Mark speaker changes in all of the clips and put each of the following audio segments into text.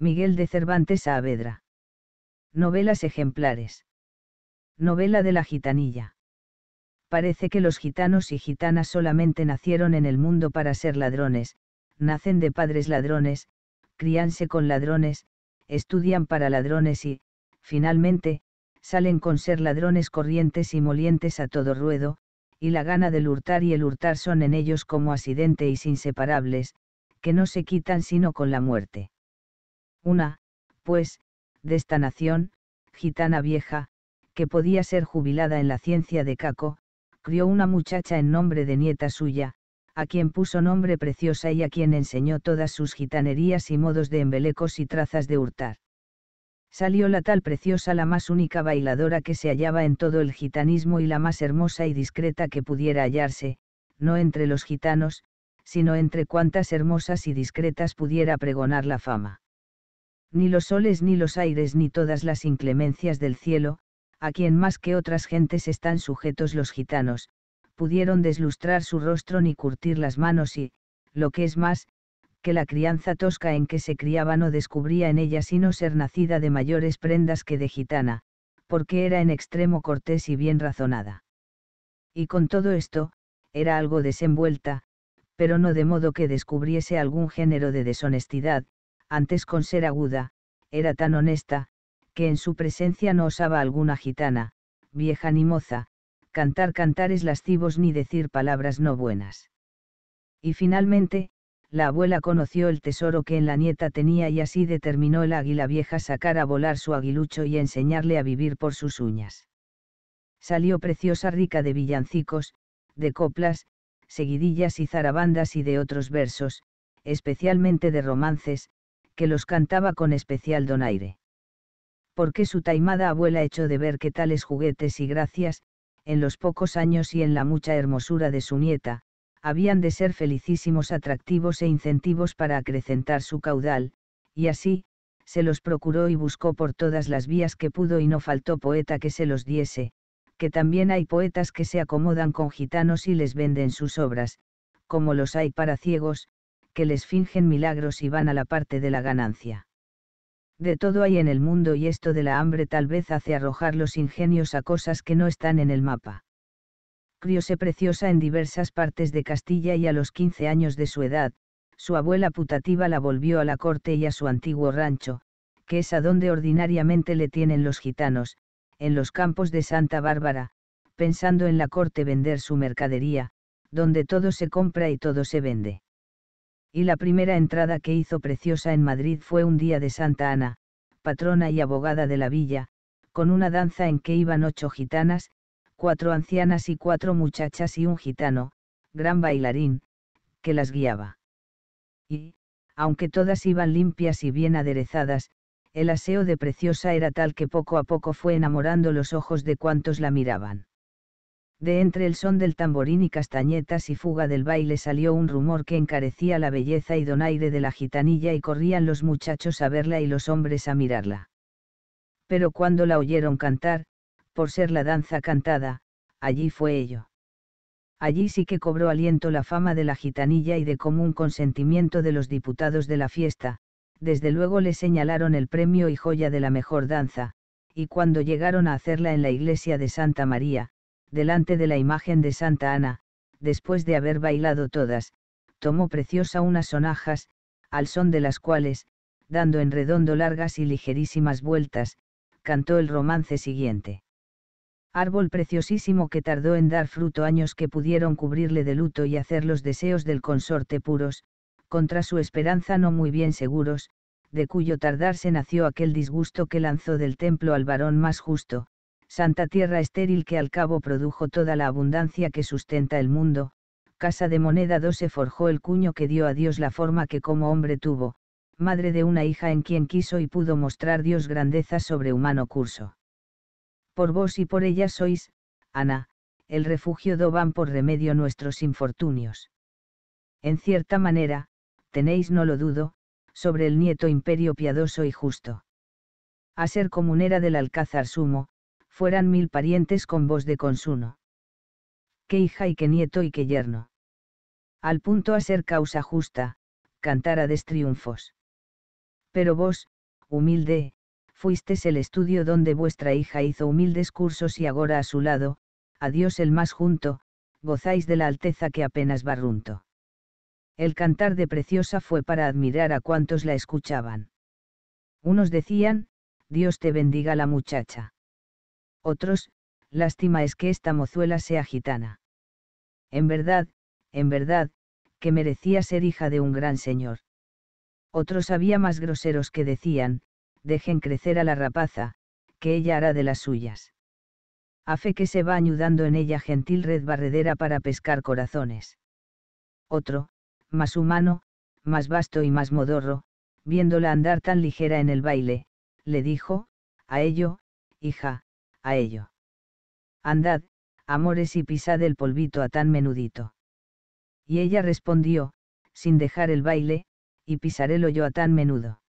Speaker 1: Miguel de Cervantes Saavedra. Novelas ejemplares. Novela de la gitanilla. Parece que los gitanos y gitanas solamente nacieron en el mundo para ser ladrones, nacen de padres ladrones, críanse con ladrones, estudian para ladrones y, finalmente, salen con ser ladrones corrientes y molientes a todo ruedo, y la gana del hurtar y el hurtar son en ellos como asidente y inseparables, que no se quitan sino con la muerte. Una, pues, de esta nación, gitana vieja, que podía ser jubilada en la ciencia de Caco, crió una muchacha en nombre de nieta suya, a quien puso nombre preciosa y a quien enseñó todas sus gitanerías y modos de embelecos y trazas de hurtar. Salió la tal preciosa la más única bailadora que se hallaba en todo el gitanismo y la más hermosa y discreta que pudiera hallarse, no entre los gitanos, sino entre cuantas hermosas y discretas pudiera pregonar la fama ni los soles ni los aires ni todas las inclemencias del cielo, a quien más que otras gentes están sujetos los gitanos, pudieron deslustrar su rostro ni curtir las manos y, lo que es más, que la crianza tosca en que se criaba no descubría en ella sino ser nacida de mayores prendas que de gitana, porque era en extremo cortés y bien razonada. Y con todo esto, era algo desenvuelta, pero no de modo que descubriese algún género de deshonestidad, antes con ser aguda, era tan honesta, que en su presencia no osaba alguna gitana, vieja ni moza, cantar cantares lascivos ni decir palabras no buenas. Y finalmente, la abuela conoció el tesoro que en la nieta tenía y así determinó el águila vieja sacar a volar su aguilucho y enseñarle a vivir por sus uñas. Salió preciosa rica de villancicos, de coplas, seguidillas y zarabandas y de otros versos, especialmente de romances, que los cantaba con especial donaire. Porque su taimada abuela echó de ver que tales juguetes y gracias, en los pocos años y en la mucha hermosura de su nieta, habían de ser felicísimos atractivos e incentivos para acrecentar su caudal, y así, se los procuró y buscó por todas las vías que pudo y no faltó poeta que se los diese, que también hay poetas que se acomodan con gitanos y les venden sus obras, como los hay para ciegos, que les fingen milagros y van a la parte de la ganancia. De todo hay en el mundo y esto de la hambre tal vez hace arrojar los ingenios a cosas que no están en el mapa. Crióse preciosa en diversas partes de Castilla y a los 15 años de su edad, su abuela putativa la volvió a la corte y a su antiguo rancho, que es a donde ordinariamente le tienen los gitanos, en los campos de Santa Bárbara, pensando en la corte vender su mercadería, donde todo se compra y todo se vende y la primera entrada que hizo Preciosa en Madrid fue un día de Santa Ana, patrona y abogada de la villa, con una danza en que iban ocho gitanas, cuatro ancianas y cuatro muchachas y un gitano, gran bailarín, que las guiaba. Y, aunque todas iban limpias y bien aderezadas, el aseo de Preciosa era tal que poco a poco fue enamorando los ojos de cuantos la miraban. De entre el son del tamborín y castañetas y fuga del baile salió un rumor que encarecía la belleza y donaire de la gitanilla y corrían los muchachos a verla y los hombres a mirarla. Pero cuando la oyeron cantar, por ser la danza cantada, allí fue ello. Allí sí que cobró aliento la fama de la gitanilla y de común consentimiento de los diputados de la fiesta, desde luego le señalaron el premio y joya de la mejor danza, y cuando llegaron a hacerla en la iglesia de Santa María, delante de la imagen de Santa Ana, después de haber bailado todas, tomó preciosa unas sonajas, al son de las cuales, dando en redondo largas y ligerísimas vueltas, cantó el romance siguiente. Árbol preciosísimo que tardó en dar fruto años que pudieron cubrirle de luto y hacer los deseos del consorte puros, contra su esperanza no muy bien seguros, de cuyo tardarse nació aquel disgusto que lanzó del templo al varón más justo, santa tierra estéril que al cabo produjo toda la abundancia que sustenta el mundo, casa de moneda 2 se forjó el cuño que dio a Dios la forma que como hombre tuvo, madre de una hija en quien quiso y pudo mostrar Dios grandeza sobre humano curso. Por vos y por ella sois, Ana, el refugio do van por remedio nuestros infortunios. En cierta manera, tenéis, no lo dudo, sobre el nieto imperio piadoso y justo. A ser comunera del alcázar sumo, fueran mil parientes con voz de consuno. Qué hija y qué nieto y qué yerno. Al punto a ser causa justa, cantarades triunfos. Pero vos, humilde, fuisteis el estudio donde vuestra hija hizo humildes cursos y agora a su lado, a Dios el más junto, gozáis de la alteza que apenas barrunto. El cantar de Preciosa fue para admirar a cuantos la escuchaban. Unos decían, Dios te bendiga la muchacha. Otros, lástima es que esta mozuela sea gitana. En verdad, en verdad, que merecía ser hija de un gran señor. Otros había más groseros que decían, dejen crecer a la rapaza, que ella hará de las suyas. A fe que se va añudando en ella gentil red barredera para pescar corazones. Otro, más humano, más vasto y más modorro, viéndola andar tan ligera en el baile, le dijo, a ello, hija, a ello. Andad, amores y pisad el polvito a tan menudito. Y ella respondió, sin dejar el baile, y pisarélo yo a tan menudo.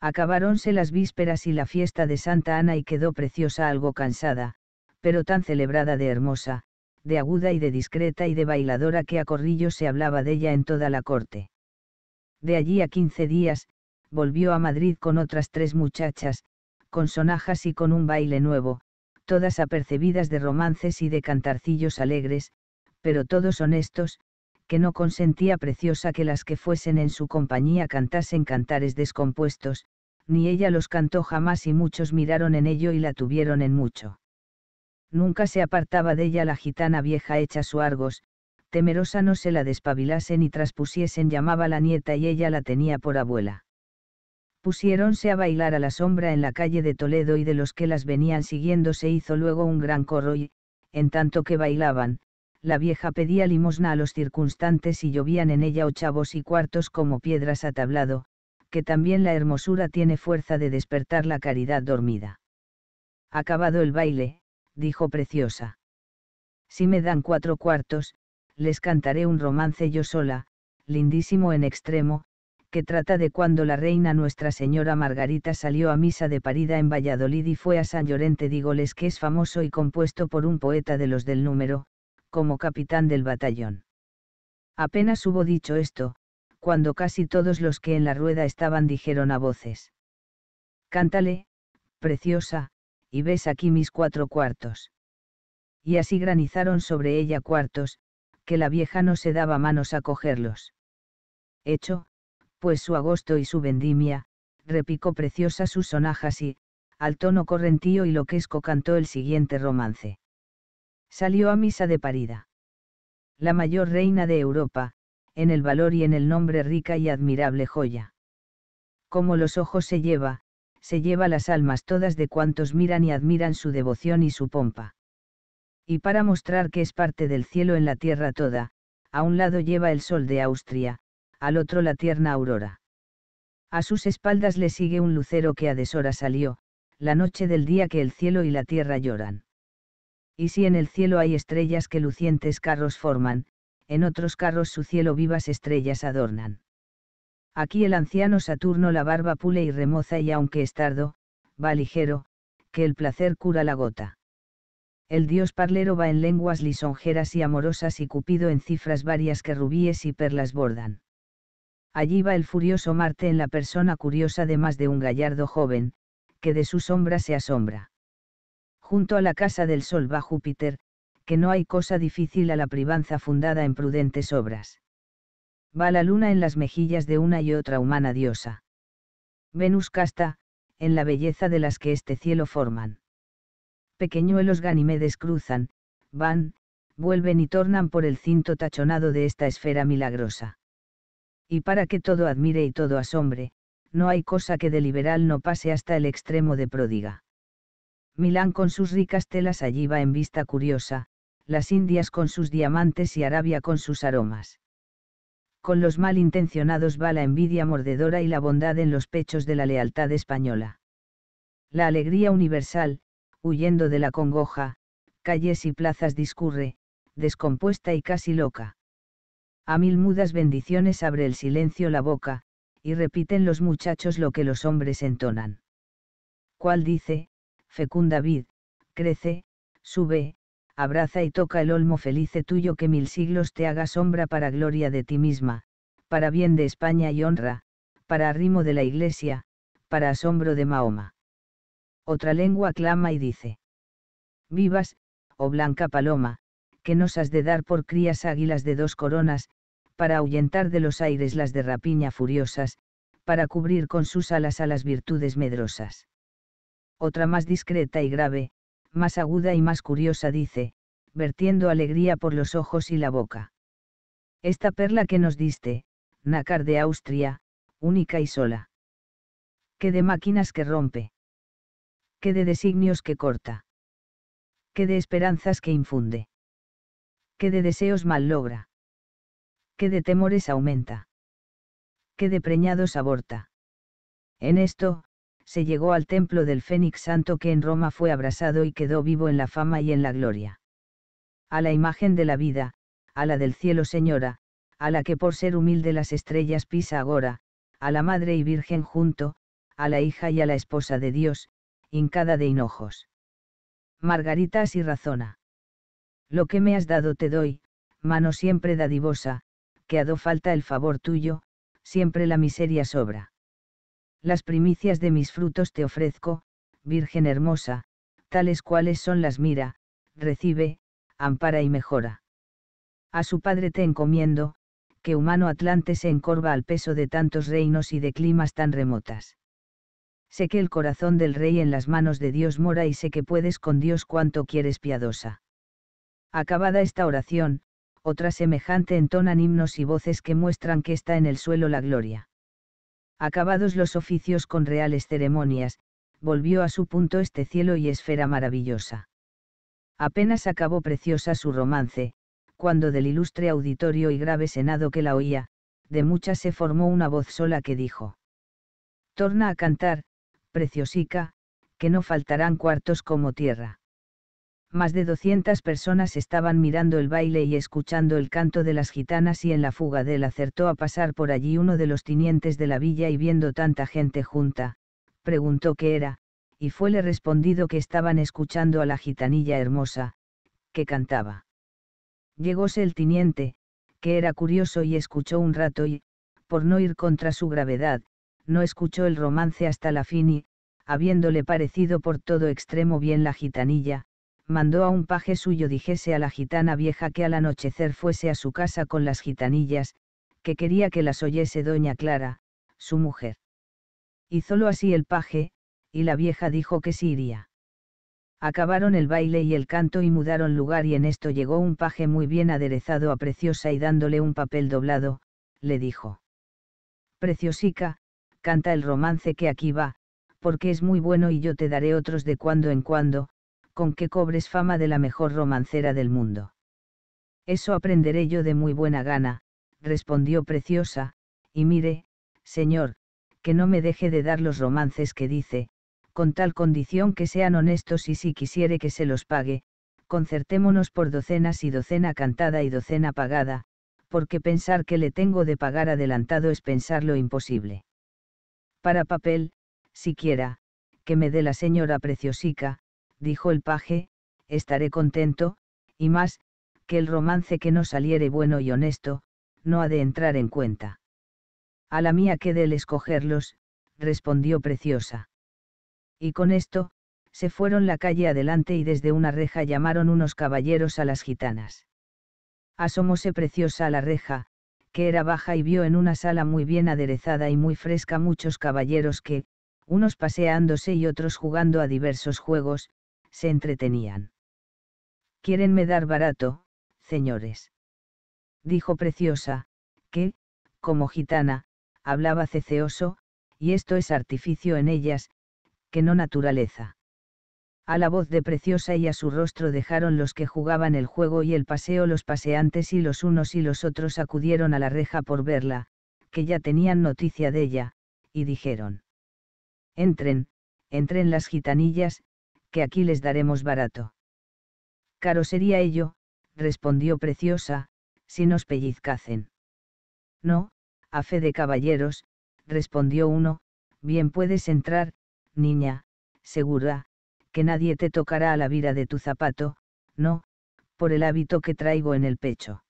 Speaker 1: Acabáronse las vísperas y la fiesta de Santa Ana y quedó preciosa algo cansada, pero tan celebrada de hermosa, de aguda y de discreta y de bailadora que a corrillo se hablaba de ella en toda la corte. De allí a quince días, volvió a Madrid con otras tres muchachas, con sonajas y con un baile nuevo, todas apercebidas de romances y de cantarcillos alegres, pero todos honestos, que no consentía preciosa que las que fuesen en su compañía cantasen cantares descompuestos, ni ella los cantó jamás y muchos miraron en ello y la tuvieron en mucho. Nunca se apartaba de ella la gitana vieja hecha su argos, temerosa no se la despabilasen y traspusiesen llamaba la nieta y ella la tenía por abuela pusiéronse a bailar a la sombra en la calle de Toledo y de los que las venían siguiendo se hizo luego un gran corro y, en tanto que bailaban, la vieja pedía limosna a los circunstantes y llovían en ella ochavos y cuartos como piedras a tablado, que también la hermosura tiene fuerza de despertar la caridad dormida. Acabado el baile, dijo Preciosa. Si me dan cuatro cuartos, les cantaré un romance yo sola, lindísimo en extremo, que trata de cuando la reina Nuestra Señora Margarita salió a misa de parida en Valladolid y fue a San Llorente Dígoles que es famoso y compuesto por un poeta de los del número, como capitán del batallón. Apenas hubo dicho esto, cuando casi todos los que en la rueda estaban dijeron a voces. Cántale, preciosa, y ves aquí mis cuatro cuartos. Y así granizaron sobre ella cuartos, que la vieja no se daba manos a cogerlos. Hecho, pues su agosto y su vendimia, repicó preciosa sus sonajas y, al tono correntío y loquesco cantó el siguiente romance. Salió a misa de parida. La mayor reina de Europa, en el valor y en el nombre rica y admirable joya. Como los ojos se lleva, se lleva las almas todas de cuantos miran y admiran su devoción y su pompa. Y para mostrar que es parte del cielo en la tierra toda, a un lado lleva el sol de Austria, al otro la tierna aurora. A sus espaldas le sigue un lucero que a deshora salió, la noche del día que el cielo y la tierra lloran. Y si en el cielo hay estrellas que lucientes carros forman, en otros carros su cielo vivas estrellas adornan. Aquí el anciano Saturno la barba pule y remoza y aunque es tardo, va ligero, que el placer cura la gota. El dios parlero va en lenguas lisonjeras y amorosas y Cupido en cifras varias que rubíes y perlas bordan. Allí va el furioso Marte en la persona curiosa de más de un gallardo joven, que de su sombra se asombra. Junto a la casa del sol va Júpiter, que no hay cosa difícil a la privanza fundada en prudentes obras. Va la luna en las mejillas de una y otra humana diosa. Venus casta, en la belleza de las que este cielo forman. Pequeñuelos Ganimedes cruzan, van, vuelven y tornan por el cinto tachonado de esta esfera milagrosa. Y para que todo admire y todo asombre, no hay cosa que de liberal no pase hasta el extremo de pródiga. Milán con sus ricas telas allí va en vista curiosa, las Indias con sus diamantes y Arabia con sus aromas. Con los malintencionados va la envidia mordedora y la bondad en los pechos de la lealtad española. La alegría universal, huyendo de la congoja, calles y plazas discurre, descompuesta y casi loca. A mil mudas bendiciones abre el silencio la boca, y repiten los muchachos lo que los hombres entonan. ¿Cuál dice? Fecunda vid, crece, sube, abraza y toca el olmo felice tuyo que mil siglos te haga sombra para gloria de ti misma, para bien de España y honra, para arrimo de la Iglesia, para asombro de Mahoma. Otra lengua clama y dice. Vivas, oh blanca paloma, que nos has de dar por crías águilas de dos coronas, para ahuyentar de los aires las de rapiña furiosas, para cubrir con sus alas a las virtudes medrosas. Otra más discreta y grave, más aguda y más curiosa dice, vertiendo alegría por los ojos y la boca. Esta perla que nos diste, nácar de Austria, única y sola. Que de máquinas que rompe. Que de designios que corta. Que de esperanzas que infunde. ¡Qué de deseos mal logra que de temores aumenta. Que de preñados aborta. En esto, se llegó al templo del Fénix Santo que en Roma fue abrasado y quedó vivo en la fama y en la gloria. A la imagen de la vida, a la del cielo Señora, a la que por ser humilde las estrellas pisa agora, a la Madre y Virgen junto, a la hija y a la esposa de Dios, hincada de hinojos. Margarita así razona. Lo que me has dado te doy, mano siempre dadivosa, que hado falta el favor tuyo, siempre la miseria sobra. Las primicias de mis frutos te ofrezco, Virgen hermosa, tales cuales son las mira, recibe, ampara y mejora. A su Padre te encomiendo, que humano Atlante se encorva al peso de tantos reinos y de climas tan remotas. Sé que el corazón del Rey en las manos de Dios mora y sé que puedes con Dios cuanto quieres piadosa. Acabada esta oración, otra semejante entonan himnos y voces que muestran que está en el suelo la gloria. Acabados los oficios con reales ceremonias, volvió a su punto este cielo y esfera maravillosa. Apenas acabó preciosa su romance, cuando del ilustre auditorio y grave senado que la oía, de muchas se formó una voz sola que dijo. Torna a cantar, preciosica, que no faltarán cuartos como tierra. Más de 200 personas estaban mirando el baile y escuchando el canto de las gitanas y en la fuga de él acertó a pasar por allí uno de los tinientes de la villa y viendo tanta gente junta, preguntó qué era, y fuele respondido que estaban escuchando a la gitanilla hermosa, que cantaba. Llegóse el tiniente, que era curioso y escuchó un rato y, por no ir contra su gravedad, no escuchó el romance hasta la fin y, habiéndole parecido por todo extremo bien la gitanilla, mandó a un paje suyo dijese a la gitana vieja que al anochecer fuese a su casa con las gitanillas, que quería que las oyese doña Clara, su mujer. Hízolo así el paje, y la vieja dijo que sí iría. Acabaron el baile y el canto y mudaron lugar y en esto llegó un paje muy bien aderezado a Preciosa y dándole un papel doblado, le dijo. Preciosica, canta el romance que aquí va, porque es muy bueno y yo te daré otros de cuando en cuando, con que cobres fama de la mejor romancera del mundo. Eso aprenderé yo de muy buena gana, respondió Preciosa, y mire, señor, que no me deje de dar los romances que dice, con tal condición que sean honestos y si quisiere que se los pague, concertémonos por docenas y docena cantada y docena pagada, porque pensar que le tengo de pagar adelantado es pensar lo imposible. Para papel, siquiera, que me dé la señora Preciosica, dijo el paje, estaré contento, y más, que el romance que no saliere bueno y honesto, no ha de entrar en cuenta. A la mía quede el escogerlos, respondió Preciosa. Y con esto, se fueron la calle adelante y desde una reja llamaron unos caballeros a las gitanas. Asomóse Preciosa a la reja, que era baja y vio en una sala muy bien aderezada y muy fresca muchos caballeros que, unos paseándose y otros jugando a diversos juegos, se entretenían. Quierenme dar barato, señores. Dijo Preciosa, que, como gitana, hablaba ceceoso, y esto es artificio en ellas, que no naturaleza. A la voz de Preciosa y a su rostro dejaron los que jugaban el juego y el paseo los paseantes y los unos y los otros acudieron a la reja por verla, que ya tenían noticia de ella, y dijeron. Entren, entren las gitanillas, que aquí les daremos barato. Caro sería ello, respondió Preciosa, si nos pellizcacen. No, a fe de caballeros, respondió uno, bien puedes entrar, niña, segura, que nadie te tocará a la vira de tu zapato, no, por el hábito que traigo en el pecho.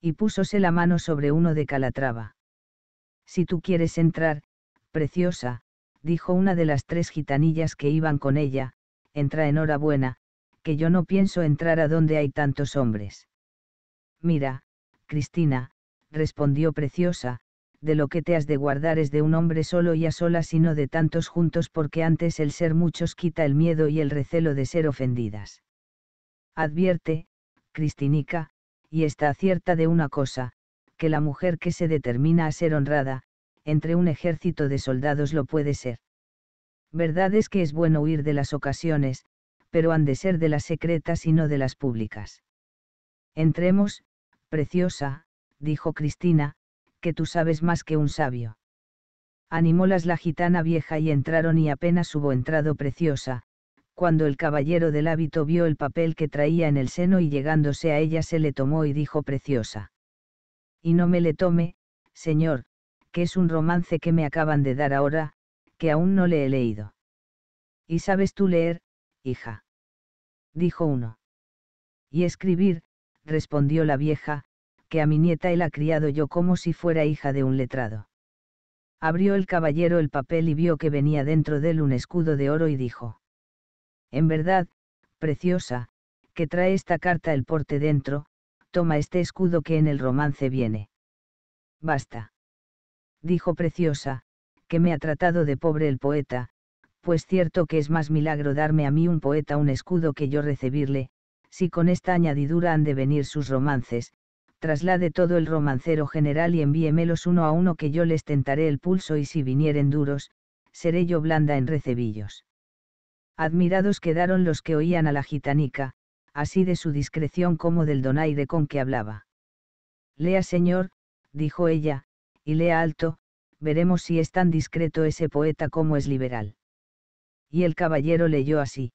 Speaker 1: Y púsose la mano sobre uno de Calatrava. Si tú quieres entrar, preciosa, dijo una de las tres gitanillas que iban con ella, entra buena, que yo no pienso entrar a donde hay tantos hombres. Mira, Cristina, respondió Preciosa, de lo que te has de guardar es de un hombre solo y a sola sino de tantos juntos porque antes el ser muchos quita el miedo y el recelo de ser ofendidas. Advierte, Cristinica, y está cierta de una cosa, que la mujer que se determina a ser honrada, entre un ejército de soldados lo puede ser. Verdad es que es bueno huir de las ocasiones, pero han de ser de las secretas y no de las públicas. Entremos, preciosa, dijo Cristina, que tú sabes más que un sabio. Animólas la gitana vieja y entraron y apenas hubo entrado preciosa, cuando el caballero del hábito vio el papel que traía en el seno y llegándose a ella se le tomó y dijo preciosa. Y no me le tome, señor, que es un romance que me acaban de dar ahora, que aún no le he leído. ¿Y sabes tú leer, hija? dijo uno. Y escribir, respondió la vieja, que a mi nieta él ha criado yo como si fuera hija de un letrado. Abrió el caballero el papel y vio que venía dentro de él un escudo de oro y dijo. En verdad, preciosa, que trae esta carta el porte dentro, toma este escudo que en el romance viene. Basta. Dijo Preciosa, que me ha tratado de pobre el poeta, pues cierto que es más milagro darme a mí un poeta un escudo que yo recibirle, si con esta añadidura han de venir sus romances, traslade todo el romancero general y envíemelos uno a uno que yo les tentaré el pulso y si vinieren duros, seré yo blanda en recebillos. Admirados quedaron los que oían a la gitanica, así de su discreción como del donaire con que hablaba. Lea, señor, dijo ella, y lea alto, veremos si es tan discreto ese poeta como es liberal. Y el caballero leyó así.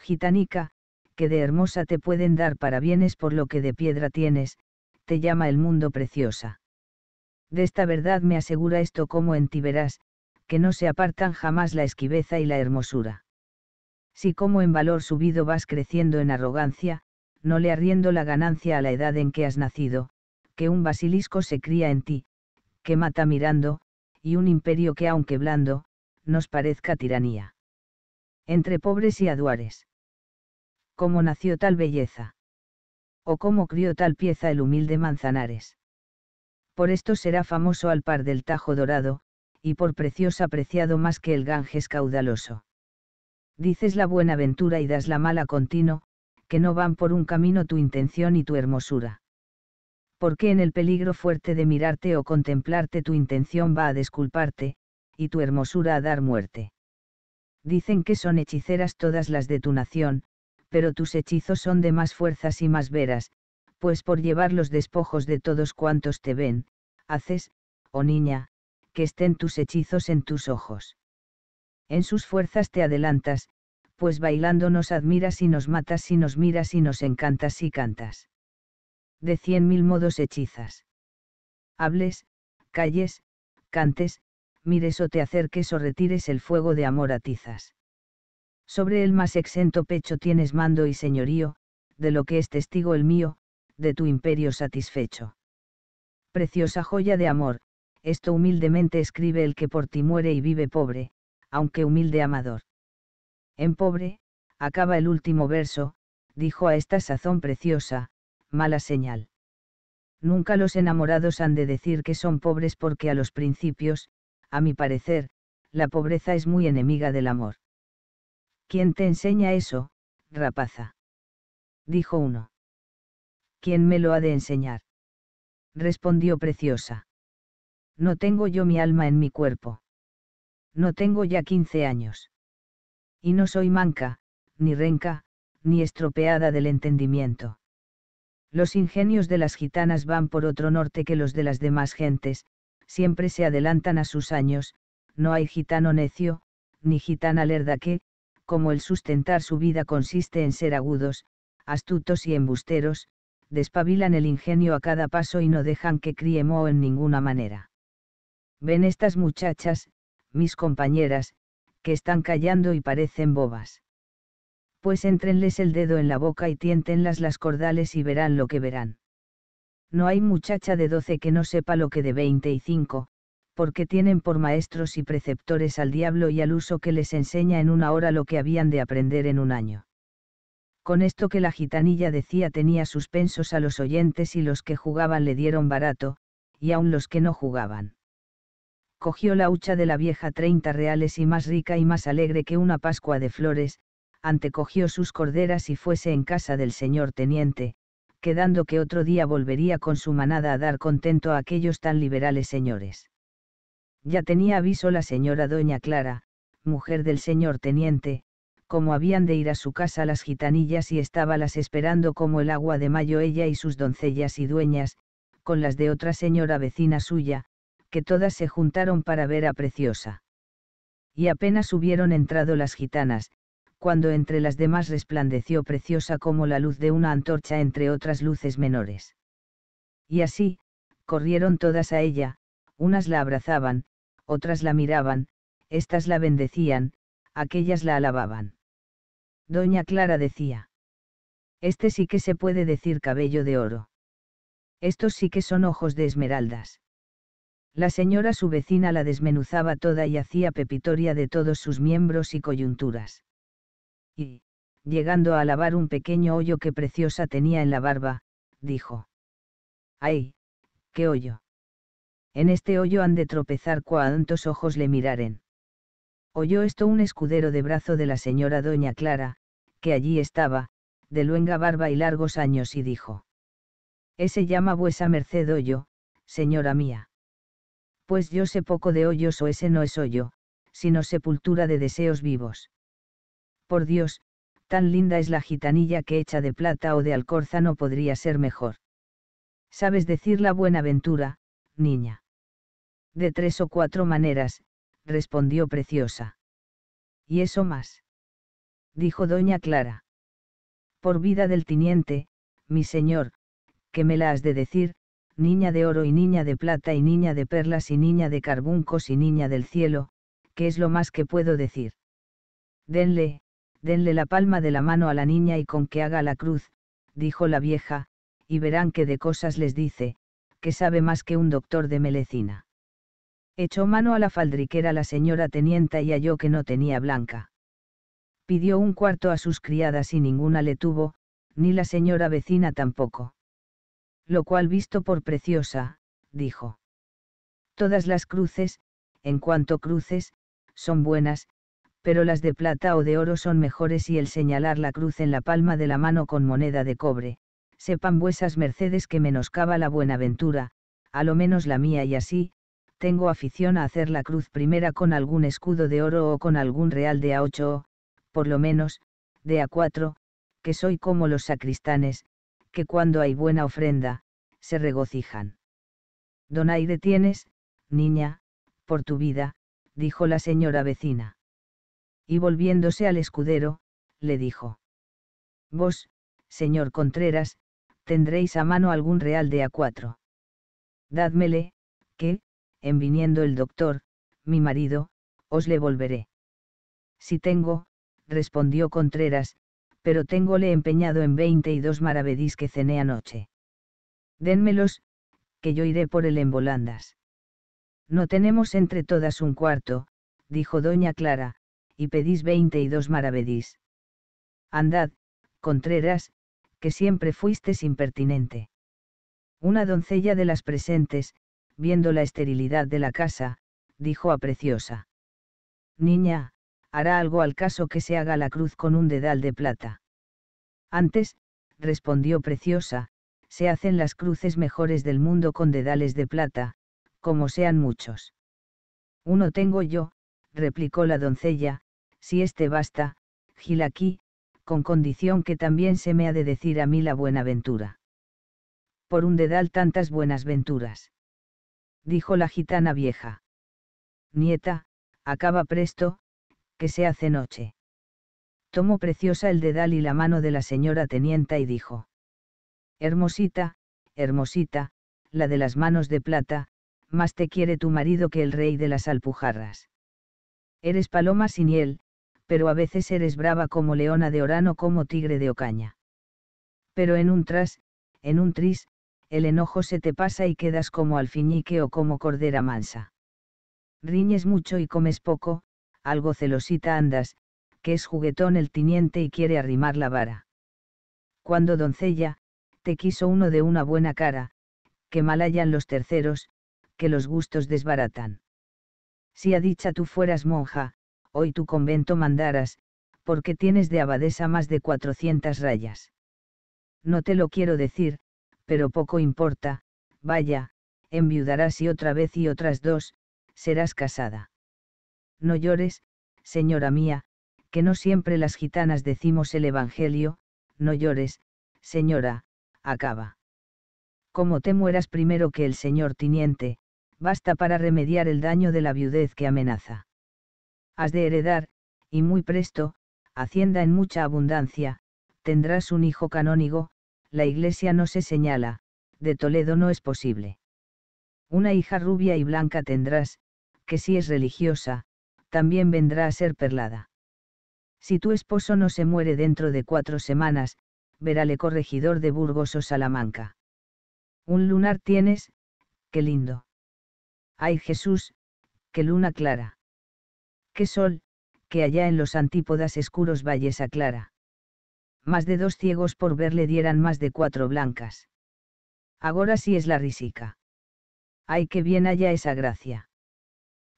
Speaker 1: Gitanica, que de hermosa te pueden dar para bienes por lo que de piedra tienes, te llama el mundo preciosa. De esta verdad me asegura esto como en ti verás, que no se apartan jamás la esquiveza y la hermosura. Si como en valor subido vas creciendo en arrogancia, no le arriendo la ganancia a la edad en que has nacido, que un basilisco se cría en ti, que mata mirando, y un imperio que aunque blando, nos parezca tiranía. Entre pobres y aduares. ¿Cómo nació tal belleza? ¿O cómo crió tal pieza el humilde Manzanares? Por esto será famoso al par del Tajo Dorado, y por preciosa apreciado más que el Ganges caudaloso. Dices la buena ventura y das la mala continuo, que no van por un camino tu intención y tu hermosura porque en el peligro fuerte de mirarte o contemplarte tu intención va a desculparte, y tu hermosura a dar muerte. Dicen que son hechiceras todas las de tu nación, pero tus hechizos son de más fuerzas y más veras, pues por llevar los despojos de todos cuantos te ven, haces, oh niña, que estén tus hechizos en tus ojos. En sus fuerzas te adelantas, pues bailando nos admiras y nos matas y nos miras y nos encantas y cantas de cien mil modos hechizas. Hables, calles, cantes, mires o te acerques o retires el fuego de amor atizas. Sobre el más exento pecho tienes mando y señorío, de lo que es testigo el mío, de tu imperio satisfecho. Preciosa joya de amor, esto humildemente escribe el que por ti muere y vive pobre, aunque humilde amador. En pobre, acaba el último verso, dijo a esta sazón preciosa, mala señal. Nunca los enamorados han de decir que son pobres porque a los principios, a mi parecer, la pobreza es muy enemiga del amor. ¿Quién te enseña eso, rapaza? Dijo uno. ¿Quién me lo ha de enseñar? Respondió Preciosa. No tengo yo mi alma en mi cuerpo. No tengo ya quince años. Y no soy manca, ni renca, ni estropeada del entendimiento. Los ingenios de las gitanas van por otro norte que los de las demás gentes, siempre se adelantan a sus años, no hay gitano necio, ni gitana lerda que, como el sustentar su vida consiste en ser agudos, astutos y embusteros, despabilan el ingenio a cada paso y no dejan que críe moho en ninguna manera. Ven estas muchachas, mis compañeras, que están callando y parecen bobas pues entrenles el dedo en la boca y tiéntenlas las cordales y verán lo que verán. No hay muchacha de doce que no sepa lo que de veinte y cinco, porque tienen por maestros y preceptores al diablo y al uso que les enseña en una hora lo que habían de aprender en un año. Con esto que la gitanilla decía tenía suspensos a los oyentes y los que jugaban le dieron barato, y aun los que no jugaban. Cogió la hucha de la vieja treinta reales y más rica y más alegre que una Pascua de flores, antecogió sus corderas y fuese en casa del señor teniente, quedando que otro día volvería con su manada a dar contento a aquellos tan liberales señores. Ya tenía aviso la señora doña Clara, mujer del señor teniente, como habían de ir a su casa las gitanillas y estaba las esperando como el agua de mayo ella y sus doncellas y dueñas, con las de otra señora vecina suya, que todas se juntaron para ver a Preciosa. Y apenas hubieron entrado las gitanas, cuando entre las demás resplandeció preciosa como la luz de una antorcha entre otras luces menores. Y así, corrieron todas a ella, unas la abrazaban, otras la miraban, estas la bendecían, aquellas la alababan. Doña Clara decía. Este sí que se puede decir cabello de oro. Estos sí que son ojos de esmeraldas. La señora su vecina la desmenuzaba toda y hacía pepitoria de todos sus miembros y coyunturas y, llegando a lavar un pequeño hoyo que Preciosa tenía en la barba, dijo. ¡Ay! ¡Qué hoyo! En este hoyo han de tropezar cuantos ojos le miraren. Oyó esto un escudero de brazo de la señora doña Clara, que allí estaba, de luenga barba y largos años, y dijo. Ese llama vuesa merced hoyo, señora mía. Pues yo sé poco de hoyos o ese no es hoyo, sino sepultura de deseos vivos. Por Dios, tan linda es la gitanilla que hecha de plata o de alcorza no podría ser mejor. Sabes decir la buena ventura, niña. De tres o cuatro maneras, respondió Preciosa. ¿Y eso más? dijo doña Clara. Por vida del tiniente, mi señor, que me la has de decir, niña de oro y niña de plata y niña de perlas y niña de carbuncos y niña del cielo, que es lo más que puedo decir. Denle, Denle la palma de la mano a la niña y con que haga la cruz, dijo la vieja, y verán qué de cosas les dice, que sabe más que un doctor de melecina. Echó mano a la faldriquera la señora tenienta y halló que no tenía blanca. Pidió un cuarto a sus criadas y ninguna le tuvo, ni la señora vecina tampoco. Lo cual visto por preciosa, dijo. Todas las cruces, en cuanto cruces, son buenas, pero las de plata o de oro son mejores y el señalar la cruz en la palma de la mano con moneda de cobre, sepan vuesas mercedes que menoscaba la buenaventura, a lo menos la mía y así, tengo afición a hacer la cruz primera con algún escudo de oro o con algún real de A8 o, por lo menos, de A4, que soy como los sacristanes, que cuando hay buena ofrenda, se regocijan. Donaire tienes, niña, por tu vida, dijo la señora vecina y volviéndose al escudero, le dijo. Vos, señor Contreras, tendréis a mano algún real de a 4 Dádmele, que, en viniendo el doctor, mi marido, os le volveré. Si tengo, respondió Contreras, pero téngole empeñado en veinte y dos maravedís que cené anoche. Dénmelos, que yo iré por el en volandas. No tenemos entre todas un cuarto, dijo doña Clara, y pedís veinte y dos maravedís. Andad, Contreras, que siempre fuistes impertinente. Una doncella de las presentes, viendo la esterilidad de la casa, dijo a Preciosa. Niña, hará algo al caso que se haga la cruz con un dedal de plata. Antes, respondió Preciosa, se hacen las cruces mejores del mundo con dedales de plata, como sean muchos. Uno tengo yo, replicó la doncella, si éste basta, Gil aquí, con condición que también se me ha de decir a mí la buena ventura. Por un dedal tantas buenas venturas. Dijo la gitana vieja. Nieta, acaba presto, que se hace noche. Tomó preciosa el dedal y la mano de la señora tenienta y dijo. Hermosita, hermosita, la de las manos de plata, más te quiere tu marido que el rey de las alpujarras. Eres paloma sin hiel, pero a veces eres brava como leona de orano o como tigre de Ocaña. Pero en un tras, en un tris, el enojo se te pasa y quedas como alfiñique o como cordera mansa. Riñes mucho y comes poco, algo celosita andas, que es juguetón el tiniente y quiere arrimar la vara. Cuando doncella, te quiso uno de una buena cara, que mal hayan los terceros, que los gustos desbaratan. Si a dicha tú fueras monja, hoy tu convento mandarás, porque tienes de abadesa más de 400 rayas. No te lo quiero decir, pero poco importa, vaya, enviudarás y otra vez y otras dos, serás casada. No llores, señora mía, que no siempre las gitanas decimos el Evangelio, no llores, señora, acaba. Como te mueras primero que el señor tiniente, basta para remediar el daño de la viudez que amenaza has de heredar, y muy presto, hacienda en mucha abundancia, tendrás un hijo canónigo, la iglesia no se señala, de Toledo no es posible. Una hija rubia y blanca tendrás, que si es religiosa, también vendrá a ser perlada. Si tu esposo no se muere dentro de cuatro semanas, verále corregidor de Burgos o Salamanca. Un lunar tienes, qué lindo. Ay Jesús, qué luna clara qué sol, que allá en los antípodas escuros valles aclara. Más de dos ciegos por ver le dieran más de cuatro blancas. Ahora sí es la risica. Ay, que bien haya esa gracia.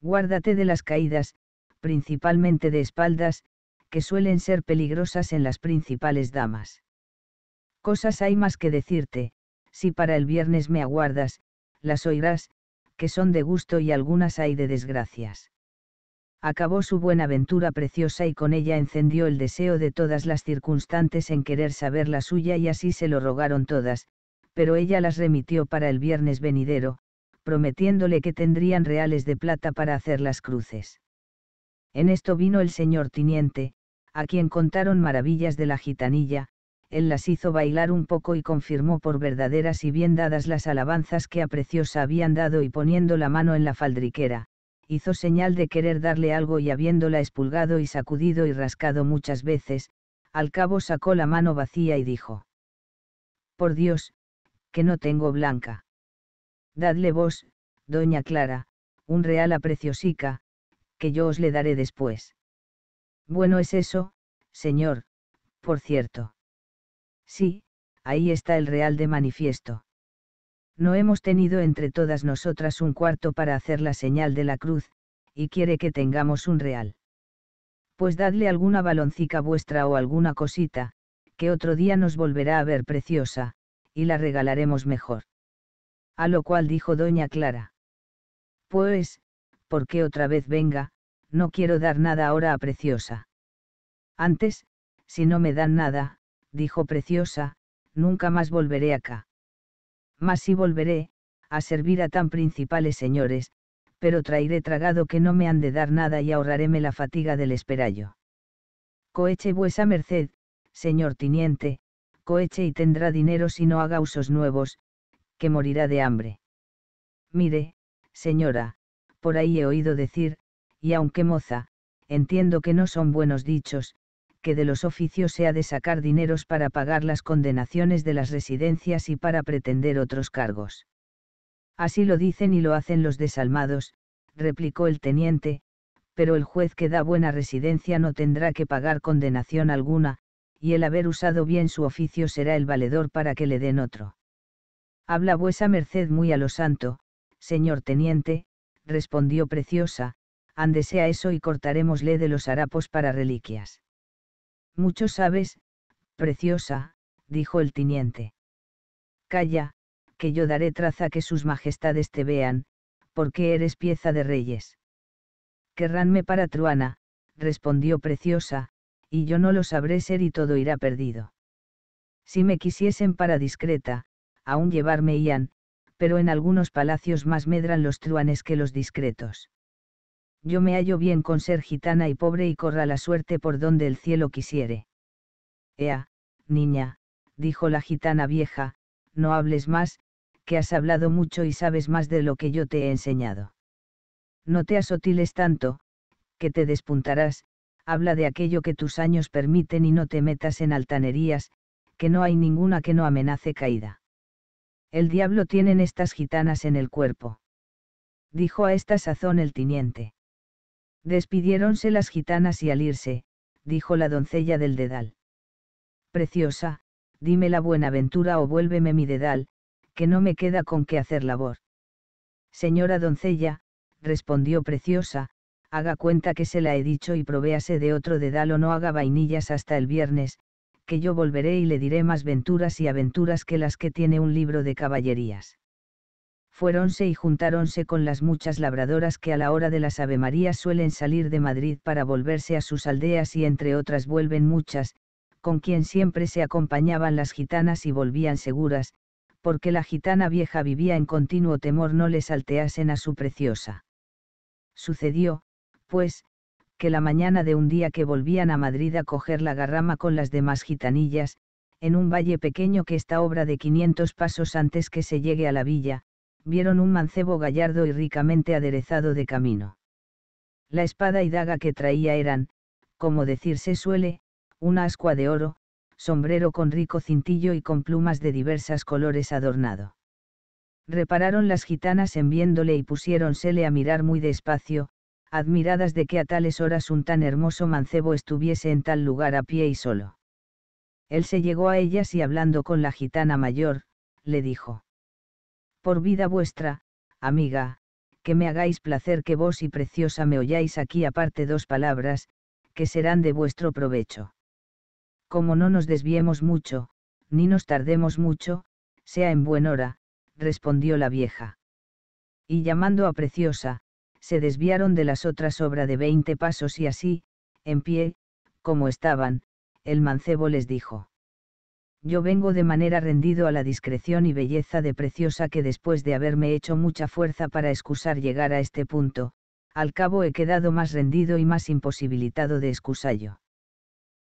Speaker 1: Guárdate de las caídas, principalmente de espaldas, que suelen ser peligrosas en las principales damas. Cosas hay más que decirte, si para el viernes me aguardas, las oirás, que son de gusto y algunas hay de desgracias acabó su buena aventura preciosa y con ella encendió el deseo de todas las circunstantes en querer saber la suya y así se lo rogaron todas, pero ella las remitió para el viernes venidero, prometiéndole que tendrían reales de plata para hacer las cruces. En esto vino el señor tiniente, a quien contaron maravillas de la gitanilla, él las hizo bailar un poco y confirmó por verdaderas y bien dadas las alabanzas que a Preciosa habían dado y poniendo la mano en la faldriquera, hizo señal de querer darle algo y habiéndola espulgado y sacudido y rascado muchas veces, al cabo sacó la mano vacía y dijo. Por Dios, que no tengo blanca. Dadle vos, doña Clara, un real a preciosica, que yo os le daré después. Bueno es eso, señor, por cierto. Sí, ahí está el real de manifiesto. No hemos tenido entre todas nosotras un cuarto para hacer la señal de la cruz, y quiere que tengamos un real. Pues dadle alguna baloncica vuestra o alguna cosita, que otro día nos volverá a ver preciosa, y la regalaremos mejor. A lo cual dijo doña Clara. Pues, ¿por otra vez venga? No quiero dar nada ahora a Preciosa. Antes, si no me dan nada, dijo Preciosa, nunca más volveré acá mas si volveré, a servir a tan principales señores, pero traeré tragado que no me han de dar nada y ahorraréme la fatiga del esperallo. Coeche vuesa merced, señor tiniente, coeche y tendrá dinero si no haga usos nuevos, que morirá de hambre. Mire, señora, por ahí he oído decir, y aunque moza, entiendo que no son buenos dichos, que de los oficios se ha de sacar dineros para pagar las condenaciones de las residencias y para pretender otros cargos. Así lo dicen y lo hacen los desalmados, replicó el teniente, pero el juez que da buena residencia no tendrá que pagar condenación alguna, y el haber usado bien su oficio será el valedor para que le den otro. Habla vuesa merced muy a lo santo, señor teniente, respondió Preciosa, andese a eso y cortaremosle de los harapos para reliquias. Mucho sabes, preciosa, dijo el tiniente. Calla, que yo daré traza que sus majestades te vean, porque eres pieza de reyes. Querránme para truana, respondió Preciosa, y yo no lo sabré ser y todo irá perdido. Si me quisiesen para discreta, aún llevarme ian, pero en algunos palacios más medran los truanes que los discretos yo me hallo bien con ser gitana y pobre y corra la suerte por donde el cielo quisiere. Ea, niña, dijo la gitana vieja, no hables más, que has hablado mucho y sabes más de lo que yo te he enseñado. No te asotiles tanto, que te despuntarás, habla de aquello que tus años permiten y no te metas en altanerías, que no hay ninguna que no amenace caída. El diablo tienen estas gitanas en el cuerpo. Dijo a esta sazón el tiniente. Despidiéronse las gitanas y al irse, dijo la doncella del dedal. Preciosa, dime la buena ventura o vuélveme mi dedal, que no me queda con qué hacer labor. Señora doncella, respondió Preciosa, haga cuenta que se la he dicho y provéase de otro dedal o no haga vainillas hasta el viernes, que yo volveré y le diré más venturas y aventuras que las que tiene un libro de caballerías fueronse y juntáronse con las muchas labradoras que a la hora de las Avemarías suelen salir de Madrid para volverse a sus aldeas y entre otras vuelven muchas, con quien siempre se acompañaban las gitanas y volvían seguras, porque la gitana vieja vivía en continuo temor no le salteasen a su preciosa. Sucedió, pues, que la mañana de un día que volvían a Madrid a coger la garrama con las demás gitanillas, en un valle pequeño que está obra de 500 pasos antes que se llegue a la villa, vieron un mancebo gallardo y ricamente aderezado de camino. La espada y daga que traía eran, como decirse suele, una ascua de oro, sombrero con rico cintillo y con plumas de diversas colores adornado. Repararon las gitanas en viéndole y pusiéronsele a mirar muy despacio, admiradas de que a tales horas un tan hermoso mancebo estuviese en tal lugar a pie y solo. Él se llegó a ellas y hablando con la gitana mayor, le dijo por vida vuestra, amiga, que me hagáis placer que vos y preciosa me oyáis aquí aparte dos palabras, que serán de vuestro provecho. Como no nos desviemos mucho, ni nos tardemos mucho, sea en buen hora, respondió la vieja. Y llamando a Preciosa, se desviaron de las otras obra de veinte pasos y así, en pie, como estaban, el mancebo les dijo yo vengo de manera rendido a la discreción y belleza de Preciosa que después de haberme hecho mucha fuerza para excusar llegar a este punto, al cabo he quedado más rendido y más imposibilitado de excusallo.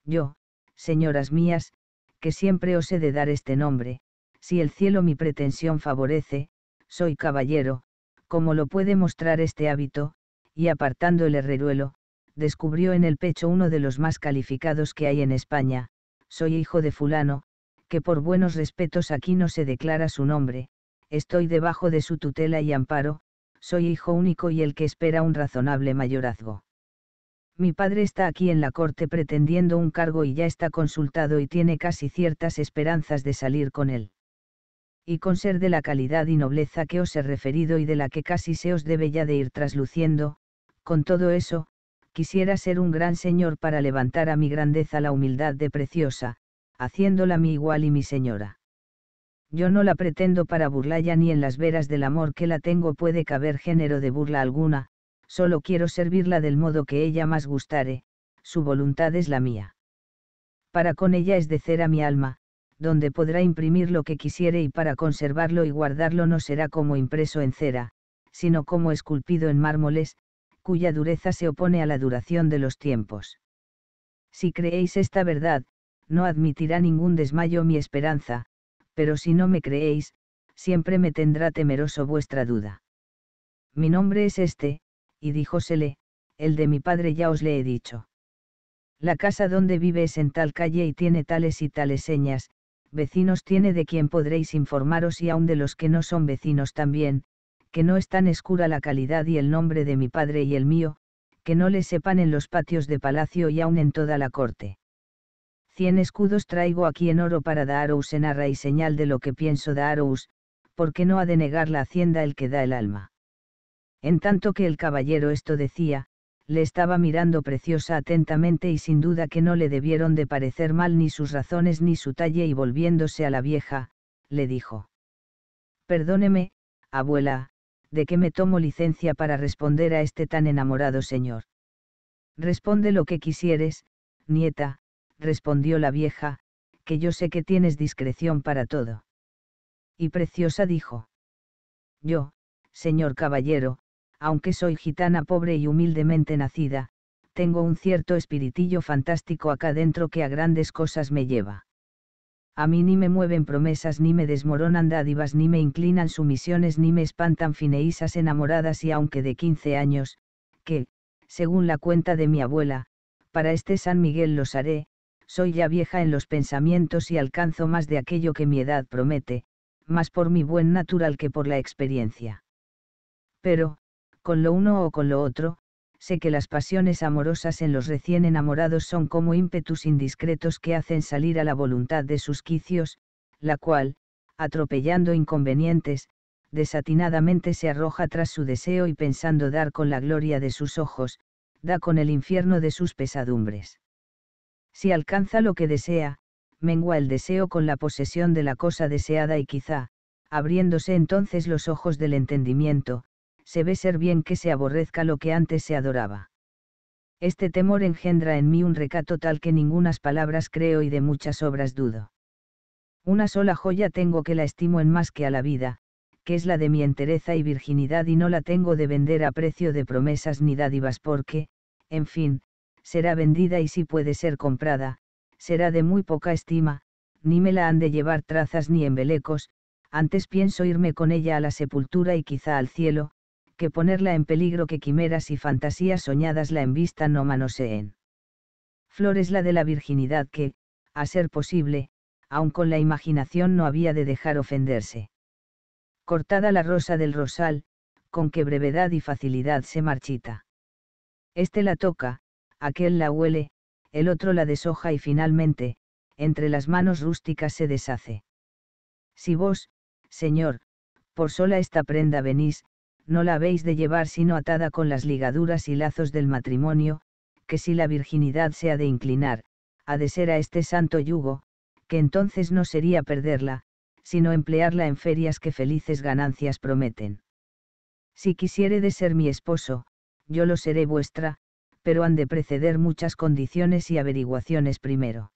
Speaker 1: Yo, señoras mías, que siempre os he de dar este nombre, si el cielo mi pretensión favorece, soy caballero, como lo puede mostrar este hábito, y apartando el herreruelo, descubrió en el pecho uno de los más calificados que hay en España, soy hijo de fulano, que por buenos respetos aquí no se declara su nombre, estoy debajo de su tutela y amparo, soy hijo único y el que espera un razonable mayorazgo. Mi padre está aquí en la corte pretendiendo un cargo y ya está consultado y tiene casi ciertas esperanzas de salir con él. Y con ser de la calidad y nobleza que os he referido y de la que casi se os debe ya de ir trasluciendo, con todo eso, quisiera ser un gran señor para levantar a mi grandeza la humildad de preciosa, haciéndola mi igual y mi señora. Yo no la pretendo para burlalla ni en las veras del amor que la tengo puede caber género de burla alguna, solo quiero servirla del modo que ella más gustare, su voluntad es la mía. Para con ella es de cera mi alma, donde podrá imprimir lo que quisiere y para conservarlo y guardarlo no será como impreso en cera, sino como esculpido en mármoles, cuya dureza se opone a la duración de los tiempos. Si creéis esta verdad, no admitirá ningún desmayo mi esperanza, pero si no me creéis, siempre me tendrá temeroso vuestra duda. Mi nombre es este, y díjosele, el de mi padre ya os le he dicho. La casa donde vive es en tal calle y tiene tales y tales señas, vecinos tiene de quien podréis informaros y aun de los que no son vecinos también, que no es tan escura la calidad y el nombre de mi padre y el mío, que no le sepan en los patios de palacio y aun en toda la corte. Cien escudos traigo aquí en oro para daros en arra y señal de lo que pienso daros, porque no ha de negar la hacienda el que da el alma. En tanto que el caballero esto decía, le estaba mirando preciosa atentamente y sin duda que no le debieron de parecer mal ni sus razones ni su talle y volviéndose a la vieja, le dijo. Perdóneme, abuela, de que me tomo licencia para responder a este tan enamorado señor. Responde lo que quisieres, nieta, respondió la vieja, que yo sé que tienes discreción para todo. Y preciosa dijo. Yo, señor caballero, aunque soy gitana pobre y humildemente nacida, tengo un cierto espiritillo fantástico acá dentro que a grandes cosas me lleva. A mí ni me mueven promesas, ni me desmoronan dádivas, ni me inclinan sumisiones, ni me espantan fineísas enamoradas y aunque de 15 años, que, según la cuenta de mi abuela, para este San Miguel los haré, soy ya vieja en los pensamientos y alcanzo más de aquello que mi edad promete, más por mi buen natural que por la experiencia. Pero, con lo uno o con lo otro, sé que las pasiones amorosas en los recién enamorados son como ímpetus indiscretos que hacen salir a la voluntad de sus quicios, la cual, atropellando inconvenientes, desatinadamente se arroja tras su deseo y pensando dar con la gloria de sus ojos, da con el infierno de sus pesadumbres. Si alcanza lo que desea, mengua el deseo con la posesión de la cosa deseada y quizá, abriéndose entonces los ojos del entendimiento, se ve ser bien que se aborrezca lo que antes se adoraba. Este temor engendra en mí un recato tal que ningunas palabras creo y de muchas obras dudo. Una sola joya tengo que la estimo en más que a la vida, que es la de mi entereza y virginidad y no la tengo de vender a precio de promesas ni dádivas porque, en fin, será vendida y si puede ser comprada, será de muy poca estima, ni me la han de llevar trazas ni embelecos, antes pienso irme con ella a la sepultura y quizá al cielo, que ponerla en peligro que quimeras y fantasías soñadas la vista o manoseen. Flor es la de la virginidad que, a ser posible, aun con la imaginación no había de dejar ofenderse. Cortada la rosa del rosal, con qué brevedad y facilidad se marchita. Este la toca, aquel la huele, el otro la deshoja y finalmente, entre las manos rústicas se deshace. Si vos, señor, por sola esta prenda venís, no la habéis de llevar sino atada con las ligaduras y lazos del matrimonio, que si la virginidad se ha de inclinar, ha de ser a este santo yugo, que entonces no sería perderla, sino emplearla en ferias que felices ganancias prometen. Si quisiere de ser mi esposo, yo lo seré vuestra, pero han de preceder muchas condiciones y averiguaciones primero.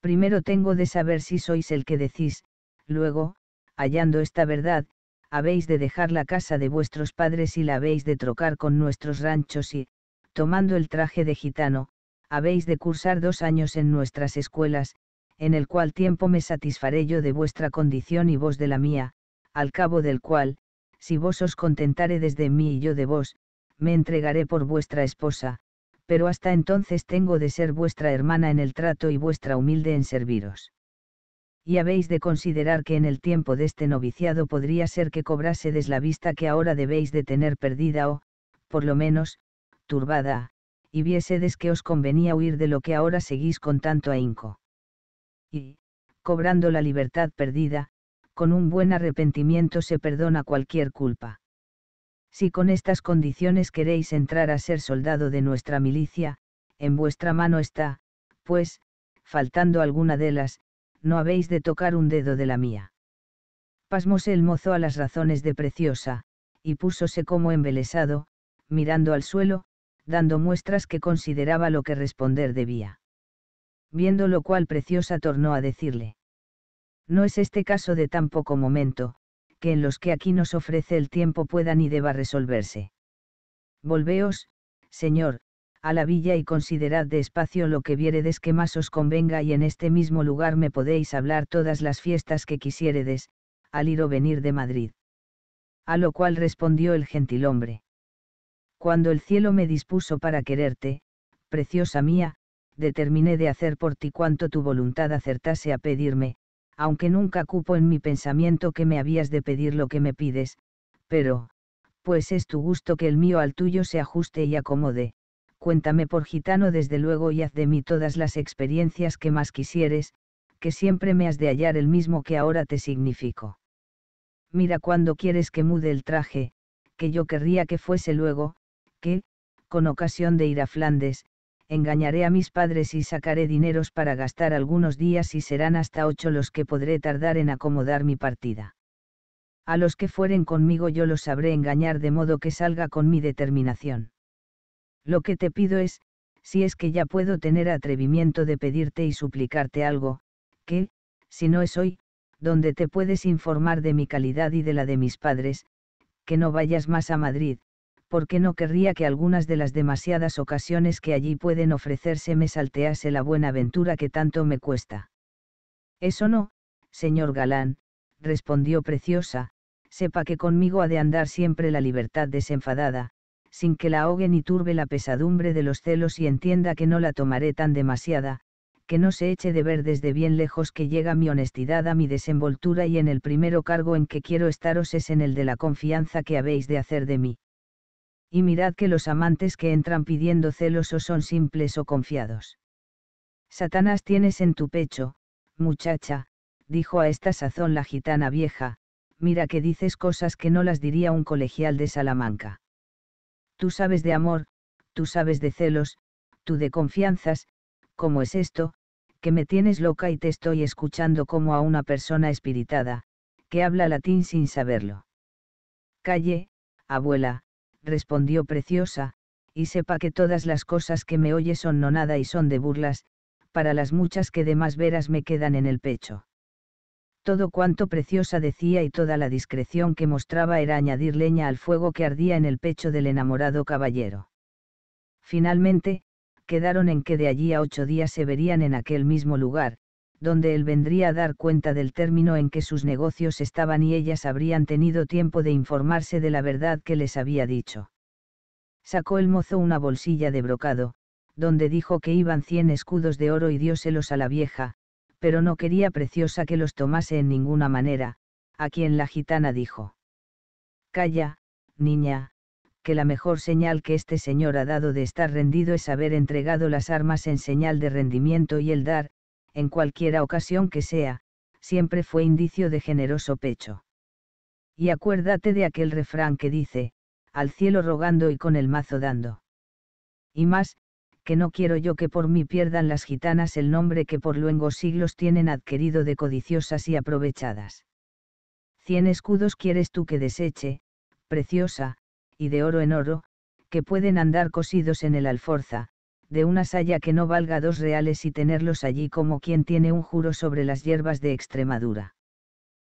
Speaker 1: Primero tengo de saber si sois el que decís, luego, hallando esta verdad, habéis de dejar la casa de vuestros padres y la habéis de trocar con nuestros ranchos y, tomando el traje de gitano, habéis de cursar dos años en nuestras escuelas, en el cual tiempo me satisfaré yo de vuestra condición y vos de la mía, al cabo del cual, si vos os contentare desde mí y yo de vos, me entregaré por vuestra esposa, pero hasta entonces tengo de ser vuestra hermana en el trato y vuestra humilde en serviros. Y habéis de considerar que en el tiempo de este noviciado podría ser que des la vista que ahora debéis de tener perdida o, por lo menos, turbada, y viésedes que os convenía huir de lo que ahora seguís con tanto ahínco. Y, cobrando la libertad perdida, con un buen arrepentimiento se perdona cualquier culpa. Si con estas condiciones queréis entrar a ser soldado de nuestra milicia, en vuestra mano está, pues, faltando alguna de las, no habéis de tocar un dedo de la mía. Pasmóse el mozo a las razones de Preciosa, y púsose como embelesado, mirando al suelo, dando muestras que consideraba lo que responder debía. Viendo lo cual Preciosa tornó a decirle. No es este caso de tan poco momento, que en los que aquí nos ofrece el tiempo pueda ni deba resolverse. Volveos, Señor, a la villa y considerad de espacio lo que viéredes que más os convenga y en este mismo lugar me podéis hablar todas las fiestas que quisiéredes, al ir o venir de Madrid. A lo cual respondió el hombre. Cuando el cielo me dispuso para quererte, preciosa mía, determiné de hacer por ti cuanto tu voluntad acertase a pedirme, aunque nunca cupo en mi pensamiento que me habías de pedir lo que me pides, pero, pues es tu gusto que el mío al tuyo se ajuste y acomode, cuéntame por gitano desde luego y haz de mí todas las experiencias que más quisieres, que siempre me has de hallar el mismo que ahora te significo. Mira cuando quieres que mude el traje, que yo querría que fuese luego, que, con ocasión de ir a Flandes, engañaré a mis padres y sacaré dineros para gastar algunos días y serán hasta ocho los que podré tardar en acomodar mi partida. A los que fueren conmigo yo los sabré engañar de modo que salga con mi determinación. Lo que te pido es, si es que ya puedo tener atrevimiento de pedirte y suplicarte algo, que, si no es hoy, donde te puedes informar de mi calidad y de la de mis padres, que no vayas más a Madrid, porque no querría que algunas de las demasiadas ocasiones que allí pueden ofrecerse me saltease la buena ventura que tanto me cuesta. Eso no, señor Galán, respondió Preciosa, sepa que conmigo ha de andar siempre la libertad desenfadada, sin que la ahogue ni turbe la pesadumbre de los celos y entienda que no la tomaré tan demasiada, que no se eche de ver desde bien lejos que llega mi honestidad a mi desenvoltura y en el primero cargo en que quiero estaros es en el de la confianza que habéis de hacer de mí y mirad que los amantes que entran pidiendo celos o son simples o confiados. Satanás tienes en tu pecho, muchacha, dijo a esta sazón la gitana vieja, mira que dices cosas que no las diría un colegial de Salamanca. Tú sabes de amor, tú sabes de celos, tú de confianzas, ¿cómo es esto? que me tienes loca y te estoy escuchando como a una persona espiritada, que habla latín sin saberlo. Calle, abuela, respondió Preciosa, y sepa que todas las cosas que me oye son no nada y son de burlas, para las muchas que de más veras me quedan en el pecho. Todo cuanto Preciosa decía y toda la discreción que mostraba era añadir leña al fuego que ardía en el pecho del enamorado caballero. Finalmente, quedaron en que de allí a ocho días se verían en aquel mismo lugar, donde él vendría a dar cuenta del término en que sus negocios estaban y ellas habrían tenido tiempo de informarse de la verdad que les había dicho. Sacó el mozo una bolsilla de brocado, donde dijo que iban cien escudos de oro y dióselos a la vieja, pero no quería preciosa que los tomase en ninguna manera, a quien la gitana dijo. Calla, niña, que la mejor señal que este señor ha dado de estar rendido es haber entregado las armas en señal de rendimiento y el dar, en cualquiera ocasión que sea, siempre fue indicio de generoso pecho. Y acuérdate de aquel refrán que dice, al cielo rogando y con el mazo dando. Y más, que no quiero yo que por mí pierdan las gitanas el nombre que por luengos siglos tienen adquirido de codiciosas y aprovechadas. Cien escudos quieres tú que deseche, preciosa, y de oro en oro, que pueden andar cosidos en el alforza, de una saya que no valga dos reales y tenerlos allí como quien tiene un juro sobre las hierbas de Extremadura.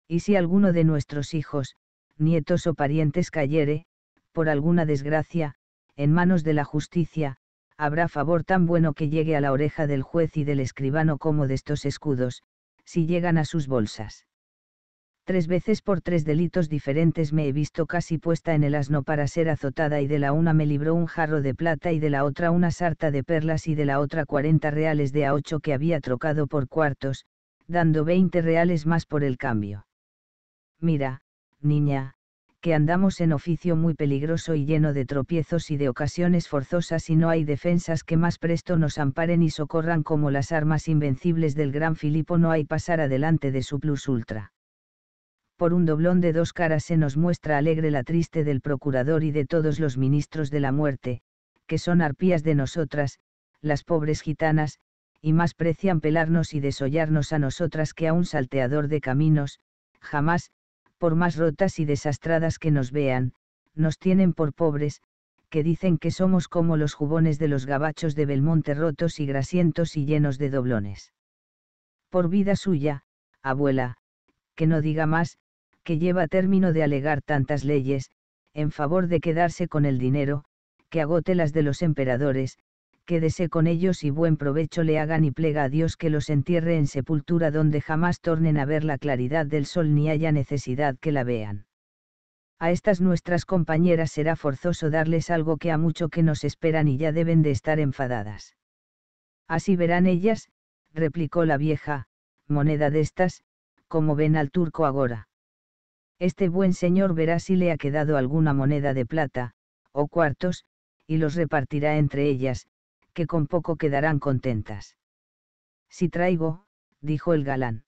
Speaker 1: Y si alguno de nuestros hijos, nietos o parientes cayere, por alguna desgracia, en manos de la justicia, habrá favor tan bueno que llegue a la oreja del juez y del escribano como de estos escudos, si llegan a sus bolsas. Tres veces por tres delitos diferentes me he visto casi puesta en el asno para ser azotada y de la una me libró un jarro de plata y de la otra una sarta de perlas y de la otra cuarenta reales de a ocho que había trocado por cuartos, dando veinte reales más por el cambio. Mira, niña, que andamos en oficio muy peligroso y lleno de tropiezos y de ocasiones forzosas y no hay defensas que más presto nos amparen y socorran como las armas invencibles del gran Filipo no hay pasar adelante de su plus ultra por un doblón de dos caras se nos muestra alegre la triste del procurador y de todos los ministros de la muerte, que son arpías de nosotras, las pobres gitanas, y más precian pelarnos y desollarnos a nosotras que a un salteador de caminos, jamás, por más rotas y desastradas que nos vean, nos tienen por pobres, que dicen que somos como los jubones de los gabachos de Belmonte rotos y grasientos y llenos de doblones. Por vida suya, abuela, que no diga más, que lleva término de alegar tantas leyes, en favor de quedarse con el dinero, que agote las de los emperadores, quédese con ellos y buen provecho le hagan y plega a Dios que los entierre en sepultura donde jamás tornen a ver la claridad del sol ni haya necesidad que la vean. A estas nuestras compañeras será forzoso darles algo que a mucho que nos esperan y ya deben de estar enfadadas. Así verán ellas, replicó la vieja, moneda de estas, como ven al turco agora. Este buen señor verá si le ha quedado alguna moneda de plata, o cuartos, y los repartirá entre ellas, que con poco quedarán contentas. Si traigo, dijo el galán.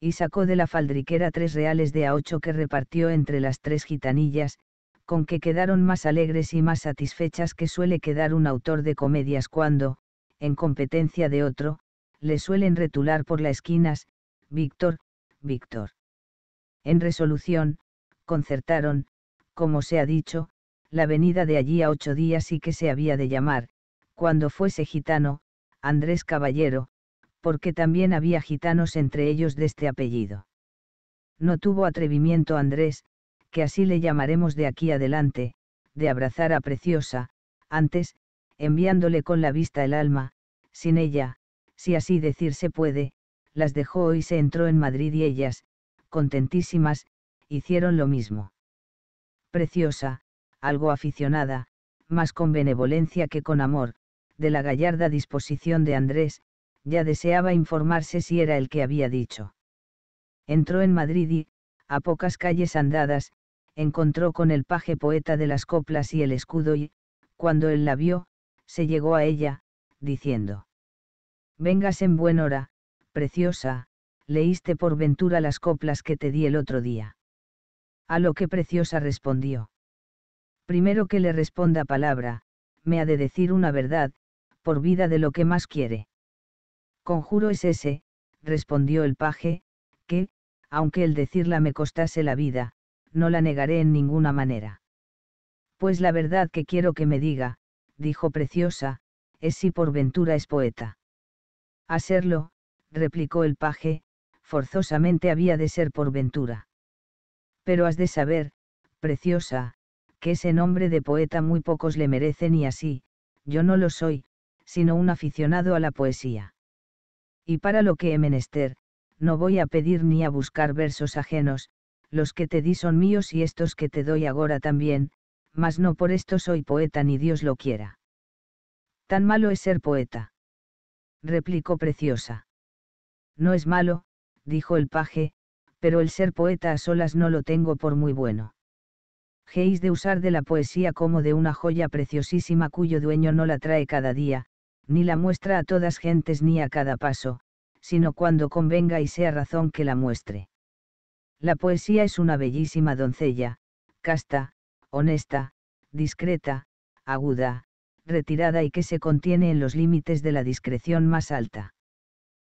Speaker 1: Y sacó de la faldriquera tres reales de a ocho que repartió entre las tres gitanillas, con que quedaron más alegres y más satisfechas que suele quedar un autor de comedias cuando, en competencia de otro, le suelen retular por las esquinas, Víctor, Víctor. En resolución, concertaron, como se ha dicho, la venida de allí a ocho días y que se había de llamar, cuando fuese gitano, Andrés Caballero, porque también había gitanos entre ellos de este apellido. No tuvo atrevimiento Andrés, que así le llamaremos de aquí adelante, de abrazar a Preciosa, antes, enviándole con la vista el alma, sin ella, si así decirse puede, las dejó y se entró en Madrid y ellas, contentísimas, hicieron lo mismo. Preciosa, algo aficionada, más con benevolencia que con amor, de la gallarda disposición de Andrés, ya deseaba informarse si era el que había dicho. Entró en Madrid y, a pocas calles andadas, encontró con el paje poeta de las coplas y el escudo y, cuando él la vio, se llegó a ella, diciendo. Vengas en buen hora, preciosa, ¿leíste por ventura las coplas que te di el otro día? A lo que Preciosa respondió. Primero que le responda palabra, me ha de decir una verdad, por vida de lo que más quiere. Conjuro es ese, respondió el paje, que, aunque el decirla me costase la vida, no la negaré en ninguna manera. Pues la verdad que quiero que me diga, dijo Preciosa, es si por ventura es poeta. A serlo, replicó el paje, forzosamente había de ser por ventura. Pero has de saber, preciosa, que ese nombre de poeta muy pocos le merecen y así, yo no lo soy, sino un aficionado a la poesía. Y para lo que he menester, no voy a pedir ni a buscar versos ajenos, los que te di son míos y estos que te doy ahora también, mas no por esto soy poeta ni Dios lo quiera. Tan malo es ser poeta. Replicó Preciosa. No es malo, dijo el paje, pero el ser poeta a solas no lo tengo por muy bueno. Geis de usar de la poesía como de una joya preciosísima cuyo dueño no la trae cada día, ni la muestra a todas gentes ni a cada paso, sino cuando convenga y sea razón que la muestre. La poesía es una bellísima doncella, casta, honesta, discreta, aguda, retirada y que se contiene en los límites de la discreción más alta.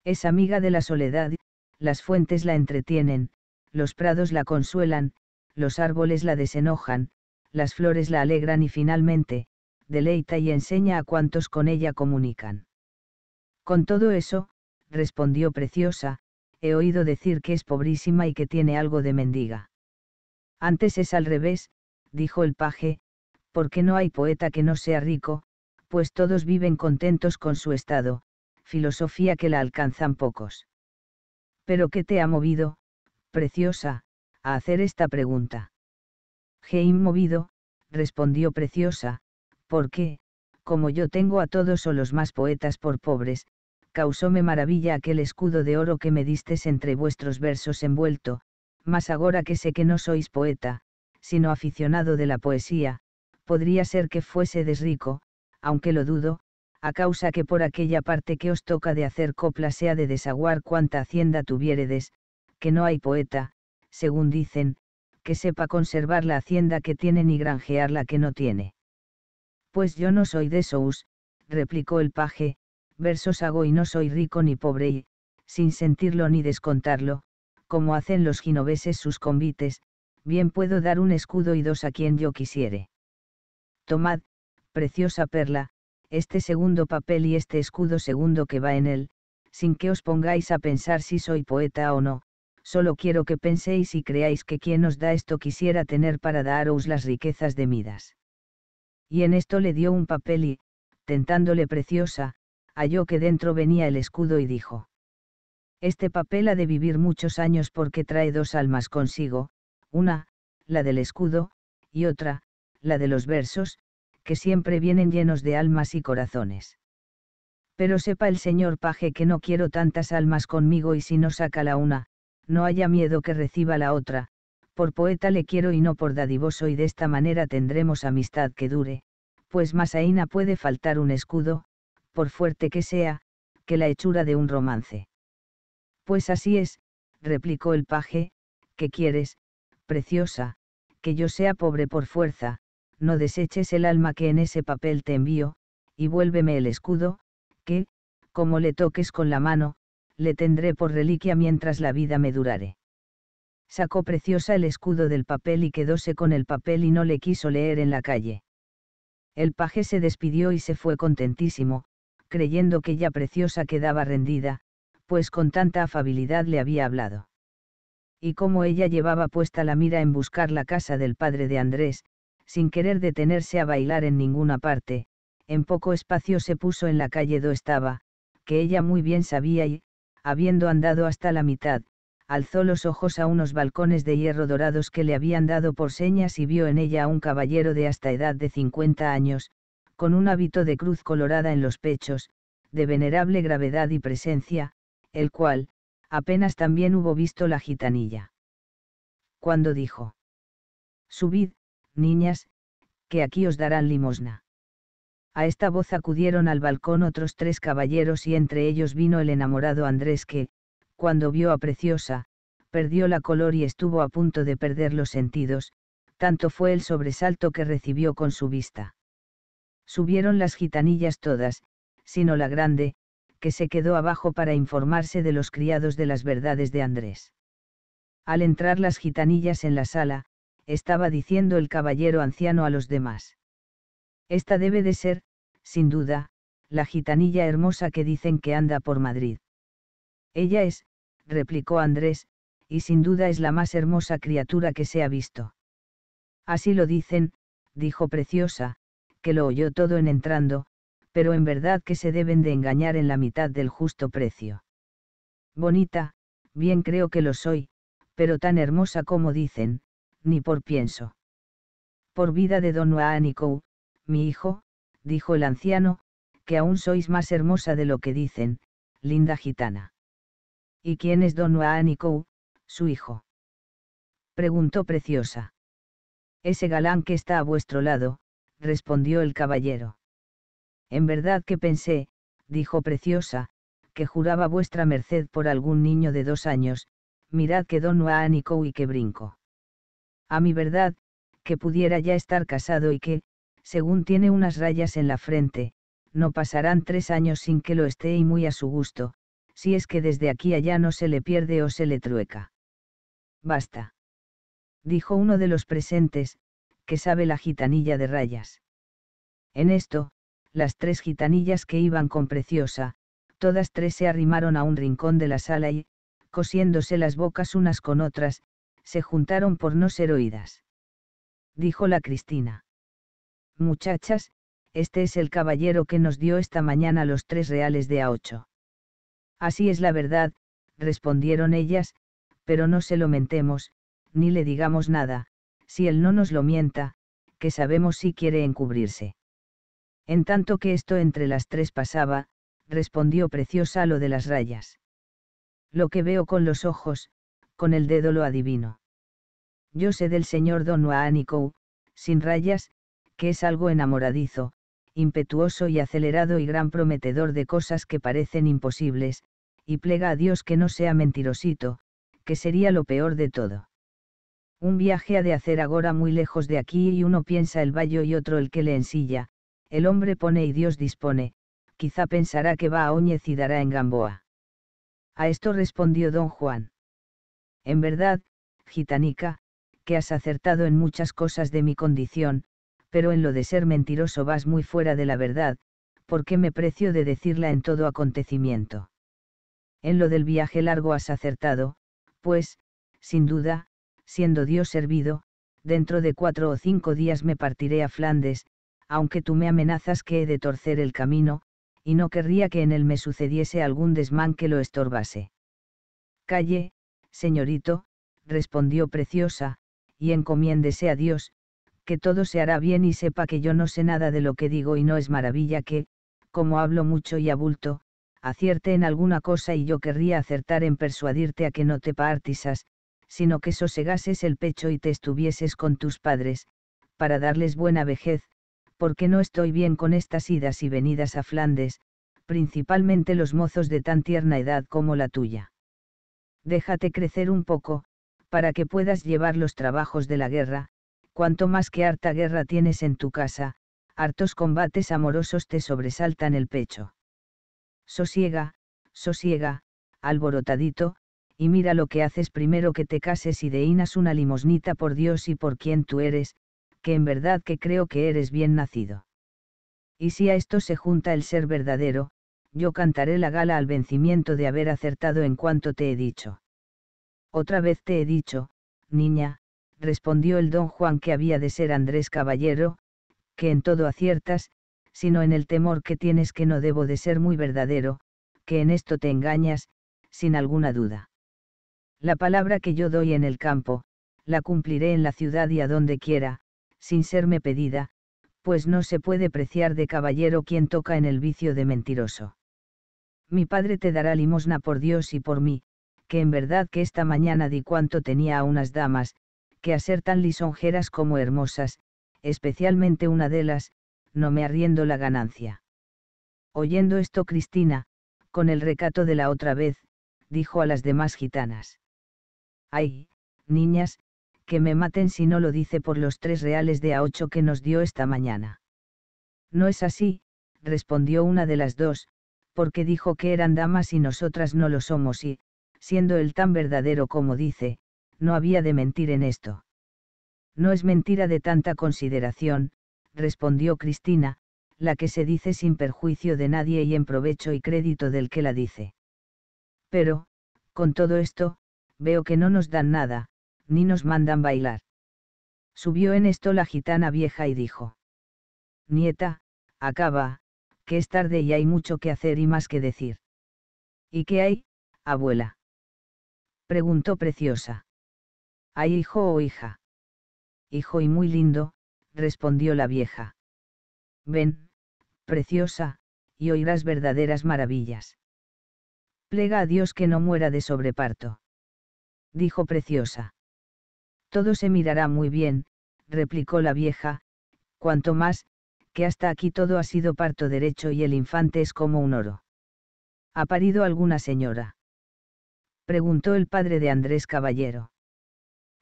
Speaker 1: Es amiga de la soledad las fuentes la entretienen, los prados la consuelan, los árboles la desenojan, las flores la alegran y finalmente, deleita y enseña a cuantos con ella comunican. Con todo eso, respondió Preciosa, he oído decir que es pobrísima y que tiene algo de mendiga. Antes es al revés, dijo el paje, porque no hay poeta que no sea rico, pues todos viven contentos con su estado, filosofía que la alcanzan pocos. Pero ¿qué te ha movido, preciosa, a hacer esta pregunta? He movido?», respondió preciosa, porque, como yo tengo a todos o los más poetas por pobres, causóme maravilla aquel escudo de oro que me distes entre vuestros versos envuelto, mas ahora que sé que no sois poeta, sino aficionado de la poesía, podría ser que fuese rico, aunque lo dudo, a causa que por aquella parte que os toca de hacer copla sea de desaguar cuanta hacienda tuviéredes, que no hay poeta, según dicen, que sepa conservar la hacienda que tiene ni granjear la que no tiene. Pues yo no soy de Sous, replicó el paje, versos hago y no soy rico ni pobre y, sin sentirlo ni descontarlo, como hacen los ginoveses sus convites, bien puedo dar un escudo y dos a quien yo quisiere. Tomad, preciosa perla, este segundo papel y este escudo segundo que va en él, sin que os pongáis a pensar si soy poeta o no, solo quiero que penséis y creáis que quien os da esto quisiera tener para daros las riquezas de Midas. Y en esto le dio un papel y, tentándole preciosa, halló que dentro venía el escudo y dijo. Este papel ha de vivir muchos años porque trae dos almas consigo, una, la del escudo, y otra, la de los versos, que siempre vienen llenos de almas y corazones. Pero sepa el señor paje que no quiero tantas almas conmigo y si no saca la una, no haya miedo que reciba la otra, por poeta le quiero y no por dadivoso y de esta manera tendremos amistad que dure, pues más aína puede faltar un escudo, por fuerte que sea, que la hechura de un romance. Pues así es, replicó el paje, ¿qué quieres, preciosa, que yo sea pobre por fuerza, no deseches el alma que en ese papel te envío, y vuélveme el escudo, que, como le toques con la mano, le tendré por reliquia mientras la vida me durare. Sacó Preciosa el escudo del papel y quedóse con el papel y no le quiso leer en la calle. El paje se despidió y se fue contentísimo, creyendo que ya Preciosa quedaba rendida, pues con tanta afabilidad le había hablado. Y como ella llevaba puesta la mira en buscar la casa del padre de Andrés, sin querer detenerse a bailar en ninguna parte, en poco espacio se puso en la calle do estaba, que ella muy bien sabía y, habiendo andado hasta la mitad, alzó los ojos a unos balcones de hierro dorados que le habían dado por señas y vio en ella a un caballero de hasta edad de 50 años, con un hábito de cruz colorada en los pechos, de venerable gravedad y presencia, el cual, apenas también hubo visto la gitanilla. Cuando dijo, Subid, niñas, que aquí os darán limosna. A esta voz acudieron al balcón otros tres caballeros y entre ellos vino el enamorado Andrés que, cuando vio a Preciosa, perdió la color y estuvo a punto de perder los sentidos, tanto fue el sobresalto que recibió con su vista. Subieron las gitanillas todas, sino la grande, que se quedó abajo para informarse de los criados de las verdades de Andrés. Al entrar las gitanillas en la sala, estaba diciendo el caballero anciano a los demás. Esta debe de ser, sin duda, la gitanilla hermosa que dicen que anda por Madrid. Ella es, replicó Andrés, y sin duda es la más hermosa criatura que se ha visto. Así lo dicen, dijo Preciosa, que lo oyó todo en entrando, pero en verdad que se deben de engañar en la mitad del justo precio. Bonita, bien creo que lo soy, pero tan hermosa como dicen, ni por pienso. Por vida de don Juanico, mi hijo, dijo el anciano, que aún sois más hermosa de lo que dicen, linda gitana. ¿Y quién es don Juanico, su hijo? preguntó Preciosa. Ese galán que está a vuestro lado, respondió el caballero. En verdad que pensé, dijo Preciosa, que juraba vuestra merced por algún niño de dos años, mirad que don Anicou y que brinco a mi verdad, que pudiera ya estar casado y que, según tiene unas rayas en la frente, no pasarán tres años sin que lo esté y muy a su gusto, si es que desde aquí allá no se le pierde o se le trueca. Basta. Dijo uno de los presentes, que sabe la gitanilla de rayas. En esto, las tres gitanillas que iban con Preciosa, todas tres se arrimaron a un rincón de la sala y, cosiéndose las bocas unas con otras, se juntaron por no ser oídas. Dijo la Cristina. Muchachas, este es el caballero que nos dio esta mañana los tres reales de a ocho. Así es la verdad, respondieron ellas, pero no se lo mentemos, ni le digamos nada, si él no nos lo mienta, que sabemos si quiere encubrirse. En tanto que esto entre las tres pasaba, respondió Preciosa lo de las rayas. Lo que veo con los ojos, con el dedo lo adivino. Yo sé del señor Don Juanico, sin rayas, que es algo enamoradizo, impetuoso y acelerado y gran prometedor de cosas que parecen imposibles, y plega a Dios que no sea mentirosito, que sería lo peor de todo. Un viaje ha de hacer agora muy lejos de aquí y uno piensa el vallo y otro el que le ensilla, el hombre pone y Dios dispone, quizá pensará que va a Oñez y dará en Gamboa. A esto respondió don Juan en verdad, gitanica, que has acertado en muchas cosas de mi condición, pero en lo de ser mentiroso vas muy fuera de la verdad, porque me precio de decirla en todo acontecimiento. En lo del viaje largo has acertado, pues, sin duda, siendo Dios servido, dentro de cuatro o cinco días me partiré a Flandes, aunque tú me amenazas que he de torcer el camino, y no querría que en él me sucediese algún desmán que lo estorbase. Calle, Señorito, respondió Preciosa, y encomiéndese a Dios, que todo se hará bien y sepa que yo no sé nada de lo que digo y no es maravilla que, como hablo mucho y abulto, acierte en alguna cosa y yo querría acertar en persuadirte a que no te partisas, sino que sosegases el pecho y te estuvieses con tus padres, para darles buena vejez, porque no estoy bien con estas idas y venidas a Flandes, principalmente los mozos de tan tierna edad como la tuya déjate crecer un poco, para que puedas llevar los trabajos de la guerra, cuanto más que harta guerra tienes en tu casa, hartos combates amorosos te sobresaltan el pecho. Sosiega, sosiega, alborotadito, y mira lo que haces primero que te cases y deinas una limosnita por Dios y por quien tú eres, que en verdad que creo que eres bien nacido. Y si a esto se junta el ser verdadero, yo cantaré la gala al vencimiento de haber acertado en cuanto te he dicho. Otra vez te he dicho, niña, respondió el don Juan que había de ser Andrés Caballero, que en todo aciertas, sino en el temor que tienes que no debo de ser muy verdadero, que en esto te engañas, sin alguna duda. La palabra que yo doy en el campo, la cumpliré en la ciudad y a donde quiera, sin serme pedida, pues no se puede preciar de caballero quien toca en el vicio de mentiroso. Mi padre te dará limosna por Dios y por mí, que en verdad que esta mañana di cuanto tenía a unas damas, que a ser tan lisonjeras como hermosas, especialmente una de las, no me arriendo la ganancia. Oyendo esto Cristina, con el recato de la otra vez, dijo a las demás gitanas. Ay, niñas, que me maten si no lo dice por los tres reales de a ocho que nos dio esta mañana. No es así, respondió una de las dos, porque dijo que eran damas y nosotras no lo somos y, siendo él tan verdadero como dice, no había de mentir en esto. No es mentira de tanta consideración, respondió Cristina, la que se dice sin perjuicio de nadie y en provecho y crédito del que la dice. Pero, con todo esto, veo que no nos dan nada, ni nos mandan bailar. Subió en esto la gitana vieja y dijo. Nieta, acaba, que es tarde y hay mucho que hacer y más que decir. ¿Y qué hay, abuela? Preguntó Preciosa. ¿Hay hijo o hija? Hijo y muy lindo, respondió la vieja. Ven, Preciosa, y oirás verdaderas maravillas. Plega a Dios que no muera de sobreparto. Dijo Preciosa. Todo se mirará muy bien, replicó la vieja, cuanto más, que hasta aquí todo ha sido parto derecho y el infante es como un oro. ¿Ha parido alguna señora? preguntó el padre de Andrés Caballero.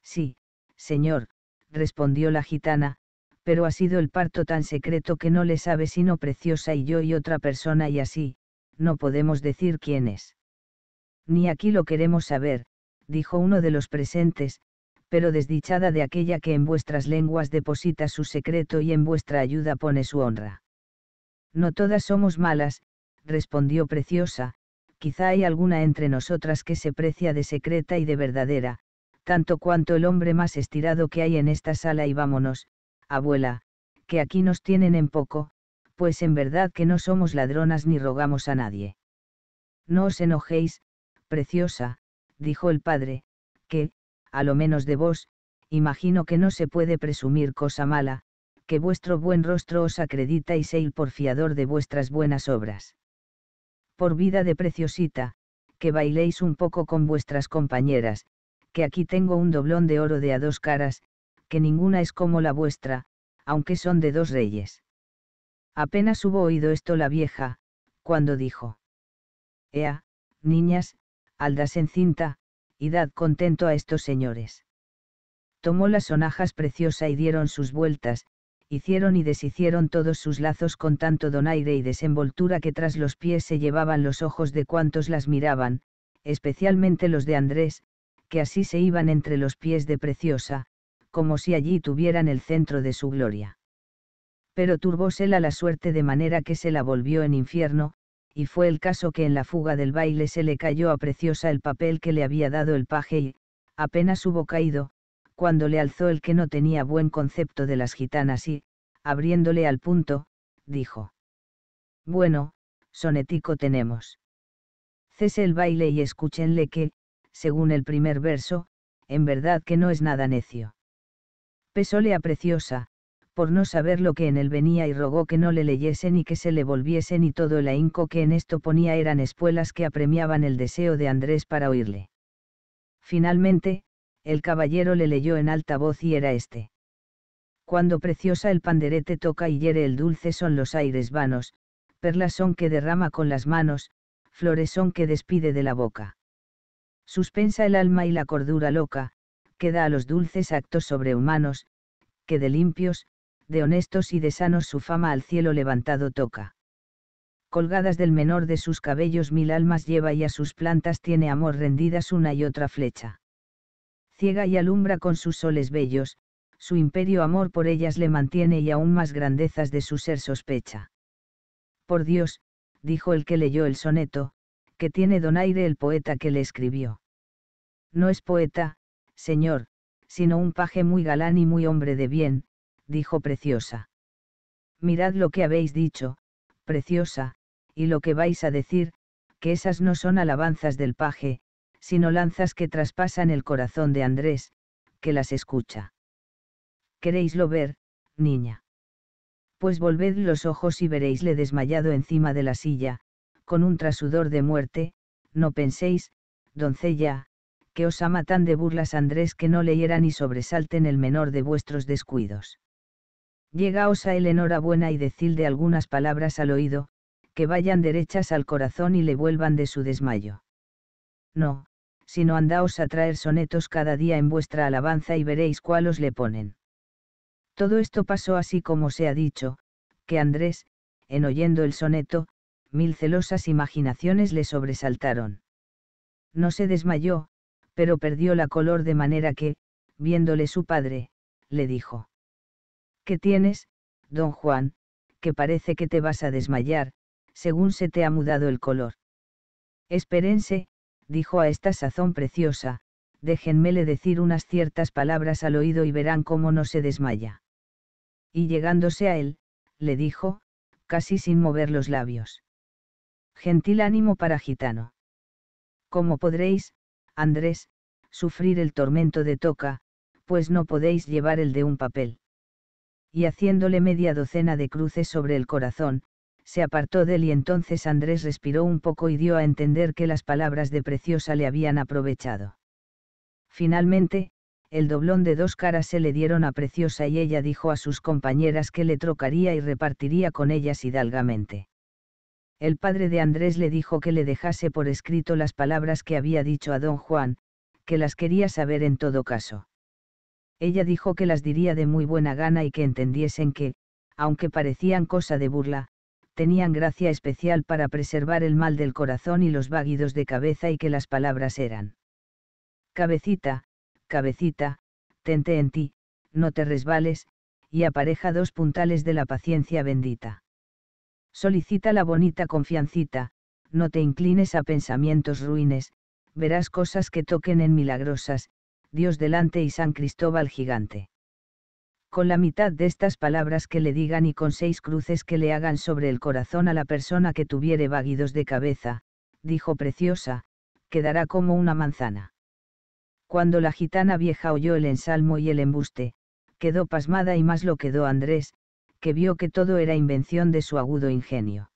Speaker 1: Sí, señor, respondió la gitana, pero ha sido el parto tan secreto que no le sabe sino Preciosa y yo y otra persona y así, no podemos decir quién es. Ni aquí lo queremos saber, dijo uno de los presentes, pero desdichada de aquella que en vuestras lenguas deposita su secreto y en vuestra ayuda pone su honra. No todas somos malas, respondió Preciosa, quizá hay alguna entre nosotras que se precia de secreta y de verdadera, tanto cuanto el hombre más estirado que hay en esta sala y vámonos, abuela, que aquí nos tienen en poco, pues en verdad que no somos ladronas ni rogamos a nadie. No os enojéis, preciosa, dijo el padre, que, a lo menos de vos, imagino que no se puede presumir cosa mala, que vuestro buen rostro os acredita y el porfiador de vuestras buenas obras. Por vida de preciosita, que bailéis un poco con vuestras compañeras, que aquí tengo un doblón de oro de a dos caras, que ninguna es como la vuestra, aunque son de dos reyes. Apenas hubo oído esto la vieja, cuando dijo. Ea, niñas, Aldas cinta» y dad contento a estos señores. Tomó las sonajas preciosa y dieron sus vueltas, hicieron y deshicieron todos sus lazos con tanto donaire y desenvoltura que tras los pies se llevaban los ojos de cuantos las miraban, especialmente los de Andrés, que así se iban entre los pies de Preciosa, como si allí tuvieran el centro de su gloria. Pero turbósela la suerte de manera que se la volvió en infierno, y fue el caso que en la fuga del baile se le cayó a Preciosa el papel que le había dado el paje y, apenas hubo caído, cuando le alzó el que no tenía buen concepto de las gitanas y, abriéndole al punto, dijo. Bueno, sonetico tenemos. Cese el baile y escúchenle que, según el primer verso, en verdad que no es nada necio. Pesóle a Preciosa, por no saber lo que en él venía y rogó que no le leyesen y que se le volviesen y todo el ahínco que en esto ponía eran espuelas que apremiaban el deseo de Andrés para oírle. Finalmente, el caballero le leyó en alta voz y era este. Cuando preciosa el panderete toca y hiere el dulce son los aires vanos, perlas son que derrama con las manos, flores son que despide de la boca. Suspensa el alma y la cordura loca, que da a los dulces actos sobrehumanos, que de limpios, de honestos y de sanos su fama al cielo levantado toca. Colgadas del menor de sus cabellos mil almas lleva y a sus plantas tiene amor rendidas una y otra flecha. Ciega y alumbra con sus soles bellos, su imperio amor por ellas le mantiene y aún más grandezas de su ser sospecha. Por Dios, dijo el que leyó el soneto, que tiene donaire el poeta que le escribió. No es poeta, señor, sino un paje muy galán y muy hombre de bien, dijo Preciosa. Mirad lo que habéis dicho, Preciosa, y lo que vais a decir, que esas no son alabanzas del paje, sino lanzas que traspasan el corazón de Andrés, que las escucha. ¿Queréislo ver, niña? Pues volved los ojos y veréisle desmayado encima de la silla, con un trasudor de muerte, no penséis, doncella, que os ama tan de burlas Andrés que no le ni sobresalten el menor de vuestros descuidos. Llegaos a él enhorabuena y decilde algunas palabras al oído, que vayan derechas al corazón y le vuelvan de su desmayo. No, sino andaos a traer sonetos cada día en vuestra alabanza y veréis cuál os le ponen. Todo esto pasó así como se ha dicho, que Andrés, en oyendo el soneto, mil celosas imaginaciones le sobresaltaron. No se desmayó, pero perdió la color de manera que, viéndole su padre, le dijo que tienes, don Juan, que parece que te vas a desmayar, según se te ha mudado el color? Espérense, dijo a esta sazón preciosa, déjenmele decir unas ciertas palabras al oído y verán cómo no se desmaya. Y llegándose a él, le dijo, casi sin mover los labios. Gentil ánimo para gitano. ¿Cómo podréis, Andrés, sufrir el tormento de toca, pues no podéis llevar el de un papel y haciéndole media docena de cruces sobre el corazón, se apartó de él y entonces Andrés respiró un poco y dio a entender que las palabras de Preciosa le habían aprovechado. Finalmente, el doblón de dos caras se le dieron a Preciosa y ella dijo a sus compañeras que le trocaría y repartiría con ellas hidalgamente. El padre de Andrés le dijo que le dejase por escrito las palabras que había dicho a don Juan, que las quería saber en todo caso. Ella dijo que las diría de muy buena gana y que entendiesen que, aunque parecían cosa de burla, tenían gracia especial para preservar el mal del corazón y los vaguidos de cabeza y que las palabras eran. Cabecita, cabecita, tente en ti, no te resbales, y apareja dos puntales de la paciencia bendita. Solicita la bonita confiancita, no te inclines a pensamientos ruines, verás cosas que toquen en milagrosas, Dios delante y San Cristóbal gigante. Con la mitad de estas palabras que le digan y con seis cruces que le hagan sobre el corazón a la persona que tuviere vaguidos de cabeza, dijo Preciosa, quedará como una manzana. Cuando la gitana vieja oyó el ensalmo y el embuste, quedó pasmada y más lo quedó Andrés, que vio que todo era invención de su agudo ingenio.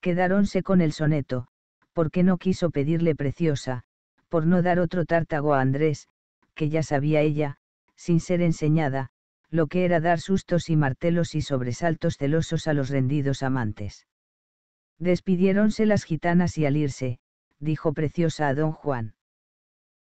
Speaker 1: Quedáronse con el soneto, porque no quiso pedirle preciosa, por no dar otro tártago a Andrés, que ya sabía ella, sin ser enseñada, lo que era dar sustos y martelos y sobresaltos celosos a los rendidos amantes. Despidiéronse las gitanas y al irse, dijo Preciosa a don Juan.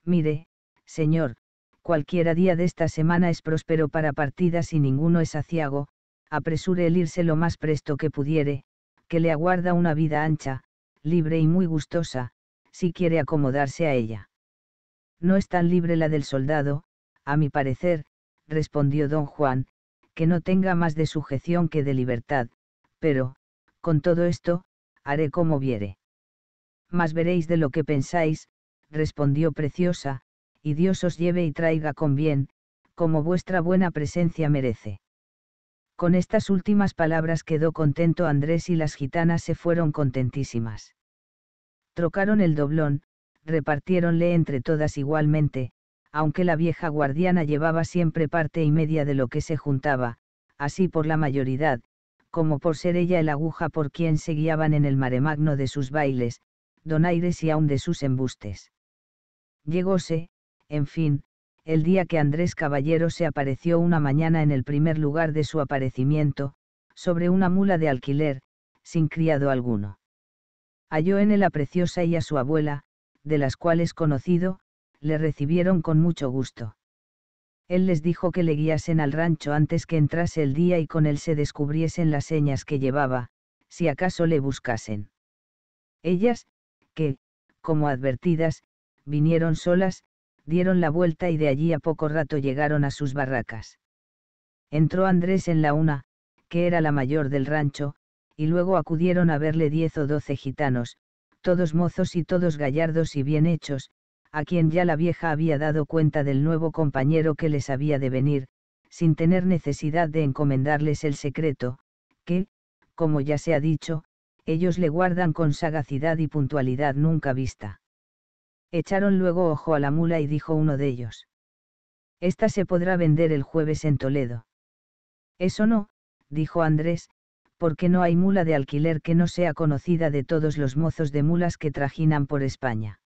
Speaker 1: Mire, señor, cualquiera día de esta semana es próspero para partidas y ninguno es aciago, apresure el irse lo más presto que pudiere, que le aguarda una vida ancha, libre y muy gustosa, si quiere acomodarse a ella. No es tan libre la del soldado, a mi parecer, respondió don Juan, que no tenga más de sujeción que de libertad, pero, con todo esto, haré como viere. Mas veréis de lo que pensáis, respondió Preciosa, y Dios os lleve y traiga con bien, como vuestra buena presencia merece. Con estas últimas palabras quedó contento Andrés y las gitanas se fueron contentísimas trocaron el doblón, repartiéronle entre todas igualmente, aunque la vieja guardiana llevaba siempre parte y media de lo que se juntaba, así por la mayoría, como por ser ella el aguja por quien se guiaban en el maremagno de sus bailes, donaires y aun de sus embustes. Llegóse, en fin, el día que Andrés Caballero se apareció una mañana en el primer lugar de su aparecimiento, sobre una mula de alquiler, sin criado alguno halló en él a Preciosa y a su abuela, de las cuales conocido, le recibieron con mucho gusto. Él les dijo que le guiasen al rancho antes que entrase el día y con él se descubriesen las señas que llevaba, si acaso le buscasen. Ellas, que, como advertidas, vinieron solas, dieron la vuelta y de allí a poco rato llegaron a sus barracas. Entró Andrés en la una, que era la mayor del rancho, y luego acudieron a verle diez o doce gitanos, todos mozos y todos gallardos y bien hechos, a quien ya la vieja había dado cuenta del nuevo compañero que les había de venir, sin tener necesidad de encomendarles el secreto, que, como ya se ha dicho, ellos le guardan con sagacidad y puntualidad nunca vista. Echaron luego ojo a la mula y dijo uno de ellos. Esta se podrá vender el jueves en Toledo. Eso no, dijo Andrés, porque no hay mula de alquiler que no sea conocida de todos los mozos de mulas que trajinan por España.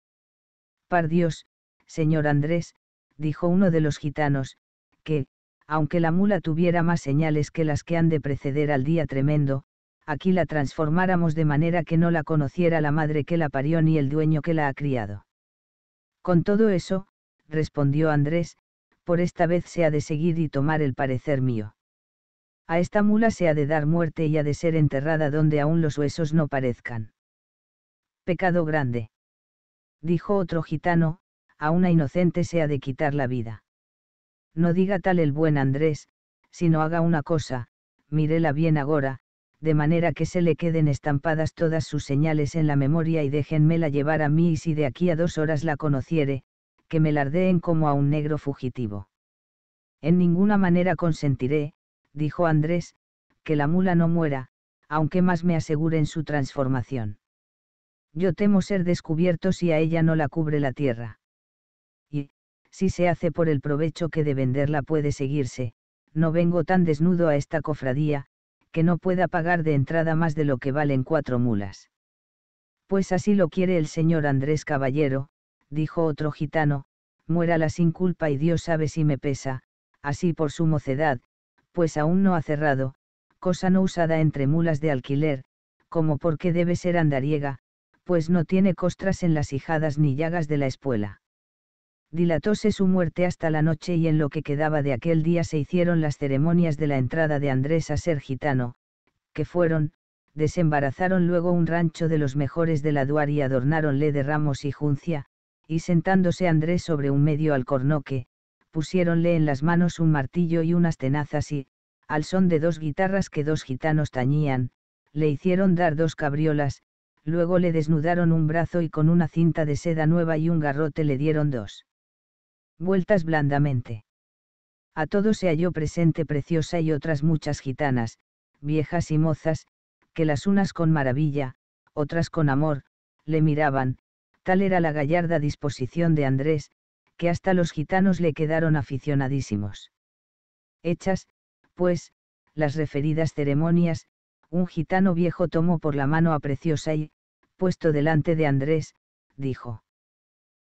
Speaker 1: Par Dios, señor Andrés, dijo uno de los gitanos, que, aunque la mula tuviera más señales que las que han de preceder al día tremendo, aquí la transformáramos de manera que no la conociera la madre que la parió ni el dueño que la ha criado. Con todo eso, respondió Andrés, por esta vez se ha de seguir y tomar el parecer mío a esta mula se ha de dar muerte y ha de ser enterrada donde aún los huesos no parezcan. Pecado grande. Dijo otro gitano, a una inocente se ha de quitar la vida. No diga tal el buen Andrés, sino haga una cosa, mírela bien agora, de manera que se le queden estampadas todas sus señales en la memoria y déjenmela llevar a mí y si de aquí a dos horas la conociere, que me lardeen como a un negro fugitivo. En ninguna manera consentiré, dijo Andrés, que la mula no muera, aunque más me aseguren su transformación. Yo temo ser descubierto si a ella no la cubre la tierra. Y, si se hace por el provecho que de venderla puede seguirse, no vengo tan desnudo a esta cofradía, que no pueda pagar de entrada más de lo que valen cuatro mulas. Pues así lo quiere el señor Andrés Caballero, dijo otro gitano, muérala sin culpa y Dios sabe si me pesa, así por su mocedad, pues aún no ha cerrado, cosa no usada entre mulas de alquiler, como porque debe ser andariega, pues no tiene costras en las hijadas ni llagas de la espuela. Dilatóse su muerte hasta la noche y en lo que quedaba de aquel día se hicieron las ceremonias de la entrada de Andrés a ser gitano, que fueron, desembarazaron luego un rancho de los mejores la duar y adornáronle de ramos y juncia, y sentándose Andrés sobre un medio alcornoque, pusiéronle en las manos un martillo y unas tenazas y, al son de dos guitarras que dos gitanos tañían, le hicieron dar dos cabriolas, luego le desnudaron un brazo y con una cinta de seda nueva y un garrote le dieron dos vueltas blandamente. A todo se halló presente Preciosa y otras muchas gitanas, viejas y mozas, que las unas con maravilla, otras con amor, le miraban, tal era la gallarda disposición de Andrés, que hasta los gitanos le quedaron aficionadísimos. Hechas, pues, las referidas ceremonias, un gitano viejo tomó por la mano a Preciosa y, puesto delante de Andrés, dijo.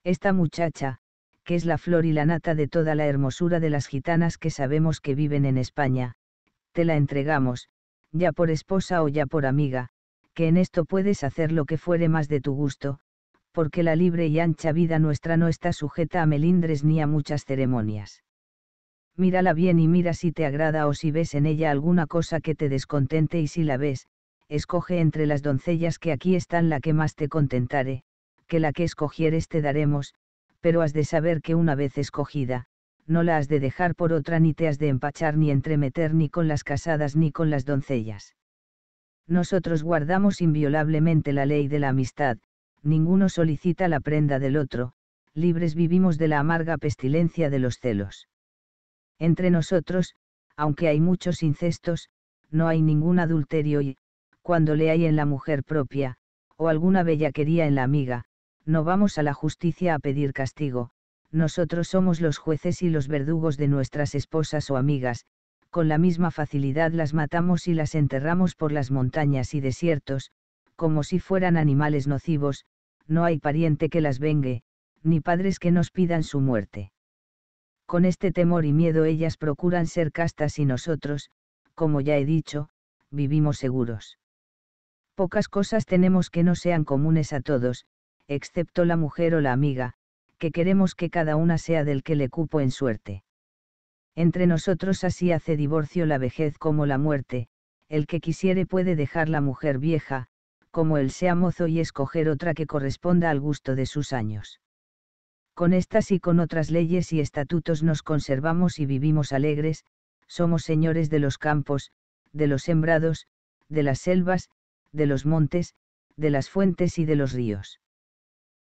Speaker 1: Esta muchacha, que es la flor y la nata de toda la hermosura de las gitanas que sabemos que viven en España, te la entregamos, ya por esposa o ya por amiga, que en esto puedes hacer lo que fuere más de tu gusto, porque la libre y ancha vida nuestra no está sujeta a melindres ni a muchas ceremonias. Mírala bien y mira si te agrada o si ves en ella alguna cosa que te descontente y si la ves, escoge entre las doncellas que aquí están la que más te contentare, que la que escogieres te daremos, pero has de saber que una vez escogida, no la has de dejar por otra ni te has de empachar ni entremeter ni con las casadas ni con las doncellas. Nosotros guardamos inviolablemente la ley de la amistad, ninguno solicita la prenda del otro, libres vivimos de la amarga pestilencia de los celos. Entre nosotros, aunque hay muchos incestos, no hay ningún adulterio y, cuando le hay en la mujer propia, o alguna bellaquería en la amiga, no vamos a la justicia a pedir castigo, nosotros somos los jueces y los verdugos de nuestras esposas o amigas, con la misma facilidad las matamos y las enterramos por las montañas y desiertos, como si fueran animales nocivos, no hay pariente que las vengue, ni padres que nos pidan su muerte. Con este temor y miedo ellas procuran ser castas y nosotros, como ya he dicho, vivimos seguros. Pocas cosas tenemos que no sean comunes a todos, excepto la mujer o la amiga, que queremos que cada una sea del que le cupo en suerte. Entre nosotros así hace divorcio la vejez como la muerte, el que quisiere puede dejar la mujer vieja, como él sea mozo y escoger otra que corresponda al gusto de sus años. Con estas y con otras leyes y estatutos nos conservamos y vivimos alegres, somos señores de los campos, de los sembrados, de las selvas, de los montes, de las fuentes y de los ríos.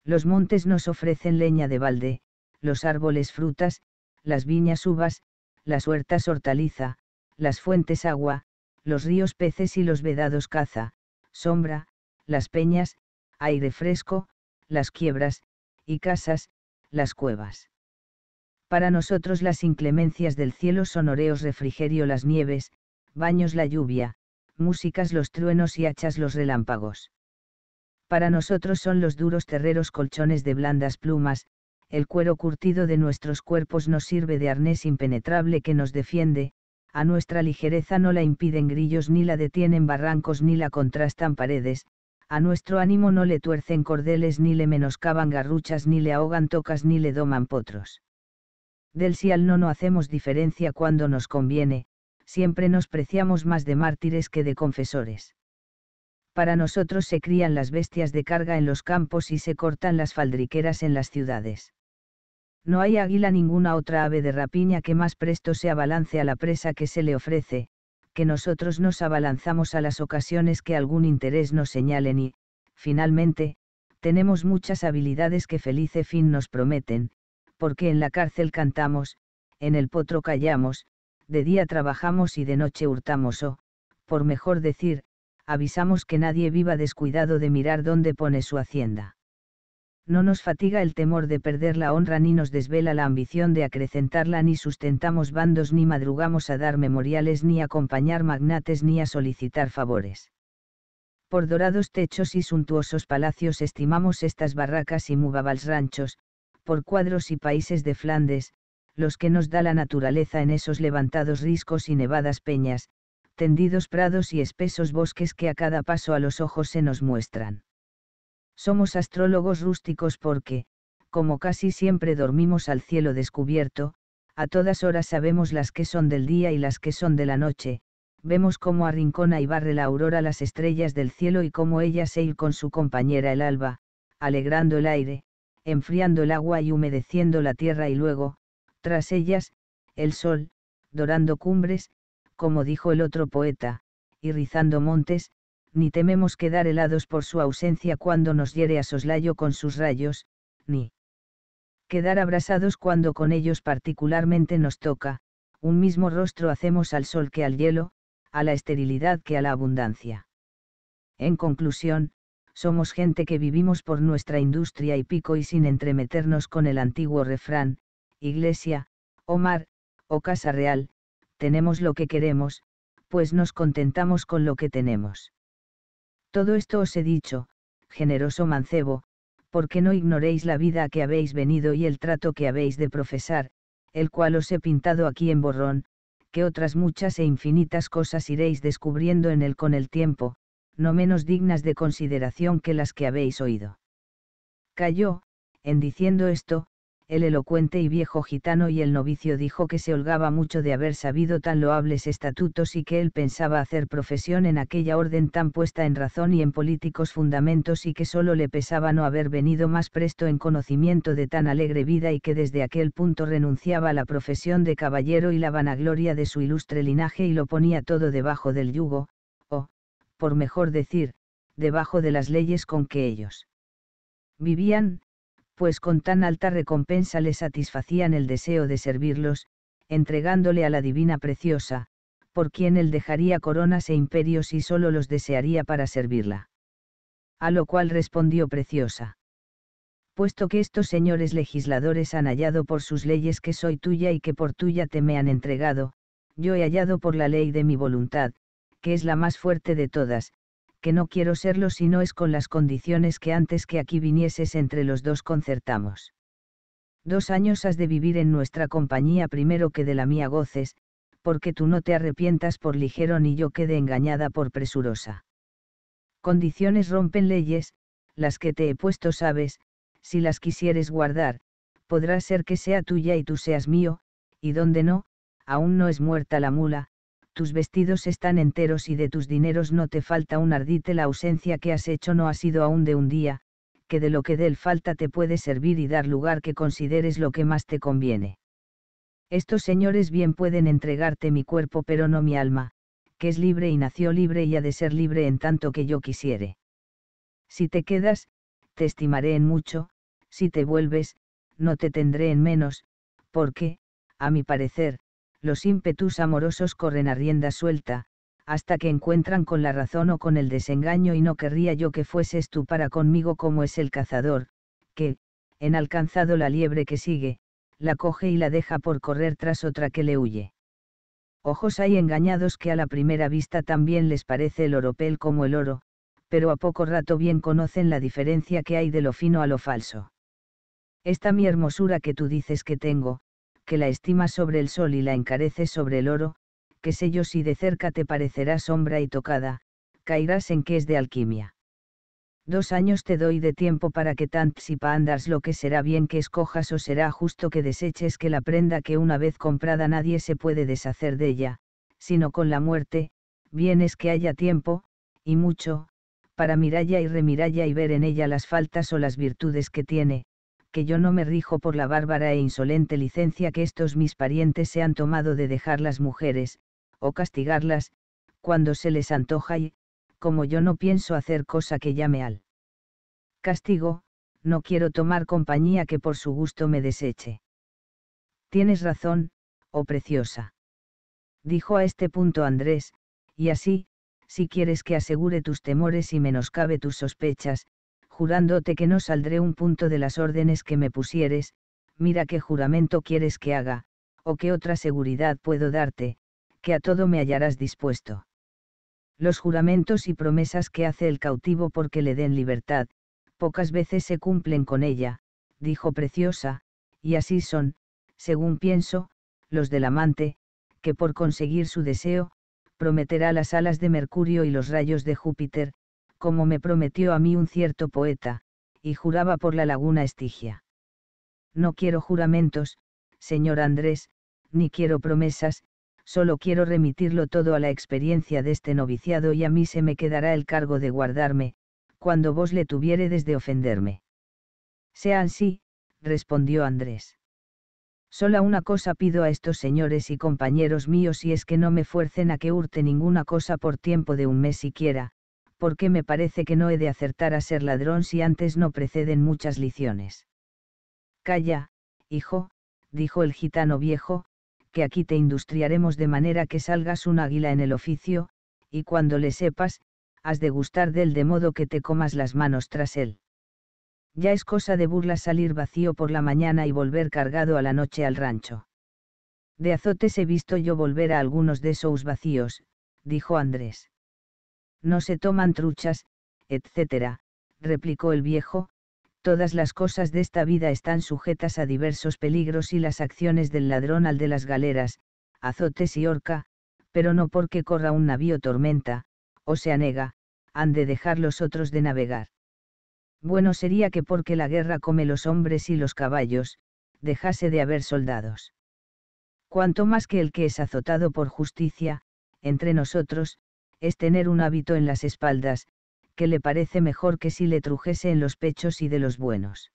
Speaker 1: Los montes nos ofrecen leña de balde, los árboles frutas, las viñas uvas, las huertas hortaliza, las fuentes agua, los ríos peces y los vedados caza, sombra, las peñas, aire fresco, las quiebras, y casas, las cuevas. Para nosotros las inclemencias del cielo son oreos refrigerio las nieves, baños la lluvia, músicas los truenos y hachas los relámpagos. Para nosotros son los duros terreros colchones de blandas plumas, el cuero curtido de nuestros cuerpos nos sirve de arnés impenetrable que nos defiende, a nuestra ligereza no la impiden grillos ni la detienen barrancos ni la contrastan paredes, a nuestro ánimo no le tuercen cordeles ni le menoscaban garruchas ni le ahogan tocas ni le doman potros. Del si al no no hacemos diferencia cuando nos conviene, siempre nos preciamos más de mártires que de confesores. Para nosotros se crían las bestias de carga en los campos y se cortan las faldriqueras en las ciudades. No hay águila ninguna otra ave de rapiña que más presto se abalance a la presa que se le ofrece, que nosotros nos abalanzamos a las ocasiones que algún interés nos señalen y, finalmente, tenemos muchas habilidades que felice fin nos prometen, porque en la cárcel cantamos, en el potro callamos, de día trabajamos y de noche hurtamos o, por mejor decir, avisamos que nadie viva descuidado de mirar dónde pone su hacienda no nos fatiga el temor de perder la honra ni nos desvela la ambición de acrecentarla ni sustentamos bandos ni madrugamos a dar memoriales ni acompañar magnates ni a solicitar favores. Por dorados techos y suntuosos palacios estimamos estas barracas y mubabals ranchos, por cuadros y países de Flandes, los que nos da la naturaleza en esos levantados riscos y nevadas peñas, tendidos prados y espesos bosques que a cada paso a los ojos se nos muestran somos astrólogos rústicos porque, como casi siempre dormimos al cielo descubierto, a todas horas sabemos las que son del día y las que son de la noche, vemos cómo arrincona y barre la aurora las estrellas del cielo y cómo ella se ir con su compañera el alba, alegrando el aire, enfriando el agua y humedeciendo la tierra y luego, tras ellas, el sol, dorando cumbres, como dijo el otro poeta, y rizando montes, ni tememos quedar helados por su ausencia cuando nos hiere a soslayo con sus rayos, ni quedar abrasados cuando con ellos particularmente nos toca, un mismo rostro hacemos al sol que al hielo, a la esterilidad que a la abundancia. En conclusión, somos gente que vivimos por nuestra industria y pico y sin entremeternos con el antiguo refrán, iglesia, o mar, o casa real, tenemos lo que queremos, pues nos contentamos con lo que tenemos. Todo esto os he dicho, generoso mancebo, porque no ignoréis la vida a que habéis venido y el trato que habéis de profesar, el cual os he pintado aquí en borrón, que otras muchas e infinitas cosas iréis descubriendo en él con el tiempo, no menos dignas de consideración que las que habéis oído. Cayó, en diciendo esto, el elocuente y viejo gitano y el novicio dijo que se holgaba mucho de haber sabido tan loables estatutos y que él pensaba hacer profesión en aquella orden tan puesta en razón y en políticos fundamentos y que sólo le pesaba no haber venido más presto en conocimiento de tan alegre vida y que desde aquel punto renunciaba a la profesión de caballero y la vanagloria de su ilustre linaje y lo ponía todo debajo del yugo, o, por mejor decir, debajo de las leyes con que ellos vivían, pues con tan alta recompensa le satisfacían el deseo de servirlos, entregándole a la divina preciosa, por quien él dejaría coronas e imperios y sólo los desearía para servirla. A lo cual respondió Preciosa. Puesto que estos señores legisladores han hallado por sus leyes que soy tuya y que por tuya te me han entregado, yo he hallado por la ley de mi voluntad, que es la más fuerte de todas, que no quiero serlo si no es con las condiciones que antes que aquí vinieses entre los dos concertamos. Dos años has de vivir en nuestra compañía primero que de la mía goces, porque tú no te arrepientas por ligero ni yo quede engañada por presurosa. Condiciones rompen leyes, las que te he puesto sabes, si las quisieres guardar, podrá ser que sea tuya y tú seas mío, y donde no, aún no es muerta la mula, tus vestidos están enteros y de tus dineros no te falta un ardite la ausencia que has hecho no ha sido aún de un día, que de lo que del falta te puede servir y dar lugar que consideres lo que más te conviene. Estos señores bien pueden entregarte mi cuerpo pero no mi alma, que es libre y nació libre y ha de ser libre en tanto que yo quisiere. Si te quedas, te estimaré en mucho, si te vuelves, no te tendré en menos, porque, a mi parecer, los ímpetus amorosos corren a rienda suelta, hasta que encuentran con la razón o con el desengaño y no querría yo que fueses tú para conmigo como es el cazador, que, en alcanzado la liebre que sigue, la coge y la deja por correr tras otra que le huye. Ojos hay engañados que a la primera vista también les parece el oropel como el oro, pero a poco rato bien conocen la diferencia que hay de lo fino a lo falso. Esta mi hermosura que tú dices que tengo, que la estima sobre el sol y la encareces sobre el oro, que sé yo si de cerca te parecerá sombra y tocada, caerás en que es de alquimia. Dos años te doy de tiempo para que andas lo que será bien que escojas o será justo que deseches que la prenda que una vez comprada nadie se puede deshacer de ella, sino con la muerte, bien es que haya tiempo, y mucho, para miralla y remiralla y ver en ella las faltas o las virtudes que tiene, que yo no me rijo por la bárbara e insolente licencia que estos mis parientes se han tomado de dejar las mujeres, o castigarlas, cuando se les antoja y, como yo no pienso hacer cosa que llame al castigo, no quiero tomar compañía que por su gusto me deseche. Tienes razón, oh preciosa. Dijo a este punto Andrés, y así, si quieres que asegure tus temores y menoscabe tus sospechas, jurándote que no saldré un punto de las órdenes que me pusieres, mira qué juramento quieres que haga, o qué otra seguridad puedo darte, que a todo me hallarás dispuesto. Los juramentos y promesas que hace el cautivo porque le den libertad, pocas veces se cumplen con ella, dijo Preciosa, y así son, según pienso, los del amante, que por conseguir su deseo, prometerá las alas de Mercurio y los rayos de Júpiter, como me prometió a mí un cierto poeta, y juraba por la laguna Estigia. No quiero juramentos, señor Andrés, ni quiero promesas, solo quiero remitirlo todo a la experiencia de este noviciado y a mí se me quedará el cargo de guardarme, cuando vos le tuviere desde ofenderme. Sea así, respondió Andrés. Sola una cosa pido a estos señores y compañeros míos y es que no me fuercen a que hurte ninguna cosa por tiempo de un mes siquiera, porque me parece que no he de acertar a ser ladrón si antes no preceden muchas liciones. Calla, hijo, dijo el gitano viejo, que aquí te industriaremos de manera que salgas un águila en el oficio, y cuando le sepas, has de gustar de él de modo que te comas las manos tras él. Ya es cosa de burla salir vacío por la mañana y volver cargado a la noche al rancho. De azotes he visto yo volver a algunos de esos vacíos, dijo Andrés no se toman truchas, etc., replicó el viejo, todas las cosas de esta vida están sujetas a diversos peligros y las acciones del ladrón al de las galeras, azotes y horca, pero no porque corra un navío tormenta, o se anega, han de dejar los otros de navegar. Bueno sería que porque la guerra come los hombres y los caballos, dejase de haber soldados. Cuanto más que el que es azotado por justicia, entre nosotros, es tener un hábito en las espaldas, que le parece mejor que si le trujese en los pechos y de los buenos.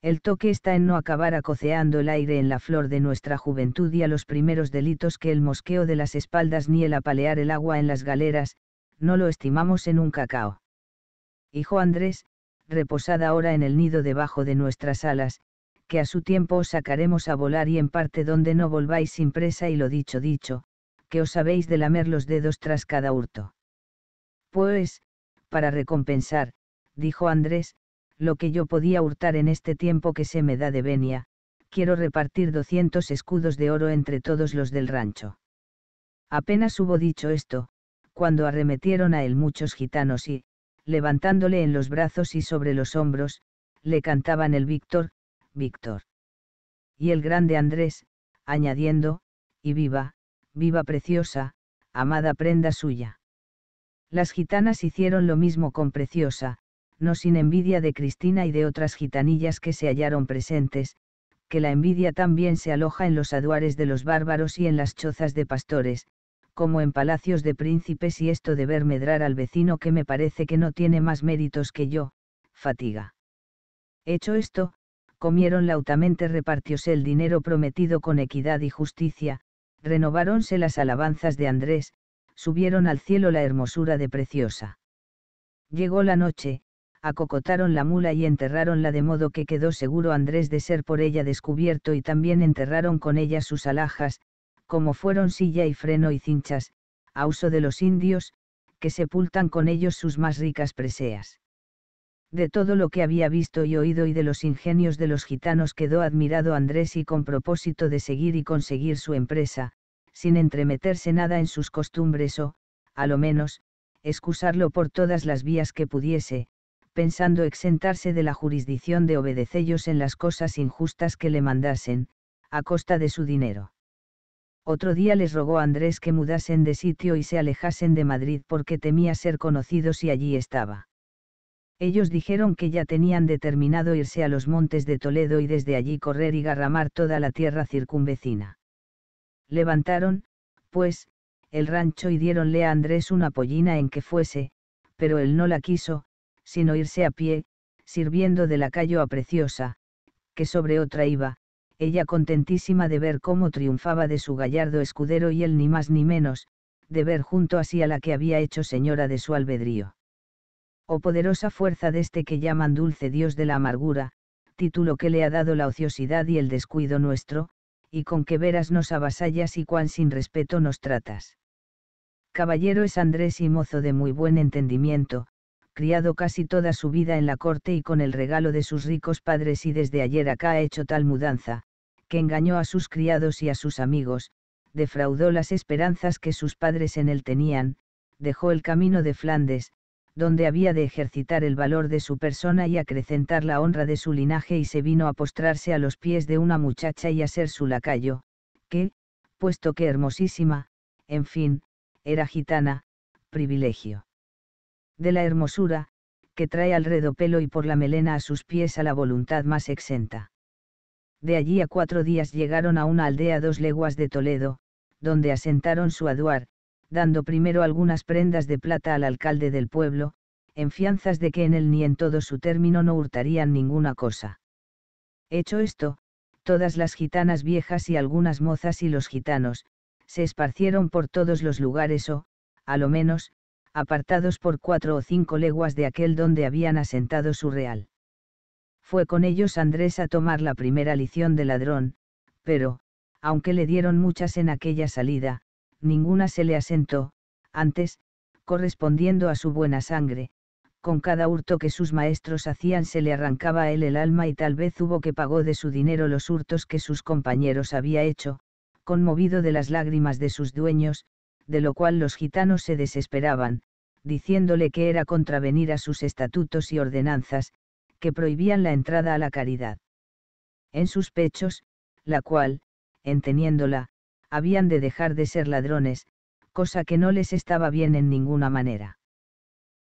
Speaker 1: El toque está en no acabar acoceando el aire en la flor de nuestra juventud y a los primeros delitos que el mosqueo de las espaldas ni el apalear el agua en las galeras, no lo estimamos en un cacao. Hijo Andrés, reposad ahora en el nido debajo de nuestras alas, que a su tiempo os sacaremos a volar y en parte donde no volváis sin presa y lo dicho dicho, que os habéis de lamer los dedos tras cada hurto. Pues, para recompensar, dijo Andrés, lo que yo podía hurtar en este tiempo que se me da de venia, quiero repartir 200 escudos de oro entre todos los del rancho. Apenas hubo dicho esto, cuando arremetieron a él muchos gitanos y, levantándole en los brazos y sobre los hombros, le cantaban el Víctor, Víctor. Y el grande Andrés, añadiendo, y viva, viva Preciosa, amada prenda suya. Las gitanas hicieron lo mismo con Preciosa, no sin envidia de Cristina y de otras gitanillas que se hallaron presentes, que la envidia también se aloja en los aduares de los bárbaros y en las chozas de pastores, como en palacios de príncipes y esto de ver medrar al vecino que me parece que no tiene más méritos que yo, fatiga. Hecho esto, comieron lautamente repartióse el dinero prometido con equidad y justicia, renováronse las alabanzas de Andrés, subieron al cielo la hermosura de Preciosa. Llegó la noche, acocotaron la mula y enterraronla de modo que quedó seguro Andrés de ser por ella descubierto y también enterraron con ella sus alhajas, como fueron silla y freno y cinchas, a uso de los indios, que sepultan con ellos sus más ricas preseas. De todo lo que había visto y oído y de los ingenios de los gitanos quedó admirado Andrés y con propósito de seguir y conseguir su empresa, sin entremeterse nada en sus costumbres o, a lo menos, excusarlo por todas las vías que pudiese, pensando exentarse de la jurisdicción de obedecellos en las cosas injustas que le mandasen, a costa de su dinero. Otro día les rogó Andrés que mudasen de sitio y se alejasen de Madrid porque temía ser conocidos si allí estaba. Ellos dijeron que ya tenían determinado irse a los montes de Toledo y desde allí correr y garramar toda la tierra circunvecina. Levantaron, pues, el rancho y diéronle a Andrés una pollina en que fuese, pero él no la quiso, sino irse a pie, sirviendo de lacayo a Preciosa, que sobre otra iba, ella contentísima de ver cómo triunfaba de su gallardo escudero y él ni más ni menos, de ver junto así a la que había hecho señora de su albedrío o oh poderosa fuerza de este que llaman dulce Dios de la amargura, título que le ha dado la ociosidad y el descuido nuestro, y con que veras nos avasallas y cuán sin respeto nos tratas. Caballero es Andrés y mozo de muy buen entendimiento, criado casi toda su vida en la corte y con el regalo de sus ricos padres y desde ayer acá ha hecho tal mudanza, que engañó a sus criados y a sus amigos, defraudó las esperanzas que sus padres en él tenían, dejó el camino de Flandes, donde había de ejercitar el valor de su persona y acrecentar la honra de su linaje y se vino a postrarse a los pies de una muchacha y a ser su lacayo, que, puesto que hermosísima, en fin, era gitana, privilegio. De la hermosura, que trae al redopelo y por la melena a sus pies a la voluntad más exenta. De allí a cuatro días llegaron a una aldea dos leguas de Toledo, donde asentaron su aduar, dando primero algunas prendas de plata al alcalde del pueblo, en fianzas de que en él ni en todo su término no hurtarían ninguna cosa. Hecho esto, todas las gitanas viejas y algunas mozas y los gitanos, se esparcieron por todos los lugares o, a lo menos, apartados por cuatro o cinco leguas de aquel donde habían asentado su real. Fue con ellos Andrés a tomar la primera lición de ladrón, pero, aunque le dieron muchas en aquella salida, ninguna se le asentó, antes, correspondiendo a su buena sangre, con cada hurto que sus maestros hacían se le arrancaba a él el alma y tal vez hubo que pagó de su dinero los hurtos que sus compañeros había hecho, conmovido de las lágrimas de sus dueños, de lo cual los gitanos se desesperaban, diciéndole que era contravenir a sus estatutos y ordenanzas, que prohibían la entrada a la caridad. En sus pechos, la cual, enteniéndola, habían de dejar de ser ladrones, cosa que no les estaba bien en ninguna manera.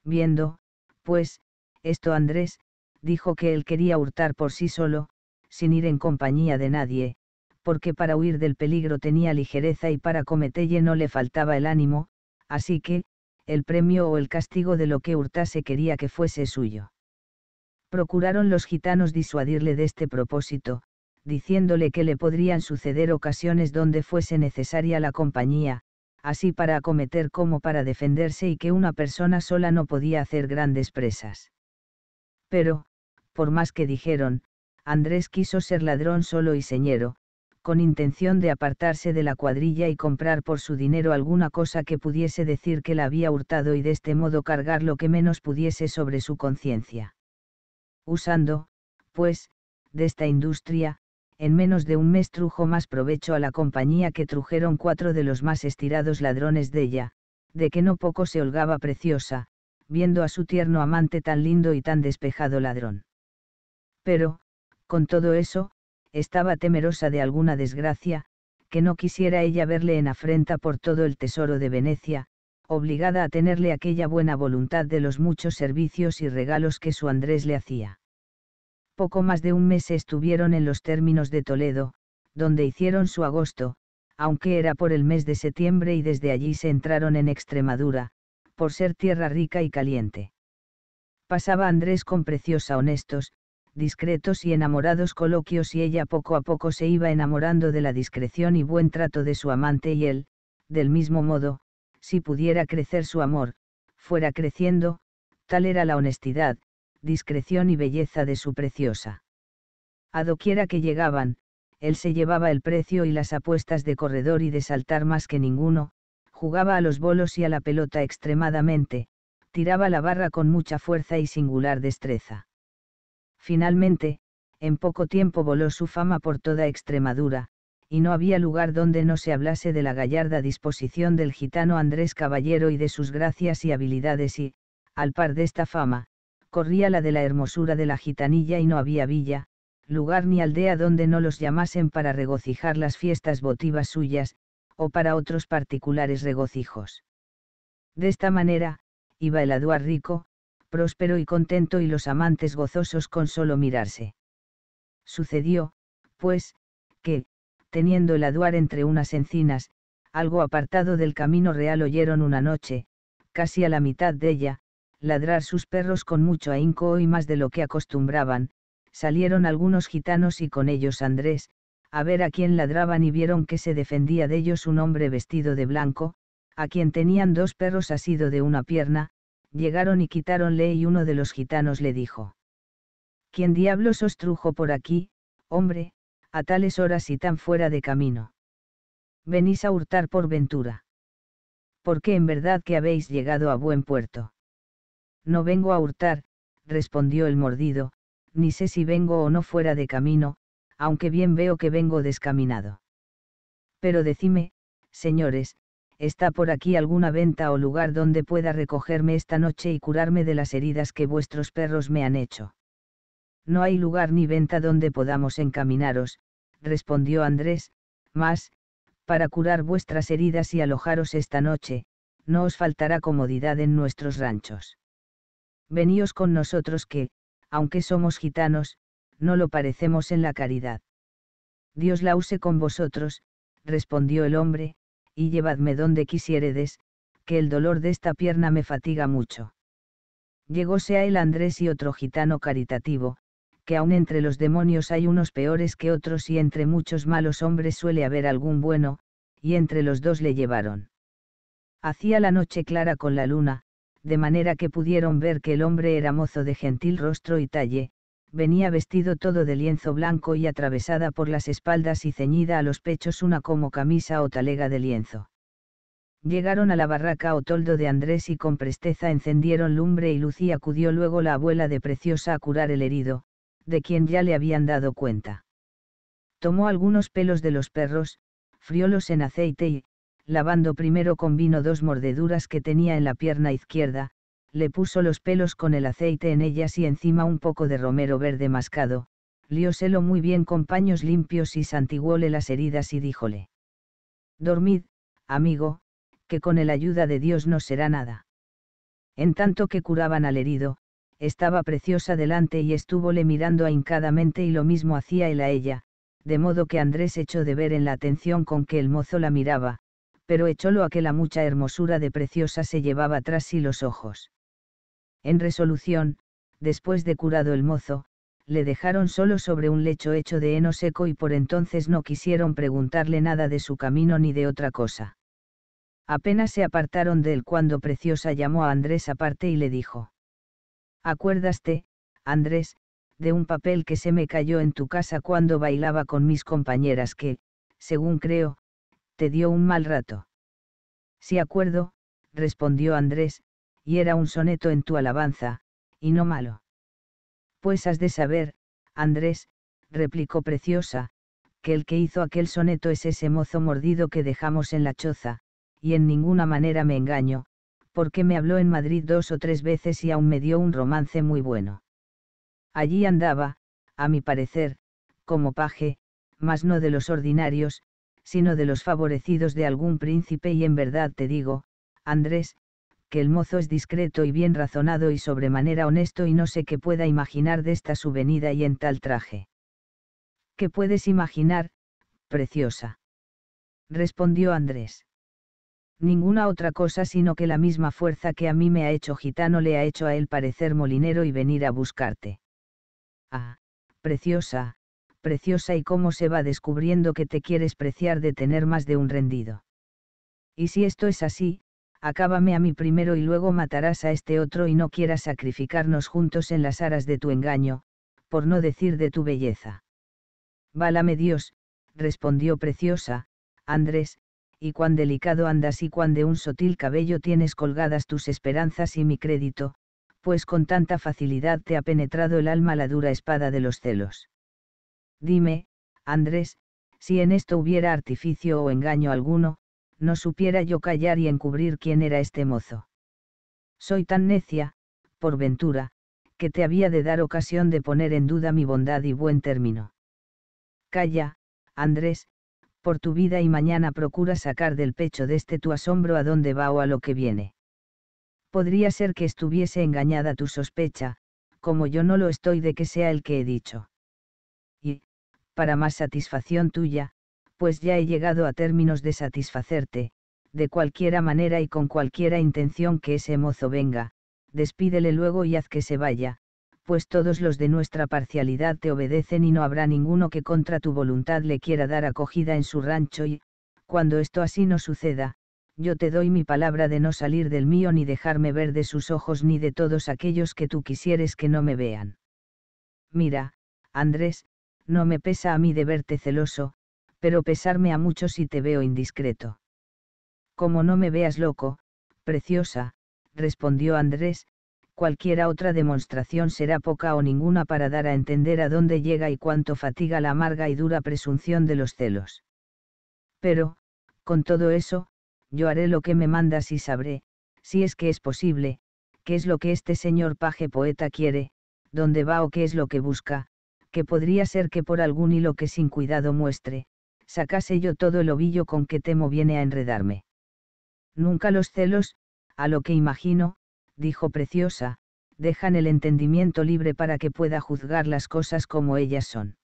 Speaker 1: Viendo, pues, esto Andrés, dijo que él quería hurtar por sí solo, sin ir en compañía de nadie, porque para huir del peligro tenía ligereza y para cometelle no le faltaba el ánimo, así que, el premio o el castigo de lo que hurtase quería que fuese suyo. Procuraron los gitanos disuadirle de este propósito, diciéndole que le podrían suceder ocasiones donde fuese necesaria la compañía, así para acometer como para defenderse y que una persona sola no podía hacer grandes presas. Pero, por más que dijeron, Andrés quiso ser ladrón solo y señero, con intención de apartarse de la cuadrilla y comprar por su dinero alguna cosa que pudiese decir que la había hurtado y de este modo cargar lo que menos pudiese sobre su conciencia. Usando, pues, de esta industria, en menos de un mes trujo más provecho a la compañía que trujeron cuatro de los más estirados ladrones de ella, de que no poco se holgaba preciosa, viendo a su tierno amante tan lindo y tan despejado ladrón. Pero, con todo eso, estaba temerosa de alguna desgracia, que no quisiera ella verle en afrenta por todo el tesoro de Venecia, obligada a tenerle aquella buena voluntad de los muchos servicios y regalos que su Andrés le hacía poco más de un mes estuvieron en los términos de Toledo, donde hicieron su agosto, aunque era por el mes de septiembre y desde allí se entraron en Extremadura, por ser tierra rica y caliente. Pasaba Andrés con Preciosa honestos, discretos y enamorados coloquios y ella poco a poco se iba enamorando de la discreción y buen trato de su amante y él, del mismo modo, si pudiera crecer su amor, fuera creciendo, tal era la honestidad, discreción y belleza de su preciosa. A doquiera que llegaban, él se llevaba el precio y las apuestas de corredor y de saltar más que ninguno, jugaba a los bolos y a la pelota extremadamente, tiraba la barra con mucha fuerza y singular destreza. Finalmente, en poco tiempo voló su fama por toda Extremadura, y no había lugar donde no se hablase de la gallarda disposición del gitano Andrés Caballero y de sus gracias y habilidades y, al par de esta fama, corría la de la hermosura de la gitanilla y no había villa, lugar ni aldea donde no los llamasen para regocijar las fiestas votivas suyas, o para otros particulares regocijos. De esta manera, iba el aduar rico, próspero y contento y los amantes gozosos con solo mirarse. Sucedió, pues, que, teniendo el aduar entre unas encinas, algo apartado del camino real oyeron una noche, casi a la mitad de ella, ladrar sus perros con mucho ahínco y más de lo que acostumbraban, salieron algunos gitanos y con ellos Andrés, a ver a quién ladraban y vieron que se defendía de ellos un hombre vestido de blanco, a quien tenían dos perros asido de una pierna, llegaron y quitáronle y uno de los gitanos le dijo. ¿Quién diablos os trujo por aquí, hombre, a tales horas y tan fuera de camino? Venís a hurtar por ventura. Porque en verdad que habéis llegado a buen puerto. No vengo a hurtar, respondió el mordido, ni sé si vengo o no fuera de camino, aunque bien veo que vengo descaminado. Pero decime, señores, ¿está por aquí alguna venta o lugar donde pueda recogerme esta noche y curarme de las heridas que vuestros perros me han hecho? No hay lugar ni venta donde podamos encaminaros, respondió Andrés, mas, para curar vuestras heridas y alojaros esta noche, no os faltará comodidad en nuestros ranchos. Veníos con nosotros que, aunque somos gitanos, no lo parecemos en la caridad. Dios la use con vosotros, respondió el hombre, y llevadme donde quisiéredes, que el dolor de esta pierna me fatiga mucho. Llegóse a él Andrés y otro gitano caritativo, que aun entre los demonios hay unos peores que otros y entre muchos malos hombres suele haber algún bueno, y entre los dos le llevaron. Hacía la noche clara con la luna, de manera que pudieron ver que el hombre era mozo de gentil rostro y talle, venía vestido todo de lienzo blanco y atravesada por las espaldas y ceñida a los pechos una como camisa o talega de lienzo. Llegaron a la barraca o toldo de Andrés y con presteza encendieron lumbre y Lucía acudió luego la abuela de Preciosa a curar el herido, de quien ya le habían dado cuenta. Tomó algunos pelos de los perros, friólos en aceite y, lavando primero con vino dos mordeduras que tenía en la pierna izquierda, le puso los pelos con el aceite en ellas y encima un poco de romero verde mascado, lióselo muy bien con paños limpios y santiguóle las heridas y díjole. Dormid, amigo, que con el ayuda de Dios no será nada. En tanto que curaban al herido, estaba preciosa delante y estúvole mirando ahincadamente y lo mismo hacía él a ella, de modo que Andrés echó de ver en la atención con que el mozo la miraba, pero lo a que la mucha hermosura de Preciosa se llevaba tras sí los ojos. En resolución, después de curado el mozo, le dejaron solo sobre un lecho hecho de heno seco y por entonces no quisieron preguntarle nada de su camino ni de otra cosa. Apenas se apartaron de él cuando Preciosa llamó a Andrés aparte y le dijo. ¿Acuerdaste, Andrés, de un papel que se me cayó en tu casa cuando bailaba con mis compañeras que, según creo, te dio un mal rato. Si acuerdo, respondió Andrés, y era un soneto en tu alabanza, y no malo. Pues has de saber, Andrés, replicó Preciosa, que el que hizo aquel soneto es ese mozo mordido que dejamos en la choza, y en ninguna manera me engaño, porque me habló en Madrid dos o tres veces y aún me dio un romance muy bueno. Allí andaba, a mi parecer, como paje, mas no de los ordinarios, sino de los favorecidos de algún príncipe y en verdad te digo, Andrés, que el mozo es discreto y bien razonado y sobremanera honesto y no sé qué pueda imaginar de esta su venida y en tal traje. ¿Qué puedes imaginar, preciosa? respondió Andrés. Ninguna otra cosa sino que la misma fuerza que a mí me ha hecho gitano le ha hecho a él parecer molinero y venir a buscarte. Ah, preciosa, preciosa y cómo se va descubriendo que te quieres preciar de tener más de un rendido. Y si esto es así, acábame a mí primero y luego matarás a este otro y no quieras sacrificarnos juntos en las aras de tu engaño, por no decir de tu belleza. Válame Dios, respondió Preciosa, Andrés, y cuán delicado andas y cuán de un sotil cabello tienes colgadas tus esperanzas y mi crédito, pues con tanta facilidad te ha penetrado el alma la dura espada de los celos. Dime, Andrés, si en esto hubiera artificio o engaño alguno, no supiera yo callar y encubrir quién era este mozo. Soy tan necia, por ventura, que te había de dar ocasión de poner en duda mi bondad y buen término. Calla, Andrés, por tu vida y mañana procura sacar del pecho de este tu asombro a dónde va o a lo que viene. Podría ser que estuviese engañada tu sospecha, como yo no lo estoy de que sea el que he dicho para más satisfacción tuya, pues ya he llegado a términos de satisfacerte, de cualquiera manera y con cualquiera intención que ese mozo venga, despídele luego y haz que se vaya, pues todos los de nuestra parcialidad te obedecen y no habrá ninguno que contra tu voluntad le quiera dar acogida en su rancho y, cuando esto así no suceda, yo te doy mi palabra de no salir del mío ni dejarme ver de sus ojos ni de todos aquellos que tú quisieres que no me vean. Mira, Andrés, no me pesa a mí de verte celoso, pero pesarme a mucho si te veo indiscreto. Como no me veas loco, preciosa, respondió Andrés, cualquiera otra demostración será poca o ninguna para dar a entender a dónde llega y cuánto fatiga la amarga y dura presunción de los celos. Pero, con todo eso, yo haré lo que me mandas y sabré, si es que es posible, qué es lo que este señor paje poeta quiere, dónde va o qué es lo que busca, que podría ser que por algún hilo que sin cuidado muestre, sacase yo todo el ovillo con que temo viene a enredarme. Nunca los celos, a lo que imagino, dijo Preciosa, dejan el entendimiento libre para que pueda juzgar las cosas como ellas son.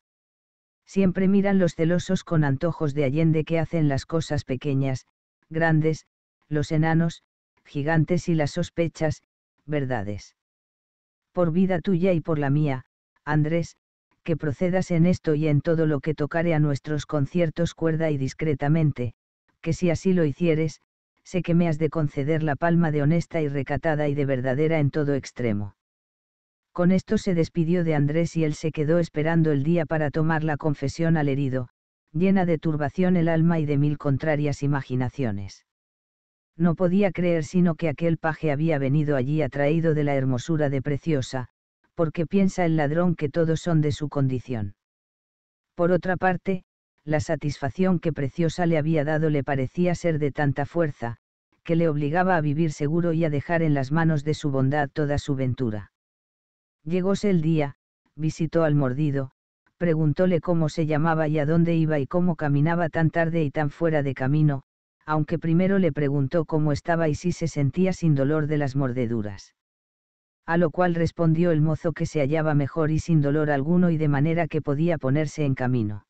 Speaker 1: Siempre miran los celosos con antojos de allende que hacen las cosas pequeñas, grandes, los enanos, gigantes y las sospechas, verdades. Por vida tuya y por la mía, Andrés, que procedas en esto y en todo lo que tocare a nuestros conciertos cuerda y discretamente, que si así lo hicieres, sé que me has de conceder la palma de honesta y recatada y de verdadera en todo extremo. Con esto se despidió de Andrés y él se quedó esperando el día para tomar la confesión al herido, llena de turbación el alma y de mil contrarias imaginaciones. No podía creer sino que aquel paje había venido allí atraído de la hermosura de Preciosa, porque piensa el ladrón que todos son de su condición. Por otra parte, la satisfacción que Preciosa le había dado le parecía ser de tanta fuerza, que le obligaba a vivir seguro y a dejar en las manos de su bondad toda su ventura. Llegóse el día, visitó al mordido, preguntóle cómo se llamaba y a dónde iba y cómo caminaba tan tarde y tan fuera de camino, aunque primero le preguntó cómo estaba y si se sentía sin dolor de las mordeduras. A lo cual respondió el mozo que se hallaba mejor y sin dolor alguno y de manera que podía ponerse en camino.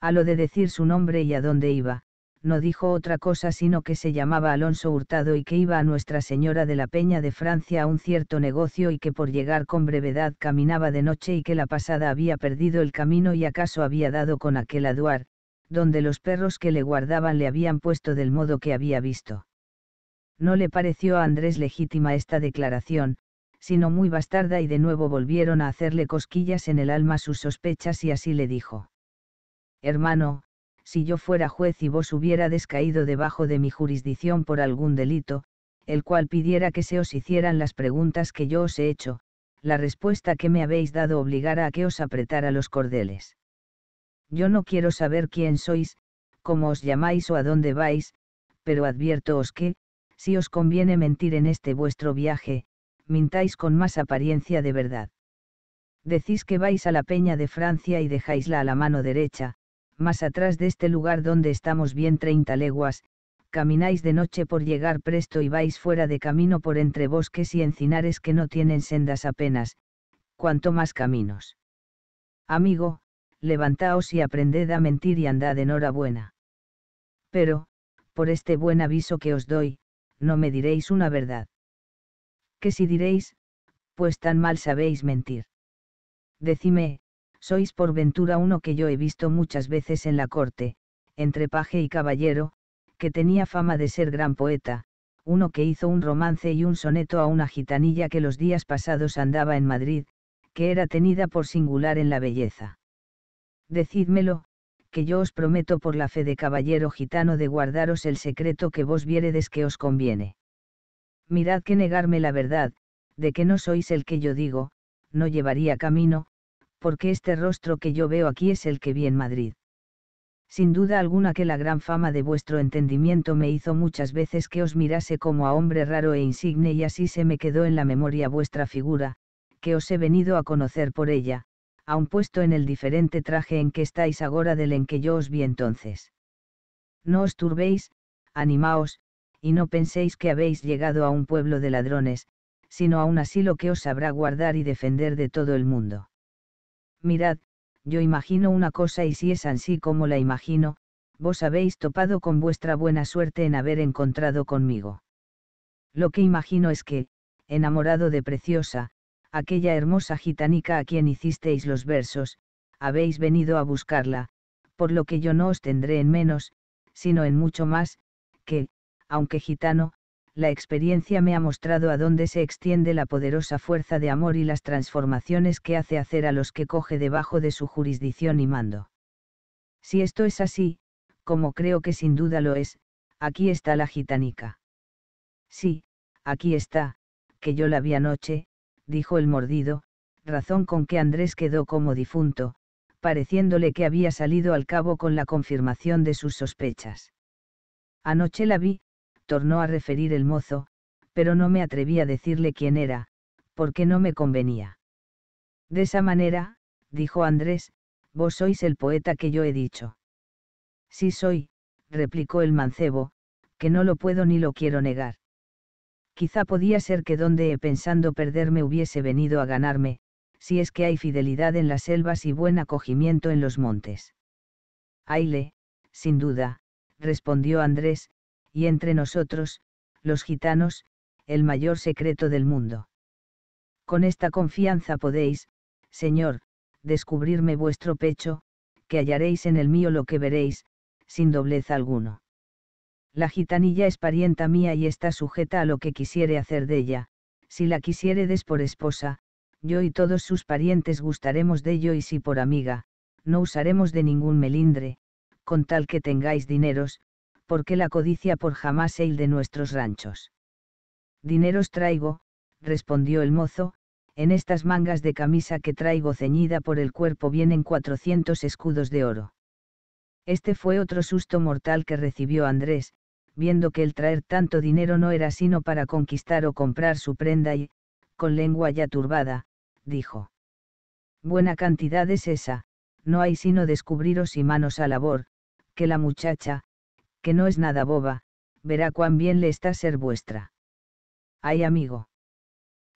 Speaker 1: A lo de decir su nombre y a dónde iba, no dijo otra cosa sino que se llamaba Alonso Hurtado y que iba a Nuestra Señora de la Peña de Francia a un cierto negocio y que por llegar con brevedad caminaba de noche y que la pasada había perdido el camino y acaso había dado con aquel aduar, donde los perros que le guardaban le habían puesto del modo que había visto. No le pareció a Andrés legítima esta declaración, sino muy bastarda y de nuevo volvieron a hacerle cosquillas en el alma sus sospechas y así le dijo. Hermano, si yo fuera juez y vos hubiera descaído debajo de mi jurisdicción por algún delito, el cual pidiera que se os hicieran las preguntas que yo os he hecho, la respuesta que me habéis dado obligara a que os apretara los cordeles. Yo no quiero saber quién sois, cómo os llamáis o a dónde vais, pero adviertoos que, si os conviene mentir en este vuestro viaje, mintáis con más apariencia de verdad. Decís que vais a la Peña de Francia y dejáisla a la mano derecha, más atrás de este lugar donde estamos bien treinta leguas, camináis de noche por llegar presto y vais fuera de camino por entre bosques y encinares que no tienen sendas apenas, cuanto más caminos. Amigo, levantaos y aprended a mentir y andad enhorabuena. Pero, por este buen aviso que os doy, no me diréis una verdad que si diréis, pues tan mal sabéis mentir. Decime, sois por ventura uno que yo he visto muchas veces en la corte, entre paje y caballero, que tenía fama de ser gran poeta, uno que hizo un romance y un soneto a una gitanilla que los días pasados andaba en Madrid, que era tenida por singular en la belleza. Decídmelo, que yo os prometo por la fe de caballero gitano de guardaros el secreto que vos viéredes que os conviene mirad que negarme la verdad, de que no sois el que yo digo, no llevaría camino, porque este rostro que yo veo aquí es el que vi en Madrid. Sin duda alguna que la gran fama de vuestro entendimiento me hizo muchas veces que os mirase como a hombre raro e insigne y así se me quedó en la memoria vuestra figura, que os he venido a conocer por ella, aun puesto en el diferente traje en que estáis agora del en que yo os vi entonces. No os turbéis, animaos, y no penséis que habéis llegado a un pueblo de ladrones, sino a un asilo que os sabrá guardar y defender de todo el mundo. Mirad, yo imagino una cosa y si es así como la imagino, vos habéis topado con vuestra buena suerte en haber encontrado conmigo. Lo que imagino es que, enamorado de Preciosa, aquella hermosa gitanica a quien hicisteis los versos, habéis venido a buscarla, por lo que yo no os tendré en menos, sino en mucho más, que, aunque gitano, la experiencia me ha mostrado a dónde se extiende la poderosa fuerza de amor y las transformaciones que hace hacer a los que coge debajo de su jurisdicción y mando. Si esto es así, como creo que sin duda lo es, aquí está la gitanica. Sí, aquí está, que yo la vi anoche, dijo el mordido, razón con que Andrés quedó como difunto, pareciéndole que había salido al cabo con la confirmación de sus sospechas. Anoche la vi, tornó a referir el mozo, pero no me atreví a decirle quién era, porque no me convenía. De esa manera, dijo Andrés, vos sois el poeta que yo he dicho. Sí soy, replicó el mancebo, que no lo puedo ni lo quiero negar. Quizá podía ser que donde he pensando perderme hubiese venido a ganarme, si es que hay fidelidad en las selvas y buen acogimiento en los montes. Aile, sin duda, respondió Andrés, y entre nosotros, los gitanos, el mayor secreto del mundo. Con esta confianza podéis, Señor, descubrirme vuestro pecho, que hallaréis en el mío lo que veréis, sin doblez alguno. La gitanilla es parienta mía y está sujeta a lo que quisiere hacer de ella, si la quisiéredes por esposa, yo y todos sus parientes gustaremos de ello y si por amiga, no usaremos de ningún melindre, con tal que tengáis dineros, ¿por qué la codicia por jamás el de nuestros ranchos? Dineros traigo, respondió el mozo, en estas mangas de camisa que traigo ceñida por el cuerpo vienen cuatrocientos escudos de oro. Este fue otro susto mortal que recibió Andrés, viendo que el traer tanto dinero no era sino para conquistar o comprar su prenda y, con lengua ya turbada, dijo. Buena cantidad es esa, no hay sino descubriros y manos a labor, que la muchacha, que no es nada boba, verá cuán bien le está ser vuestra. Ay amigo.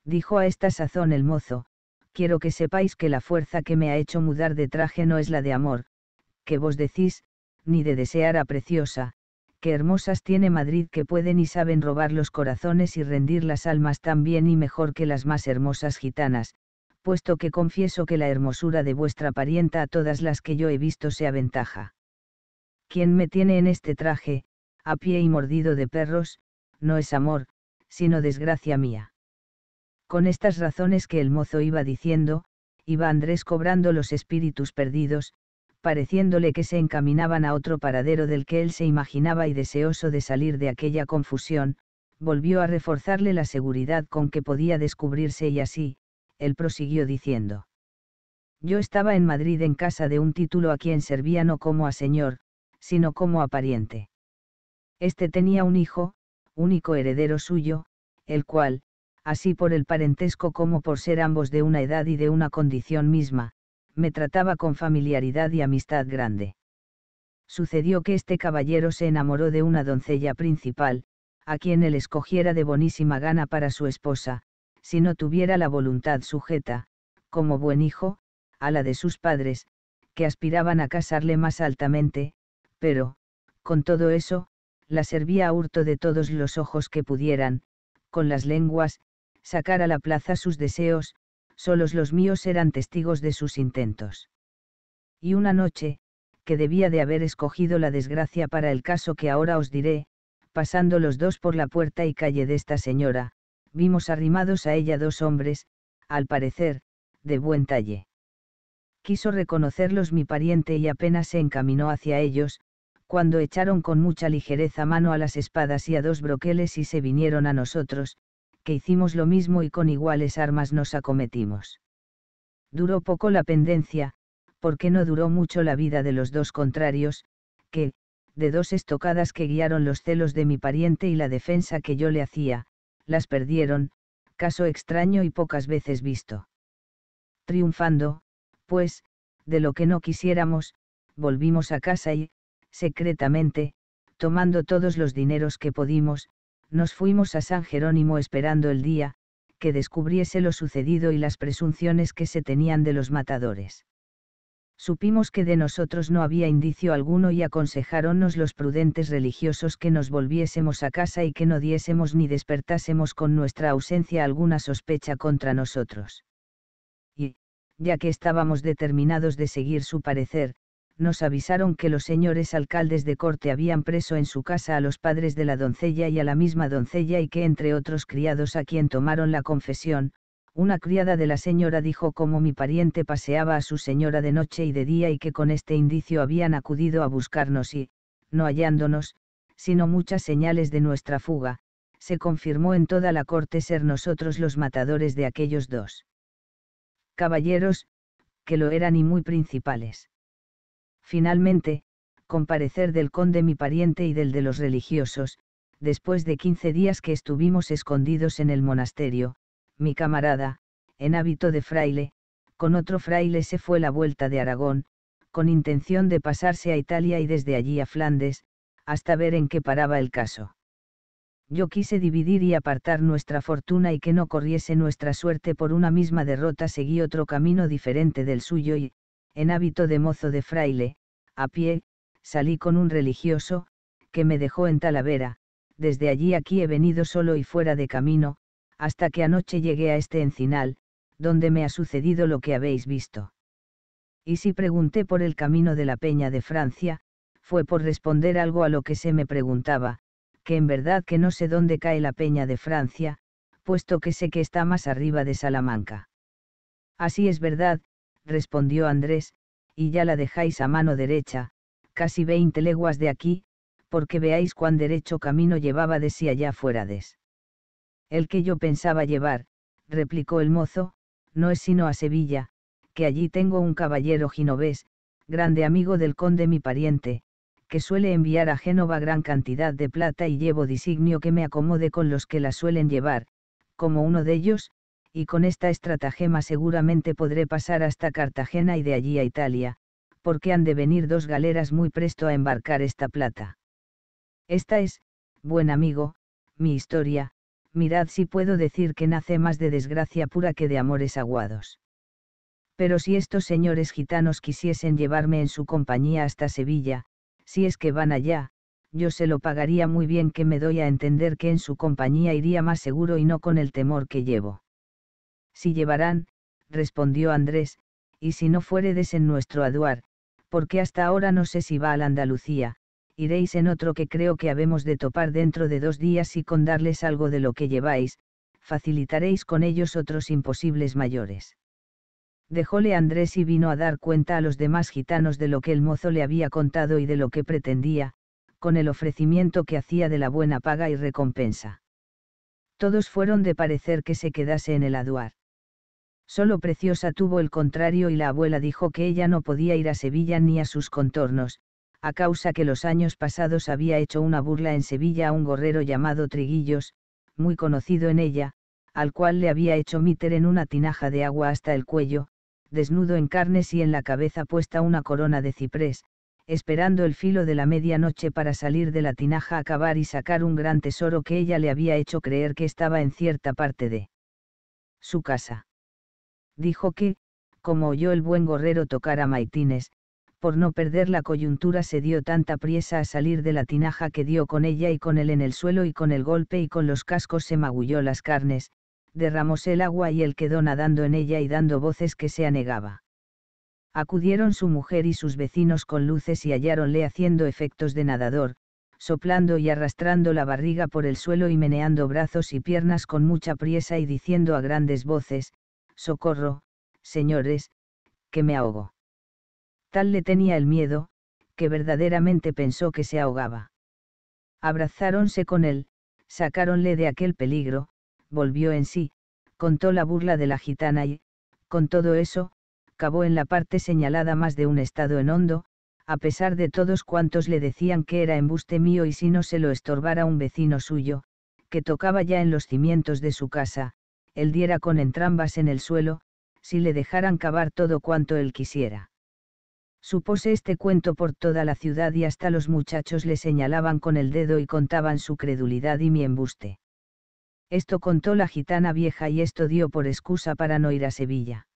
Speaker 1: Dijo a esta sazón el mozo, quiero que sepáis que la fuerza que me ha hecho mudar de traje no es la de amor, que vos decís, ni de desear a preciosa, que hermosas tiene Madrid que pueden y saben robar los corazones y rendir las almas tan bien y mejor que las más hermosas gitanas, puesto que confieso que la hermosura de vuestra parienta a todas las que yo he visto se aventaja quien me tiene en este traje, a pie y mordido de perros, no es amor, sino desgracia mía. Con estas razones que el mozo iba diciendo, iba Andrés cobrando los espíritus perdidos, pareciéndole que se encaminaban a otro paradero del que él se imaginaba y deseoso de salir de aquella confusión, volvió a reforzarle la seguridad con que podía descubrirse y así, él prosiguió diciendo. Yo estaba en Madrid en casa de un título a quien servía no como a señor, sino como aparente. Este tenía un hijo, único heredero suyo, el cual, así por el parentesco como por ser ambos de una edad y de una condición misma, me trataba con familiaridad y amistad grande. Sucedió que este caballero se enamoró de una doncella principal, a quien él escogiera de bonísima gana para su esposa, si no tuviera la voluntad sujeta, como buen hijo, a la de sus padres, que aspiraban a casarle más altamente, pero, con todo eso, la servía a hurto de todos los ojos que pudieran, con las lenguas, sacar a la plaza sus deseos, solos los míos eran testigos de sus intentos. Y una noche, que debía de haber escogido la desgracia para el caso que ahora os diré, pasando los dos por la puerta y calle de esta señora, vimos arrimados a ella dos hombres, al parecer, de buen talle. Quiso reconocerlos mi pariente y apenas se encaminó hacia ellos, cuando echaron con mucha ligereza mano a las espadas y a dos broqueles y se vinieron a nosotros, que hicimos lo mismo y con iguales armas nos acometimos. Duró poco la pendencia, porque no duró mucho la vida de los dos contrarios, que, de dos estocadas que guiaron los celos de mi pariente y la defensa que yo le hacía, las perdieron, caso extraño y pocas veces visto. Triunfando, pues, de lo que no quisiéramos, volvimos a casa y, secretamente, tomando todos los dineros que pudimos, nos fuimos a San Jerónimo esperando el día, que descubriese lo sucedido y las presunciones que se tenían de los matadores. Supimos que de nosotros no había indicio alguno y aconsejáronnos los prudentes religiosos que nos volviésemos a casa y que no diésemos ni despertásemos con nuestra ausencia alguna sospecha contra nosotros. Y, ya que estábamos determinados de seguir su parecer, nos avisaron que los señores alcaldes de corte habían preso en su casa a los padres de la doncella y a la misma doncella y que entre otros criados a quien tomaron la confesión, una criada de la señora dijo cómo mi pariente paseaba a su señora de noche y de día y que con este indicio habían acudido a buscarnos y, no hallándonos, sino muchas señales de nuestra fuga, se confirmó en toda la corte ser nosotros los matadores de aquellos dos caballeros, que lo eran y muy principales Finalmente, con parecer del conde mi pariente y del de los religiosos, después de quince días que estuvimos escondidos en el monasterio, mi camarada, en hábito de fraile, con otro fraile se fue la vuelta de Aragón, con intención de pasarse a Italia y desde allí a Flandes, hasta ver en qué paraba el caso. Yo quise dividir y apartar nuestra fortuna y que no corriese nuestra suerte por una misma derrota, seguí otro camino diferente del suyo y, en hábito de mozo de fraile, a pie, salí con un religioso, que me dejó en Talavera, desde allí aquí he venido solo y fuera de camino, hasta que anoche llegué a este encinal, donde me ha sucedido lo que habéis visto. Y si pregunté por el camino de la Peña de Francia, fue por responder algo a lo que se me preguntaba, que en verdad que no sé dónde cae la Peña de Francia, puesto que sé que está más arriba de Salamanca. Así es verdad, respondió Andrés, y ya la dejáis a mano derecha, casi veinte leguas de aquí, porque veáis cuán derecho camino llevaba de si allá des. El que yo pensaba llevar, replicó el mozo, no es sino a Sevilla, que allí tengo un caballero ginovés, grande amigo del conde mi pariente, que suele enviar a Génova gran cantidad de plata y llevo disignio que me acomode con los que la suelen llevar, como uno de ellos, y con esta estratagema seguramente podré pasar hasta Cartagena y de allí a Italia, porque han de venir dos galeras muy presto a embarcar esta plata. Esta es, buen amigo, mi historia, mirad si puedo decir que nace más de desgracia pura que de amores aguados. Pero si estos señores gitanos quisiesen llevarme en su compañía hasta Sevilla, si es que van allá, yo se lo pagaría muy bien que me doy a entender que en su compañía iría más seguro y no con el temor que llevo. Si llevarán, respondió Andrés, y si no fuéredes en nuestro aduar, porque hasta ahora no sé si va a Andalucía, iréis en otro que creo que habemos de topar dentro de dos días y con darles algo de lo que lleváis, facilitaréis con ellos otros imposibles mayores. Dejóle Andrés y vino a dar cuenta a los demás gitanos de lo que el mozo le había contado y de lo que pretendía, con el ofrecimiento que hacía de la buena paga y recompensa. Todos fueron de parecer que se quedase en el aduar. Solo Preciosa tuvo el contrario y la abuela dijo que ella no podía ir a Sevilla ni a sus contornos, a causa que los años pasados había hecho una burla en Sevilla a un gorrero llamado Triguillos, muy conocido en ella, al cual le había hecho míter en una tinaja de agua hasta el cuello, desnudo en carnes y en la cabeza puesta una corona de ciprés, esperando el filo de la medianoche para salir de la tinaja a cavar y sacar un gran tesoro que ella le había hecho creer que estaba en cierta parte de su casa dijo que, como oyó el buen gorrero tocar a maitines, por no perder la coyuntura se dio tanta priesa a salir de la tinaja que dio con ella y con él en el suelo y con el golpe y con los cascos se magulló las carnes, derramóse el agua y él quedó nadando en ella y dando voces que se anegaba. Acudieron su mujer y sus vecinos con luces y halláronle haciendo efectos de nadador, soplando y arrastrando la barriga por el suelo y meneando brazos y piernas con mucha priesa y diciendo a grandes voces, Socorro, señores, que me ahogo. Tal le tenía el miedo, que verdaderamente pensó que se ahogaba. Abrazáronse con él, sacáronle de aquel peligro, volvió en sí, contó la burla de la gitana y, con todo eso, cabó en la parte señalada más de un estado en hondo, a pesar de todos cuantos le decían que era embuste mío y si no se lo estorbara un vecino suyo, que tocaba ya en los cimientos de su casa, él diera con entrambas en el suelo, si le dejaran cavar todo cuanto él quisiera. Supose este cuento por toda la ciudad y hasta los muchachos le señalaban con el dedo y contaban su credulidad y mi embuste. Esto contó la gitana vieja y esto dio por excusa para no ir a Sevilla.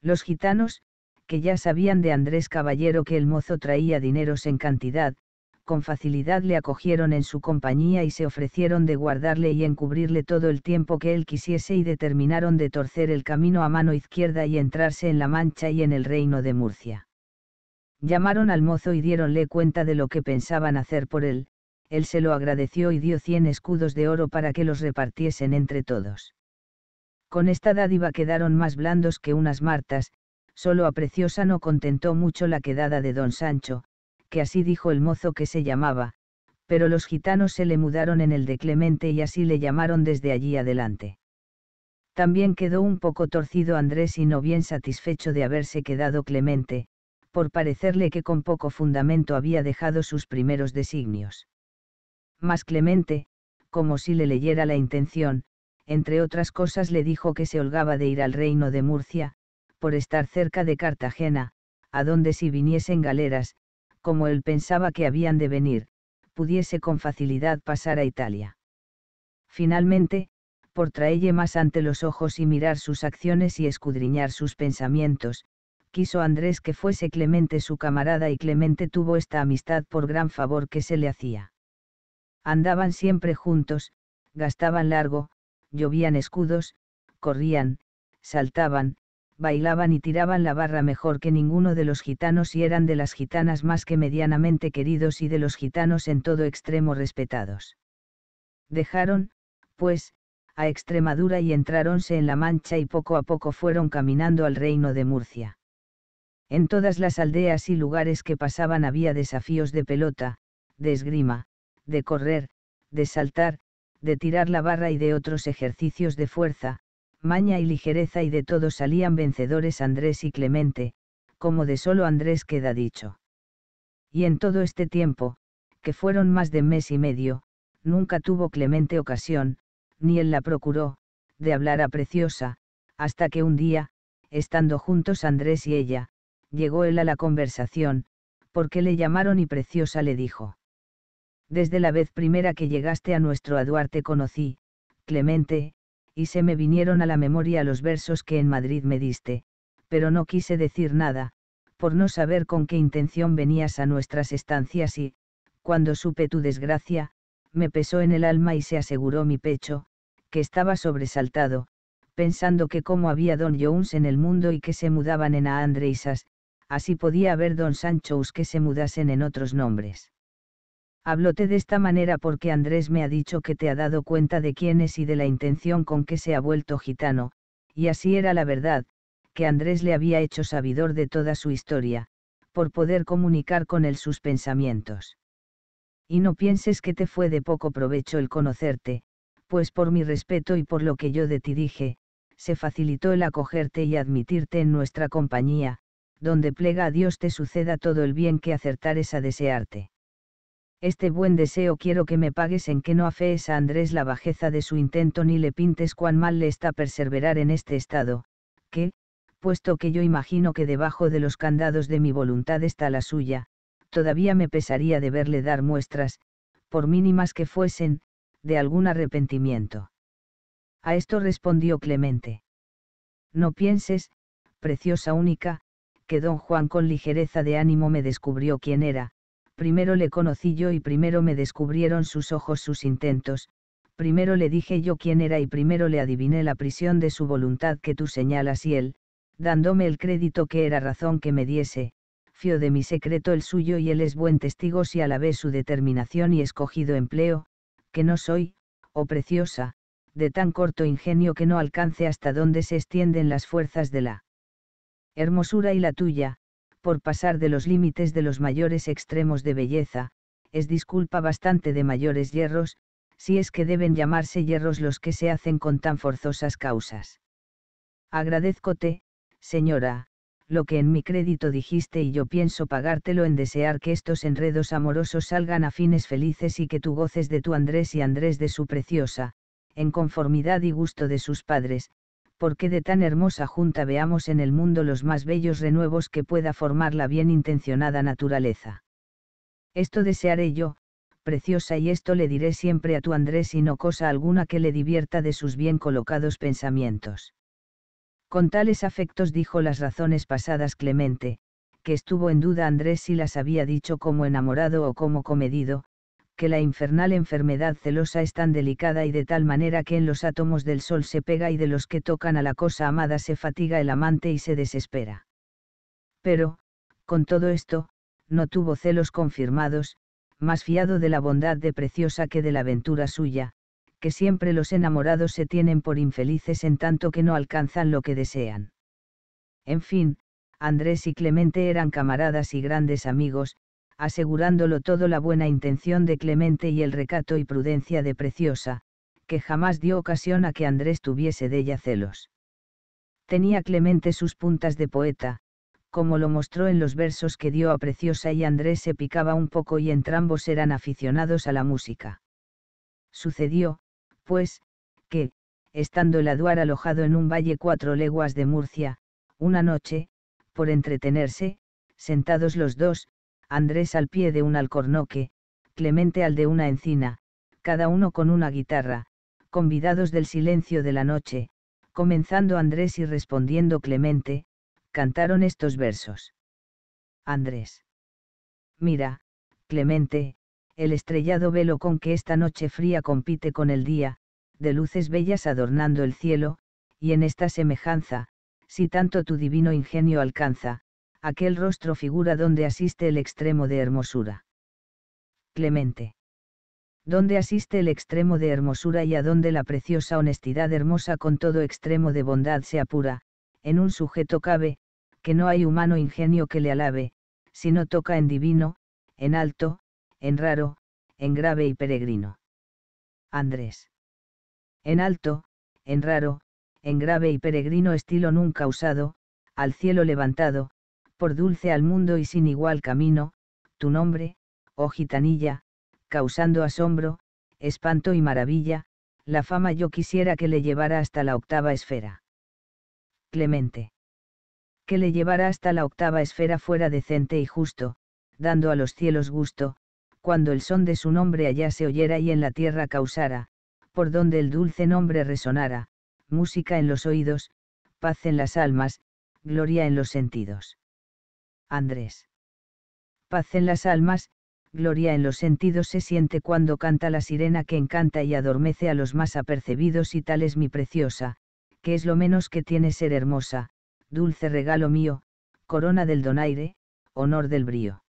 Speaker 1: Los gitanos, que ya sabían de Andrés Caballero que el mozo traía dineros en cantidad, con facilidad le acogieron en su compañía y se ofrecieron de guardarle y encubrirle todo el tiempo que él quisiese y determinaron de torcer el camino a mano izquierda y entrarse en la Mancha y en el reino de Murcia. Llamaron al mozo y diéronle cuenta de lo que pensaban hacer por él, él se lo agradeció y dio cien escudos de oro para que los repartiesen entre todos. Con esta dádiva quedaron más blandos que unas martas, solo a Preciosa no contentó mucho la quedada de don Sancho, que así dijo el mozo que se llamaba, pero los gitanos se le mudaron en el de Clemente y así le llamaron desde allí adelante. También quedó un poco torcido Andrés y no bien satisfecho de haberse quedado Clemente, por parecerle que con poco fundamento había dejado sus primeros designios. Mas Clemente, como si le leyera la intención, entre otras cosas le dijo que se holgaba de ir al reino de Murcia, por estar cerca de Cartagena, a donde si viniesen galeras, como él pensaba que habían de venir, pudiese con facilidad pasar a Italia. Finalmente, por traerle más ante los ojos y mirar sus acciones y escudriñar sus pensamientos, quiso Andrés que fuese Clemente su camarada y Clemente tuvo esta amistad por gran favor que se le hacía. Andaban siempre juntos, gastaban largo, llovían escudos, corrían, saltaban, bailaban y tiraban la barra mejor que ninguno de los gitanos y eran de las gitanas más que medianamente queridos y de los gitanos en todo extremo respetados. Dejaron, pues, a Extremadura y entráronse en la Mancha y poco a poco fueron caminando al reino de Murcia. En todas las aldeas y lugares que pasaban había desafíos de pelota, de esgrima, de correr, de saltar, de tirar la barra y de otros ejercicios de fuerza, maña y ligereza y de todos salían vencedores Andrés y Clemente, como de solo Andrés queda dicho. Y en todo este tiempo, que fueron más de mes y medio, nunca tuvo Clemente ocasión, ni él la procuró, de hablar a Preciosa, hasta que un día, estando juntos Andrés y ella, llegó él a la conversación, porque le llamaron y Preciosa le dijo. Desde la vez primera que llegaste a nuestro aduarte conocí, Clemente, y se me vinieron a la memoria los versos que en Madrid me diste, pero no quise decir nada, por no saber con qué intención venías a nuestras estancias y, cuando supe tu desgracia, me pesó en el alma y se aseguró mi pecho, que estaba sobresaltado, pensando que como había don Jones en el mundo y que se mudaban en a Andreisas, así podía haber don Sanchous que se mudasen en otros nombres. Hablote de esta manera porque Andrés me ha dicho que te ha dado cuenta de quién es y de la intención con que se ha vuelto gitano, y así era la verdad, que Andrés le había hecho sabidor de toda su historia, por poder comunicar con él sus pensamientos. Y no pienses que te fue de poco provecho el conocerte, pues por mi respeto y por lo que yo de ti dije, se facilitó el acogerte y admitirte en nuestra compañía, donde plega a Dios te suceda todo el bien que acertares a desearte. Este buen deseo quiero que me pagues en que no afees a Andrés la bajeza de su intento ni le pintes cuán mal le está perseverar en este estado, que, puesto que yo imagino que debajo de los candados de mi voluntad está la suya, todavía me pesaría de verle dar muestras, por mínimas que fuesen, de algún arrepentimiento. A esto respondió Clemente. No pienses, preciosa única, que don Juan con ligereza de ánimo me descubrió quién era, primero le conocí yo y primero me descubrieron sus ojos sus intentos, primero le dije yo quién era y primero le adiviné la prisión de su voluntad que tú señalas y él, dándome el crédito que era razón que me diese, fío de mi secreto el suyo y él es buen testigo si vez su determinación y escogido empleo, que no soy, oh preciosa, de tan corto ingenio que no alcance hasta donde se extienden las fuerzas de la hermosura y la tuya, por pasar de los límites de los mayores extremos de belleza, es disculpa bastante de mayores hierros, si es que deben llamarse hierros los que se hacen con tan forzosas causas. Agradezcote, señora, lo que en mi crédito dijiste y yo pienso pagártelo en desear que estos enredos amorosos salgan a fines felices y que tú goces de tu Andrés y Andrés de su preciosa, en conformidad y gusto de sus padres, porque de tan hermosa junta veamos en el mundo los más bellos renuevos que pueda formar la bien intencionada naturaleza. Esto desearé yo, preciosa, y esto le diré siempre a tu Andrés y no cosa alguna que le divierta de sus bien colocados pensamientos. Con tales afectos dijo las razones pasadas Clemente, que estuvo en duda Andrés si las había dicho como enamorado o como comedido, que la infernal enfermedad celosa es tan delicada y de tal manera que en los átomos del sol se pega y de los que tocan a la cosa amada se fatiga el amante y se desespera. Pero, con todo esto, no tuvo celos confirmados, más fiado de la bondad de Preciosa que de la ventura suya, que siempre los enamorados se tienen por infelices en tanto que no alcanzan lo que desean. En fin, Andrés y Clemente eran camaradas y grandes amigos, asegurándolo todo la buena intención de Clemente y el recato y prudencia de Preciosa, que jamás dio ocasión a que Andrés tuviese de ella celos. Tenía Clemente sus puntas de poeta, como lo mostró en los versos que dio a Preciosa y Andrés se picaba un poco y entrambos eran aficionados a la música. Sucedió, pues, que, estando el aduar alojado en un valle cuatro leguas de Murcia, una noche, por entretenerse, sentados los dos, Andrés al pie de un alcornoque, Clemente al de una encina, cada uno con una guitarra, convidados del silencio de la noche, comenzando Andrés y respondiendo Clemente, cantaron estos versos. Andrés. Mira, Clemente, el estrellado velo con que esta noche fría compite con el día, de luces bellas adornando el cielo, y en esta semejanza, si tanto tu divino ingenio alcanza, aquel rostro figura donde asiste el extremo de hermosura. Clemente. Donde asiste el extremo de hermosura y a donde la preciosa honestidad hermosa con todo extremo de bondad se apura, en un sujeto cabe, que no hay humano ingenio que le alabe, sino toca en divino, en alto, en raro, en grave y peregrino. Andrés. En alto, en raro, en grave y peregrino estilo nunca usado, al cielo levantado, por dulce al mundo y sin igual camino, tu nombre, oh gitanilla, causando asombro, espanto y maravilla, la fama yo quisiera que le llevara hasta la octava esfera. Clemente. Que le llevara hasta la octava esfera fuera decente y justo, dando a los cielos gusto, cuando el son de su nombre allá se oyera y en la tierra causara, por donde el dulce nombre resonara, música en los oídos, paz en las almas, gloria en los sentidos. Andrés. Paz en las almas, gloria en los sentidos se siente cuando canta la sirena que encanta y adormece a los más apercebidos y tal es mi preciosa, que es lo menos que tiene ser hermosa, dulce regalo mío, corona del donaire, honor del brío.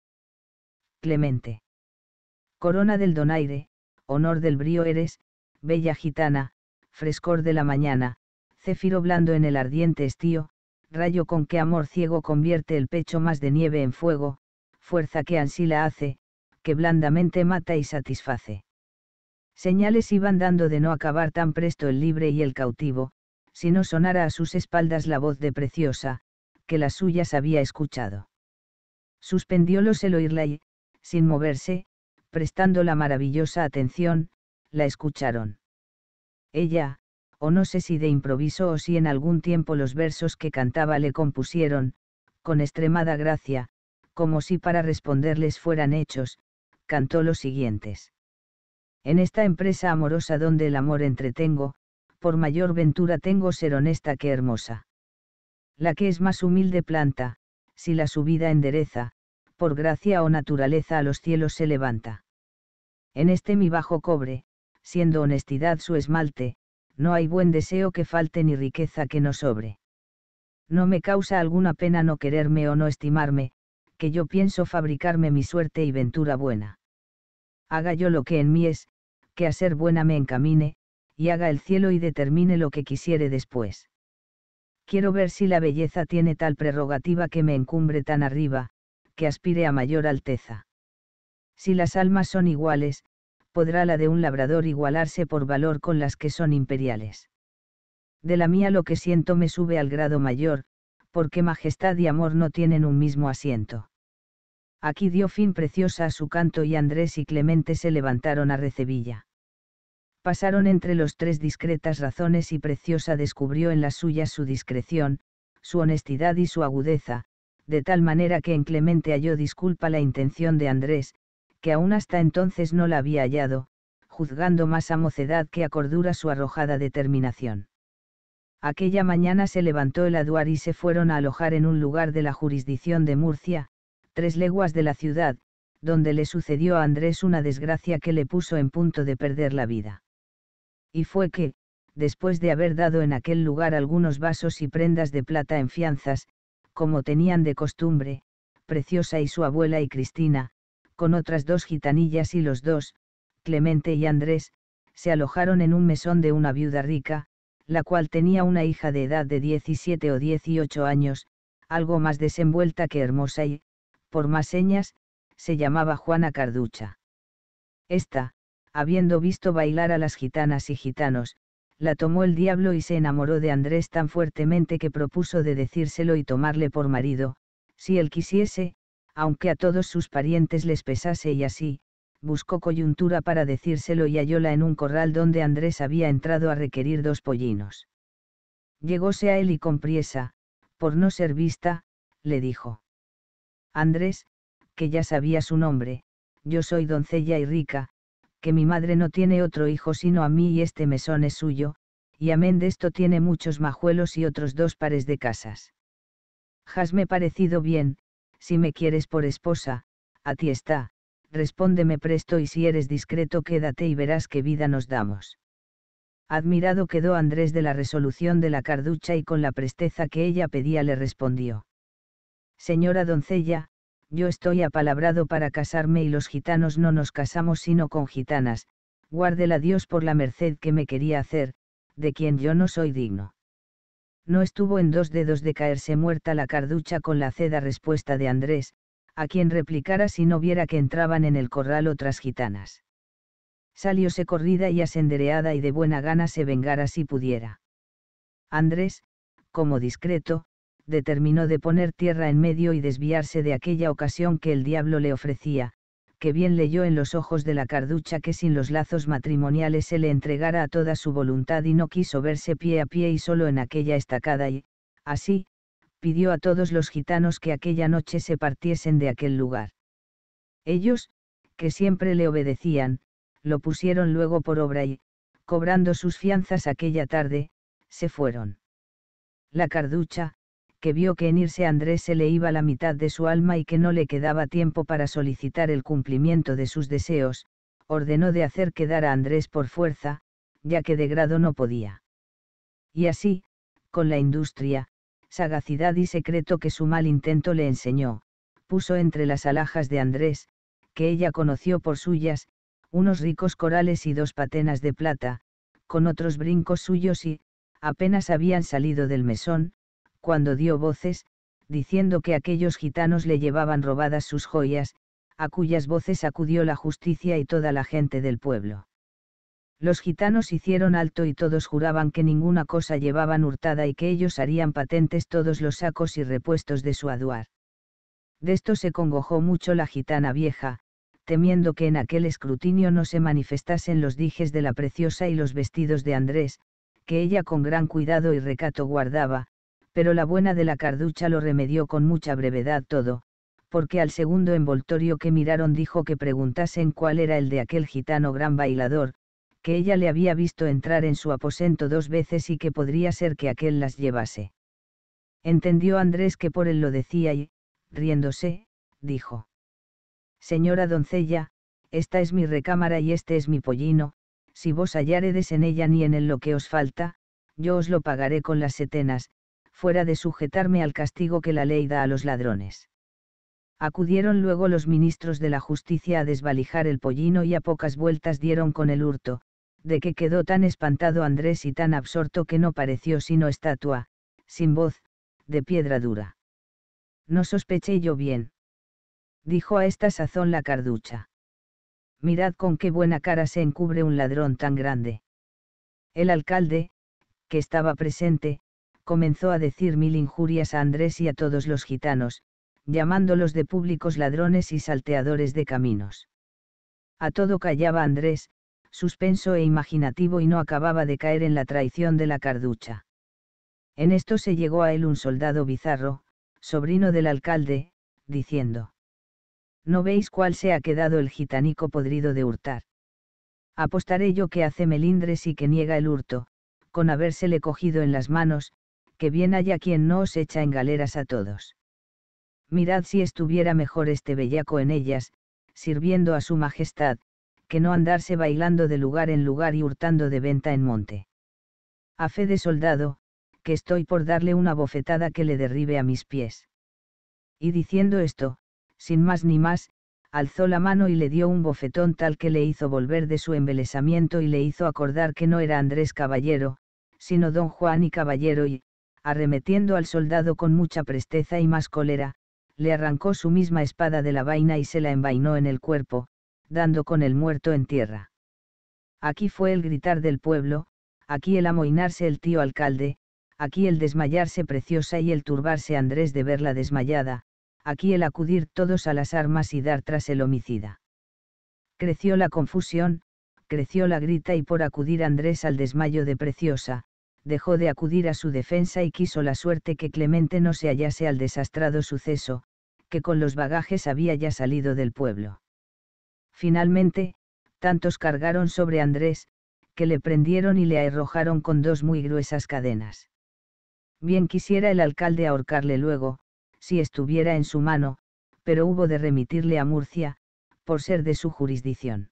Speaker 1: Clemente. Corona del donaire, honor del brío eres, bella gitana, frescor de la mañana, céfiro blando en el ardiente estío, rayo con que amor ciego convierte el pecho más de nieve en fuego, fuerza que ansí la hace, que blandamente mata y satisface. Señales iban dando de no acabar tan presto el libre y el cautivo, si no sonara a sus espaldas la voz de Preciosa, que las suyas había escuchado. Suspendiólos el oírla y, sin moverse, prestando la maravillosa atención, la escucharon. Ella, o no sé si de improviso o si en algún tiempo los versos que cantaba le compusieron, con extremada gracia, como si para responderles fueran hechos, cantó los siguientes. En esta empresa amorosa donde el amor entretengo, por mayor ventura tengo ser honesta que hermosa. La que es más humilde planta, si la subida endereza, por gracia o naturaleza a los cielos se levanta. En este mi bajo cobre, siendo honestidad su esmalte, no hay buen deseo que falte ni riqueza que no sobre. No me causa alguna pena no quererme o no estimarme, que yo pienso fabricarme mi suerte y ventura buena. Haga yo lo que en mí es, que a ser buena me encamine, y haga el cielo y determine lo que quisiere después. Quiero ver si la belleza tiene tal prerrogativa que me encumbre tan arriba, que aspire a mayor alteza. Si las almas son iguales, podrá la de un labrador igualarse por valor con las que son imperiales. De la mía lo que siento me sube al grado mayor, porque majestad y amor no tienen un mismo asiento. Aquí dio fin preciosa a su canto y Andrés y Clemente se levantaron a recebilla. Pasaron entre los tres discretas razones y preciosa descubrió en las suyas su discreción, su honestidad y su agudeza, de tal manera que en Clemente halló disculpa la intención de Andrés, que aún hasta entonces no la había hallado, juzgando más a mocedad que a cordura su arrojada determinación. Aquella mañana se levantó el aduar y se fueron a alojar en un lugar de la jurisdicción de Murcia, tres leguas de la ciudad, donde le sucedió a Andrés una desgracia que le puso en punto de perder la vida. Y fue que, después de haber dado en aquel lugar algunos vasos y prendas de plata en fianzas, como tenían de costumbre, Preciosa y su abuela y Cristina, con otras dos gitanillas y los dos, Clemente y Andrés, se alojaron en un mesón de una viuda rica, la cual tenía una hija de edad de 17 o 18 años, algo más desenvuelta que hermosa y, por más señas, se llamaba Juana Carducha. Esta, habiendo visto bailar a las gitanas y gitanos, la tomó el diablo y se enamoró de Andrés tan fuertemente que propuso de decírselo y tomarle por marido, si él quisiese, aunque a todos sus parientes les pesase y así, buscó coyuntura para decírselo y hallóla en un corral donde Andrés había entrado a requerir dos pollinos. Llegóse a él y con priesa, por no ser vista, le dijo. Andrés, que ya sabía su nombre, yo soy doncella y rica, que mi madre no tiene otro hijo sino a mí y este mesón es suyo, y amén de esto tiene muchos majuelos y otros dos pares de casas. Hasme parecido bien, si me quieres por esposa, a ti está, respóndeme presto y si eres discreto quédate y verás qué vida nos damos. Admirado quedó Andrés de la resolución de la carducha y con la presteza que ella pedía le respondió. Señora doncella, yo estoy apalabrado para casarme y los gitanos no nos casamos sino con gitanas, guárdela Dios por la merced que me quería hacer, de quien yo no soy digno. No estuvo en dos dedos de caerse muerta la carducha con la ceda respuesta de Andrés, a quien replicara si no viera que entraban en el corral otras gitanas. Salióse corrida y asendereada y de buena gana se vengara si pudiera. Andrés, como discreto, determinó de poner tierra en medio y desviarse de aquella ocasión que el diablo le ofrecía, que bien leyó en los ojos de la carducha que sin los lazos matrimoniales se le entregara a toda su voluntad y no quiso verse pie a pie y solo en aquella estacada y, así, pidió a todos los gitanos que aquella noche se partiesen de aquel lugar. Ellos, que siempre le obedecían, lo pusieron luego por obra y, cobrando sus fianzas aquella tarde, se fueron. La carducha, que vio que en irse Andrés se le iba la mitad de su alma y que no le quedaba tiempo para solicitar el cumplimiento de sus deseos, ordenó de hacer quedar a Andrés por fuerza, ya que de grado no podía. Y así, con la industria, sagacidad y secreto que su mal intento le enseñó, puso entre las alhajas de Andrés, que ella conoció por suyas, unos ricos corales y dos patenas de plata, con otros brincos suyos y, apenas habían salido del mesón, cuando dio voces, diciendo que aquellos gitanos le llevaban robadas sus joyas, a cuyas voces acudió la justicia y toda la gente del pueblo. Los gitanos hicieron alto y todos juraban que ninguna cosa llevaban hurtada y que ellos harían patentes todos los sacos y repuestos de su aduar. De esto se congojó mucho la gitana vieja, temiendo que en aquel escrutinio no se manifestasen los dijes de la preciosa y los vestidos de Andrés, que ella con gran cuidado y recato guardaba, pero la buena de la carducha lo remedió con mucha brevedad todo, porque al segundo envoltorio que miraron dijo que preguntasen cuál era el de aquel gitano gran bailador, que ella le había visto entrar en su aposento dos veces y que podría ser que aquel las llevase. Entendió Andrés que por él lo decía y, riéndose, dijo. Señora doncella, esta es mi recámara y este es mi pollino, si vos hallaredes en ella ni en él lo que os falta, yo os lo pagaré con las setenas, fuera de sujetarme al castigo que la ley da a los ladrones. Acudieron luego los ministros de la justicia a desvalijar el pollino y a pocas vueltas dieron con el hurto, de que quedó tan espantado Andrés y tan absorto que no pareció sino estatua, sin voz, de piedra dura. No sospeché yo bien. Dijo a esta sazón la carducha. Mirad con qué buena cara se encubre un ladrón tan grande. El alcalde, que estaba presente, comenzó a decir mil injurias a Andrés y a todos los gitanos, llamándolos de públicos ladrones y salteadores de caminos. A todo callaba Andrés, suspenso e imaginativo y no acababa de caer en la traición de la carducha. En esto se llegó a él un soldado bizarro, sobrino del alcalde, diciendo. ¿No veis cuál se ha quedado el gitanico podrido de hurtar? Apostaré yo que hace melindres y que niega el hurto, con habérsele cogido en las manos, que bien haya quien no os echa en galeras a todos. Mirad si estuviera mejor este bellaco en ellas, sirviendo a su majestad, que no andarse bailando de lugar en lugar y hurtando de venta en monte. A fe de soldado, que estoy por darle una bofetada que le derribe a mis pies. Y diciendo esto, sin más ni más, alzó la mano y le dio un bofetón tal que le hizo volver de su embelesamiento y le hizo acordar que no era Andrés Caballero, sino don Juan y Caballero y, arremetiendo al soldado con mucha presteza y más cólera, le arrancó su misma espada de la vaina y se la envainó en el cuerpo, dando con el muerto en tierra. Aquí fue el gritar del pueblo, aquí el amoinarse el tío alcalde, aquí el desmayarse preciosa y el turbarse Andrés de verla desmayada, aquí el acudir todos a las armas y dar tras el homicida. Creció la confusión, creció la grita y por acudir Andrés al desmayo de preciosa, dejó de acudir a su defensa y quiso la suerte que Clemente no se hallase al desastrado suceso, que con los bagajes había ya salido del pueblo. Finalmente, tantos cargaron sobre Andrés, que le prendieron y le arrojaron con dos muy gruesas cadenas. Bien quisiera el alcalde ahorcarle luego, si estuviera en su mano, pero hubo de remitirle a Murcia, por ser de su jurisdicción.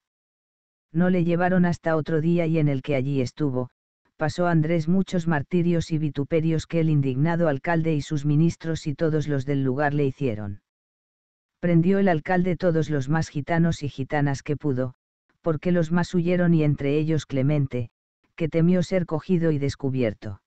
Speaker 1: No le llevaron hasta otro día y en el que allí estuvo, pasó Andrés muchos martirios y vituperios que el indignado alcalde y sus ministros y todos los del lugar le hicieron. Prendió el alcalde todos los más gitanos y gitanas que pudo, porque los más huyeron y entre ellos Clemente, que temió ser cogido y descubierto.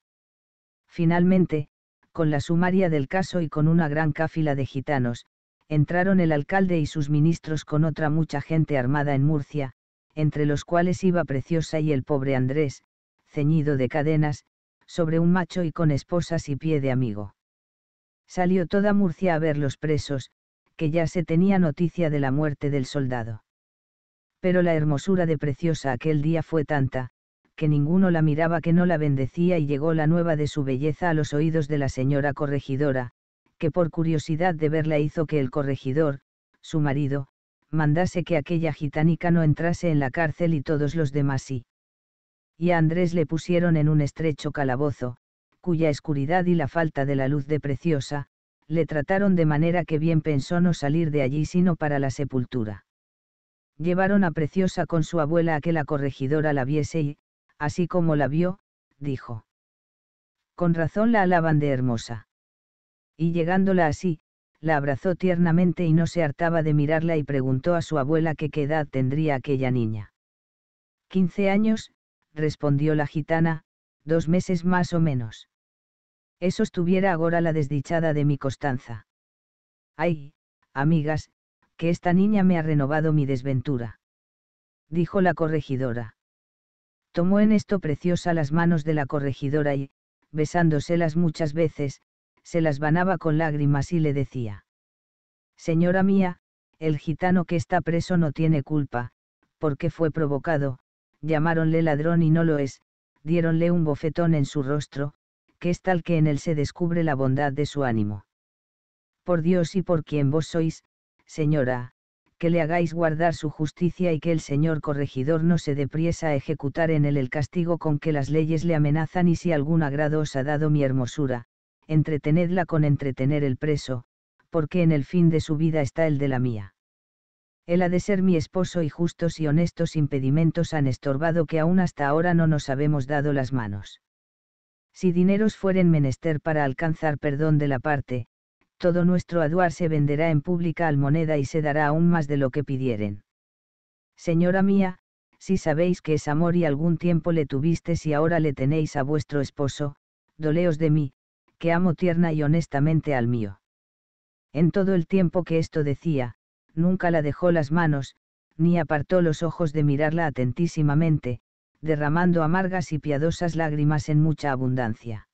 Speaker 1: Finalmente, con la sumaria del caso y con una gran cáfila de gitanos, entraron el alcalde y sus ministros con otra mucha gente armada en Murcia, entre los cuales iba Preciosa y el pobre Andrés, ceñido de cadenas, sobre un macho y con esposas y pie de amigo. Salió toda Murcia a ver los presos, que ya se tenía noticia de la muerte del soldado. Pero la hermosura de Preciosa aquel día fue tanta, que ninguno la miraba que no la bendecía y llegó la nueva de su belleza a los oídos de la señora corregidora, que por curiosidad de verla hizo que el corregidor, su marido, mandase que aquella gitánica no entrase en la cárcel y todos los demás sí y a Andrés le pusieron en un estrecho calabozo, cuya oscuridad y la falta de la luz de Preciosa, le trataron de manera que bien pensó no salir de allí sino para la sepultura. Llevaron a Preciosa con su abuela a que la corregidora la viese y, así como la vio, dijo. Con razón la alaban de hermosa. Y llegándola así, la abrazó tiernamente y no se hartaba de mirarla y preguntó a su abuela qué edad tendría aquella niña. Quince años, respondió la gitana, dos meses más o menos. Eso estuviera ahora la desdichada de mi Costanza. Ay, amigas, que esta niña me ha renovado mi desventura. Dijo la corregidora. Tomó en esto preciosa las manos de la corregidora y, besándoselas muchas veces, se las banaba con lágrimas y le decía. Señora mía, el gitano que está preso no tiene culpa, porque fue provocado, llamaronle ladrón y no lo es, diéronle un bofetón en su rostro, que es tal que en él se descubre la bondad de su ánimo. Por Dios y por quien vos sois, señora, que le hagáis guardar su justicia y que el señor corregidor no se depriesa a ejecutar en él el castigo con que las leyes le amenazan y si algún agrado os ha dado mi hermosura, entretenedla con entretener el preso, porque en el fin de su vida está el de la mía. Él ha de ser mi esposo y justos y honestos impedimentos han estorbado que aún hasta ahora no nos habemos dado las manos. Si dineros fueren menester para alcanzar perdón de la parte, todo nuestro aduar se venderá en pública al moneda y se dará aún más de lo que pidieren. Señora mía, si sabéis que es amor y algún tiempo le tuvisteis y ahora le tenéis a vuestro esposo, doleos de mí, que amo tierna y honestamente al mío. En todo el tiempo que esto decía, nunca la dejó las manos, ni apartó los ojos de mirarla atentísimamente, derramando amargas y piadosas lágrimas en mucha abundancia.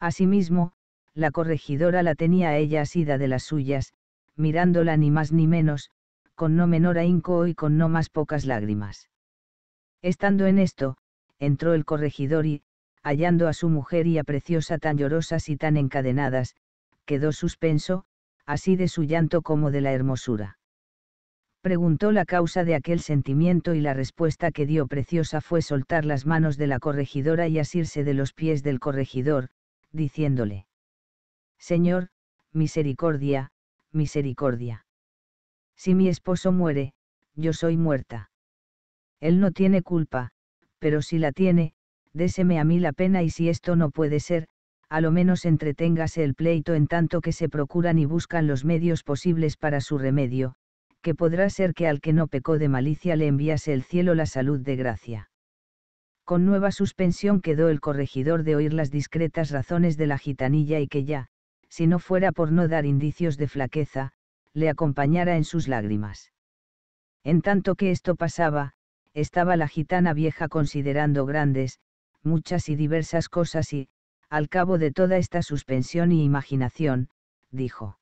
Speaker 1: Asimismo, la corregidora la tenía a ella asida de las suyas, mirándola ni más ni menos, con no menor ahínco y con no más pocas lágrimas. Estando en esto, entró el corregidor y, hallando a su mujer y a Preciosa tan llorosas y tan encadenadas, quedó suspenso, así de su llanto como de la hermosura. Preguntó la causa de aquel sentimiento y la respuesta que dio Preciosa fue soltar las manos de la corregidora y asirse de los pies del corregidor, diciéndole, Señor, misericordia, misericordia. Si mi esposo muere, yo soy muerta. Él no tiene culpa, pero si la tiene, déseme a mí la pena y si esto no puede ser, a lo menos entreténgase el pleito en tanto que se procuran y buscan los medios posibles para su remedio, que podrá ser que al que no pecó de malicia le enviase el cielo la salud de gracia. Con nueva suspensión quedó el corregidor de oír las discretas razones de la gitanilla y que ya, si no fuera por no dar indicios de flaqueza, le acompañara en sus lágrimas. En tanto que esto pasaba, estaba la gitana vieja considerando grandes, muchas y diversas cosas y, al cabo de toda esta suspensión y imaginación, dijo.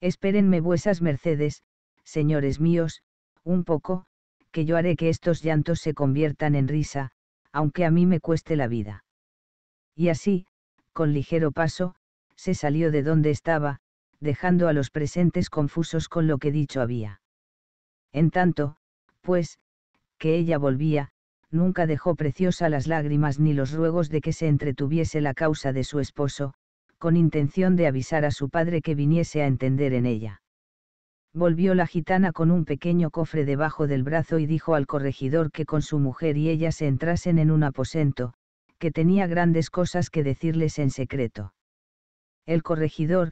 Speaker 1: Espérenme vuesas mercedes, señores míos, un poco, que yo haré que estos llantos se conviertan en risa, aunque a mí me cueste la vida. Y así, con ligero paso, se salió de donde estaba, dejando a los presentes confusos con lo que dicho había. En tanto, pues, que ella volvía, nunca dejó preciosa las lágrimas ni los ruegos de que se entretuviese la causa de su esposo, con intención de avisar a su padre que viniese a entender en ella. Volvió la gitana con un pequeño cofre debajo del brazo y dijo al corregidor que con su mujer y ella se entrasen en un aposento, que tenía grandes cosas que decirles en secreto. El corregidor,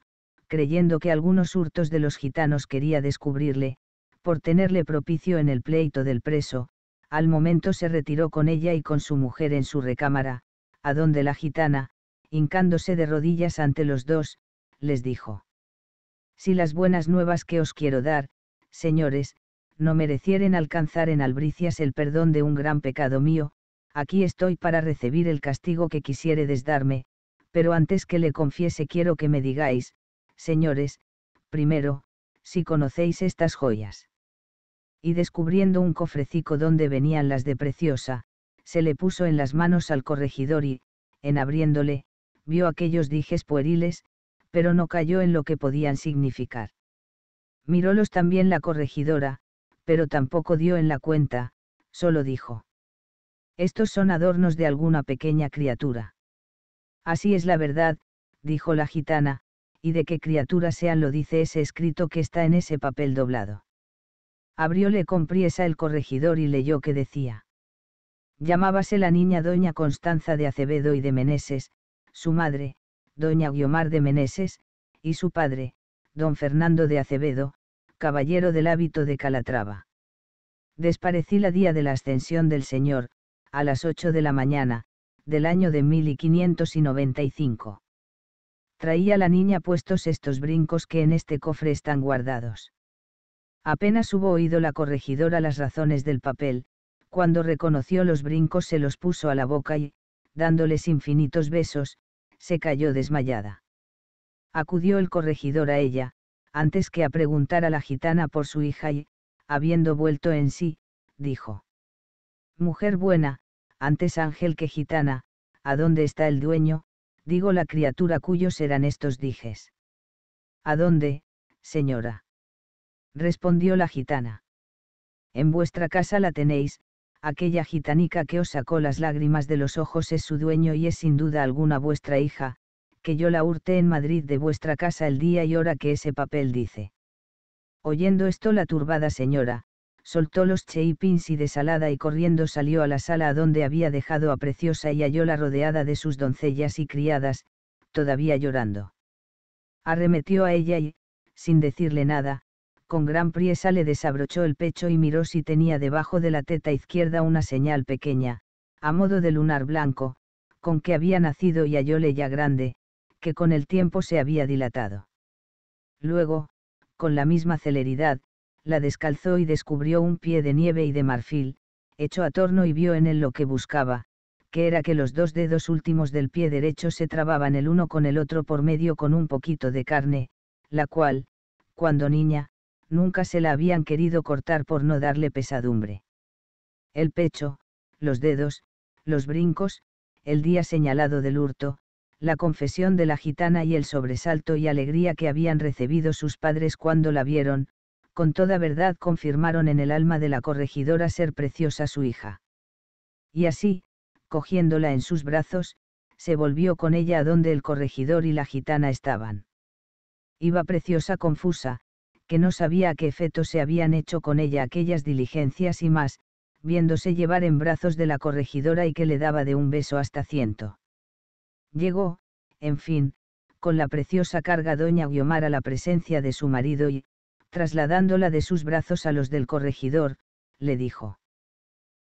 Speaker 1: creyendo que algunos hurtos de los gitanos quería descubrirle, por tenerle propicio en el pleito del preso, al momento se retiró con ella y con su mujer en su recámara, a donde la gitana, hincándose de rodillas ante los dos, les dijo. Si las buenas nuevas que os quiero dar, señores, no merecieren alcanzar en albricias el perdón de un gran pecado mío, aquí estoy para recibir el castigo que quisiéredes darme, pero antes que le confiese quiero que me digáis, señores, primero, si conocéis estas joyas y descubriendo un cofrecico donde venían las de Preciosa, se le puso en las manos al corregidor y, en abriéndole, vio aquellos dijes pueriles, pero no cayó en lo que podían significar. Mirólos también la corregidora, pero tampoco dio en la cuenta, solo dijo. Estos son adornos de alguna pequeña criatura. Así es la verdad, dijo la gitana, y de qué criatura sean lo dice ese escrito que está en ese papel doblado abrióle con priesa el corregidor y leyó que decía. Llamábase la niña doña Constanza de Acevedo y de Meneses, su madre, doña Guiomar de Meneses, y su padre, don Fernando de Acevedo, caballero del hábito de Calatrava. Desparecí la día de la ascensión del Señor, a las ocho de la mañana, del año de 1595. Traía la niña puestos estos brincos que en este cofre están guardados. Apenas hubo oído la corregidora las razones del papel, cuando reconoció los brincos se los puso a la boca y, dándoles infinitos besos, se cayó desmayada. Acudió el corregidor a ella, antes que a preguntar a la gitana por su hija y, habiendo vuelto en sí, dijo. Mujer buena, antes ángel que gitana, ¿a dónde está el dueño? Digo la criatura cuyos eran estos dijes. ¿A dónde, señora? respondió la gitana. En vuestra casa la tenéis, aquella gitanica que os sacó las lágrimas de los ojos es su dueño y es sin duda alguna vuestra hija, que yo la hurté en Madrid de vuestra casa el día y hora que ese papel dice. Oyendo esto la turbada señora, soltó los cheipins y desalada y corriendo salió a la sala a donde había dejado a Preciosa y hallóla rodeada de sus doncellas y criadas, todavía llorando. Arremetió a ella y, sin decirle nada, con gran priesa le desabrochó el pecho y miró si tenía debajo de la teta izquierda una señal pequeña, a modo de lunar blanco, con que había nacido y hallóle ya grande, que con el tiempo se había dilatado. Luego, con la misma celeridad, la descalzó y descubrió un pie de nieve y de marfil, echó a torno y vio en él lo que buscaba, que era que los dos dedos últimos del pie derecho se trababan el uno con el otro por medio con un poquito de carne, la cual, cuando niña, nunca se la habían querido cortar por no darle pesadumbre. El pecho, los dedos, los brincos, el día señalado del hurto, la confesión de la gitana y el sobresalto y alegría que habían recibido sus padres cuando la vieron, con toda verdad confirmaron en el alma de la corregidora ser preciosa su hija. Y así, cogiéndola en sus brazos, se volvió con ella a donde el corregidor y la gitana estaban. Iba preciosa confusa, que no sabía a qué efecto se habían hecho con ella aquellas diligencias y más, viéndose llevar en brazos de la corregidora y que le daba de un beso hasta ciento. Llegó, en fin, con la preciosa carga doña Guiomar a la presencia de su marido y, trasladándola de sus brazos a los del corregidor, le dijo.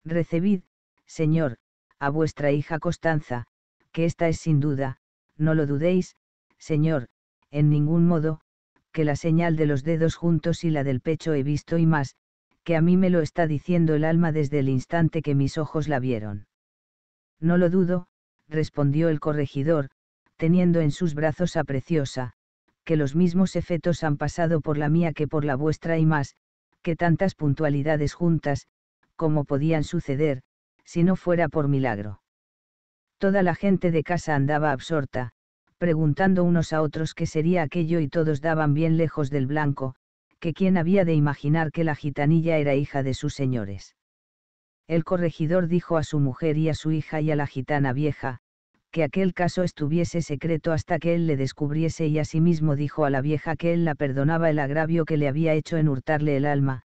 Speaker 1: Recebid, señor, a vuestra hija constanza que esta es sin duda, no lo dudéis, señor, en ningún modo, que la señal de los dedos juntos y la del pecho he visto y más, que a mí me lo está diciendo el alma desde el instante que mis ojos la vieron. No lo dudo, respondió el corregidor, teniendo en sus brazos a Preciosa, que los mismos efectos han pasado por la mía que por la vuestra y más, que tantas puntualidades juntas, como podían suceder, si no fuera por milagro. Toda la gente de casa andaba absorta, preguntando unos a otros qué sería aquello y todos daban bien lejos del blanco, que quién había de imaginar que la gitanilla era hija de sus señores. El corregidor dijo a su mujer y a su hija y a la gitana vieja, que aquel caso estuviese secreto hasta que él le descubriese y asimismo dijo a la vieja que él la perdonaba el agravio que le había hecho en hurtarle el alma,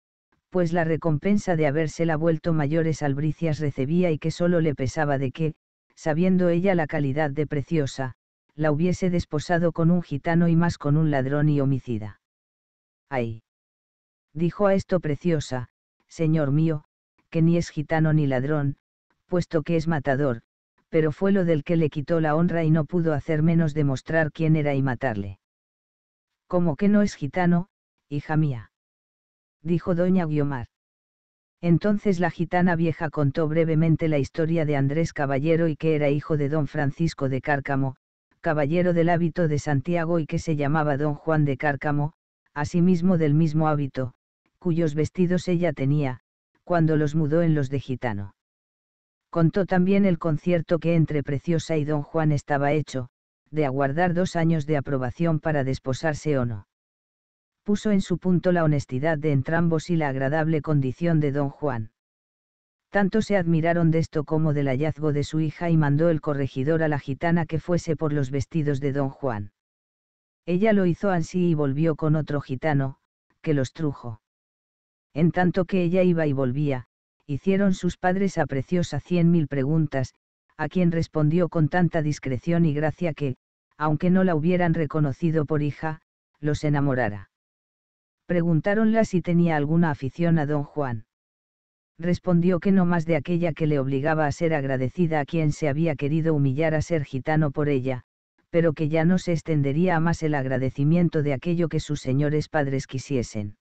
Speaker 1: pues la recompensa de habérsela vuelto mayores albricias recibía y que sólo le pesaba de que, sabiendo ella la calidad de preciosa, la hubiese desposado con un gitano y más con un ladrón y homicida. ¡Ay! Dijo a esto preciosa, señor mío, que ni es gitano ni ladrón, puesto que es matador, pero fue lo del que le quitó la honra y no pudo hacer menos de mostrar quién era y matarle. ¿Cómo que no es gitano, hija mía? dijo doña Guiomar. Entonces la gitana vieja contó brevemente la historia de Andrés Caballero y que era hijo de don Francisco de Cárcamo, caballero del hábito de Santiago y que se llamaba don Juan de Cárcamo, asimismo del mismo hábito, cuyos vestidos ella tenía, cuando los mudó en los de gitano. Contó también el concierto que entre Preciosa y don Juan estaba hecho, de aguardar dos años de aprobación para desposarse o no. Puso en su punto la honestidad de entrambos y la agradable condición de don Juan. Tanto se admiraron de esto como del hallazgo de su hija y mandó el corregidor a la gitana que fuese por los vestidos de don Juan. Ella lo hizo así y volvió con otro gitano, que los trujo. En tanto que ella iba y volvía, hicieron sus padres a Preciosa cien mil preguntas, a quien respondió con tanta discreción y gracia que, aunque no la hubieran reconocido por hija, los enamorara. Preguntáronla si tenía alguna afición a don Juan respondió que no más de aquella que le obligaba a ser agradecida a quien se había querido humillar a ser gitano por ella, pero que ya no se extendería a más el agradecimiento de aquello que sus señores padres quisiesen.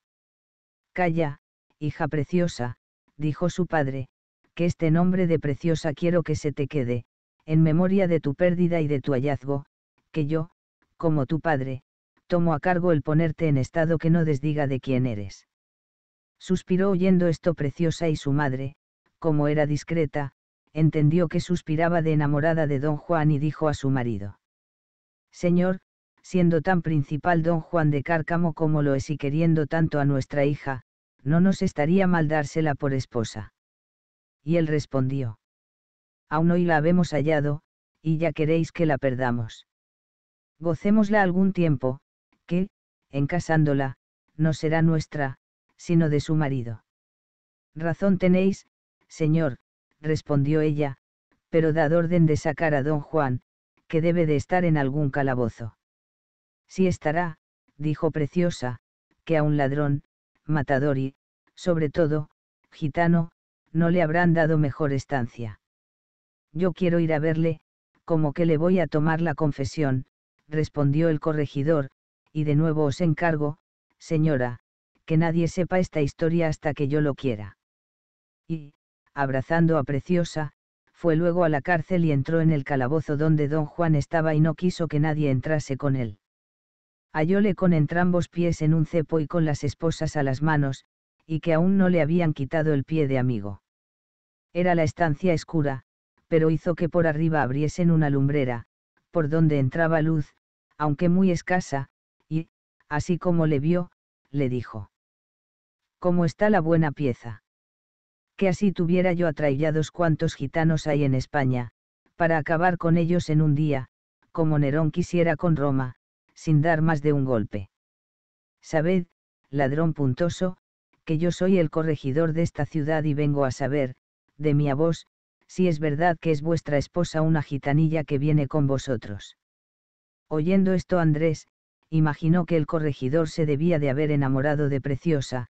Speaker 1: Calla, hija preciosa, dijo su padre, que este nombre de preciosa quiero que se te quede, en memoria de tu pérdida y de tu hallazgo, que yo, como tu padre, tomo a cargo el ponerte en estado que no desdiga de quién eres. Suspiró oyendo esto preciosa y su madre, como era discreta, entendió que suspiraba de enamorada de don Juan y dijo a su marido. Señor, siendo tan principal don Juan de Cárcamo como lo es y queriendo tanto a nuestra hija, no nos estaría mal dársela por esposa. Y él respondió. Aún hoy la habemos hallado, y ya queréis que la perdamos. Gocémosla algún tiempo, que, en casándola, no será nuestra, sino de su marido. Razón tenéis, señor, respondió ella, pero dad orden de sacar a don Juan, que debe de estar en algún calabozo. Si estará, dijo Preciosa, que a un ladrón, matador y, sobre todo, gitano, no le habrán dado mejor estancia. Yo quiero ir a verle, como que le voy a tomar la confesión, respondió el corregidor, y de nuevo os encargo, señora, que nadie sepa esta historia hasta que yo lo quiera. Y, abrazando a Preciosa, fue luego a la cárcel y entró en el calabozo donde don Juan estaba y no quiso que nadie entrase con él. Hallóle con entrambos pies en un cepo y con las esposas a las manos, y que aún no le habían quitado el pie de amigo. Era la estancia escura, pero hizo que por arriba abriesen una lumbrera, por donde entraba luz, aunque muy escasa, y, así como le vio, le dijo. ¿cómo está la buena pieza? Que así tuviera yo atraillados cuantos gitanos hay en España, para acabar con ellos en un día, como Nerón quisiera con Roma, sin dar más de un golpe. Sabed, ladrón puntoso, que yo soy el corregidor de esta ciudad y vengo a saber, de mi a vos, si es verdad que es vuestra esposa una gitanilla que viene con vosotros. Oyendo esto Andrés, imaginó que el corregidor se debía de haber enamorado de Preciosa,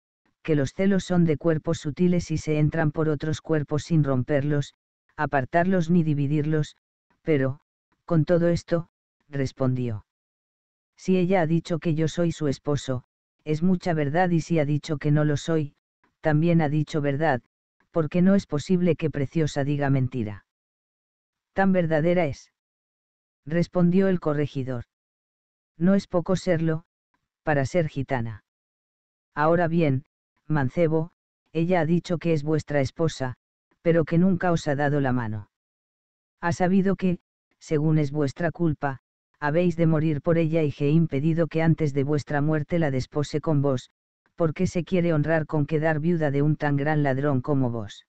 Speaker 1: que los celos son de cuerpos sutiles y se entran por otros cuerpos sin romperlos, apartarlos ni dividirlos, pero, con todo esto, respondió. Si ella ha dicho que yo soy su esposo, es mucha verdad y si ha dicho que no lo soy, también ha dicho verdad, porque no es posible que Preciosa diga mentira. Tan verdadera es. Respondió el corregidor. No es poco serlo, para ser gitana. Ahora bien, mancebo, ella ha dicho que es vuestra esposa, pero que nunca os ha dado la mano. Ha sabido que, según es vuestra culpa, habéis de morir por ella y he impedido que antes de vuestra muerte la despose con vos, porque se quiere honrar con quedar viuda de un tan gran ladrón como vos.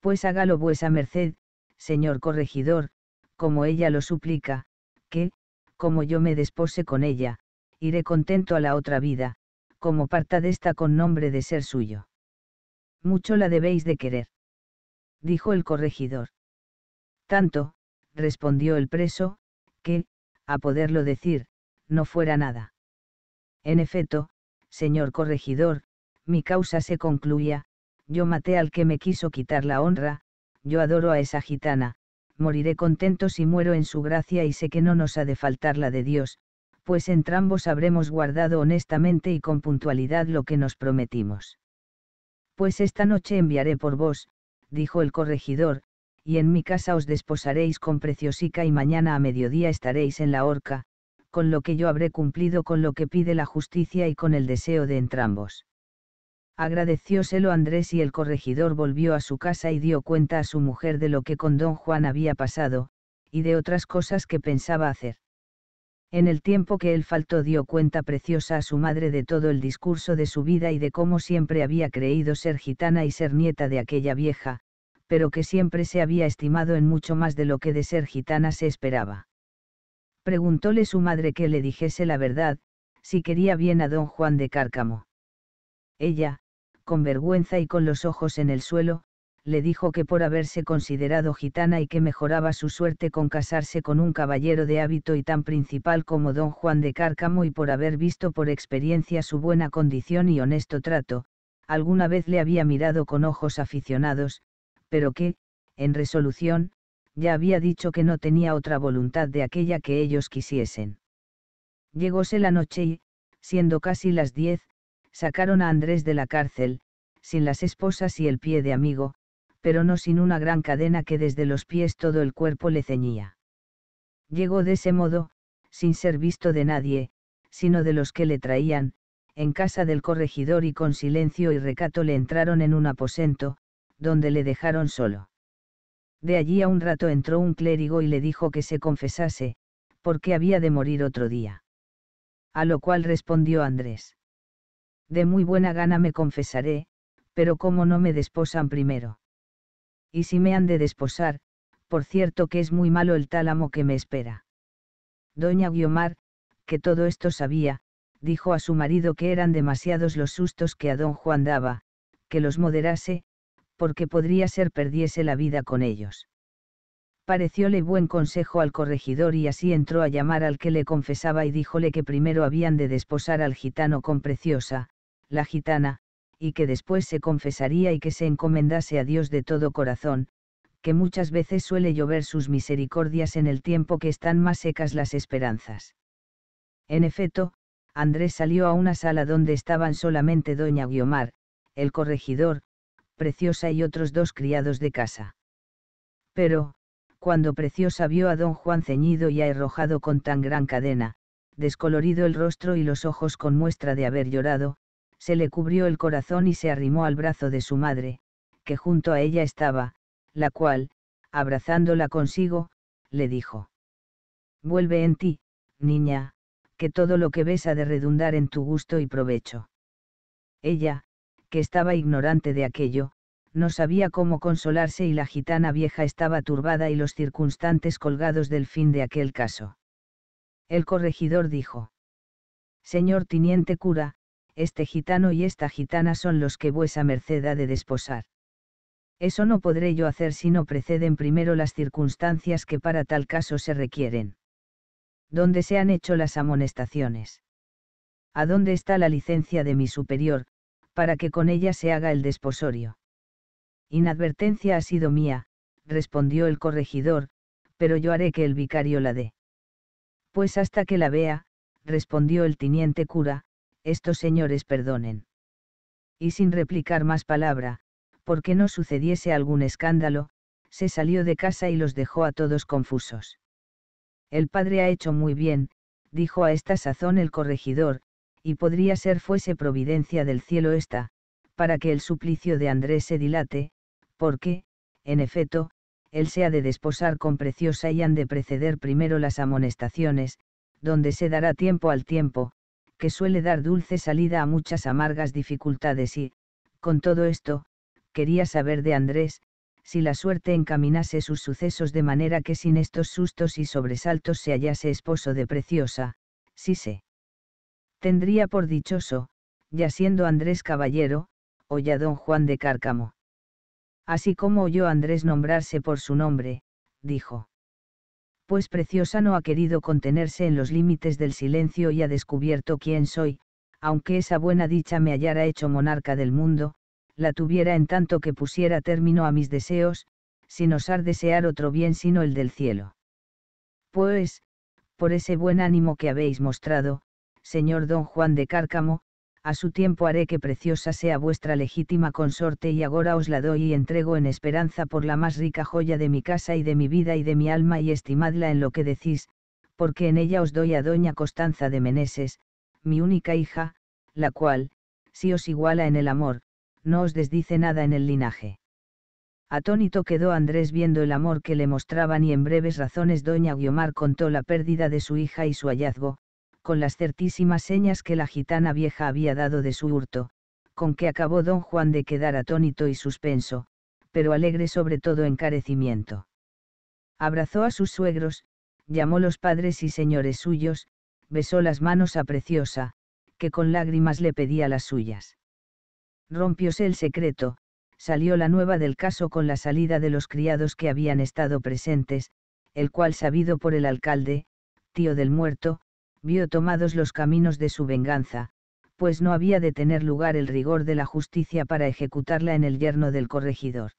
Speaker 1: Pues hágalo vuesa merced, señor corregidor, como ella lo suplica, que, como yo me despose con ella, iré contento a la otra vida, como parta de con nombre de ser suyo. Mucho la debéis de querer. Dijo el corregidor. Tanto, respondió el preso, que, a poderlo decir, no fuera nada. En efecto, señor corregidor, mi causa se concluía, yo maté al que me quiso quitar la honra, yo adoro a esa gitana, moriré contento si muero en su gracia y sé que no nos ha de faltar la de Dios, pues entrambos habremos guardado honestamente y con puntualidad lo que nos prometimos. Pues esta noche enviaré por vos, dijo el corregidor, y en mi casa os desposaréis con preciosica y mañana a mediodía estaréis en la horca, con lo que yo habré cumplido con lo que pide la justicia y con el deseo de entrambos. Agradecióselo Andrés y el corregidor volvió a su casa y dio cuenta a su mujer de lo que con don Juan había pasado, y de otras cosas que pensaba hacer. En el tiempo que él faltó dio cuenta preciosa a su madre de todo el discurso de su vida y de cómo siempre había creído ser gitana y ser nieta de aquella vieja, pero que siempre se había estimado en mucho más de lo que de ser gitana se esperaba. Preguntóle su madre que le dijese la verdad, si quería bien a don Juan de Cárcamo. Ella, con vergüenza y con los ojos en el suelo, le dijo que por haberse considerado gitana y que mejoraba su suerte con casarse con un caballero de hábito y tan principal como don Juan de Cárcamo y por haber visto por experiencia su buena condición y honesto trato, alguna vez le había mirado con ojos aficionados, pero que, en resolución, ya había dicho que no tenía otra voluntad de aquella que ellos quisiesen. Llegóse la noche y, siendo casi las diez, sacaron a Andrés de la cárcel, sin las esposas y el pie de amigo, pero no sin una gran cadena que desde los pies todo el cuerpo le ceñía. Llegó de ese modo, sin ser visto de nadie, sino de los que le traían, en casa del corregidor y con silencio y recato le entraron en un aposento, donde le dejaron solo. De allí a un rato entró un clérigo y le dijo que se confesase, porque había de morir otro día. A lo cual respondió Andrés. De muy buena gana me confesaré, pero como no me desposan primero y si me han de desposar, por cierto que es muy malo el tálamo que me espera. Doña Guiomar, que todo esto sabía, dijo a su marido que eran demasiados los sustos que a don Juan daba, que los moderase, porque podría ser perdiese la vida con ellos. Parecióle buen consejo al corregidor y así entró a llamar al que le confesaba y díjole que primero habían de desposar al gitano con Preciosa, la gitana, y que después se confesaría y que se encomendase a Dios de todo corazón, que muchas veces suele llover sus misericordias en el tiempo que están más secas las esperanzas. En efecto, Andrés salió a una sala donde estaban solamente doña Guiomar, el corregidor, Preciosa y otros dos criados de casa. Pero, cuando Preciosa vio a don Juan ceñido y arrojado con tan gran cadena, descolorido el rostro y los ojos con muestra de haber llorado, se le cubrió el corazón y se arrimó al brazo de su madre, que junto a ella estaba, la cual, abrazándola consigo, le dijo. Vuelve en ti, niña, que todo lo que ves ha de redundar en tu gusto y provecho. Ella, que estaba ignorante de aquello, no sabía cómo consolarse y la gitana vieja estaba turbada y los circunstantes colgados del fin de aquel caso. El corregidor dijo. Señor tiniente cura, este gitano y esta gitana son los que vuesa merced ha de desposar. Eso no podré yo hacer si no preceden primero las circunstancias que para tal caso se requieren. ¿Dónde se han hecho las amonestaciones? ¿A dónde está la licencia de mi superior, para que con ella se haga el desposorio? Inadvertencia ha sido mía, respondió el corregidor, pero yo haré que el vicario la dé. Pues hasta que la vea, respondió el tiniente cura, estos señores perdonen. Y sin replicar más palabra, porque no sucediese algún escándalo, se salió de casa y los dejó a todos confusos. El padre ha hecho muy bien, dijo a esta sazón el corregidor, y podría ser fuese providencia del cielo esta, para que el suplicio de Andrés se dilate, porque, en efecto, él se ha de desposar con Preciosa y han de preceder primero las amonestaciones, donde se dará tiempo al tiempo, que suele dar dulce salida a muchas amargas dificultades y, con todo esto, quería saber de Andrés, si la suerte encaminase sus sucesos de manera que sin estos sustos y sobresaltos se hallase esposo de Preciosa, si se tendría por dichoso, ya siendo Andrés caballero, o ya don Juan de Cárcamo. Así como oyó Andrés nombrarse por su nombre, dijo pues Preciosa no ha querido contenerse en los límites del silencio y ha descubierto quién soy, aunque esa buena dicha me hallara hecho monarca del mundo, la tuviera en tanto que pusiera término a mis deseos, sin osar desear otro bien sino el del cielo. Pues, por ese buen ánimo que habéis mostrado, señor don Juan de Cárcamo, a su tiempo haré que preciosa sea vuestra legítima consorte y agora os la doy y entrego en esperanza por la más rica joya de mi casa y de mi vida y de mi alma y estimadla en lo que decís, porque en ella os doy a doña Costanza de Meneses, mi única hija, la cual, si os iguala en el amor, no os desdice nada en el linaje. Atónito quedó Andrés viendo el amor que le mostraban y en breves razones doña Guiomar contó la pérdida de su hija y su hallazgo, con las certísimas señas que la gitana vieja había dado de su hurto, con que acabó don Juan de quedar atónito y suspenso, pero alegre sobre todo encarecimiento. Abrazó a sus suegros, llamó los padres y señores suyos, besó las manos a Preciosa, que con lágrimas le pedía las suyas. Rompióse el secreto, salió la nueva del caso con la salida de los criados que habían estado presentes, el cual sabido por el alcalde, tío del muerto, vio tomados los caminos de su venganza, pues no había de tener lugar el rigor de la justicia para ejecutarla en el yerno del corregidor.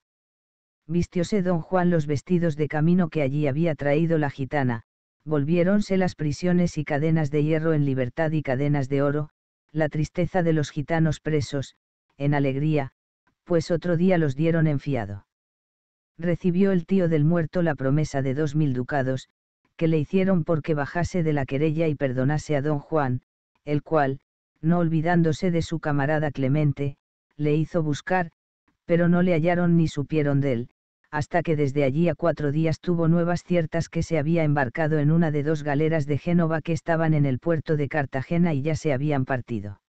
Speaker 1: Vistióse don Juan los vestidos de camino que allí había traído la gitana, volviéronse las prisiones y cadenas de hierro en libertad y cadenas de oro, la tristeza de los gitanos presos, en alegría, pues otro día los dieron enfiado. Recibió el tío del muerto la promesa de dos mil ducados, que le hicieron porque bajase de la querella y perdonase a don Juan, el cual, no olvidándose de su camarada Clemente, le hizo buscar, pero no le hallaron ni supieron de él, hasta que desde allí a cuatro días tuvo nuevas ciertas que se había embarcado en una de dos galeras de Génova que estaban en el puerto de Cartagena y ya se habían partido.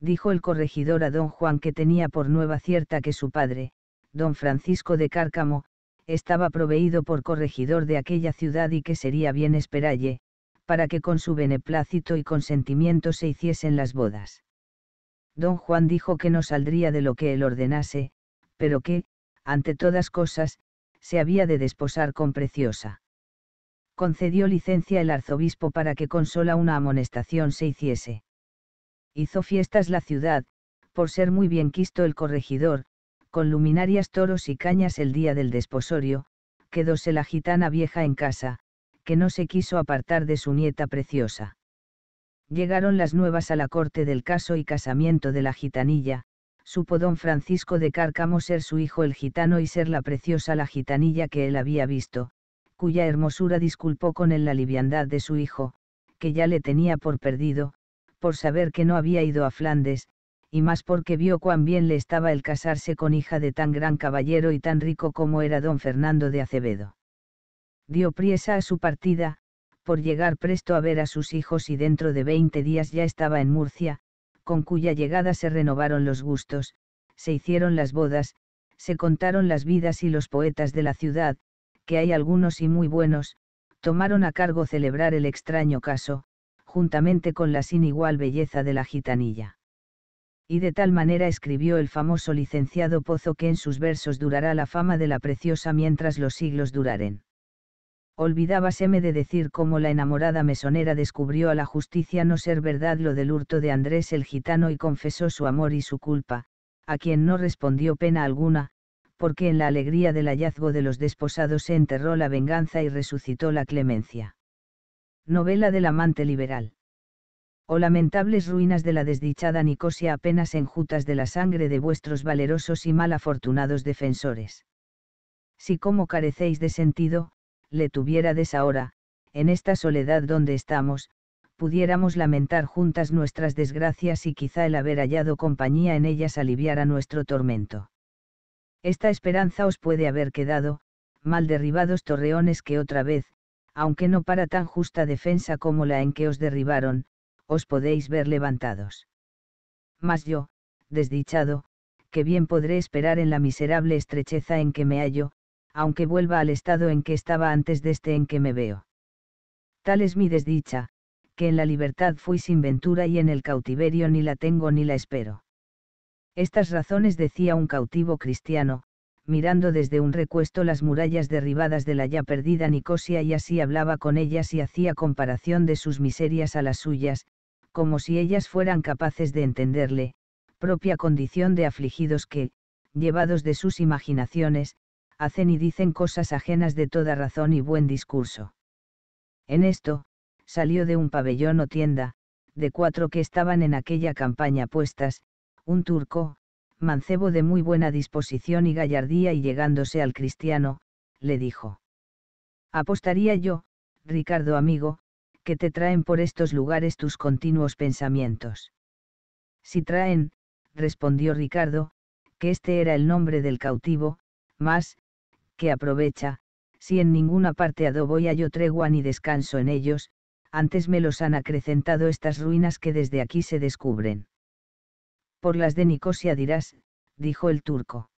Speaker 1: Dijo el corregidor a don Juan que tenía por nueva cierta que su padre, don Francisco de Cárcamo, estaba proveído por corregidor de aquella ciudad y que sería bien esperalle, para que con su beneplácito y consentimiento se hiciesen las bodas. Don Juan dijo que no saldría de lo que él ordenase, pero que, ante todas cosas, se había de desposar con Preciosa. Concedió licencia el arzobispo para que con sola una amonestación se hiciese. Hizo fiestas la ciudad, por ser muy bien quisto el corregidor, con luminarias toros y cañas el día del desposorio, quedóse la gitana vieja en casa, que no se quiso apartar de su nieta preciosa. Llegaron las nuevas a la corte del caso y casamiento de la gitanilla, supo don Francisco de Cárcamo ser su hijo el gitano y ser la preciosa la gitanilla que él había visto, cuya hermosura disculpó con él la liviandad de su hijo, que ya le tenía por perdido, por saber que no había ido a Flandes, y más porque vio cuán bien le estaba el casarse con hija de tan gran caballero y tan rico como era don Fernando de Acevedo. Dio priesa a su partida, por llegar presto a ver a sus hijos y dentro de veinte días ya estaba en Murcia, con cuya llegada se renovaron los gustos, se hicieron las bodas, se contaron las vidas y los poetas de la ciudad, que hay algunos y muy buenos, tomaron a cargo celebrar el extraño caso, juntamente con la sin igual belleza de la gitanilla y de tal manera escribió el famoso licenciado Pozo que en sus versos durará la fama de la preciosa mientras los siglos duraren. Olvidábaseme de decir cómo la enamorada mesonera descubrió a la justicia no ser verdad lo del hurto de Andrés el gitano y confesó su amor y su culpa, a quien no respondió pena alguna, porque en la alegría del hallazgo de los desposados se enterró la venganza y resucitó la clemencia. Novela del amante liberal o lamentables ruinas de la desdichada Nicosia apenas enjutas de la sangre de vuestros valerosos y mal afortunados defensores. Si como carecéis de sentido, le tuviérades ahora, en esta soledad donde estamos, pudiéramos lamentar juntas nuestras desgracias y quizá el haber hallado compañía en ellas aliviara nuestro tormento. Esta esperanza os puede haber quedado, mal derribados torreones que otra vez, aunque no para tan justa defensa como la en que os derribaron, os podéis ver levantados. Mas yo, desdichado, que bien podré esperar en la miserable estrecheza en que me hallo, aunque vuelva al estado en que estaba antes de este en que me veo. Tal es mi desdicha, que en la libertad fui sin ventura y en el cautiverio ni la tengo ni la espero. Estas razones decía un cautivo cristiano, mirando desde un recuesto las murallas derribadas de la ya perdida Nicosia y así hablaba con ellas y hacía comparación de sus miserias a las suyas, como si ellas fueran capaces de entenderle, propia condición de afligidos que, llevados de sus imaginaciones, hacen y dicen cosas ajenas de toda razón y buen discurso. En esto, salió de un pabellón o tienda, de cuatro que estaban en aquella campaña puestas, un turco, mancebo de muy buena disposición y gallardía y llegándose al cristiano, le dijo. Apostaría yo, Ricardo amigo, que te traen por estos lugares tus continuos pensamientos. Si traen, respondió Ricardo, que este era el nombre del cautivo, más, que aprovecha, si en ninguna parte y yo tregua ni descanso en ellos, antes me los han acrecentado estas ruinas que desde aquí se descubren. Por las de Nicosia dirás, dijo el turco.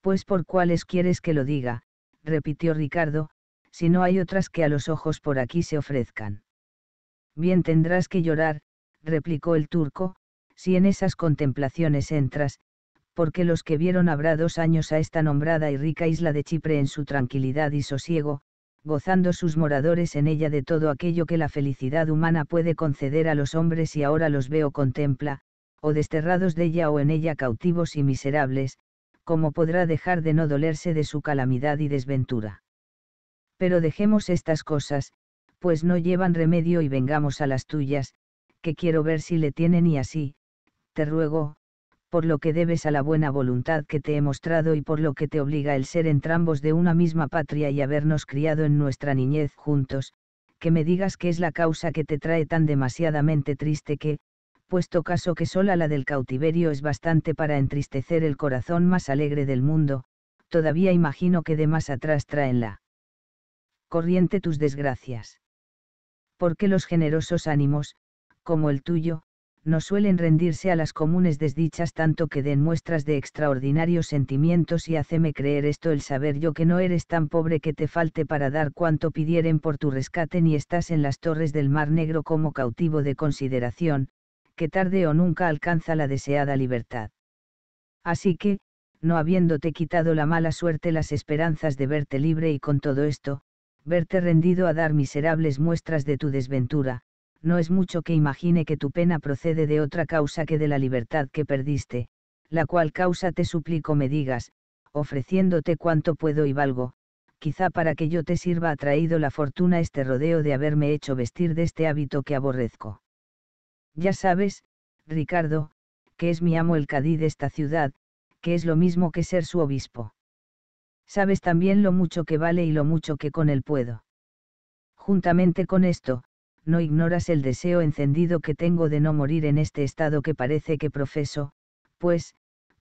Speaker 1: Pues por cuáles quieres que lo diga, repitió Ricardo, si no hay otras que a los ojos por aquí se ofrezcan. Bien tendrás que llorar, replicó el turco, si en esas contemplaciones entras, porque los que vieron habrá dos años a esta nombrada y rica isla de Chipre en su tranquilidad y sosiego, gozando sus moradores en ella de todo aquello que la felicidad humana puede conceder a los hombres y ahora los veo contempla, o desterrados de ella o en ella cautivos y miserables, cómo podrá dejar de no dolerse de su calamidad y desventura. Pero dejemos estas cosas, pues no llevan remedio y vengamos a las tuyas, que quiero ver si le tienen y así, te ruego, por lo que debes a la buena voluntad que te he mostrado y por lo que te obliga el ser entrambos de una misma patria y habernos criado en nuestra niñez juntos, que me digas qué es la causa que te trae tan demasiadamente triste que, puesto caso que sola la del cautiverio es bastante para entristecer el corazón más alegre del mundo, todavía imagino que de más atrás traen corriente tus desgracias. Porque los generosos ánimos, como el tuyo, no suelen rendirse a las comunes desdichas tanto que den muestras de extraordinarios sentimientos y haceme creer esto el saber yo que no eres tan pobre que te falte para dar cuanto pidieren por tu rescate ni estás en las torres del Mar Negro como cautivo de consideración, que tarde o nunca alcanza la deseada libertad. Así que, no habiéndote quitado la mala suerte las esperanzas de verte libre y con todo esto, verte rendido a dar miserables muestras de tu desventura, no es mucho que imagine que tu pena procede de otra causa que de la libertad que perdiste, la cual causa te suplico me digas, ofreciéndote cuanto puedo y valgo, quizá para que yo te sirva ha traído la fortuna este rodeo de haberme hecho vestir de este hábito que aborrezco. Ya sabes, Ricardo, que es mi amo el cadí de esta ciudad, que es lo mismo que ser su obispo sabes también lo mucho que vale y lo mucho que con él puedo. Juntamente con esto, no ignoras el deseo encendido que tengo de no morir en este estado que parece que profeso, pues,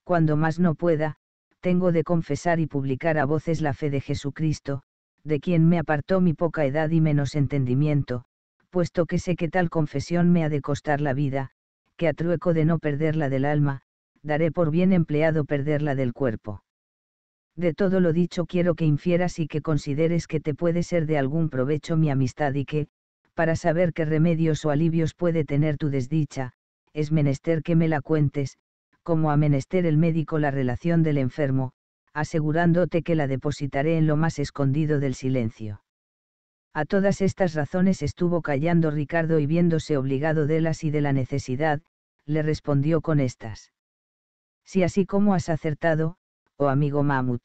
Speaker 1: cuando más no pueda, tengo de confesar y publicar a voces la fe de Jesucristo, de quien me apartó mi poca edad y menos entendimiento, puesto que sé que tal confesión me ha de costar la vida, que a trueco de no perderla del alma, daré por bien empleado perderla del cuerpo. De todo lo dicho quiero que infieras y que consideres que te puede ser de algún provecho mi amistad y que, para saber qué remedios o alivios puede tener tu desdicha, es menester que me la cuentes, como a menester el médico la relación del enfermo, asegurándote que la depositaré en lo más escondido del silencio. A todas estas razones estuvo callando Ricardo y viéndose obligado de las y de la necesidad, le respondió con estas. Si así como has acertado, amigo mamut.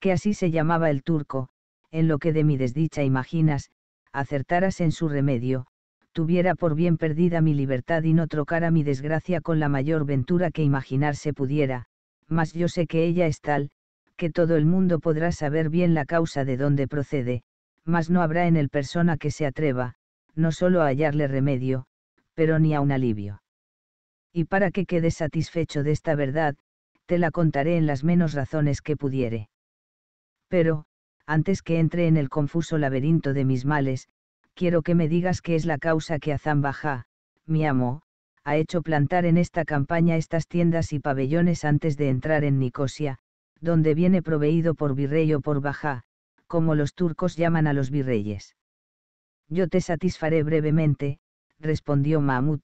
Speaker 1: Que así se llamaba el turco, en lo que de mi desdicha imaginas, acertaras en su remedio, tuviera por bien perdida mi libertad y no trocara mi desgracia con la mayor ventura que imaginarse pudiera, mas yo sé que ella es tal, que todo el mundo podrá saber bien la causa de dónde procede, mas no habrá en el persona que se atreva, no solo a hallarle remedio, pero ni a un alivio. Y para que quede satisfecho de esta verdad, te la contaré en las menos razones que pudiere. Pero, antes que entre en el confuso laberinto de mis males, quiero que me digas qué es la causa que Hazan Baja, mi amo, ha hecho plantar en esta campaña estas tiendas y pabellones antes de entrar en Nicosia, donde viene proveído por virrey o por Bajá, como los turcos llaman a los virreyes. Yo te satisfaré brevemente, respondió Mahmud,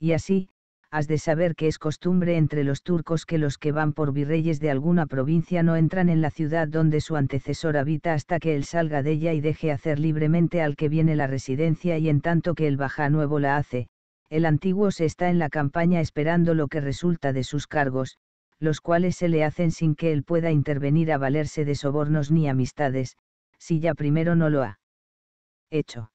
Speaker 1: y así, has de saber que es costumbre entre los turcos que los que van por virreyes de alguna provincia no entran en la ciudad donde su antecesor habita hasta que él salga de ella y deje hacer libremente al que viene la residencia y en tanto que el baja nuevo la hace, el antiguo se está en la campaña esperando lo que resulta de sus cargos, los cuales se le hacen sin que él pueda intervenir a valerse de sobornos ni amistades, si ya primero no lo ha hecho.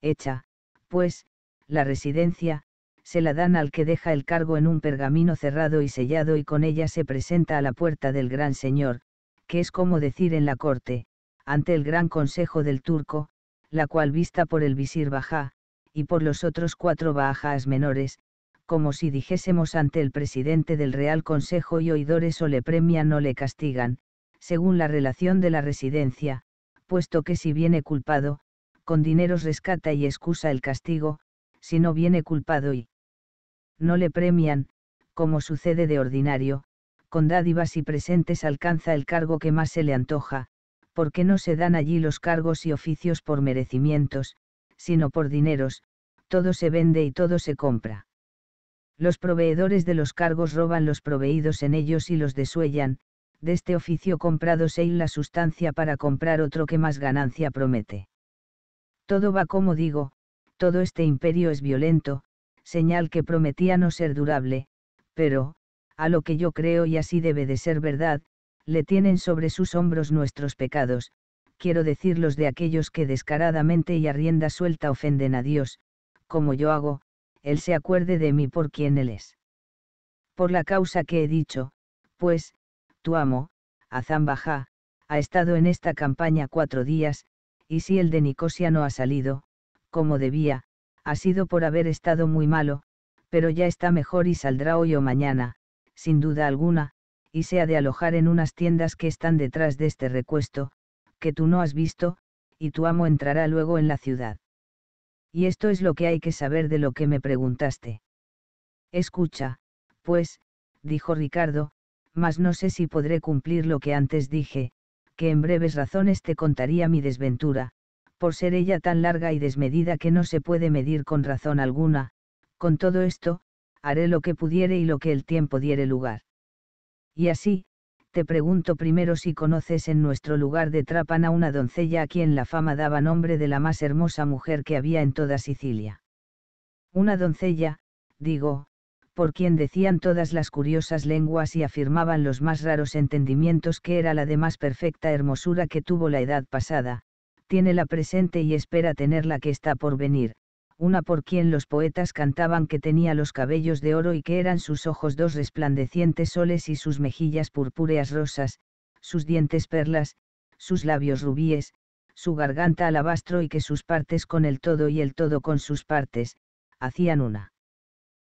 Speaker 1: Hecha, pues, la residencia, se la dan al que deja el cargo en un pergamino cerrado y sellado y con ella se presenta a la puerta del gran señor, que es como decir en la corte, ante el gran consejo del turco, la cual vista por el visir Bajá, y por los otros cuatro bajás menores, como si dijésemos ante el presidente del Real Consejo y oidores o le premian o le castigan, según la relación de la residencia, puesto que si viene culpado, con dineros rescata y excusa el castigo, si no viene culpado y no le premian, como sucede de ordinario, con dádivas y presentes alcanza el cargo que más se le antoja, porque no se dan allí los cargos y oficios por merecimientos, sino por dineros, todo se vende y todo se compra. Los proveedores de los cargos roban los proveídos en ellos y los desuellan, de este oficio comprado se la sustancia para comprar otro que más ganancia promete. Todo va como digo, todo este imperio es violento, señal que prometía no ser durable, pero, a lo que yo creo y así debe de ser verdad, le tienen sobre sus hombros nuestros pecados, quiero decir los de aquellos que descaradamente y a rienda suelta ofenden a Dios, como yo hago, Él se acuerde de mí por quien Él es. Por la causa que he dicho, pues, tu amo, Azán ha estado en esta campaña cuatro días, y si el de Nicosia no ha salido, como debía, ha sido por haber estado muy malo, pero ya está mejor y saldrá hoy o mañana, sin duda alguna, y se ha de alojar en unas tiendas que están detrás de este recuesto, que tú no has visto, y tu amo entrará luego en la ciudad. Y esto es lo que hay que saber de lo que me preguntaste. Escucha, pues, dijo Ricardo, mas no sé si podré cumplir lo que antes dije, que en breves razones te contaría mi desventura, por ser ella tan larga y desmedida que no se puede medir con razón alguna, con todo esto, haré lo que pudiere y lo que el tiempo diere lugar. Y así, te pregunto primero si conoces en nuestro lugar de Trapan una doncella a quien la fama daba nombre de la más hermosa mujer que había en toda Sicilia. Una doncella, digo, por quien decían todas las curiosas lenguas y afirmaban los más raros entendimientos que era la de más perfecta hermosura que tuvo la edad pasada, tiene la presente y espera tener la que está por venir, una por quien los poetas cantaban que tenía los cabellos de oro y que eran sus ojos dos resplandecientes soles y sus mejillas purpúreas rosas, sus dientes perlas, sus labios rubíes, su garganta alabastro y que sus partes con el todo y el todo con sus partes, hacían una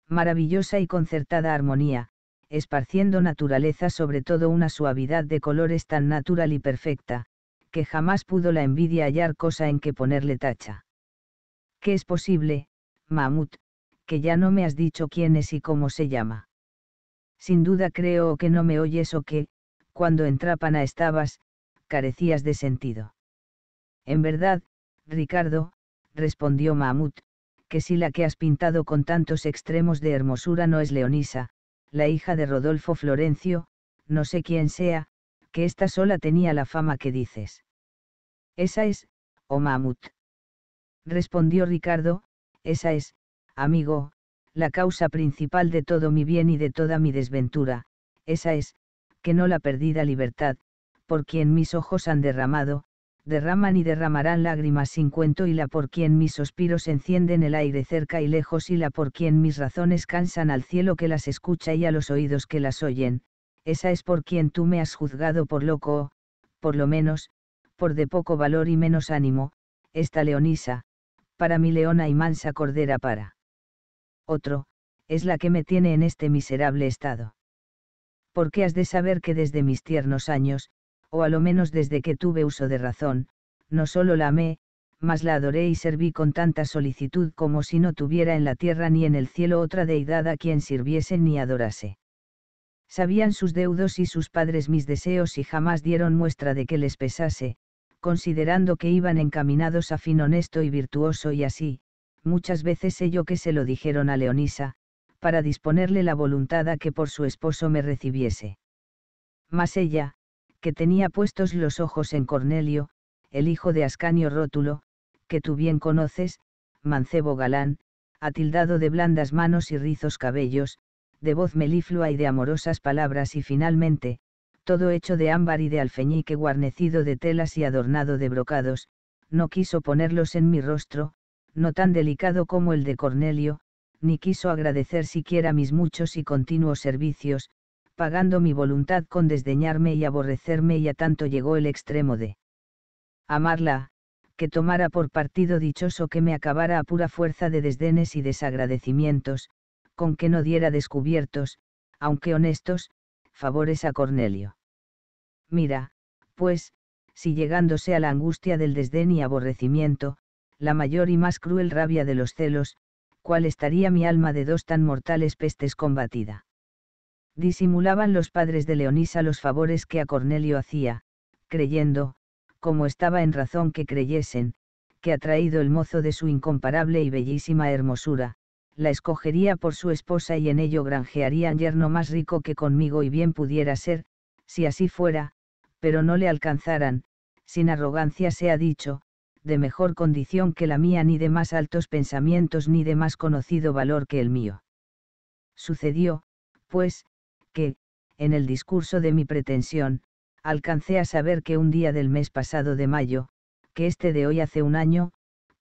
Speaker 1: maravillosa y concertada armonía, esparciendo naturaleza sobre todo una suavidad de colores tan natural y perfecta, que jamás pudo la envidia hallar cosa en que ponerle tacha. ¿Qué es posible, mamut, que ya no me has dicho quién es y cómo se llama? Sin duda creo que no me oyes o que, cuando en Trápana estabas, carecías de sentido. En verdad, Ricardo, respondió Mahmud, que si la que has pintado con tantos extremos de hermosura no es Leonisa, la hija de Rodolfo Florencio, no sé quién sea, que ésta sola tenía la fama que dices. Esa es, o oh mamut. Respondió Ricardo, esa es, amigo, la causa principal de todo mi bien y de toda mi desventura, esa es, que no la perdida libertad, por quien mis ojos han derramado, derraman y derramarán lágrimas sin cuento y la por quien mis suspiros encienden el aire cerca y lejos y la por quien mis razones cansan al cielo que las escucha y a los oídos que las oyen, esa es por quien tú me has juzgado por loco por lo menos, por de poco valor y menos ánimo, esta leonisa, para mi leona y mansa cordera para. Otro, es la que me tiene en este miserable estado. Porque has de saber que desde mis tiernos años, o a lo menos desde que tuve uso de razón, no solo la amé, mas la adoré y serví con tanta solicitud como si no tuviera en la tierra ni en el cielo otra deidad a quien sirviese ni adorase. Sabían sus deudos y sus padres mis deseos y jamás dieron muestra de que les pesase, considerando que iban encaminados a fin honesto y virtuoso y así, muchas veces yo que se lo dijeron a Leonisa, para disponerle la voluntad a que por su esposo me recibiese. Mas ella, que tenía puestos los ojos en Cornelio, el hijo de Ascanio Rótulo, que tú bien conoces, mancebo galán, atildado de blandas manos y rizos cabellos, de voz meliflua y de amorosas palabras y finalmente, todo hecho de ámbar y de alfeñique guarnecido de telas y adornado de brocados, no quiso ponerlos en mi rostro, no tan delicado como el de Cornelio, ni quiso agradecer siquiera mis muchos y continuos servicios, pagando mi voluntad con desdeñarme y aborrecerme y a tanto llegó el extremo de amarla, que tomara por partido dichoso que me acabara a pura fuerza de desdenes y desagradecimientos, con que no diera descubiertos, aunque honestos, favores a Cornelio. Mira, pues, si llegándose a la angustia del desdén y aborrecimiento, la mayor y más cruel rabia de los celos, cuál estaría mi alma de dos tan mortales pestes combatida. Disimulaban los padres de Leonisa los favores que a Cornelio hacía, creyendo, como estaba en razón que creyesen, que ha traído el mozo de su incomparable y bellísima hermosura, la escogería por su esposa y en ello granjearían yerno más rico que conmigo y bien pudiera ser, si así fuera, pero no le alcanzaran, sin arrogancia sea dicho, de mejor condición que la mía ni de más altos pensamientos ni de más conocido valor que el mío. Sucedió, pues, que, en el discurso de mi pretensión, alcancé a saber que un día del mes pasado de mayo, que este de hoy hace un año,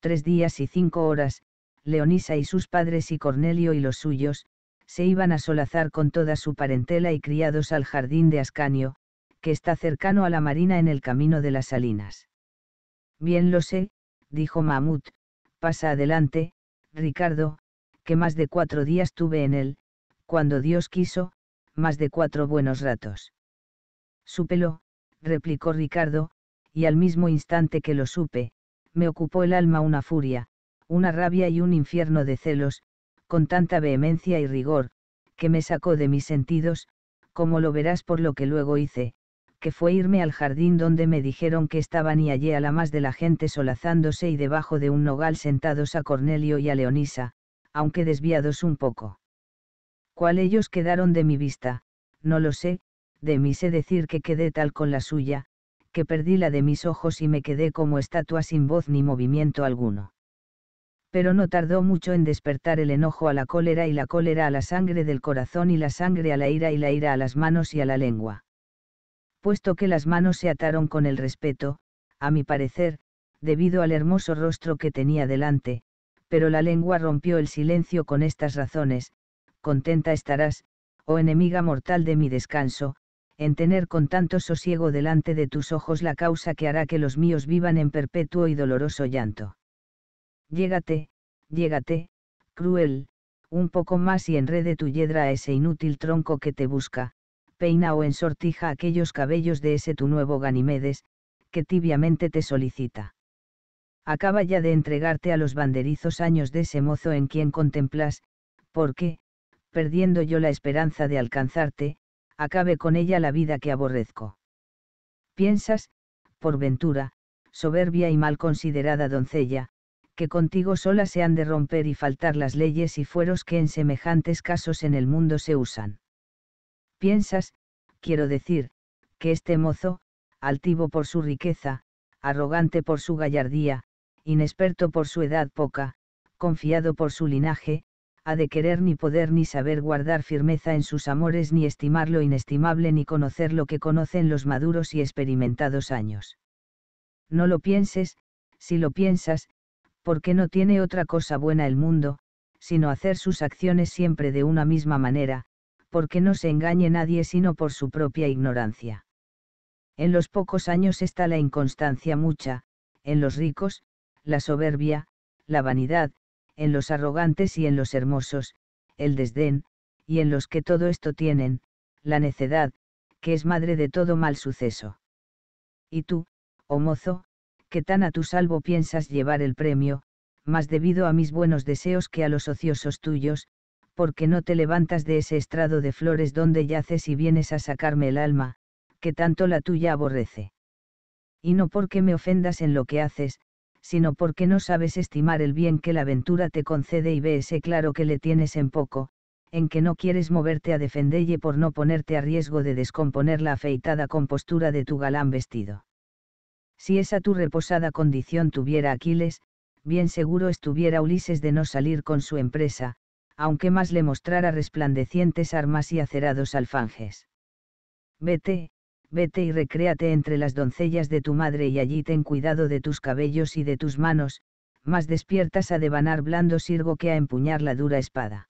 Speaker 1: tres días y cinco horas, Leonisa y sus padres y Cornelio y los suyos, se iban a solazar con toda su parentela y criados al jardín de Ascanio, que está cercano a la marina en el camino de las salinas. Bien lo sé, dijo Mahmud, pasa adelante, Ricardo, que más de cuatro días tuve en él, cuando Dios quiso, más de cuatro buenos ratos. Súpelo, replicó Ricardo, y al mismo instante que lo supe, me ocupó el alma una furia, una rabia y un infierno de celos, con tanta vehemencia y rigor, que me sacó de mis sentidos, como lo verás por lo que luego hice, que fue irme al jardín donde me dijeron que estaban y hallé a la más de la gente solazándose y debajo de un nogal sentados a Cornelio y a Leonisa, aunque desviados un poco. ¿Cuál ellos quedaron de mi vista? No lo sé, de mí sé decir que quedé tal con la suya, que perdí la de mis ojos y me quedé como estatua sin voz ni movimiento alguno pero no tardó mucho en despertar el enojo a la cólera y la cólera a la sangre del corazón y la sangre a la ira y la ira a las manos y a la lengua. Puesto que las manos se ataron con el respeto, a mi parecer, debido al hermoso rostro que tenía delante, pero la lengua rompió el silencio con estas razones, contenta estarás, oh enemiga mortal de mi descanso, en tener con tanto sosiego delante de tus ojos la causa que hará que los míos vivan en perpetuo y doloroso llanto. Llégate, llégate, cruel, un poco más y enrede tu yedra a ese inútil tronco que te busca, peina o ensortija aquellos cabellos de ese tu nuevo Ganimedes, que tibiamente te solicita. Acaba ya de entregarte a los banderizos años de ese mozo en quien contemplas, porque, perdiendo yo la esperanza de alcanzarte, acabe con ella la vida que aborrezco. Piensas, por ventura, soberbia y mal considerada doncella, que contigo sola se han de romper y faltar las leyes y fueros que en semejantes casos en el mundo se usan. Piensas, quiero decir, que este mozo, altivo por su riqueza, arrogante por su gallardía, inexperto por su edad poca, confiado por su linaje, ha de querer ni poder ni saber guardar firmeza en sus amores ni estimar lo inestimable ni conocer lo que conocen los maduros y experimentados años. No lo pienses, si lo piensas, porque no tiene otra cosa buena el mundo, sino hacer sus acciones siempre de una misma manera, porque no se engañe nadie sino por su propia ignorancia. En los pocos años está la inconstancia mucha, en los ricos, la soberbia, la vanidad, en los arrogantes y en los hermosos, el desdén, y en los que todo esto tienen, la necedad, que es madre de todo mal suceso. Y tú, oh mozo, que tan a tu salvo piensas llevar el premio, más debido a mis buenos deseos que a los ociosos tuyos, porque no te levantas de ese estrado de flores donde yaces y vienes a sacarme el alma, que tanto la tuya aborrece. Y no porque me ofendas en lo que haces, sino porque no sabes estimar el bien que la aventura te concede y ves claro que le tienes en poco, en que no quieres moverte a defendelle por no ponerte a riesgo de descomponer la afeitada compostura de tu galán vestido. Si esa tu reposada condición tuviera Aquiles, bien seguro estuviera Ulises de no salir con su empresa, aunque más le mostrara resplandecientes armas y acerados alfanjes. Vete, vete y recréate entre las doncellas de tu madre y allí ten cuidado de tus cabellos y de tus manos, más despiertas a devanar blando sirgo que a empuñar la dura espada.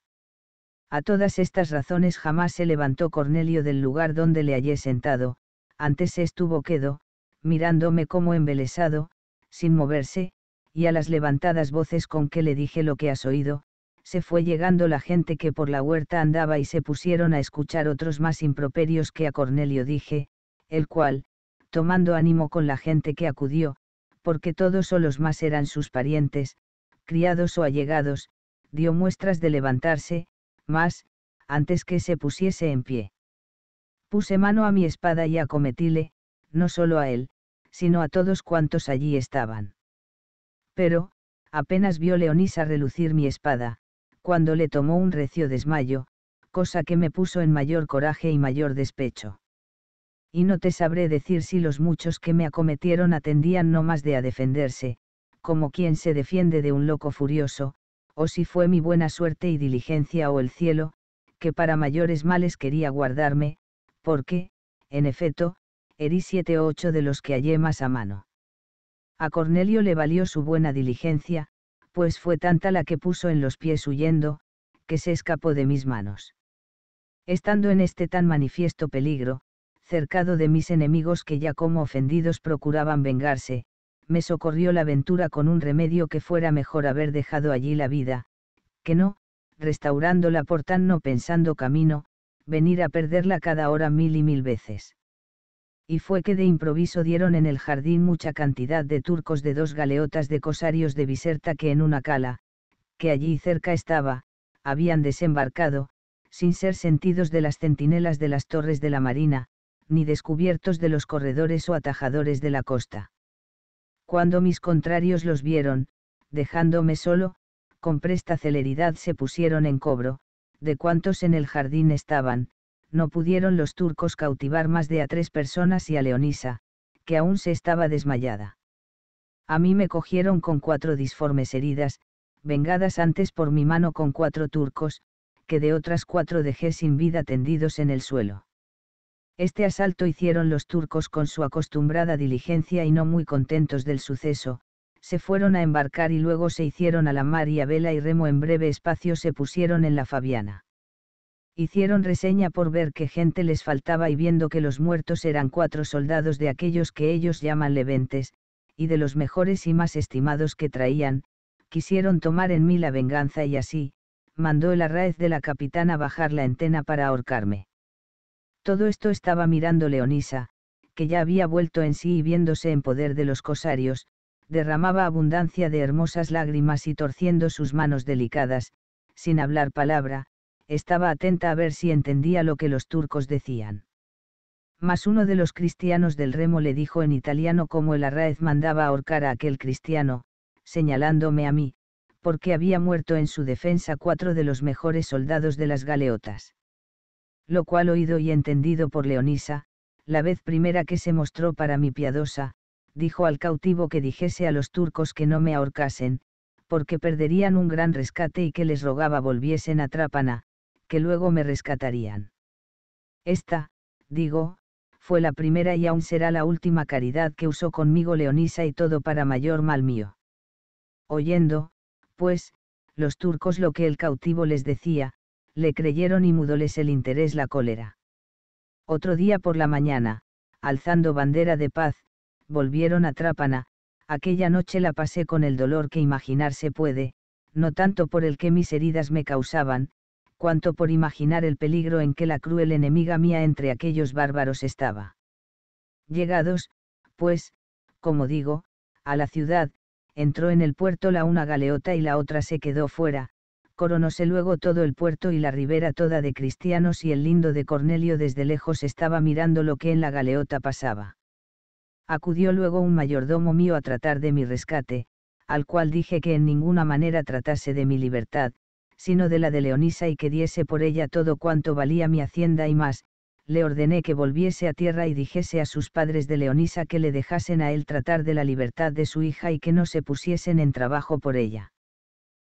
Speaker 1: A todas estas razones jamás se levantó Cornelio del lugar donde le hallé sentado, antes estuvo quedo, mirándome como embelesado, sin moverse, y a las levantadas voces con que le dije lo que has oído, se fue llegando la gente que por la huerta andaba y se pusieron a escuchar otros más improperios que a Cornelio dije, el cual, tomando ánimo con la gente que acudió, porque todos o los más eran sus parientes, criados o allegados, dio muestras de levantarse, más, antes que se pusiese en pie. Puse mano a mi espada y acometíle, no solo a él, sino a todos cuantos allí estaban. Pero, apenas vio Leonisa relucir mi espada, cuando le tomó un recio desmayo, cosa que me puso en mayor coraje y mayor despecho. Y no te sabré decir si los muchos que me acometieron atendían no más de a defenderse, como quien se defiende de un loco furioso, o si fue mi buena suerte y diligencia o el cielo, que para mayores males quería guardarme, porque, en efecto, herí siete o ocho de los que hallé más a mano. A Cornelio le valió su buena diligencia, pues fue tanta la que puso en los pies huyendo, que se escapó de mis manos. Estando en este tan manifiesto peligro, cercado de mis enemigos que ya como ofendidos procuraban vengarse, me socorrió la ventura con un remedio que fuera mejor haber dejado allí la vida, que no, restaurándola por tan no pensando camino, venir a perderla cada hora mil y mil veces y fue que de improviso dieron en el jardín mucha cantidad de turcos de dos galeotas de cosarios de Biserta que en una cala, que allí cerca estaba, habían desembarcado, sin ser sentidos de las centinelas de las torres de la marina, ni descubiertos de los corredores o atajadores de la costa. Cuando mis contrarios los vieron, dejándome solo, con presta celeridad se pusieron en cobro, de cuantos en el jardín estaban, no pudieron los turcos cautivar más de a tres personas y a Leonisa, que aún se estaba desmayada. A mí me cogieron con cuatro disformes heridas, vengadas antes por mi mano con cuatro turcos, que de otras cuatro dejé sin vida tendidos en el suelo. Este asalto hicieron los turcos con su acostumbrada diligencia y no muy contentos del suceso, se fueron a embarcar y luego se hicieron a la mar y a vela y remo en breve espacio se pusieron en la Fabiana hicieron reseña por ver qué gente les faltaba y viendo que los muertos eran cuatro soldados de aquellos que ellos llaman leventes, y de los mejores y más estimados que traían, quisieron tomar en mí la venganza y así, mandó el arraez de la capitana bajar la entena para ahorcarme. Todo esto estaba mirando Leonisa, que ya había vuelto en sí y viéndose en poder de los cosarios, derramaba abundancia de hermosas lágrimas y torciendo sus manos delicadas, sin hablar palabra, estaba atenta a ver si entendía lo que los turcos decían. Mas uno de los cristianos del remo le dijo en italiano cómo el Arraez mandaba ahorcar a aquel cristiano, señalándome a mí, porque había muerto en su defensa cuatro de los mejores soldados de las galeotas. Lo cual oído y entendido por Leonisa, la vez primera que se mostró para mí piadosa, dijo al cautivo que dijese a los turcos que no me ahorcasen, porque perderían un gran rescate y que les rogaba volviesen a Trápana, que luego me rescatarían. Esta, digo, fue la primera y aún será la última caridad que usó conmigo Leonisa y todo para mayor mal mío. Oyendo, pues, los turcos lo que el cautivo les decía, le creyeron y mudóles el interés la cólera. Otro día por la mañana, alzando bandera de paz, volvieron a Trápana, aquella noche la pasé con el dolor que imaginarse puede, no tanto por el que mis heridas me causaban, cuanto por imaginar el peligro en que la cruel enemiga mía entre aquellos bárbaros estaba. Llegados, pues, como digo, a la ciudad, entró en el puerto la una galeota y la otra se quedó fuera, coronóse luego todo el puerto y la ribera toda de cristianos y el lindo de Cornelio desde lejos estaba mirando lo que en la galeota pasaba. Acudió luego un mayordomo mío a tratar de mi rescate, al cual dije que en ninguna manera tratase de mi libertad, sino de la de Leonisa y que diese por ella todo cuanto valía mi hacienda y más, le ordené que volviese a tierra y dijese a sus padres de Leonisa que le dejasen a él tratar de la libertad de su hija y que no se pusiesen en trabajo por ella.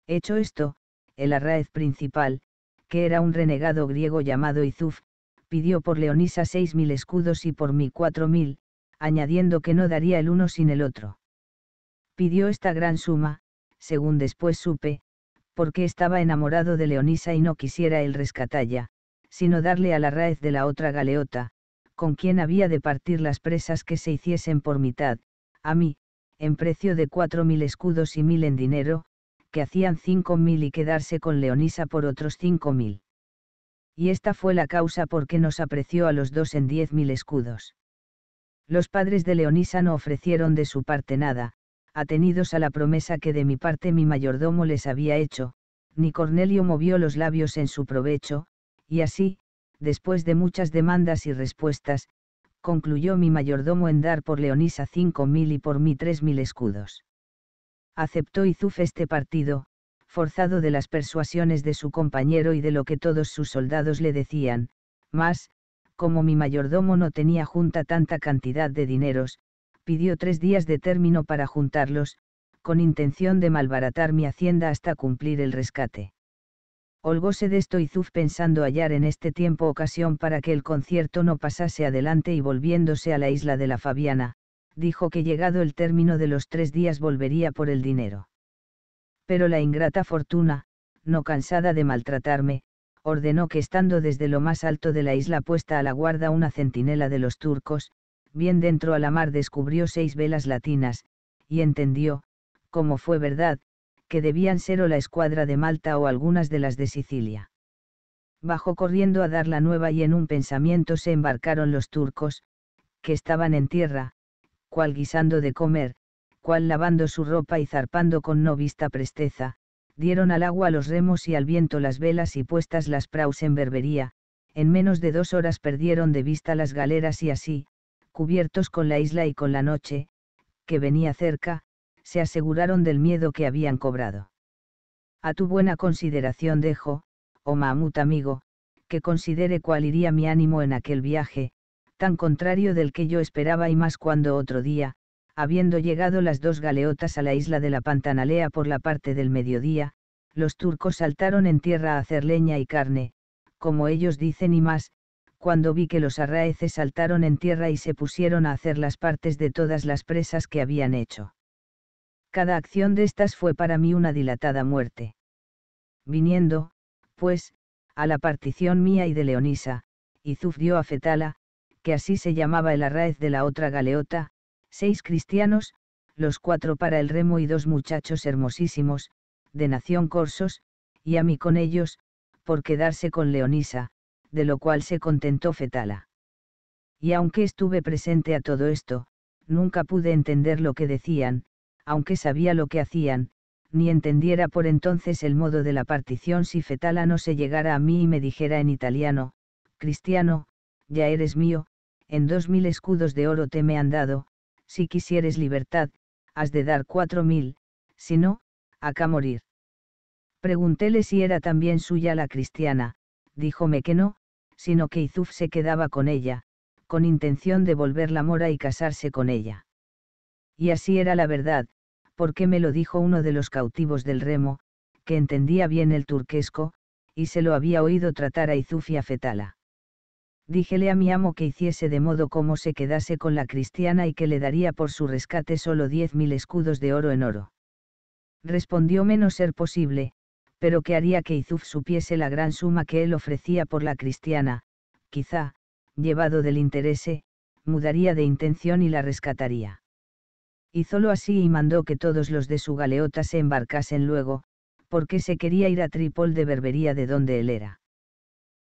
Speaker 1: Hecho esto, el arraez principal, que era un renegado griego llamado Izuf, pidió por Leonisa seis mil escudos y por mí cuatro mil, añadiendo que no daría el uno sin el otro. Pidió esta gran suma, según después supe, porque estaba enamorado de Leonisa y no quisiera el rescatalla, sino darle a la raíz de la otra galeota, con quien había de partir las presas que se hiciesen por mitad, a mí, en precio de cuatro mil escudos y mil en dinero, que hacían cinco mil y quedarse con Leonisa por otros cinco mil. Y esta fue la causa porque nos apreció a los dos en diez mil escudos. Los padres de Leonisa no ofrecieron de su parte nada, atenidos a la promesa que de mi parte mi mayordomo les había hecho, ni Cornelio movió los labios en su provecho, y así, después de muchas demandas y respuestas, concluyó mi mayordomo en dar por Leonisa cinco mil y por mí tres mil escudos. Aceptó Izuf este partido, forzado de las persuasiones de su compañero y de lo que todos sus soldados le decían, mas, como mi mayordomo no tenía junta tanta cantidad de dineros, pidió tres días de término para juntarlos, con intención de malbaratar mi hacienda hasta cumplir el rescate. Holgóse de esto Izuf pensando hallar en este tiempo ocasión para que el concierto no pasase adelante y volviéndose a la isla de la Fabiana, dijo que llegado el término de los tres días volvería por el dinero. Pero la ingrata fortuna, no cansada de maltratarme, ordenó que estando desde lo más alto de la isla puesta a la guarda una centinela de los turcos, bien dentro a la mar descubrió seis velas latinas, y entendió, como fue verdad, que debían ser o la escuadra de Malta o algunas de las de Sicilia. Bajó corriendo a dar la nueva y en un pensamiento se embarcaron los turcos, que estaban en tierra, cual guisando de comer, cual lavando su ropa y zarpando con no vista presteza, dieron al agua los remos y al viento las velas y puestas las praus en berbería, en menos de dos horas perdieron de vista las galeras y así, cubiertos con la isla y con la noche, que venía cerca, se aseguraron del miedo que habían cobrado. A tu buena consideración dejo, oh mamut amigo, que considere cuál iría mi ánimo en aquel viaje, tan contrario del que yo esperaba y más cuando otro día, habiendo llegado las dos galeotas a la isla de la Pantanalea por la parte del mediodía, los turcos saltaron en tierra a hacer leña y carne, como ellos dicen y más, cuando vi que los arraeces saltaron en tierra y se pusieron a hacer las partes de todas las presas que habían hecho. Cada acción de estas fue para mí una dilatada muerte. Viniendo, pues, a la partición mía y de Leonisa, Izuf dio a Fetala, que así se llamaba el arraez de la otra galeota, seis cristianos, los cuatro para el remo y dos muchachos hermosísimos, de nación corsos, y a mí con ellos, por quedarse con Leonisa, de lo cual se contentó Fetala. Y aunque estuve presente a todo esto, nunca pude entender lo que decían, aunque sabía lo que hacían, ni entendiera por entonces el modo de la partición si Fetala no se llegara a mí y me dijera en italiano, Cristiano, ya eres mío, en dos mil escudos de oro te me han dado, si quisieres libertad, has de dar cuatro mil, si no, acá morir. Preguntéle si era también suya la cristiana, díjome que no, sino que Izuf se quedaba con ella, con intención de volver la mora y casarse con ella. Y así era la verdad, porque me lo dijo uno de los cautivos del remo, que entendía bien el turquesco, y se lo había oído tratar a Izuf y a Fetala. Díjele a mi amo que hiciese de modo como se quedase con la cristiana y que le daría por su rescate solo diez mil escudos de oro en oro. Respondió menos ser posible, pero que haría que Izuf supiese la gran suma que él ofrecía por la cristiana, quizá, llevado del interese, mudaría de intención y la rescataría. lo así y mandó que todos los de su galeota se embarcasen luego, porque se quería ir a trípol de Berbería de donde él era.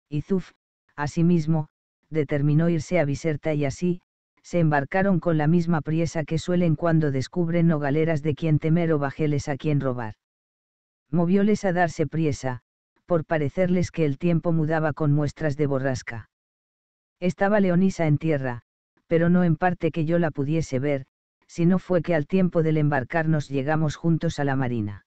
Speaker 1: Izuf, asimismo, determinó irse a Biserta y así, se embarcaron con la misma priesa que suelen cuando descubren o galeras de quien temer o bajeles a quien robar movióles a darse priesa, por parecerles que el tiempo mudaba con muestras de borrasca. Estaba Leonisa en tierra, pero no en parte que yo la pudiese ver, sino fue que al tiempo del embarcarnos llegamos juntos a la marina.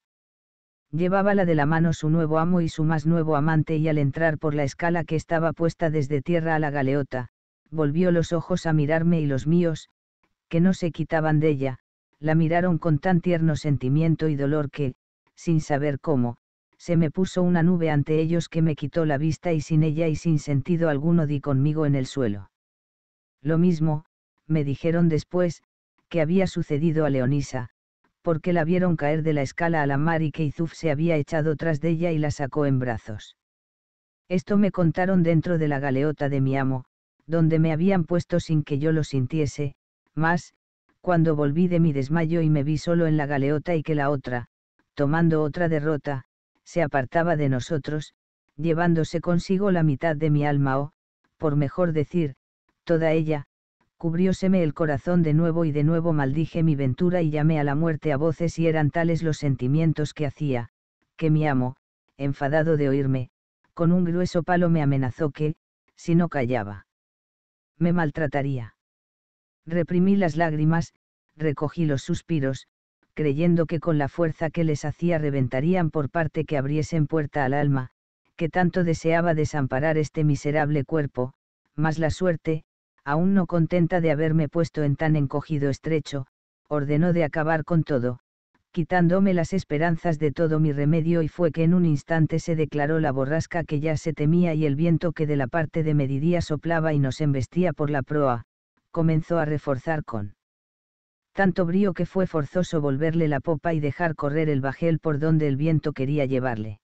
Speaker 1: Llevábala de la mano su nuevo amo y su más nuevo amante y al entrar por la escala que estaba puesta desde tierra a la galeota, volvió los ojos a mirarme y los míos, que no se quitaban de ella, la miraron con tan tierno sentimiento y dolor que, sin saber cómo, se me puso una nube ante ellos que me quitó la vista y sin ella y sin sentido alguno di conmigo en el suelo. Lo mismo, me dijeron después, que había sucedido a Leonisa, porque la vieron caer de la escala a la mar y que Izuf se había echado tras de ella y la sacó en brazos. Esto me contaron dentro de la galeota de mi amo, donde me habían puesto sin que yo lo sintiese, mas, cuando volví de mi desmayo y me vi solo en la galeota y que la otra, tomando otra derrota, se apartaba de nosotros, llevándose consigo la mitad de mi alma o, por mejor decir, toda ella, cubrióseme el corazón de nuevo y de nuevo maldije mi ventura y llamé a la muerte a voces y eran tales los sentimientos que hacía, que mi amo, enfadado de oírme, con un grueso palo me amenazó que, si no callaba, me maltrataría. Reprimí las lágrimas, recogí los suspiros, creyendo que con la fuerza que les hacía reventarían por parte que abriesen puerta al alma, que tanto deseaba desamparar este miserable cuerpo, mas la suerte, aún no contenta de haberme puesto en tan encogido estrecho, ordenó de acabar con todo, quitándome las esperanzas de todo mi remedio y fue que en un instante se declaró la borrasca que ya se temía y el viento que de la parte de mediodía soplaba y nos embestía por la proa, comenzó a reforzar con tanto brío que fue forzoso volverle la popa y dejar correr el bajel por donde el viento quería llevarle.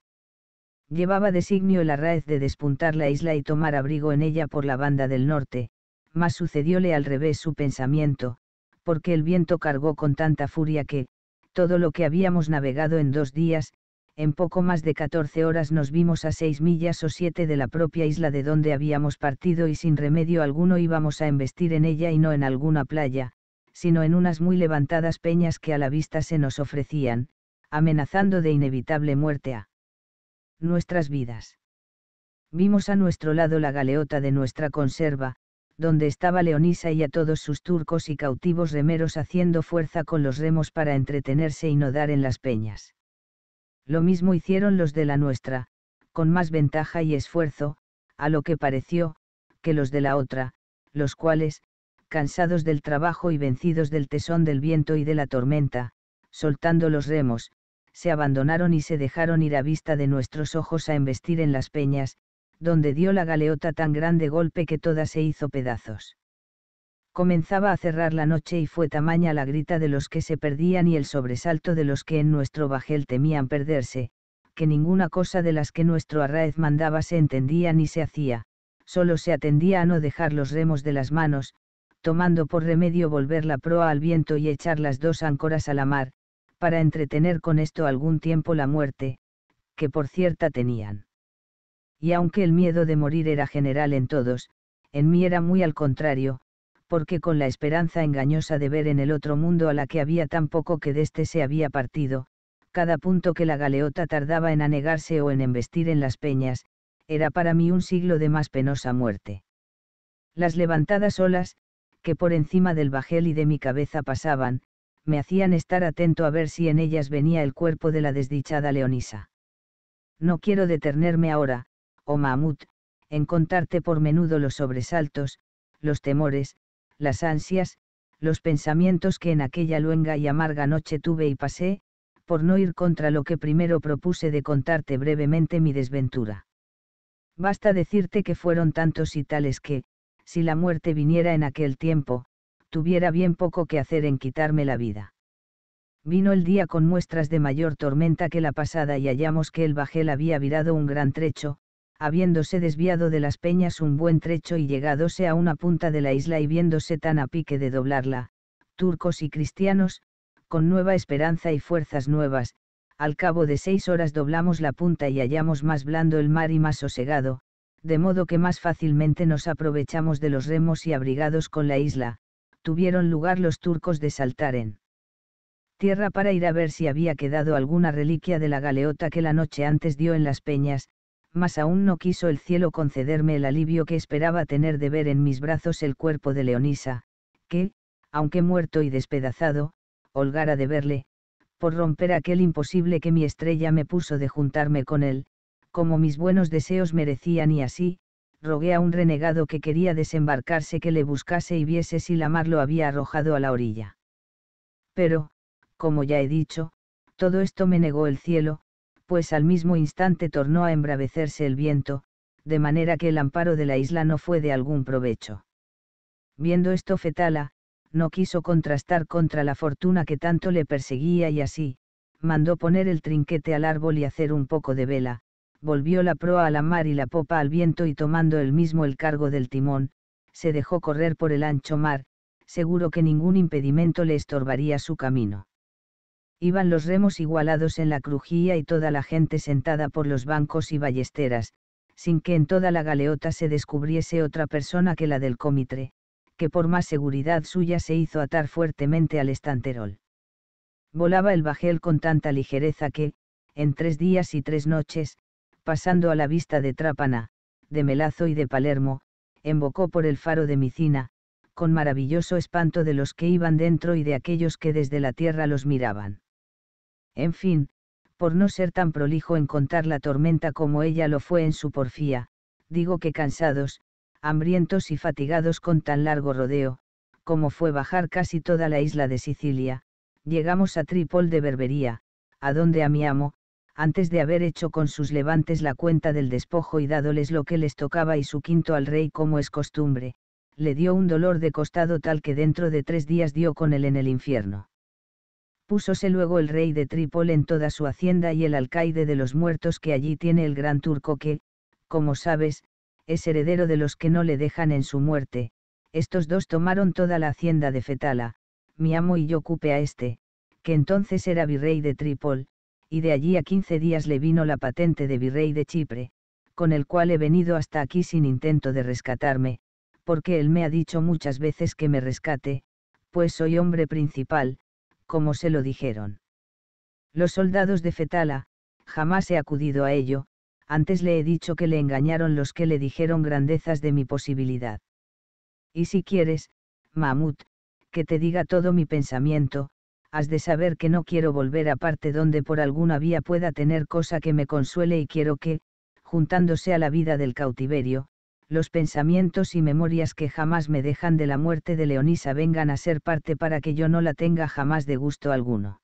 Speaker 1: Llevaba designio el arraez de despuntar la isla y tomar abrigo en ella por la banda del norte, mas sucedióle al revés su pensamiento, porque el viento cargó con tanta furia que, todo lo que habíamos navegado en dos días, en poco más de 14 horas nos vimos a seis millas o siete de la propia isla de donde habíamos partido y sin remedio alguno íbamos a embestir en ella y no en alguna playa, sino en unas muy levantadas peñas que a la vista se nos ofrecían, amenazando de inevitable muerte a nuestras vidas. Vimos a nuestro lado la galeota de nuestra conserva, donde estaba Leonisa y a todos sus turcos y cautivos remeros haciendo fuerza con los remos para entretenerse y nodar en las peñas. Lo mismo hicieron los de la nuestra, con más ventaja y esfuerzo, a lo que pareció, que los de la otra, los cuales, cansados del trabajo y vencidos del tesón del viento y de la tormenta, soltando los remos, se abandonaron y se dejaron ir a vista de nuestros ojos a embestir en las peñas, donde dio la galeota tan grande golpe que toda se hizo pedazos. Comenzaba a cerrar la noche y fue tamaña la grita de los que se perdían y el sobresalto de los que en nuestro bajel temían perderse, que ninguna cosa de las que nuestro Arraez mandaba se entendía ni se hacía, solo se atendía a no dejar los remos de las manos, tomando por remedio volver la proa al viento y echar las dos ancoras a la mar, para entretener con esto algún tiempo la muerte, que por cierta tenían. Y aunque el miedo de morir era general en todos, en mí era muy al contrario, porque con la esperanza engañosa de ver en el otro mundo a la que había tan poco que de este se había partido, cada punto que la galeota tardaba en anegarse o en embestir en las peñas, era para mí un siglo de más penosa muerte. Las levantadas olas, que por encima del bajel y de mi cabeza pasaban, me hacían estar atento a ver si en ellas venía el cuerpo de la desdichada Leonisa. No quiero detenerme ahora, oh Mahmud, en contarte por menudo los sobresaltos, los temores, las ansias, los pensamientos que en aquella luenga y amarga noche tuve y pasé, por no ir contra lo que primero propuse de contarte brevemente mi desventura. Basta decirte que fueron tantos y tales que, si la muerte viniera en aquel tiempo, tuviera bien poco que hacer en quitarme la vida. Vino el día con muestras de mayor tormenta que la pasada y hallamos que el bajel había virado un gran trecho, habiéndose desviado de las peñas un buen trecho y llegándose a una punta de la isla y viéndose tan a pique de doblarla, turcos y cristianos, con nueva esperanza y fuerzas nuevas, al cabo de seis horas doblamos la punta y hallamos más blando el mar y más sosegado, de modo que más fácilmente nos aprovechamos de los remos y abrigados con la isla, tuvieron lugar los turcos de Saltaren. Tierra para ir a ver si había quedado alguna reliquia de la galeota que la noche antes dio en las peñas, mas aún no quiso el cielo concederme el alivio que esperaba tener de ver en mis brazos el cuerpo de Leonisa, que, aunque muerto y despedazado, holgara de verle, por romper aquel imposible que mi estrella me puso de juntarme con él, como mis buenos deseos merecían y así, rogué a un renegado que quería desembarcarse que le buscase y viese si la mar lo había arrojado a la orilla. Pero, como ya he dicho, todo esto me negó el cielo, pues al mismo instante tornó a embravecerse el viento, de manera que el amparo de la isla no fue de algún provecho. Viendo esto Fetala, no quiso contrastar contra la fortuna que tanto le perseguía y así, mandó poner el trinquete al árbol y hacer un poco de vela, volvió la proa a la mar y la popa al viento y tomando él mismo el cargo del timón, se dejó correr por el ancho mar, seguro que ningún impedimento le estorbaría su camino. Iban los remos igualados en la crujía y toda la gente sentada por los bancos y ballesteras, sin que en toda la galeota se descubriese otra persona que la del cómitre, que por más seguridad suya se hizo atar fuertemente al estanterol. Volaba el bajel con tanta ligereza que, en tres días y tres noches, pasando a la vista de Trápana, de Melazo y de Palermo, embocó por el faro de Micina, con maravilloso espanto de los que iban dentro y de aquellos que desde la tierra los miraban. En fin, por no ser tan prolijo en contar la tormenta como ella lo fue en su porfía, digo que cansados, hambrientos y fatigados con tan largo rodeo, como fue bajar casi toda la isla de Sicilia, llegamos a Trípol de Berbería, a donde a mi amo, antes de haber hecho con sus levantes la cuenta del despojo y dádoles lo que les tocaba y su quinto al rey como es costumbre, le dio un dolor de costado tal que dentro de tres días dio con él en el infierno. Púsose luego el rey de Trípol en toda su hacienda y el alcaide de los muertos que allí tiene el gran turco que, como sabes, es heredero de los que no le dejan en su muerte, estos dos tomaron toda la hacienda de Fetala, mi amo y yo cupe a este, que entonces era virrey de Trípol, y de allí a 15 días le vino la patente de virrey de Chipre, con el cual he venido hasta aquí sin intento de rescatarme, porque él me ha dicho muchas veces que me rescate, pues soy hombre principal, como se lo dijeron. Los soldados de Fetala, jamás he acudido a ello, antes le he dicho que le engañaron los que le dijeron grandezas de mi posibilidad. Y si quieres, Mahmud, que te diga todo mi pensamiento, has de saber que no quiero volver a parte donde por alguna vía pueda tener cosa que me consuele y quiero que, juntándose a la vida del cautiverio, los pensamientos y memorias que jamás me dejan de la muerte de Leonisa vengan a ser parte para que yo no la tenga jamás de gusto alguno.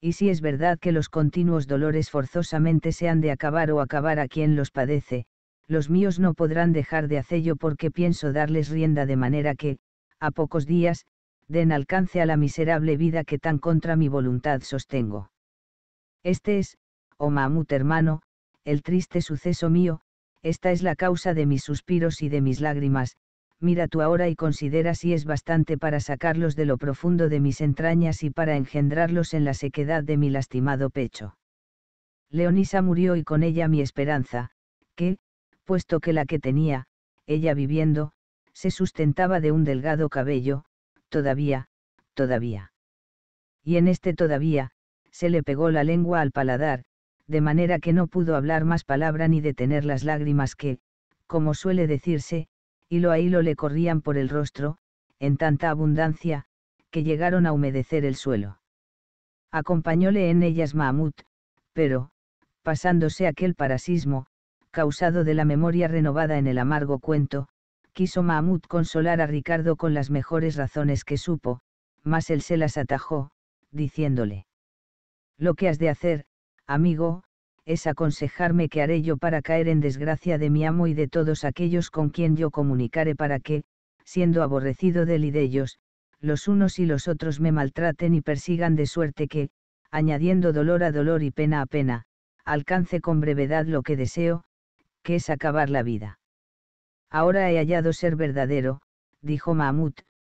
Speaker 1: Y si es verdad que los continuos dolores forzosamente se han de acabar o acabar a quien los padece, los míos no podrán dejar de hacerlo porque pienso darles rienda de manera que, a pocos días, den alcance a la miserable vida que tan contra mi voluntad sostengo. Este es, oh mamut hermano, el triste suceso mío, esta es la causa de mis suspiros y de mis lágrimas, mira tú ahora y considera si es bastante para sacarlos de lo profundo de mis entrañas y para engendrarlos en la sequedad de mi lastimado pecho. Leonisa murió y con ella mi esperanza, que, puesto que la que tenía, ella viviendo, se sustentaba de un delgado cabello, todavía, todavía. Y en este todavía, se le pegó la lengua al paladar, de manera que no pudo hablar más palabra ni detener las lágrimas que, como suele decirse, hilo a hilo le corrían por el rostro, en tanta abundancia, que llegaron a humedecer el suelo. Acompañóle en ellas Mahmud, pero, pasándose aquel parasismo, causado de la memoria renovada en el amargo cuento, Quiso Mahmud consolar a Ricardo con las mejores razones que supo, mas él se las atajó, diciéndole. Lo que has de hacer, amigo, es aconsejarme que haré yo para caer en desgracia de mi amo y de todos aquellos con quien yo comunicare para que, siendo aborrecido de él y de ellos, los unos y los otros me maltraten y persigan de suerte que, añadiendo dolor a dolor y pena a pena, alcance con brevedad lo que deseo, que es acabar la vida. Ahora he hallado ser verdadero, dijo Mahmud,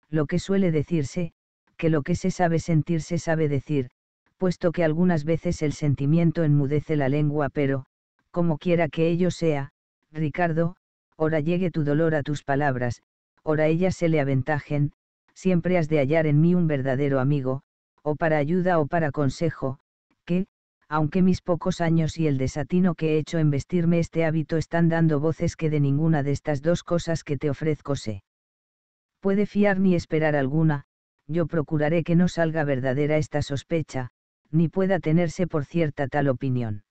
Speaker 1: lo que suele decirse, que lo que se sabe sentir se sabe decir, puesto que algunas veces el sentimiento enmudece la lengua, pero, como quiera que ello sea, Ricardo, ora llegue tu dolor a tus palabras, ora ellas se le aventajen, siempre has de hallar en mí un verdadero amigo, o para ayuda o para consejo, que, aunque mis pocos años y el desatino que he hecho en vestirme este hábito están dando voces que de ninguna de estas dos cosas que te ofrezco sé. Puede fiar ni esperar alguna, yo procuraré que no salga verdadera esta sospecha, ni pueda tenerse por cierta tal opinión.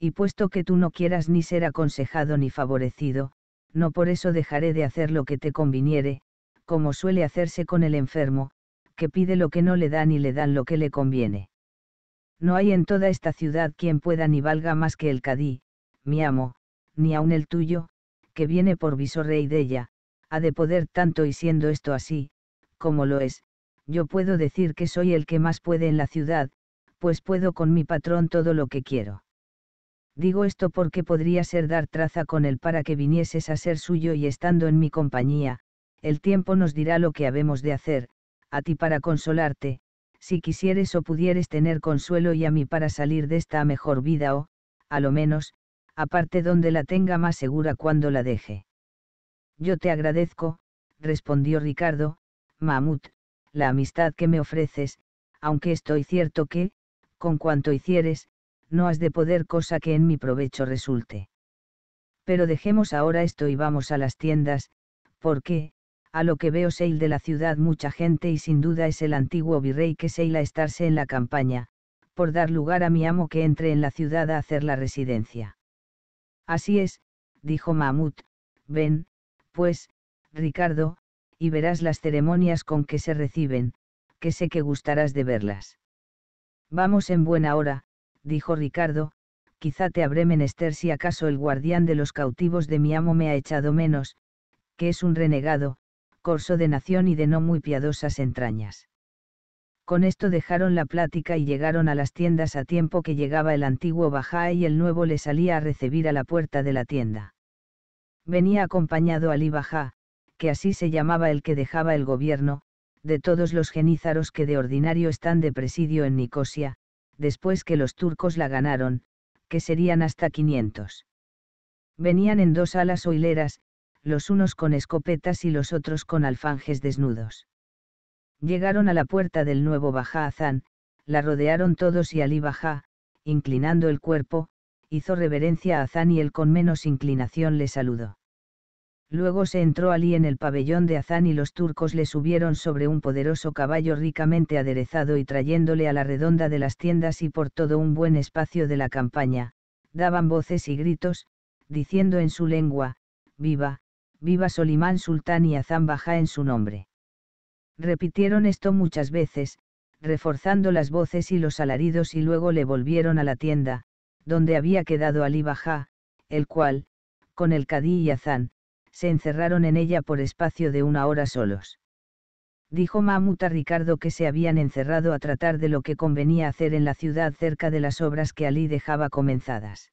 Speaker 1: Y puesto que tú no quieras ni ser aconsejado ni favorecido, no por eso dejaré de hacer lo que te conviniere, como suele hacerse con el enfermo, que pide lo que no le dan y le dan lo que le conviene. No hay en toda esta ciudad quien pueda ni valga más que el Cadí, mi amo, ni aun el tuyo, que viene por visorrey de ella, ha de poder tanto y siendo esto así, como lo es, yo puedo decir que soy el que más puede en la ciudad, pues puedo con mi patrón todo lo que quiero. Digo esto porque podría ser dar traza con él para que vinieses a ser suyo y estando en mi compañía, el tiempo nos dirá lo que habemos de hacer, a ti para consolarte, si quisieres o pudieres tener consuelo y a mí para salir de esta mejor vida o, a lo menos, aparte donde la tenga más segura cuando la deje. Yo te agradezco, respondió Ricardo, Mahmud, la amistad que me ofreces, aunque estoy cierto que, con cuanto hicieres, no has de poder cosa que en mi provecho resulte. Pero dejemos ahora esto y vamos a las tiendas, porque, a lo que veo Seil de la ciudad mucha gente y sin duda es el antiguo virrey que seila a estarse en la campaña, por dar lugar a mi amo que entre en la ciudad a hacer la residencia. Así es, dijo Mahmud, ven, pues, Ricardo, y verás las ceremonias con que se reciben, que sé que gustarás de verlas. Vamos en buena hora, dijo Ricardo, quizá te habré menester si acaso el guardián de los cautivos de mi amo me ha echado menos, que es un renegado, corso de nación y de no muy piadosas entrañas. Con esto dejaron la plática y llegaron a las tiendas a tiempo que llegaba el antiguo Bajá y el nuevo le salía a recibir a la puerta de la tienda. Venía acompañado Ali Bajá, que así se llamaba el que dejaba el gobierno, de todos los genízaros que de ordinario están de presidio en Nicosia, después que los turcos la ganaron, que serían hasta 500. Venían en dos alas o hileras, los unos con escopetas y los otros con alfanjes desnudos. Llegaron a la puerta del nuevo Bajá la rodearon todos y Alí Bajá, inclinando el cuerpo, hizo reverencia a Azán y él con menos inclinación le saludó. Luego se entró Alí en el pabellón de Azán y los turcos le subieron sobre un poderoso caballo ricamente aderezado y trayéndole a la redonda de las tiendas y por todo un buen espacio de la campaña, daban voces y gritos, diciendo en su lengua, Viva, viva Solimán Sultán y Azán Bajá en su nombre. Repitieron esto muchas veces, reforzando las voces y los alaridos y luego le volvieron a la tienda, donde había quedado Ali Bajá, el cual, con el cadí y Azán, se encerraron en ella por espacio de una hora solos. Dijo Mamut a Ricardo que se habían encerrado a tratar de lo que convenía hacer en la ciudad cerca de las obras que Ali dejaba comenzadas.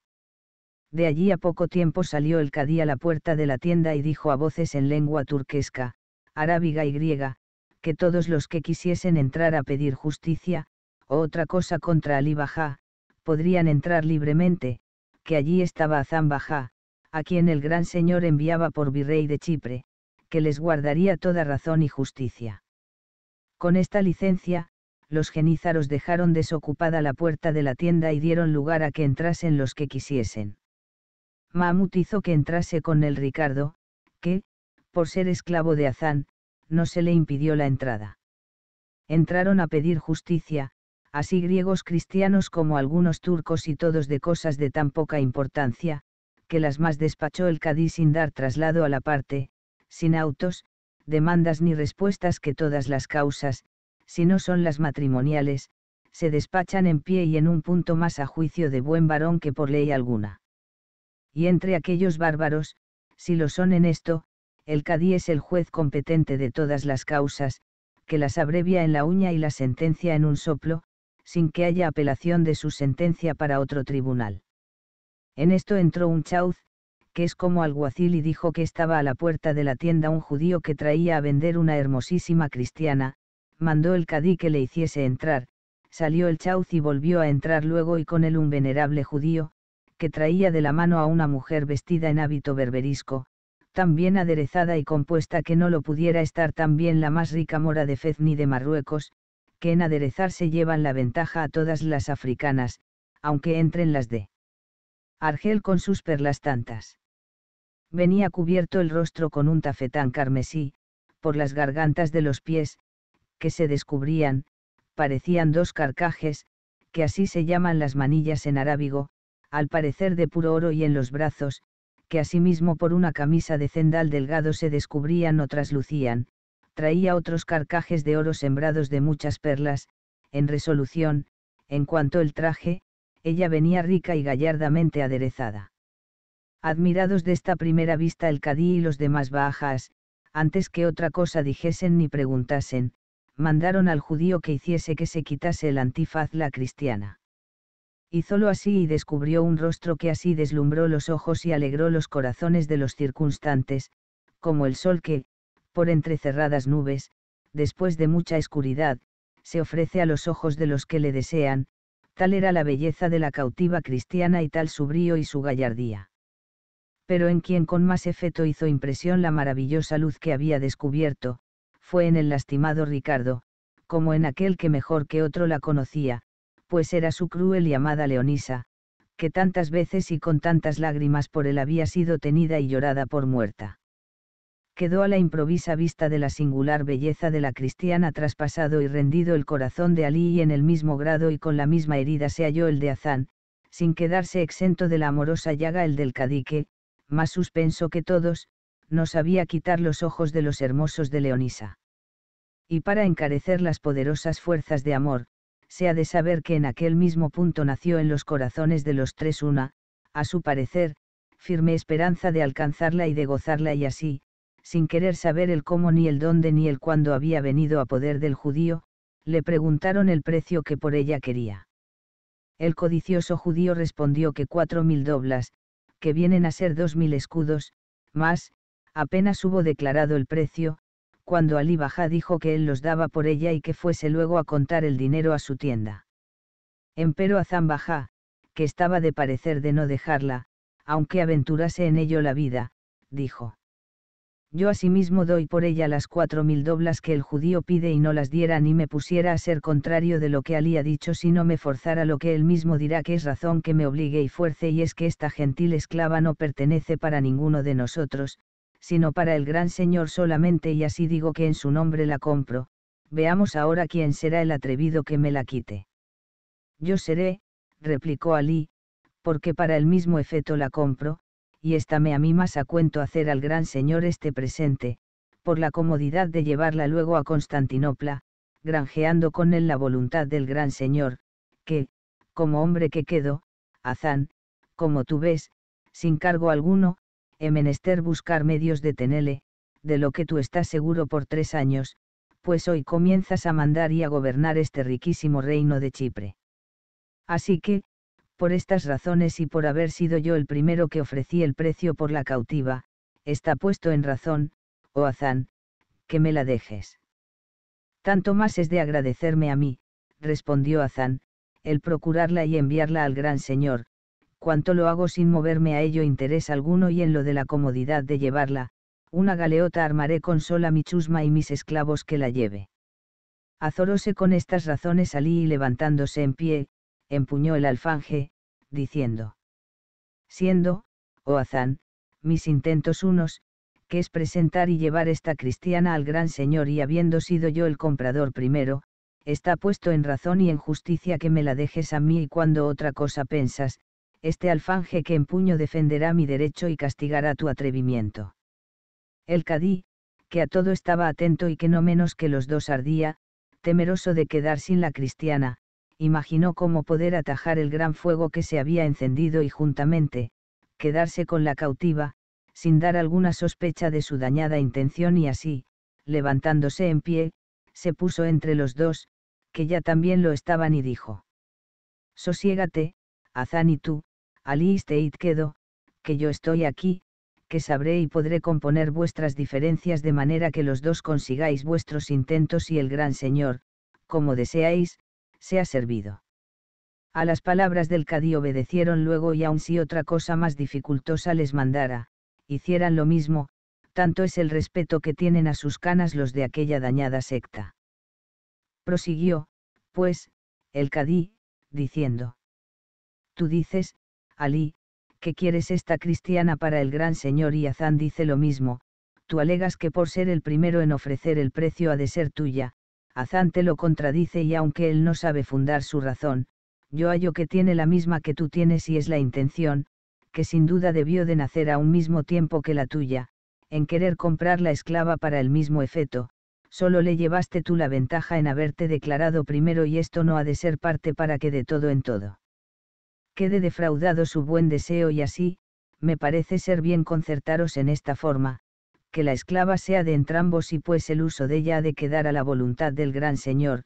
Speaker 1: De allí a poco tiempo salió el cadí a la puerta de la tienda y dijo a voces en lengua turquesca, arábiga y griega, que todos los que quisiesen entrar a pedir justicia, o otra cosa contra Ali Bajá, podrían entrar libremente, que allí estaba Azán Bajá, a quien el gran señor enviaba por virrey de Chipre, que les guardaría toda razón y justicia. Con esta licencia, los genízaros dejaron desocupada la puerta de la tienda y dieron lugar a que entrasen los que quisiesen. Mamut hizo que entrase con el Ricardo, que, por ser esclavo de Azán, no se le impidió la entrada. Entraron a pedir justicia, así griegos cristianos como algunos turcos y todos de cosas de tan poca importancia, que las más despachó el Cadí sin dar traslado a la parte, sin autos, demandas ni respuestas que todas las causas, si no son las matrimoniales, se despachan en pie y en un punto más a juicio de buen varón que por ley alguna y entre aquellos bárbaros, si lo son en esto, el cadí es el juez competente de todas las causas, que las abrevia en la uña y la sentencia en un soplo, sin que haya apelación de su sentencia para otro tribunal. En esto entró un chauz, que es como alguacil y dijo que estaba a la puerta de la tienda un judío que traía a vender una hermosísima cristiana, mandó el cadí que le hiciese entrar, salió el chauz y volvió a entrar luego y con él un venerable judío, que traía de la mano a una mujer vestida en hábito berberisco, tan bien aderezada y compuesta que no lo pudiera estar tan bien la más rica mora de Fez ni de Marruecos, que en aderezarse llevan la ventaja a todas las africanas, aunque entren las de Argel con sus perlas tantas. Venía cubierto el rostro con un tafetán carmesí, por las gargantas de los pies, que se descubrían, parecían dos carcajes, que así se llaman las manillas en arábigo, al parecer de puro oro y en los brazos, que asimismo por una camisa de cendal delgado se descubrían o traslucían, traía otros carcajes de oro sembrados de muchas perlas, en resolución, en cuanto el traje, ella venía rica y gallardamente aderezada. Admirados de esta primera vista el cadí y los demás bajas, antes que otra cosa dijesen ni preguntasen, mandaron al judío que hiciese que se quitase el antifaz la cristiana. Hízolo así y descubrió un rostro que así deslumbró los ojos y alegró los corazones de los circunstantes, como el sol que, por entre cerradas nubes, después de mucha oscuridad, se ofrece a los ojos de los que le desean, tal era la belleza de la cautiva cristiana y tal su brío y su gallardía. Pero en quien con más efecto hizo impresión la maravillosa luz que había descubierto, fue en el lastimado Ricardo, como en aquel que mejor que otro la conocía, pues era su cruel y amada Leonisa, que tantas veces y con tantas lágrimas por él había sido tenida y llorada por muerta. Quedó a la improvisa vista de la singular belleza de la cristiana traspasado y rendido el corazón de Alí y en el mismo grado y con la misma herida se halló el de Azán, sin quedarse exento de la amorosa llaga el del cadique, más suspenso que todos, no sabía quitar los ojos de los hermosos de Leonisa. Y para encarecer las poderosas fuerzas de amor, se ha de saber que en aquel mismo punto nació en los corazones de los tres una, a su parecer, firme esperanza de alcanzarla y de gozarla y así, sin querer saber el cómo ni el dónde ni el cuándo había venido a poder del judío, le preguntaron el precio que por ella quería. El codicioso judío respondió que cuatro mil doblas, que vienen a ser dos mil escudos, más, apenas hubo declarado el precio, cuando Ali Bajá dijo que él los daba por ella y que fuese luego a contar el dinero a su tienda. Empero Azán Bajá, que estaba de parecer de no dejarla, aunque aventurase en ello la vida, dijo. Yo asimismo doy por ella las cuatro mil doblas que el judío pide y no las diera ni me pusiera a ser contrario de lo que Ali ha dicho si no me forzara lo que él mismo dirá que es razón que me obligue y fuerce y es que esta gentil esclava no pertenece para ninguno de nosotros, sino para el gran Señor solamente y así digo que en su nombre la compro, veamos ahora quién será el atrevido que me la quite. Yo seré, replicó Alí, porque para el mismo efecto la compro, y me a mí más a cuento hacer al gran señor este presente, por la comodidad de llevarla luego a Constantinopla, granjeando con él la voluntad del gran señor, que, como hombre que quedo, Hazán, como tú ves, sin cargo alguno, he menester buscar medios de tenele, de lo que tú estás seguro por tres años, pues hoy comienzas a mandar y a gobernar este riquísimo reino de Chipre. Así que, por estas razones y por haber sido yo el primero que ofrecí el precio por la cautiva, está puesto en razón, oh Hazán, que me la dejes. Tanto más es de agradecerme a mí, respondió Hazán, el procurarla y enviarla al gran señor, cuanto lo hago sin moverme a ello interés alguno y en lo de la comodidad de llevarla, una galeota armaré con sola mi chusma y mis esclavos que la lleve. Azorose con estas razones alí y levantándose en pie, empuñó el alfanje, diciendo. Siendo, oh Azán, mis intentos unos, que es presentar y llevar esta cristiana al gran señor y habiendo sido yo el comprador primero, está puesto en razón y en justicia que me la dejes a mí y cuando otra cosa pensas, este alfanje que empuño defenderá mi derecho y castigará tu atrevimiento. El cadí, que a todo estaba atento y que no menos que los dos ardía, temeroso de quedar sin la cristiana, imaginó cómo poder atajar el gran fuego que se había encendido y juntamente, quedarse con la cautiva, sin dar alguna sospecha de su dañada intención y así, levantándose en pie, se puso entre los dos, que ya también lo estaban y dijo. Sosiégate, Hazán y tú, Alí State quedo, que yo estoy aquí, que sabré y podré componer vuestras diferencias de manera que los dos consigáis vuestros intentos y el gran Señor, como deseáis, sea servido. A las palabras del Cadí obedecieron luego y aun si otra cosa más dificultosa les mandara, hicieran lo mismo, tanto es el respeto que tienen a sus canas los de aquella dañada secta. Prosiguió, pues, el Cadí, diciendo. Tú dices, Ali, que quieres esta cristiana para el gran señor y Hazán dice lo mismo, tú alegas que por ser el primero en ofrecer el precio ha de ser tuya, Azán te lo contradice y aunque él no sabe fundar su razón, yo hallo que tiene la misma que tú tienes y es la intención, que sin duda debió de nacer a un mismo tiempo que la tuya, en querer comprar la esclava para el mismo efecto, solo le llevaste tú la ventaja en haberte declarado primero y esto no ha de ser parte para que de todo en todo quede defraudado su buen deseo y así, me parece ser bien concertaros en esta forma, que la esclava sea de entrambos y pues el uso de ella ha de quedar a la voluntad del gran señor,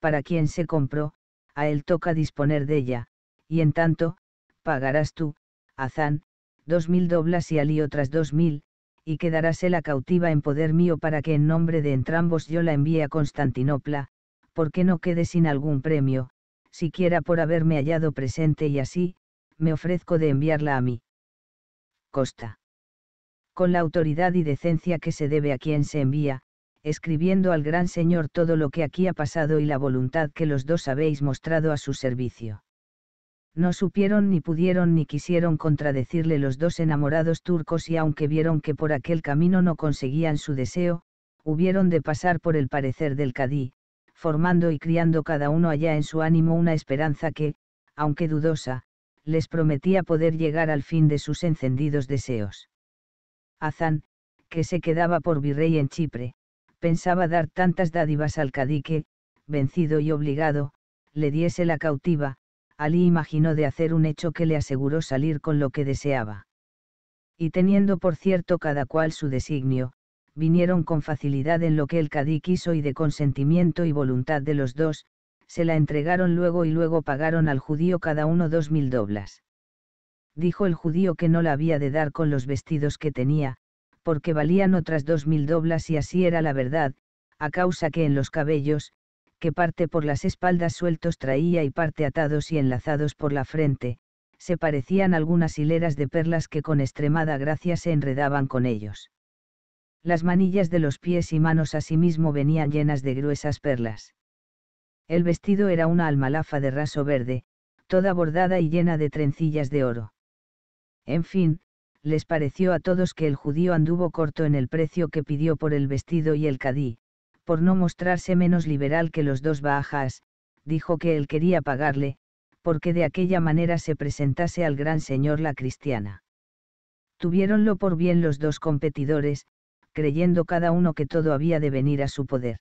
Speaker 1: para quien se compró, a él toca disponer de ella, y en tanto, pagarás tú, Azán, dos mil doblas y alí otras dos mil, y quedarás la cautiva en poder mío para que en nombre de entrambos yo la envíe a Constantinopla, porque no quede sin algún premio, siquiera por haberme hallado presente y así, me ofrezco de enviarla a mí. Costa. Con la autoridad y decencia que se debe a quien se envía, escribiendo al gran Señor todo lo que aquí ha pasado y la voluntad que los dos habéis mostrado a su servicio. No supieron ni pudieron ni quisieron contradecirle los dos enamorados turcos y aunque vieron que por aquel camino no conseguían su deseo, hubieron de pasar por el parecer del cadí, formando y criando cada uno allá en su ánimo una esperanza que, aunque dudosa, les prometía poder llegar al fin de sus encendidos deseos. Hazán, que se quedaba por virrey en Chipre, pensaba dar tantas dádivas al cadique, que, vencido y obligado, le diese la cautiva, Alí imaginó de hacer un hecho que le aseguró salir con lo que deseaba. Y teniendo por cierto cada cual su designio, vinieron con facilidad en lo que el cadí quiso y de consentimiento y voluntad de los dos, se la entregaron luego y luego pagaron al judío cada uno dos mil doblas. Dijo el judío que no la había de dar con los vestidos que tenía, porque valían otras dos mil doblas y así era la verdad, a causa que en los cabellos, que parte por las espaldas sueltos traía y parte atados y enlazados por la frente, se parecían algunas hileras de perlas que con extremada gracia se enredaban con ellos. Las manillas de los pies y manos asimismo venían llenas de gruesas perlas. El vestido era una almalafa de raso verde, toda bordada y llena de trencillas de oro. En fin, les pareció a todos que el judío anduvo corto en el precio que pidió por el vestido y el cadí, por no mostrarse menos liberal que los dos bajas, dijo que él quería pagarle, porque de aquella manera se presentase al gran señor la cristiana. Tuviéronlo por bien los dos competidores, creyendo cada uno que todo había de venir a su poder.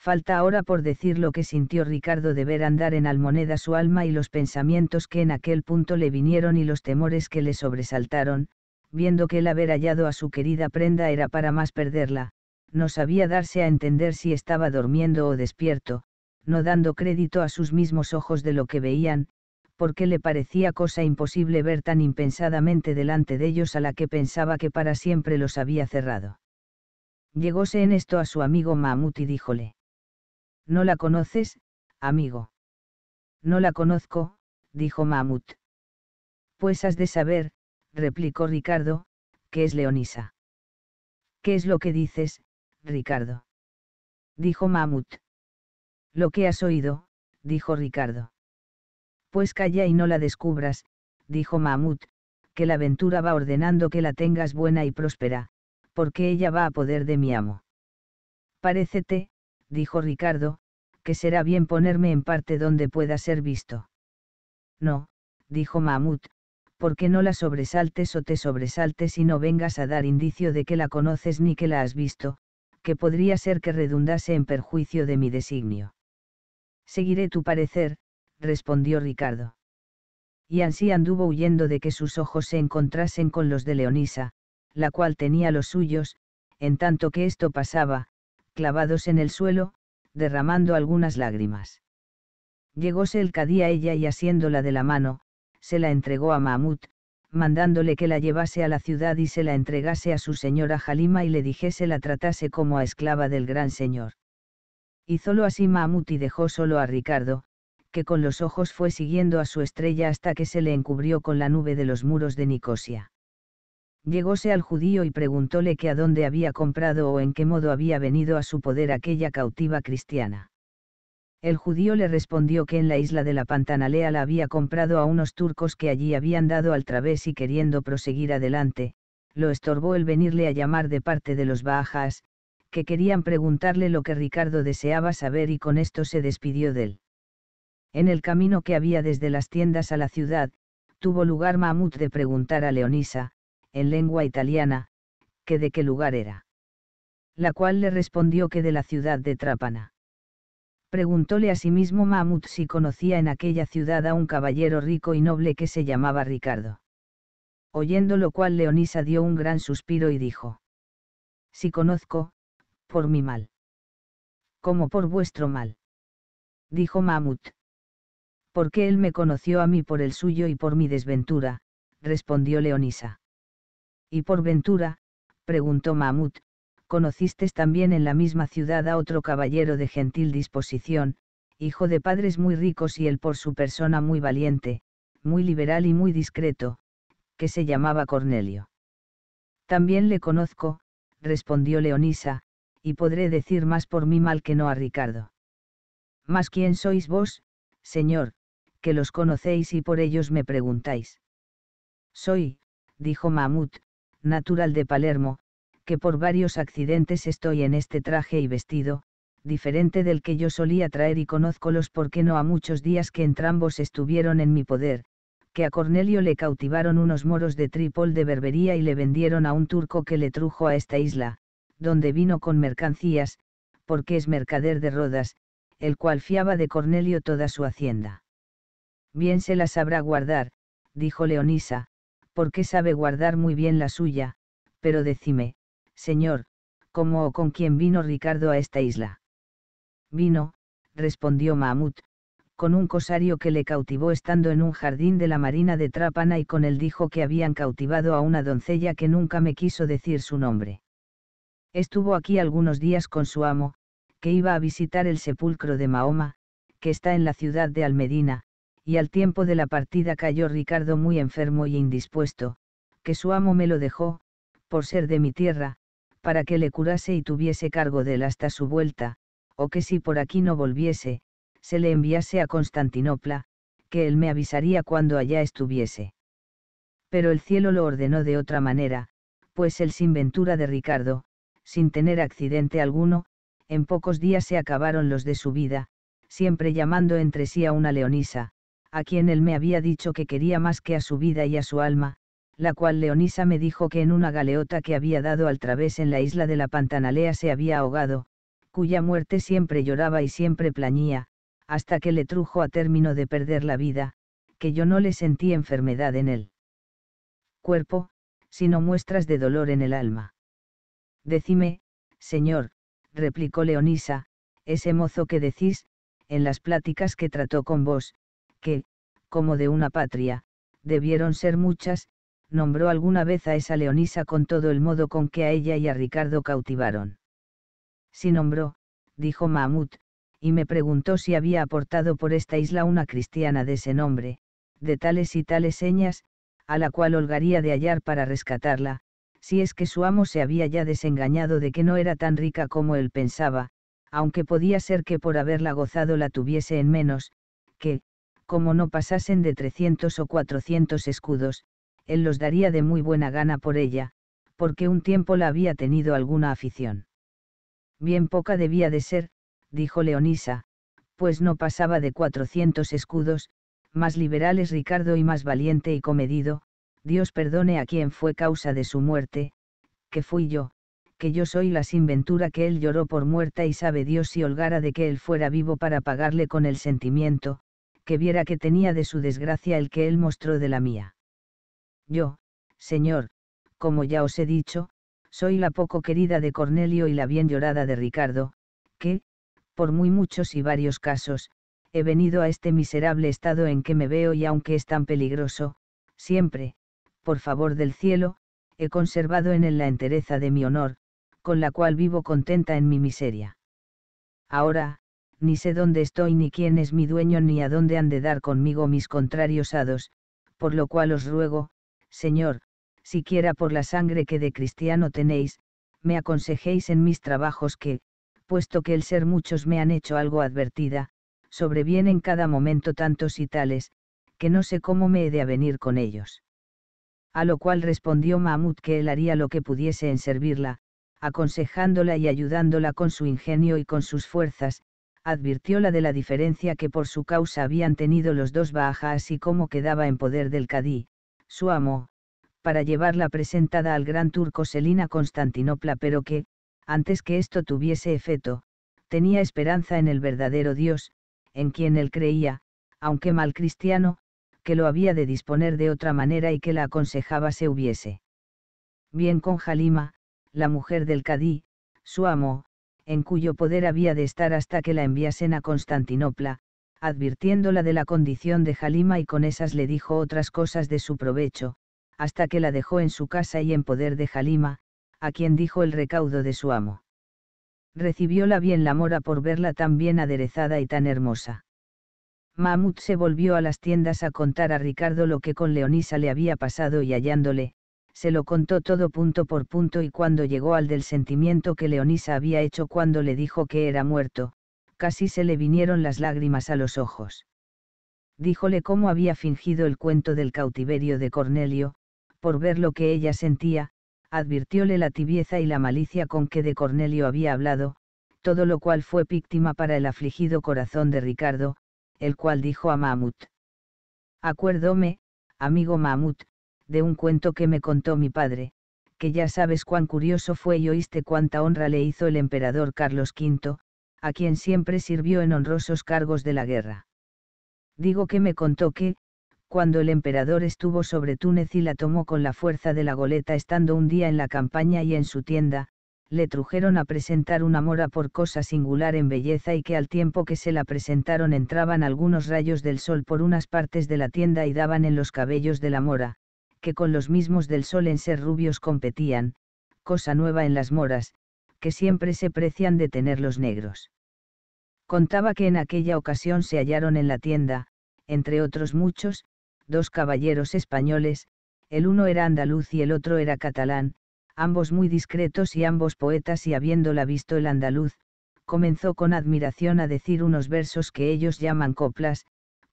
Speaker 1: Falta ahora por decir lo que sintió Ricardo de ver andar en Almoneda su alma y los pensamientos que en aquel punto le vinieron y los temores que le sobresaltaron, viendo que el haber hallado a su querida prenda era para más perderla, no sabía darse a entender si estaba durmiendo o despierto, no dando crédito a sus mismos ojos de lo que veían, porque le parecía cosa imposible ver tan impensadamente delante de ellos a la que pensaba que para siempre los había cerrado. Llegóse en esto a su amigo Mahmud y díjole. No la conoces, amigo. No la conozco, dijo Mahmud. Pues has de saber, replicó Ricardo, que es Leonisa. ¿Qué es lo que dices, Ricardo? dijo Mahmud. Lo que has oído, dijo Ricardo. Pues calla y no la descubras, dijo Mahmud, que la ventura va ordenando que la tengas buena y próspera, porque ella va a poder de mi amo. Parécete, dijo Ricardo, que será bien ponerme en parte donde pueda ser visto. No, dijo Mahmud, porque no la sobresaltes o te sobresaltes y no vengas a dar indicio de que la conoces ni que la has visto, que podría ser que redundase en perjuicio de mi designio. Seguiré tu parecer, respondió Ricardo. Y así anduvo huyendo de que sus ojos se encontrasen con los de Leonisa, la cual tenía los suyos, en tanto que esto pasaba, clavados en el suelo, derramando algunas lágrimas. Llegóse el cadí a ella y asiéndola de la mano, se la entregó a Mahmud, mandándole que la llevase a la ciudad y se la entregase a su señora Jalima y le dijese la tratase como a esclava del gran señor. Hízolo así Mahmud y dejó solo a Ricardo, con los ojos fue siguiendo a su estrella hasta que se le encubrió con la nube de los muros de Nicosia. Llegóse al judío y preguntóle que a dónde había comprado o en qué modo había venido a su poder aquella cautiva cristiana. El judío le respondió que en la isla de la Pantanalea la había comprado a unos turcos que allí habían dado al través y queriendo proseguir adelante, lo estorbó el venirle a llamar de parte de los Bajas, que querían preguntarle lo que Ricardo deseaba saber y con esto se despidió de él. En el camino que había desde las tiendas a la ciudad, tuvo lugar Mahmud de preguntar a Leonisa, en lengua italiana, que de qué lugar era. La cual le respondió que de la ciudad de Trápana. Preguntóle a sí mismo Mahmud si conocía en aquella ciudad a un caballero rico y noble que se llamaba Ricardo. Oyendo lo cual Leonisa dio un gran suspiro y dijo. Si conozco, por mi mal. Como por vuestro mal. Dijo Mahmud porque él me conoció a mí por el suyo y por mi desventura, respondió Leonisa. ¿Y por ventura? preguntó Mahmud, conociste también en la misma ciudad a otro caballero de gentil disposición, hijo de padres muy ricos y él por su persona muy valiente, muy liberal y muy discreto, que se llamaba Cornelio. También le conozco, respondió Leonisa, y podré decir más por mí mal que no a Ricardo. Mas quién sois vos, señor, que los conocéis y por ellos me preguntáis. Soy, dijo Mahmud, natural de Palermo, que por varios accidentes estoy en este traje y vestido, diferente del que yo solía traer y conozco los porque no a muchos días que entrambos estuvieron en mi poder, que a Cornelio le cautivaron unos moros de Trípol de Berbería y le vendieron a un turco que le trujo a esta isla, donde vino con mercancías, porque es mercader de Rodas, el cual fiaba de Cornelio toda su hacienda. Bien se la sabrá guardar, dijo Leonisa, porque sabe guardar muy bien la suya, pero decime, señor, ¿cómo o con quién vino Ricardo a esta isla? Vino, respondió Mahmud, con un cosario que le cautivó estando en un jardín de la marina de Trápana y con él dijo que habían cautivado a una doncella que nunca me quiso decir su nombre. Estuvo aquí algunos días con su amo, que iba a visitar el sepulcro de Mahoma, que está en la ciudad de Almedina, y al tiempo de la partida cayó Ricardo muy enfermo y indispuesto, que su amo me lo dejó, por ser de mi tierra, para que le curase y tuviese cargo de él hasta su vuelta, o que si por aquí no volviese, se le enviase a Constantinopla, que él me avisaría cuando allá estuviese. Pero el cielo lo ordenó de otra manera, pues el sin ventura de Ricardo, sin tener accidente alguno, en pocos días se acabaron los de su vida, siempre llamando entre sí a una leonisa, a quien él me había dicho que quería más que a su vida y a su alma, la cual Leonisa me dijo que en una galeota que había dado al través en la isla de la Pantanalea se había ahogado, cuya muerte siempre lloraba y siempre plañía, hasta que le trujo a término de perder la vida, que yo no le sentí enfermedad en él cuerpo, sino muestras de dolor en el alma. Decime, señor, replicó Leonisa, ese mozo que decís, en las pláticas que trató con vos, que, como de una patria, debieron ser muchas, nombró alguna vez a esa leonisa con todo el modo con que a ella y a Ricardo cautivaron. Si nombró, dijo Mahmud, y me preguntó si había aportado por esta isla una cristiana de ese nombre, de tales y tales señas, a la cual holgaría de hallar para rescatarla, si es que su amo se había ya desengañado de que no era tan rica como él pensaba, aunque podía ser que por haberla gozado la tuviese en menos, que, como no pasasen de 300 o 400 escudos, él los daría de muy buena gana por ella, porque un tiempo la había tenido alguna afición. Bien poca debía de ser, dijo Leonisa, pues no pasaba de 400 escudos, más liberal es Ricardo y más valiente y comedido, Dios perdone a quien fue causa de su muerte, que fui yo, que yo soy la sinventura que él lloró por muerta y sabe Dios si holgara de que él fuera vivo para pagarle con el sentimiento, que viera que tenía de su desgracia el que él mostró de la mía. Yo, señor, como ya os he dicho, soy la poco querida de Cornelio y la bien llorada de Ricardo, que, por muy muchos y varios casos, he venido a este miserable estado en que me veo y aunque es tan peligroso, siempre, por favor del cielo, he conservado en él la entereza de mi honor, con la cual vivo contenta en mi miseria. Ahora, ni sé dónde estoy ni quién es mi dueño ni a dónde han de dar conmigo mis contrarios hados, por lo cual os ruego, Señor, siquiera por la sangre que de cristiano tenéis, me aconsejéis en mis trabajos que, puesto que el ser muchos me han hecho algo advertida, sobrevienen cada momento tantos y tales, que no sé cómo me he de avenir con ellos. A lo cual respondió Mahmud que él haría lo que pudiese en servirla, aconsejándola y ayudándola con su ingenio y con sus fuerzas, advirtió la de la diferencia que por su causa habían tenido los dos Baja así como quedaba en poder del Cadí, su amo, para llevarla presentada al gran turco Selina Constantinopla pero que, antes que esto tuviese efecto, tenía esperanza en el verdadero Dios, en quien él creía, aunque mal cristiano, que lo había de disponer de otra manera y que la aconsejaba se hubiese. Bien con Jalima, la mujer del Cadí, su amo, en cuyo poder había de estar hasta que la enviasen a Constantinopla, advirtiéndola de la condición de Jalima y con esas le dijo otras cosas de su provecho, hasta que la dejó en su casa y en poder de Jalima, a quien dijo el recaudo de su amo. Recibióla bien la mora por verla tan bien aderezada y tan hermosa. Mahmud se volvió a las tiendas a contar a Ricardo lo que con Leonisa le había pasado y hallándole, se lo contó todo punto por punto y cuando llegó al del sentimiento que Leonisa había hecho cuando le dijo que era muerto, casi se le vinieron las lágrimas a los ojos. Díjole cómo había fingido el cuento del cautiverio de Cornelio, por ver lo que ella sentía, advirtióle la tibieza y la malicia con que de Cornelio había hablado, todo lo cual fue víctima para el afligido corazón de Ricardo, el cual dijo a Mahmud. Acuérdome, amigo Mahmud, de un cuento que me contó mi padre, que ya sabes cuán curioso fue y oíste cuánta honra le hizo el emperador Carlos V, a quien siempre sirvió en honrosos cargos de la guerra. Digo que me contó que, cuando el emperador estuvo sobre Túnez y la tomó con la fuerza de la goleta estando un día en la campaña y en su tienda, le trujeron a presentar una mora por cosa singular en belleza y que al tiempo que se la presentaron entraban algunos rayos del sol por unas partes de la tienda y daban en los cabellos de la mora, que con los mismos del sol en ser rubios competían, cosa nueva en las moras, que siempre se precian de tener los negros. Contaba que en aquella ocasión se hallaron en la tienda, entre otros muchos, dos caballeros españoles, el uno era andaluz y el otro era catalán, ambos muy discretos y ambos poetas y habiéndola visto el andaluz, comenzó con admiración a decir unos versos que ellos llaman coplas,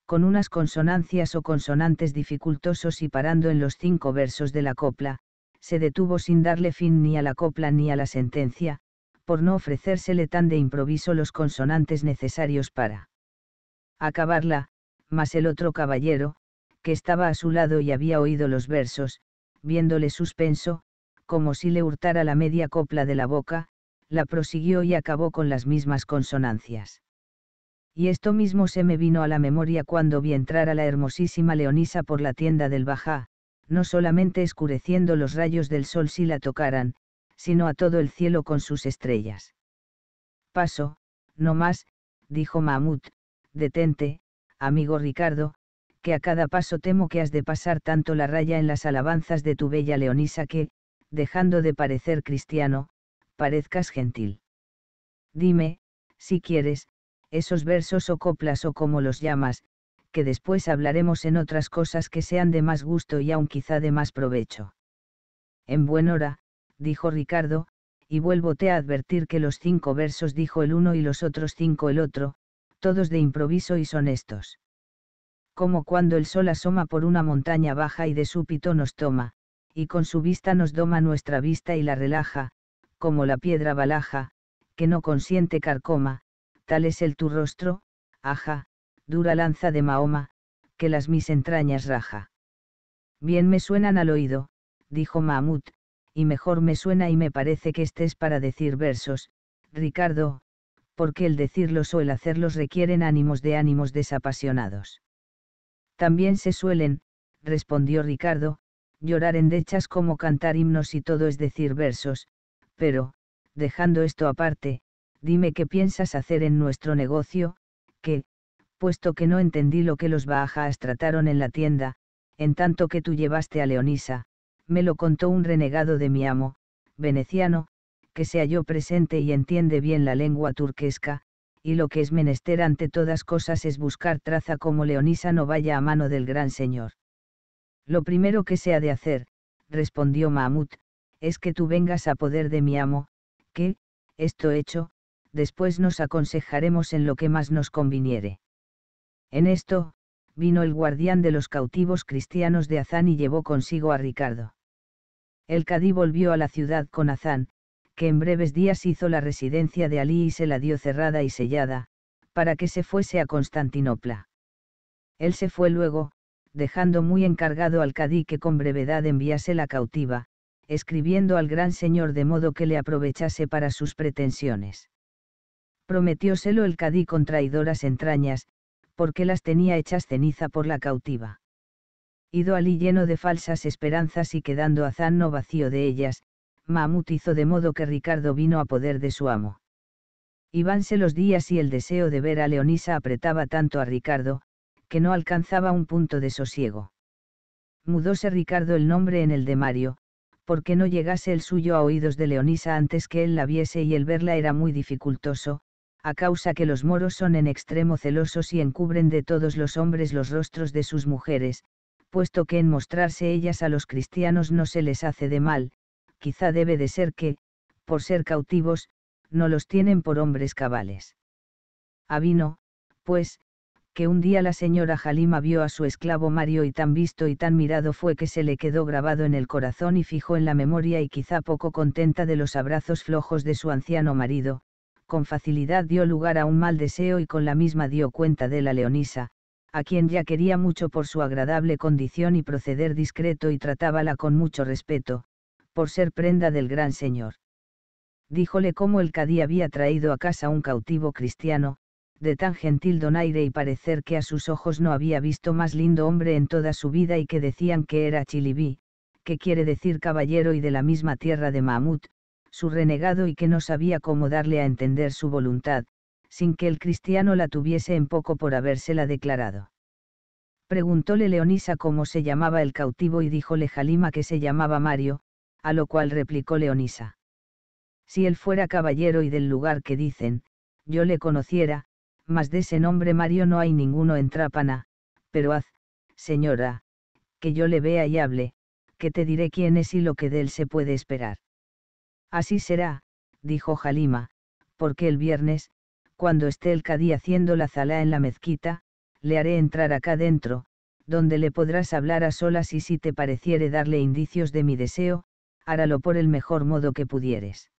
Speaker 1: con unas consonancias o consonantes dificultosos y parando en los cinco versos de la copla, se detuvo sin darle fin ni a la copla ni a la sentencia, por no ofrecérsele tan de improviso los consonantes necesarios para acabarla, mas el otro caballero, que estaba a su lado y había oído los versos, viéndole suspenso, como si le hurtara la media copla de la boca, la prosiguió y acabó con las mismas consonancias y esto mismo se me vino a la memoria cuando vi entrar a la hermosísima Leonisa por la tienda del Bajá, no solamente escureciendo los rayos del sol si la tocaran, sino a todo el cielo con sus estrellas. Paso, no más, dijo Mahmud, detente, amigo Ricardo, que a cada paso temo que has de pasar tanto la raya en las alabanzas de tu bella Leonisa que, dejando de parecer cristiano, parezcas gentil. Dime, si quieres, esos versos o coplas o como los llamas, que después hablaremos en otras cosas que sean de más gusto y aun quizá de más provecho. En buen hora, dijo Ricardo, y vuélvote a advertir que los cinco versos dijo el uno y los otros cinco el otro, todos de improviso y son estos. Como cuando el sol asoma por una montaña baja y de súbito nos toma, y con su vista nos doma nuestra vista y la relaja, como la piedra balaja, que no consiente carcoma, tal es el tu rostro, aja, dura lanza de Mahoma, que las mis entrañas raja. Bien me suenan al oído, dijo Mahmud, y mejor me suena y me parece que estés para decir versos, Ricardo, porque el decirlos o el hacerlos requieren ánimos de ánimos desapasionados. También se suelen, respondió Ricardo, llorar en dechas como cantar himnos y todo es decir versos, pero, dejando esto aparte, dime qué piensas hacer en nuestro negocio, que, puesto que no entendí lo que los Bahajas trataron en la tienda, en tanto que tú llevaste a Leonisa, me lo contó un renegado de mi amo, veneciano, que se halló presente y entiende bien la lengua turquesca, y lo que es menester ante todas cosas es buscar traza como Leonisa no vaya a mano del gran señor. Lo primero que se ha de hacer, respondió Mahmud, es que tú vengas a poder de mi amo, que, esto hecho, después nos aconsejaremos en lo que más nos conviniere. En esto, vino el guardián de los cautivos cristianos de Azán y llevó consigo a Ricardo. El cadí volvió a la ciudad con Azán, que en breves días hizo la residencia de Alí y se la dio cerrada y sellada, para que se fuese a Constantinopla. Él se fue luego, dejando muy encargado al cadí que con brevedad enviase la cautiva, escribiendo al gran señor de modo que le aprovechase para sus pretensiones. Prometióselo el cadí con traidoras entrañas, porque las tenía hechas ceniza por la cautiva. Ido alí lleno de falsas esperanzas y quedando no vacío de ellas, Mahmud hizo de modo que Ricardo vino a poder de su amo. Ibanse los días y el deseo de ver a Leonisa apretaba tanto a Ricardo, que no alcanzaba un punto de sosiego. Mudóse Ricardo el nombre en el de Mario, porque no llegase el suyo a oídos de Leonisa antes que él la viese y el verla era muy dificultoso, a causa que los moros son en extremo celosos y encubren de todos los hombres los rostros de sus mujeres, puesto que en mostrarse ellas a los cristianos no se les hace de mal, quizá debe de ser que, por ser cautivos, no los tienen por hombres cabales. Avino, ah, pues, que un día la señora Jalima vio a su esclavo Mario y tan visto y tan mirado fue que se le quedó grabado en el corazón y fijo en la memoria y quizá poco contenta de los abrazos flojos de su anciano marido, con facilidad dio lugar a un mal deseo y con la misma dio cuenta de la leonisa, a quien ya quería mucho por su agradable condición y proceder discreto y tratábala con mucho respeto, por ser prenda del gran señor. Díjole cómo el cadí había traído a casa un cautivo cristiano, de tan gentil donaire y parecer que a sus ojos no había visto más lindo hombre en toda su vida y que decían que era chilibí, que quiere decir caballero y de la misma tierra de Mahmud, su renegado y que no sabía cómo darle a entender su voluntad, sin que el cristiano la tuviese en poco por habérsela declarado. Preguntóle Leonisa cómo se llamaba el cautivo y díjole Jalima que se llamaba Mario, a lo cual replicó Leonisa. Si él fuera caballero y del lugar que dicen, yo le conociera, mas de ese nombre Mario no hay ninguno en Trápana, pero haz, señora, que yo le vea y hable, que te diré quién es y lo que de él se puede esperar. Así será, dijo Jalima, porque el viernes, cuando esté el cadí haciendo la zalá en la mezquita, le haré entrar acá dentro, donde le podrás hablar a solas y si te pareciere darle indicios de mi deseo, háralo por el mejor modo que pudieres.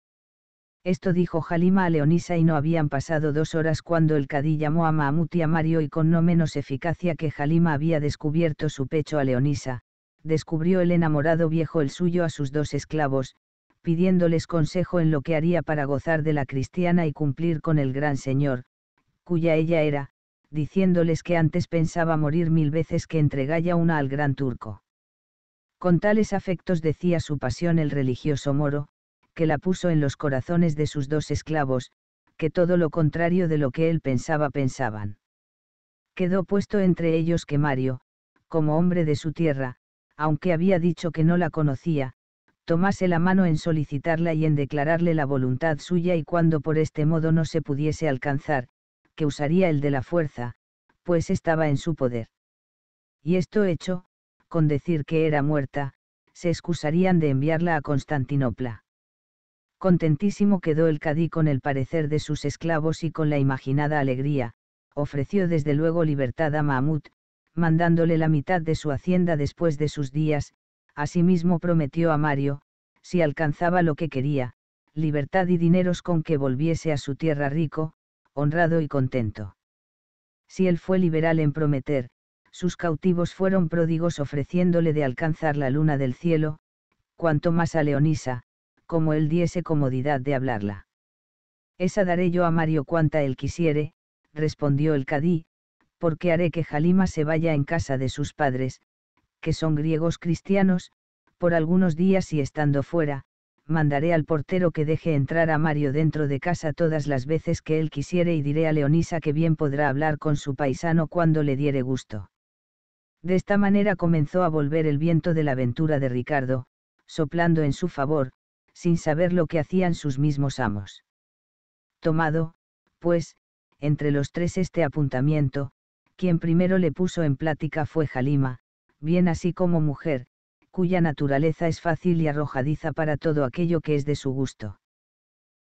Speaker 1: Esto dijo Jalima a Leonisa y no habían pasado dos horas cuando el cadí llamó a Mahamut y a Mario y con no menos eficacia que Jalima había descubierto su pecho a Leonisa, descubrió el enamorado viejo el suyo a sus dos esclavos, pidiéndoles consejo en lo que haría para gozar de la cristiana y cumplir con el gran Señor, cuya ella era, diciéndoles que antes pensaba morir mil veces que entregalla una al gran turco. Con tales afectos decía su pasión el religioso moro, que la puso en los corazones de sus dos esclavos, que todo lo contrario de lo que él pensaba pensaban. Quedó puesto entre ellos que Mario, como hombre de su tierra, aunque había dicho que no la conocía, tomase la mano en solicitarla y en declararle la voluntad suya y cuando por este modo no se pudiese alcanzar, que usaría el de la fuerza, pues estaba en su poder. Y esto hecho, con decir que era muerta, se excusarían de enviarla a Constantinopla. Contentísimo quedó el cadí con el parecer de sus esclavos y con la imaginada alegría, ofreció desde luego libertad a Mahmud, mandándole la mitad de su hacienda después de sus días, Asimismo prometió a Mario, si alcanzaba lo que quería, libertad y dineros con que volviese a su tierra rico, honrado y contento. Si él fue liberal en prometer, sus cautivos fueron pródigos ofreciéndole de alcanzar la luna del cielo, cuanto más a Leonisa, como él diese comodidad de hablarla. Esa daré yo a Mario cuanta él quisiere, respondió el cadí, porque haré que Jalima se vaya en casa de sus padres, que son griegos cristianos, por algunos días y estando fuera, mandaré al portero que deje entrar a Mario dentro de casa todas las veces que él quisiere y diré a Leonisa que bien podrá hablar con su paisano cuando le diere gusto. De esta manera comenzó a volver el viento de la aventura de Ricardo, soplando en su favor, sin saber lo que hacían sus mismos amos. Tomado, pues, entre los tres este apuntamiento, quien primero le puso en plática fue Jalima, bien así como mujer, cuya naturaleza es fácil y arrojadiza para todo aquello que es de su gusto.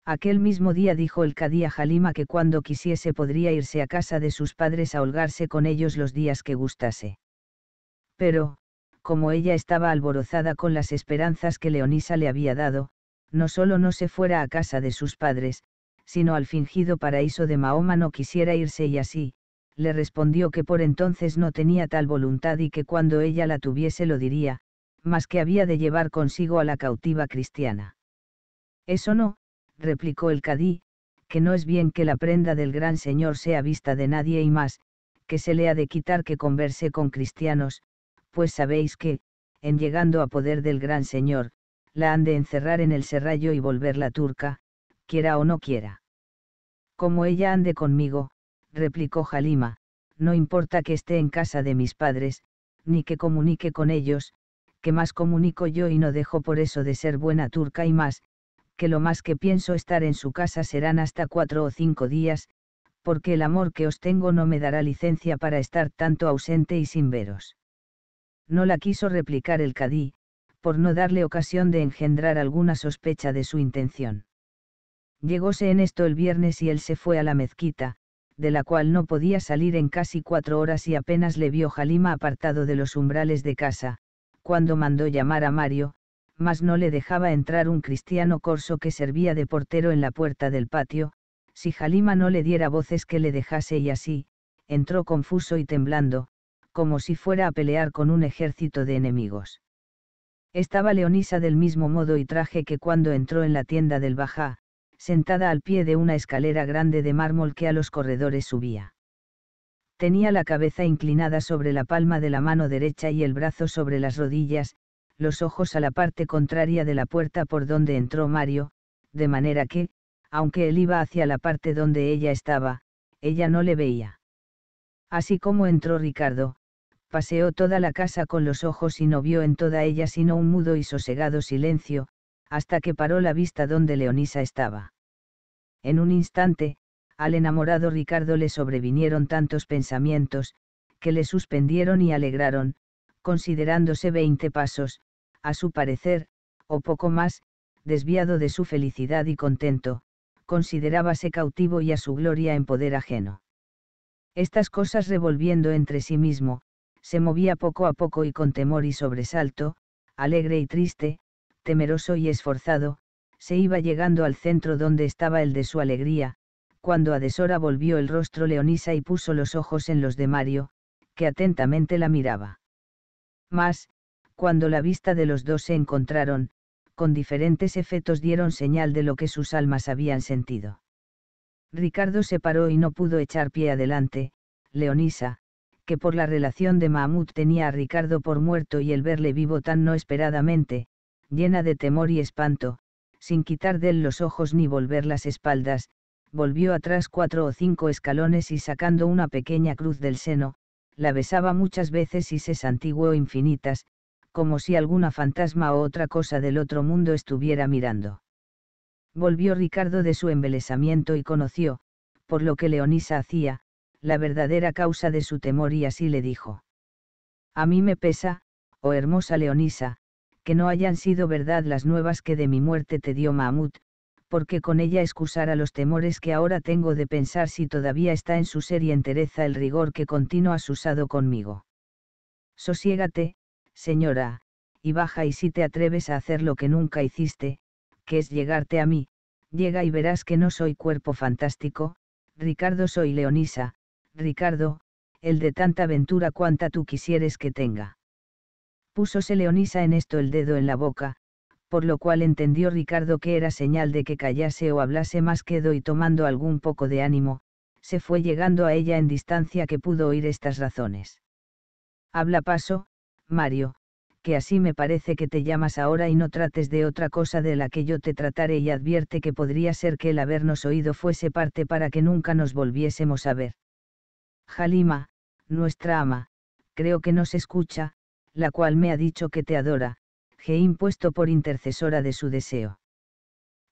Speaker 1: Aquel mismo día dijo el cadí a Jalima que cuando quisiese podría irse a casa de sus padres a holgarse con ellos los días que gustase. Pero, como ella estaba alborozada con las esperanzas que Leonisa le había dado, no solo no se fuera a casa de sus padres, sino al fingido paraíso de Mahoma no quisiera irse y así, le respondió que por entonces no tenía tal voluntad y que cuando ella la tuviese lo diría, mas que había de llevar consigo a la cautiva cristiana. Eso no, replicó el cadí, que no es bien que la prenda del gran señor sea vista de nadie y más, que se le ha de quitar que converse con cristianos, pues sabéis que, en llegando a poder del gran señor, la han de encerrar en el serrallo y volverla turca, quiera o no quiera. Como ella ande conmigo, replicó Jalima, no importa que esté en casa de mis padres, ni que comunique con ellos, que más comunico yo y no dejo por eso de ser buena turca y más, que lo más que pienso estar en su casa serán hasta cuatro o cinco días, porque el amor que os tengo no me dará licencia para estar tanto ausente y sin veros. No la quiso replicar el cadí, por no darle ocasión de engendrar alguna sospecha de su intención. Llegóse en esto el viernes y él se fue a la mezquita, de la cual no podía salir en casi cuatro horas y apenas le vio Jalima apartado de los umbrales de casa, cuando mandó llamar a Mario, mas no le dejaba entrar un cristiano corso que servía de portero en la puerta del patio, si Jalima no le diera voces que le dejase y así, entró confuso y temblando, como si fuera a pelear con un ejército de enemigos. Estaba Leonisa del mismo modo y traje que cuando entró en la tienda del Bajá, sentada al pie de una escalera grande de mármol que a los corredores subía. Tenía la cabeza inclinada sobre la palma de la mano derecha y el brazo sobre las rodillas, los ojos a la parte contraria de la puerta por donde entró Mario, de manera que, aunque él iba hacia la parte donde ella estaba, ella no le veía. Así como entró Ricardo, paseó toda la casa con los ojos y no vio en toda ella sino un mudo y sosegado silencio, hasta que paró la vista donde Leonisa estaba. En un instante, al enamorado Ricardo le sobrevinieron tantos pensamientos, que le suspendieron y alegraron, considerándose veinte pasos, a su parecer, o poco más, desviado de su felicidad y contento, considerábase cautivo y a su gloria en poder ajeno. Estas cosas revolviendo entre sí mismo, se movía poco a poco y con temor y sobresalto, alegre y triste, temeroso y esforzado, se iba llegando al centro donde estaba el de su alegría, cuando a deshora volvió el rostro Leonisa y puso los ojos en los de Mario, que atentamente la miraba. Mas, cuando la vista de los dos se encontraron, con diferentes efectos dieron señal de lo que sus almas habían sentido. Ricardo se paró y no pudo echar pie adelante, Leonisa, que por la relación de Mahmud tenía a Ricardo por muerto y el verle vivo tan no esperadamente, llena de temor y espanto, sin quitar de él los ojos ni volver las espaldas, volvió atrás cuatro o cinco escalones y sacando una pequeña cruz del seno, la besaba muchas veces y se santiguó infinitas, como si alguna fantasma o otra cosa del otro mundo estuviera mirando. Volvió Ricardo de su embelesamiento y conoció, por lo que Leonisa hacía, la verdadera causa de su temor y así le dijo. A mí me pesa, oh hermosa Leonisa, que no hayan sido verdad las nuevas que de mi muerte te dio Mahmud, porque con ella excusara los temores que ahora tengo de pensar si todavía está en su ser y entereza el rigor que continuo has usado conmigo. Sosiégate, señora, y baja y si te atreves a hacer lo que nunca hiciste, que es llegarte a mí, llega y verás que no soy cuerpo fantástico, Ricardo soy Leonisa, Ricardo, el de tanta aventura cuanta tú quisieres que tenga. Púsose Leonisa en esto el dedo en la boca, por lo cual entendió Ricardo que era señal de que callase o hablase más quedo y tomando algún poco de ánimo, se fue llegando a ella en distancia que pudo oír estas razones. Habla paso, Mario, que así me parece que te llamas ahora y no trates de otra cosa de la que yo te trataré y advierte que podría ser que el habernos oído fuese parte para que nunca nos volviésemos a ver. Jalima, nuestra ama, creo que nos escucha, la cual me ha dicho que te adora, que he impuesto por intercesora de su deseo.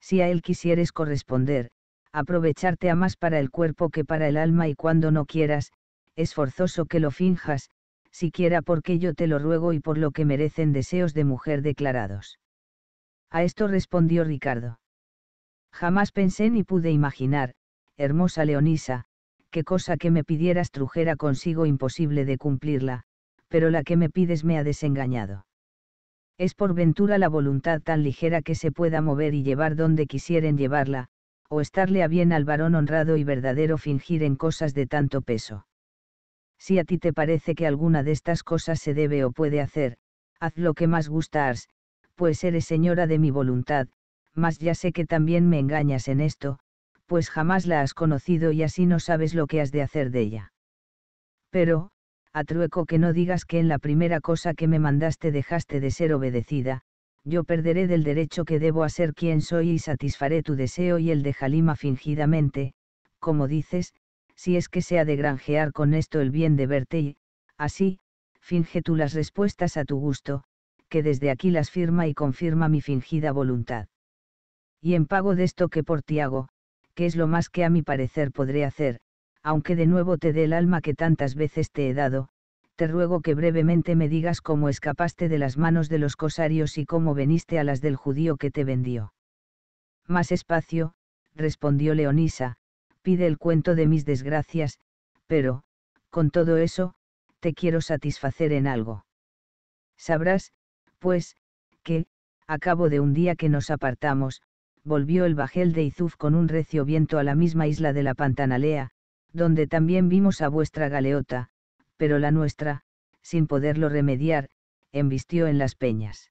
Speaker 1: Si a él quisieres corresponder, aprovecharte a más para el cuerpo que para el alma y cuando no quieras, es forzoso que lo finjas, siquiera porque yo te lo ruego y por lo que merecen deseos de mujer declarados. A esto respondió Ricardo. Jamás pensé ni pude imaginar, hermosa Leonisa, qué cosa que me pidieras trujera consigo imposible de cumplirla, pero la que me pides me ha desengañado. Es por ventura la voluntad tan ligera que se pueda mover y llevar donde quisieren llevarla, o estarle a bien al varón honrado y verdadero fingir en cosas de tanto peso. Si a ti te parece que alguna de estas cosas se debe o puede hacer, haz lo que más gustas, pues eres señora de mi voluntad, mas ya sé que también me engañas en esto, pues jamás la has conocido y así no sabes lo que has de hacer de ella. Pero, a trueco que no digas que en la primera cosa que me mandaste dejaste de ser obedecida, yo perderé del derecho que debo a ser quien soy y satisfaré tu deseo y el de Jalima fingidamente, como dices, si es que sea de granjear con esto el bien de verte y, así, finge tú las respuestas a tu gusto, que desde aquí las firma y confirma mi fingida voluntad. Y en pago de esto que por ti hago, que es lo más que a mi parecer podré hacer, aunque de nuevo te dé el alma que tantas veces te he dado, te ruego que brevemente me digas cómo escapaste de las manos de los cosarios y cómo veniste a las del judío que te vendió. Más espacio, respondió Leonisa, pide el cuento de mis desgracias, pero, con todo eso, te quiero satisfacer en algo. Sabrás, pues, que, a cabo de un día que nos apartamos, volvió el bajel de Izuf con un recio viento a la misma isla de la Pantanalea, donde también vimos a vuestra galeota, pero la nuestra, sin poderlo remediar, embistió en las peñas.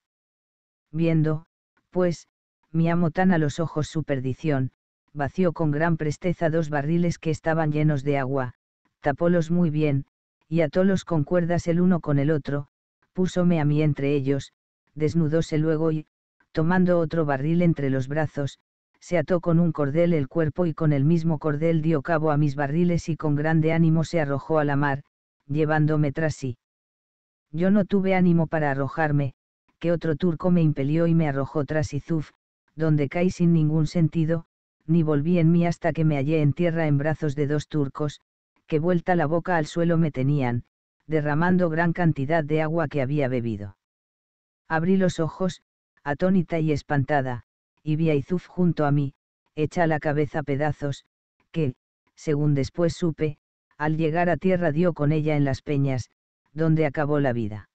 Speaker 1: Viendo, pues, mi amo tan a los ojos su perdición, vació con gran presteza dos barriles que estaban llenos de agua, tapólos muy bien, y atólos con cuerdas el uno con el otro, púsome a mí entre ellos, desnudóse luego y, tomando otro barril entre los brazos, se ató con un cordel el cuerpo y con el mismo cordel dio cabo a mis barriles y con grande ánimo se arrojó a la mar, llevándome tras sí. Yo no tuve ánimo para arrojarme, que otro turco me impelió y me arrojó tras Izuf, donde caí sin ningún sentido, ni volví en mí hasta que me hallé en tierra en brazos de dos turcos, que vuelta la boca al suelo me tenían, derramando gran cantidad de agua que había bebido. Abrí los ojos, atónita y espantada, y vi a junto a mí, hecha la cabeza pedazos, que, según después supe, al llegar a tierra dio con ella en las peñas, donde acabó la vida.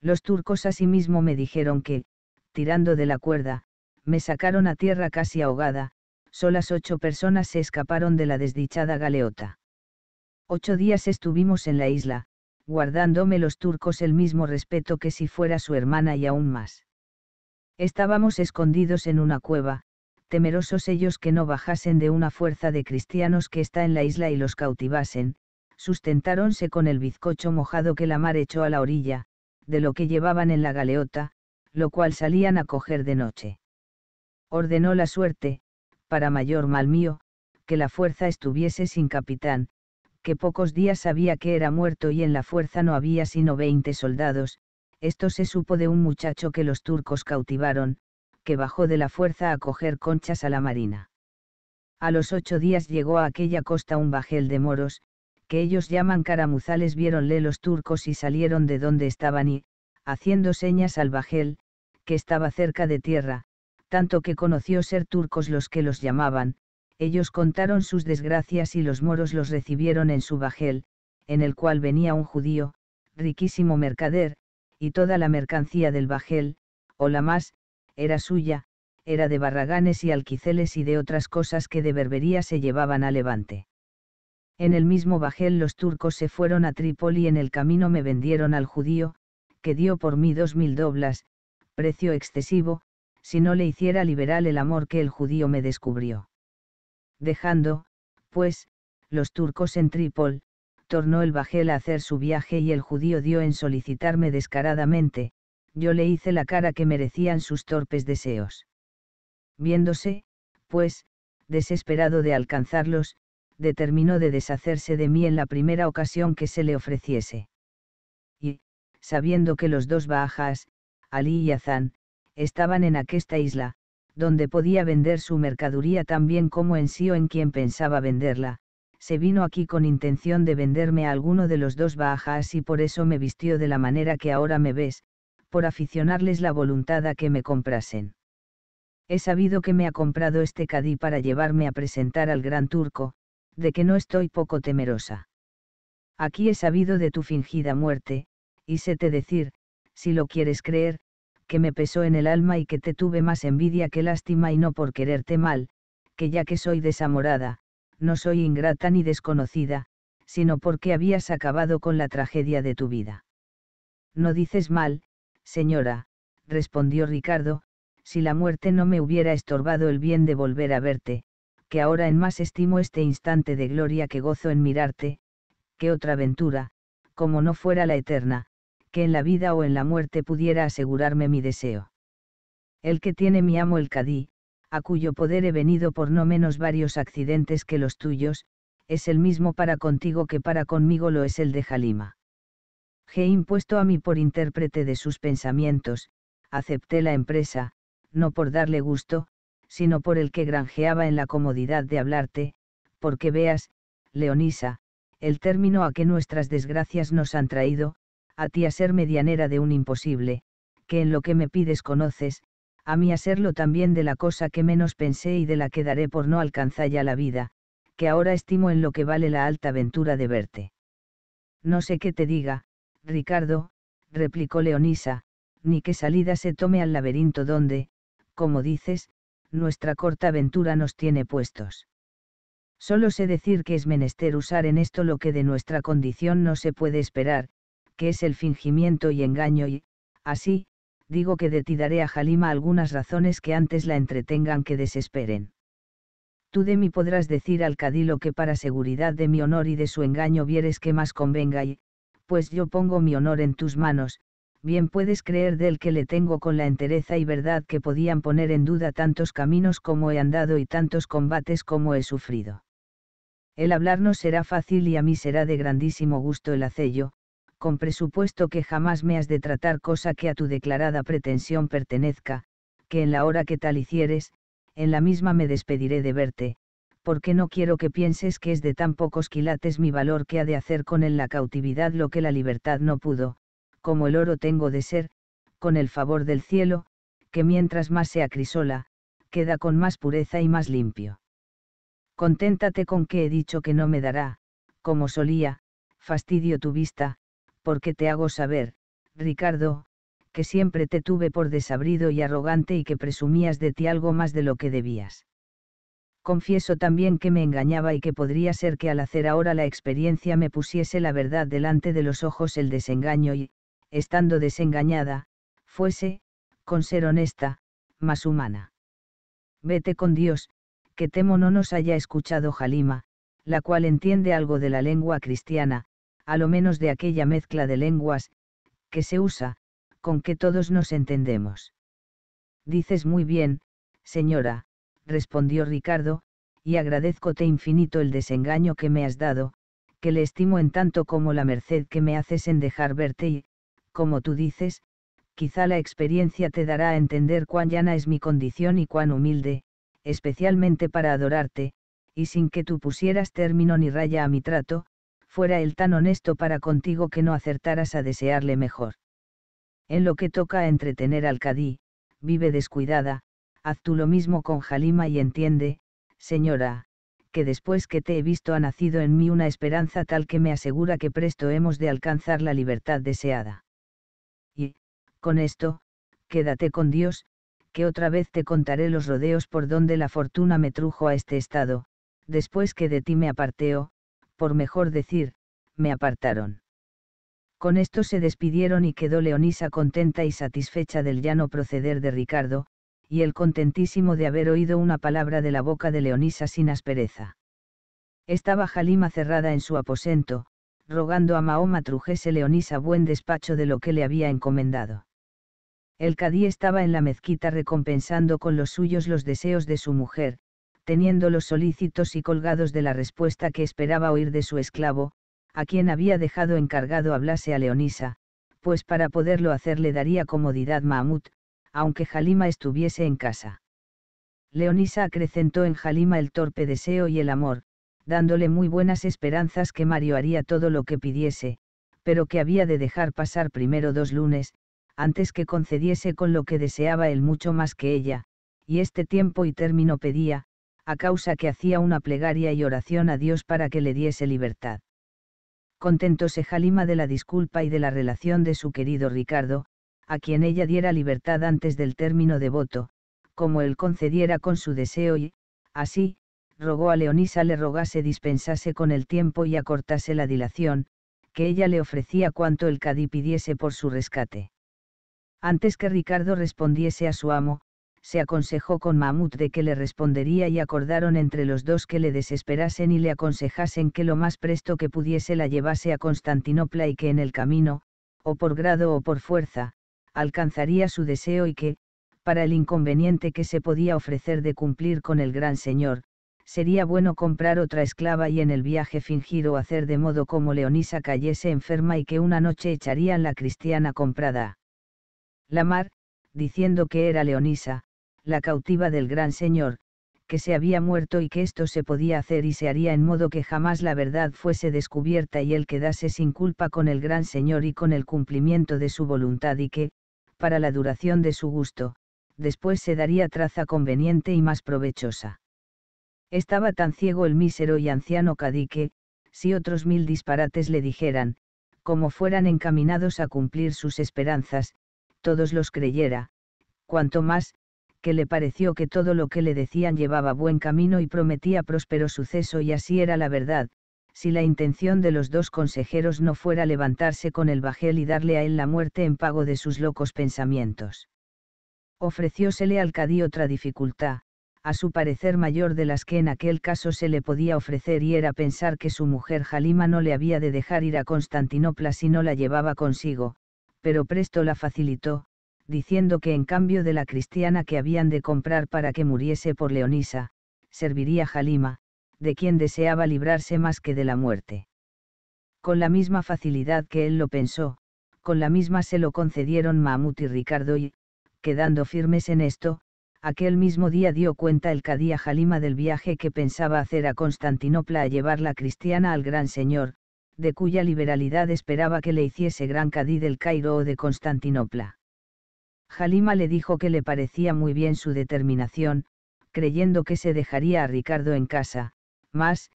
Speaker 1: Los turcos asimismo me dijeron que, tirando de la cuerda, me sacaron a tierra casi ahogada, solas ocho personas se escaparon de la desdichada galeota. Ocho días estuvimos en la isla, guardándome los turcos el mismo respeto que si fuera su hermana y aún más. Estábamos escondidos en una cueva, temerosos ellos que no bajasen de una fuerza de cristianos que está en la isla y los cautivasen, sustentáronse con el bizcocho mojado que la mar echó a la orilla, de lo que llevaban en la galeota, lo cual salían a coger de noche. Ordenó la suerte, para mayor mal mío, que la fuerza estuviese sin capitán, que pocos días sabía que era muerto y en la fuerza no había sino veinte soldados, esto se supo de un muchacho que los turcos cautivaron, que bajó de la fuerza a coger conchas a la marina. A los ocho días llegó a aquella costa un bajel de moros, que ellos llaman caramuzales, viéronle los turcos y salieron de donde estaban y, haciendo señas al bajel, que estaba cerca de tierra, tanto que conoció ser turcos los que los llamaban, ellos contaron sus desgracias y los moros los recibieron en su bajel, en el cual venía un judío, riquísimo mercader, y toda la mercancía del bajel, o la más, era suya, era de barraganes y alquiceles y de otras cosas que de Berbería se llevaban a Levante. En el mismo bajel los turcos se fueron a Trípoli y en el camino me vendieron al judío, que dio por mí dos mil doblas, precio excesivo, si no le hiciera liberal el amor que el judío me descubrió. Dejando, pues, los turcos en Trípol, tornó el bajel a hacer su viaje y el judío dio en solicitarme descaradamente, yo le hice la cara que merecían sus torpes deseos. Viéndose, pues, desesperado de alcanzarlos, determinó de deshacerse de mí en la primera ocasión que se le ofreciese. Y, sabiendo que los dos Bajas, Ali y Azán, estaban en aquesta isla, donde podía vender su mercaduría tan bien como en sí o en quien pensaba venderla, se vino aquí con intención de venderme a alguno de los dos bajas y por eso me vistió de la manera que ahora me ves, por aficionarles la voluntad a que me comprasen. He sabido que me ha comprado este cadí para llevarme a presentar al gran turco, de que no estoy poco temerosa. Aquí he sabido de tu fingida muerte, y sé te decir, si lo quieres creer, que me pesó en el alma y que te tuve más envidia que lástima y no por quererte mal, que ya que soy desamorada, no soy ingrata ni desconocida, sino porque habías acabado con la tragedia de tu vida. No dices mal, señora, respondió Ricardo, si la muerte no me hubiera estorbado el bien de volver a verte, que ahora en más estimo este instante de gloria que gozo en mirarte, que otra ventura, como no fuera la eterna, que en la vida o en la muerte pudiera asegurarme mi deseo. El que tiene mi amo el Cadí, a cuyo poder he venido por no menos varios accidentes que los tuyos, es el mismo para contigo que para conmigo lo es el de Jalima. He impuesto a mí por intérprete de sus pensamientos, acepté la empresa, no por darle gusto, sino por el que granjeaba en la comodidad de hablarte, porque veas, Leonisa, el término a que nuestras desgracias nos han traído, a ti a ser medianera de un imposible, que en lo que me pides conoces, a mí a serlo también de la cosa que menos pensé y de la que daré por no alcanzar ya la vida, que ahora estimo en lo que vale la alta aventura de verte. No sé qué te diga, Ricardo, replicó Leonisa, ni qué salida se tome al laberinto donde, como dices, nuestra corta aventura nos tiene puestos. Solo sé decir que es menester usar en esto lo que de nuestra condición no se puede esperar, que es el fingimiento y engaño y, así, digo que de ti daré a Jalima algunas razones que antes la entretengan que desesperen. Tú de mí podrás decir al cadí lo que para seguridad de mi honor y de su engaño vieres que más convenga y, pues yo pongo mi honor en tus manos, bien puedes creer del que le tengo con la entereza y verdad que podían poner en duda tantos caminos como he andado y tantos combates como he sufrido. El hablarnos será fácil y a mí será de grandísimo gusto el hacello, con presupuesto que jamás me has de tratar cosa que a tu declarada pretensión pertenezca, que en la hora que tal hicieres, en la misma me despediré de verte, porque no quiero que pienses que es de tan pocos quilates mi valor que ha de hacer con él la cautividad lo que la libertad no pudo, como el oro tengo de ser, con el favor del cielo, que mientras más se acrisola, queda con más pureza y más limpio. Conténtate con que he dicho que no me dará, como solía, fastidio tu vista, porque te hago saber, Ricardo, que siempre te tuve por desabrido y arrogante y que presumías de ti algo más de lo que debías. Confieso también que me engañaba y que podría ser que al hacer ahora la experiencia me pusiese la verdad delante de los ojos el desengaño y, estando desengañada, fuese, con ser honesta, más humana. Vete con Dios, que temo no nos haya escuchado Jalima, la cual entiende algo de la lengua cristiana, a lo menos de aquella mezcla de lenguas, que se usa, con que todos nos entendemos. Dices muy bien, señora, respondió Ricardo, y agradezcote infinito el desengaño que me has dado, que le estimo en tanto como la merced que me haces en dejar verte y, como tú dices, quizá la experiencia te dará a entender cuán llana es mi condición y cuán humilde, especialmente para adorarte, y sin que tú pusieras término ni raya a mi trato, fuera él tan honesto para contigo que no acertaras a desearle mejor. En lo que toca a entretener al cadí, vive descuidada, haz tú lo mismo con Jalima y entiende, señora, que después que te he visto ha nacido en mí una esperanza tal que me asegura que presto hemos de alcanzar la libertad deseada. Y, con esto, quédate con Dios, que otra vez te contaré los rodeos por donde la fortuna me trujo a este estado, después que de ti me aparteo, por mejor decir, me apartaron. Con esto se despidieron y quedó Leonisa contenta y satisfecha del llano proceder de Ricardo, y el contentísimo de haber oído una palabra de la boca de Leonisa sin aspereza. Estaba Jalima cerrada en su aposento, rogando a Mahoma trujese Leonisa buen despacho de lo que le había encomendado. El cadí estaba en la mezquita recompensando con los suyos los deseos de su mujer, los solícitos y colgados de la respuesta que esperaba oír de su esclavo, a quien había dejado encargado hablase a Leonisa, pues para poderlo hacer le daría comodidad Mahmud, aunque Jalima estuviese en casa. Leonisa acrecentó en Jalima el torpe deseo y el amor, dándole muy buenas esperanzas que Mario haría todo lo que pidiese, pero que había de dejar pasar primero dos lunes, antes que concediese con lo que deseaba él mucho más que ella, y este tiempo y término pedía, a causa que hacía una plegaria y oración a Dios para que le diese libertad. Contentóse Jalima de la disculpa y de la relación de su querido Ricardo, a quien ella diera libertad antes del término de voto, como él concediera con su deseo y, así, rogó a Leonisa le rogase dispensase con el tiempo y acortase la dilación, que ella le ofrecía cuanto el cadí pidiese por su rescate. Antes que Ricardo respondiese a su amo, se aconsejó con Mahmud de que le respondería y acordaron entre los dos que le desesperasen y le aconsejasen que lo más presto que pudiese la llevase a Constantinopla y que en el camino, o por grado o por fuerza, alcanzaría su deseo y que, para el inconveniente que se podía ofrecer de cumplir con el gran señor, sería bueno comprar otra esclava y en el viaje fingir o hacer de modo como Leonisa cayese enferma y que una noche echarían la cristiana comprada. La mar, diciendo que era Leonisa, la cautiva del gran señor, que se había muerto y que esto se podía hacer y se haría en modo que jamás la verdad fuese descubierta y él quedase sin culpa con el gran señor y con el cumplimiento de su voluntad y que, para la duración de su gusto, después se daría traza conveniente y más provechosa. Estaba tan ciego el mísero y anciano Cadí que, si otros mil disparates le dijeran, como fueran encaminados a cumplir sus esperanzas, todos los creyera, cuanto más, que le pareció que todo lo que le decían llevaba buen camino y prometía próspero suceso y así era la verdad, si la intención de los dos consejeros no fuera levantarse con el bajel y darle a él la muerte en pago de sus locos pensamientos. Ofreciósele al cadí otra dificultad, a su parecer mayor de las que en aquel caso se le podía ofrecer y era pensar que su mujer Jalima no le había de dejar ir a Constantinopla si no la llevaba consigo, pero presto la facilitó, diciendo que en cambio de la cristiana que habían de comprar para que muriese por Leonisa, serviría Jalima, de quien deseaba librarse más que de la muerte. Con la misma facilidad que él lo pensó, con la misma se lo concedieron Mamut y Ricardo y, quedando firmes en esto, aquel mismo día dio cuenta el cadí a Jalima del viaje que pensaba hacer a Constantinopla a llevar la cristiana al gran señor, de cuya liberalidad esperaba que le hiciese gran Cadí del Cairo o de Constantinopla. Halima le dijo que le parecía muy bien su determinación, creyendo que se dejaría a Ricardo en casa, mas,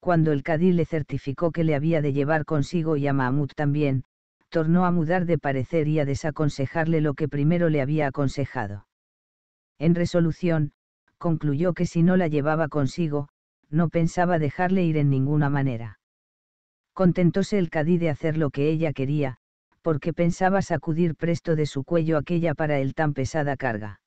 Speaker 1: cuando el cadí le certificó que le había de llevar consigo y a Mahmud también, tornó a mudar de parecer y a desaconsejarle lo que primero le había aconsejado. En resolución, concluyó que si no la llevaba consigo, no pensaba dejarle ir en ninguna manera. Contentóse el cadí de hacer lo que ella quería, porque pensaba sacudir presto de su cuello aquella para él tan pesada carga.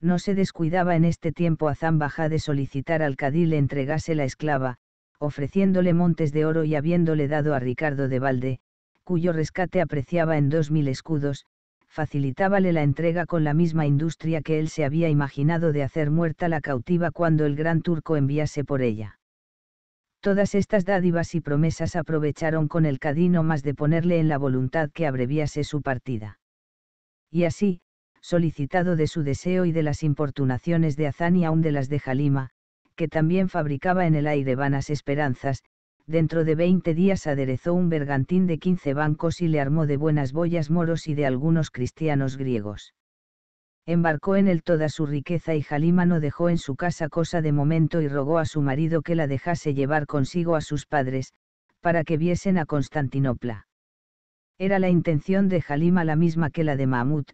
Speaker 1: No se descuidaba en este tiempo a Zambaja de solicitar al cadí le entregase la esclava, ofreciéndole montes de oro y habiéndole dado a Ricardo de Valde, cuyo rescate apreciaba en dos mil escudos, facilitábale la entrega con la misma industria que él se había imaginado de hacer muerta la cautiva cuando el gran turco enviase por ella. Todas estas dádivas y promesas aprovecharon con el cadino más de ponerle en la voluntad que abreviase su partida. Y así, solicitado de su deseo y de las importunaciones de Azán y aún de las de Jalima, que también fabricaba en el aire vanas esperanzas, dentro de veinte días aderezó un bergantín de quince bancos y le armó de buenas boyas moros y de algunos cristianos griegos embarcó en él toda su riqueza y Halima no dejó en su casa cosa de momento y rogó a su marido que la dejase llevar consigo a sus padres, para que viesen a Constantinopla. Era la intención de Halima la misma que la de Mahmud,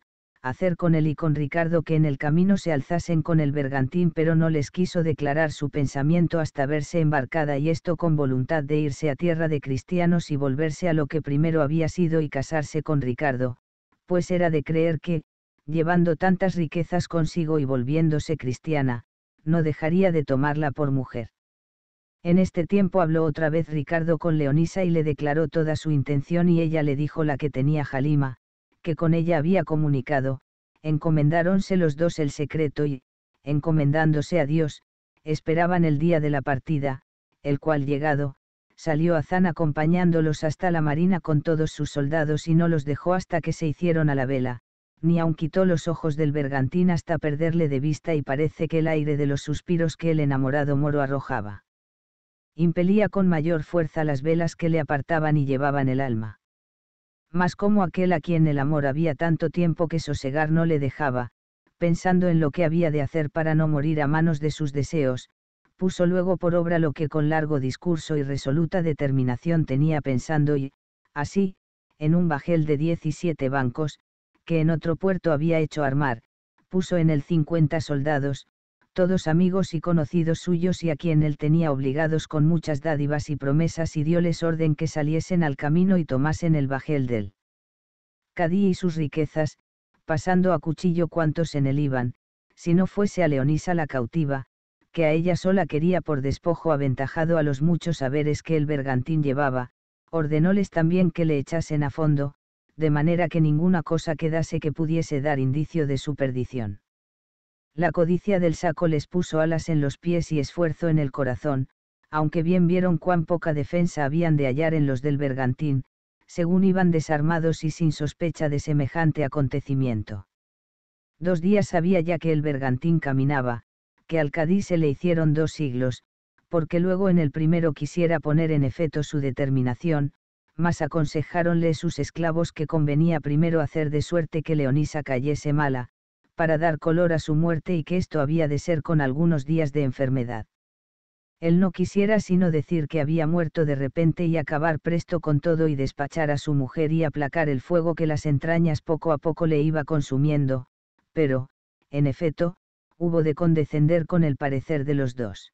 Speaker 1: hacer con él y con Ricardo que en el camino se alzasen con el bergantín, pero no les quiso declarar su pensamiento hasta verse embarcada y esto con voluntad de irse a tierra de cristianos y volverse a lo que primero había sido y casarse con Ricardo, pues era de creer que, llevando tantas riquezas consigo y volviéndose cristiana, no dejaría de tomarla por mujer. En este tiempo habló otra vez Ricardo con Leonisa y le declaró toda su intención y ella le dijo la que tenía Jalima, que con ella había comunicado, encomendáronse los dos el secreto y, encomendándose a Dios, esperaban el día de la partida, el cual llegado, salió Azán acompañándolos hasta la marina con todos sus soldados y no los dejó hasta que se hicieron a la vela, ni aun quitó los ojos del bergantín hasta perderle de vista y parece que el aire de los suspiros que el enamorado moro arrojaba. Impelía con mayor fuerza las velas que le apartaban y llevaban el alma. Mas como aquel a quien el amor había tanto tiempo que sosegar no le dejaba, pensando en lo que había de hacer para no morir a manos de sus deseos, puso luego por obra lo que con largo discurso y resoluta determinación tenía pensando y, así, en un bajel de 17 bancos, que en otro puerto había hecho armar, puso en él 50 soldados, todos amigos y conocidos suyos y a quien él tenía obligados con muchas dádivas y promesas y dioles orden que saliesen al camino y tomasen el bajel del Cadí y sus riquezas, pasando a cuchillo cuantos en él iban, si no fuese a Leonisa la cautiva, que a ella sola quería por despojo aventajado a los muchos haberes que el bergantín llevaba, ordenóles también que le echasen a fondo, de manera que ninguna cosa quedase que pudiese dar indicio de su perdición. La codicia del saco les puso alas en los pies y esfuerzo en el corazón, aunque bien vieron cuán poca defensa habían de hallar en los del bergantín, según iban desarmados y sin sospecha de semejante acontecimiento. Dos días había ya que el bergantín caminaba, que al Cadí se le hicieron dos siglos, porque luego en el primero quisiera poner en efecto su determinación, mas aconsejáronle sus esclavos que convenía primero hacer de suerte que Leonisa cayese mala, para dar color a su muerte y que esto había de ser con algunos días de enfermedad. Él no quisiera sino decir que había muerto de repente y acabar presto con todo y despachar a su mujer y aplacar el fuego que las entrañas poco a poco le iba consumiendo, pero, en efecto, hubo de condescender con el parecer de los dos.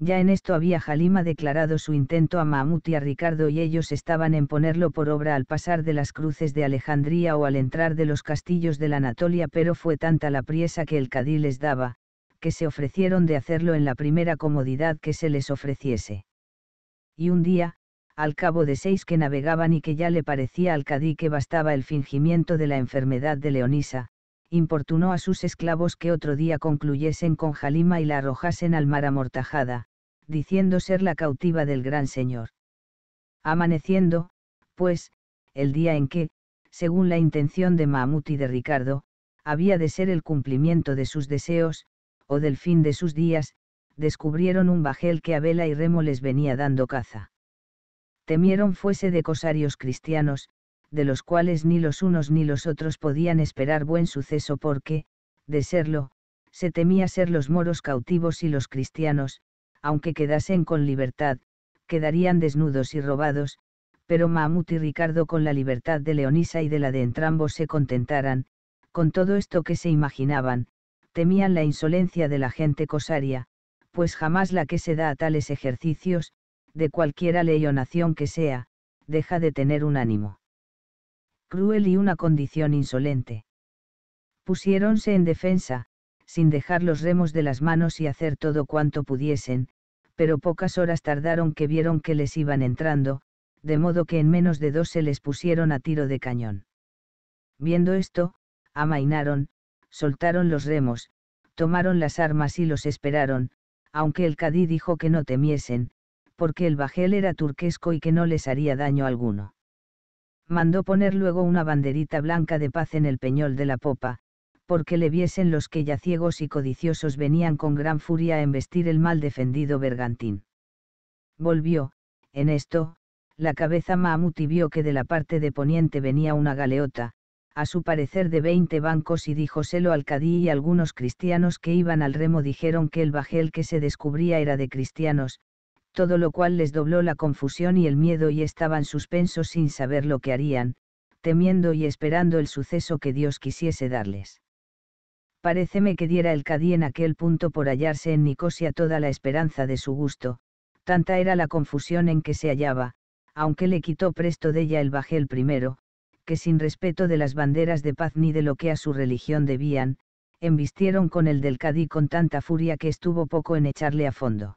Speaker 1: Ya en esto había Halima declarado su intento a Mahmud y a Ricardo y ellos estaban en ponerlo por obra al pasar de las cruces de Alejandría o al entrar de los castillos de la Anatolia pero fue tanta la priesa que el cadí les daba, que se ofrecieron de hacerlo en la primera comodidad que se les ofreciese. Y un día, al cabo de seis que navegaban y que ya le parecía al cadí que bastaba el fingimiento de la enfermedad de Leonisa, importunó a sus esclavos que otro día concluyesen con Jalima y la arrojasen al mar amortajada, diciendo ser la cautiva del gran señor. Amaneciendo, pues, el día en que, según la intención de Mahmud y de Ricardo, había de ser el cumplimiento de sus deseos, o del fin de sus días, descubrieron un bajel que a vela y remo les venía dando caza. Temieron fuese de cosarios cristianos, de los cuales ni los unos ni los otros podían esperar buen suceso porque, de serlo, se temía ser los moros cautivos y los cristianos, aunque quedasen con libertad, quedarían desnudos y robados, pero Mahmud y Ricardo con la libertad de Leonisa y de la de entrambos se contentaran, con todo esto que se imaginaban, temían la insolencia de la gente cosaria, pues jamás la que se da a tales ejercicios, de cualquiera ley o nación que sea, deja de tener un ánimo cruel y una condición insolente. Pusiéronse en defensa, sin dejar los remos de las manos y hacer todo cuanto pudiesen, pero pocas horas tardaron que vieron que les iban entrando, de modo que en menos de dos se les pusieron a tiro de cañón. Viendo esto, amainaron, soltaron los remos, tomaron las armas y los esperaron, aunque el cadí dijo que no temiesen, porque el bajel era turquesco y que no les haría daño alguno mandó poner luego una banderita blanca de paz en el peñol de la popa, porque le viesen los que ya ciegos y codiciosos venían con gran furia a embestir el mal defendido bergantín. Volvió, en esto, la cabeza Mahamut y vio que de la parte de poniente venía una galeota, a su parecer de veinte bancos y selo al cadí y algunos cristianos que iban al remo dijeron que el bajel que se descubría era de cristianos, todo lo cual les dobló la confusión y el miedo y estaban suspensos sin saber lo que harían, temiendo y esperando el suceso que Dios quisiese darles. Paréceme que diera el Cadí en aquel punto por hallarse en Nicosia toda la esperanza de su gusto, tanta era la confusión en que se hallaba, aunque le quitó presto de ella el bajel primero, que sin respeto de las banderas de paz ni de lo que a su religión debían, embistieron con el del Cadí con tanta furia que estuvo poco en echarle a fondo.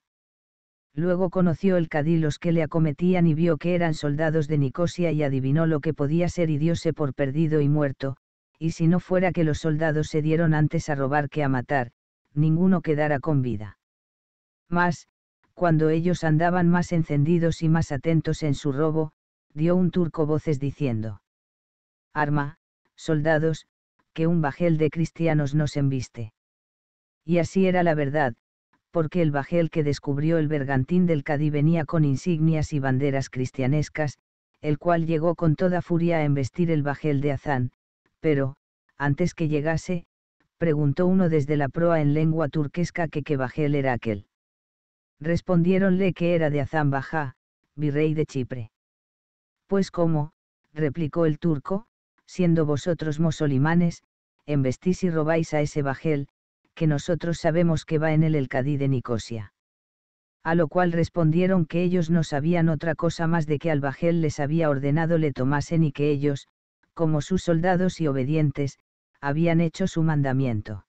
Speaker 1: Luego conoció el cadí los que le acometían y vio que eran soldados de Nicosia y adivinó lo que podía ser y diose por perdido y muerto, y si no fuera que los soldados se dieron antes a robar que a matar, ninguno quedara con vida. Mas, cuando ellos andaban más encendidos y más atentos en su robo, dio un turco voces diciendo, Arma, soldados, que un bajel de cristianos nos embiste. Y así era la verdad, porque el bajel que descubrió el bergantín del Cadí venía con insignias y banderas cristianescas, el cual llegó con toda furia a embestir el bajel de Azán, pero, antes que llegase, preguntó uno desde la proa en lengua turquesca que qué bajel era aquel. Respondiéronle que era de Azán Bajá, virrey de Chipre. Pues cómo, replicó el turco, siendo vosotros musulmanes, embestís y robáis a ese bajel, que nosotros sabemos que va en el Elcadí de Nicosia. A lo cual respondieron que ellos no sabían otra cosa más de que al bajel les había ordenado le tomasen y que ellos, como sus soldados y obedientes, habían hecho su mandamiento.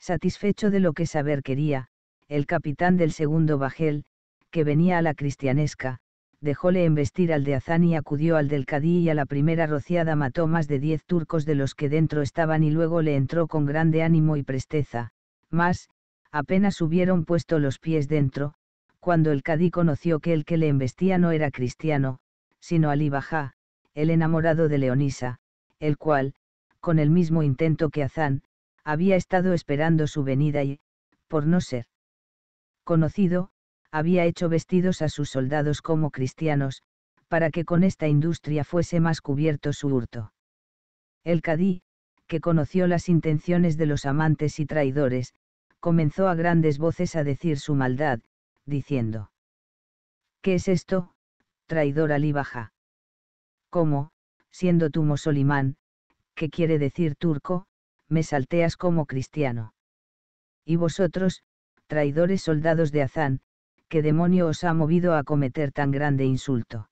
Speaker 1: Satisfecho de lo que saber quería, el capitán del segundo bajel, que venía a la cristianesca, dejóle embestir al de Hazán y acudió al del Cadí y a la primera rociada mató más de diez turcos de los que dentro estaban y luego le entró con grande ánimo y presteza, mas, apenas hubieron puesto los pies dentro, cuando el Cadí conoció que el que le embestía no era cristiano, sino Ali Bajá, el enamorado de Leonisa, el cual, con el mismo intento que Hazán, había estado esperando su venida y, por no ser conocido, había hecho vestidos a sus soldados como cristianos, para que con esta industria fuese más cubierto su hurto. El cadí, que conoció las intenciones de los amantes y traidores, comenzó a grandes voces a decir su maldad, diciendo, ¿Qué es esto, traidor Alí Baja? ¿Cómo, siendo tú musulmán, que quiere decir turco, me salteas como cristiano? Y vosotros, traidores soldados de Azán, ¿qué demonio os ha movido a cometer tan grande insulto?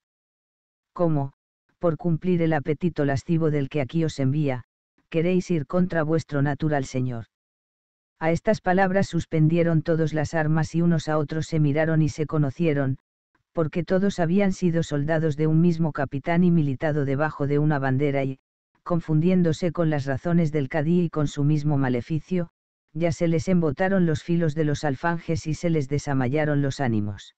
Speaker 1: ¿Cómo, por cumplir el apetito lascivo del que aquí os envía, queréis ir contra vuestro natural Señor? A estas palabras suspendieron todos las armas y unos a otros se miraron y se conocieron, porque todos habían sido soldados de un mismo capitán y militado debajo de una bandera y, confundiéndose con las razones del cadí y con su mismo maleficio, ya se les embotaron los filos de los alfanjes y se les desamallaron los ánimos.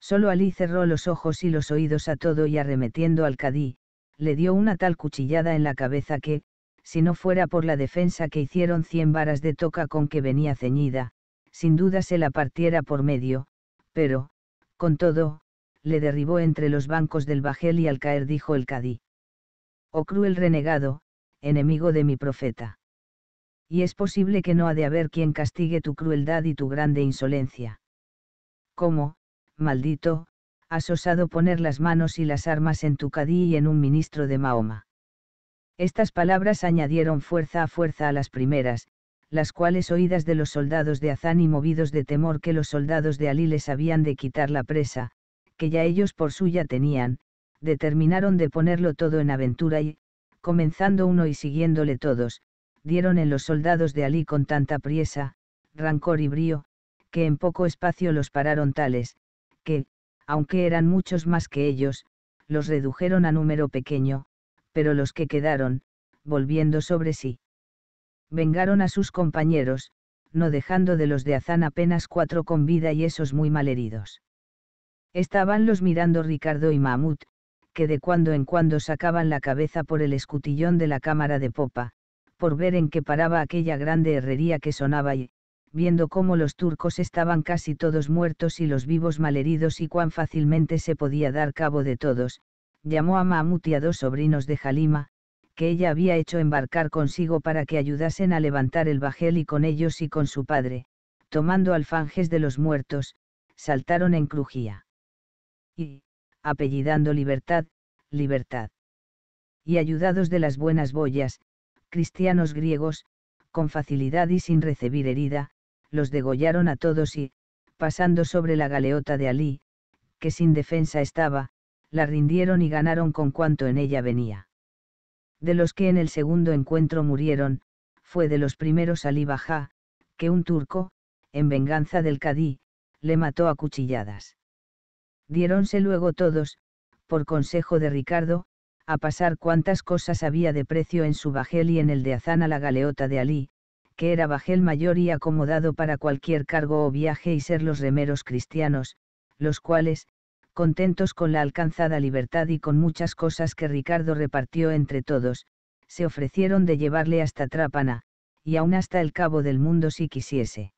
Speaker 1: Solo Alí cerró los ojos y los oídos a todo y arremetiendo al cadí, le dio una tal cuchillada en la cabeza que, si no fuera por la defensa que hicieron cien varas de toca con que venía ceñida, sin duda se la partiera por medio, pero, con todo, le derribó entre los bancos del bajel y al caer dijo el cadí. Oh cruel renegado, enemigo de mi profeta y es posible que no ha de haber quien castigue tu crueldad y tu grande insolencia. ¿Cómo, maldito, has osado poner las manos y las armas en tu cadí y en un ministro de Mahoma? Estas palabras añadieron fuerza a fuerza a las primeras, las cuales oídas de los soldados de Azán y movidos de temor que los soldados de Alí les habían de quitar la presa, que ya ellos por suya tenían, determinaron de ponerlo todo en aventura y, comenzando uno y siguiéndole todos, dieron en los soldados de Alí con tanta priesa, rancor y brío, que en poco espacio los pararon tales, que, aunque eran muchos más que ellos, los redujeron a número pequeño, pero los que quedaron, volviendo sobre sí. Vengaron a sus compañeros, no dejando de los de Azán apenas cuatro con vida y esos muy malheridos. Estaban los mirando Ricardo y Mahmud, que de cuando en cuando sacaban la cabeza por el escutillón de la cámara de popa, por ver en qué paraba aquella grande herrería que sonaba y, viendo cómo los turcos estaban casi todos muertos y los vivos malheridos y cuán fácilmente se podía dar cabo de todos, llamó a Mahmut y a dos sobrinos de Halima, que ella había hecho embarcar consigo para que ayudasen a levantar el bajel y con ellos y con su padre, tomando alfanjes de los muertos, saltaron en crujía. Y, apellidando libertad, libertad. Y ayudados de las buenas boyas, cristianos griegos, con facilidad y sin recibir herida, los degollaron a todos y, pasando sobre la galeota de Alí, que sin defensa estaba, la rindieron y ganaron con cuanto en ella venía. De los que en el segundo encuentro murieron, fue de los primeros Alí Bajá, que un turco, en venganza del Cadí, le mató a cuchilladas. Diéronse luego todos, por consejo de Ricardo, a pasar cuantas cosas había de precio en su bajel y en el de Azán a la galeota de Alí, que era bajel mayor y acomodado para cualquier cargo o viaje y ser los remeros cristianos, los cuales, contentos con la alcanzada libertad y con muchas cosas que Ricardo repartió entre todos, se ofrecieron de llevarle hasta Trápana, y aún hasta el cabo del mundo si quisiese.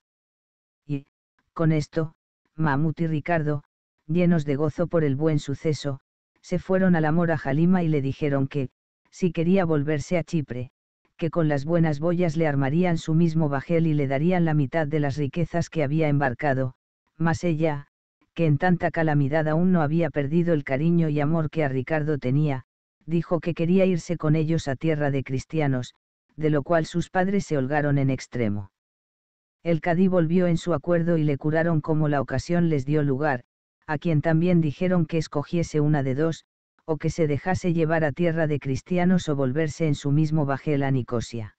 Speaker 1: Y, con esto, Mamut y Ricardo, llenos de gozo por el buen suceso, se fueron al amor a Jalima y le dijeron que, si quería volverse a Chipre, que con las buenas boyas le armarían su mismo bajel y le darían la mitad de las riquezas que había embarcado, mas ella, que en tanta calamidad aún no había perdido el cariño y amor que a Ricardo tenía, dijo que quería irse con ellos a tierra de cristianos, de lo cual sus padres se holgaron en extremo. El cadí volvió en su acuerdo y le curaron como la ocasión les dio lugar, a quien también dijeron que escogiese una de dos, o que se dejase llevar a tierra de cristianos o volverse en su mismo bajel a Nicosia.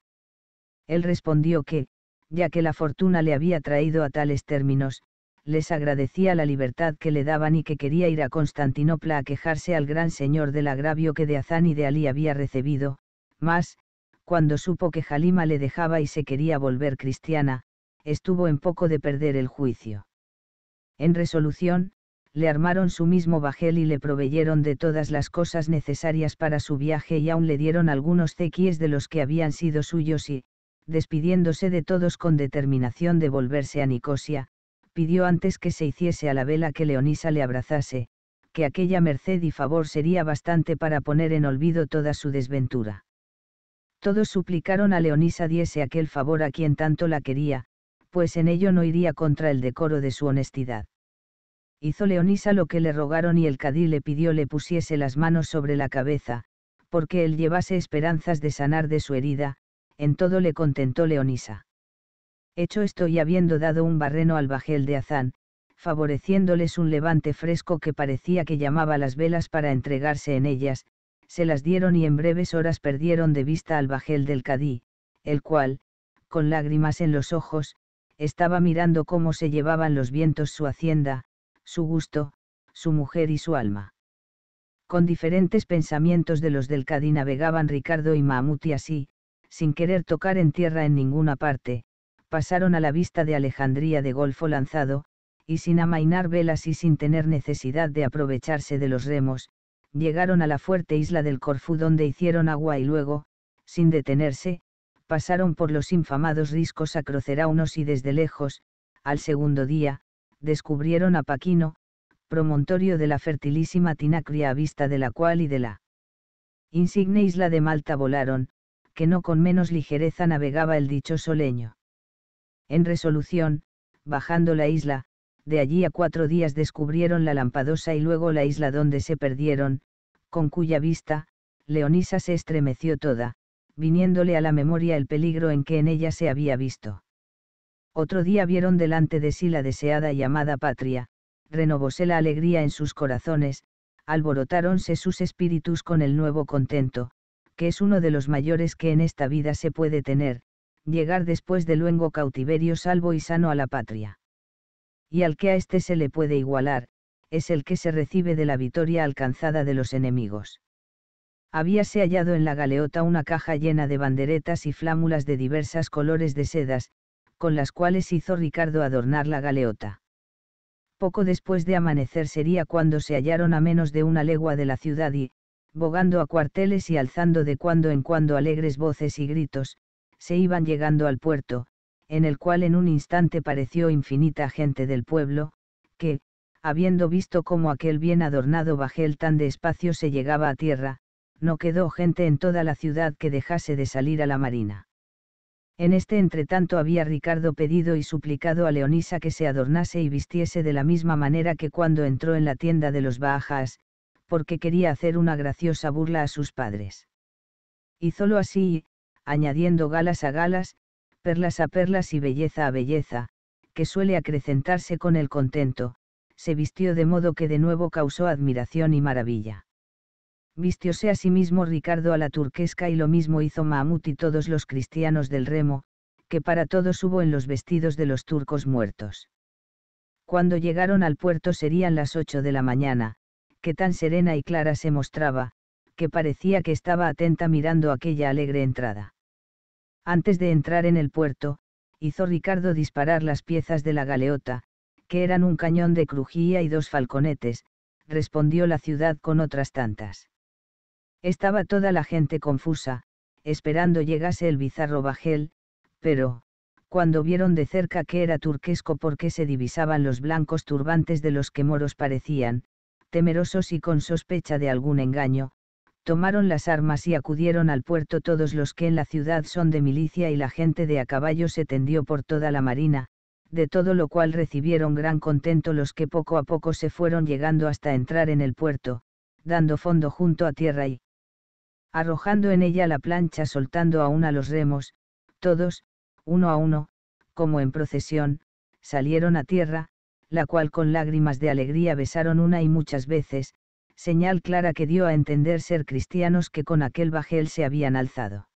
Speaker 1: Él respondió que, ya que la fortuna le había traído a tales términos, les agradecía la libertad que le daban y que quería ir a Constantinopla a quejarse al gran señor del agravio que de Hazán y de Alí había recibido, mas, cuando supo que Jalima le dejaba y se quería volver cristiana, estuvo en poco de perder el juicio. En resolución, le armaron su mismo bajel y le proveyeron de todas las cosas necesarias para su viaje y aún le dieron algunos cequíes de los que habían sido suyos y, despidiéndose de todos con determinación de volverse a Nicosia, pidió antes que se hiciese a la vela que Leonisa le abrazase, que aquella merced y favor sería bastante para poner en olvido toda su desventura. Todos suplicaron a Leonisa diese aquel favor a quien tanto la quería, pues en ello no iría contra el decoro de su honestidad hizo Leonisa lo que le rogaron y el cadí le pidió le pusiese las manos sobre la cabeza, porque él llevase esperanzas de sanar de su herida, en todo le contentó Leonisa. Hecho esto y habiendo dado un barreno al bajel de Azán, favoreciéndoles un levante fresco que parecía que llamaba las velas para entregarse en ellas, se las dieron y en breves horas perdieron de vista al bajel del cadí, el cual, con lágrimas en los ojos, estaba mirando cómo se llevaban los vientos su hacienda, su gusto, su mujer y su alma. Con diferentes pensamientos de los del Cadí navegaban Ricardo y Mahamut y así, sin querer tocar en tierra en ninguna parte, pasaron a la vista de Alejandría de Golfo lanzado, y sin amainar velas y sin tener necesidad de aprovecharse de los remos, llegaron a la fuerte isla del Corfú donde hicieron agua y luego, sin detenerse, pasaron por los infamados riscos a unos y desde lejos, al segundo día, descubrieron a Paquino, promontorio de la fertilísima Tinacria a vista de la cual y de la insigne isla de Malta volaron, que no con menos ligereza navegaba el dichoso leño. En resolución, bajando la isla, de allí a cuatro días descubrieron la lampadosa y luego la isla donde se perdieron, con cuya vista, Leonisa se estremeció toda, viniéndole a la memoria el peligro en que en ella se había visto. Otro día vieron delante de sí la deseada y amada patria, renovóse la alegría en sus corazones, alborotáronse sus espíritus con el nuevo contento, que es uno de los mayores que en esta vida se puede tener, llegar después de luengo cautiverio salvo y sano a la patria. Y al que a éste se le puede igualar, es el que se recibe de la victoria alcanzada de los enemigos. Habíase hallado en la galeota una caja llena de banderetas y flámulas de diversas colores de sedas, con las cuales hizo Ricardo adornar la galeota. Poco después de amanecer sería cuando se hallaron a menos de una legua de la ciudad y, bogando a cuarteles y alzando de cuando en cuando alegres voces y gritos, se iban llegando al puerto, en el cual en un instante pareció infinita gente del pueblo, que, habiendo visto cómo aquel bien adornado bajel tan de espacio se llegaba a tierra, no quedó gente en toda la ciudad que dejase de salir a la marina. En este entretanto había Ricardo pedido y suplicado a Leonisa que se adornase y vistiese de la misma manera que cuando entró en la tienda de los Bajas, porque quería hacer una graciosa burla a sus padres. Hízolo así, añadiendo galas a galas, perlas a perlas y belleza a belleza, que suele acrecentarse con el contento, se vistió de modo que de nuevo causó admiración y maravilla vistióse asimismo sí Ricardo a la turquesca y lo mismo hizo Mahmud y todos los cristianos del remo, que para todos hubo en los vestidos de los turcos muertos. Cuando llegaron al puerto serían las ocho de la mañana, que tan serena y clara se mostraba, que parecía que estaba atenta mirando aquella alegre entrada. Antes de entrar en el puerto, hizo Ricardo disparar las piezas de la galeota, que eran un cañón de crujía y dos falconetes, respondió la ciudad con otras tantas. Estaba toda la gente confusa, esperando llegase el bizarro bajel, pero, cuando vieron de cerca que era turquesco porque se divisaban los blancos turbantes de los que moros parecían, temerosos y con sospecha de algún engaño, tomaron las armas y acudieron al puerto todos los que en la ciudad son de milicia y la gente de a caballo se tendió por toda la marina, de todo lo cual recibieron gran contento los que poco a poco se fueron llegando hasta entrar en el puerto, dando fondo junto a tierra y, arrojando en ella la plancha soltando aún a los remos, todos, uno a uno, como en procesión, salieron a tierra, la cual con lágrimas de alegría besaron una y muchas veces, señal clara que dio a entender ser cristianos que con aquel bajel se habían alzado.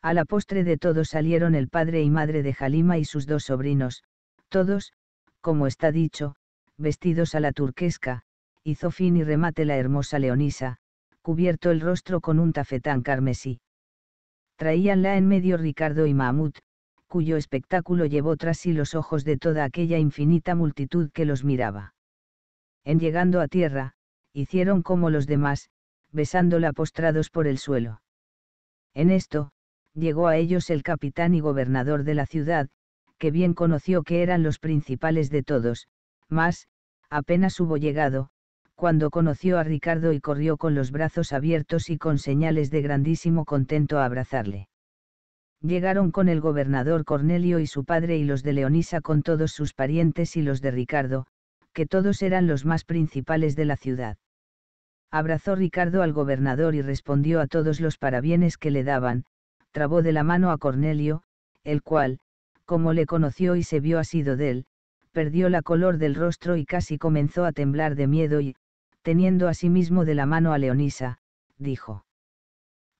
Speaker 1: A la postre de todos salieron el padre y madre de Jalima y sus dos sobrinos, todos, como está dicho, vestidos a la turquesca, hizo fin y remate la hermosa Leonisa, cubierto el rostro con un tafetán carmesí. Traíanla en medio Ricardo y Mahmud, cuyo espectáculo llevó tras sí los ojos de toda aquella infinita multitud que los miraba. En llegando a tierra, hicieron como los demás, besándola postrados por el suelo. En esto, llegó a ellos el capitán y gobernador de la ciudad, que bien conoció que eran los principales de todos, mas, apenas hubo llegado, cuando conoció a Ricardo y corrió con los brazos abiertos y con señales de grandísimo contento a abrazarle. Llegaron con el gobernador Cornelio y su padre y los de Leonisa con todos sus parientes y los de Ricardo, que todos eran los más principales de la ciudad. Abrazó Ricardo al gobernador y respondió a todos los parabienes que le daban, trabó de la mano a Cornelio, el cual, como le conoció y se vio asido de él, perdió la color del rostro y casi comenzó a temblar de miedo y, teniendo asimismo de la mano a Leonisa, dijo.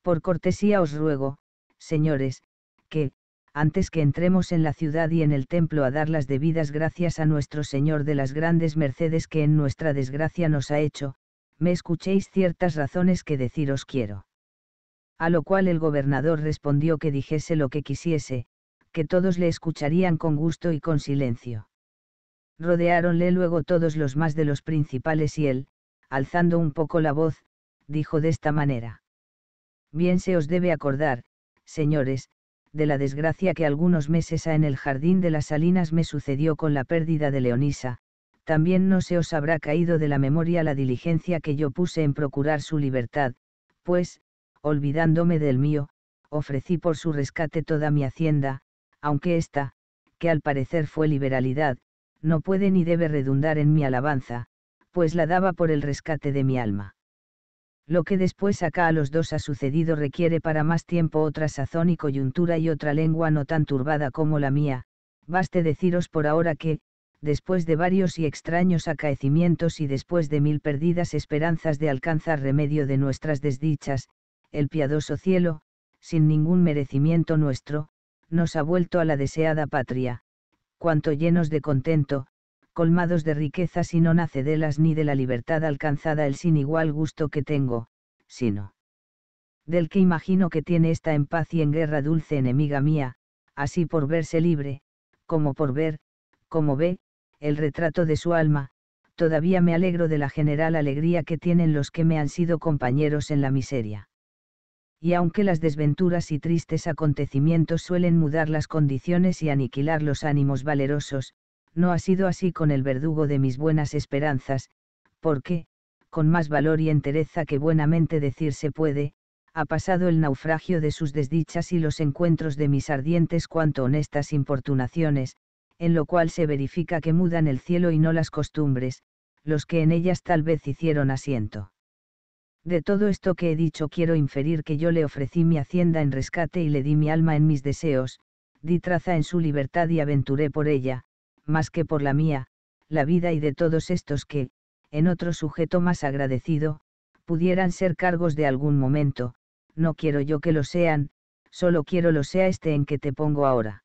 Speaker 1: Por cortesía os ruego, señores, que, antes que entremos en la ciudad y en el templo a dar las debidas gracias a nuestro Señor de las grandes mercedes que en nuestra desgracia nos ha hecho, me escuchéis ciertas razones que deciros quiero. A lo cual el gobernador respondió que dijese lo que quisiese, que todos le escucharían con gusto y con silencio. Rodeáronle luego todos los más de los principales y él, alzando un poco la voz, dijo de esta manera. Bien se os debe acordar, señores, de la desgracia que algunos meses ha en el jardín de las Salinas me sucedió con la pérdida de Leonisa, también no se os habrá caído de la memoria la diligencia que yo puse en procurar su libertad, pues, olvidándome del mío, ofrecí por su rescate toda mi hacienda, aunque ésta, que al parecer fue liberalidad, no puede ni debe redundar en mi alabanza, pues la daba por el rescate de mi alma. Lo que después acá a los dos ha sucedido requiere para más tiempo otra sazón y coyuntura y otra lengua no tan turbada como la mía, baste deciros por ahora que, después de varios y extraños acaecimientos y después de mil perdidas esperanzas de alcanzar remedio de nuestras desdichas, el piadoso cielo, sin ningún merecimiento nuestro, nos ha vuelto a la deseada patria, cuanto llenos de contento, colmados de riquezas y no nace de las ni de la libertad alcanzada el sin igual gusto que tengo, sino del que imagino que tiene esta en paz y en guerra dulce enemiga mía, así por verse libre, como por ver, como ve, el retrato de su alma, todavía me alegro de la general alegría que tienen los que me han sido compañeros en la miseria. Y aunque las desventuras y tristes acontecimientos suelen mudar las condiciones y aniquilar los ánimos valerosos, no ha sido así con el verdugo de mis buenas esperanzas, porque, con más valor y entereza que buenamente se puede, ha pasado el naufragio de sus desdichas y los encuentros de mis ardientes cuanto honestas importunaciones, en lo cual se verifica que mudan el cielo y no las costumbres, los que en ellas tal vez hicieron asiento. De todo esto que he dicho quiero inferir que yo le ofrecí mi hacienda en rescate y le di mi alma en mis deseos, di traza en su libertad y aventuré por ella, más que por la mía, la vida y de todos estos que, en otro sujeto más agradecido, pudieran ser cargos de algún momento, no quiero yo que lo sean, solo quiero lo sea este en que te pongo ahora.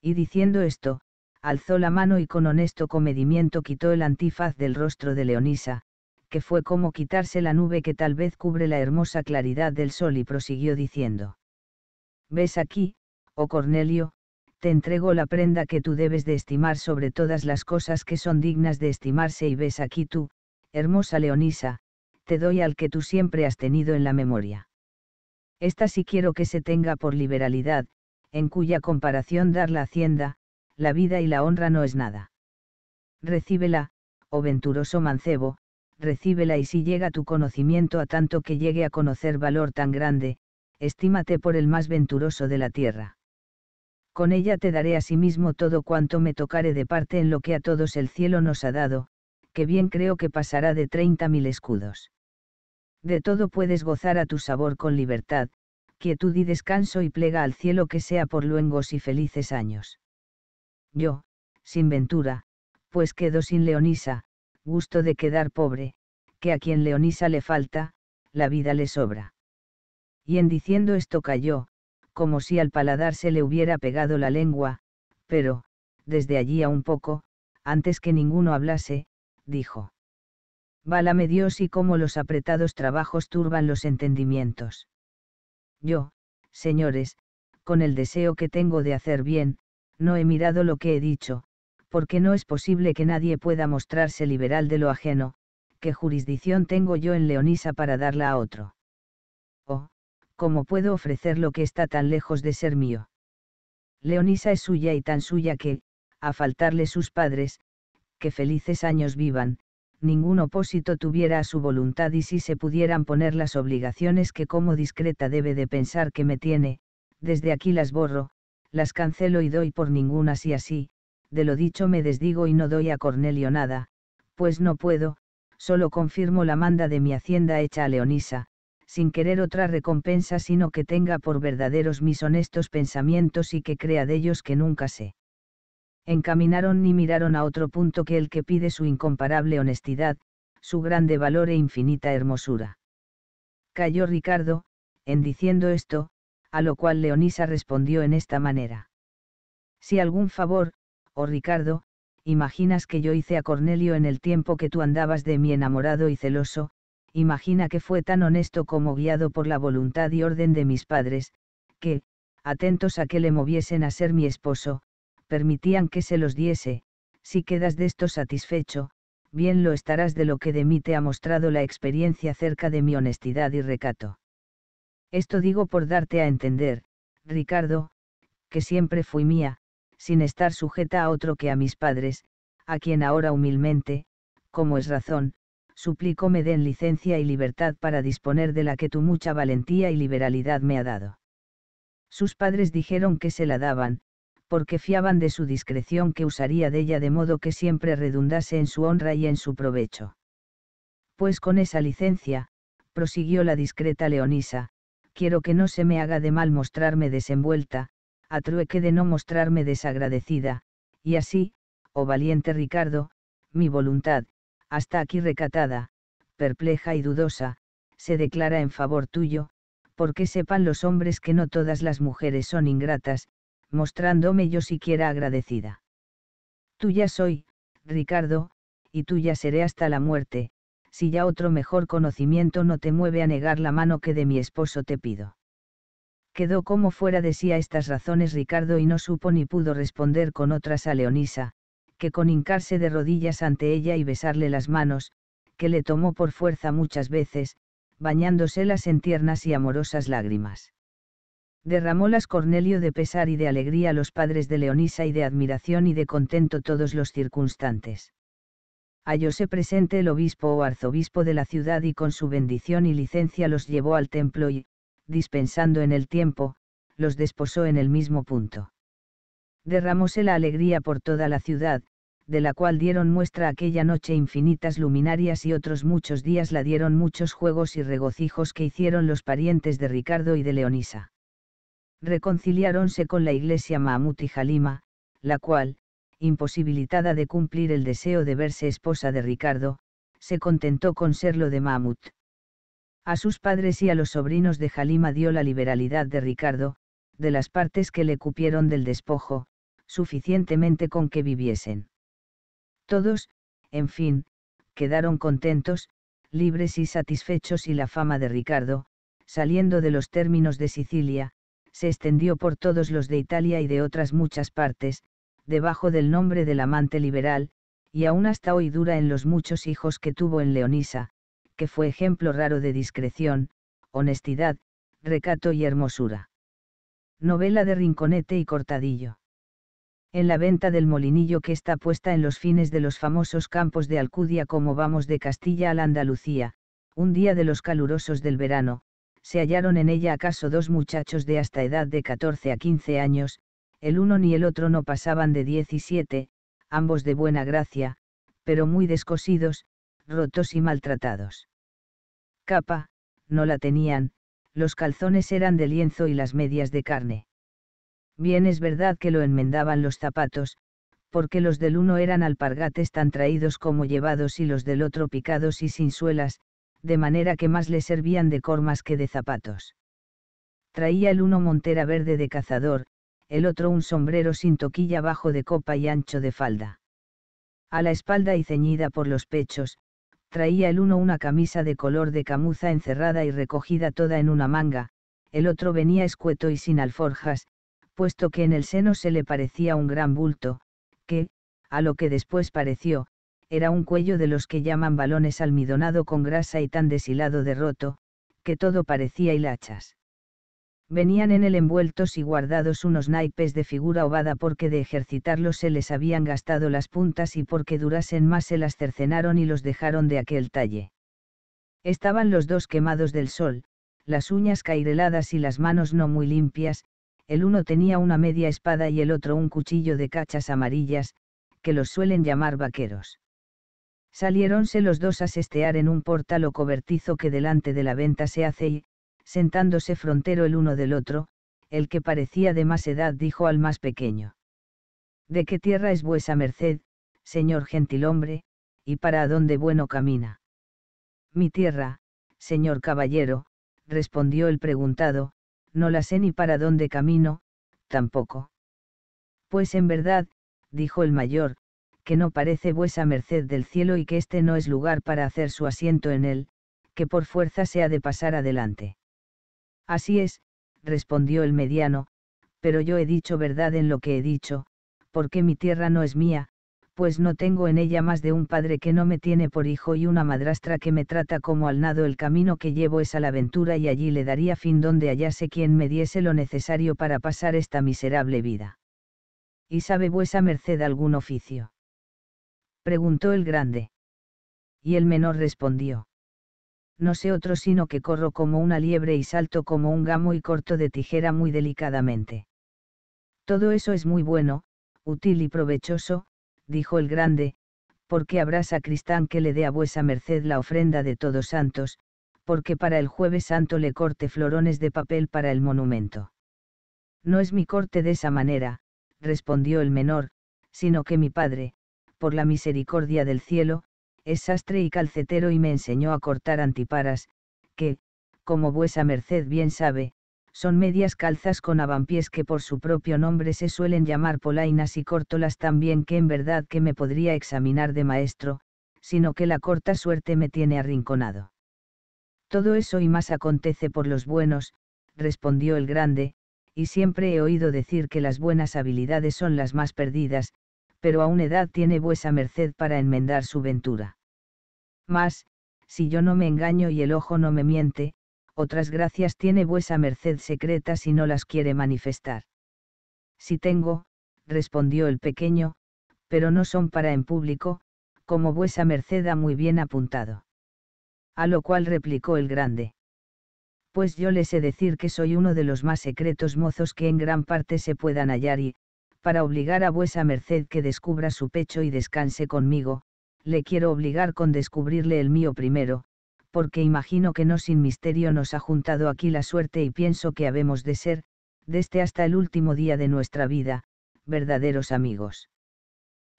Speaker 1: Y diciendo esto, alzó la mano y con honesto comedimiento quitó el antifaz del rostro de Leonisa, que fue como quitarse la nube que tal vez cubre la hermosa claridad del sol y prosiguió diciendo. ¿Ves aquí, oh Cornelio, te entrego la prenda que tú debes de estimar sobre todas las cosas que son dignas de estimarse y ves aquí tú, hermosa Leonisa, te doy al que tú siempre has tenido en la memoria. Esta sí quiero que se tenga por liberalidad, en cuya comparación dar la hacienda, la vida y la honra no es nada. Recíbela, oh venturoso mancebo, recíbela y si llega tu conocimiento a tanto que llegue a conocer valor tan grande, estímate por el más venturoso de la tierra con ella te daré a sí mismo todo cuanto me tocare de parte en lo que a todos el cielo nos ha dado, que bien creo que pasará de treinta mil escudos. De todo puedes gozar a tu sabor con libertad, quietud y descanso y plega al cielo que sea por luengos y felices años. Yo, sin ventura, pues quedo sin Leonisa, gusto de quedar pobre, que a quien Leonisa le falta, la vida le sobra. Y en diciendo esto cayó, como si al paladar se le hubiera pegado la lengua, pero, desde allí a un poco, antes que ninguno hablase, dijo. Válame Dios y cómo los apretados trabajos turban los entendimientos. Yo, señores, con el deseo que tengo de hacer bien, no he mirado lo que he dicho, porque no es posible que nadie pueda mostrarse liberal de lo ajeno, que jurisdicción tengo yo en Leonisa para darla a otro. ¿cómo puedo ofrecer lo que está tan lejos de ser mío? Leonisa es suya y tan suya que, a faltarle sus padres, que felices años vivan, ningún opósito tuviera a su voluntad y si se pudieran poner las obligaciones que como discreta debe de pensar que me tiene, desde aquí las borro, las cancelo y doy por ninguna si así, de lo dicho me desdigo y no doy a Cornelio nada, pues no puedo, solo confirmo la manda de mi hacienda hecha a Leonisa, sin querer otra recompensa sino que tenga por verdaderos mis honestos pensamientos y que crea de ellos que nunca sé. Encaminaron ni miraron a otro punto que el que pide su incomparable honestidad, su grande valor e infinita hermosura. Cayó Ricardo, en diciendo esto, a lo cual Leonisa respondió en esta manera. Si algún favor, oh Ricardo, imaginas que yo hice a Cornelio en el tiempo que tú andabas de mi enamorado y celoso, imagina que fue tan honesto como guiado por la voluntad y orden de mis padres, que, atentos a que le moviesen a ser mi esposo, permitían que se los diese, si quedas de esto satisfecho, bien lo estarás de lo que de mí te ha mostrado la experiencia cerca de mi honestidad y recato. Esto digo por darte a entender, Ricardo, que siempre fui mía, sin estar sujeta a otro que a mis padres, a quien ahora humilmente, como es razón, suplico me den licencia y libertad para disponer de la que tu mucha valentía y liberalidad me ha dado. Sus padres dijeron que se la daban, porque fiaban de su discreción que usaría de ella de modo que siempre redundase en su honra y en su provecho. Pues con esa licencia, prosiguió la discreta Leonisa, quiero que no se me haga de mal mostrarme desenvuelta, a trueque de no mostrarme desagradecida, y así, oh valiente Ricardo, mi voluntad, hasta aquí recatada, perpleja y dudosa, se declara en favor tuyo, porque sepan los hombres que no todas las mujeres son ingratas, mostrándome yo siquiera agradecida. Tuya soy, Ricardo, y tuya seré hasta la muerte, si ya otro mejor conocimiento no te mueve a negar la mano que de mi esposo te pido. Quedó como fuera de sí a estas razones Ricardo y no supo ni pudo responder con otras a Leonisa, que con hincarse de rodillas ante ella y besarle las manos, que le tomó por fuerza muchas veces, bañándoselas en tiernas y amorosas lágrimas. Derramó las Cornelio de pesar y de alegría a los padres de Leonisa y de admiración y de contento todos los circunstantes. Hallóse presente el obispo o arzobispo de la ciudad y con su bendición y licencia los llevó al templo y, dispensando en el tiempo, los desposó en el mismo punto. Derramóse la alegría por toda la ciudad, de la cual dieron muestra aquella noche infinitas luminarias y otros muchos días la dieron muchos juegos y regocijos que hicieron los parientes de Ricardo y de Leonisa. Reconciliáronse con la iglesia mamut y Jalima, la cual, imposibilitada de cumplir el deseo de verse esposa de Ricardo, se contentó con serlo de mamut A sus padres y a los sobrinos de Jalima dio la liberalidad de Ricardo, de las partes que le cupieron del despojo, suficientemente con que viviesen todos, en fin, quedaron contentos, libres y satisfechos y la fama de Ricardo, saliendo de los términos de Sicilia, se extendió por todos los de Italia y de otras muchas partes, debajo del nombre del amante liberal, y aún hasta hoy dura en los muchos hijos que tuvo en Leonisa, que fue ejemplo raro de discreción, honestidad, recato y hermosura. Novela de Rinconete y Cortadillo en la venta del molinillo que está puesta en los fines de los famosos campos de Alcudia como vamos de Castilla a la Andalucía, un día de los calurosos del verano, se hallaron en ella acaso dos muchachos de hasta edad de 14 a 15 años, el uno ni el otro no pasaban de 17, ambos de buena gracia, pero muy descosidos, rotos y maltratados. Capa, no la tenían, los calzones eran de lienzo y las medias de carne. Bien es verdad que lo enmendaban los zapatos, porque los del uno eran alpargates tan traídos como llevados y los del otro picados y sin suelas, de manera que más le servían de cormas que de zapatos. Traía el uno montera verde de cazador, el otro un sombrero sin toquilla bajo de copa y ancho de falda. A la espalda y ceñida por los pechos, traía el uno una camisa de color de camuza encerrada y recogida toda en una manga, el otro venía escueto y sin alforjas, puesto que en el seno se le parecía un gran bulto, que, a lo que después pareció, era un cuello de los que llaman balones almidonado con grasa y tan deshilado de roto, que todo parecía hilachas. Venían en él envueltos y guardados unos naipes de figura ovada porque de ejercitarlos se les habían gastado las puntas y porque durasen más se las cercenaron y los dejaron de aquel talle. Estaban los dos quemados del sol, las uñas caireladas y las manos no muy limpias, el uno tenía una media espada y el otro un cuchillo de cachas amarillas, que los suelen llamar vaqueros. Saliéronse los dos a sestear en un portal o cobertizo que delante de la venta se hace y, sentándose frontero el uno del otro, el que parecía de más edad dijo al más pequeño. ¿De qué tierra es vuesa merced, señor gentilhombre, y para dónde bueno camina? Mi tierra, señor caballero, respondió el preguntado, no la sé ni para dónde camino, tampoco. Pues en verdad, dijo el mayor, que no parece vuesa merced del cielo y que este no es lugar para hacer su asiento en él, que por fuerza se ha de pasar adelante. Así es, respondió el mediano, pero yo he dicho verdad en lo que he dicho, porque mi tierra no es mía, pues no tengo en ella más de un padre que no me tiene por hijo y una madrastra que me trata como al nado el camino que llevo es a la aventura y allí le daría fin donde hallase quien me diese lo necesario para pasar esta miserable vida. ¿Y sabe vuesa merced algún oficio? preguntó el grande. Y el menor respondió. No sé otro sino que corro como una liebre y salto como un gamo y corto de tijera muy delicadamente. Todo eso es muy bueno, útil y provechoso, dijo el grande, porque habrá sacristán que le dé a vuesa merced la ofrenda de todos santos, porque para el jueves santo le corte florones de papel para el monumento. No es mi corte de esa manera, respondió el menor, sino que mi padre, por la misericordia del cielo, es sastre y calcetero y me enseñó a cortar antiparas, que, como vuesa merced bien sabe, son medias calzas con avampiés que por su propio nombre se suelen llamar polainas y cortolas también que en verdad que me podría examinar de maestro, sino que la corta suerte me tiene arrinconado. Todo eso y más acontece por los buenos, respondió el grande, y siempre he oído decir que las buenas habilidades son las más perdidas, pero aún edad tiene vuesa merced para enmendar su ventura. Mas, si yo no me engaño y el ojo no me miente, otras gracias tiene vuesa merced secreta si no las quiere manifestar. Si tengo, respondió el pequeño, pero no son para en público, como vuesa merced ha muy bien apuntado. A lo cual replicó el grande. Pues yo les he decir que soy uno de los más secretos mozos que en gran parte se puedan hallar y, para obligar a vuesa merced que descubra su pecho y descanse conmigo, le quiero obligar con descubrirle el mío primero, porque imagino que no sin misterio nos ha juntado aquí la suerte y pienso que habemos de ser, desde hasta el último día de nuestra vida, verdaderos amigos.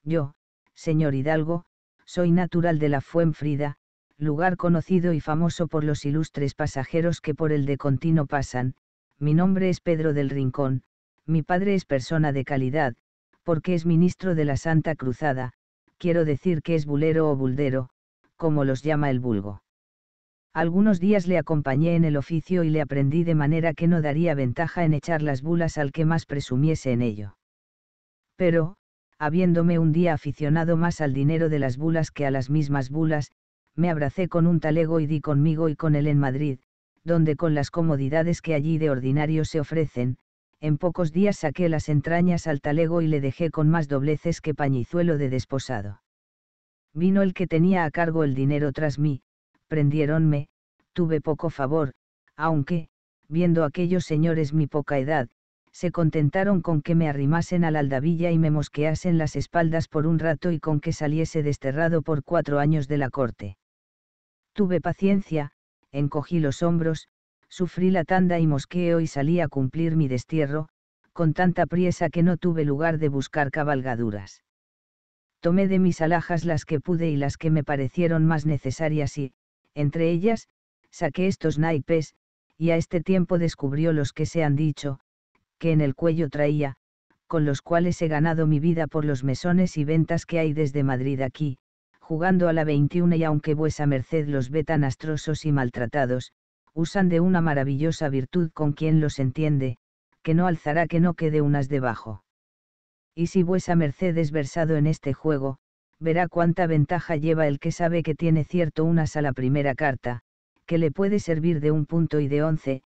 Speaker 1: Yo, señor Hidalgo, soy natural de la Fuenfrida, lugar conocido y famoso por los ilustres pasajeros que por el de continuo pasan, mi nombre es Pedro del Rincón, mi padre es persona de calidad, porque es ministro de la Santa Cruzada, quiero decir que es bulero o buldero, como los llama el vulgo. Algunos días le acompañé en el oficio y le aprendí de manera que no daría ventaja en echar las bulas al que más presumiese en ello. Pero, habiéndome un día aficionado más al dinero de las bulas que a las mismas bulas, me abracé con un talego y di conmigo y con él en Madrid, donde con las comodidades que allí de ordinario se ofrecen, en pocos días saqué las entrañas al talego y le dejé con más dobleces que pañizuelo de desposado. Vino el que tenía a cargo el dinero tras mí, prendiéronme, tuve poco favor, aunque, viendo aquellos señores mi poca edad, se contentaron con que me arrimasen a la aldabilla y me mosqueasen las espaldas por un rato y con que saliese desterrado por cuatro años de la corte. Tuve paciencia, encogí los hombros, sufrí la tanda y mosqueo y salí a cumplir mi destierro, con tanta priesa que no tuve lugar de buscar cabalgaduras. Tomé de mis alhajas las que pude y las que me parecieron más necesarias y, entre ellas, saqué estos naipes, y a este tiempo descubrió los que se han dicho, que en el cuello traía, con los cuales he ganado mi vida por los mesones y ventas que hay desde Madrid aquí, jugando a la 21 y aunque vuesa merced los ve tan astrosos y maltratados, usan de una maravillosa virtud con quien los entiende, que no alzará que no quede unas debajo. Y si vuesa merced es versado en este juego, verá cuánta ventaja lleva el que sabe que tiene cierto unas a la primera carta, que le puede servir de un punto y de once,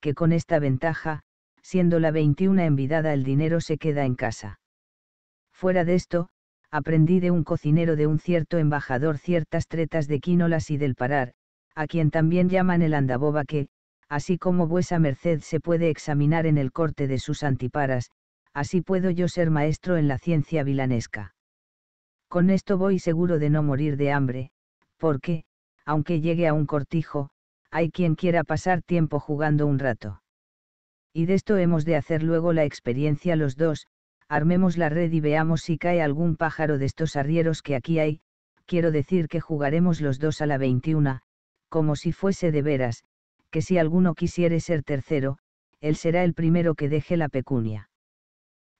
Speaker 1: que con esta ventaja, siendo la 21 envidada el dinero se queda en casa. Fuera de esto, aprendí de un cocinero de un cierto embajador ciertas tretas de quínolas y del parar, a quien también llaman el andaboba que, así como vuesa merced se puede examinar en el corte de sus antiparas, así puedo yo ser maestro en la ciencia vilanesca. Con esto voy seguro de no morir de hambre, porque, aunque llegue a un cortijo, hay quien quiera pasar tiempo jugando un rato. Y de esto hemos de hacer luego la experiencia los dos, armemos la red y veamos si cae algún pájaro de estos arrieros que aquí hay, quiero decir que jugaremos los dos a la 21, como si fuese de veras, que si alguno quisiere ser tercero, él será el primero que deje la pecunia.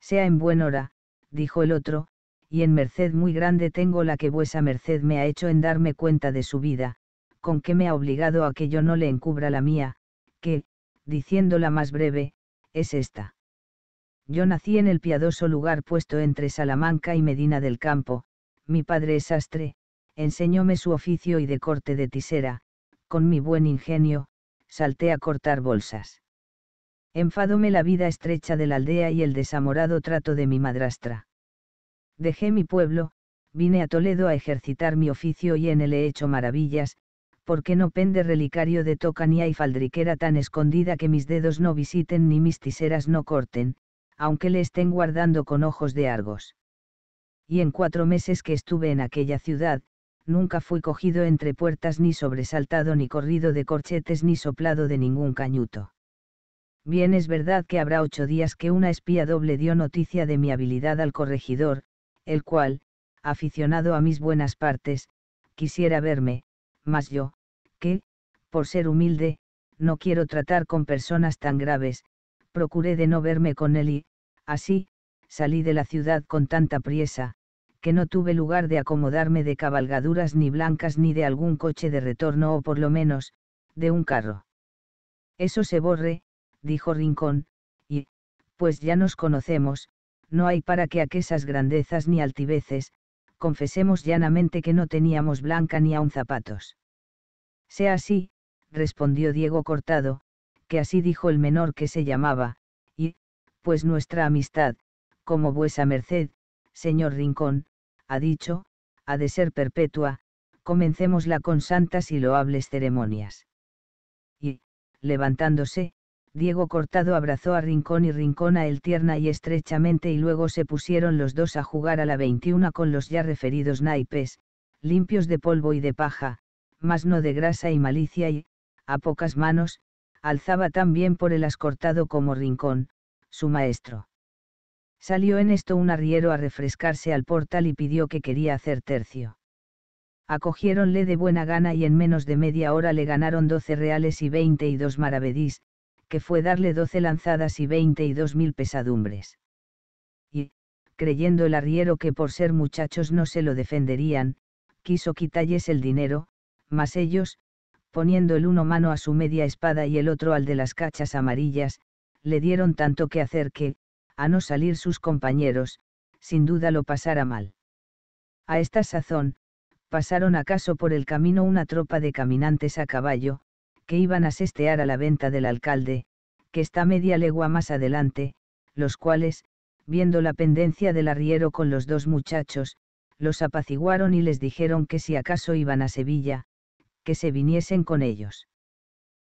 Speaker 1: Sea en buen hora, dijo el otro, y en merced muy grande tengo la que vuesa merced me ha hecho en darme cuenta de su vida, con que me ha obligado a que yo no le encubra la mía, que, diciéndola más breve, es esta. Yo nací en el piadoso lugar puesto entre Salamanca y Medina del Campo, mi padre es sastre, enseñóme su oficio y de corte de tisera, con mi buen ingenio, salté a cortar bolsas. Enfadóme la vida estrecha de la aldea y el desamorado trato de mi madrastra Dejé mi pueblo, vine a Toledo a ejercitar mi oficio y en él he hecho maravillas, porque no pende relicario de toca ni hay faldriquera tan escondida que mis dedos no visiten ni mis tiseras no corten, aunque le estén guardando con ojos de argos. Y en cuatro meses que estuve en aquella ciudad, nunca fui cogido entre puertas ni sobresaltado ni corrido de corchetes ni soplado de ningún cañuto. Bien es verdad que habrá ocho días que una espía doble dio noticia de mi habilidad al corregidor, el cual, aficionado a mis buenas partes, quisiera verme, mas yo, que, por ser humilde, no quiero tratar con personas tan graves, procuré de no verme con él y, así, salí de la ciudad con tanta priesa, que no tuve lugar de acomodarme de cabalgaduras ni blancas ni de algún coche de retorno o por lo menos, de un carro. Eso se borre, dijo Rincón, y, pues ya nos conocemos, no hay para que aquesas grandezas ni altiveces, confesemos llanamente que no teníamos blanca ni aun zapatos. Sea así, respondió Diego Cortado, que así dijo el menor que se llamaba, y, pues nuestra amistad, como vuesa merced, señor Rincón, ha dicho, ha de ser perpetua, comencémosla con santas y loables ceremonias. Y, levantándose, Diego Cortado abrazó a Rincón y Rincón a él tierna y estrechamente y luego se pusieron los dos a jugar a la 21 con los ya referidos naipes, limpios de polvo y de paja, mas no de grasa y malicia y, a pocas manos, alzaba tan bien por el ascortado como Rincón, su maestro. Salió en esto un arriero a refrescarse al portal y pidió que quería hacer tercio acogiéronle de buena gana y en menos de media hora le ganaron doce reales y veinte y dos maravedís, que fue darle doce lanzadas y veinte y dos mil pesadumbres. Y, creyendo el arriero que por ser muchachos no se lo defenderían, quiso quitalles el dinero, mas ellos, poniendo el uno mano a su media espada y el otro al de las cachas amarillas, le dieron tanto que hacer que, a no salir sus compañeros, sin duda lo pasara mal. A esta sazón, pasaron acaso por el camino una tropa de caminantes a caballo, iban a sestear a la venta del alcalde, que está media legua más adelante, los cuales, viendo la pendencia del arriero con los dos muchachos, los apaciguaron y les dijeron que si acaso iban a Sevilla, que se viniesen con ellos.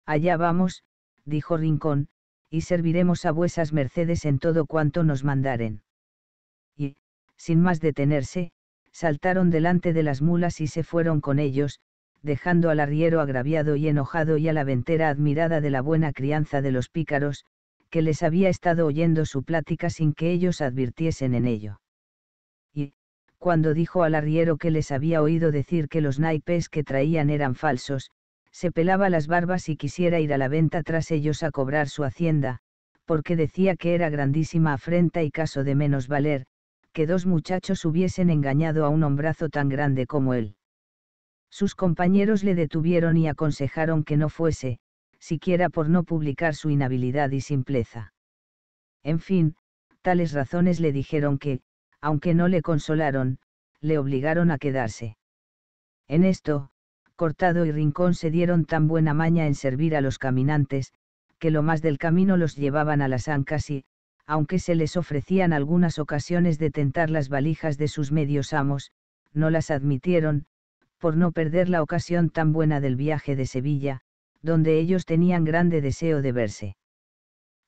Speaker 1: Allá vamos, dijo Rincón, y serviremos a vuesas mercedes en todo cuanto nos mandaren. Y, sin más detenerse, saltaron delante de las mulas y se fueron con ellos, dejando al arriero agraviado y enojado y a la ventera admirada de la buena crianza de los pícaros, que les había estado oyendo su plática sin que ellos advirtiesen en ello. Y, cuando dijo al arriero que les había oído decir que los naipes que traían eran falsos, se pelaba las barbas y quisiera ir a la venta tras ellos a cobrar su hacienda, porque decía que era grandísima afrenta y caso de menos valer, que dos muchachos hubiesen engañado a un hombrazo tan grande como él. Sus compañeros le detuvieron y aconsejaron que no fuese, siquiera por no publicar su inhabilidad y simpleza. En fin, tales razones le dijeron que, aunque no le consolaron, le obligaron a quedarse. En esto, Cortado y Rincón se dieron tan buena maña en servir a los caminantes, que lo más del camino los llevaban a las ancas y, aunque se les ofrecían algunas ocasiones de tentar las valijas de sus medios amos, no las admitieron, por no perder la ocasión tan buena del viaje de Sevilla, donde ellos tenían grande deseo de verse.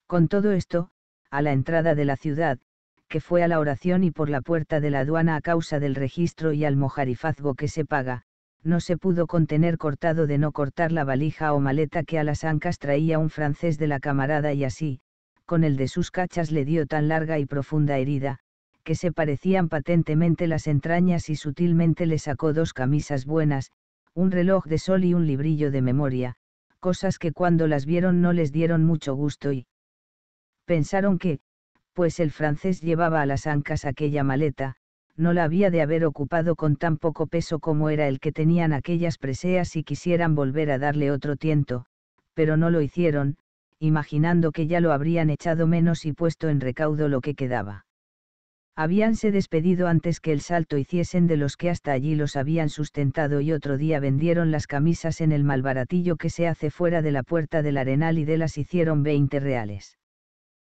Speaker 1: Con todo esto, a la entrada de la ciudad, que fue a la oración y por la puerta de la aduana a causa del registro y al mojarifazgo que se paga, no se pudo contener cortado de no cortar la valija o maleta que a las ancas traía un francés de la camarada y así, con el de sus cachas le dio tan larga y profunda herida, que se parecían patentemente las entrañas y sutilmente le sacó dos camisas buenas, un reloj de sol y un librillo de memoria, cosas que cuando las vieron no les dieron mucho gusto y pensaron que, pues el francés llevaba a las ancas aquella maleta, no la había de haber ocupado con tan poco peso como era el que tenían aquellas preseas y quisieran volver a darle otro tiento, pero no lo hicieron, imaginando que ya lo habrían echado menos y puesto en recaudo lo que quedaba. Habíanse despedido antes que el salto hiciesen de los que hasta allí los habían sustentado y otro día vendieron las camisas en el malbaratillo que se hace fuera de la puerta del arenal y de las hicieron veinte reales.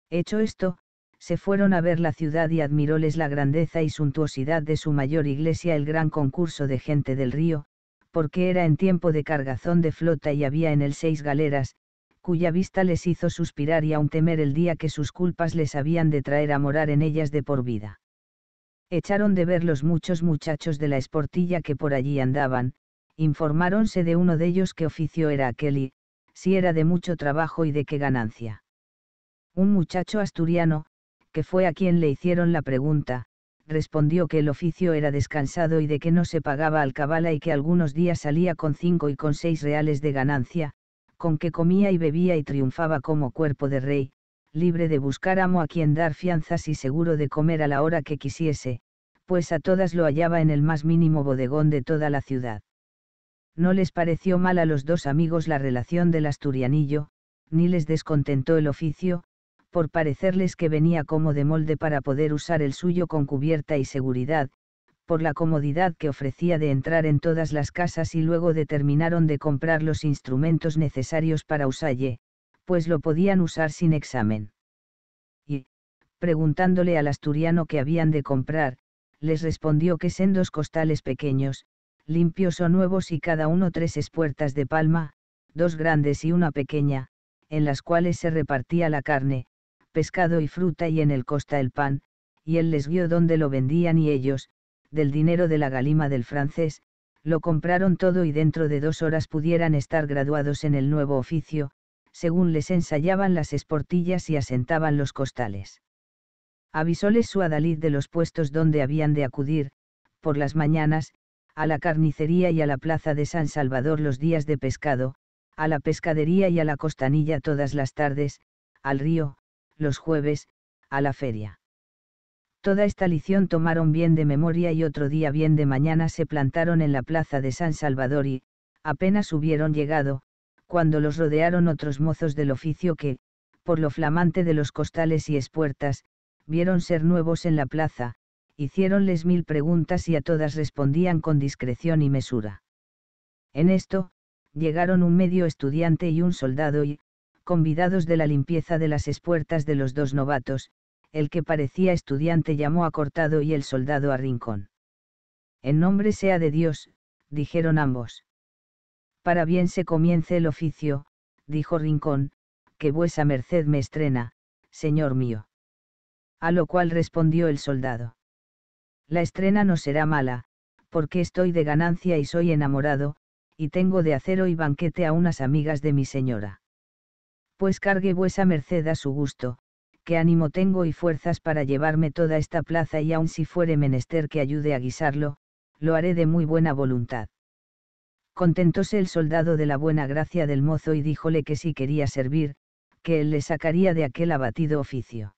Speaker 1: Hecho esto, se fueron a ver la ciudad y admiróles la grandeza y suntuosidad de su mayor iglesia el gran concurso de gente del río, porque era en tiempo de cargazón de flota y había en él seis galeras, cuya vista les hizo suspirar y aun temer el día que sus culpas les habían de traer a morar en ellas de por vida. Echaron de ver los muchos muchachos de la esportilla que por allí andaban, informáronse de uno de ellos qué oficio era aquel y, si era de mucho trabajo y de qué ganancia. Un muchacho asturiano, que fue a quien le hicieron la pregunta, respondió que el oficio era descansado y de que no se pagaba al cabala y que algunos días salía con cinco y con seis reales de ganancia, con que comía y bebía y triunfaba como cuerpo de rey, libre de buscar amo a quien dar fianzas y seguro de comer a la hora que quisiese, pues a todas lo hallaba en el más mínimo bodegón de toda la ciudad. No les pareció mal a los dos amigos la relación del asturianillo, ni les descontentó el oficio, por parecerles que venía como de molde para poder usar el suyo con cubierta y seguridad, por la comodidad que ofrecía de entrar en todas las casas y luego determinaron de comprar los instrumentos necesarios para usalle, pues lo podían usar sin examen. Y, preguntándole al asturiano qué habían de comprar, les respondió que sendos costales pequeños, limpios o nuevos y cada uno tres espuertas de palma, dos grandes y una pequeña, en las cuales se repartía la carne, pescado y fruta y en el costa el pan, y él les vio dónde lo vendían y ellos, del dinero de la galima del francés, lo compraron todo y dentro de dos horas pudieran estar graduados en el nuevo oficio, según les ensayaban las esportillas y asentaban los costales. Avisóles su adalid de los puestos donde habían de acudir, por las mañanas, a la carnicería y a la plaza de San Salvador los días de pescado, a la pescadería y a la costanilla todas las tardes, al río, los jueves, a la feria. Toda esta lición tomaron bien de memoria y otro día bien de mañana se plantaron en la plaza de San Salvador y, apenas hubieron llegado, cuando los rodearon otros mozos del oficio que, por lo flamante de los costales y espuertas, vieron ser nuevos en la plaza, hiciéronles mil preguntas y a todas respondían con discreción y mesura. En esto, llegaron un medio estudiante y un soldado y, convidados de la limpieza de las espuertas de los dos novatos, el que parecía estudiante llamó a Cortado y el soldado a Rincón. En nombre sea de Dios, dijeron ambos. Para bien se comience el oficio, dijo Rincón, que vuesa merced me estrena, señor mío. A lo cual respondió el soldado. La estrena no será mala, porque estoy de ganancia y soy enamorado, y tengo de hacer y banquete a unas amigas de mi señora. Pues cargue vuesa merced a su gusto, qué ánimo tengo y fuerzas para llevarme toda esta plaza y aun si fuere menester que ayude a guisarlo, lo haré de muy buena voluntad. Contentóse el soldado de la buena gracia del mozo y díjole que si quería servir, que él le sacaría de aquel abatido oficio.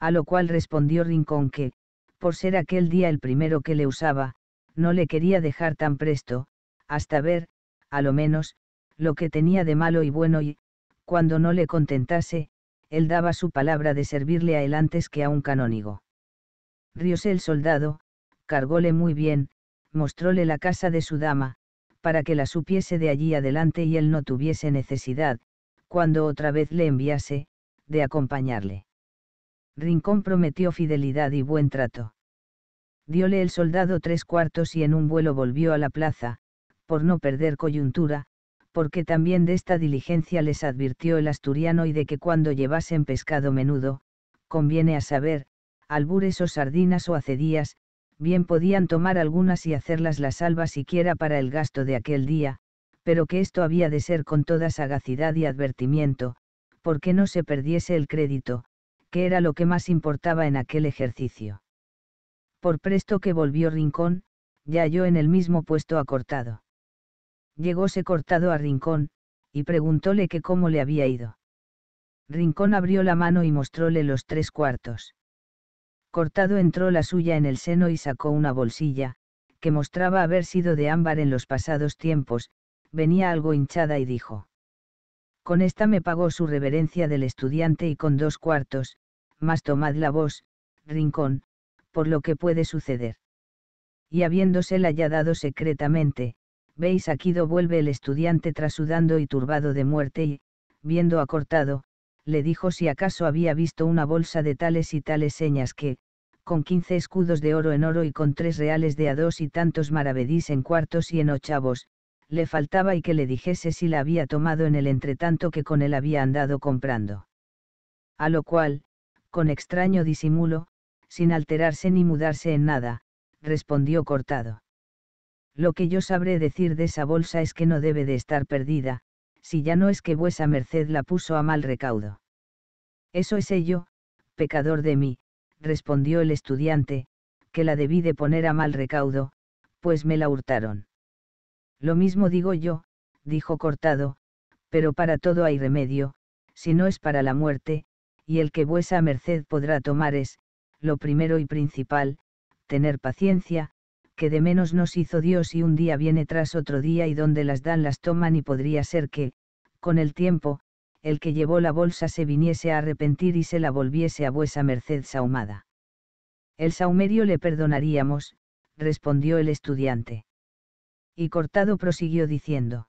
Speaker 1: A lo cual respondió Rincón que, por ser aquel día el primero que le usaba, no le quería dejar tan presto, hasta ver, a lo menos, lo que tenía de malo y bueno y, cuando no le contentase, él daba su palabra de servirle a él antes que a un canónigo. Rióse el soldado, cargóle muy bien, mostróle la casa de su dama, para que la supiese de allí adelante y él no tuviese necesidad, cuando otra vez le enviase, de acompañarle. Rincón prometió fidelidad y buen trato. Diole el soldado tres cuartos y en un vuelo volvió a la plaza, por no perder coyuntura, porque también de esta diligencia les advirtió el asturiano y de que cuando llevasen pescado menudo, conviene a saber, albures o sardinas o acedías, bien podían tomar algunas y hacerlas la salva siquiera para el gasto de aquel día, pero que esto había de ser con toda sagacidad y advertimiento, porque no se perdiese el crédito, que era lo que más importaba en aquel ejercicio. Por presto que volvió Rincón, ya yo en el mismo puesto acortado llegóse cortado a Rincón, y preguntóle que cómo le había ido. Rincón abrió la mano y mostróle los tres cuartos. Cortado entró la suya en el seno y sacó una bolsilla, que mostraba haber sido de ámbar en los pasados tiempos, venía algo hinchada y dijo. Con esta me pagó su reverencia del estudiante y con dos cuartos, más tomad la voz, Rincón, por lo que puede suceder. Y habiéndosela ya dado secretamente, veis aquí do vuelve el estudiante trasudando y turbado de muerte y, viendo Cortado le dijo si acaso había visto una bolsa de tales y tales señas que, con quince escudos de oro en oro y con tres reales de a dos y tantos maravedís en cuartos y en ochavos, le faltaba y que le dijese si la había tomado en el entretanto que con él había andado comprando. A lo cual, con extraño disimulo, sin alterarse ni mudarse en nada, respondió cortado. Lo que yo sabré decir de esa bolsa es que no debe de estar perdida, si ya no es que vuesa merced la puso a mal recaudo. Eso es ello, pecador de mí, respondió el estudiante, que la debí de poner a mal recaudo, pues me la hurtaron. Lo mismo digo yo, dijo Cortado, pero para todo hay remedio, si no es para la muerte, y el que vuesa merced podrá tomar es, lo primero y principal, tener paciencia, que de menos nos hizo Dios y un día viene tras otro día y donde las dan las toman y podría ser que, con el tiempo, el que llevó la bolsa se viniese a arrepentir y se la volviese a vuesa merced sahumada. El sahumerio le perdonaríamos, respondió el estudiante. Y Cortado prosiguió diciendo.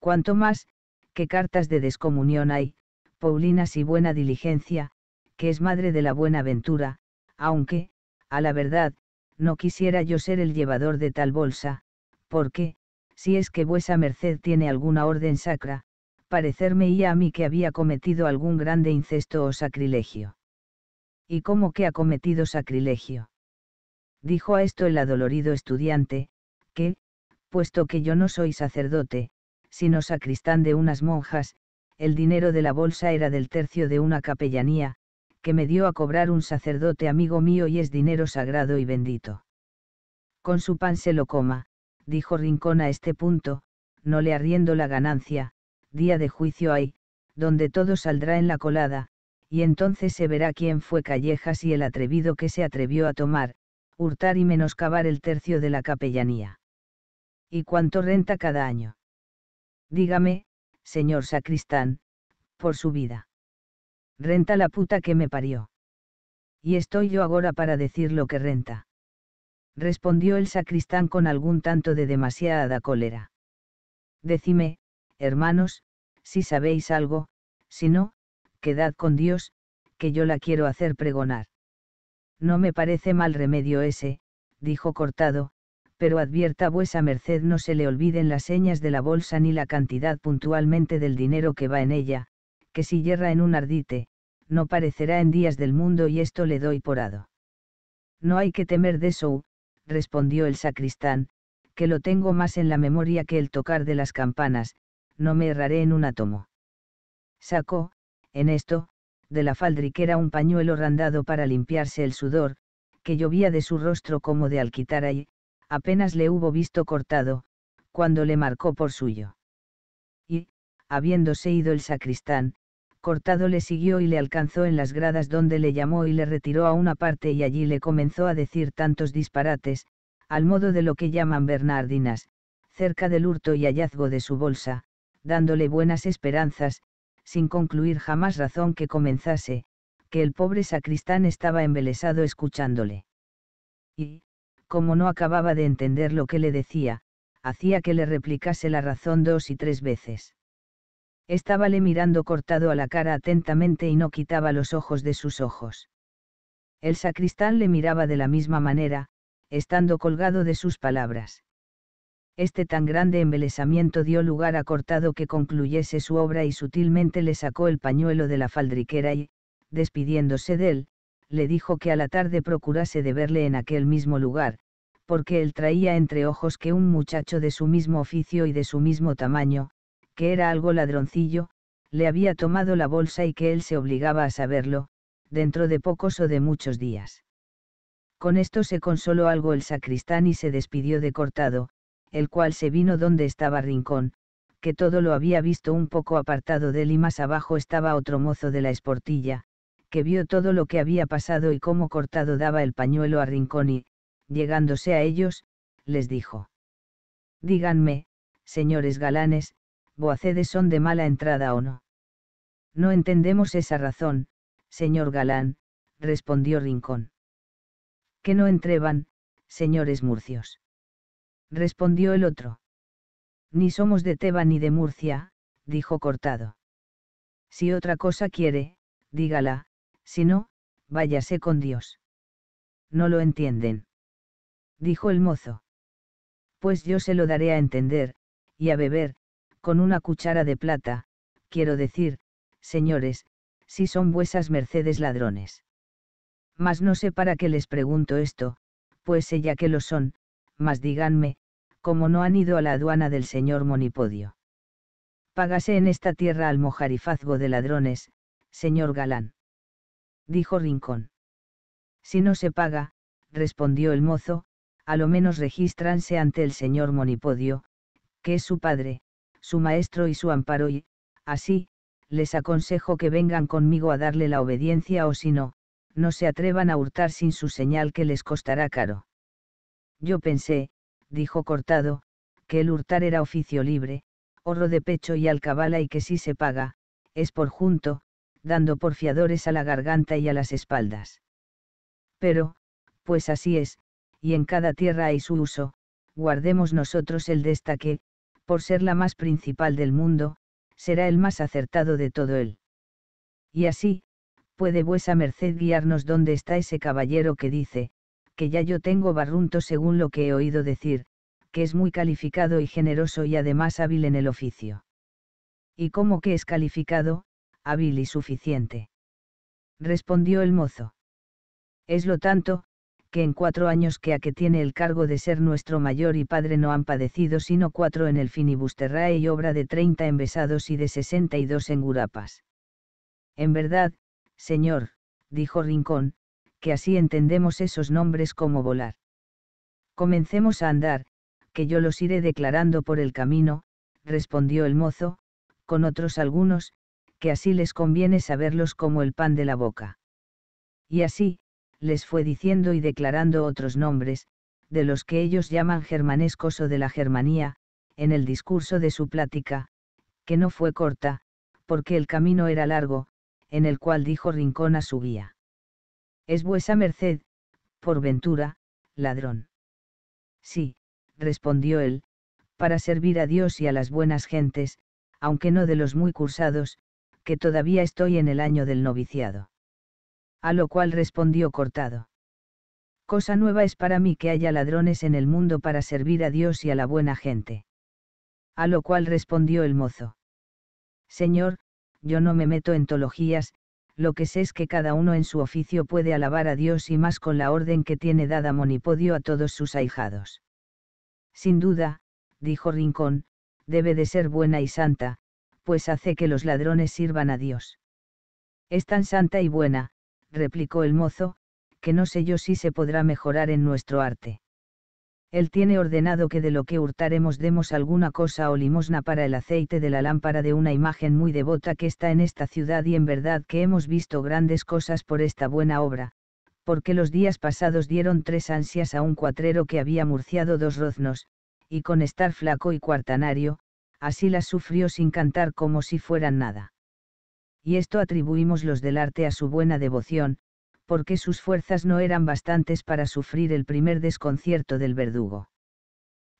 Speaker 1: Cuanto más, que cartas de descomunión hay, Paulinas y buena diligencia, que es madre de la buena ventura, aunque, a la verdad, no quisiera yo ser el llevador de tal bolsa, porque, si es que vuesa merced tiene alguna orden sacra, parecermeía a mí que había cometido algún grande incesto o sacrilegio. ¿Y cómo que ha cometido sacrilegio? Dijo a esto el adolorido estudiante, que, puesto que yo no soy sacerdote, sino sacristán de unas monjas, el dinero de la bolsa era del tercio de una capellanía, que me dio a cobrar un sacerdote amigo mío y es dinero sagrado y bendito. Con su pan se lo coma, dijo Rincón a este punto, no le arriendo la ganancia, día de juicio hay, donde todo saldrá en la colada, y entonces se verá quién fue Callejas y el atrevido que se atrevió a tomar, hurtar y menoscabar el tercio de la capellanía. ¿Y cuánto renta cada año? Dígame, señor sacristán, por su vida. Renta la puta que me parió. Y estoy yo ahora para decir lo que renta. Respondió el sacristán con algún tanto de demasiada cólera. Decime, hermanos, si sabéis algo, si no, quedad con Dios, que yo la quiero hacer pregonar. No me parece mal remedio ese, dijo Cortado, pero advierta vuesa merced no se le olviden las señas de la bolsa ni la cantidad puntualmente del dinero que va en ella, que si yerra en un ardite, no parecerá en días del mundo y esto le doy por No hay que temer de eso, respondió el sacristán, que lo tengo más en la memoria que el tocar de las campanas, no me erraré en un átomo. Sacó, en esto, de la faldriquera un pañuelo randado para limpiarse el sudor, que llovía de su rostro como de alquitara y, apenas le hubo visto cortado, cuando le marcó por suyo. Y, habiéndose ido el sacristán, cortado le siguió y le alcanzó en las gradas donde le llamó y le retiró a una parte y allí le comenzó a decir tantos disparates, al modo de lo que llaman Bernardinas, cerca del hurto y hallazgo de su bolsa, dándole buenas esperanzas, sin concluir jamás razón que comenzase, que el pobre sacristán estaba embelesado escuchándole. Y, como no acababa de entender lo que le decía, hacía que le replicase la razón dos y tres veces. Estábale mirando cortado a la cara atentamente y no quitaba los ojos de sus ojos. El sacristán le miraba de la misma manera, estando colgado de sus palabras. Este tan grande embelesamiento dio lugar a Cortado que concluyese su obra y sutilmente le sacó el pañuelo de la faldriquera y, despidiéndose de él, le dijo que a la tarde procurase de verle en aquel mismo lugar, porque él traía entre ojos que un muchacho de su mismo oficio y de su mismo tamaño, que era algo ladroncillo, le había tomado la bolsa y que él se obligaba a saberlo, dentro de pocos o de muchos días. Con esto se consoló algo el sacristán y se despidió de Cortado, el cual se vino donde estaba Rincón, que todo lo había visto un poco apartado de él y más abajo estaba otro mozo de la esportilla, que vio todo lo que había pasado y cómo Cortado daba el pañuelo a Rincón y, llegándose a ellos, les dijo. Díganme, señores galanes, Boacedes son de mala entrada o no. No entendemos esa razón, señor Galán, respondió Rincón. Que no entreban, señores murcios. Respondió el otro. Ni somos de Teba ni de Murcia, dijo Cortado. Si otra cosa quiere, dígala, si no, váyase con Dios. No lo entienden. Dijo el mozo. Pues yo se lo daré a entender, y a beber, con una cuchara de plata, quiero decir, señores, si son vuesas mercedes ladrones. Mas no sé para qué les pregunto esto, pues ella que lo son, mas díganme, cómo no han ido a la aduana del señor Monipodio. Págase en esta tierra al mojarifazgo de ladrones, señor Galán. Dijo Rincón. Si no se paga, respondió el mozo, a lo menos regístranse ante el señor Monipodio, que es su padre, su maestro y su amparo y, así, les aconsejo que vengan conmigo a darle la obediencia o si no, no se atrevan a hurtar sin su señal que les costará caro. Yo pensé, dijo Cortado, que el hurtar era oficio libre, horro de pecho y alcabala y que si se paga, es por junto, dando por fiadores a la garganta y a las espaldas. Pero, pues así es, y en cada tierra hay su uso, guardemos nosotros el destaque, por ser la más principal del mundo, será el más acertado de todo él. Y así, puede vuesa merced guiarnos dónde está ese caballero que dice, que ya yo tengo barrunto según lo que he oído decir, que es muy calificado y generoso y además hábil en el oficio. ¿Y cómo que es calificado, hábil y suficiente? Respondió el mozo. Es lo tanto, que en cuatro años que a que tiene el cargo de ser nuestro mayor y padre no han padecido sino cuatro en el finibusterrae y obra de treinta en Besados y de sesenta y dos en Gurapas. En verdad, señor, dijo Rincón, que así entendemos esos nombres como volar. Comencemos a andar, que yo los iré declarando por el camino, respondió el mozo, con otros algunos, que así les conviene saberlos como el pan de la boca. Y así, les fue diciendo y declarando otros nombres, de los que ellos llaman germanescos o de la Germanía, en el discurso de su plática, que no fue corta, porque el camino era largo, en el cual dijo Rincón a su guía. Es vuesa merced, por ventura, ladrón. Sí, respondió él, para servir a Dios y a las buenas gentes, aunque no de los muy cursados, que todavía estoy en el año del noviciado a lo cual respondió cortado. Cosa nueva es para mí que haya ladrones en el mundo para servir a Dios y a la buena gente. A lo cual respondió el mozo. Señor, yo no me meto en tologías, lo que sé es que cada uno en su oficio puede alabar a Dios y más con la orden que tiene dada Monipodio a todos sus ahijados. Sin duda, dijo Rincón, debe de ser buena y santa, pues hace que los ladrones sirvan a Dios. Es tan santa y buena, replicó el mozo, que no sé yo si se podrá mejorar en nuestro arte. Él tiene ordenado que de lo que hurtaremos demos alguna cosa o limosna para el aceite de la lámpara de una imagen muy devota que está en esta ciudad y en verdad que hemos visto grandes cosas por esta buena obra, porque los días pasados dieron tres ansias a un cuatrero que había murciado dos roznos, y con estar flaco y cuartanario, así las sufrió sin cantar como si fueran nada y esto atribuimos los del arte a su buena devoción, porque sus fuerzas no eran bastantes para sufrir el primer desconcierto del verdugo.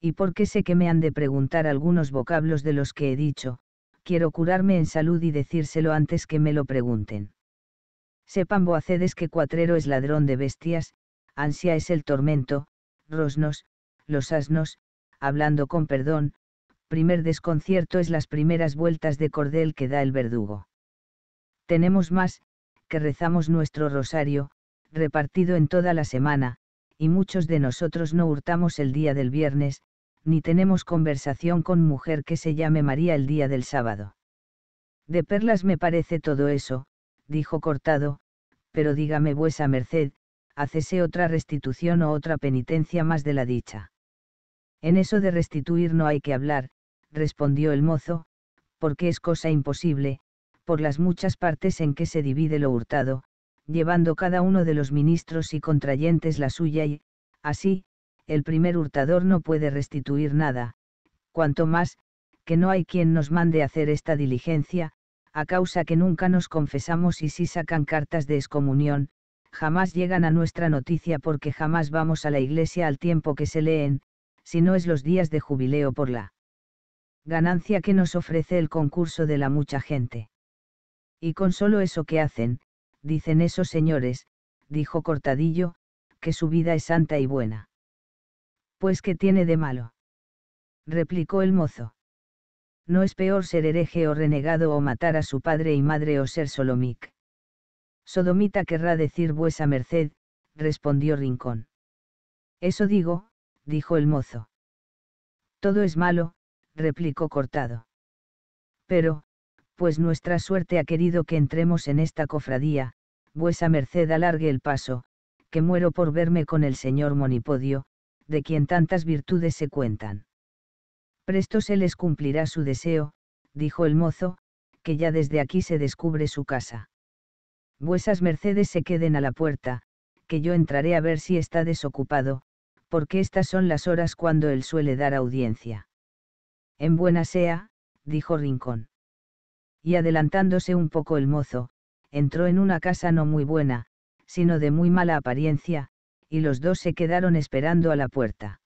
Speaker 1: Y porque sé que me han de preguntar algunos vocablos de los que he dicho, quiero curarme en salud y decírselo antes que me lo pregunten. Sepan Boacedes que Cuatrero es ladrón de bestias, ansia es el tormento, rosnos, los asnos, hablando con perdón, primer desconcierto es las primeras vueltas de cordel que da el verdugo tenemos más, que rezamos nuestro rosario, repartido en toda la semana, y muchos de nosotros no hurtamos el día del viernes, ni tenemos conversación con mujer que se llame María el día del sábado. De perlas me parece todo eso, dijo Cortado, pero dígame vuesa merced, hácese otra restitución o otra penitencia más de la dicha. En eso de restituir no hay que hablar, respondió el mozo, porque es cosa imposible, por las muchas partes en que se divide lo hurtado, llevando cada uno de los ministros y contrayentes la suya y, así, el primer hurtador no puede restituir nada, cuanto más, que no hay quien nos mande hacer esta diligencia, a causa que nunca nos confesamos y si sacan cartas de excomunión, jamás llegan a nuestra noticia porque jamás vamos a la iglesia al tiempo que se leen, si no es los días de jubileo por la ganancia que nos ofrece el concurso de la mucha gente. Y con solo eso que hacen, dicen esos señores, dijo Cortadillo, que su vida es santa y buena. Pues qué tiene de malo. replicó el mozo. No es peor ser hereje o renegado o matar a su padre y madre o ser solomic. Sodomita querrá decir vuesa merced, respondió Rincón. Eso digo, dijo el mozo. Todo es malo, replicó Cortado. Pero, pues nuestra suerte ha querido que entremos en esta cofradía, vuesa merced alargue el paso, que muero por verme con el señor Monipodio, de quien tantas virtudes se cuentan. Presto se les cumplirá su deseo, dijo el mozo, que ya desde aquí se descubre su casa. Vuesas mercedes se queden a la puerta, que yo entraré a ver si está desocupado, porque estas son las horas cuando él suele dar audiencia. En buena sea, dijo Rincón y adelantándose un poco el mozo, entró en una casa no muy buena, sino de muy mala apariencia, y los dos se quedaron esperando a la puerta.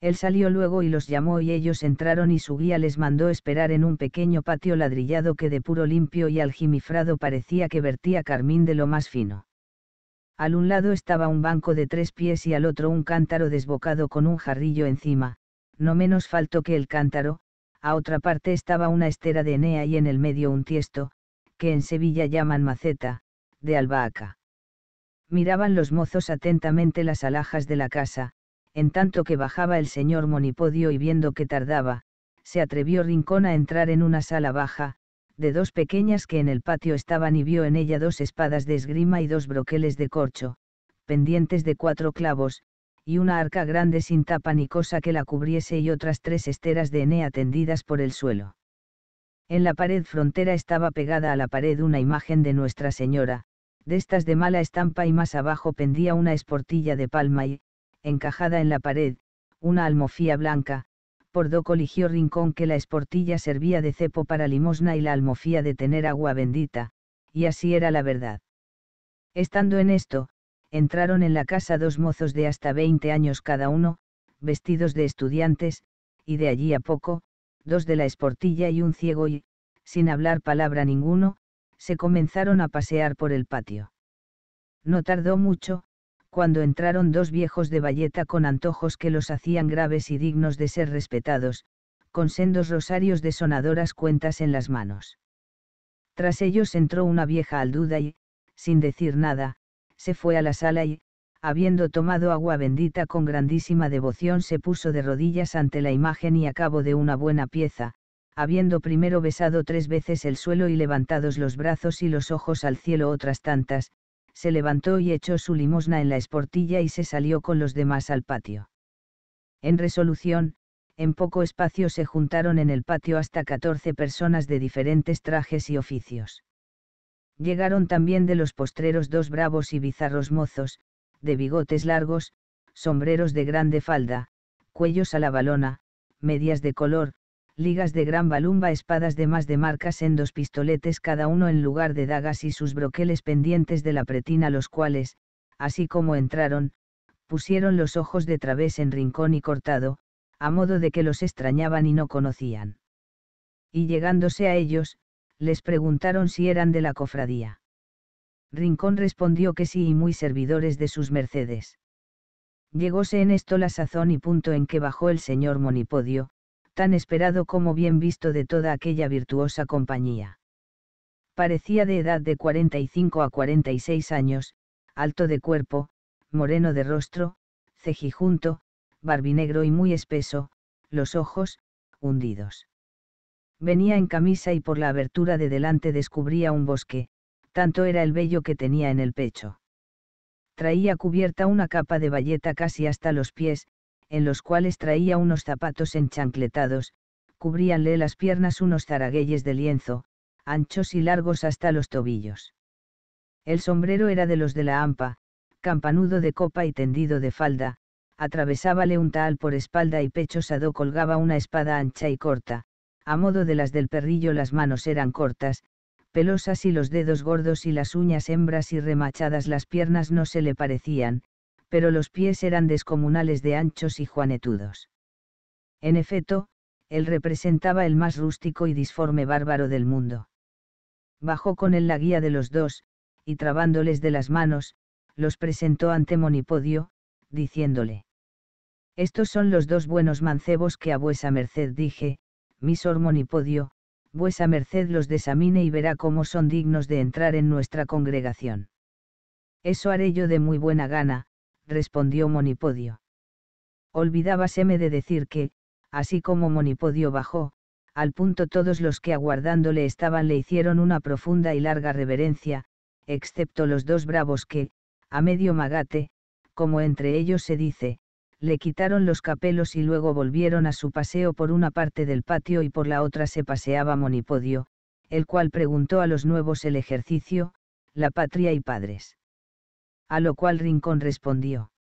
Speaker 1: Él salió luego y los llamó y ellos entraron y su guía les mandó esperar en un pequeño patio ladrillado que de puro limpio y aljimifrado parecía que vertía carmín de lo más fino. Al un lado estaba un banco de tres pies y al otro un cántaro desbocado con un jarrillo encima, no menos falto que el cántaro, a otra parte estaba una estera de enea y en el medio un tiesto, que en Sevilla llaman maceta, de albahaca. Miraban los mozos atentamente las alhajas de la casa, en tanto que bajaba el señor Monipodio y viendo que tardaba, se atrevió Rincón a entrar en una sala baja, de dos pequeñas que en el patio estaban y vio en ella dos espadas de esgrima y dos broqueles de corcho, pendientes de cuatro clavos, y una arca grande sin tapa ni cosa que la cubriese y otras tres esteras de Enea tendidas por el suelo. En la pared frontera estaba pegada a la pared una imagen de Nuestra Señora, de estas de mala estampa y más abajo pendía una esportilla de palma y, encajada en la pared, una almofía blanca, por do coligió rincón que la esportilla servía de cepo para limosna y la almofía de tener agua bendita, y así era la verdad. Estando en esto, entraron en la casa dos mozos de hasta 20 años cada uno, vestidos de estudiantes, y de allí a poco, dos de la esportilla y un ciego y, sin hablar palabra ninguno, se comenzaron a pasear por el patio. No tardó mucho, cuando entraron dos viejos de bayeta con antojos que los hacían graves y dignos de ser respetados, con sendos rosarios de sonadoras cuentas en las manos. Tras ellos entró una vieja alduda y, sin decir nada, se fue a la sala y, habiendo tomado agua bendita con grandísima devoción, se puso de rodillas ante la imagen y a cabo de una buena pieza, habiendo primero besado tres veces el suelo y levantados los brazos y los ojos al cielo otras tantas, se levantó y echó su limosna en la esportilla y se salió con los demás al patio. En resolución, en poco espacio se juntaron en el patio hasta catorce personas de diferentes trajes y oficios. Llegaron también de los postreros dos bravos y bizarros mozos, de bigotes largos, sombreros de grande falda, cuellos a la balona, medias de color, ligas de gran balumba, espadas de más de marcas en dos pistoletes cada uno en lugar de dagas y sus broqueles pendientes de la pretina, los cuales, así como entraron, pusieron los ojos de través en rincón y cortado, a modo de que los extrañaban y no conocían. Y llegándose a ellos, les preguntaron si eran de la cofradía. Rincón respondió que sí y muy servidores de sus mercedes. Llegóse en esto la sazón y punto en que bajó el señor Monipodio, tan esperado como bien visto de toda aquella virtuosa compañía. Parecía de edad de 45 a 46 años, alto de cuerpo, moreno de rostro, cejijunto, barbinegro y muy espeso, los ojos, hundidos. Venía en camisa y por la abertura de delante descubría un bosque, tanto era el bello que tenía en el pecho. Traía cubierta una capa de bayeta casi hasta los pies, en los cuales traía unos zapatos enchancletados, cubríanle las piernas unos zaragueyes de lienzo, anchos y largos hasta los tobillos. El sombrero era de los de la hampa, campanudo de copa y tendido de falda, atravesábale un tal por espalda y pecho sado colgaba una espada ancha y corta, a modo de las del perrillo las manos eran cortas, pelosas y los dedos gordos y las uñas hembras y remachadas las piernas no se le parecían, pero los pies eran descomunales de anchos y juanetudos. En efecto, él representaba el más rústico y disforme bárbaro del mundo. Bajó con él la guía de los dos, y trabándoles de las manos, los presentó ante Monipodio, diciéndole. Estos son los dos buenos mancebos que a vuesa merced dije, misor monipodio, vuesa merced los desamine y verá cómo son dignos de entrar en nuestra congregación. Eso haré yo de muy buena gana, respondió Monipodio. Olvidábaseme de decir que, así como Monipodio bajó, al punto todos los que aguardándole estaban le hicieron una profunda y larga reverencia, excepto los dos bravos que, a medio magate, como entre ellos se dice, le quitaron los capelos y luego volvieron a su paseo por una parte del patio y por la otra se paseaba Monipodio, el cual preguntó a los nuevos el ejercicio, la patria y padres. A lo cual Rincón respondió.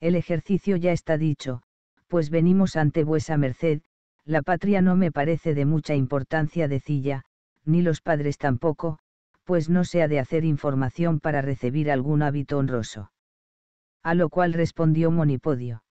Speaker 1: El ejercicio ya está dicho, pues venimos ante vuesa merced, la patria no me parece de mucha importancia decilla, ni los padres tampoco, pues no se ha de hacer información para recibir algún hábito honroso a lo cual respondió Monipodio.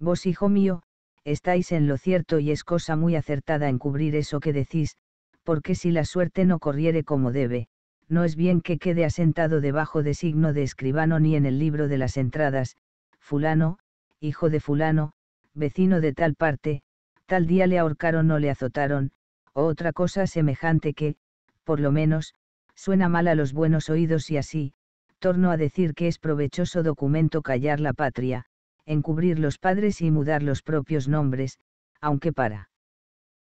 Speaker 1: Vos, hijo mío, estáis en lo cierto y es cosa muy acertada encubrir eso que decís, porque si la suerte no corriere como debe, no es bien que quede asentado debajo de signo de escribano ni en el libro de las entradas, fulano, hijo de fulano, vecino de tal parte, tal día le ahorcaron o le azotaron, o otra cosa semejante que, por lo menos, suena mal a los buenos oídos y así, torno a decir que es provechoso documento callar la patria, encubrir los padres y mudar los propios nombres, aunque para.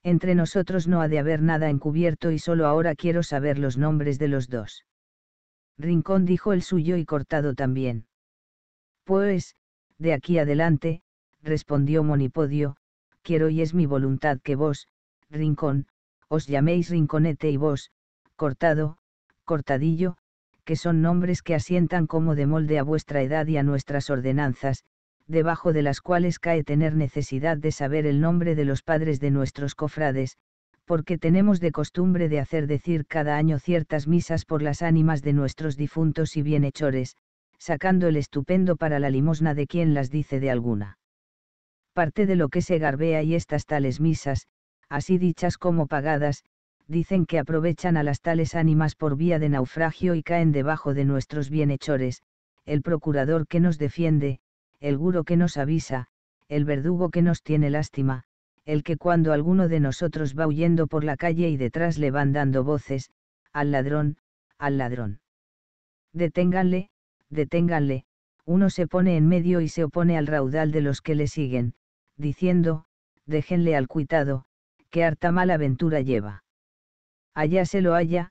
Speaker 1: Entre nosotros no ha de haber nada encubierto y solo ahora quiero saber los nombres de los dos. Rincón dijo el suyo y cortado también. Pues, de aquí adelante, respondió Monipodio, quiero y es mi voluntad que vos, Rincón, os llaméis Rinconete y vos, cortado, cortadillo, que son nombres que asientan como de molde a vuestra edad y a nuestras ordenanzas, debajo de las cuales cae tener necesidad de saber el nombre de los padres de nuestros cofrades, porque tenemos de costumbre de hacer decir cada año ciertas misas por las ánimas de nuestros difuntos y bienhechores, sacando el estupendo para la limosna de quien las dice de alguna. Parte de lo que se garbea y estas tales misas, así dichas como pagadas, dicen que aprovechan a las tales ánimas por vía de naufragio y caen debajo de nuestros bienhechores, el procurador que nos defiende, el guro que nos avisa, el verdugo que nos tiene lástima, el que cuando alguno de nosotros va huyendo por la calle y detrás le van dando voces, al ladrón, al ladrón. Deténganle, deténganle, uno se pone en medio y se opone al raudal de los que le siguen, diciendo, déjenle al cuitado, que harta mala aventura lleva allá se lo haya,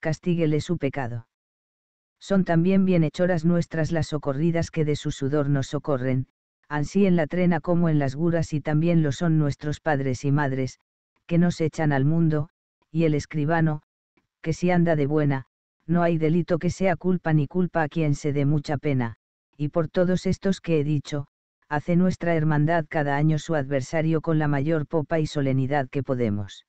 Speaker 1: castíguele su pecado. Son también bienhechoras nuestras las socorridas que de su sudor nos socorren, así en la trena como en las guras y también lo son nuestros padres y madres, que nos echan al mundo, y el escribano, que si anda de buena, no hay delito que sea culpa ni culpa a quien se dé mucha pena, y por todos estos que he dicho, hace nuestra hermandad cada año su adversario con la mayor popa y solenidad que podemos.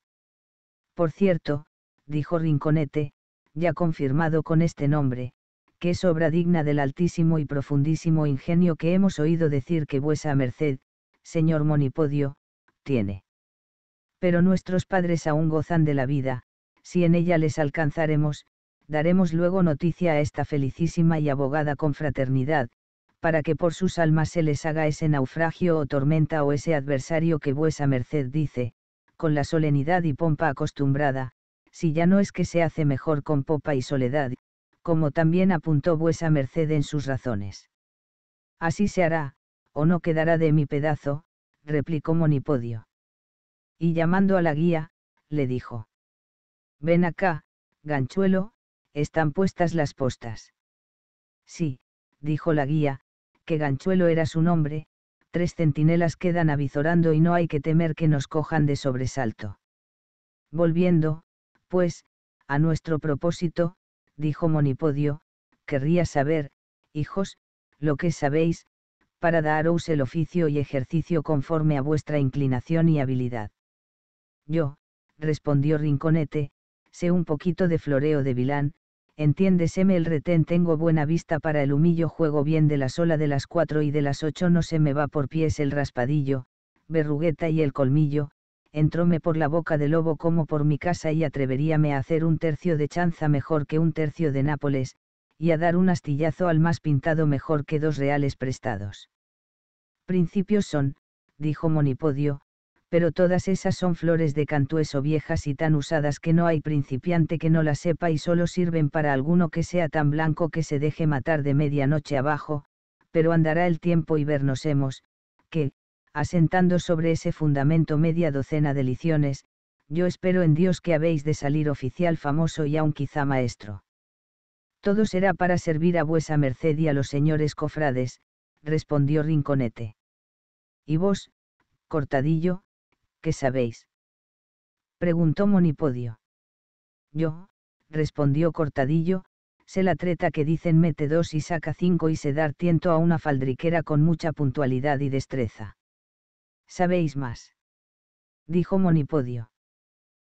Speaker 1: Por cierto, dijo Rinconete, ya confirmado con este nombre, que es obra digna del altísimo y profundísimo ingenio que hemos oído decir que vuesa merced, señor Monipodio, tiene. Pero nuestros padres aún gozan de la vida, si en ella les alcanzaremos, daremos luego noticia a esta felicísima y abogada confraternidad, para que por sus almas se les haga ese naufragio o tormenta o ese adversario que vuesa merced dice, con la solenidad y pompa acostumbrada, si ya no es que se hace mejor con popa y soledad, como también apuntó vuesa merced en sus razones. Así se hará, o no quedará de mi pedazo, replicó Monipodio. Y llamando a la guía, le dijo. Ven acá, ganchuelo, están puestas las postas. Sí, dijo la guía, que ganchuelo era su nombre, tres centinelas quedan avizorando y no hay que temer que nos cojan de sobresalto. Volviendo, pues, a nuestro propósito, dijo Monipodio, querría saber, hijos, lo que sabéis, para daros el oficio y ejercicio conforme a vuestra inclinación y habilidad. Yo, respondió Rinconete, sé un poquito de floreo de vilán, entiéndeseme el retén tengo buena vista para el humillo juego bien de la sola de las cuatro y de las ocho no se me va por pies el raspadillo, verrugueta y el colmillo, entróme por la boca de lobo como por mi casa y atreveríame a hacer un tercio de chanza mejor que un tercio de Nápoles, y a dar un astillazo al más pintado mejor que dos reales prestados. Principios son, dijo Monipodio, pero todas esas son flores de cantueso viejas y tan usadas que no hay principiante que no las sepa y solo sirven para alguno que sea tan blanco que se deje matar de medianoche abajo, pero andará el tiempo y vernos hemos, que, asentando sobre ese fundamento media docena de liciones, yo espero en Dios que habéis de salir oficial famoso y aun quizá maestro. Todo será para servir a vuesa merced y a los señores cofrades, respondió Rinconete. Y vos, Cortadillo, qué sabéis? preguntó Monipodio. Yo, respondió Cortadillo, sé la treta que dicen mete dos y saca cinco y se dar tiento a una faldriquera con mucha puntualidad y destreza. ¿Sabéis más? dijo Monipodio.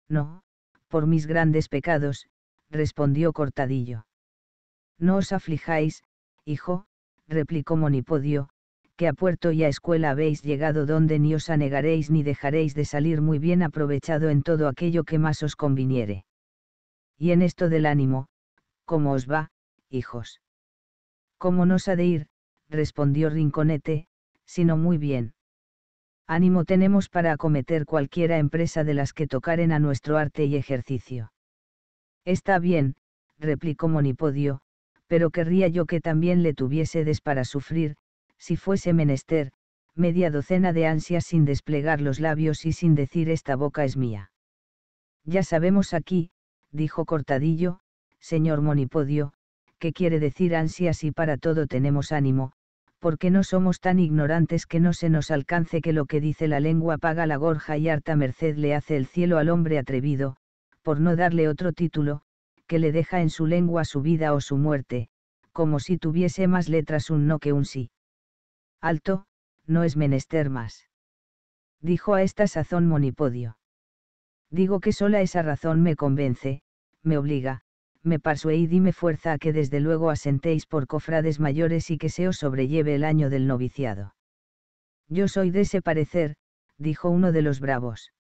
Speaker 1: No, por mis grandes pecados, respondió Cortadillo. No os aflijáis, hijo, replicó Monipodio, que a puerto y a escuela habéis llegado donde ni os anegaréis ni dejaréis de salir muy bien aprovechado en todo aquello que más os conviniere. Y en esto del ánimo, ¿cómo os va, hijos? ¿Cómo nos ha de ir? respondió Rinconete, sino muy bien. Ánimo tenemos para acometer cualquiera empresa de las que tocaren a nuestro arte y ejercicio. Está bien, replicó Monipodio, pero querría yo que también le des para sufrir, si fuese menester, media docena de ansias sin desplegar los labios y sin decir esta boca es mía. Ya sabemos aquí, dijo Cortadillo, señor Monipodio, que quiere decir ansias y para todo tenemos ánimo, porque no somos tan ignorantes que no se nos alcance que lo que dice la lengua paga la gorja y harta merced le hace el cielo al hombre atrevido, por no darle otro título, que le deja en su lengua su vida o su muerte, como si tuviese más letras un no que un sí. Alto, no es menester más. Dijo a esta sazón Monipodio. Digo que sola esa razón me convence, me obliga, me persuade y dime fuerza a que desde luego asentéis por cofrades mayores y que se os sobrelleve el año del noviciado. Yo soy de ese parecer, dijo uno de los bravos.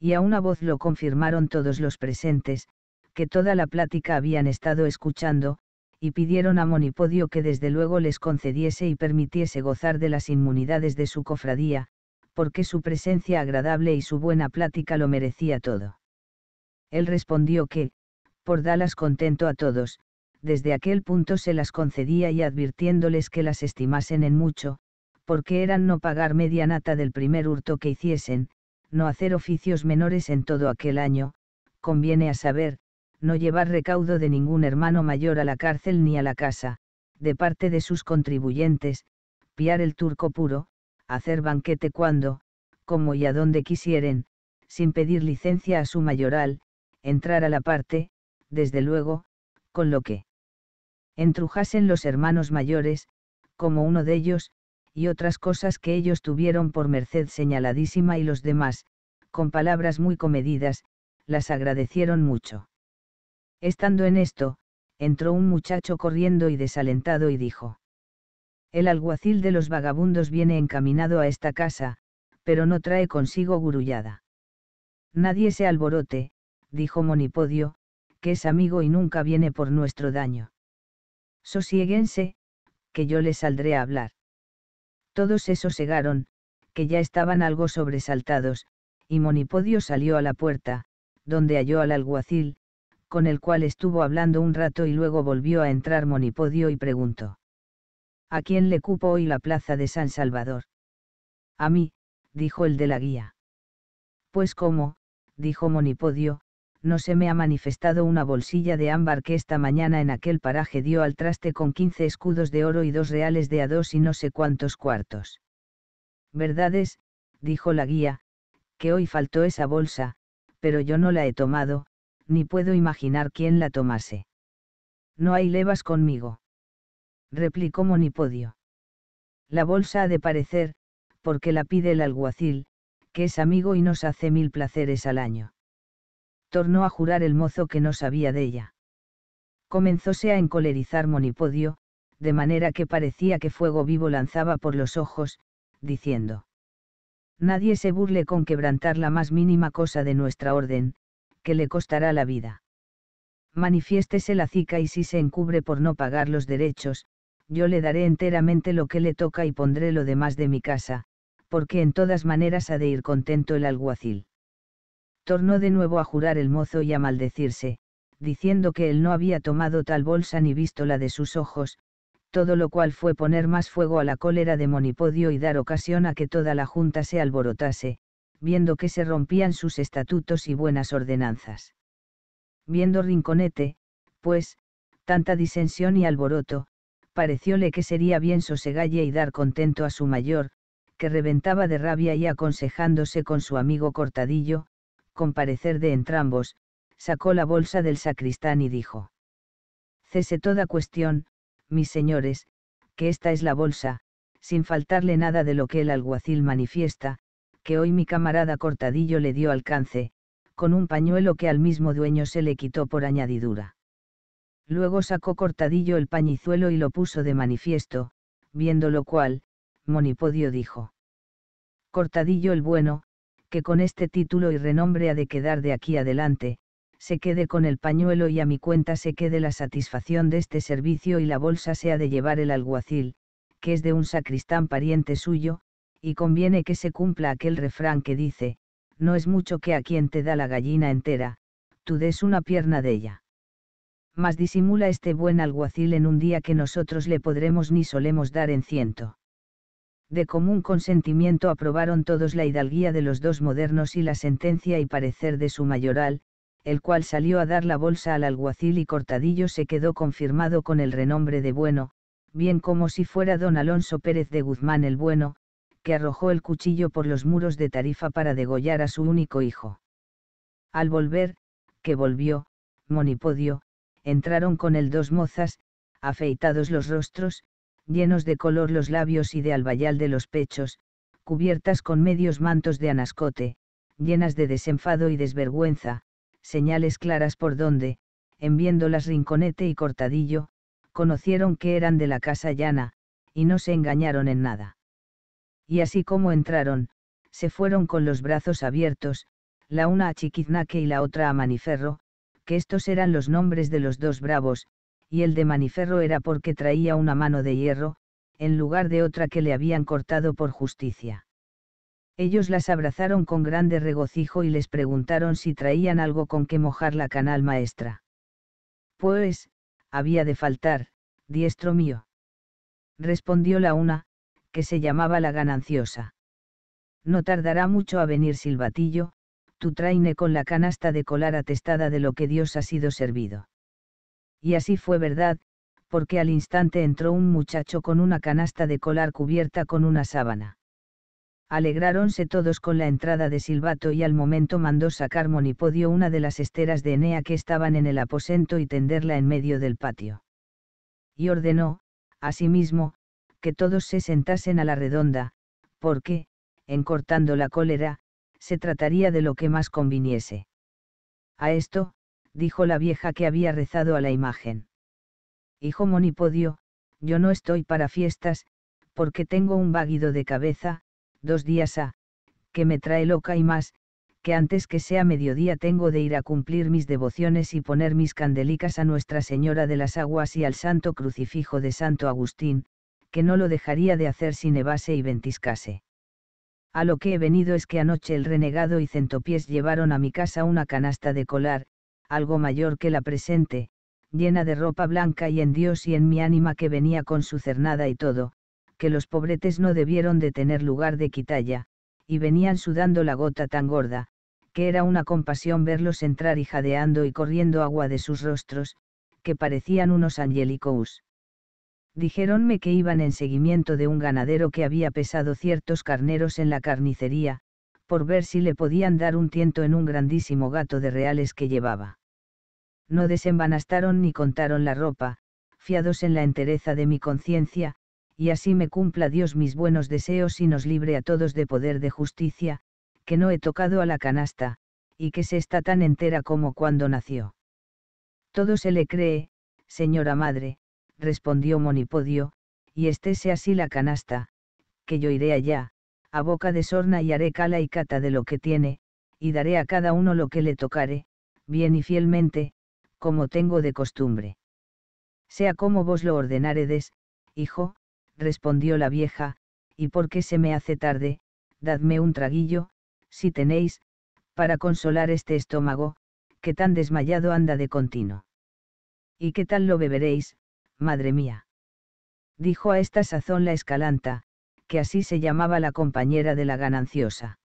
Speaker 1: Y a una voz lo confirmaron todos los presentes, que toda la plática habían estado escuchando, y pidieron a Monipodio que desde luego les concediese y permitiese gozar de las inmunidades de su cofradía, porque su presencia agradable y su buena plática lo merecía todo. Él respondió que, por darlas contento a todos, desde aquel punto se las concedía y advirtiéndoles que las estimasen en mucho, porque eran no pagar media nata del primer hurto que hiciesen, no hacer oficios menores en todo aquel año, conviene a saber, no llevar recaudo de ningún hermano mayor a la cárcel ni a la casa, de parte de sus contribuyentes, piar el turco puro, hacer banquete cuando, como y a donde quisieren, sin pedir licencia a su mayoral, entrar a la parte, desde luego, con lo que entrujasen los hermanos mayores, como uno de ellos, y otras cosas que ellos tuvieron por merced señaladísima y los demás, con palabras muy comedidas, las agradecieron mucho. Estando en esto, entró un muchacho corriendo y desalentado y dijo. El alguacil de los vagabundos viene encaminado a esta casa, pero no trae consigo gurullada. Nadie se alborote, dijo Monipodio, que es amigo y nunca viene por nuestro daño. Sosiéguense, que yo les saldré a hablar. Todos se sosegaron, que ya estaban algo sobresaltados, y Monipodio salió a la puerta, donde halló al alguacil, con el cual estuvo hablando un rato y luego volvió a entrar Monipodio y preguntó. ¿A quién le cupo hoy la plaza de San Salvador? A mí, dijo el de la guía. Pues cómo, dijo Monipodio, no se me ha manifestado una bolsilla de ámbar que esta mañana en aquel paraje dio al traste con quince escudos de oro y dos reales de a dos y no sé cuántos cuartos. Verdades, dijo la guía, que hoy faltó esa bolsa, pero yo no la he tomado, ni puedo imaginar quién la tomase. No hay levas conmigo. Replicó Monipodio. La bolsa ha de parecer, porque la pide el alguacil, que es amigo y nos hace mil placeres al año. Tornó a jurar el mozo que no sabía de ella. Comenzóse a encolerizar Monipodio, de manera que parecía que fuego vivo lanzaba por los ojos, diciendo. Nadie se burle con quebrantar la más mínima cosa de nuestra orden, que le costará la vida. Manifiéstese la cica y si se encubre por no pagar los derechos, yo le daré enteramente lo que le toca y pondré lo demás de mi casa, porque en todas maneras ha de ir contento el alguacil. Tornó de nuevo a jurar el mozo y a maldecirse, diciendo que él no había tomado tal bolsa ni visto la de sus ojos, todo lo cual fue poner más fuego a la cólera de Monipodio y dar ocasión a que toda la junta se alborotase, viendo que se rompían sus estatutos y buenas ordenanzas. Viendo Rinconete, pues, tanta disensión y alboroto, parecióle que sería bien sosegalle y dar contento a su mayor, que reventaba de rabia y aconsejándose con su amigo Cortadillo, con parecer de entrambos, sacó la bolsa del sacristán y dijo. Cese toda cuestión, mis señores, que esta es la bolsa, sin faltarle nada de lo que el alguacil manifiesta, que hoy mi camarada Cortadillo le dio alcance, con un pañuelo que al mismo dueño se le quitó por añadidura. Luego sacó Cortadillo el pañizuelo y lo puso de manifiesto, viendo lo cual, Monipodio dijo. Cortadillo el bueno, que con este título y renombre ha de quedar de aquí adelante, se quede con el pañuelo y a mi cuenta se quede la satisfacción de este servicio y la bolsa se ha de llevar el alguacil, que es de un sacristán pariente suyo, y conviene que se cumpla aquel refrán que dice, no es mucho que a quien te da la gallina entera, tú des una pierna de ella. Mas disimula este buen alguacil en un día que nosotros le podremos ni solemos dar en ciento. De común consentimiento aprobaron todos la hidalguía de los dos modernos y la sentencia y parecer de su mayoral, el cual salió a dar la bolsa al alguacil y Cortadillo se quedó confirmado con el renombre de bueno, bien como si fuera don Alonso Pérez de Guzmán el bueno, arrojó el cuchillo por los muros de Tarifa para degollar a su único hijo. Al volver, que volvió, Monipodio, entraron con él dos mozas, afeitados los rostros, llenos de color los labios y de albayal de los pechos, cubiertas con medios mantos de anascote, llenas de desenfado y desvergüenza, señales claras por donde, en viéndolas Rinconete y Cortadillo, conocieron que eran de la casa llana, y no se engañaron en nada y así como entraron, se fueron con los brazos abiertos, la una a Chiquiznaque y la otra a Maniferro, que estos eran los nombres de los dos bravos, y el de Maniferro era porque traía una mano de hierro, en lugar de otra que le habían cortado por justicia. Ellos las abrazaron con grande regocijo y les preguntaron si traían algo con que mojar la canal maestra. Pues, había de faltar, diestro mío. Respondió la una, que se llamaba la gananciosa. No tardará mucho a venir Silvatillo, tu traine con la canasta de colar atestada de lo que Dios ha sido servido. Y así fue verdad, porque al instante entró un muchacho con una canasta de colar cubierta con una sábana. Alegráronse todos con la entrada de Silvato y al momento mandó sacar Monipodio una de las esteras de Enea que estaban en el aposento y tenderla en medio del patio. Y ordenó, asimismo, que todos se sentasen a la redonda, porque, en cortando la cólera, se trataría de lo que más conviniese. A esto, dijo la vieja que había rezado a la imagen. Hijo monipodio, yo no estoy para fiestas, porque tengo un váguido de cabeza, dos días a, que me trae loca y más, que antes que sea mediodía tengo de ir a cumplir mis devociones y poner mis candelicas a Nuestra Señora de las Aguas y al Santo Crucifijo de Santo Agustín, que no lo dejaría de hacer si nevase y ventiscase. A lo que he venido es que anoche el renegado y centopiés llevaron a mi casa una canasta de colar, algo mayor que la presente, llena de ropa blanca y en Dios y en mi ánima que venía con su cernada y todo, que los pobretes no debieron de tener lugar de quitalla, y venían sudando la gota tan gorda, que era una compasión verlos entrar y jadeando y corriendo agua de sus rostros, que parecían unos angelicous dijéronme que iban en seguimiento de un ganadero que había pesado ciertos carneros en la carnicería, por ver si le podían dar un tiento en un grandísimo gato de reales que llevaba. No desembanastaron ni contaron la ropa, fiados en la entereza de mi conciencia, y así me cumpla Dios mis buenos deseos y nos libre a todos de poder de justicia, que no he tocado a la canasta, y que se está tan entera como cuando nació. Todo se le cree, señora madre, respondió Monipodio, y estése así la canasta, que yo iré allá, a boca de sorna y haré cala y cata de lo que tiene, y daré a cada uno lo que le tocare, bien y fielmente, como tengo de costumbre. Sea como vos lo ordenaredes, hijo, respondió la vieja, y porque se me hace tarde, dadme un traguillo, si tenéis, para consolar este estómago, que tan desmayado anda de continuo. ¿Y qué tal lo beberéis, madre mía. Dijo a esta sazón la escalanta, que así se llamaba la compañera de la gananciosa.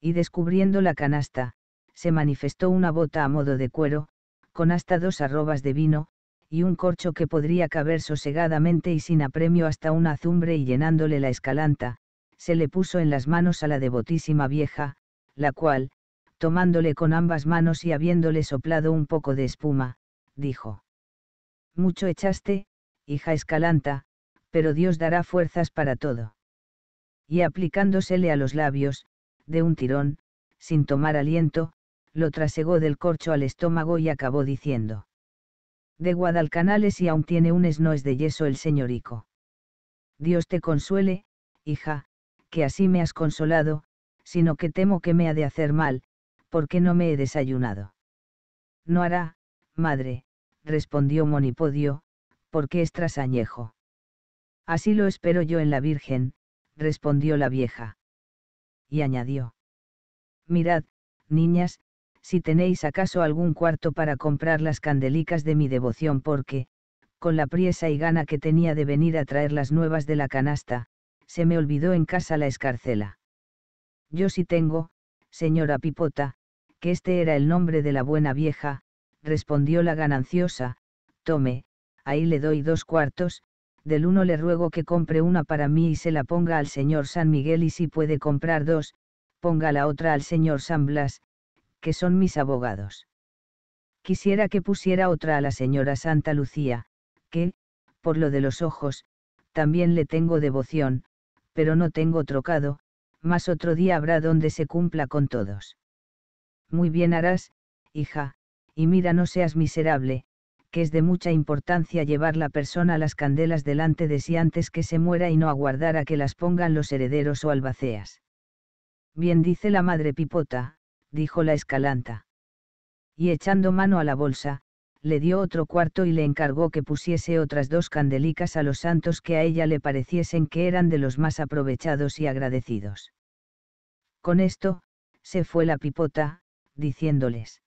Speaker 1: Y descubriendo la canasta, se manifestó una bota a modo de cuero, con hasta dos arrobas de vino, y un corcho que podría caber sosegadamente y sin apremio hasta una azumbre y llenándole la escalanta, se le puso en las manos a la devotísima vieja, la cual, tomándole con ambas manos y habiéndole soplado un poco de espuma, dijo mucho echaste, hija Escalanta, pero Dios dará fuerzas para todo. Y aplicándosele a los labios, de un tirón, sin tomar aliento, lo trasegó del corcho al estómago y acabó diciendo. De Guadalcanales y aún tiene un es de yeso el señorico. Dios te consuele, hija, que así me has consolado, sino que temo que me ha de hacer mal, porque no me he desayunado. No hará, madre, respondió Monipodio, porque es trasañejo. Así lo espero yo en la Virgen, respondió la vieja. Y añadió. Mirad, niñas, si tenéis acaso algún cuarto para comprar las candelicas de mi devoción porque, con la priesa y gana que tenía de venir a traer las nuevas de la canasta, se me olvidó en casa la escarcela. Yo sí tengo, señora Pipota, que este era el nombre de la buena vieja, respondió la gananciosa, tome, ahí le doy dos cuartos, del uno le ruego que compre una para mí y se la ponga al señor San Miguel y si puede comprar dos, ponga la otra al señor San Blas, que son mis abogados. Quisiera que pusiera otra a la señora Santa Lucía, que, por lo de los ojos, también le tengo devoción, pero no tengo trocado, más otro día habrá donde se cumpla con todos. Muy bien harás, hija, y mira no seas miserable, que es de mucha importancia llevar la persona las candelas delante de sí antes que se muera y no aguardar a que las pongan los herederos o albaceas. Bien dice la madre Pipota, dijo la escalanta. Y echando mano a la bolsa, le dio otro cuarto y le encargó que pusiese otras dos candelicas a los santos que a ella le pareciesen que eran de los más aprovechados y agradecidos. Con esto, se fue la pipota, diciéndoles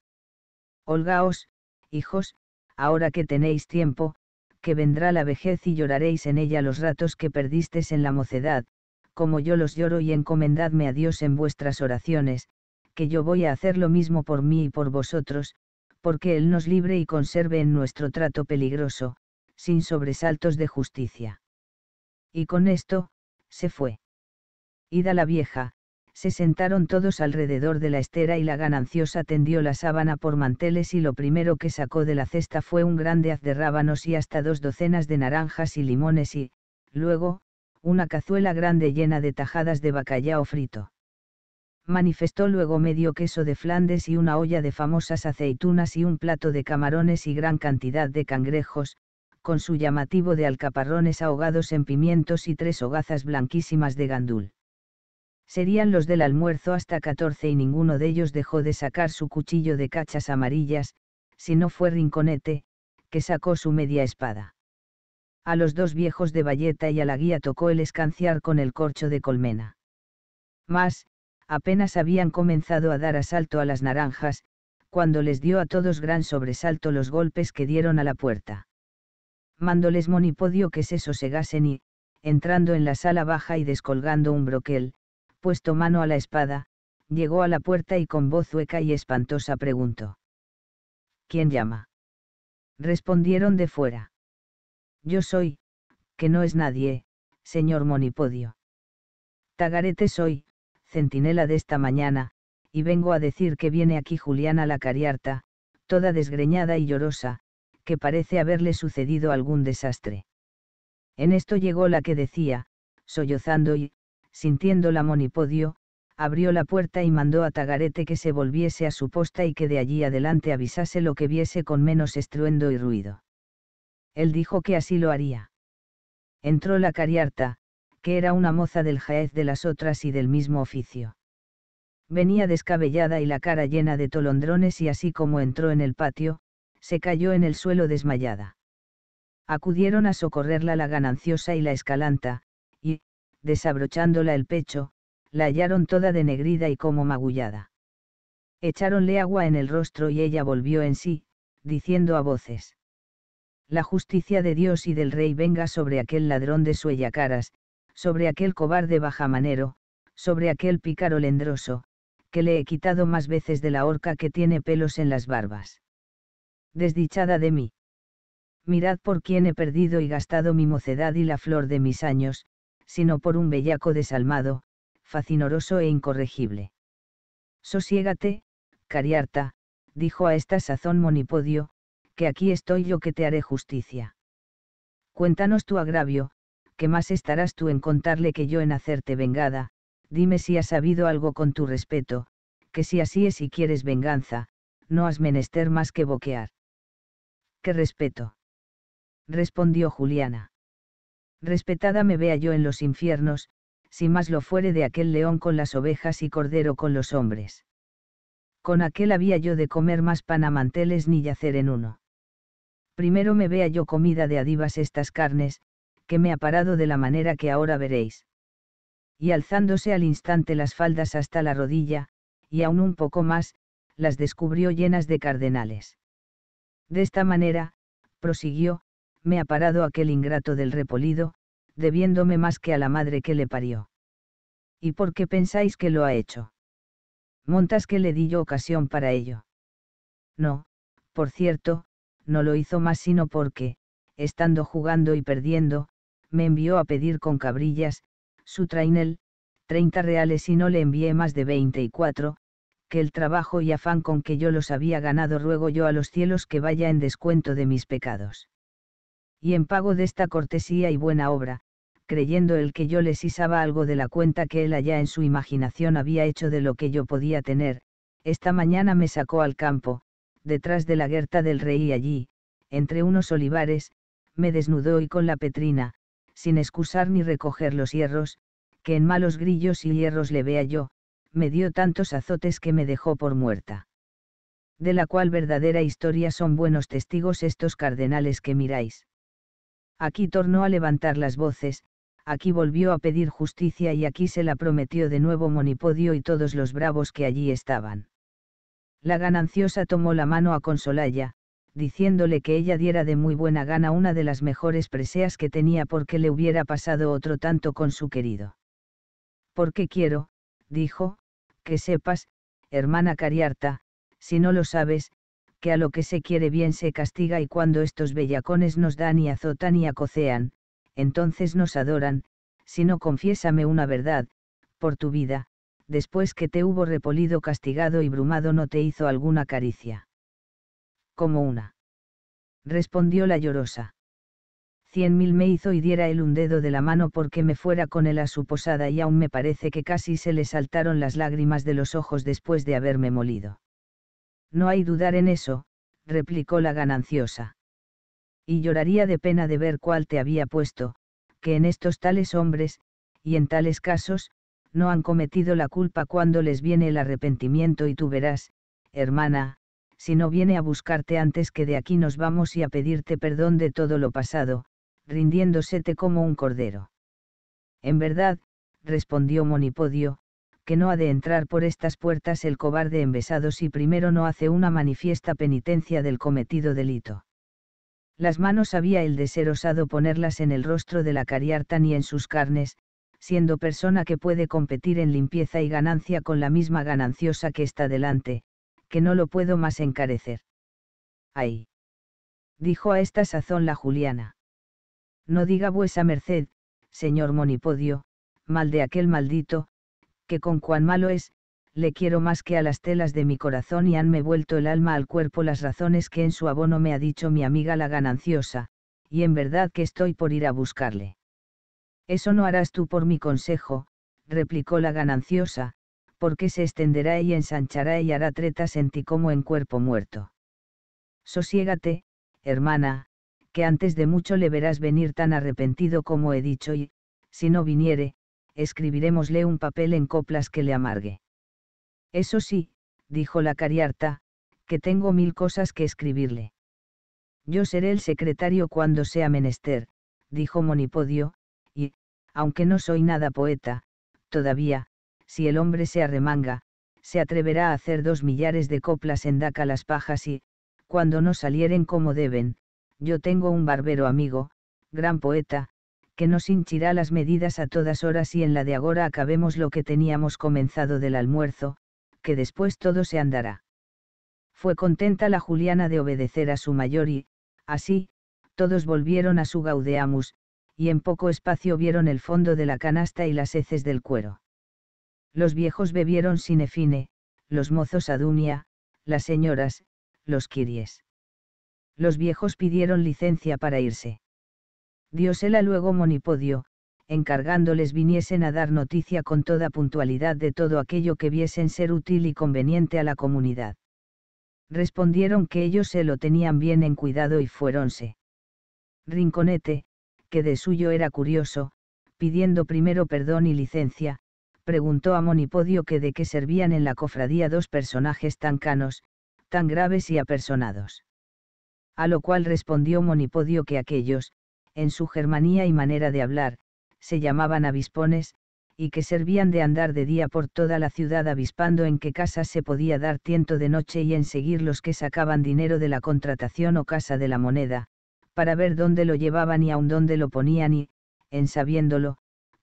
Speaker 1: Holgaos, hijos, ahora que tenéis tiempo, que vendrá la vejez y lloraréis en ella los ratos que perdisteis en la mocedad, como yo los lloro y encomendadme a Dios en vuestras oraciones, que yo voy a hacer lo mismo por mí y por vosotros, porque Él nos libre y conserve en nuestro trato peligroso, sin sobresaltos de justicia. Y con esto, se fue. Ida la vieja, se sentaron todos alrededor de la estera y la gananciosa tendió la sábana por manteles y lo primero que sacó de la cesta fue un grande haz de rábanos y hasta dos docenas de naranjas y limones y, luego, una cazuela grande llena de tajadas de bacallao frito. Manifestó luego medio queso de Flandes y una olla de famosas aceitunas y un plato de camarones y gran cantidad de cangrejos, con su llamativo de alcaparrones ahogados en pimientos y tres hogazas blanquísimas de gandul serían los del almuerzo hasta catorce y ninguno de ellos dejó de sacar su cuchillo de cachas amarillas, si no fue Rinconete, que sacó su media espada. A los dos viejos de valleta y a la guía tocó el escanciar con el corcho de colmena. Mas, apenas habían comenzado a dar asalto a las naranjas, cuando les dio a todos gran sobresalto los golpes que dieron a la puerta. Mándoles Monipodio que se sosegasen y, entrando en la sala baja y descolgando un broquel, puesto mano a la espada, llegó a la puerta y con voz hueca y espantosa preguntó. ¿Quién llama? Respondieron de fuera. Yo soy, que no es nadie, señor Monipodio. Tagarete soy, centinela de esta mañana, y vengo a decir que viene aquí Juliana la Cariarta, toda desgreñada y llorosa, que parece haberle sucedido algún desastre. En esto llegó la que decía, sollozando y, sintiendo la monipodio, abrió la puerta y mandó a Tagarete que se volviese a su posta y que de allí adelante avisase lo que viese con menos estruendo y ruido. Él dijo que así lo haría. Entró la cariarta, que era una moza del jaez de las otras y del mismo oficio. Venía descabellada y la cara llena de tolondrones y así como entró en el patio, se cayó en el suelo desmayada. Acudieron a socorrerla la gananciosa y la escalanta, desabrochándola el pecho, la hallaron toda denegrida y como magullada. Echáronle agua en el rostro y ella volvió en sí, diciendo a voces. La justicia de Dios y del rey venga sobre aquel ladrón de suellacaras, sobre aquel cobarde bajamanero, sobre aquel pícaro lendroso, que le he quitado más veces de la horca que tiene pelos en las barbas. Desdichada de mí. Mirad por quién he perdido y gastado mi mocedad y la flor de mis años, sino por un bellaco desalmado, facinoroso e incorregible. Sosiégate, Cariarta, dijo a esta sazón Monipodio, que aquí estoy yo que te haré justicia. Cuéntanos tu agravio, que más estarás tú en contarle que yo en hacerte vengada, dime si has sabido algo con tu respeto, que si así es y quieres venganza, no has menester más que boquear. ¿Qué respeto? respondió Juliana respetada me vea yo en los infiernos, si más lo fuere de aquel león con las ovejas y cordero con los hombres. Con aquel había yo de comer más pan a manteles ni yacer en uno. Primero me vea yo comida de adivas estas carnes, que me ha parado de la manera que ahora veréis. Y alzándose al instante las faldas hasta la rodilla, y aún un poco más, las descubrió llenas de cardenales. De esta manera, prosiguió, me ha parado aquel ingrato del repolido, debiéndome más que a la madre que le parió. ¿Y por qué pensáis que lo ha hecho? Montas que le di yo ocasión para ello. No, por cierto, no lo hizo más sino porque, estando jugando y perdiendo, me envió a pedir con cabrillas, su trainel, 30 reales y no le envié más de 24, que el trabajo y afán con que yo los había ganado ruego yo a los cielos que vaya en descuento de mis pecados y en pago de esta cortesía y buena obra, creyendo él que yo les izaba algo de la cuenta que él allá en su imaginación había hecho de lo que yo podía tener, esta mañana me sacó al campo, detrás de la Guerta del Rey allí, entre unos olivares, me desnudó y con la petrina, sin excusar ni recoger los hierros, que en malos grillos y hierros le vea yo, me dio tantos azotes que me dejó por muerta. De la cual verdadera historia son buenos testigos estos cardenales que miráis. Aquí tornó a levantar las voces, aquí volvió a pedir justicia y aquí se la prometió de nuevo Monipodio y todos los bravos que allí estaban. La gananciosa tomó la mano a Consolaya, diciéndole que ella diera de muy buena gana una de las mejores preseas que tenía porque le hubiera pasado otro tanto con su querido. Porque quiero, dijo, que sepas, hermana Cariarta, si no lo sabes, que a lo que se quiere bien se castiga y cuando estos bellacones nos dan y azotan y acocean, entonces nos adoran, si no confiésame una verdad, por tu vida, después que te hubo repolido, castigado y brumado no te hizo alguna caricia. Como una. Respondió la llorosa. Cien mil me hizo y diera él un dedo de la mano porque me fuera con él a su posada y aún me parece que casi se le saltaron las lágrimas de los ojos después de haberme molido. No hay dudar en eso, replicó la gananciosa. Y lloraría de pena de ver cuál te había puesto, que en estos tales hombres, y en tales casos, no han cometido la culpa cuando les viene el arrepentimiento y tú verás, hermana, si no viene a buscarte antes que de aquí nos vamos y a pedirte perdón de todo lo pasado, rindiéndosete como un cordero. En verdad, respondió Monipodio, que no ha de entrar por estas puertas el cobarde envesado si primero no hace una manifiesta penitencia del cometido delito. Las manos había el de ser osado ponerlas en el rostro de la cariarta ni en sus carnes, siendo persona que puede competir en limpieza y ganancia con la misma gananciosa que está delante, que no lo puedo más encarecer. ¡Ay! dijo a esta sazón la Juliana. No diga vuesa merced, señor Monipodio, mal de aquel maldito, que con cuán malo es, le quiero más que a las telas de mi corazón y hanme vuelto el alma al cuerpo las razones que en su abono me ha dicho mi amiga la gananciosa, y en verdad que estoy por ir a buscarle. Eso no harás tú por mi consejo, replicó la gananciosa, porque se extenderá y ensanchará y hará tretas en ti como en cuerpo muerto. Sosiégate, hermana, que antes de mucho le verás venir tan arrepentido como he dicho y, si no viniere, escribiremosle un papel en coplas que le amargue. Eso sí, dijo la cariarta, que tengo mil cosas que escribirle. Yo seré el secretario cuando sea menester, dijo Monipodio, y, aunque no soy nada poeta, todavía, si el hombre se arremanga, se atreverá a hacer dos millares de coplas en Daca las pajas y, cuando no salieren como deben, yo tengo un barbero amigo, gran poeta, que nos hinchirá las medidas a todas horas y en la de agora acabemos lo que teníamos comenzado del almuerzo, que después todo se andará. Fue contenta la Juliana de obedecer a su mayor y, así, todos volvieron a su gaudeamus, y en poco espacio vieron el fondo de la canasta y las heces del cuero. Los viejos bebieron sinefine, los mozos adunia, las señoras, los kiries. Los viejos pidieron licencia para irse. Diosela luego Monipodio, encargándoles viniesen a dar noticia con toda puntualidad de todo aquello que viesen ser útil y conveniente a la comunidad. Respondieron que ellos se lo tenían bien en cuidado y fuéronse. Rinconete, que de suyo era curioso, pidiendo primero perdón y licencia, preguntó a Monipodio que de qué servían en la cofradía dos personajes tan canos, tan graves y apersonados. A lo cual respondió Monipodio que aquellos, en su germanía y manera de hablar, se llamaban avispones, y que servían de andar de día por toda la ciudad avispando en qué casas se podía dar tiento de noche y en seguir los que sacaban dinero de la contratación o casa de la moneda, para ver dónde lo llevaban y aun dónde lo ponían y, en sabiéndolo,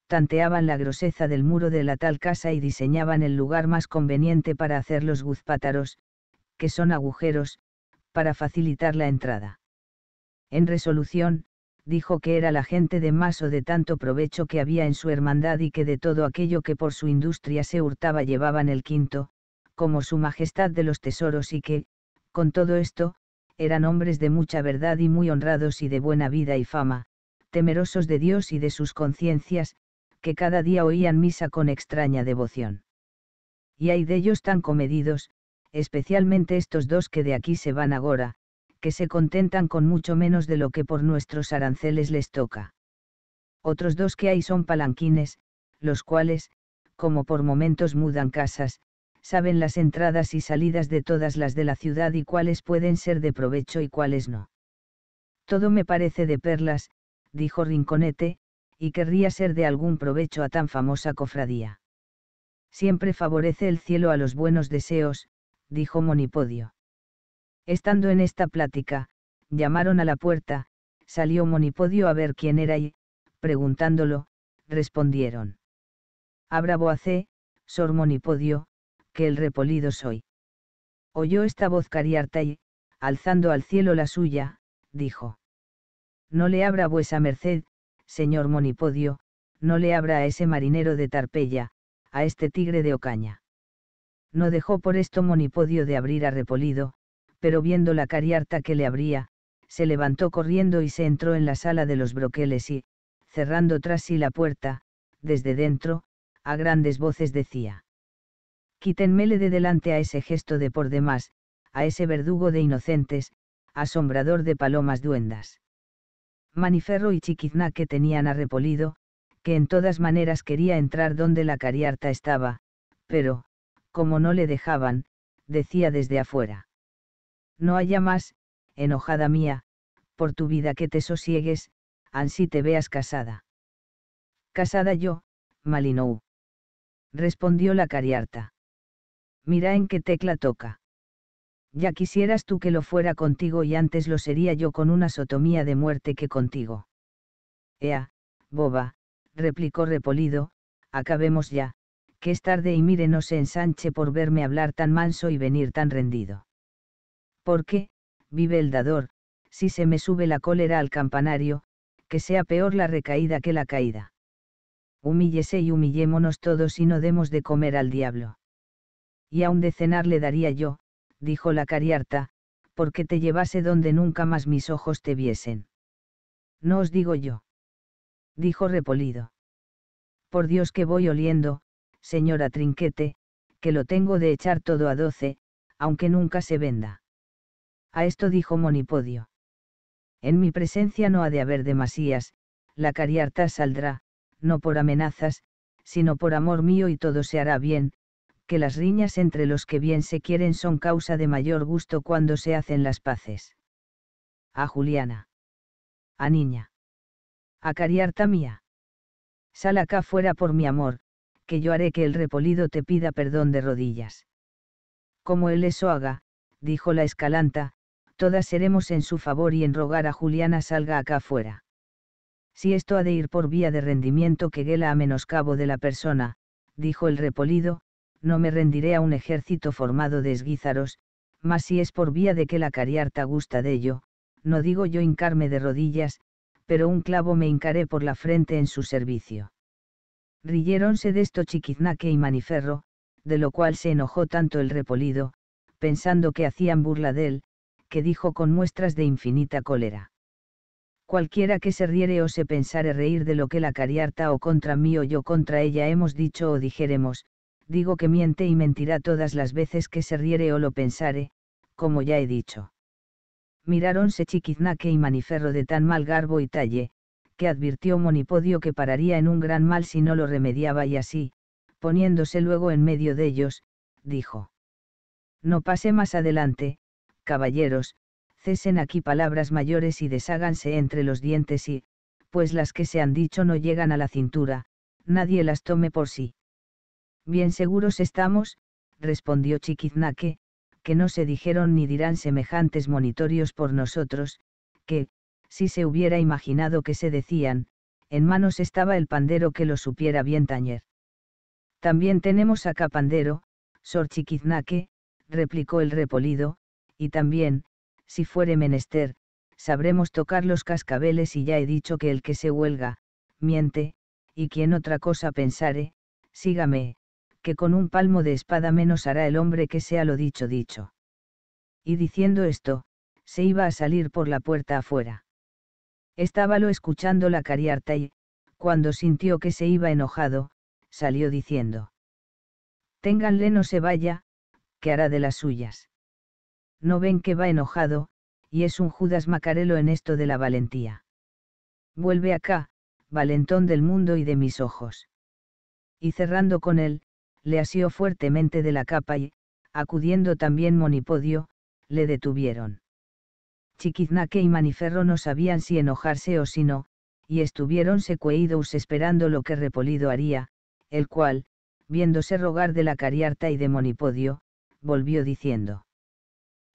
Speaker 1: tanteaban la groseza del muro de la tal casa y diseñaban el lugar más conveniente para hacer los guzpátaros, que son agujeros, para facilitar la entrada. En resolución, dijo que era la gente de más o de tanto provecho que había en su hermandad y que de todo aquello que por su industria se hurtaba llevaban el quinto, como su majestad de los tesoros y que, con todo esto, eran hombres de mucha verdad y muy honrados y de buena vida y fama, temerosos de Dios y de sus conciencias, que cada día oían misa con extraña devoción. Y hay de ellos tan comedidos, especialmente estos dos que de aquí se van agora, que se contentan con mucho menos de lo que por nuestros aranceles les toca. Otros dos que hay son palanquines, los cuales, como por momentos mudan casas, saben las entradas y salidas de todas las de la ciudad y cuáles pueden ser de provecho y cuáles no. Todo me parece de perlas, dijo Rinconete, y querría ser de algún provecho a tan famosa cofradía. Siempre favorece el cielo a los buenos deseos, dijo Monipodio. Estando en esta plática, llamaron a la puerta, salió Monipodio a ver quién era y, preguntándolo, respondieron. Abra Boacé, eh, sor Monipodio, que el repolido soy. Oyó esta voz Cariarta y, alzando al cielo la suya, dijo. No le abra vuesa merced, señor Monipodio, no le abra a ese marinero de Tarpeya, a este tigre de Ocaña. No dejó por esto Monipodio de abrir a Repolido, pero viendo la cariarta que le abría, se levantó corriendo y se entró en la sala de los broqueles y, cerrando tras sí la puerta, desde dentro, a grandes voces decía. Quítenmele de delante a ese gesto de por demás, a ese verdugo de inocentes, asombrador de palomas duendas. Maniferro y Chiquiznaque que tenían a Repolido, que en todas maneras quería entrar donde la cariarta estaba, pero, como no le dejaban, decía desde afuera. No haya más, enojada mía, por tu vida que te sosiegues, ansí te veas casada. Casada yo, Malinou. Respondió la cariarta. Mira en qué tecla toca. Ya quisieras tú que lo fuera contigo y antes lo sería yo con una sotomía de muerte que contigo. Ea, boba, replicó Repolido, acabemos ya, que es tarde y mire no se ensanche por verme hablar tan manso y venir tan rendido. Porque, vive el dador, si se me sube la cólera al campanario, que sea peor la recaída que la caída. Humíllese y humillémonos todos y no demos de comer al diablo. Y aun de cenar le daría yo, dijo la cariarta, porque te llevase donde nunca más mis ojos te viesen. No os digo yo. Dijo Repolido. Por Dios que voy oliendo, señora Trinquete, que lo tengo de echar todo a doce, aunque nunca se venda. A esto dijo Monipodio. En mi presencia no ha de haber demasías, la cariarta saldrá, no por amenazas, sino por amor mío y todo se hará bien, que las riñas entre los que bien se quieren son causa de mayor gusto cuando se hacen las paces. A Juliana. A niña. A cariarta mía. Sal acá fuera por mi amor, que yo haré que el repolido te pida perdón de rodillas. Como él eso haga, dijo la escalanta, todas seremos en su favor y en rogar a Juliana salga acá afuera. Si esto ha de ir por vía de rendimiento que guela a menoscabo de la persona, dijo el repolido, no me rendiré a un ejército formado de esguízaros, mas si es por vía de que la cariarta gusta de ello, no digo yo hincarme de rodillas, pero un clavo me hincaré por la frente en su servicio. Riyéronse de esto Chiquiznaque y Maniferro, de lo cual se enojó tanto el repolido, pensando que hacían burla de él, que dijo con muestras de infinita cólera. Cualquiera que se riere o se pensare reír de lo que la cariarta o contra mí o yo contra ella hemos dicho o dijéremos, digo que miente y mentirá todas las veces que se riere o lo pensare, como ya he dicho. Miráronse Chiquiznaque y Maniferro de tan mal garbo y talle, que advirtió Monipodio que pararía en un gran mal si no lo remediaba y así, poniéndose luego en medio de ellos, dijo. No pase más adelante, caballeros, cesen aquí palabras mayores y desháganse entre los dientes y, pues las que se han dicho no llegan a la cintura, nadie las tome por sí. Bien seguros estamos, respondió Chiquiznaque, que no se dijeron ni dirán semejantes monitorios por nosotros, que, si se hubiera imaginado que se decían, en manos estaba el pandero que lo supiera bien tañer. También tenemos acá pandero, Sor Chiquiznaque, replicó el repolido, y también, si fuere menester, sabremos tocar los cascabeles y ya he dicho que el que se huelga, miente, y quien otra cosa pensare, sígame, que con un palmo de espada menos hará el hombre que sea lo dicho dicho. Y diciendo esto, se iba a salir por la puerta afuera. Estábalo escuchando la cariarta y, cuando sintió que se iba enojado, salió diciendo. Ténganle no se vaya, que hará de las suyas no ven que va enojado, y es un Judas Macarelo en esto de la valentía. Vuelve acá, valentón del mundo y de mis ojos. Y cerrando con él, le asió fuertemente de la capa y, acudiendo también Monipodio, le detuvieron. Chiquiznaque y Maniferro no sabían si enojarse o si no, y estuvieron secueídos esperando lo que Repolido haría, el cual, viéndose rogar de la cariarta y de Monipodio, volvió diciendo.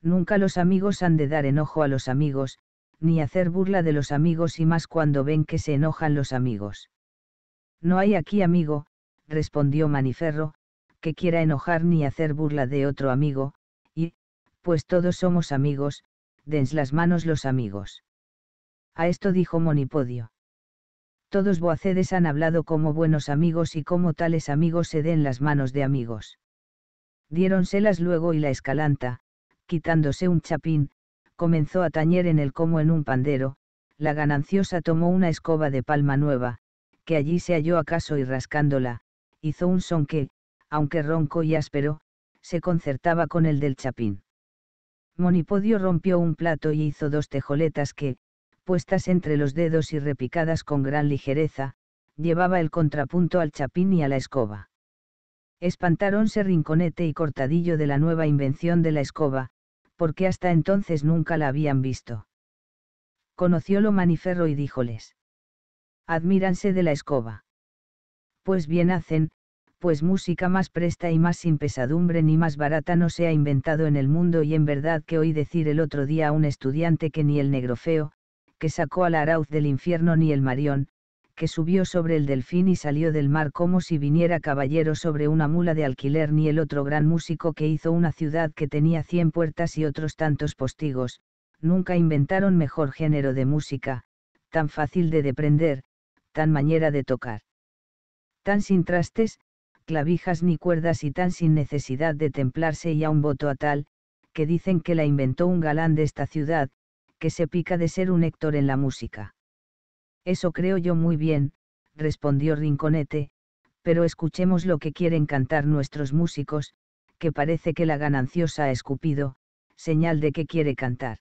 Speaker 1: Nunca los amigos han de dar enojo a los amigos, ni hacer burla de los amigos y más cuando ven que se enojan los amigos. No hay aquí amigo, respondió Maniferro, que quiera enojar ni hacer burla de otro amigo, y, pues todos somos amigos, dens las manos los amigos. A esto dijo Monipodio. Todos Boacedes han hablado como buenos amigos y como tales amigos se den las manos de amigos. Diéronselas luego y la escalanta, quitándose un chapín, comenzó a tañer en él como en un pandero, la gananciosa tomó una escoba de palma nueva, que allí se halló acaso y rascándola, hizo un son que, aunque ronco y áspero, se concertaba con el del chapín. Monipodio rompió un plato y hizo dos tejoletas que, puestas entre los dedos y repicadas con gran ligereza, llevaba el contrapunto al chapín y a la escoba. Espantáronse Rinconete y Cortadillo de la nueva invención de la escoba, porque hasta entonces nunca la habían visto. Conociólo Maniferro y díjoles. Admíranse de la escoba. Pues bien hacen, pues música más presta y más sin pesadumbre ni más barata no se ha inventado en el mundo y en verdad que oí decir el otro día a un estudiante que ni el negrofeo, que sacó al Arauz del infierno ni el Marión, que subió sobre el delfín y salió del mar como si viniera caballero sobre una mula de alquiler, ni el otro gran músico que hizo una ciudad que tenía cien puertas y otros tantos postigos, nunca inventaron mejor género de música, tan fácil de deprender, tan manera de tocar. Tan sin trastes, clavijas ni cuerdas y tan sin necesidad de templarse y a un voto a tal, que dicen que la inventó un galán de esta ciudad, que se pica de ser un Héctor en la música. Eso creo yo muy bien, respondió Rinconete, pero escuchemos lo que quieren cantar nuestros músicos, que parece que la gananciosa ha escupido, señal de que quiere cantar.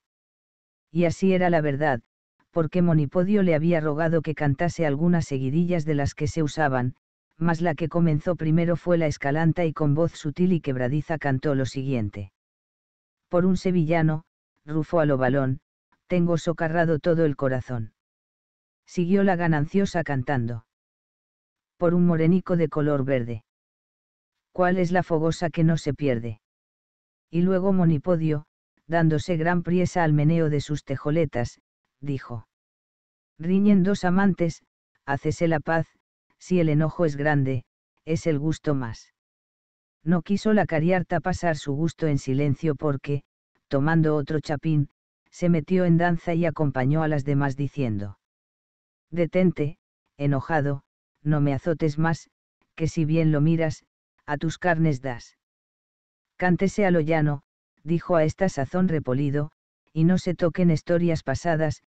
Speaker 1: Y así era la verdad, porque Monipodio le había rogado que cantase algunas seguidillas de las que se usaban, mas la que comenzó primero fue la escalanta y con voz sutil y quebradiza cantó lo siguiente. Por un sevillano, Rufo a lo balón, tengo socarrado todo el corazón siguió la gananciosa cantando. Por un morenico de color verde. ¿Cuál es la fogosa que no se pierde? Y luego Monipodio, dándose gran priesa al meneo de sus tejoletas, dijo. Riñen dos amantes, hácese la paz, si el enojo es grande, es el gusto más. No quiso la cariarta pasar su gusto en silencio porque, tomando otro chapín, se metió en danza y acompañó a las demás diciendo detente, enojado, no me azotes más, que si bien lo miras, a tus carnes das. Cántese a lo llano, dijo a esta sazón repolido, y no se toquen historias pasadas,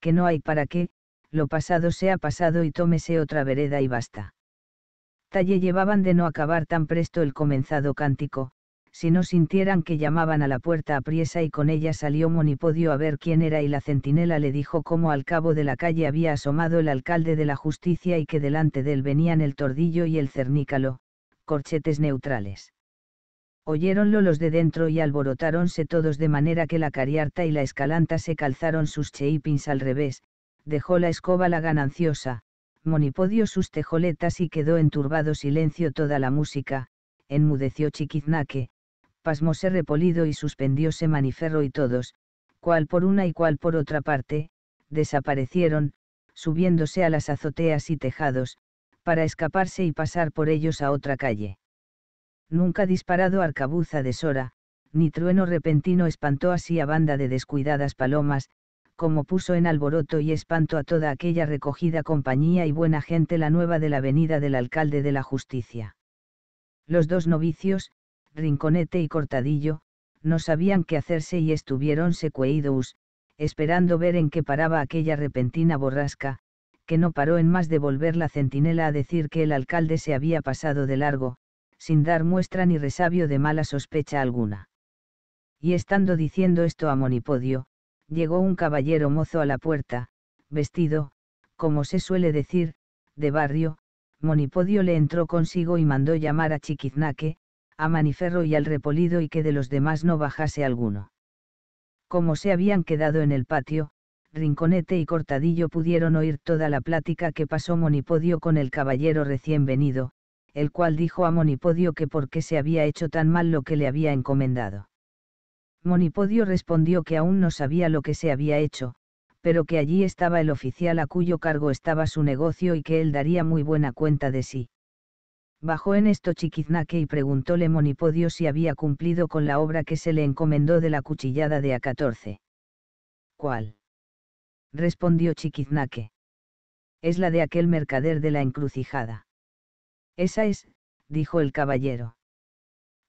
Speaker 1: que no hay para qué, lo pasado sea pasado y tómese otra vereda y basta. Talle llevaban de no acabar tan presto el comenzado cántico, si no sintieran que llamaban a la puerta apriesa y con ella salió Monipodio a ver quién era y la centinela le dijo cómo al cabo de la calle había asomado el alcalde de la justicia y que delante de él venían el tordillo y el cernícalo, corchetes neutrales. Oyéronlo los de dentro y alborotáronse todos de manera que la cariarta y la escalanta se calzaron sus cheipins al revés, dejó la escoba la gananciosa, Monipodio sus tejoletas y quedó en turbado silencio toda la música, enmudeció Chiquiznaque, pasmóse Repolido y suspendióse Maniferro y todos, cual por una y cual por otra parte, desaparecieron, subiéndose a las azoteas y tejados, para escaparse y pasar por ellos a otra calle. Nunca disparado arcabuz a deshora, ni trueno repentino espantó así a banda de descuidadas palomas, como puso en alboroto y espanto a toda aquella recogida compañía y buena gente la nueva de la venida del alcalde de la justicia. Los dos novicios, Rinconete y Cortadillo, no sabían qué hacerse y estuvieron secueídos, esperando ver en qué paraba aquella repentina borrasca, que no paró en más de volver la centinela a decir que el alcalde se había pasado de largo, sin dar muestra ni resabio de mala sospecha alguna. Y estando diciendo esto a Monipodio, llegó un caballero mozo a la puerta, vestido, como se suele decir, de barrio, Monipodio le entró consigo y mandó llamar a Chiquiznaque, a Maniferro y al Repolido y que de los demás no bajase alguno. Como se habían quedado en el patio, Rinconete y Cortadillo pudieron oír toda la plática que pasó Monipodio con el caballero recién venido, el cual dijo a Monipodio que por qué se había hecho tan mal lo que le había encomendado. Monipodio respondió que aún no sabía lo que se había hecho, pero que allí estaba el oficial a cuyo cargo estaba su negocio y que él daría muy buena cuenta de sí. Bajó en esto Chiquiznaque y preguntóle Monipodio si había cumplido con la obra que se le encomendó de la cuchillada de A14. ¿Cuál? respondió Chiquiznaque. Es la de aquel mercader de la encrucijada. Esa es, dijo el caballero.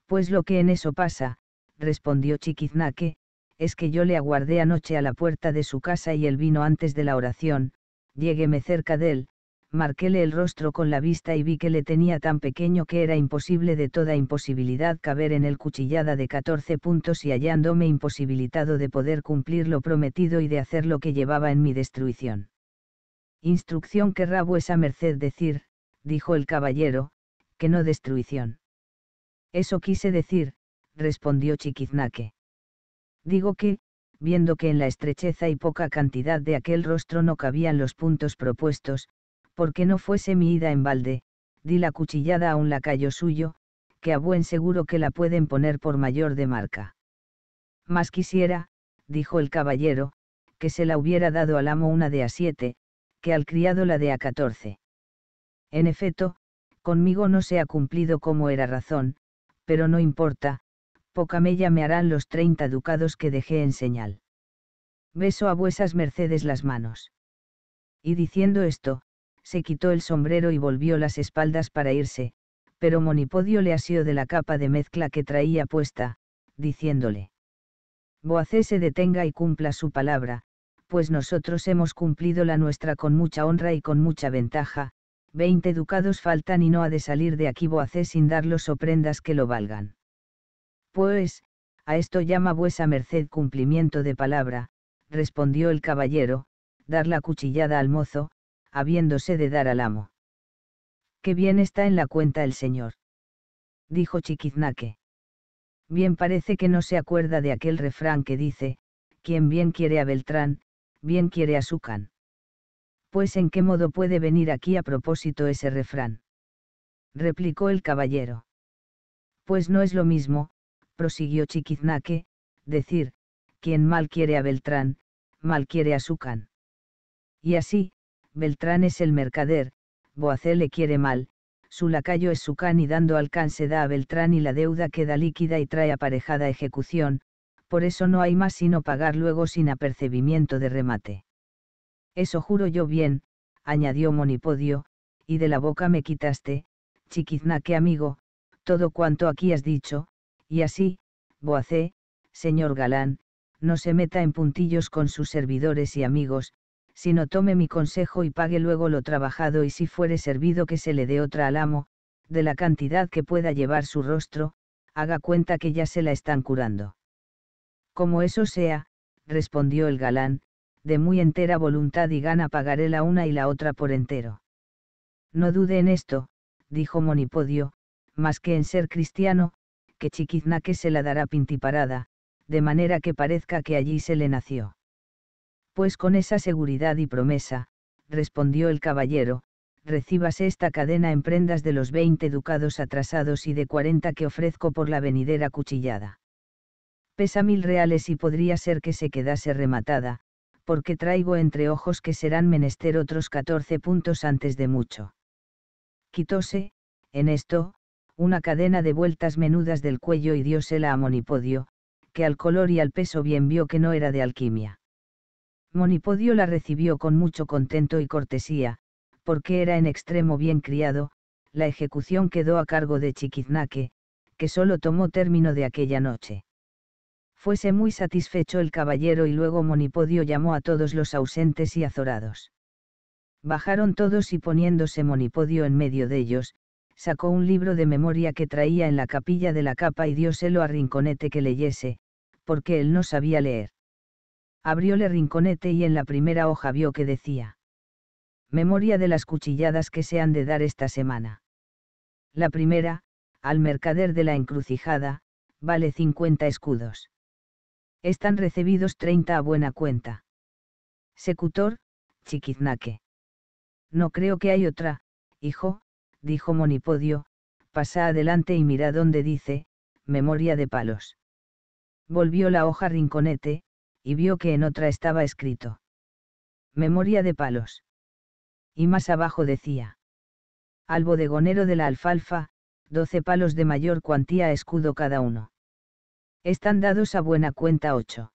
Speaker 1: Pues lo que en eso pasa, respondió Chiquiznaque, es que yo le aguardé anoche a la puerta de su casa y él vino antes de la oración, llégueme cerca de él, marquéle el rostro con la vista y vi que le tenía tan pequeño que era imposible de toda imposibilidad caber en el cuchillada de 14 puntos y hallándome imposibilitado de poder cumplir lo prometido y de hacer lo que llevaba en mi destrucción. Instrucción querrá vuesa merced decir, dijo el caballero, que no destruición. Eso quise decir, respondió Chiquiznaque. Digo que, viendo que en la estrecheza y poca cantidad de aquel rostro no cabían los puntos propuestos, porque no fuese mi ida en balde, di la cuchillada a un lacayo suyo, que a buen seguro que la pueden poner por mayor de marca. Más quisiera, dijo el caballero, que se la hubiera dado al amo una de a siete, que al criado la de a catorce. En efecto, conmigo no se ha cumplido como era razón, pero no importa, poca mella me harán los treinta ducados que dejé en señal. Beso a vuesas mercedes las manos. Y diciendo esto, se quitó el sombrero y volvió las espaldas para irse, pero Monipodio le asió de la capa de mezcla que traía puesta, diciéndole. Boacé se detenga y cumpla su palabra, pues nosotros hemos cumplido la nuestra con mucha honra y con mucha ventaja, veinte ducados faltan y no ha de salir de aquí Boacé sin darlos o prendas que lo valgan. Pues, a esto llama vuesa merced cumplimiento de palabra, respondió el caballero, dar la cuchillada al mozo, habiéndose de dar al amo. Qué bien está en la cuenta el señor. Dijo Chiquiznaque. Bien parece que no se acuerda de aquel refrán que dice, quien bien quiere a Beltrán, bien quiere a Sucan. Pues en qué modo puede venir aquí a propósito ese refrán. Replicó el caballero. Pues no es lo mismo, prosiguió Chiquiznaque, decir, quien mal quiere a Beltrán, mal quiere a Sucan. Y así, Beltrán es el mercader, Boacé le quiere mal, su lacayo es su can y dando alcance da a Beltrán y la deuda queda líquida y trae aparejada ejecución, por eso no hay más sino pagar luego sin apercebimiento de remate. Eso juro yo bien, añadió Monipodio, y de la boca me quitaste, chiquiznaque amigo, todo cuanto aquí has dicho, y así, Boacé, señor Galán, no se meta en puntillos con sus servidores y amigos, si no tome mi consejo y pague luego lo trabajado y si fuere servido que se le dé otra al amo, de la cantidad que pueda llevar su rostro, haga cuenta que ya se la están curando. Como eso sea, respondió el galán, de muy entera voluntad y gana pagaré la una y la otra por entero. No dude en esto, dijo Monipodio, más que en ser cristiano, que Chiquiznaque se la dará pintiparada, de manera que parezca que allí se le nació. Pues con esa seguridad y promesa, respondió el caballero, recíbase esta cadena en prendas de los veinte ducados atrasados y de cuarenta que ofrezco por la venidera cuchillada. Pesa mil reales y podría ser que se quedase rematada, porque traigo entre ojos que serán menester otros catorce puntos antes de mucho. Quitóse, en esto, una cadena de vueltas menudas del cuello y diósela a Monipodio, que al color y al peso bien vio que no era de alquimia. Monipodio la recibió con mucho contento y cortesía, porque era en extremo bien criado, la ejecución quedó a cargo de Chiquiznaque, que solo tomó término de aquella noche. Fuese muy satisfecho el caballero y luego Monipodio llamó a todos los ausentes y azorados. Bajaron todos y poniéndose Monipodio en medio de ellos, sacó un libro de memoria que traía en la capilla de la capa y dióselo a Rinconete que leyese, porque él no sabía leer abrióle rinconete y en la primera hoja vio que decía. Memoria de las cuchilladas que se han de dar esta semana. La primera, al mercader de la encrucijada, vale 50 escudos. Están recibidos 30 a buena cuenta. Secutor, chiquiznaque. No creo que hay otra, hijo, dijo Monipodio, pasa adelante y mira donde dice, memoria de palos. Volvió la hoja rinconete, y vio que en otra estaba escrito. Memoria de palos. Y más abajo decía. Al bodegonero de la alfalfa, doce palos de mayor cuantía escudo cada uno. Están dados a buena cuenta ocho.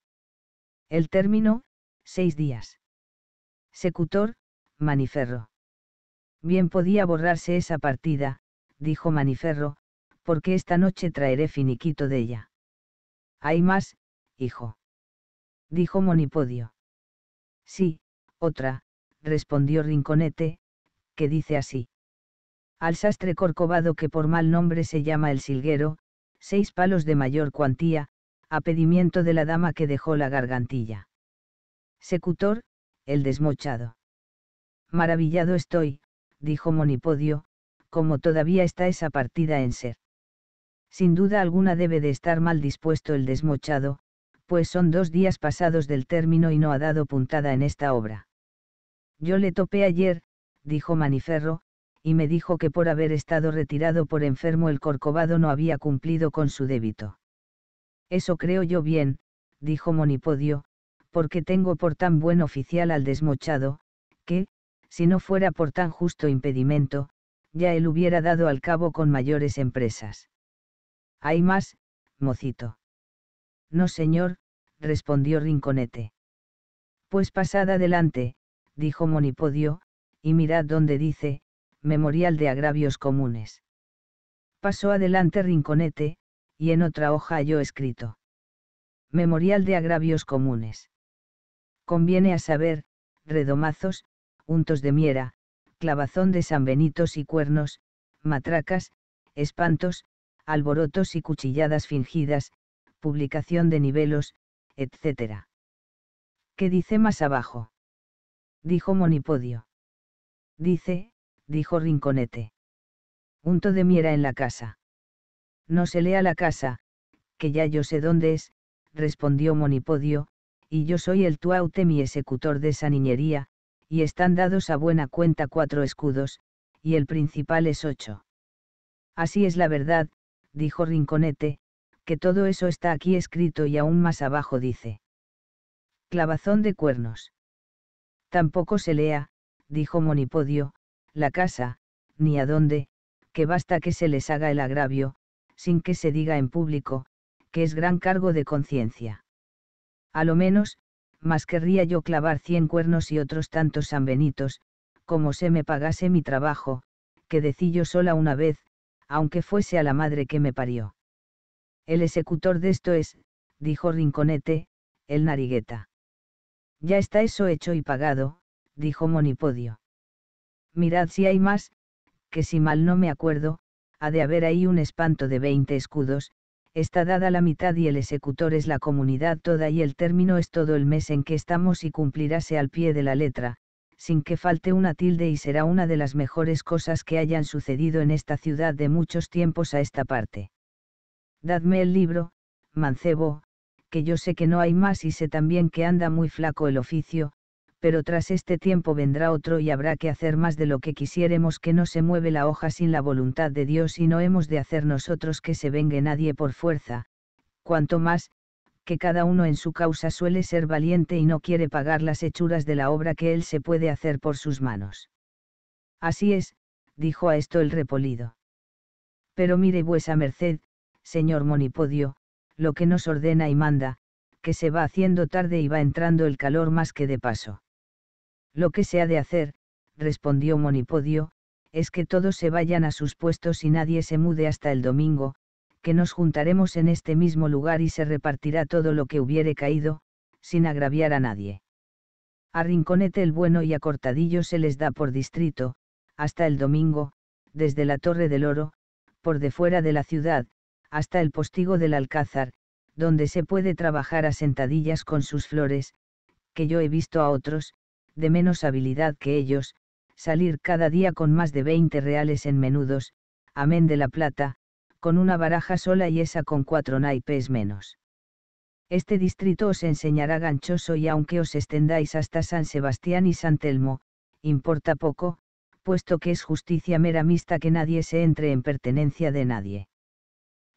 Speaker 1: El término, seis días. Secutor, Maniferro. Bien podía borrarse esa partida, dijo Maniferro, porque esta noche traeré finiquito de ella. Hay más, hijo dijo Monipodio. Sí, otra, respondió Rinconete, que dice así. Al sastre corcovado que por mal nombre se llama el silguero, seis palos de mayor cuantía, a pedimiento de la dama que dejó la gargantilla. Secutor, el desmochado. Maravillado estoy, dijo Monipodio, como todavía está esa partida en ser. Sin duda alguna debe de estar mal dispuesto el desmochado, pues son dos días pasados del término y no ha dado puntada en esta obra. Yo le topé ayer, dijo Maniferro, y me dijo que por haber estado retirado por enfermo el Corcovado no había cumplido con su débito. Eso creo yo bien, dijo Monipodio, porque tengo por tan buen oficial al desmochado, que, si no fuera por tan justo impedimento, ya él hubiera dado al cabo con mayores empresas. Hay más, mocito. No, señor, respondió Rinconete. Pues pasad adelante, dijo Monipodio, y mirad donde dice, Memorial de Agravios Comunes. Pasó adelante Rinconete, y en otra hoja halló escrito. Memorial de Agravios Comunes. Conviene a saber, redomazos, untos de miera, clavazón de sanbenitos y cuernos, matracas, espantos, alborotos y cuchilladas fingidas, publicación de nivelos, etc. ¿Qué dice más abajo? Dijo Monipodio. Dice, dijo Rinconete. Unto de miera en la casa. No se lea la casa, que ya yo sé dónde es, respondió Monipodio, y yo soy el mi ejecutor de esa niñería, y están dados a buena cuenta cuatro escudos, y el principal es ocho. Así es la verdad, dijo Rinconete, que todo eso está aquí escrito y aún más abajo dice. Clavazón de cuernos. Tampoco se lea, dijo Monipodio, la casa, ni a dónde, que basta que se les haga el agravio, sin que se diga en público, que es gran cargo de conciencia. A lo menos, más querría yo clavar cien cuernos y otros tantos sanbenitos, como se me pagase mi trabajo, que decí yo sola una vez, aunque fuese a la madre que me parió. El ejecutor de esto es, dijo Rinconete, el narigueta. Ya está eso hecho y pagado, dijo Monipodio. Mirad si hay más, que si mal no me acuerdo, ha de haber ahí un espanto de veinte escudos, está dada la mitad y el ejecutor es la comunidad toda y el término es todo el mes en que estamos y cumpliráse al pie de la letra, sin que falte una tilde y será una de las mejores cosas que hayan sucedido en esta ciudad de muchos tiempos a esta parte. Dadme el libro, mancebo, que yo sé que no hay más y sé también que anda muy flaco el oficio, pero tras este tiempo vendrá otro y habrá que hacer más de lo que quisiéremos que no se mueve la hoja sin la voluntad de Dios y no hemos de hacer nosotros que se vengue nadie por fuerza, cuanto más, que cada uno en su causa suele ser valiente y no quiere pagar las hechuras de la obra que él se puede hacer por sus manos. Así es, dijo a esto el repolido. Pero mire vuesa merced, señor Monipodio, lo que nos ordena y manda, que se va haciendo tarde y va entrando el calor más que de paso. Lo que se ha de hacer, respondió Monipodio, es que todos se vayan a sus puestos y nadie se mude hasta el domingo, que nos juntaremos en este mismo lugar y se repartirá todo lo que hubiere caído, sin agraviar a nadie. A Rinconete el Bueno y a Cortadillo se les da por distrito, hasta el domingo, desde la Torre del Oro, por de fuera de la ciudad, hasta el postigo del alcázar, donde se puede trabajar a sentadillas con sus flores, que yo he visto a otros, de menos habilidad que ellos, salir cada día con más de 20 reales en menudos, amén de la plata, con una baraja sola y esa con cuatro naipes menos. Este distrito os enseñará ganchoso y aunque os extendáis hasta San Sebastián y San Telmo, importa poco, puesto que es justicia mera que nadie se entre en pertenencia de nadie.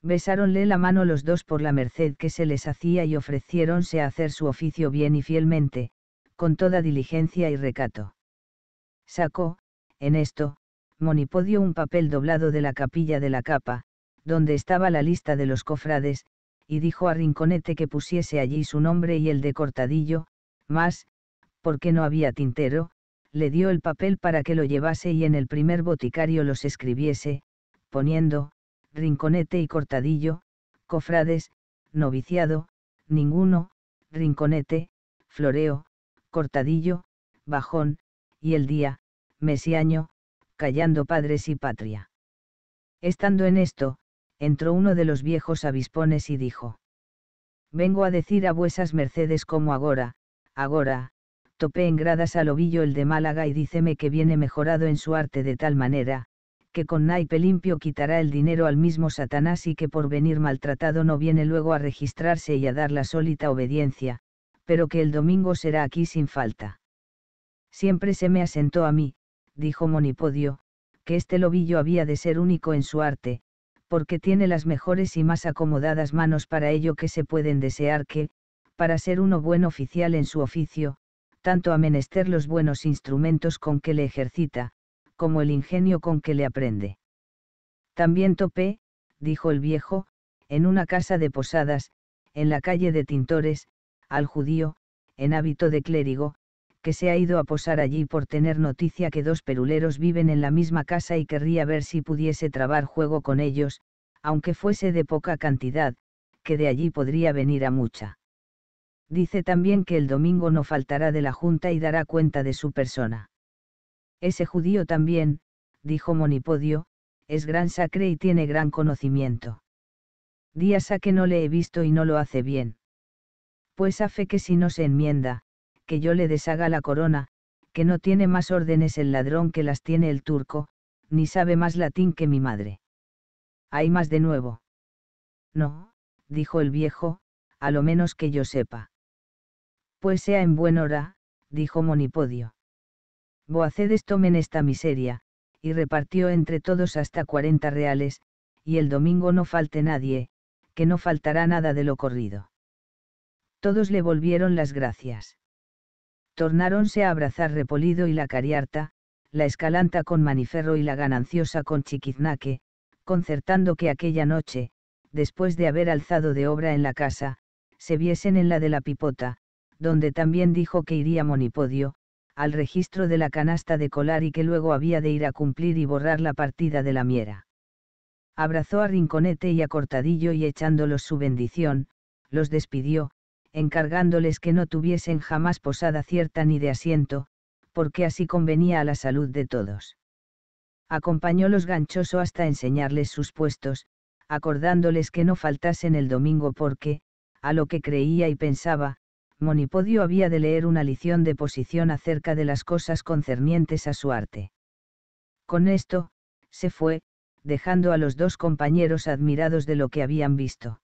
Speaker 1: Besáronle la mano los dos por la merced que se les hacía y ofreciéronse a hacer su oficio bien y fielmente, con toda diligencia y recato. Sacó, en esto, Monipodio un papel doblado de la capilla de la capa, donde estaba la lista de los cofrades, y dijo a Rinconete que pusiese allí su nombre y el de Cortadillo, mas, porque no había tintero, le dio el papel para que lo llevase y en el primer boticario los escribiese, poniendo, Rinconete y Cortadillo, cofrades, noviciado, ninguno, Rinconete, Floreo, Cortadillo, Bajón, y el día, año, callando padres y patria. Estando en esto, entró uno de los viejos avispones y dijo. Vengo a decir a vuesas mercedes como agora, agora, topé en gradas al ovillo el de Málaga y díceme que viene mejorado en su arte de tal manera, que con naipe limpio quitará el dinero al mismo Satanás y que por venir maltratado no viene luego a registrarse y a dar la sólita obediencia, pero que el domingo será aquí sin falta. Siempre se me asentó a mí, dijo Monipodio, que este lobillo había de ser único en su arte, porque tiene las mejores y más acomodadas manos para ello que se pueden desear que, para ser uno buen oficial en su oficio, tanto a menester los buenos instrumentos con que le ejercita, como el ingenio con que le aprende. También topé, dijo el viejo, en una casa de posadas, en la calle de Tintores, al judío, en hábito de clérigo, que se ha ido a posar allí por tener noticia que dos peruleros viven en la misma casa y querría ver si pudiese trabar juego con ellos, aunque fuese de poca cantidad, que de allí podría venir a mucha. Dice también que el domingo no faltará de la Junta y dará cuenta de su persona. Ese judío también, dijo Monipodio, es gran sacre y tiene gran conocimiento. Días a que no le he visto y no lo hace bien. Pues a fe que si no se enmienda, que yo le deshaga la corona, que no tiene más órdenes el ladrón que las tiene el turco, ni sabe más latín que mi madre. Hay más de nuevo. No, dijo el viejo, a lo menos que yo sepa. Pues sea en buen hora, dijo Monipodio. Boacedes tomen esta miseria, y repartió entre todos hasta cuarenta reales, y el domingo no falte nadie, que no faltará nada de lo corrido. Todos le volvieron las gracias. Tornáronse a abrazar Repolido y la Cariarta, la Escalanta con Maniferro y la Gananciosa con Chiquiznaque, concertando que aquella noche, después de haber alzado de obra en la casa, se viesen en la de la Pipota, donde también dijo que iría Monipodio, al registro de la canasta de colar y que luego había de ir a cumplir y borrar la partida de la miera. Abrazó a Rinconete y a Cortadillo y echándolos su bendición, los despidió, encargándoles que no tuviesen jamás posada cierta ni de asiento, porque así convenía a la salud de todos. Acompañó los ganchoso hasta enseñarles sus puestos, acordándoles que no faltasen el domingo porque, a lo que creía y pensaba, Monipodio había de leer una lición de posición acerca de las cosas concernientes a su arte. Con esto, se fue, dejando a los dos compañeros admirados de lo que habían visto.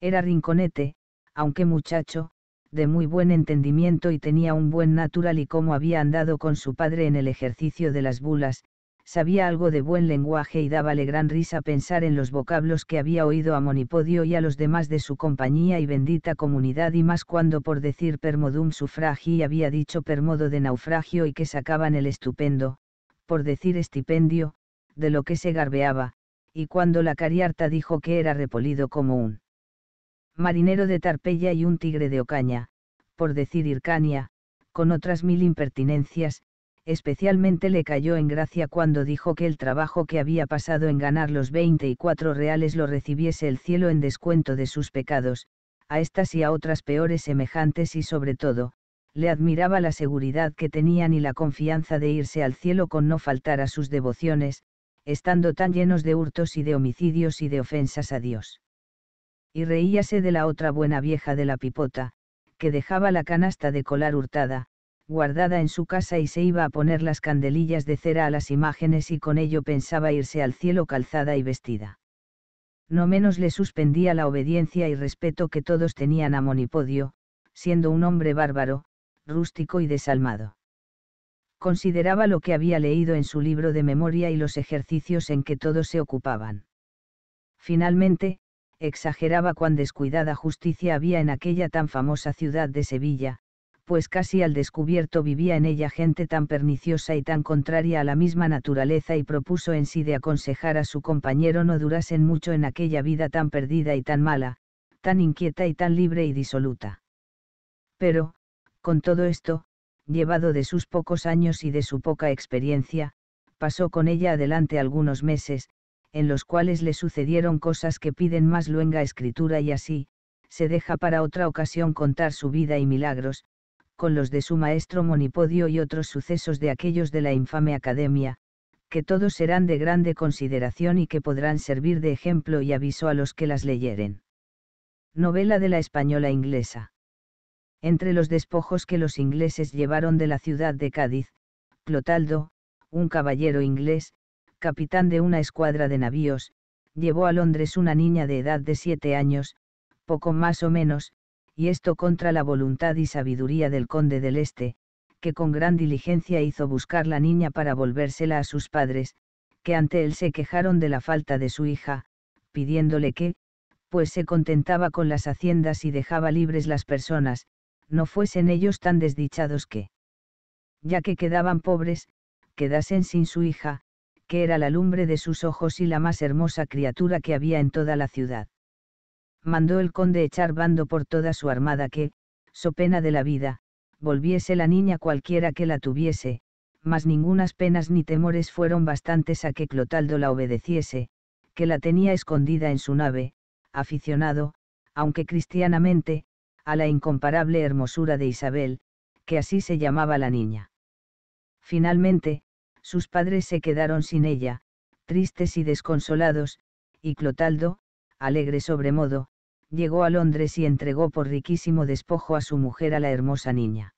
Speaker 1: Era rinconete, aunque muchacho, de muy buen entendimiento y tenía un buen natural y como había andado con su padre en el ejercicio de las bulas, sabía algo de buen lenguaje y dábale gran risa pensar en los vocablos que había oído a Monipodio y a los demás de su compañía y bendita comunidad y más cuando por decir permodum sufragi había dicho permodo de naufragio y que sacaban el estupendo, por decir estipendio, de lo que se garbeaba, y cuando la cariarta dijo que era repolido como un marinero de Tarpeya y un tigre de Ocaña, por decir ircania, con otras mil impertinencias, especialmente le cayó en gracia cuando dijo que el trabajo que había pasado en ganar los 24 reales lo recibiese el cielo en descuento de sus pecados, a estas y a otras peores semejantes y sobre todo, le admiraba la seguridad que tenían y la confianza de irse al cielo con no faltar a sus devociones, estando tan llenos de hurtos y de homicidios y de ofensas a Dios. Y reíase de la otra buena vieja de la pipota, que dejaba la canasta de colar hurtada, guardada en su casa y se iba a poner las candelillas de cera a las imágenes y con ello pensaba irse al cielo calzada y vestida. No menos le suspendía la obediencia y respeto que todos tenían a Monipodio, siendo un hombre bárbaro, rústico y desalmado. Consideraba lo que había leído en su libro de memoria y los ejercicios en que todos se ocupaban. Finalmente, exageraba cuán descuidada justicia había en aquella tan famosa ciudad de Sevilla, pues casi al descubierto vivía en ella gente tan perniciosa y tan contraria a la misma naturaleza y propuso en sí de aconsejar a su compañero no durasen mucho en aquella vida tan perdida y tan mala, tan inquieta y tan libre y disoluta. Pero, con todo esto, llevado de sus pocos años y de su poca experiencia, pasó con ella adelante algunos meses, en los cuales le sucedieron cosas que piden más luenga escritura y así, se deja para otra ocasión contar su vida y milagros, con los de su maestro Monipodio y otros sucesos de aquellos de la infame academia, que todos serán de grande consideración y que podrán servir de ejemplo y aviso a los que las leyeren. Novela de la española inglesa. Entre los despojos que los ingleses llevaron de la ciudad de Cádiz, Clotaldo, un caballero inglés, capitán de una escuadra de navíos, llevó a Londres una niña de edad de siete años, poco más o menos, y esto contra la voluntad y sabiduría del conde del Este, que con gran diligencia hizo buscar la niña para volvérsela a sus padres, que ante él se quejaron de la falta de su hija, pidiéndole que, pues se contentaba con las haciendas y dejaba libres las personas, no fuesen ellos tan desdichados que, ya que quedaban pobres, quedasen sin su hija, que era la lumbre de sus ojos y la más hermosa criatura que había en toda la ciudad mandó el conde echar bando por toda su armada que, so pena de la vida, volviese la niña cualquiera que la tuviese, mas ningunas penas ni temores fueron bastantes a que Clotaldo la obedeciese, que la tenía escondida en su nave, aficionado, aunque cristianamente, a la incomparable hermosura de Isabel, que así se llamaba la niña. Finalmente, sus padres se quedaron sin ella, tristes y desconsolados, y Clotaldo, alegre sobremodo, llegó a Londres y entregó por riquísimo despojo a su mujer a la hermosa niña.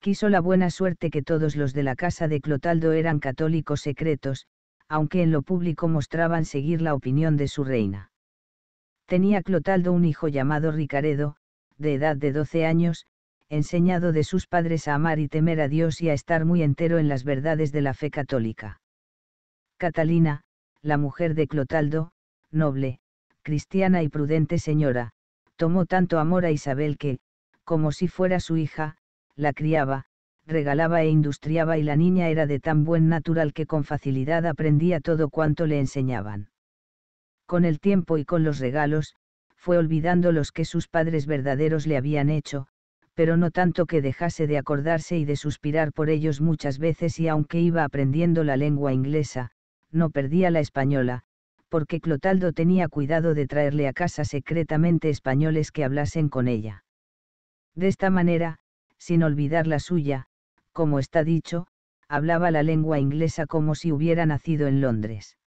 Speaker 1: Quiso la buena suerte que todos los de la casa de Clotaldo eran católicos secretos, aunque en lo público mostraban seguir la opinión de su reina. Tenía Clotaldo un hijo llamado Ricaredo, de edad de 12 años, enseñado de sus padres a amar y temer a Dios y a estar muy entero en las verdades de la fe católica. Catalina, la mujer de Clotaldo, noble, cristiana y prudente señora, tomó tanto amor a Isabel que, como si fuera su hija, la criaba, regalaba e industriaba y la niña era de tan buen natural que con facilidad aprendía todo cuanto le enseñaban. Con el tiempo y con los regalos, fue olvidando los que sus padres verdaderos le habían hecho, pero no tanto que dejase de acordarse y de suspirar por ellos muchas veces y aunque iba aprendiendo la lengua inglesa, no perdía la española, porque Clotaldo tenía cuidado de traerle a casa secretamente españoles que hablasen con ella. De esta manera, sin olvidar la suya, como está dicho, hablaba la lengua inglesa como si hubiera nacido en Londres.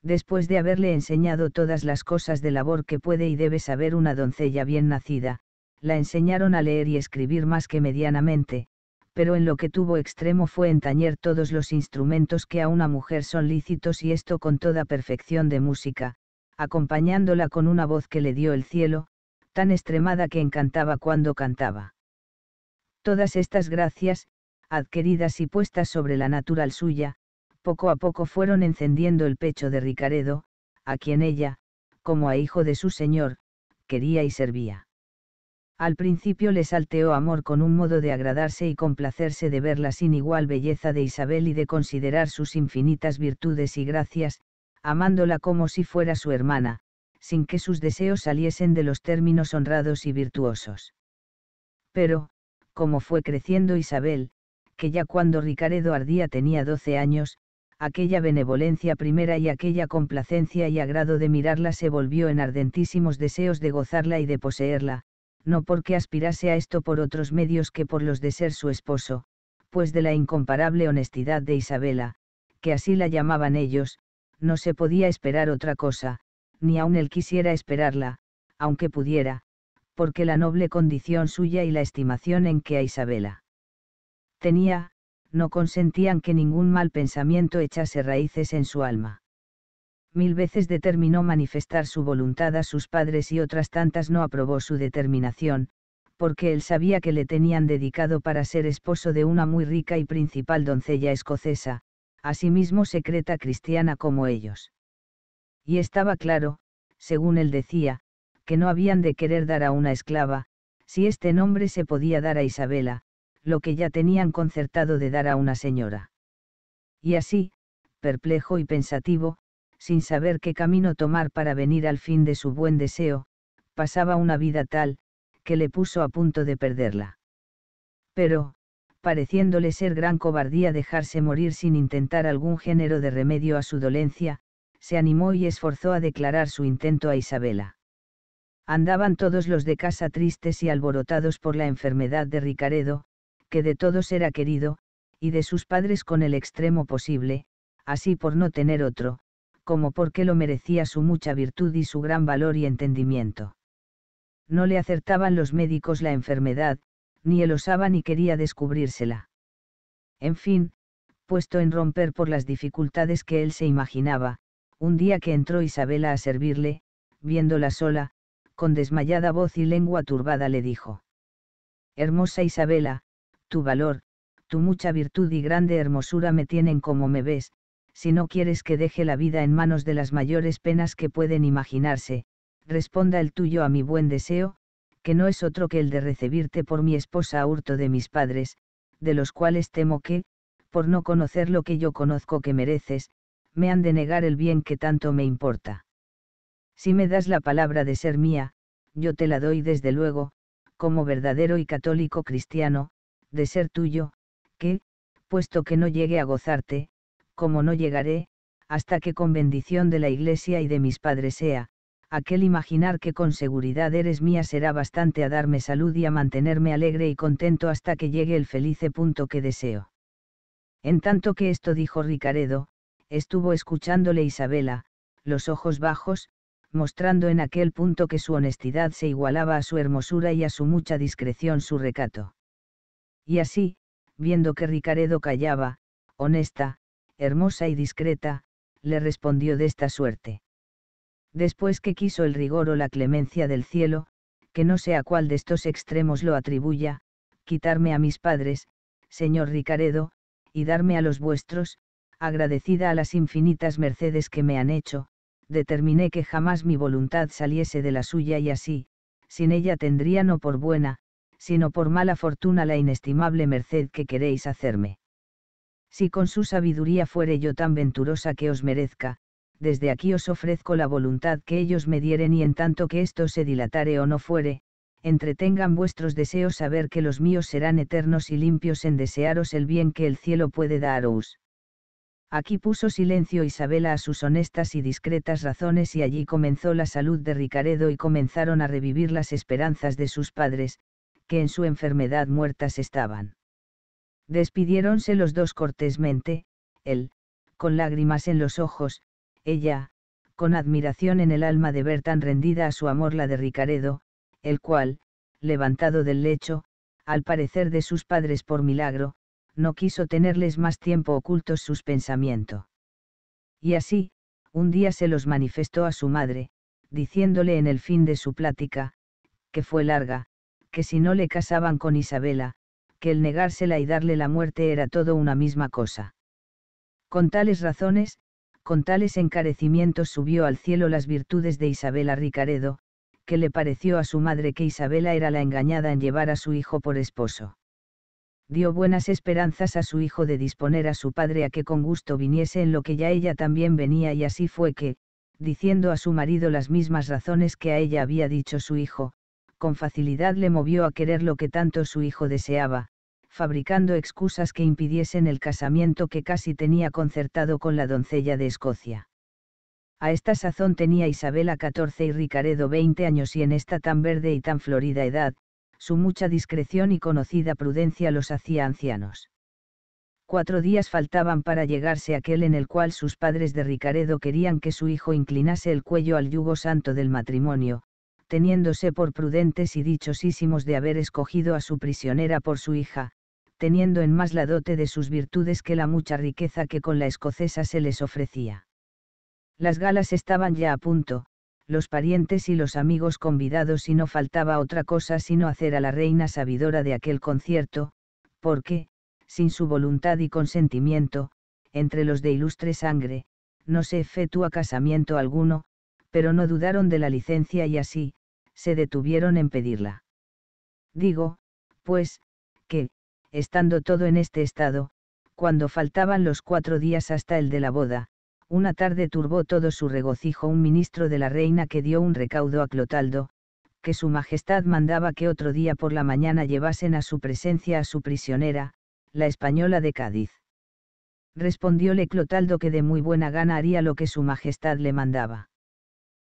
Speaker 1: Después de haberle enseñado todas las cosas de labor que puede y debe saber una doncella bien nacida, la enseñaron a leer y escribir más que medianamente, pero en lo que tuvo extremo fue en tañer todos los instrumentos que a una mujer son lícitos y esto con toda perfección de música, acompañándola con una voz que le dio el cielo, tan extremada que encantaba cuando cantaba. Todas estas gracias, adquiridas y puestas sobre la natural suya, poco a poco fueron encendiendo el pecho de Ricaredo, a quien ella, como a hijo de su señor, quería y servía. Al principio le salteó amor con un modo de agradarse y complacerse de ver la sin igual belleza de Isabel y de considerar sus infinitas virtudes y gracias, amándola como si fuera su hermana, sin que sus deseos saliesen de los términos honrados y virtuosos. Pero, como fue creciendo Isabel, que ya cuando Ricaredo Ardía tenía doce años, aquella benevolencia primera y aquella complacencia y agrado de mirarla se volvió en ardentísimos deseos de gozarla y de poseerla, no porque aspirase a esto por otros medios que por los de ser su esposo, pues de la incomparable honestidad de Isabela, que así la llamaban ellos, no se podía esperar otra cosa, ni aun él quisiera esperarla, aunque pudiera, porque la noble condición suya y la estimación en que a Isabela tenía, no consentían que ningún mal pensamiento echase raíces en su alma mil veces determinó manifestar su voluntad a sus padres y otras tantas no aprobó su determinación, porque él sabía que le tenían dedicado para ser esposo de una muy rica y principal doncella escocesa, asimismo secreta cristiana como ellos. Y estaba claro, según él decía, que no habían de querer dar a una esclava, si este nombre se podía dar a Isabela, lo que ya tenían concertado de dar a una señora. Y así, perplejo y pensativo, sin saber qué camino tomar para venir al fin de su buen deseo, pasaba una vida tal, que le puso a punto de perderla. Pero, pareciéndole ser gran cobardía dejarse morir sin intentar algún género de remedio a su dolencia, se animó y esforzó a declarar su intento a Isabela. Andaban todos los de casa tristes y alborotados por la enfermedad de Ricaredo, que de todos era querido, y de sus padres con el extremo posible, así por no tener otro, como porque lo merecía su mucha virtud y su gran valor y entendimiento. No le acertaban los médicos la enfermedad, ni él osaba ni quería descubrírsela. En fin, puesto en romper por las dificultades que él se imaginaba, un día que entró Isabela a servirle, viéndola sola, con desmayada voz y lengua turbada le dijo. Hermosa Isabela, tu valor, tu mucha virtud y grande hermosura me tienen como me ves, si no quieres que deje la vida en manos de las mayores penas que pueden imaginarse, responda el tuyo a mi buen deseo, que no es otro que el de recibirte por mi esposa a hurto de mis padres, de los cuales temo que, por no conocer lo que yo conozco que mereces, me han de negar el bien que tanto me importa. Si me das la palabra de ser mía, yo te la doy desde luego, como verdadero y católico cristiano, de ser tuyo, que, puesto que no llegue a gozarte, como no llegaré, hasta que con bendición de la Iglesia y de mis padres sea, aquel imaginar que con seguridad eres mía será bastante a darme salud y a mantenerme alegre y contento hasta que llegue el felice punto que deseo. En tanto que esto dijo Ricaredo, estuvo escuchándole Isabela, los ojos bajos, mostrando en aquel punto que su honestidad se igualaba a su hermosura y a su mucha discreción su recato. Y así, viendo que Ricaredo callaba, honesta, hermosa y discreta, le respondió de esta suerte. Después que quiso el rigor o la clemencia del cielo, que no sé a cuál de estos extremos lo atribuya, quitarme a mis padres, señor Ricaredo, y darme a los vuestros, agradecida a las infinitas mercedes que me han hecho, determiné que jamás mi voluntad saliese de la suya y así, sin ella tendría no por buena, sino por mala fortuna la inestimable merced que queréis hacerme si con su sabiduría fuere yo tan venturosa que os merezca, desde aquí os ofrezco la voluntad que ellos me dieren y en tanto que esto se dilatare o no fuere, entretengan vuestros deseos saber que los míos serán eternos y limpios en desearos el bien que el cielo puede daros. Aquí puso silencio Isabela a sus honestas y discretas razones y allí comenzó la salud de Ricaredo y comenzaron a revivir las esperanzas de sus padres, que en su enfermedad muertas estaban. Despidiéronse los dos cortésmente, él, con lágrimas en los ojos, ella, con admiración en el alma de ver tan rendida a su amor la de Ricaredo, el cual, levantado del lecho, al parecer de sus padres por milagro, no quiso tenerles más tiempo ocultos sus pensamientos. Y así, un día se los manifestó a su madre, diciéndole en el fin de su plática, que fue larga, que si no le casaban con Isabela, que el negársela y darle la muerte era todo una misma cosa. Con tales razones, con tales encarecimientos subió al cielo las virtudes de Isabela Ricaredo, que le pareció a su madre que Isabela era la engañada en llevar a su hijo por esposo. Dio buenas esperanzas a su hijo de disponer a su padre a que con gusto viniese en lo que ya ella también venía y así fue que, diciendo a su marido las mismas razones que a ella había dicho su hijo, con facilidad le movió a querer lo que tanto su hijo deseaba, fabricando excusas que impidiesen el casamiento que casi tenía concertado con la doncella de Escocia. A esta sazón tenía Isabela 14 y Ricaredo 20 años y en esta tan verde y tan florida edad, su mucha discreción y conocida prudencia los hacía ancianos. Cuatro días faltaban para llegarse aquel en el cual sus padres de Ricaredo querían que su hijo inclinase el cuello al yugo santo del matrimonio, teniéndose por prudentes y dichosísimos de haber escogido a su prisionera por su hija, teniendo en más la dote de sus virtudes que la mucha riqueza que con la escocesa se les ofrecía. Las galas estaban ya a punto, los parientes y los amigos convidados y no faltaba otra cosa sino hacer a la reina sabidora de aquel concierto, porque, sin su voluntad y consentimiento, entre los de ilustre sangre, no se efectúa casamiento alguno, pero no dudaron de la licencia y así, se detuvieron en pedirla. Digo, pues, que, estando todo en este estado, cuando faltaban los cuatro días hasta el de la boda, una tarde turbó todo su regocijo un ministro de la reina que dio un recaudo a Clotaldo, que su majestad mandaba que otro día por la mañana llevasen a su presencia a su prisionera, la española de Cádiz. Respondióle Clotaldo que de muy buena gana haría lo que su majestad le mandaba.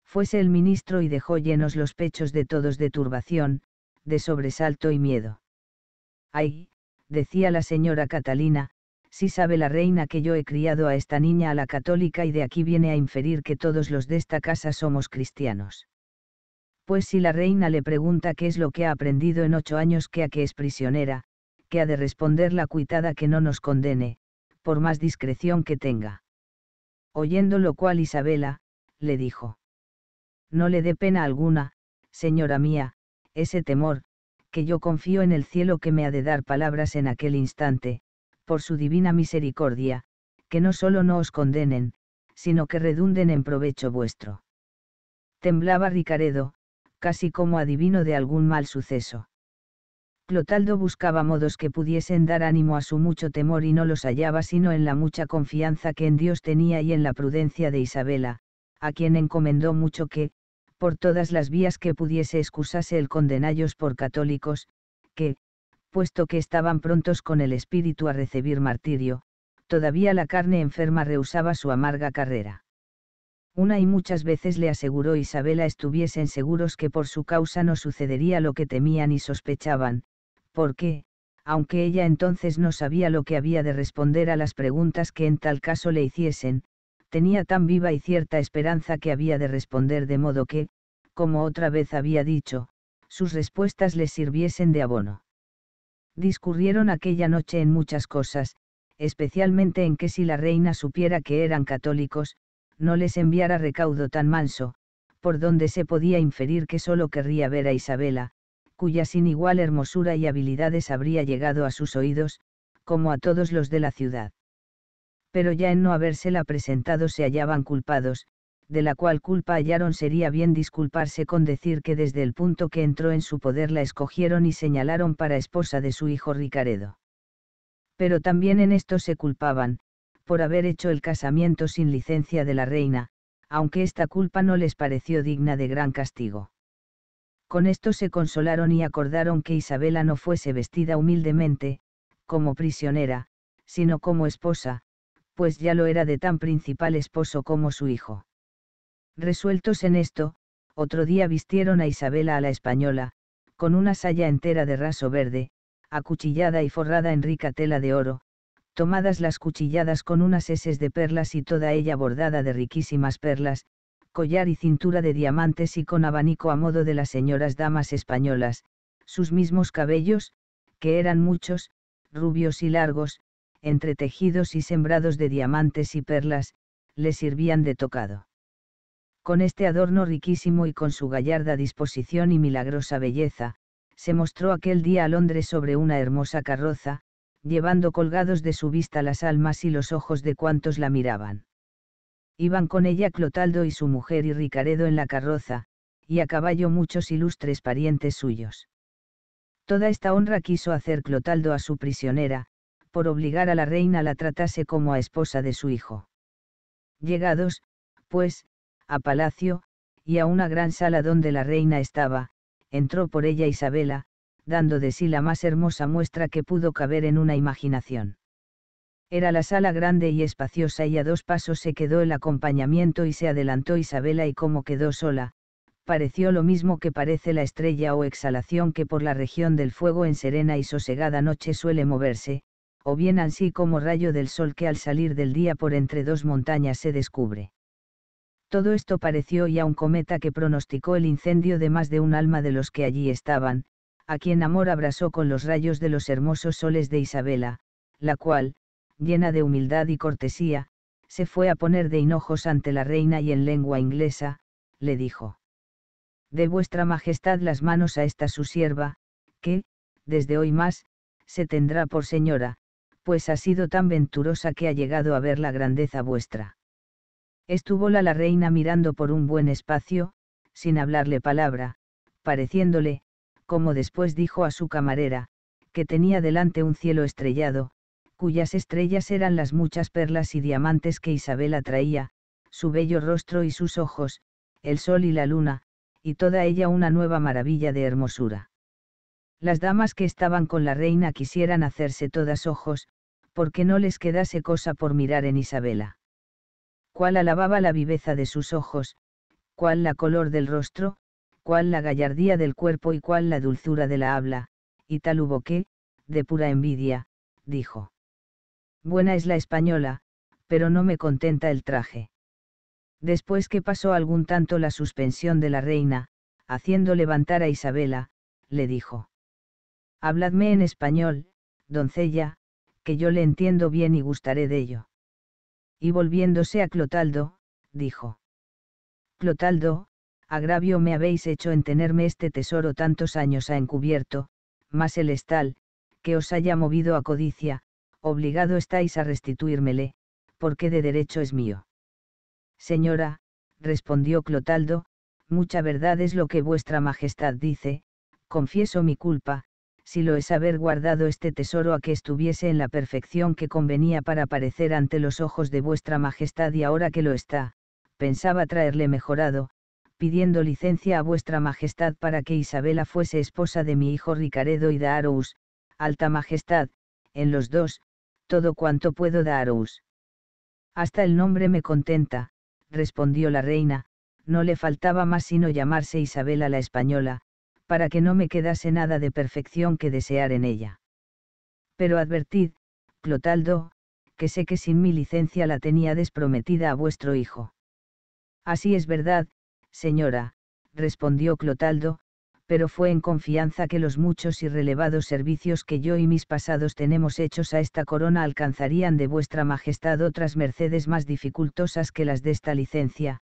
Speaker 1: Fuese el ministro y dejó llenos los pechos de todos de turbación, de sobresalto y miedo. Ay, decía la señora Catalina, si sabe la reina que yo he criado a esta niña a la católica y de aquí viene a inferir que todos los de esta casa somos cristianos. Pues si la reina le pregunta qué es lo que ha aprendido en ocho años que a que es prisionera, que ha de responder la cuitada que no nos condene, por más discreción que tenga. Oyendo lo cual Isabela, le dijo. No le dé pena alguna, señora mía, ese temor, que yo confío en el cielo que me ha de dar palabras en aquel instante, por su divina misericordia, que no solo no os condenen, sino que redunden en provecho vuestro. Temblaba Ricaredo, casi como adivino de algún mal suceso. Clotaldo buscaba modos que pudiesen dar ánimo a su mucho temor y no los hallaba sino en la mucha confianza que en Dios tenía y en la prudencia de Isabela, a quien encomendó mucho que, por todas las vías que pudiese excusase el condenallos por católicos, que, puesto que estaban prontos con el espíritu a recibir martirio, todavía la carne enferma rehusaba su amarga carrera. Una y muchas veces le aseguró Isabela estuviesen seguros que por su causa no sucedería lo que temían y sospechaban, porque, aunque ella entonces no sabía lo que había de responder a las preguntas que en tal caso le hiciesen, tenía tan viva y cierta esperanza que había de responder de modo que, como otra vez había dicho, sus respuestas les sirviesen de abono. Discurrieron aquella noche en muchas cosas, especialmente en que si la reina supiera que eran católicos, no les enviara recaudo tan manso, por donde se podía inferir que solo querría ver a Isabela, cuya sin igual hermosura y habilidades habría llegado a sus oídos, como a todos los de la ciudad pero ya en no habérsela presentado se hallaban culpados, de la cual culpa hallaron sería bien disculparse con decir que desde el punto que entró en su poder la escogieron y señalaron para esposa de su hijo Ricaredo. Pero también en esto se culpaban, por haber hecho el casamiento sin licencia de la reina, aunque esta culpa no les pareció digna de gran castigo. Con esto se consolaron y acordaron que Isabela no fuese vestida humildemente, como prisionera, sino como esposa, pues ya lo era de tan principal esposo como su hijo. Resueltos en esto, otro día vistieron a Isabela a la española, con una saya entera de raso verde, acuchillada y forrada en rica tela de oro, tomadas las cuchilladas con unas heces de perlas y toda ella bordada de riquísimas perlas, collar y cintura de diamantes y con abanico a modo de las señoras damas españolas, sus mismos cabellos, que eran muchos, rubios y largos, entre tejidos y sembrados de diamantes y perlas, le sirvían de tocado. Con este adorno riquísimo y con su gallarda disposición y milagrosa belleza, se mostró aquel día a Londres sobre una hermosa carroza, llevando colgados de su vista las almas y los ojos de cuantos la miraban. Iban con ella Clotaldo y su mujer y Ricaredo en la carroza, y a caballo muchos ilustres parientes suyos. Toda esta honra quiso hacer Clotaldo a su prisionera, por obligar a la reina la tratase como a esposa de su hijo. Llegados, pues, a palacio, y a una gran sala donde la reina estaba, entró por ella Isabela, dando de sí la más hermosa muestra que pudo caber en una imaginación. Era la sala grande y espaciosa y a dos pasos se quedó el acompañamiento y se adelantó Isabela y como quedó sola, pareció lo mismo que parece la estrella o exhalación que por la región del fuego en serena y sosegada noche suele moverse, o bien así como rayo del sol que al salir del día por entre dos montañas se descubre. Todo esto pareció a un cometa que pronosticó el incendio de más de un alma de los que allí estaban, a quien amor abrazó con los rayos de los hermosos soles de Isabela, la cual, llena de humildad y cortesía, se fue a poner de hinojos ante la reina y en lengua inglesa, le dijo. De vuestra majestad las manos a esta su sierva, que, desde hoy más, se tendrá por señora, pues ha sido tan venturosa que ha llegado a ver la grandeza vuestra. Estuvo la reina mirando por un buen espacio, sin hablarle palabra, pareciéndole, como después dijo a su camarera, que tenía delante un cielo estrellado, cuyas estrellas eran las muchas perlas y diamantes que Isabela traía, su bello rostro y sus ojos, el sol y la luna, y toda ella una nueva maravilla de hermosura. Las damas que estaban con la reina quisieran hacerse todas ojos, porque no les quedase cosa por mirar en Isabela. Cuál alababa la viveza de sus ojos, cuál la color del rostro, cuál la gallardía del cuerpo y cuál la dulzura de la habla, y tal hubo que, de pura envidia, dijo. Buena es la española, pero no me contenta el traje. Después que pasó algún tanto la suspensión de la reina, haciendo levantar a Isabela, le dijo. Habladme en español, doncella, que yo le entiendo bien y gustaré de ello. Y volviéndose a Clotaldo, dijo. Clotaldo, agravio me habéis hecho en tenerme este tesoro tantos años a encubierto, más el estal, que os haya movido a codicia, obligado estáis a restituírmele, porque de derecho es mío. Señora, respondió Clotaldo, mucha verdad es lo que vuestra Majestad dice, confieso mi culpa, si lo es haber guardado este tesoro a que estuviese en la perfección que convenía para aparecer ante los ojos de vuestra majestad y ahora que lo está, pensaba traerle mejorado, pidiendo licencia a vuestra majestad para que Isabela fuese esposa de mi hijo Ricaredo y daros, alta majestad, en los dos, todo cuanto puedo daros. Hasta el nombre me contenta, respondió la reina, no le faltaba más sino llamarse Isabela la Española, para que no me quedase nada de perfección que desear en ella. Pero advertid, Clotaldo, que sé que sin mi licencia la tenía desprometida a vuestro hijo. Así es verdad, señora, respondió Clotaldo, pero fue en confianza que los muchos y relevados servicios que yo y mis pasados tenemos hechos a esta corona alcanzarían de vuestra majestad otras mercedes más dificultosas que las de esta licencia,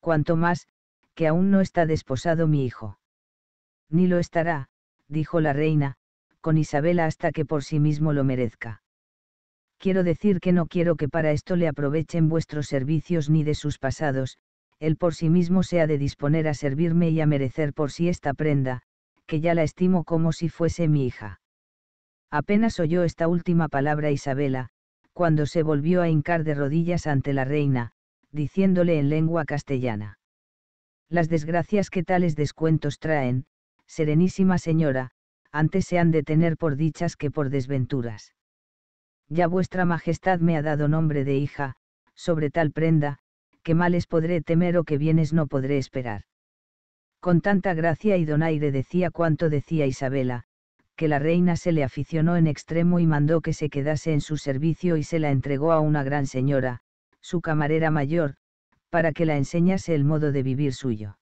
Speaker 1: cuanto más, que aún no está desposado mi hijo. Ni lo estará, dijo la reina, con Isabela hasta que por sí mismo lo merezca. Quiero decir que no quiero que para esto le aprovechen vuestros servicios ni de sus pasados, él por sí mismo sea de disponer a servirme y a merecer por sí esta prenda, que ya la estimo como si fuese mi hija. Apenas oyó esta última palabra Isabela, cuando se volvió a hincar de rodillas ante la reina, diciéndole en lengua castellana. Las desgracias que tales descuentos traen, Serenísima Señora, antes se han de tener por dichas que por desventuras. Ya vuestra Majestad me ha dado nombre de hija, sobre tal prenda, que males podré temer o que bienes no podré esperar. Con tanta gracia y donaire decía cuanto decía Isabela, que la reina se le aficionó en extremo y mandó que se quedase en su servicio y se la entregó a una gran señora, su camarera mayor, para que la enseñase el modo de vivir suyo.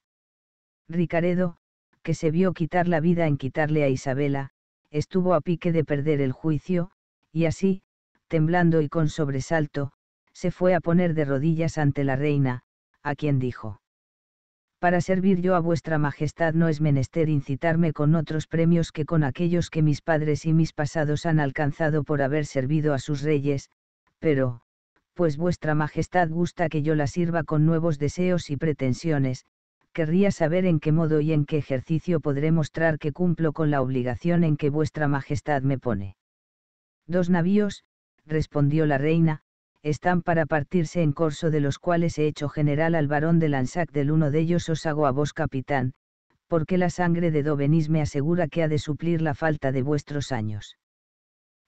Speaker 1: Ricaredo, que se vio quitar la vida en quitarle a Isabela, estuvo a pique de perder el juicio, y así, temblando y con sobresalto, se fue a poner de rodillas ante la reina, a quien dijo. Para servir yo a vuestra majestad no es menester incitarme con otros premios que con aquellos que mis padres y mis pasados han alcanzado por haber servido a sus reyes, pero, pues vuestra majestad gusta que yo la sirva con nuevos deseos y pretensiones, querría saber en qué modo y en qué ejercicio podré mostrar que cumplo con la obligación en que vuestra Majestad me pone. Dos navíos, respondió la reina, están para partirse en corso de los cuales he hecho general al barón de Lansac del uno de ellos os hago a vos capitán, porque la sangre de Dovenís me asegura que ha de suplir la falta de vuestros años.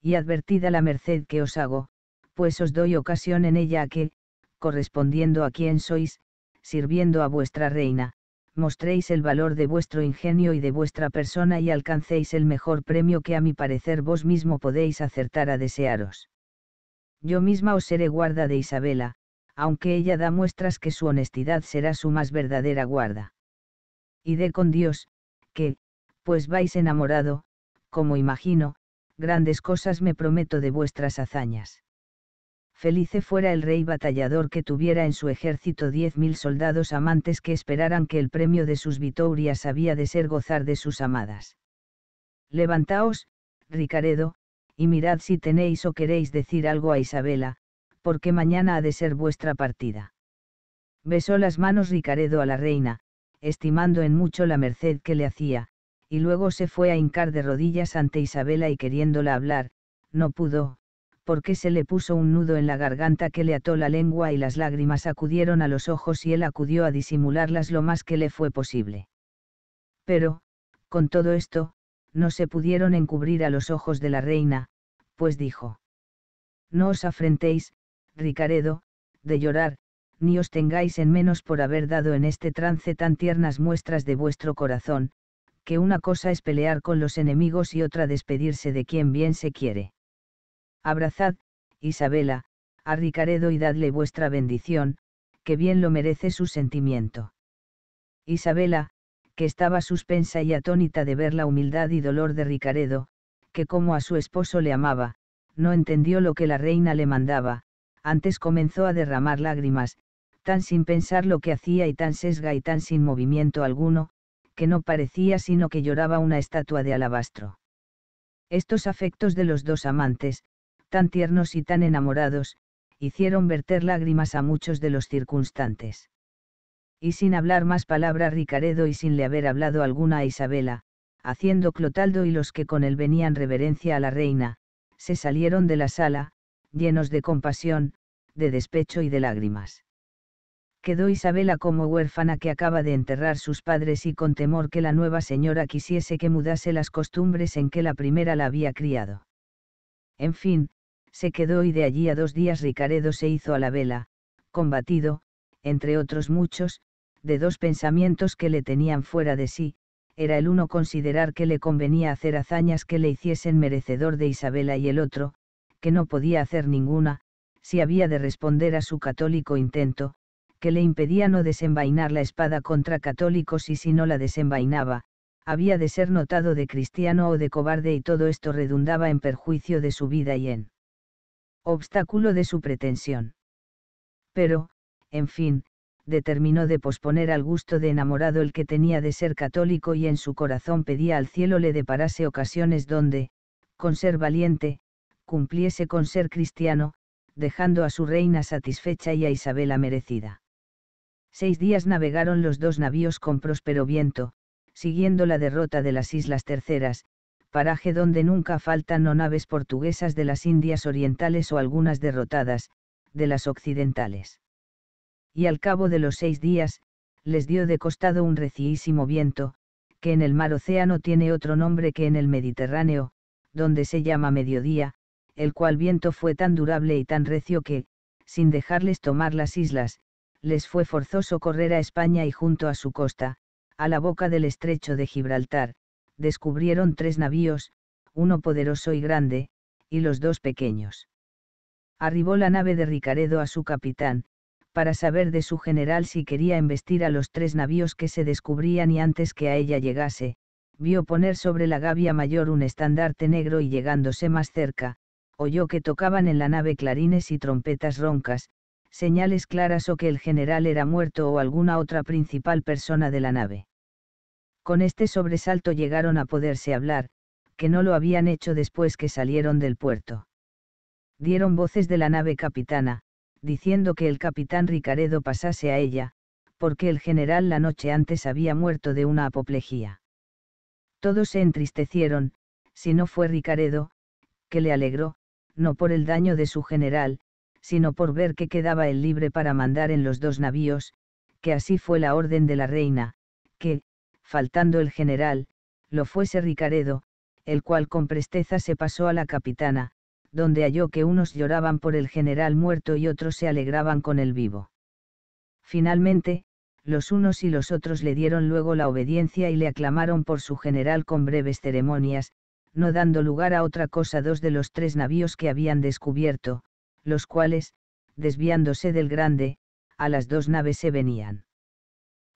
Speaker 1: Y advertida la merced que os hago, pues os doy ocasión en ella a que, correspondiendo a quién sois, sirviendo a vuestra reina, mostréis el valor de vuestro ingenio y de vuestra persona y alcancéis el mejor premio que a mi parecer vos mismo podéis acertar a desearos. Yo misma os seré guarda de Isabela, aunque ella da muestras que su honestidad será su más verdadera guarda. Y dé con Dios, que, pues vais enamorado, como imagino, grandes cosas me prometo de vuestras hazañas felice fuera el rey batallador que tuviera en su ejército diez mil soldados amantes que esperaran que el premio de sus vitorias había de ser gozar de sus amadas. Levantaos, Ricaredo, y mirad si tenéis o queréis decir algo a Isabela, porque mañana ha de ser vuestra partida. Besó las manos Ricaredo a la reina, estimando en mucho la merced que le hacía, y luego se fue a hincar de rodillas ante Isabela y queriéndola hablar, no pudo, porque se le puso un nudo en la garganta que le ató la lengua y las lágrimas acudieron a los ojos y él acudió a disimularlas lo más que le fue posible. Pero, con todo esto, no se pudieron encubrir a los ojos de la reina, pues dijo. No os afrentéis, Ricaredo, de llorar, ni os tengáis en menos por haber dado en este trance tan tiernas muestras de vuestro corazón, que una cosa es pelear con los enemigos y otra despedirse de quien bien se quiere. Abrazad, Isabela, a Ricaredo y dadle vuestra bendición, que bien lo merece su sentimiento. Isabela, que estaba suspensa y atónita de ver la humildad y dolor de Ricaredo, que como a su esposo le amaba, no entendió lo que la reina le mandaba, antes comenzó a derramar lágrimas, tan sin pensar lo que hacía y tan sesga y tan sin movimiento alguno, que no parecía sino que lloraba una estatua de alabastro. Estos afectos de los dos amantes, tan tiernos y tan enamorados, hicieron verter lágrimas a muchos de los circunstantes. Y sin hablar más palabra Ricaredo y sin le haber hablado alguna a Isabela, haciendo Clotaldo y los que con él venían reverencia a la reina, se salieron de la sala, llenos de compasión, de despecho y de lágrimas. Quedó Isabela como huérfana que acaba de enterrar sus padres y con temor que la nueva señora quisiese que mudase las costumbres en que la primera la había criado. En fin, se quedó y de allí a dos días Ricaredo se hizo a la vela, combatido, entre otros muchos, de dos pensamientos que le tenían fuera de sí, era el uno considerar que le convenía hacer hazañas que le hiciesen merecedor de Isabela y el otro, que no podía hacer ninguna, si había de responder a su católico intento, que le impedía no desenvainar la espada contra católicos y si no la desenvainaba, había de ser notado de cristiano o de cobarde y todo esto redundaba en perjuicio de su vida y en obstáculo de su pretensión. Pero, en fin, determinó de posponer al gusto de enamorado el que tenía de ser católico y en su corazón pedía al cielo le deparase ocasiones donde, con ser valiente, cumpliese con ser cristiano, dejando a su reina satisfecha y a Isabela merecida. Seis días navegaron los dos navíos con próspero viento, siguiendo la derrota de las Islas Terceras, paraje donde nunca faltan o naves portuguesas de las Indias orientales o algunas derrotadas, de las occidentales. Y al cabo de los seis días, les dio de costado un reciísimo viento, que en el mar océano tiene otro nombre que en el Mediterráneo, donde se llama mediodía, el cual viento fue tan durable y tan recio que, sin dejarles tomar las islas, les fue forzoso correr a España y junto a su costa, a la boca del estrecho de Gibraltar, descubrieron tres navíos, uno poderoso y grande, y los dos pequeños. Arribó la nave de Ricaredo a su capitán, para saber de su general si quería embestir a los tres navíos que se descubrían y antes que a ella llegase, vio poner sobre la gavia mayor un estandarte negro y llegándose más cerca, oyó que tocaban en la nave clarines y trompetas roncas, señales claras o que el general era muerto o alguna otra principal persona de la nave. Con este sobresalto llegaron a poderse hablar, que no lo habían hecho después que salieron del puerto. Dieron voces de la nave capitana, diciendo que el capitán Ricaredo pasase a ella, porque el general la noche antes había muerto de una apoplejía. Todos se entristecieron, si no fue Ricaredo, que le alegró, no por el daño de su general, sino por ver que quedaba el libre para mandar en los dos navíos, que así fue la orden de la reina, faltando el general, lo fuese Ricaredo, el cual con presteza se pasó a la capitana, donde halló que unos lloraban por el general muerto y otros se alegraban con el vivo. Finalmente, los unos y los otros le dieron luego la obediencia y le aclamaron por su general con breves ceremonias, no dando lugar a otra cosa dos de los tres navíos que habían descubierto, los cuales, desviándose del grande, a las dos naves se venían.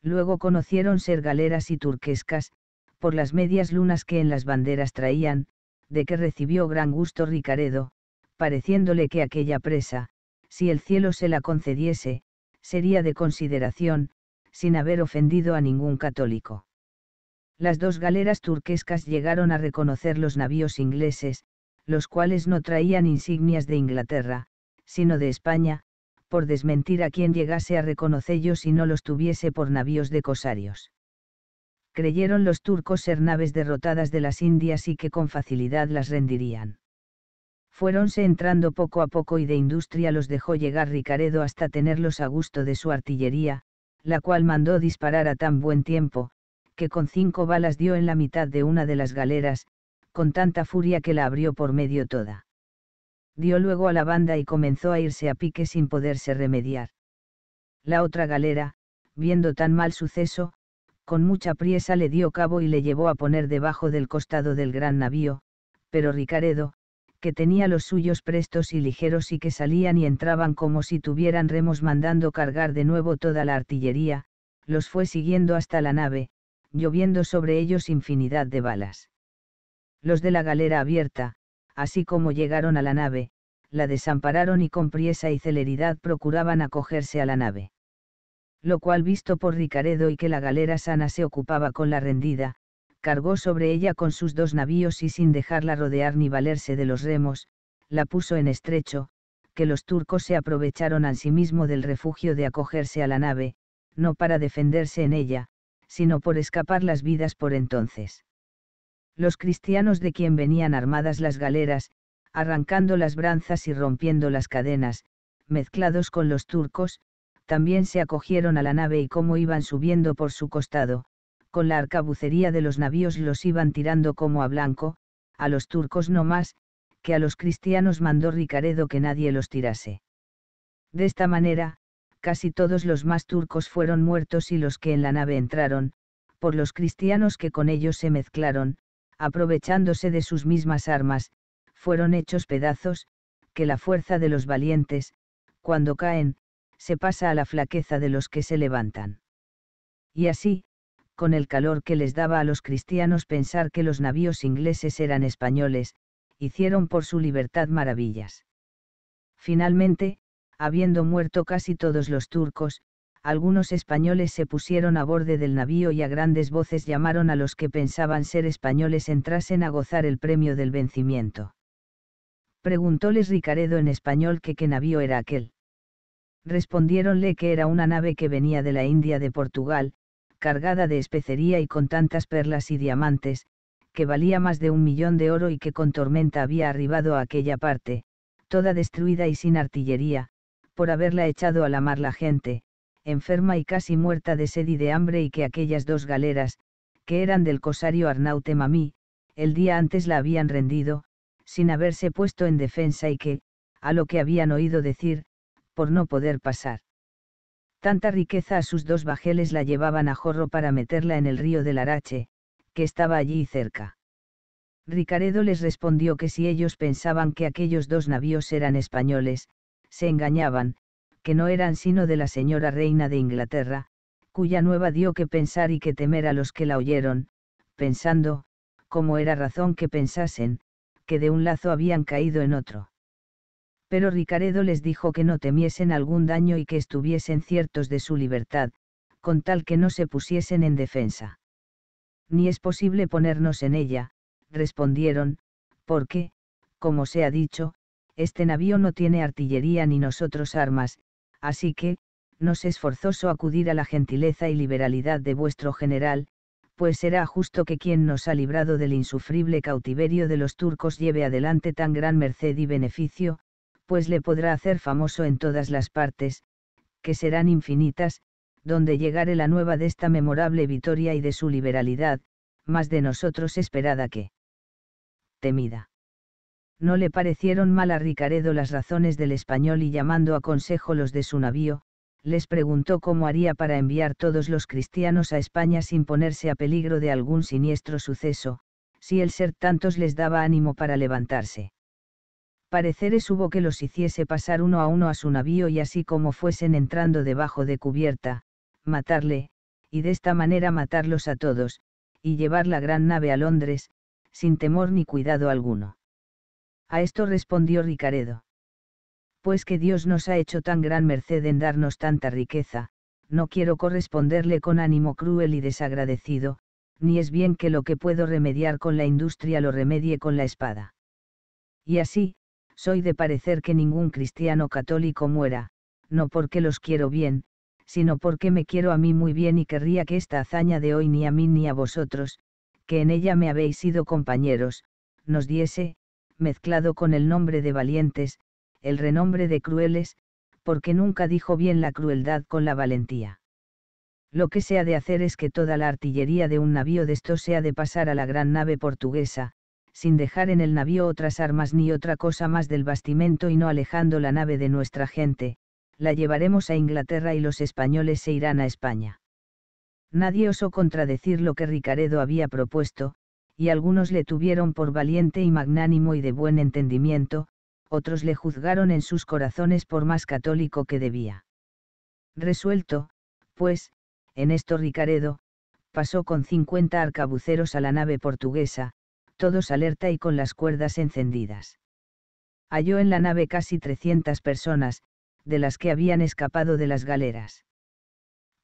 Speaker 1: Luego conocieron ser galeras y turquescas, por las medias lunas que en las banderas traían, de que recibió gran gusto Ricaredo, pareciéndole que aquella presa, si el cielo se la concediese, sería de consideración, sin haber ofendido a ningún católico. Las dos galeras turquescas llegaron a reconocer los navíos ingleses, los cuales no traían insignias de Inglaterra, sino de España, por desmentir a quien llegase a reconocellos y no los tuviese por navíos de cosarios. Creyeron los turcos ser naves derrotadas de las Indias y que con facilidad las rendirían. Fuéronse entrando poco a poco y de industria los dejó llegar Ricaredo hasta tenerlos a gusto de su artillería, la cual mandó disparar a tan buen tiempo, que con cinco balas dio en la mitad de una de las galeras, con tanta furia que la abrió por medio toda dio luego a la banda y comenzó a irse a pique sin poderse remediar. La otra galera, viendo tan mal suceso, con mucha priesa le dio cabo y le llevó a poner debajo del costado del gran navío, pero Ricaredo, que tenía los suyos prestos y ligeros y que salían y entraban como si tuvieran remos mandando cargar de nuevo toda la artillería, los fue siguiendo hasta la nave, lloviendo sobre ellos infinidad de balas. Los de la galera abierta, así como llegaron a la nave, la desampararon y con priesa y celeridad procuraban acogerse a la nave. Lo cual visto por Ricaredo y que la galera sana se ocupaba con la rendida, cargó sobre ella con sus dos navíos y sin dejarla rodear ni valerse de los remos, la puso en estrecho, que los turcos se aprovecharon ansimismo del refugio de acogerse a la nave, no para defenderse en ella, sino por escapar las vidas por entonces los cristianos de quien venían armadas las galeras, arrancando las branzas y rompiendo las cadenas, mezclados con los turcos, también se acogieron a la nave y como iban subiendo por su costado, con la arcabucería de los navíos los iban tirando como a blanco, a los turcos no más, que a los cristianos mandó Ricaredo que nadie los tirase. De esta manera, casi todos los más turcos fueron muertos y los que en la nave entraron, por los cristianos que con ellos se mezclaron, aprovechándose de sus mismas armas, fueron hechos pedazos, que la fuerza de los valientes, cuando caen, se pasa a la flaqueza de los que se levantan. Y así, con el calor que les daba a los cristianos pensar que los navíos ingleses eran españoles, hicieron por su libertad maravillas. Finalmente, habiendo muerto casi todos los turcos, algunos españoles se pusieron a borde del navío y a grandes voces llamaron a los que pensaban ser españoles entrasen a gozar el premio del vencimiento. Preguntóles Ricaredo en español que qué navío era aquel. Respondiéronle que era una nave que venía de la India de Portugal, cargada de especería y con tantas perlas y diamantes, que valía más de un millón de oro y que con tormenta había arribado a aquella parte, toda destruida y sin artillería, por haberla echado a la mar la gente, enferma y casi muerta de sed y de hambre y que aquellas dos galeras, que eran del cosario Arnaute Mamí, el día antes la habían rendido, sin haberse puesto en defensa y que, a lo que habían oído decir, por no poder pasar. Tanta riqueza a sus dos bajeles la llevaban a jorro para meterla en el río del Arache, que estaba allí cerca. Ricaredo les respondió que si ellos pensaban que aquellos dos navíos eran españoles, se engañaban, que no eran sino de la señora reina de Inglaterra, cuya nueva dio que pensar y que temer a los que la oyeron, pensando, como era razón que pensasen, que de un lazo habían caído en otro. Pero Ricaredo les dijo que no temiesen algún daño y que estuviesen ciertos de su libertad, con tal que no se pusiesen en defensa. Ni es posible ponernos en ella, respondieron, porque, como se ha dicho, este navío no tiene artillería ni nosotros armas, Así que, nos es forzoso acudir a la gentileza y liberalidad de vuestro general, pues será justo que quien nos ha librado del insufrible cautiverio de los turcos lleve adelante tan gran merced y beneficio, pues le podrá hacer famoso en todas las partes, que serán infinitas, donde llegare la nueva de esta memorable victoria y de su liberalidad, más de nosotros esperada que temida no le parecieron mal a Ricaredo las razones del español y llamando a consejo los de su navío, les preguntó cómo haría para enviar todos los cristianos a España sin ponerse a peligro de algún siniestro suceso, si el ser tantos les daba ánimo para levantarse. Pareceres hubo que los hiciese pasar uno a uno a su navío y así como fuesen entrando debajo de cubierta, matarle, y de esta manera matarlos a todos, y llevar la gran nave a Londres, sin temor ni cuidado alguno. A esto respondió Ricaredo. Pues que Dios nos ha hecho tan gran merced en darnos tanta riqueza, no quiero corresponderle con ánimo cruel y desagradecido, ni es bien que lo que puedo remediar con la industria lo remedie con la espada. Y así, soy de parecer que ningún cristiano católico muera, no porque los quiero bien, sino porque me quiero a mí muy bien y querría que esta hazaña de hoy ni a mí ni a vosotros, que en ella me habéis sido compañeros, nos diese, mezclado con el nombre de valientes, el renombre de crueles, porque nunca dijo bien la crueldad con la valentía. Lo que se ha de hacer es que toda la artillería de un navío de estos sea de pasar a la gran nave portuguesa, sin dejar en el navío otras armas ni otra cosa más del bastimento y no alejando la nave de nuestra gente, la llevaremos a Inglaterra y los españoles se irán a España. Nadie osó contradecir lo que Ricaredo había propuesto, y algunos le tuvieron por valiente y magnánimo y de buen entendimiento, otros le juzgaron en sus corazones por más católico que debía. Resuelto, pues, en esto Ricaredo, pasó con 50 arcabuceros a la nave portuguesa, todos alerta y con las cuerdas encendidas. Halló en la nave casi 300 personas, de las que habían escapado de las galeras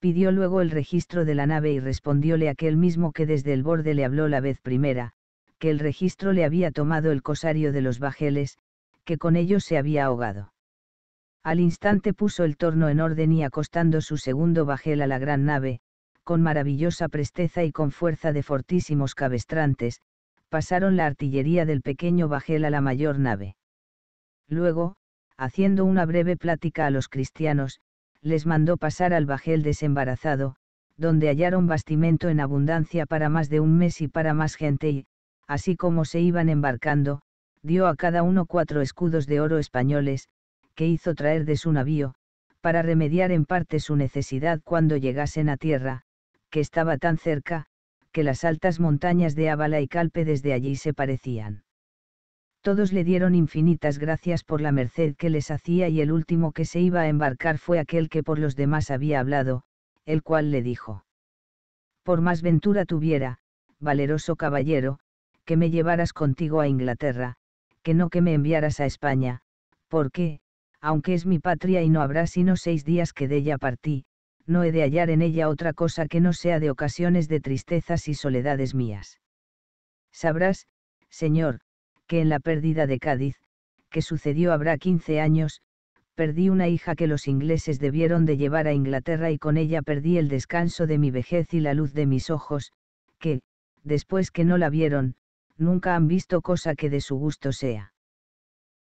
Speaker 1: pidió luego el registro de la nave y respondióle aquel mismo que desde el borde le habló la vez primera, que el registro le había tomado el cosario de los bajeles, que con ellos se había ahogado. Al instante puso el torno en orden y acostando su segundo bajel a la gran nave, con maravillosa presteza y con fuerza de fortísimos cabestrantes, pasaron la artillería del pequeño bajel a la mayor nave. Luego, haciendo una breve plática a los cristianos, les mandó pasar al bajel desembarazado, donde hallaron bastimento en abundancia para más de un mes y para más gente y, así como se iban embarcando, dio a cada uno cuatro escudos de oro españoles, que hizo traer de su navío, para remediar en parte su necesidad cuando llegasen a tierra, que estaba tan cerca, que las altas montañas de Ábala y Calpe desde allí se parecían todos le dieron infinitas gracias por la merced que les hacía y el último que se iba a embarcar fue aquel que por los demás había hablado, el cual le dijo. Por más ventura tuviera, valeroso caballero, que me llevaras contigo a Inglaterra, que no que me enviaras a España, porque, aunque es mi patria y no habrá sino seis días que de ella partí, no he de hallar en ella otra cosa que no sea de ocasiones de tristezas y soledades mías. Sabrás, señor, que en la pérdida de Cádiz, que sucedió habrá 15 años, perdí una hija que los ingleses debieron de llevar a Inglaterra y con ella perdí el descanso de mi vejez y la luz de mis ojos, que, después que no la vieron, nunca han visto cosa que de su gusto sea.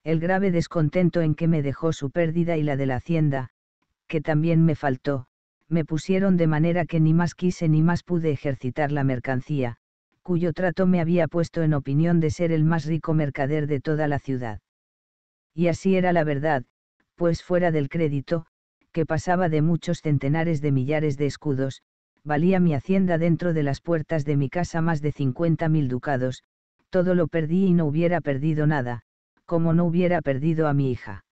Speaker 1: El grave descontento en que me dejó su pérdida y la de la hacienda, que también me faltó, me pusieron de manera que ni más quise ni más pude ejercitar la mercancía, cuyo trato me había puesto en opinión de ser el más rico mercader de toda la ciudad. Y así era la verdad, pues fuera del crédito, que pasaba de muchos centenares de millares de escudos, valía mi hacienda dentro de las puertas de mi casa más de cincuenta mil ducados, todo lo perdí y no hubiera perdido nada, como no hubiera perdido a mi hija.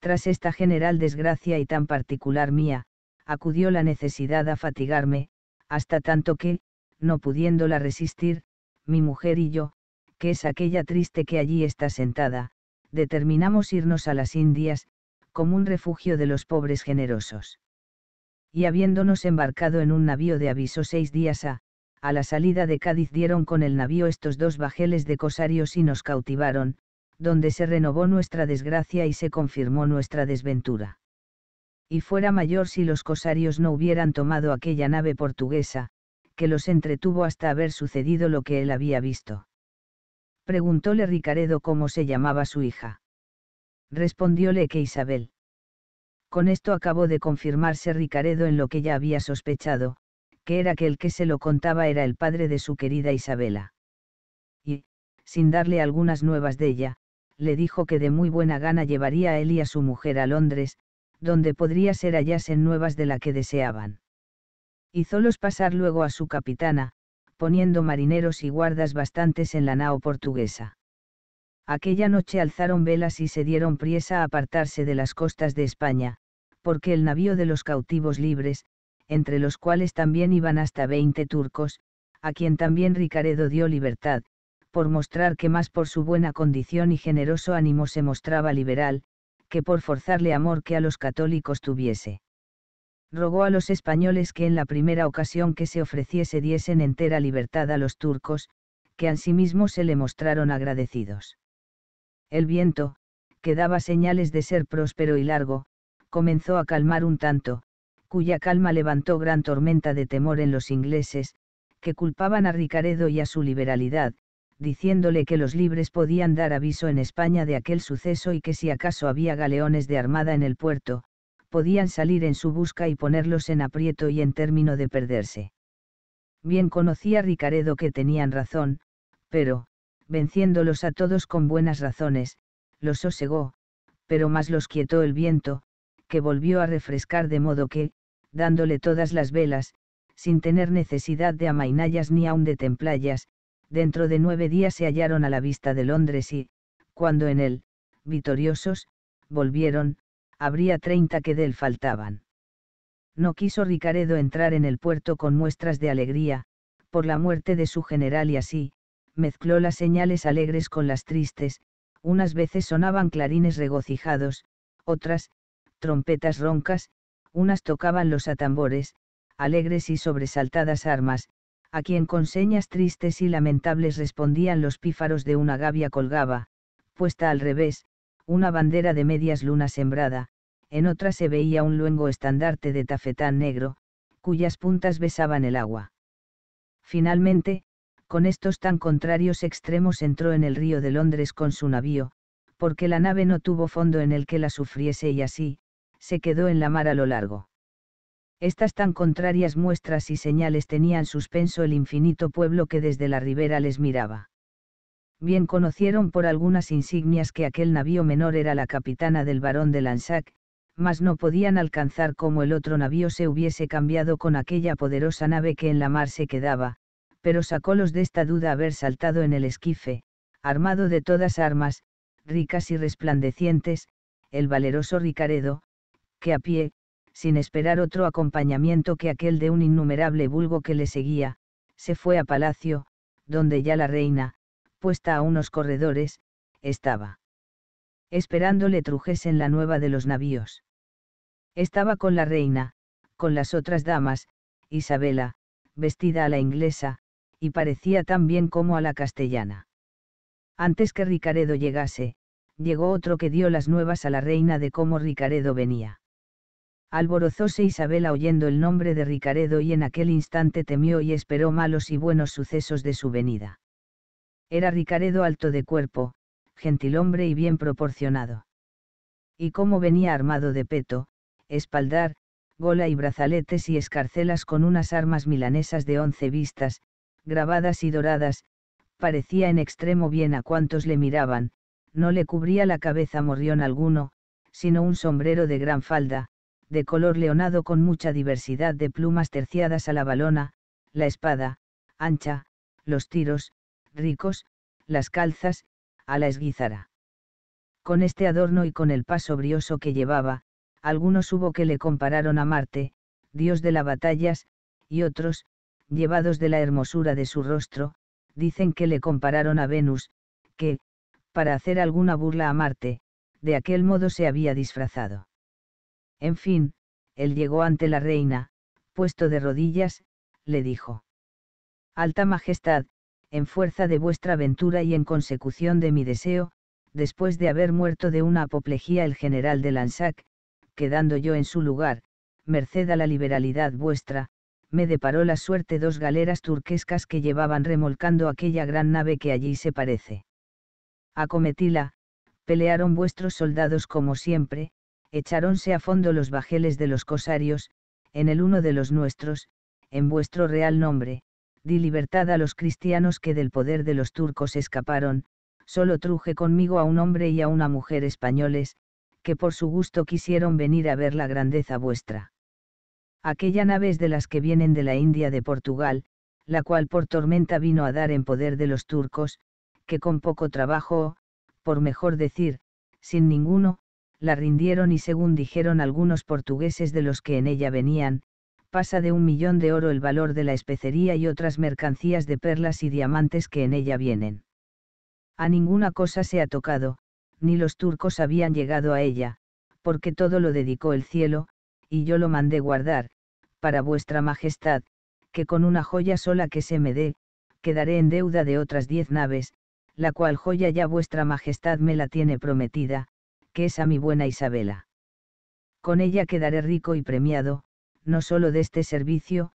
Speaker 1: Tras esta general desgracia y tan particular mía, acudió la necesidad a fatigarme, hasta tanto que, no pudiéndola resistir, mi mujer y yo, que es aquella triste que allí está sentada, determinamos irnos a las Indias, como un refugio de los pobres generosos. Y habiéndonos embarcado en un navío de aviso seis días a, a la salida de Cádiz dieron con el navío estos dos bajeles de cosarios y nos cautivaron, donde se renovó nuestra desgracia y se confirmó nuestra desventura. Y fuera mayor si los cosarios no hubieran tomado aquella nave portuguesa, los entretuvo hasta haber sucedido lo que él había visto. Preguntóle Ricaredo cómo se llamaba su hija. Respondióle que Isabel. Con esto acabó de confirmarse Ricaredo en lo que ya había sospechado, que era que el que se lo contaba era el padre de su querida Isabela. Y, sin darle algunas nuevas de ella, le dijo que de muy buena gana llevaría a él y a su mujer a Londres, donde podría ser hallasen nuevas de la que deseaban los pasar luego a su capitana, poniendo marineros y guardas bastantes en la nao portuguesa. Aquella noche alzaron velas y se dieron priesa a apartarse de las costas de España, porque el navío de los cautivos libres, entre los cuales también iban hasta veinte turcos, a quien también Ricaredo dio libertad, por mostrar que más por su buena condición y generoso ánimo se mostraba liberal, que por forzarle amor que a los católicos tuviese rogó a los españoles que en la primera ocasión que se ofreciese diesen entera libertad a los turcos, que ansimismo se le mostraron agradecidos. El viento, que daba señales de ser próspero y largo, comenzó a calmar un tanto, cuya calma levantó gran tormenta de temor en los ingleses, que culpaban a Ricaredo y a su liberalidad, diciéndole que los libres podían dar aviso en España de aquel suceso y que si acaso había galeones de armada en el puerto, podían salir en su busca y ponerlos en aprieto y en término de perderse. Bien conocía Ricaredo que tenían razón, pero, venciéndolos a todos con buenas razones, los sosegó, pero más los quietó el viento, que volvió a refrescar de modo que, dándole todas las velas, sin tener necesidad de amainallas ni aun de templayas, dentro de nueve días se hallaron a la vista de Londres y, cuando en él, vitoriosos, volvieron, habría 30 que del faltaban. No quiso Ricaredo entrar en el puerto con muestras de alegría, por la muerte de su general y así, mezcló las señales alegres con las tristes, unas veces sonaban clarines regocijados, otras, trompetas roncas, unas tocaban los atambores, alegres y sobresaltadas armas, a quien con señas tristes y lamentables respondían los pífaros de una gavia colgaba, puesta al revés, una bandera de medias lunas sembrada, en otra se veía un luengo estandarte de tafetán negro, cuyas puntas besaban el agua. Finalmente, con estos tan contrarios extremos entró en el río de Londres con su navío, porque la nave no tuvo fondo en el que la sufriese y así, se quedó en la mar a lo largo. Estas tan contrarias muestras y señales tenían suspenso el infinito pueblo que desde la ribera les miraba bien conocieron por algunas insignias que aquel navío menor era la capitana del barón de Lansac, mas no podían alcanzar cómo el otro navío se hubiese cambiado con aquella poderosa nave que en la mar se quedaba, pero sacólos de esta duda haber saltado en el esquife, armado de todas armas, ricas y resplandecientes, el valeroso Ricaredo, que a pie, sin esperar otro acompañamiento que aquel de un innumerable vulgo que le seguía, se fue a palacio, donde ya la reina, puesta a unos corredores, estaba. Esperándole le trujesen la nueva de los navíos. Estaba con la reina, con las otras damas, Isabela, vestida a la inglesa, y parecía tan bien como a la castellana. Antes que Ricaredo llegase, llegó otro que dio las nuevas a la reina de cómo Ricaredo venía. Alborozóse Isabela oyendo el nombre de Ricaredo y en aquel instante temió y esperó malos y buenos sucesos de su venida. Era Ricaredo alto de cuerpo, gentilhombre y bien proporcionado. Y como venía armado de peto, espaldar, gola y brazaletes y escarcelas con unas armas milanesas de once vistas, grabadas y doradas, parecía en extremo bien a cuantos le miraban, no le cubría la cabeza morrión alguno, sino un sombrero de gran falda, de color leonado con mucha diversidad de plumas terciadas a la balona, la espada, ancha, los tiros, ricos, las calzas, a la esguizara. Con este adorno y con el paso brioso que llevaba, algunos hubo que le compararon a Marte, dios de las batallas, y otros, llevados de la hermosura de su rostro, dicen que le compararon a Venus, que, para hacer alguna burla a Marte, de aquel modo se había disfrazado. En fin, él llegó ante la reina, puesto de rodillas, le dijo. Alta Majestad, en fuerza de vuestra aventura y en consecución de mi deseo, después de haber muerto de una apoplejía el general de Lansac, quedando yo en su lugar, merced a la liberalidad vuestra, me deparó la suerte dos galeras turquescas que llevaban remolcando aquella gran nave que allí se parece. Acometíla, pelearon vuestros soldados como siempre, echáronse a fondo los bajeles de los cosarios, en el uno de los nuestros, en vuestro real nombre, di libertad a los cristianos que del poder de los turcos escaparon, solo truje conmigo a un hombre y a una mujer españoles, que por su gusto quisieron venir a ver la grandeza vuestra. Aquella nave es de las que vienen de la India de Portugal, la cual por tormenta vino a dar en poder de los turcos, que con poco trabajo, por mejor decir, sin ninguno, la rindieron y según dijeron algunos portugueses de los que en ella venían, pasa de un millón de oro el valor de la especería y otras mercancías de perlas y diamantes que en ella vienen. A ninguna cosa se ha tocado, ni los turcos habían llegado a ella, porque todo lo dedicó el cielo, y yo lo mandé guardar, para vuestra majestad, que con una joya sola que se me dé, quedaré en deuda de otras diez naves, la cual joya ya vuestra majestad me la tiene prometida, que es a mi buena Isabela. Con ella quedaré rico y premiado, no solo de este servicio,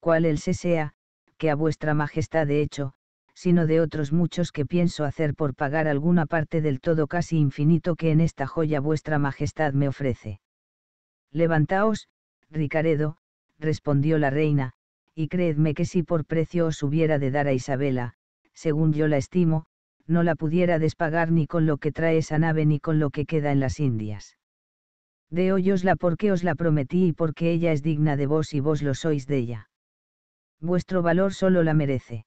Speaker 1: cual el se sea, que a vuestra majestad he hecho, sino de otros muchos que pienso hacer por pagar alguna parte del todo casi infinito que en esta joya vuestra majestad me ofrece. Levantaos, Ricaredo, respondió la reina, y creedme que si por precio os hubiera de dar a Isabela, según yo la estimo, no la pudiera despagar ni con lo que trae esa nave ni con lo que queda en las Indias de la porque os la prometí y porque ella es digna de vos y vos lo sois de ella. Vuestro valor solo la merece.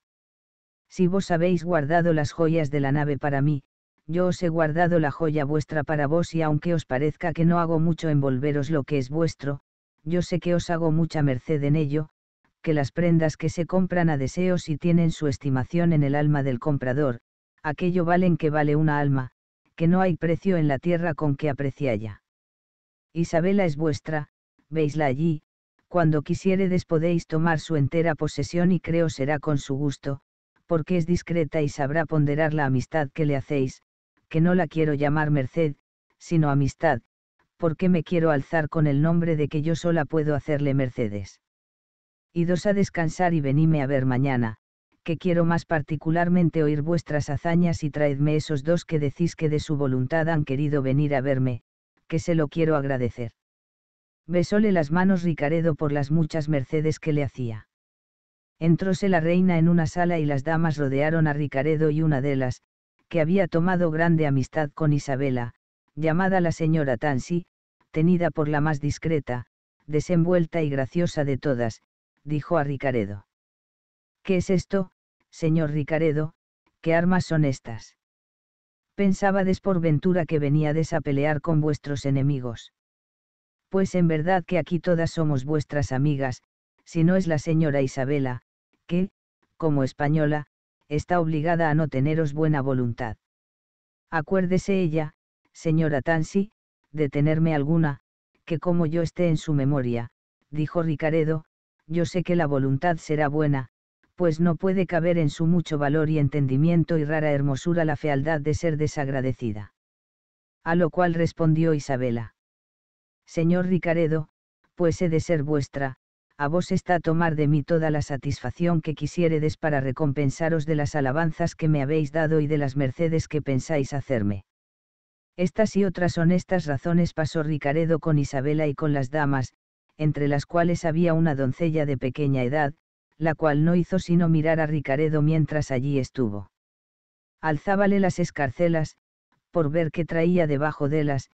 Speaker 1: Si vos habéis guardado las joyas de la nave para mí, yo os he guardado la joya vuestra para vos y aunque os parezca que no hago mucho en volveros lo que es vuestro, yo sé que os hago mucha merced en ello, que las prendas que se compran a deseos y tienen su estimación en el alma del comprador, aquello valen que vale una alma, que no hay precio en la tierra con que aprecialla. Isabela es vuestra, veisla allí, cuando quisiéredes podéis tomar su entera posesión y creo será con su gusto, porque es discreta y sabrá ponderar la amistad que le hacéis, que no la quiero llamar merced, sino amistad, porque me quiero alzar con el nombre de que yo sola puedo hacerle mercedes. Idos a descansar y venime a ver mañana, que quiero más particularmente oír vuestras hazañas y traedme esos dos que decís que de su voluntad han querido venir a verme, que se lo quiero agradecer. Besóle las manos Ricaredo por las muchas mercedes que le hacía. Entróse la reina en una sala y las damas rodearon a Ricaredo y una de las, que había tomado grande amistad con Isabela, llamada la señora Tansi, tenida por la más discreta, desenvuelta y graciosa de todas, dijo a Ricaredo. ¿Qué es esto, señor Ricaredo, qué armas son estas? pensaba por ventura que veníades a pelear con vuestros enemigos. Pues en verdad que aquí todas somos vuestras amigas, si no es la señora Isabela, que, como española, está obligada a no teneros buena voluntad. Acuérdese ella, señora Tansi, de tenerme alguna, que como yo esté en su memoria, dijo Ricaredo, yo sé que la voluntad será buena, pues no puede caber en su mucho valor y entendimiento y rara hermosura la fealdad de ser desagradecida. A lo cual respondió Isabela. Señor Ricaredo, pues he de ser vuestra, a vos está tomar de mí toda la satisfacción que quisiéredes para recompensaros de las alabanzas que me habéis dado y de las mercedes que pensáis hacerme. Estas y otras honestas razones pasó Ricaredo con Isabela y con las damas, entre las cuales había una doncella de pequeña edad, la cual no hizo sino mirar a Ricaredo mientras allí estuvo. Alzábale las escarcelas, por ver qué traía debajo de las,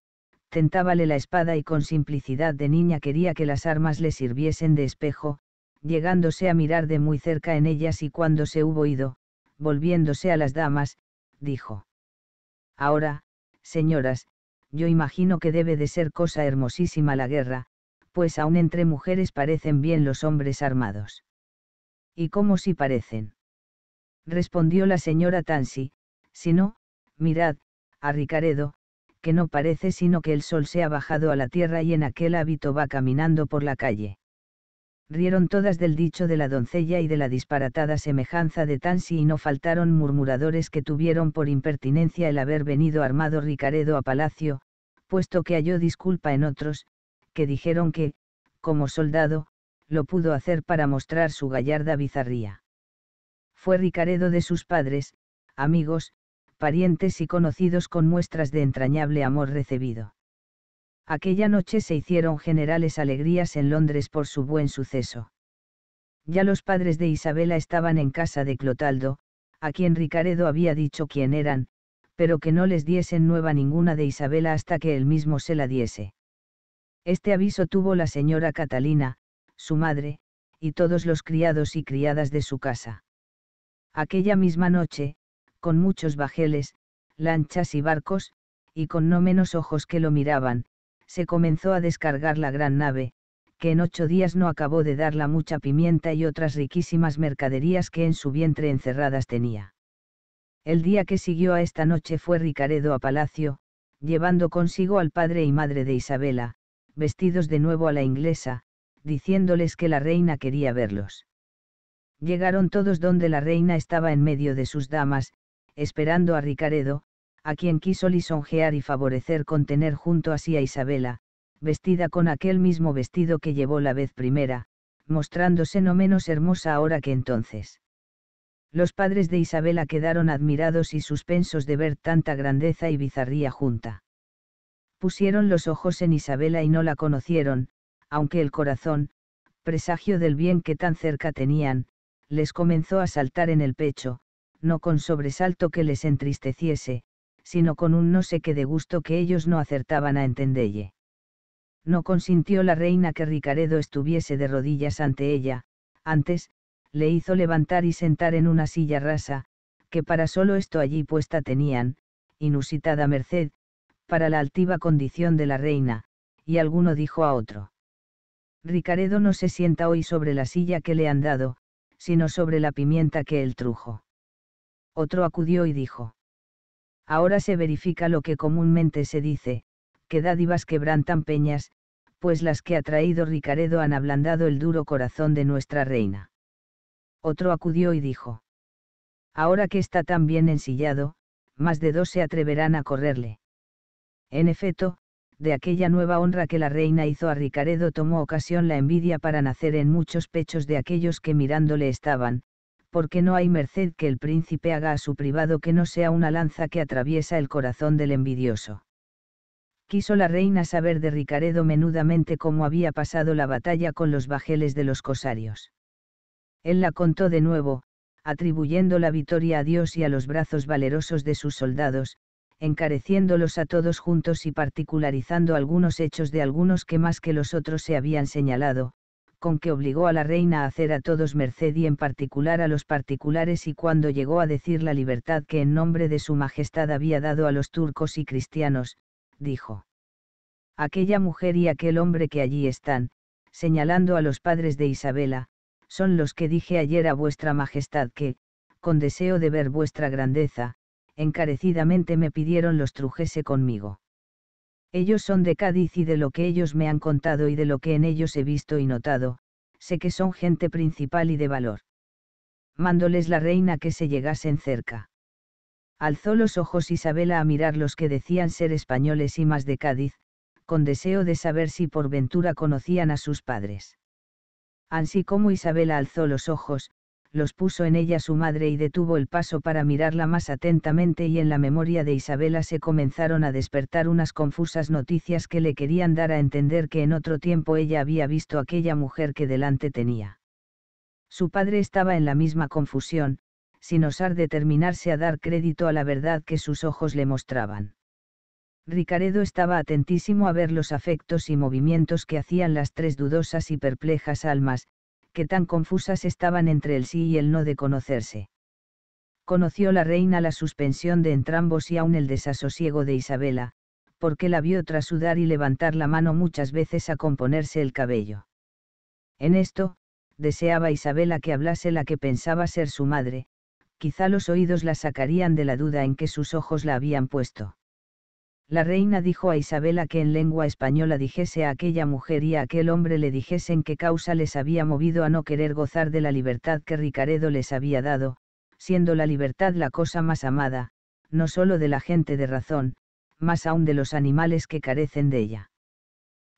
Speaker 1: tentábale la espada y con simplicidad de niña quería que las armas le sirviesen de espejo, llegándose a mirar de muy cerca en ellas y cuando se hubo ido, volviéndose a las damas, dijo. Ahora, señoras, yo imagino que debe de ser cosa hermosísima la guerra, pues aun entre mujeres parecen bien los hombres armados. ¿Y cómo si parecen? Respondió la señora Tansi, si no, mirad, a Ricaredo, que no parece sino que el sol se ha bajado a la tierra y en aquel hábito va caminando por la calle. Rieron todas del dicho de la doncella y de la disparatada semejanza de Tansi y no faltaron murmuradores que tuvieron por impertinencia el haber venido armado Ricaredo a palacio, puesto que halló disculpa en otros, que dijeron que, como soldado, lo pudo hacer para mostrar su gallarda bizarría. Fue Ricaredo de sus padres, amigos, parientes y conocidos con muestras de entrañable amor recibido. Aquella noche se hicieron generales alegrías en Londres por su buen suceso. Ya los padres de Isabela estaban en casa de Clotaldo, a quien Ricaredo había dicho quién eran, pero que no les diesen nueva ninguna de Isabela hasta que él mismo se la diese. Este aviso tuvo la señora Catalina, su madre, y todos los criados y criadas de su casa. Aquella misma noche, con muchos bajeles, lanchas y barcos, y con no menos ojos que lo miraban, se comenzó a descargar la gran nave, que en ocho días no acabó de dar la mucha pimienta y otras riquísimas mercaderías que en su vientre encerradas tenía. El día que siguió a esta noche fue Ricaredo a palacio, llevando consigo al padre y madre de Isabela, vestidos de nuevo a la inglesa, diciéndoles que la reina quería verlos. Llegaron todos donde la reina estaba en medio de sus damas, esperando a Ricaredo, a quien quiso lisonjear y favorecer con tener junto a sí a Isabela, vestida con aquel mismo vestido que llevó la vez primera, mostrándose no menos hermosa ahora que entonces. Los padres de Isabela quedaron admirados y suspensos de ver tanta grandeza y bizarría junta. Pusieron los ojos en Isabela y no la conocieron, aunque el corazón, presagio del bien que tan cerca tenían, les comenzó a saltar en el pecho, no con sobresalto que les entristeciese, sino con un no sé qué de gusto que ellos no acertaban a entendelle. No consintió la reina que Ricaredo estuviese de rodillas ante ella, antes, le hizo levantar y sentar en una silla rasa, que para solo esto allí puesta tenían, inusitada merced, para la altiva condición de la reina, y alguno dijo a otro. Ricaredo no se sienta hoy sobre la silla que le han dado, sino sobre la pimienta que él trujo. Otro acudió y dijo. Ahora se verifica lo que comúnmente se dice, que dádivas quebrantan peñas, pues las que ha traído Ricaredo han ablandado el duro corazón de nuestra reina. Otro acudió y dijo. Ahora que está tan bien ensillado, más de dos se atreverán a correrle. En efecto, de aquella nueva honra que la reina hizo a Ricaredo tomó ocasión la envidia para nacer en muchos pechos de aquellos que mirándole estaban, porque no hay merced que el príncipe haga a su privado que no sea una lanza que atraviesa el corazón del envidioso. Quiso la reina saber de Ricaredo menudamente cómo había pasado la batalla con los bajeles de los cosarios. Él la contó de nuevo, atribuyendo la victoria a Dios y a los brazos valerosos de sus soldados, encareciéndolos a todos juntos y particularizando algunos hechos de algunos que más que los otros se habían señalado, con que obligó a la reina a hacer a todos merced y en particular a los particulares y cuando llegó a decir la libertad que en nombre de su majestad había dado a los turcos y cristianos, dijo. Aquella mujer y aquel hombre que allí están, señalando a los padres de Isabela, son los que dije ayer a vuestra majestad que, con deseo de ver vuestra grandeza, encarecidamente me pidieron los trujese conmigo. Ellos son de Cádiz y de lo que ellos me han contado y de lo que en ellos he visto y notado, sé que son gente principal y de valor. Mándoles la reina que se llegasen cerca. Alzó los ojos Isabela a mirar los que decían ser españoles y más de Cádiz, con deseo de saber si por ventura conocían a sus padres. Así como Isabela alzó los ojos, los puso en ella su madre y detuvo el paso para mirarla más atentamente y en la memoria de Isabela se comenzaron a despertar unas confusas noticias que le querían dar a entender que en otro tiempo ella había visto aquella mujer que delante tenía. Su padre estaba en la misma confusión, sin osar determinarse a dar crédito a la verdad que sus ojos le mostraban. Ricaredo estaba atentísimo a ver los afectos y movimientos que hacían las tres dudosas y perplejas almas, que tan confusas estaban entre el sí y el no de conocerse. Conoció la reina la suspensión de entrambos y aún el desasosiego de Isabela, porque la vio trasudar y levantar la mano muchas veces a componerse el cabello. En esto, deseaba Isabela que hablase la que pensaba ser su madre, quizá los oídos la sacarían de la duda en que sus ojos la habían puesto la reina dijo a Isabela que en lengua española dijese a aquella mujer y a aquel hombre le dijesen qué causa les había movido a no querer gozar de la libertad que Ricaredo les había dado, siendo la libertad la cosa más amada, no solo de la gente de razón, más aún de los animales que carecen de ella.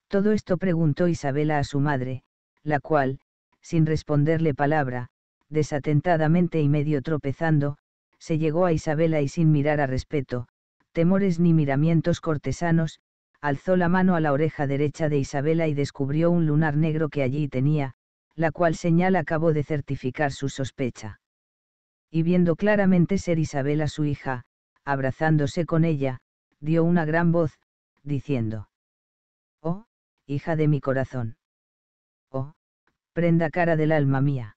Speaker 1: Todo esto preguntó Isabela a su madre, la cual, sin responderle palabra, desatentadamente y medio tropezando, se llegó a Isabela y sin mirar a respeto, temores ni miramientos cortesanos, alzó la mano a la oreja derecha de Isabela y descubrió un lunar negro que allí tenía, la cual señal acabó de certificar su sospecha. Y viendo claramente ser Isabela su hija, abrazándose con ella, dio una gran voz, diciendo, Oh, hija de mi corazón. Oh, prenda cara del alma mía.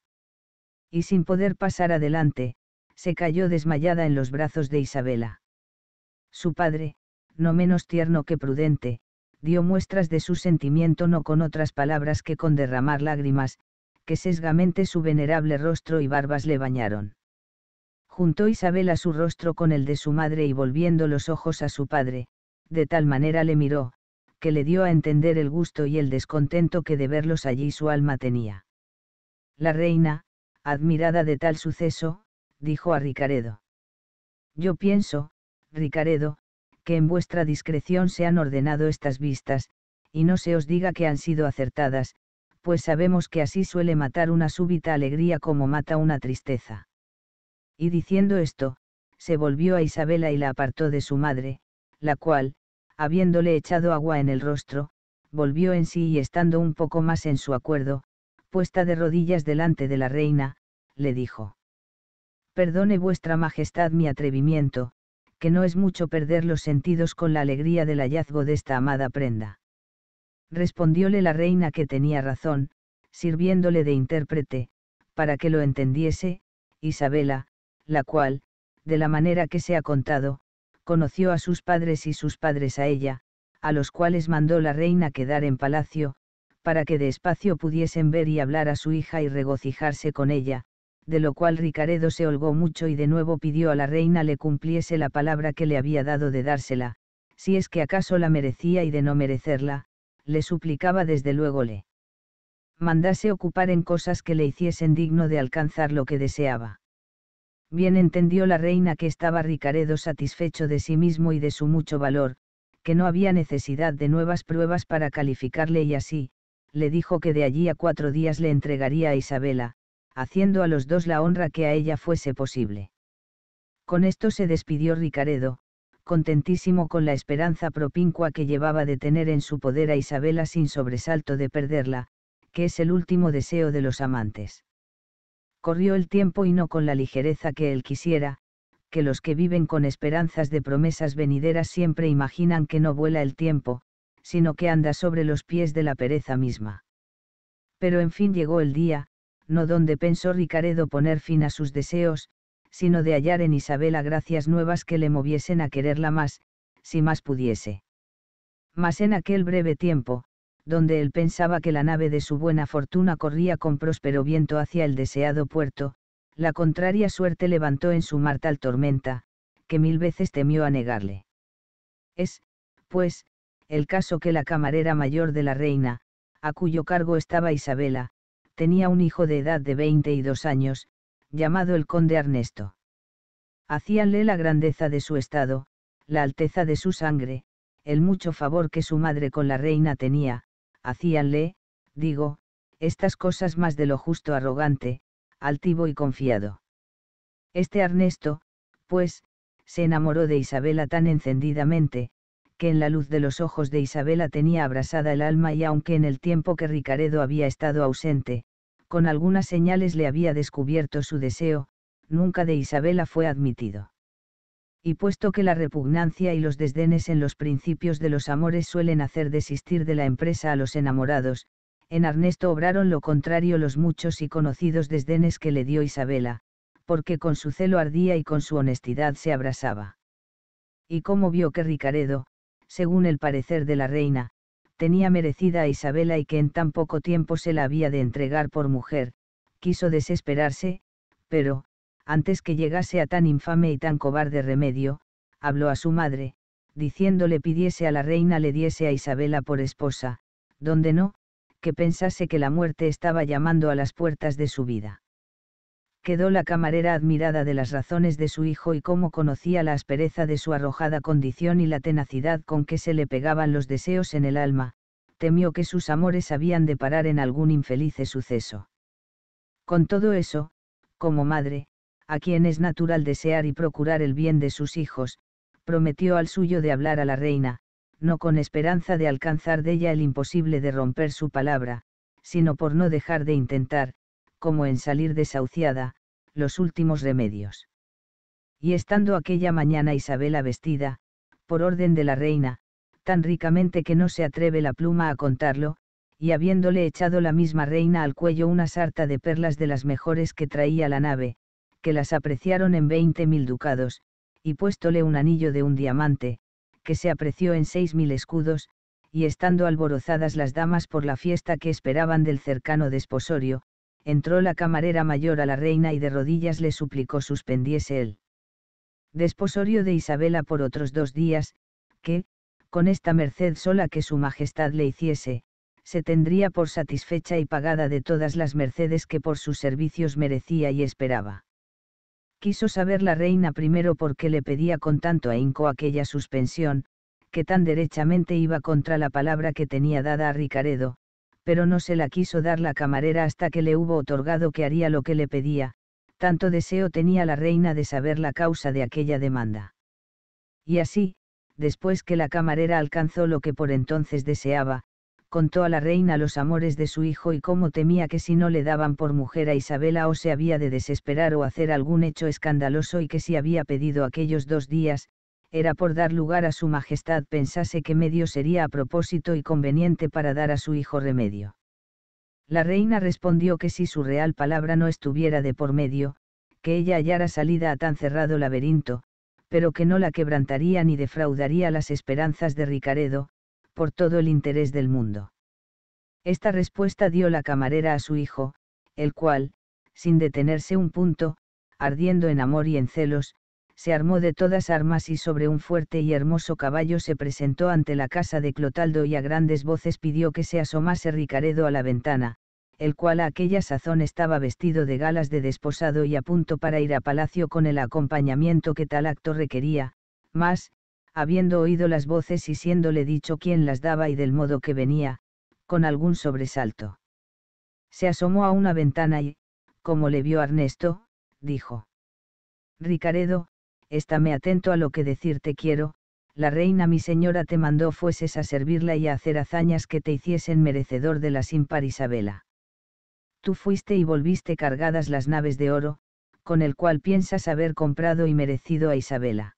Speaker 1: Y sin poder pasar adelante, se cayó desmayada en los brazos de Isabela. Su padre, no menos tierno que prudente, dio muestras de su sentimiento no con otras palabras que con derramar lágrimas, que sesgamente su venerable rostro y barbas le bañaron. Juntó Isabela su rostro con el de su madre y volviendo los ojos a su padre, de tal manera le miró, que le dio a entender el gusto y el descontento que de verlos allí su alma tenía. La reina, admirada de tal suceso, dijo a Ricaredo. Yo pienso, Ricaredo, que en vuestra discreción se han ordenado estas vistas, y no se os diga que han sido acertadas, pues sabemos que así suele matar una súbita alegría como mata una tristeza. Y diciendo esto, se volvió a Isabela y la apartó de su madre, la cual, habiéndole echado agua en el rostro, volvió en sí y estando un poco más en su acuerdo, puesta de rodillas delante de la reina, le dijo. Perdone vuestra majestad mi atrevimiento, que no es mucho perder los sentidos con la alegría del hallazgo de esta amada prenda. Respondióle la reina que tenía razón, sirviéndole de intérprete, para que lo entendiese, Isabela, la cual, de la manera que se ha contado, conoció a sus padres y sus padres a ella, a los cuales mandó la reina quedar en palacio, para que de espacio pudiesen ver y hablar a su hija y regocijarse con ella, de lo cual Ricaredo se holgó mucho y de nuevo pidió a la reina le cumpliese la palabra que le había dado de dársela, si es que acaso la merecía y de no merecerla, le suplicaba desde luego le mandase ocupar en cosas que le hiciesen digno de alcanzar lo que deseaba. Bien entendió la reina que estaba Ricaredo satisfecho de sí mismo y de su mucho valor, que no había necesidad de nuevas pruebas para calificarle y así, le dijo que de allí a cuatro días le entregaría a Isabela, haciendo a los dos la honra que a ella fuese posible. Con esto se despidió Ricaredo, contentísimo con la esperanza propincua que llevaba de tener en su poder a Isabela sin sobresalto de perderla, que es el último deseo de los amantes. Corrió el tiempo y no con la ligereza que él quisiera, que los que viven con esperanzas de promesas venideras siempre imaginan que no vuela el tiempo, sino que anda sobre los pies de la pereza misma. Pero en fin llegó el día, no donde pensó Ricaredo poner fin a sus deseos, sino de hallar en Isabela gracias nuevas que le moviesen a quererla más, si más pudiese. Mas en aquel breve tiempo, donde él pensaba que la nave de su buena fortuna corría con próspero viento hacia el deseado puerto, la contraria suerte levantó en su mar tal tormenta, que mil veces temió a negarle. Es, pues, el caso que la camarera mayor de la reina, a cuyo cargo estaba Isabela, tenía un hijo de edad de 22 años, llamado el conde Ernesto. Hacíanle la grandeza de su estado, la alteza de su sangre, el mucho favor que su madre con la reina tenía, hacíanle, digo, estas cosas más de lo justo arrogante, altivo y confiado. Este Ernesto, pues, se enamoró de Isabela tan encendidamente, que en la luz de los ojos de Isabela tenía abrasada el alma y aunque en el tiempo que Ricaredo había estado ausente, con algunas señales le había descubierto su deseo, nunca de Isabela fue admitido. Y puesto que la repugnancia y los desdenes en los principios de los amores suelen hacer desistir de la empresa a los enamorados, en Ernesto obraron lo contrario los muchos y conocidos desdenes que le dio Isabela, porque con su celo ardía y con su honestidad se abrasaba. Y como vio que Ricaredo, según el parecer de la reina, tenía merecida a Isabela y que en tan poco tiempo se la había de entregar por mujer, quiso desesperarse, pero, antes que llegase a tan infame y tan cobarde remedio, habló a su madre, diciéndole pidiese a la reina le diese a Isabela por esposa, donde no, que pensase que la muerte estaba llamando a las puertas de su vida quedó la camarera admirada de las razones de su hijo y cómo conocía la aspereza de su arrojada condición y la tenacidad con que se le pegaban los deseos en el alma, temió que sus amores habían de parar en algún infelice suceso. Con todo eso, como madre, a quien es natural desear y procurar el bien de sus hijos, prometió al suyo de hablar a la reina, no con esperanza de alcanzar de ella el imposible de romper su palabra, sino por no dejar de intentar, como en salir desahuciada, los últimos remedios. Y estando aquella mañana Isabela vestida, por orden de la reina, tan ricamente que no se atreve la pluma a contarlo, y habiéndole echado la misma reina al cuello una sarta de perlas de las mejores que traía la nave, que las apreciaron en veinte mil ducados, y puéstole un anillo de un diamante, que se apreció en seis mil escudos, y estando alborozadas las damas por la fiesta que esperaban del cercano desposorio, entró la camarera mayor a la reina y de rodillas le suplicó suspendiese él. desposorio de Isabela por otros dos días, que, con esta merced sola que su majestad le hiciese, se tendría por satisfecha y pagada de todas las mercedes que por sus servicios merecía y esperaba. Quiso saber la reina primero por qué le pedía con tanto ahínco aquella suspensión, que tan derechamente iba contra la palabra que tenía dada a Ricaredo, pero no se la quiso dar la camarera hasta que le hubo otorgado que haría lo que le pedía, tanto deseo tenía la reina de saber la causa de aquella demanda. Y así, después que la camarera alcanzó lo que por entonces deseaba, contó a la reina los amores de su hijo y cómo temía que si no le daban por mujer a Isabela o se había de desesperar o hacer algún hecho escandaloso y que si había pedido aquellos dos días, era por dar lugar a su majestad pensase que medio sería a propósito y conveniente para dar a su hijo remedio. La reina respondió que si su real palabra no estuviera de por medio, que ella hallara salida a tan cerrado laberinto, pero que no la quebrantaría ni defraudaría las esperanzas de Ricaredo, por todo el interés del mundo. Esta respuesta dio la camarera a su hijo, el cual, sin detenerse un punto, ardiendo en amor y en celos, se armó de todas armas y sobre un fuerte y hermoso caballo se presentó ante la casa de Clotaldo y a grandes voces pidió que se asomase Ricaredo a la ventana, el cual a aquella sazón estaba vestido de galas de desposado y a punto para ir a palacio con el acompañamiento que tal acto requería, mas, habiendo oído las voces y siéndole dicho quién las daba y del modo que venía, con algún sobresalto. Se asomó a una ventana y, como le vio Ernesto, dijo. Ricaredo, estáme atento a lo que decirte quiero, la reina mi señora te mandó fueses a servirla y a hacer hazañas que te hiciesen merecedor de la sin par Isabela. Tú fuiste y volviste cargadas las naves de oro, con el cual piensas haber comprado y merecido a Isabela.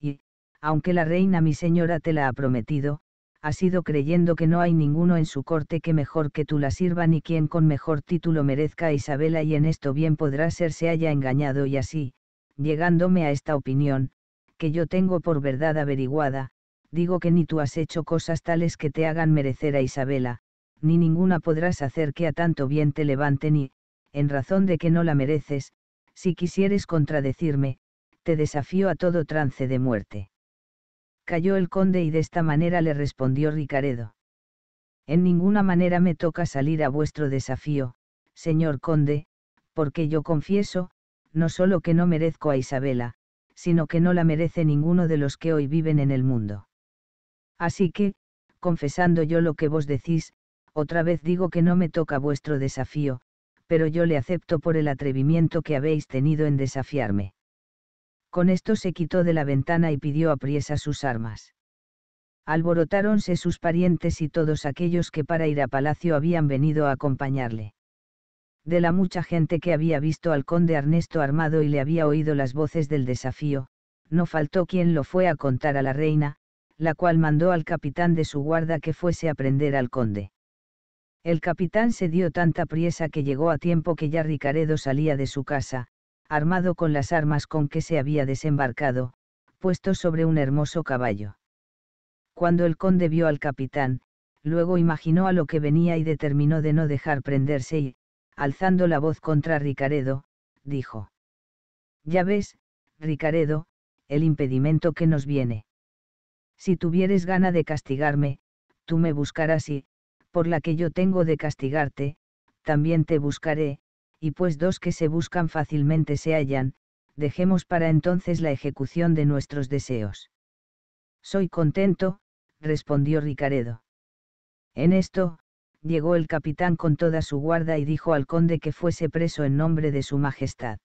Speaker 1: Y, aunque la reina mi señora te la ha prometido, ha sido creyendo que no hay ninguno en su corte que mejor que tú la sirva ni quien con mejor título merezca a Isabela y en esto bien podrá ser se haya engañado y así, llegándome a esta opinión, que yo tengo por verdad averiguada, digo que ni tú has hecho cosas tales que te hagan merecer a Isabela, ni ninguna podrás hacer que a tanto bien te levante, ni, en razón de que no la mereces, si quisieres contradecirme, te desafío a todo trance de muerte. Cayó el conde y de esta manera le respondió Ricaredo. En ninguna manera me toca salir a vuestro desafío, señor conde, porque yo confieso, no solo que no merezco a Isabela, sino que no la merece ninguno de los que hoy viven en el mundo. Así que, confesando yo lo que vos decís, otra vez digo que no me toca vuestro desafío, pero yo le acepto por el atrevimiento que habéis tenido en desafiarme. Con esto se quitó de la ventana y pidió apriesa sus armas. Alborotáronse sus parientes y todos aquellos que para ir a palacio habían venido a acompañarle de la mucha gente que había visto al conde Ernesto armado y le había oído las voces del desafío, no faltó quien lo fue a contar a la reina, la cual mandó al capitán de su guarda que fuese a prender al conde. El capitán se dio tanta priesa que llegó a tiempo que ya Ricaredo salía de su casa, armado con las armas con que se había desembarcado, puesto sobre un hermoso caballo. Cuando el conde vio al capitán, luego imaginó a lo que venía y determinó de no dejar prenderse y, alzando la voz contra Ricaredo, dijo. Ya ves, Ricaredo, el impedimento que nos viene. Si tuvieres gana de castigarme, tú me buscarás y, por la que yo tengo de castigarte, también te buscaré, y pues dos que se buscan fácilmente se hallan, dejemos para entonces la ejecución de nuestros deseos. Soy contento, respondió Ricaredo. En esto, llegó el capitán con toda su guarda y dijo al conde que fuese preso en nombre de su Majestad.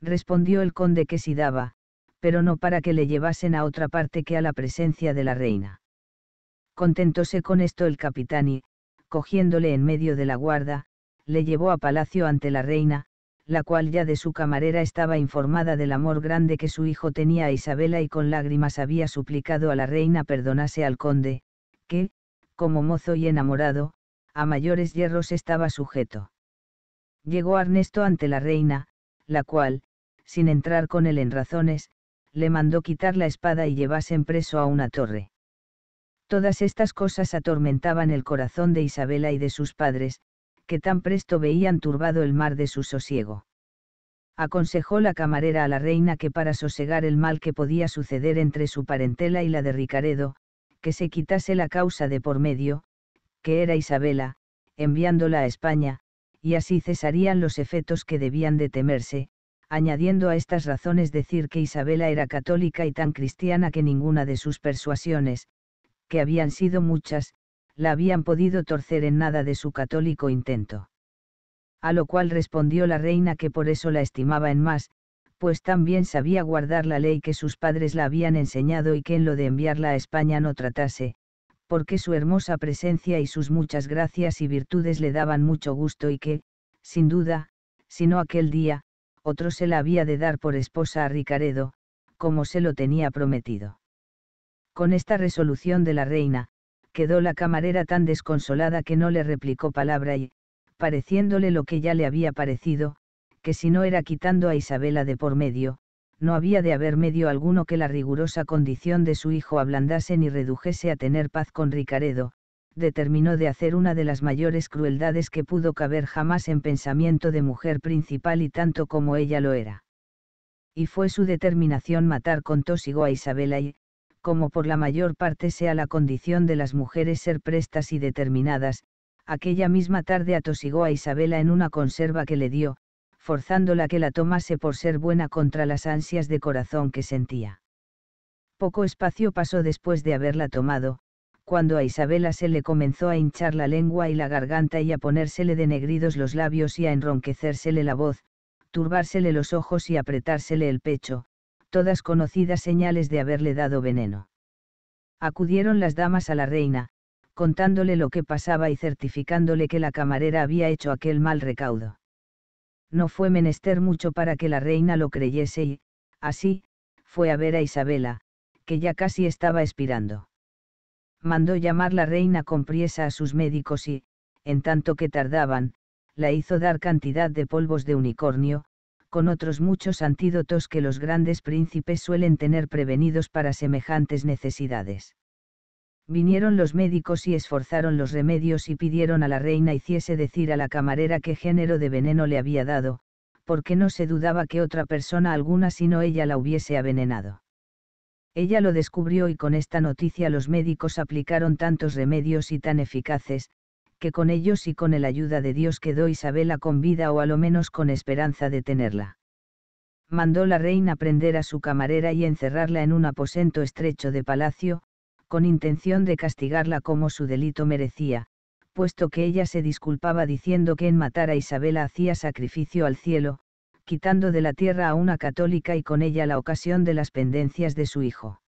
Speaker 1: Respondió el conde que sí daba, pero no para que le llevasen a otra parte que a la presencia de la reina. Contentóse con esto el capitán y, cogiéndole en medio de la guarda, le llevó a palacio ante la reina, la cual ya de su camarera estaba informada del amor grande que su hijo tenía a Isabela y con lágrimas había suplicado a la reina perdonase al conde, que, como mozo y enamorado, a mayores hierros estaba sujeto. Llegó Ernesto ante la reina, la cual, sin entrar con él en razones, le mandó quitar la espada y llevasen preso a una torre. Todas estas cosas atormentaban el corazón de Isabela y de sus padres, que tan presto veían turbado el mar de su sosiego. Aconsejó la camarera a la reina que para sosegar el mal que podía suceder entre su parentela y la de Ricaredo, que se quitase la causa de por medio, que era Isabela, enviándola a España, y así cesarían los efectos que debían de temerse, añadiendo a estas razones decir que Isabela era católica y tan cristiana que ninguna de sus persuasiones, que habían sido muchas, la habían podido torcer en nada de su católico intento. A lo cual respondió la reina que por eso la estimaba en más, pues también sabía guardar la ley que sus padres la habían enseñado y que en lo de enviarla a España no tratase, porque su hermosa presencia y sus muchas gracias y virtudes le daban mucho gusto y que, sin duda, si no aquel día, otro se la había de dar por esposa a Ricaredo, como se lo tenía prometido. Con esta resolución de la reina, quedó la camarera tan desconsolada que no le replicó palabra y, pareciéndole lo que ya le había parecido, que si no era quitando a Isabela de por medio, no había de haber medio alguno que la rigurosa condición de su hijo ablandase ni redujese a tener paz con Ricaredo, determinó de hacer una de las mayores crueldades que pudo caber jamás en pensamiento de mujer principal y tanto como ella lo era. Y fue su determinación matar con tósigo a Isabela y, como por la mayor parte sea la condición de las mujeres ser prestas y determinadas, aquella misma tarde atosigó a Isabela en una conserva que le dio, forzándola que la tomase por ser buena contra las ansias de corazón que sentía. Poco espacio pasó después de haberla tomado, cuando a Isabela se le comenzó a hinchar la lengua y la garganta y a ponérsele denegridos los labios y a enronquecérsele la voz, turbársele los ojos y apretársele el pecho, todas conocidas señales de haberle dado veneno. Acudieron las damas a la reina, contándole lo que pasaba y certificándole que la camarera había hecho aquel mal recaudo no fue menester mucho para que la reina lo creyese y, así, fue a ver a Isabela, que ya casi estaba expirando. Mandó llamar la reina con priesa a sus médicos y, en tanto que tardaban, la hizo dar cantidad de polvos de unicornio, con otros muchos antídotos que los grandes príncipes suelen tener prevenidos para semejantes necesidades. Vinieron los médicos y esforzaron los remedios y pidieron a la reina hiciese decir a la camarera qué género de veneno le había dado, porque no se dudaba que otra persona alguna sino ella la hubiese avenenado. Ella lo descubrió y con esta noticia los médicos aplicaron tantos remedios y tan eficaces, que con ellos y con el ayuda de Dios quedó Isabela con vida o a lo menos con esperanza de tenerla. Mandó la reina prender a su camarera y encerrarla en un aposento estrecho de palacio, con intención de castigarla como su delito merecía, puesto que ella se disculpaba diciendo que en matar a Isabela hacía sacrificio al cielo, quitando de la tierra a una católica y con ella la ocasión de las pendencias de su hijo.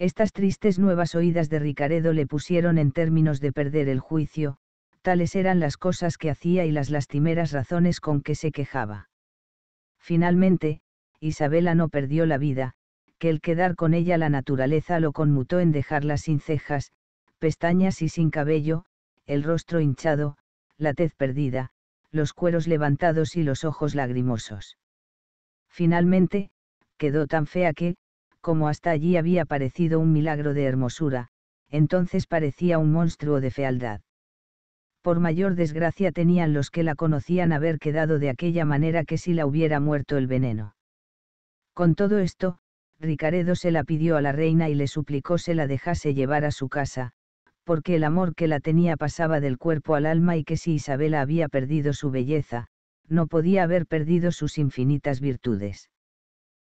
Speaker 1: Estas tristes nuevas oídas de Ricaredo le pusieron en términos de perder el juicio, tales eran las cosas que hacía y las lastimeras razones con que se quejaba. Finalmente, Isabela no perdió la vida, el quedar con ella la naturaleza lo conmutó en dejarla sin cejas, pestañas y sin cabello, el rostro hinchado, la tez perdida, los cueros levantados y los ojos lagrimosos. Finalmente, quedó tan fea que, como hasta allí había parecido un milagro de hermosura, entonces parecía un monstruo de fealdad. Por mayor desgracia tenían los que la conocían haber quedado de aquella manera que si la hubiera muerto el veneno. Con todo esto, Ricaredo se la pidió a la reina y le suplicó se la dejase llevar a su casa, porque el amor que la tenía pasaba del cuerpo al alma y que si Isabela había perdido su belleza, no podía haber perdido sus infinitas virtudes.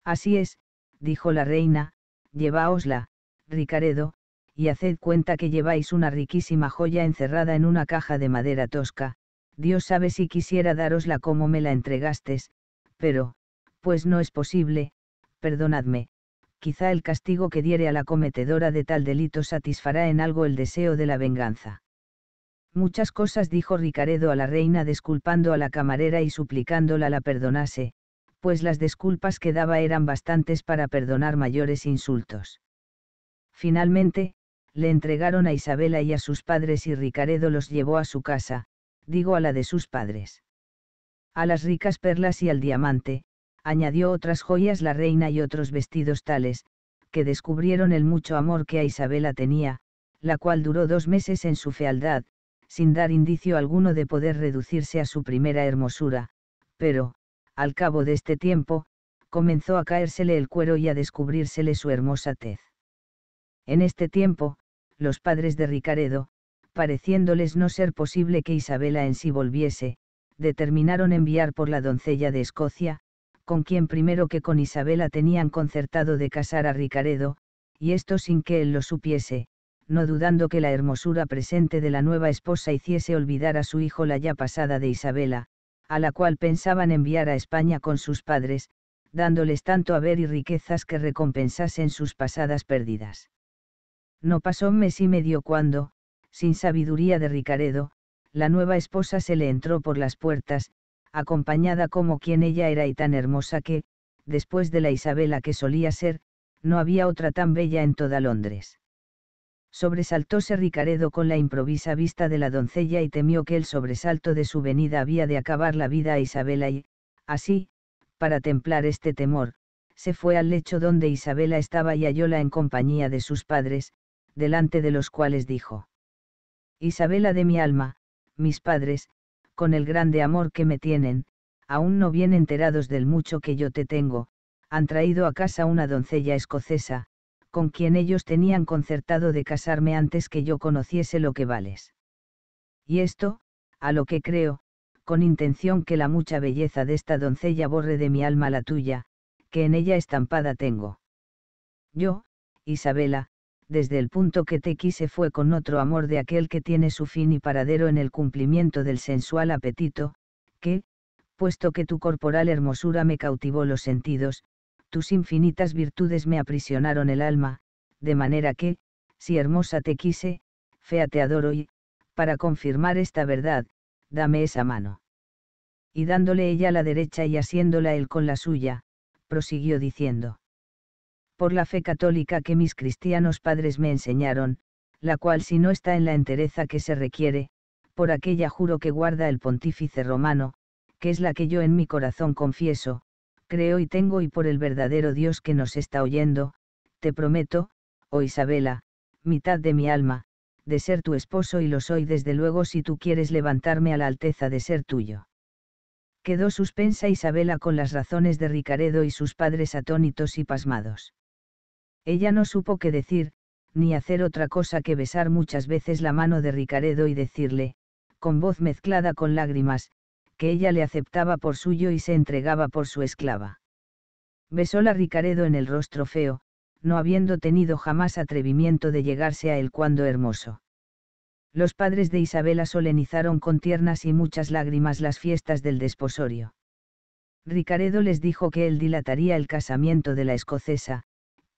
Speaker 1: Así es, dijo la reina, «lleváosla, Ricaredo, y haced cuenta que lleváis una riquísima joya encerrada en una caja de madera tosca, Dios sabe si quisiera darosla como me la entregastes, pero, pues no es posible, perdonadme, quizá el castigo que diere a la cometedora de tal delito satisfará en algo el deseo de la venganza. Muchas cosas dijo Ricaredo a la reina disculpando a la camarera y suplicándola la perdonase, pues las disculpas que daba eran bastantes para perdonar mayores insultos. Finalmente, le entregaron a Isabela y a sus padres y Ricaredo los llevó a su casa, digo a la de sus padres. A las ricas perlas y al diamante, añadió otras joyas la reina y otros vestidos tales, que descubrieron el mucho amor que a Isabela tenía, la cual duró dos meses en su fealdad, sin dar indicio alguno de poder reducirse a su primera hermosura, pero, al cabo de este tiempo, comenzó a caérsele el cuero y a descubrírsele su hermosa tez. En este tiempo, los padres de Ricaredo, pareciéndoles no ser posible que Isabela en sí volviese, determinaron enviar por la doncella de Escocia, con quien primero que con Isabela tenían concertado de casar a Ricaredo, y esto sin que él lo supiese, no dudando que la hermosura presente de la nueva esposa hiciese olvidar a su hijo la ya pasada de Isabela, a la cual pensaban enviar a España con sus padres, dándoles tanto haber y riquezas que recompensasen sus pasadas pérdidas. No pasó mes y medio cuando, sin sabiduría de Ricaredo, la nueva esposa se le entró por las puertas, acompañada como quien ella era y tan hermosa que, después de la Isabela que solía ser, no había otra tan bella en toda Londres. Sobresaltóse Ricaredo con la improvisa vista de la doncella y temió que el sobresalto de su venida había de acabar la vida a Isabela y, así, para templar este temor, se fue al lecho donde Isabela estaba y hallóla en compañía de sus padres, delante de los cuales dijo. Isabela de mi alma, mis padres, con el grande amor que me tienen, aún no bien enterados del mucho que yo te tengo, han traído a casa una doncella escocesa, con quien ellos tenían concertado de casarme antes que yo conociese lo que vales. Y esto, a lo que creo, con intención que la mucha belleza de esta doncella borre de mi alma la tuya, que en ella estampada tengo. Yo, Isabela, desde el punto que te quise fue con otro amor de aquel que tiene su fin y paradero en el cumplimiento del sensual apetito, que, puesto que tu corporal hermosura me cautivó los sentidos, tus infinitas virtudes me aprisionaron el alma, de manera que, si hermosa te quise, fea te adoro y, para confirmar esta verdad, dame esa mano. Y dándole ella la derecha y asiéndola él con la suya, prosiguió diciendo por la fe católica que mis cristianos padres me enseñaron, la cual si no está en la entereza que se requiere, por aquella juro que guarda el pontífice romano, que es la que yo en mi corazón confieso, creo y tengo y por el verdadero Dios que nos está oyendo, te prometo, oh Isabela, mitad de mi alma, de ser tu esposo y lo soy desde luego si tú quieres levantarme a la alteza de ser tuyo. Quedó suspensa Isabela con las razones de Ricaredo y sus padres atónitos y pasmados. Ella no supo qué decir, ni hacer otra cosa que besar muchas veces la mano de Ricaredo y decirle, con voz mezclada con lágrimas, que ella le aceptaba por suyo y se entregaba por su esclava. Besóla Ricaredo en el rostro feo, no habiendo tenido jamás atrevimiento de llegarse a él cuando hermoso. Los padres de Isabela solenizaron con tiernas y muchas lágrimas las fiestas del desposorio. Ricaredo les dijo que él dilataría el casamiento de la escocesa,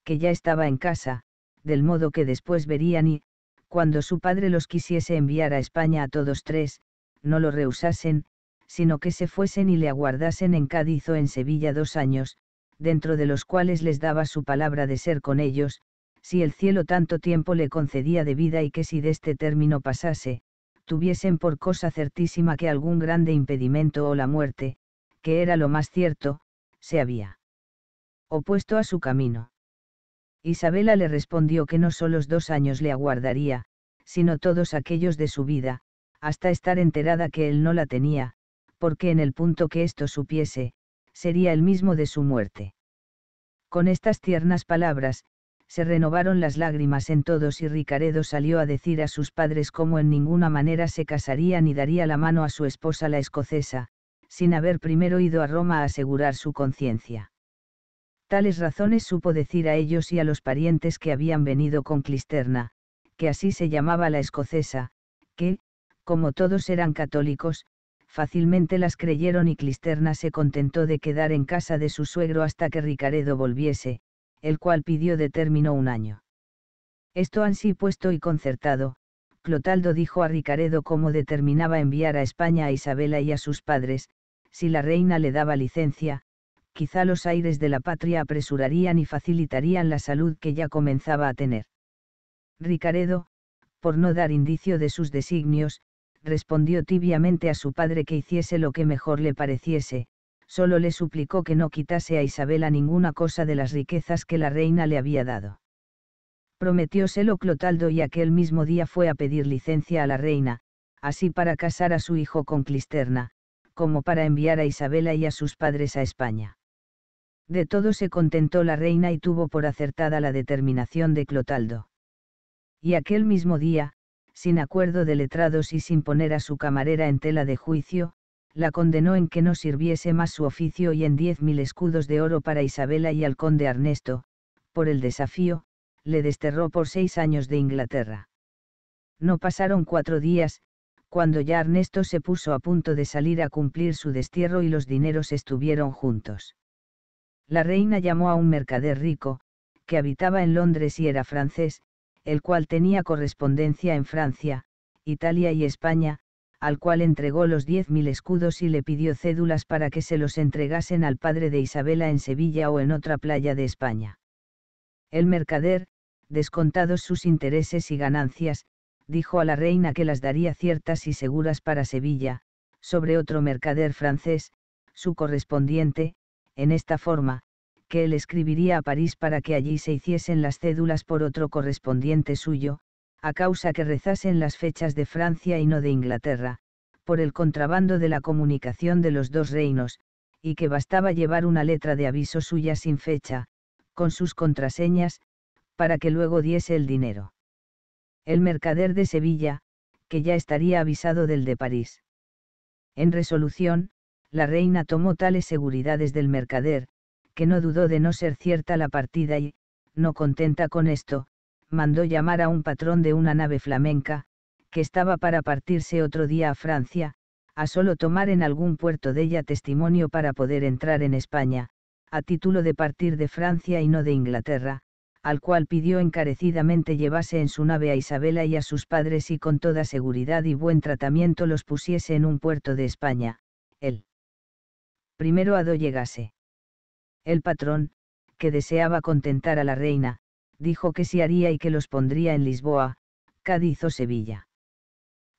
Speaker 1: que ya estaba en casa, del modo que después verían y, cuando su padre los quisiese enviar a España a todos tres, no lo rehusasen, sino que se fuesen y le aguardasen en Cádiz o en Sevilla dos años, dentro de los cuales les daba su palabra de ser con ellos, si el cielo tanto tiempo le concedía de vida y que si de este término pasase, tuviesen por cosa certísima que algún grande impedimento o la muerte, que era lo más cierto, se había opuesto a su camino. Isabela le respondió que no los dos años le aguardaría, sino todos aquellos de su vida, hasta estar enterada que él no la tenía, porque en el punto que esto supiese, sería el mismo de su muerte. Con estas tiernas palabras, se renovaron las lágrimas en todos y Ricaredo salió a decir a sus padres cómo en ninguna manera se casaría ni daría la mano a su esposa la escocesa, sin haber primero ido a Roma a asegurar su conciencia. Tales razones supo decir a ellos y a los parientes que habían venido con Clisterna, que así se llamaba la escocesa, que, como todos eran católicos, fácilmente las creyeron y Clisterna se contentó de quedar en casa de su suegro hasta que Ricaredo volviese, el cual pidió de término un año. Esto ansí puesto y concertado, Clotaldo dijo a Ricaredo cómo determinaba enviar a España a Isabela y a sus padres, si la reina le daba licencia, quizá los aires de la patria apresurarían y facilitarían la salud que ya comenzaba a tener. Ricaredo, por no dar indicio de sus designios, respondió tibiamente a su padre que hiciese lo que mejor le pareciese, solo le suplicó que no quitase a Isabela ninguna cosa de las riquezas que la reina le había dado. Prometióselo Clotaldo y aquel mismo día fue a pedir licencia a la reina, así para casar a su hijo con Clisterna, como para enviar a Isabela y a sus padres a España. De todo se contentó la reina y tuvo por acertada la determinación de Clotaldo. Y aquel mismo día, sin acuerdo de letrados y sin poner a su camarera en tela de juicio, la condenó en que no sirviese más su oficio y en diez mil escudos de oro para Isabela y al conde Ernesto, por el desafío, le desterró por seis años de Inglaterra. No pasaron cuatro días, cuando ya Ernesto se puso a punto de salir a cumplir su destierro y los dineros estuvieron juntos. La reina llamó a un mercader rico, que habitaba en Londres y era francés, el cual tenía correspondencia en Francia, Italia y España, al cual entregó los diez mil escudos y le pidió cédulas para que se los entregasen al padre de Isabela en Sevilla o en otra playa de España. El mercader, descontados sus intereses y ganancias, dijo a la reina que las daría ciertas y seguras para Sevilla, sobre otro mercader francés, su correspondiente, en esta forma, que él escribiría a París para que allí se hiciesen las cédulas por otro correspondiente suyo, a causa que rezasen las fechas de Francia y no de Inglaterra, por el contrabando de la comunicación de los dos reinos, y que bastaba llevar una letra de aviso suya sin fecha, con sus contraseñas, para que luego diese el dinero. El mercader de Sevilla, que ya estaría avisado del de París. En resolución, la reina tomó tales seguridades del mercader, que no dudó de no ser cierta la partida y, no contenta con esto, mandó llamar a un patrón de una nave flamenca, que estaba para partirse otro día a Francia, a solo tomar en algún puerto de ella testimonio para poder entrar en España, a título de partir de Francia y no de Inglaterra, al cual pidió encarecidamente llevase en su nave a Isabela y a sus padres y con toda seguridad y buen tratamiento los pusiese en un puerto de España primero a do llegase. El patrón, que deseaba contentar a la reina, dijo que sí haría y que los pondría en Lisboa, Cádiz o Sevilla.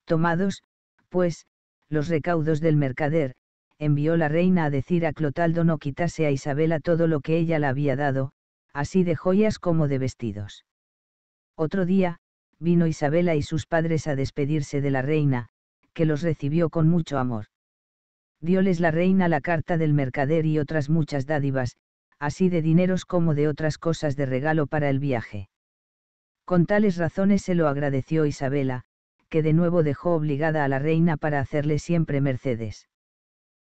Speaker 1: Tomados, pues, los recaudos del mercader, envió la reina a decir a Clotaldo no quitase a Isabela todo lo que ella le había dado, así de joyas como de vestidos. Otro día, vino Isabela y sus padres a despedirse de la reina, que los recibió con mucho amor. Dióles la reina la carta del mercader y otras muchas dádivas, así de dineros como de otras cosas de regalo para el viaje. Con tales razones se lo agradeció Isabela, que de nuevo dejó obligada a la reina para hacerle siempre mercedes.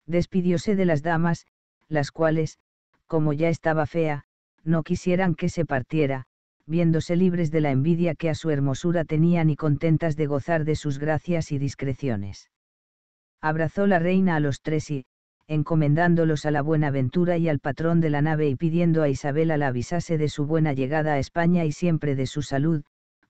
Speaker 1: Despidióse de las damas, las cuales, como ya estaba fea, no quisieran que se partiera, viéndose libres de la envidia que a su hermosura tenían y contentas de gozar de sus gracias y discreciones abrazó la reina a los tres y, encomendándolos a la Buenaventura y al patrón de la nave y pidiendo a Isabela la avisase de su buena llegada a España y siempre de su salud,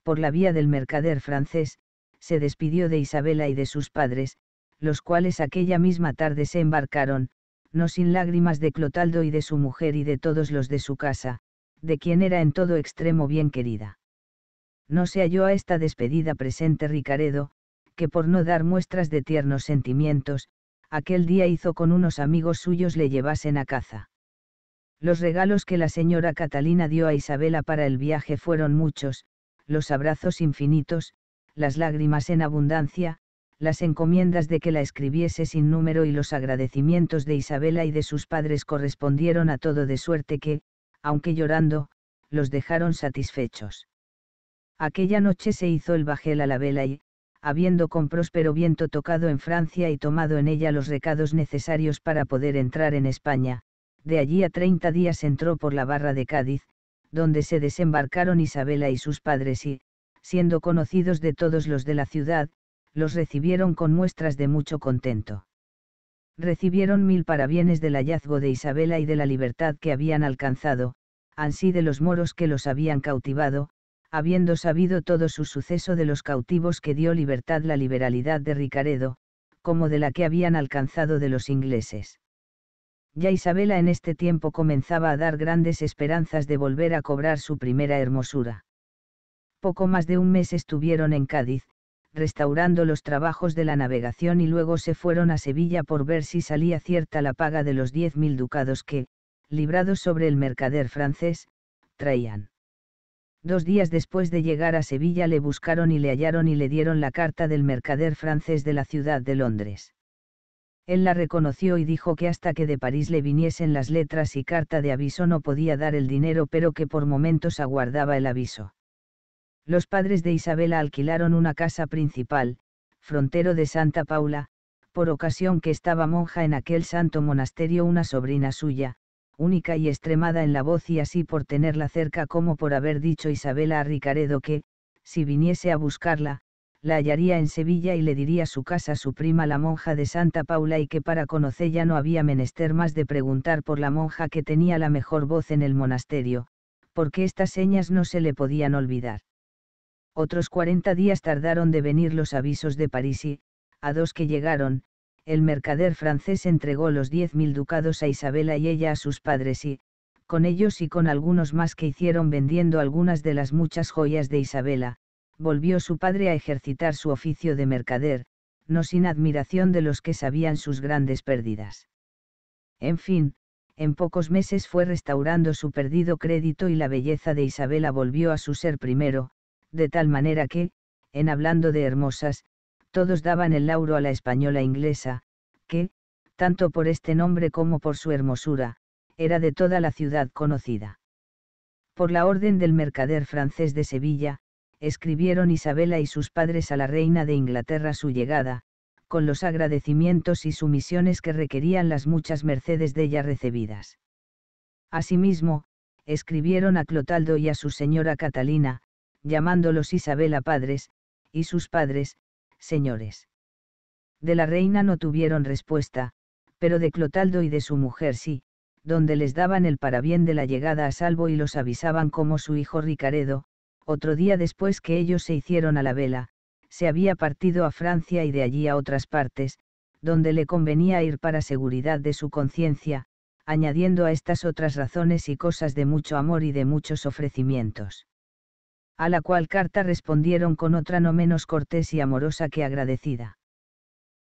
Speaker 1: por la vía del mercader francés, se despidió de Isabela y de sus padres, los cuales aquella misma tarde se embarcaron, no sin lágrimas de Clotaldo y de su mujer y de todos los de su casa, de quien era en todo extremo bien querida. No se halló a esta despedida presente Ricaredo, que por no dar muestras de tiernos sentimientos, aquel día hizo con unos amigos suyos le llevasen a caza. Los regalos que la señora Catalina dio a Isabela para el viaje fueron muchos, los abrazos infinitos, las lágrimas en abundancia, las encomiendas de que la escribiese sin número y los agradecimientos de Isabela y de sus padres correspondieron a todo de suerte que, aunque llorando, los dejaron satisfechos. Aquella noche se hizo el bajel a la vela y, habiendo con próspero viento tocado en Francia y tomado en ella los recados necesarios para poder entrar en España, de allí a treinta días entró por la barra de Cádiz, donde se desembarcaron Isabela y sus padres y, siendo conocidos de todos los de la ciudad, los recibieron con muestras de mucho contento. Recibieron mil parabienes del hallazgo de Isabela y de la libertad que habían alcanzado, ansí de los moros que los habían cautivado, habiendo sabido todo su suceso de los cautivos que dio libertad la liberalidad de Ricaredo, como de la que habían alcanzado de los ingleses. Ya Isabela en este tiempo comenzaba a dar grandes esperanzas de volver a cobrar su primera hermosura. Poco más de un mes estuvieron en Cádiz, restaurando los trabajos de la navegación y luego se fueron a Sevilla por ver si salía cierta la paga de los diez mil ducados que, librados sobre el mercader francés, traían. Dos días después de llegar a Sevilla le buscaron y le hallaron y le dieron la carta del mercader francés de la ciudad de Londres. Él la reconoció y dijo que hasta que de París le viniesen las letras y carta de aviso no podía dar el dinero pero que por momentos aguardaba el aviso. Los padres de Isabela alquilaron una casa principal, frontero de Santa Paula, por ocasión que estaba monja en aquel santo monasterio una sobrina suya, única y extremada en la voz y así por tenerla cerca como por haber dicho Isabela a Ricaredo que, si viniese a buscarla, la hallaría en Sevilla y le diría su casa a su prima la monja de Santa Paula y que para conocerla no había menester más de preguntar por la monja que tenía la mejor voz en el monasterio, porque estas señas no se le podían olvidar. Otros cuarenta días tardaron de venir los avisos de París y, a dos que llegaron, el mercader francés entregó los mil ducados a Isabela y ella a sus padres y, con ellos y con algunos más que hicieron vendiendo algunas de las muchas joyas de Isabela, volvió su padre a ejercitar su oficio de mercader, no sin admiración de los que sabían sus grandes pérdidas. En fin, en pocos meses fue restaurando su perdido crédito y la belleza de Isabela volvió a su ser primero, de tal manera que, en hablando de hermosas, todos daban el lauro a la española inglesa, que, tanto por este nombre como por su hermosura, era de toda la ciudad conocida. Por la orden del mercader francés de Sevilla, escribieron Isabela y sus padres a la reina de Inglaterra su llegada, con los agradecimientos y sumisiones que requerían las muchas mercedes de ella recibidas. Asimismo, escribieron a Clotaldo y a su señora Catalina, llamándolos Isabela padres, y sus padres, señores. De la reina no tuvieron respuesta, pero de Clotaldo y de su mujer sí, donde les daban el parabién de la llegada a salvo y los avisaban como su hijo Ricaredo, otro día después que ellos se hicieron a la vela, se había partido a Francia y de allí a otras partes, donde le convenía ir para seguridad de su conciencia, añadiendo a estas otras razones y cosas de mucho amor y de muchos ofrecimientos a la cual carta respondieron con otra no menos cortés y amorosa que agradecida.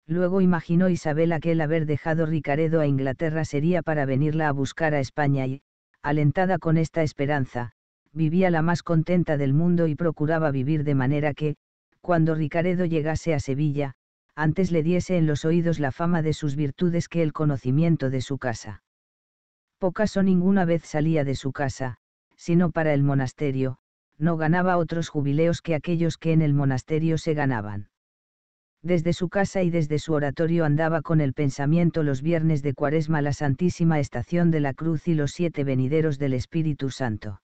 Speaker 1: Luego imaginó Isabel el haber dejado Ricaredo a Inglaterra sería para venirla a buscar a España y, alentada con esta esperanza, vivía la más contenta del mundo y procuraba vivir de manera que, cuando Ricaredo llegase a Sevilla, antes le diese en los oídos la fama de sus virtudes que el conocimiento de su casa. Pocas o ninguna vez salía de su casa, sino para el monasterio, no ganaba otros jubileos que aquellos que en el monasterio se ganaban. Desde su casa y desde su oratorio andaba con el pensamiento los viernes de Cuaresma la Santísima Estación de la Cruz y los siete venideros del Espíritu Santo.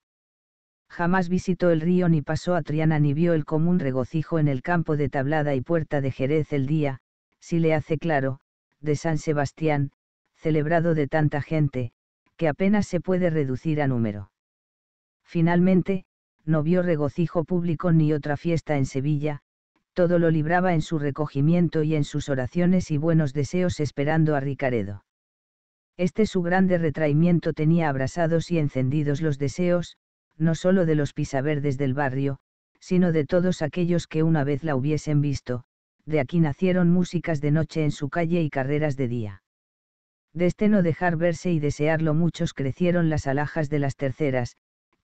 Speaker 1: Jamás visitó el río ni pasó a Triana ni vio el común regocijo en el campo de Tablada y Puerta de Jerez el día, si le hace claro, de San Sebastián, celebrado de tanta gente, que apenas se puede reducir a número. Finalmente, no vio regocijo público ni otra fiesta en Sevilla, todo lo libraba en su recogimiento y en sus oraciones y buenos deseos esperando a Ricaredo. Este su grande retraimiento tenía abrasados y encendidos los deseos, no solo de los pisaverdes del barrio, sino de todos aquellos que una vez la hubiesen visto, de aquí nacieron músicas de noche en su calle y carreras de día. De este no dejar verse y desearlo muchos crecieron las alhajas de las terceras,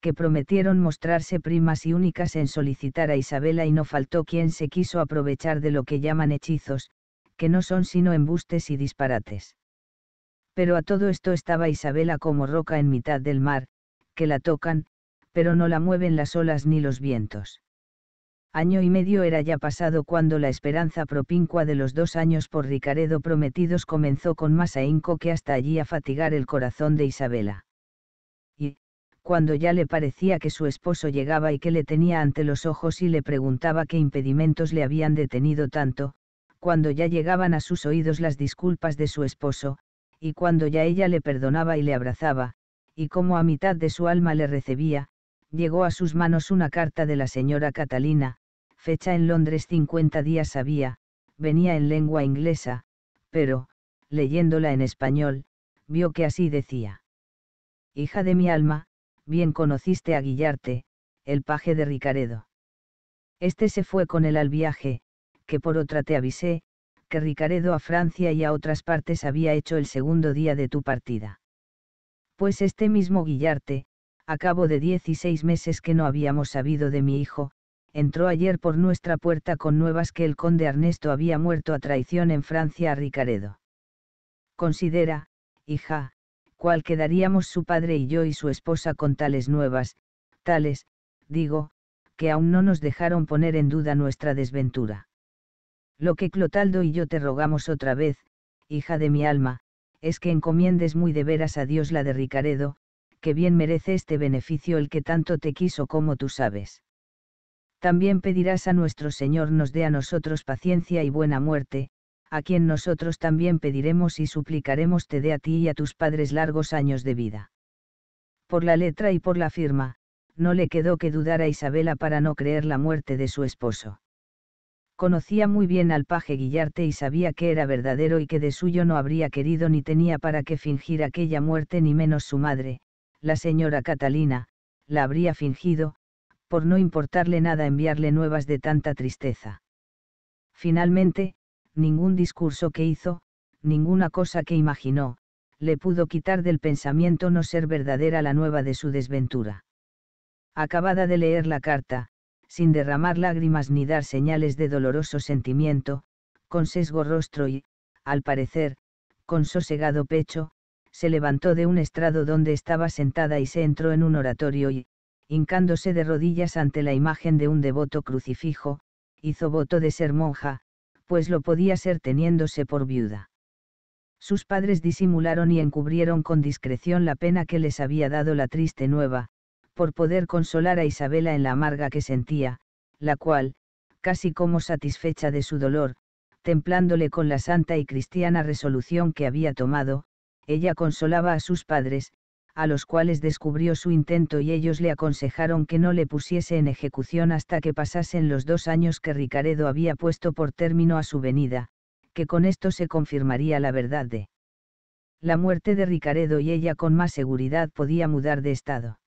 Speaker 1: que prometieron mostrarse primas y únicas en solicitar a Isabela y no faltó quien se quiso aprovechar de lo que llaman hechizos, que no son sino embustes y disparates. Pero a todo esto estaba Isabela como roca en mitad del mar, que la tocan, pero no la mueven las olas ni los vientos. Año y medio era ya pasado cuando la esperanza propincua de los dos años por Ricaredo prometidos comenzó con más ahínco que hasta allí a fatigar el corazón de Isabela cuando ya le parecía que su esposo llegaba y que le tenía ante los ojos y le preguntaba qué impedimentos le habían detenido tanto, cuando ya llegaban a sus oídos las disculpas de su esposo, y cuando ya ella le perdonaba y le abrazaba, y como a mitad de su alma le recibía, llegó a sus manos una carta de la señora Catalina, fecha en Londres 50 días había, venía en lengua inglesa, pero, leyéndola en español, vio que así decía. Hija de mi alma, bien conociste a Guillarte, el paje de Ricaredo. Este se fue con él al viaje, que por otra te avisé, que Ricaredo a Francia y a otras partes había hecho el segundo día de tu partida. Pues este mismo Guillarte, a cabo de 16 meses que no habíamos sabido de mi hijo, entró ayer por nuestra puerta con nuevas que el conde Ernesto había muerto a traición en Francia a Ricaredo. Considera, hija, cual quedaríamos su padre y yo y su esposa con tales nuevas, tales, digo, que aún no nos dejaron poner en duda nuestra desventura. Lo que Clotaldo y yo te rogamos otra vez, hija de mi alma, es que encomiendes muy de veras a Dios la de Ricaredo, que bien merece este beneficio el que tanto te quiso como tú sabes. También pedirás a nuestro Señor nos dé a nosotros paciencia y buena muerte, a quien nosotros también pediremos y suplicaremos te dé a ti y a tus padres largos años de vida. Por la letra y por la firma, no le quedó que dudar a Isabela para no creer la muerte de su esposo. Conocía muy bien al paje Guillarte y sabía que era verdadero y que de suyo no habría querido ni tenía para qué fingir aquella muerte ni menos su madre, la señora Catalina, la habría fingido, por no importarle nada enviarle nuevas de tanta tristeza. Finalmente, ningún discurso que hizo, ninguna cosa que imaginó, le pudo quitar del pensamiento no ser verdadera la nueva de su desventura. Acabada de leer la carta, sin derramar lágrimas ni dar señales de doloroso sentimiento, con sesgo rostro y, al parecer, con sosegado pecho, se levantó de un estrado donde estaba sentada y se entró en un oratorio y, hincándose de rodillas ante la imagen de un devoto crucifijo, hizo voto de ser monja, pues lo podía ser teniéndose por viuda. Sus padres disimularon y encubrieron con discreción la pena que les había dado la triste nueva, por poder consolar a Isabela en la amarga que sentía, la cual, casi como satisfecha de su dolor, templándole con la santa y cristiana resolución que había tomado, ella consolaba a sus padres, a los cuales descubrió su intento y ellos le aconsejaron que no le pusiese en ejecución hasta que pasasen los dos años que Ricaredo había puesto por término a su venida, que con esto se confirmaría la verdad de la muerte de Ricaredo y ella con más seguridad podía mudar de estado.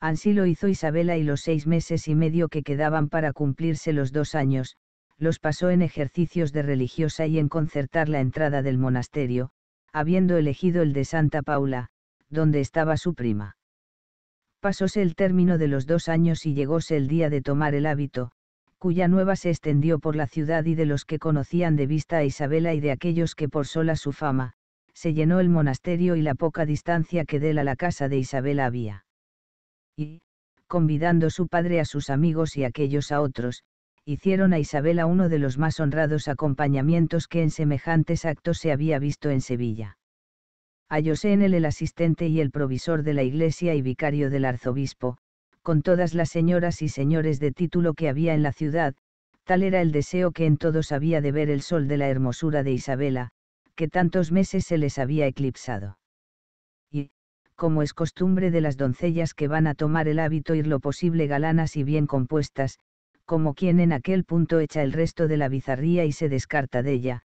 Speaker 1: Así lo hizo Isabela y los seis meses y medio que quedaban para cumplirse los dos años, los pasó en ejercicios de religiosa y en concertar la entrada del monasterio, habiendo elegido el de Santa Paula, donde estaba su prima. Pasóse el término de los dos años y llegóse el día de tomar el hábito, cuya nueva se extendió por la ciudad y de los que conocían de vista a Isabela y de aquellos que por sola su fama, se llenó el monasterio y la poca distancia que de él a la casa de Isabela había. Y, convidando su padre a sus amigos y aquellos a otros, hicieron a Isabela uno de los más honrados acompañamientos que en semejantes actos se había visto en Sevilla hallóse en él el asistente y el provisor de la iglesia y vicario del arzobispo, con todas las señoras y señores de título que había en la ciudad, tal era el deseo que en todos había de ver el sol de la hermosura de Isabela, que tantos meses se les había eclipsado. Y, como es costumbre de las doncellas que van a tomar el hábito ir lo posible galanas y bien compuestas, como quien en aquel punto echa el resto de la bizarría y se descarta de ella,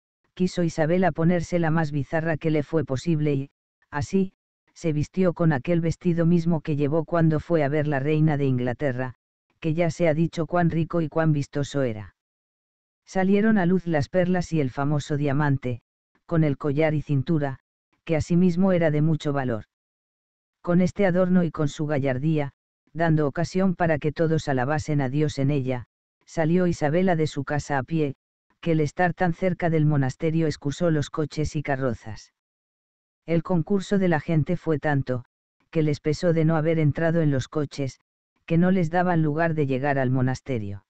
Speaker 1: quiso Isabela ponerse la más bizarra que le fue posible y, así, se vistió con aquel vestido mismo que llevó cuando fue a ver la reina de Inglaterra, que ya se ha dicho cuán rico y cuán vistoso era. Salieron a luz las perlas y el famoso diamante, con el collar y cintura, que asimismo era de mucho valor. Con este adorno y con su gallardía, dando ocasión para que todos alabasen a Dios en ella, salió Isabela de su casa a pie, que el estar tan cerca del monasterio excusó los coches y carrozas. El concurso de la gente fue tanto, que les pesó de no haber entrado en los coches, que no les daban lugar de llegar al monasterio.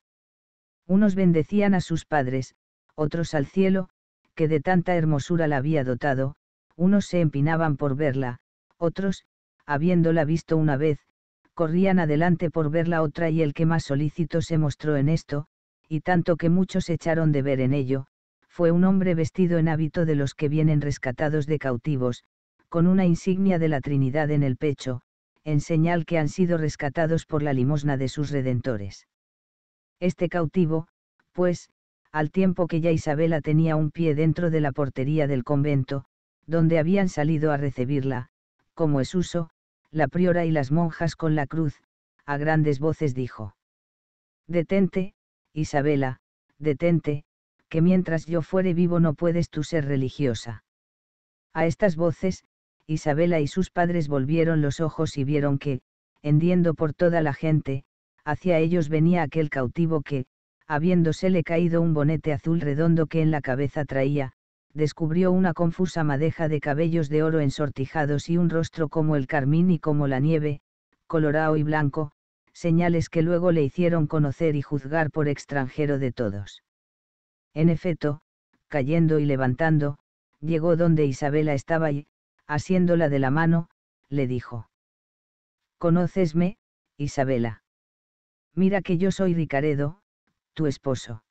Speaker 1: Unos bendecían a sus padres, otros al cielo, que de tanta hermosura la había dotado, unos se empinaban por verla, otros, habiéndola visto una vez, corrían adelante por verla otra y el que más solícito se mostró en esto, y tanto que muchos echaron de ver en ello, fue un hombre vestido en hábito de los que vienen rescatados de cautivos, con una insignia de la Trinidad en el pecho, en señal que han sido rescatados por la limosna de sus redentores. Este cautivo, pues, al tiempo que ya Isabela tenía un pie dentro de la portería del convento, donde habían salido a recibirla, como es uso, la priora y las monjas con la cruz, a grandes voces dijo. Detente, Isabela, detente, que mientras yo fuere vivo no puedes tú ser religiosa. A estas voces, Isabela y sus padres volvieron los ojos y vieron que, hendiendo por toda la gente, hacia ellos venía aquel cautivo que, habiéndosele caído un bonete azul redondo que en la cabeza traía, descubrió una confusa madeja de cabellos de oro ensortijados y un rostro como el carmín y como la nieve, colorado y blanco, señales que luego le hicieron conocer y juzgar por extranjero de todos. En efecto, cayendo y levantando, llegó donde Isabela estaba y, asiéndola de la mano, le dijo. ¿Conocesme, Isabela. Mira que yo soy Ricaredo, tu esposo.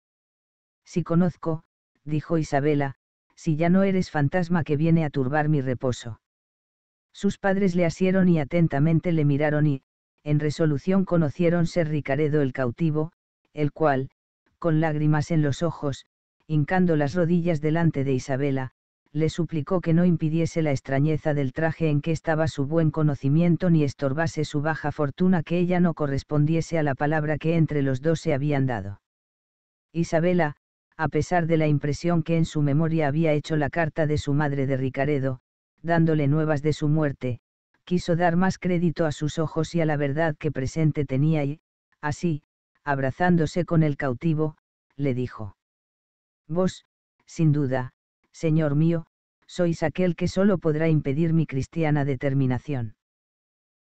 Speaker 1: Si conozco, dijo Isabela, si ya no eres fantasma que viene a turbar mi reposo. Sus padres le asieron y atentamente le miraron y, en resolución conocieron ser Ricaredo el cautivo, el cual, con lágrimas en los ojos, hincando las rodillas delante de Isabela, le suplicó que no impidiese la extrañeza del traje en que estaba su buen conocimiento ni estorbase su baja fortuna que ella no correspondiese a la palabra que entre los dos se habían dado. Isabela, a pesar de la impresión que en su memoria había hecho la carta de su madre de Ricaredo, dándole nuevas de su muerte, quiso dar más crédito a sus ojos y a la verdad que presente tenía y, así, abrazándose con el cautivo, le dijo. Vos, sin duda, señor mío, sois aquel que solo podrá impedir mi cristiana determinación.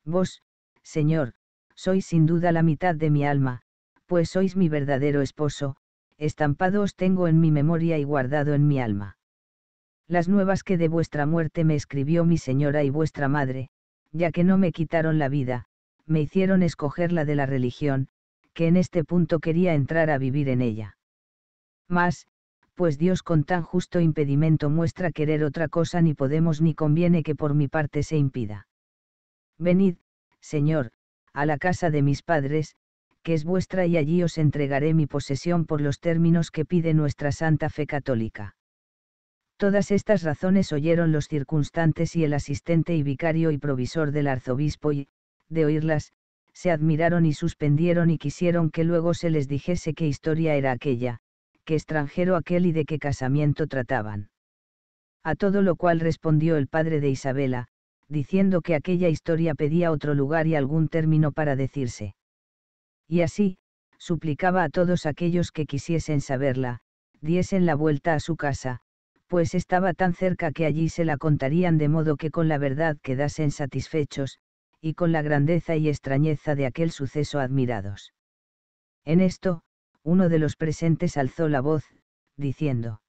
Speaker 1: Vos, señor, sois sin duda la mitad de mi alma, pues sois mi verdadero esposo, estampado os tengo en mi memoria y guardado en mi alma. Las nuevas que de vuestra muerte me escribió mi señora y vuestra madre, ya que no me quitaron la vida, me hicieron escoger la de la religión, que en este punto quería entrar a vivir en ella. Mas, pues Dios con tan justo impedimento muestra querer otra cosa ni podemos ni conviene que por mi parte se impida. Venid, Señor, a la casa de mis padres, que es vuestra y allí os entregaré mi posesión por los términos que pide nuestra santa fe católica. Todas estas razones oyeron los circunstantes y el asistente y vicario y provisor del arzobispo y, de oírlas, se admiraron y suspendieron y quisieron que luego se les dijese qué historia era aquella, qué extranjero aquel y de qué casamiento trataban. A todo lo cual respondió el padre de Isabela, diciendo que aquella historia pedía otro lugar y algún término para decirse. Y así, suplicaba a todos aquellos que quisiesen saberla, diesen la vuelta a su casa, pues estaba tan cerca que allí se la contarían de modo que con la verdad quedasen satisfechos, y con la grandeza y extrañeza de aquel suceso admirados. En esto, uno de los presentes alzó la voz, diciendo,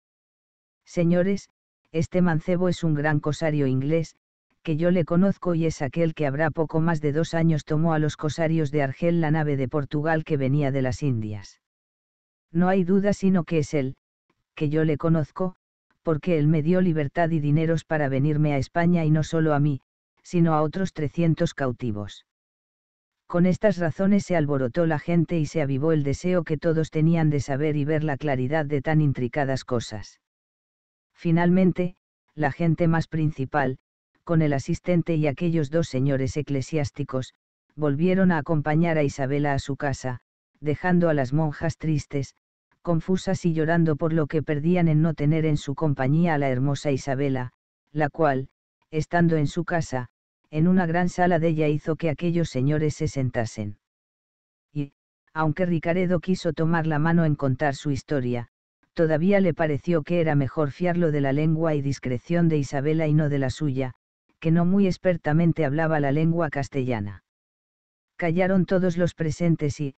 Speaker 1: Señores, este mancebo es un gran cosario inglés, que yo le conozco y es aquel que habrá poco más de dos años tomó a los cosarios de Argel la nave de Portugal que venía de las Indias. No hay duda sino que es él, que yo le conozco, porque él me dio libertad y dineros para venirme a España y no solo a mí, sino a otros 300 cautivos. Con estas razones se alborotó la gente y se avivó el deseo que todos tenían de saber y ver la claridad de tan intricadas cosas. Finalmente, la gente más principal, con el asistente y aquellos dos señores eclesiásticos, volvieron a acompañar a Isabela a su casa, dejando a las monjas tristes, confusas y llorando por lo que perdían en no tener en su compañía a la hermosa Isabela, la cual, estando en su casa, en una gran sala de ella hizo que aquellos señores se sentasen. Y, aunque Ricaredo quiso tomar la mano en contar su historia, todavía le pareció que era mejor fiarlo de la lengua y discreción de Isabela y no de la suya, que no muy expertamente hablaba la lengua castellana. Callaron todos los presentes y,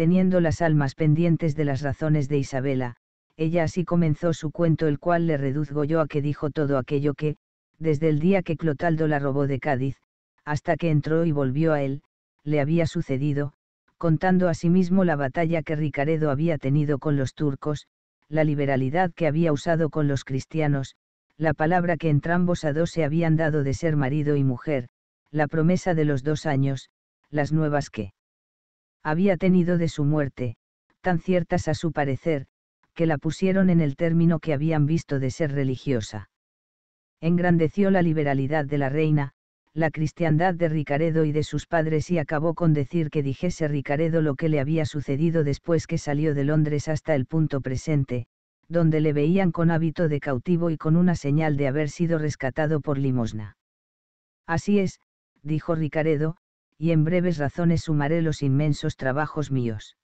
Speaker 1: teniendo las almas pendientes de las razones de Isabela, ella así comenzó su cuento el cual le reduzgo yo a que dijo todo aquello que, desde el día que Clotaldo la robó de Cádiz, hasta que entró y volvió a él, le había sucedido, contando asimismo la batalla que Ricaredo había tenido con los turcos, la liberalidad que había usado con los cristianos, la palabra que entrambos a dos se habían dado de ser marido y mujer, la promesa de los dos años, las nuevas que había tenido de su muerte, tan ciertas a su parecer, que la pusieron en el término que habían visto de ser religiosa. Engrandeció la liberalidad de la reina, la cristiandad de Ricaredo y de sus padres y acabó con decir que dijese Ricaredo lo que le había sucedido después que salió de Londres hasta el punto presente, donde le veían con hábito de cautivo y con una señal de haber sido rescatado por limosna. Así es, dijo Ricaredo, y en breves razones sumaré los inmensos trabajos míos.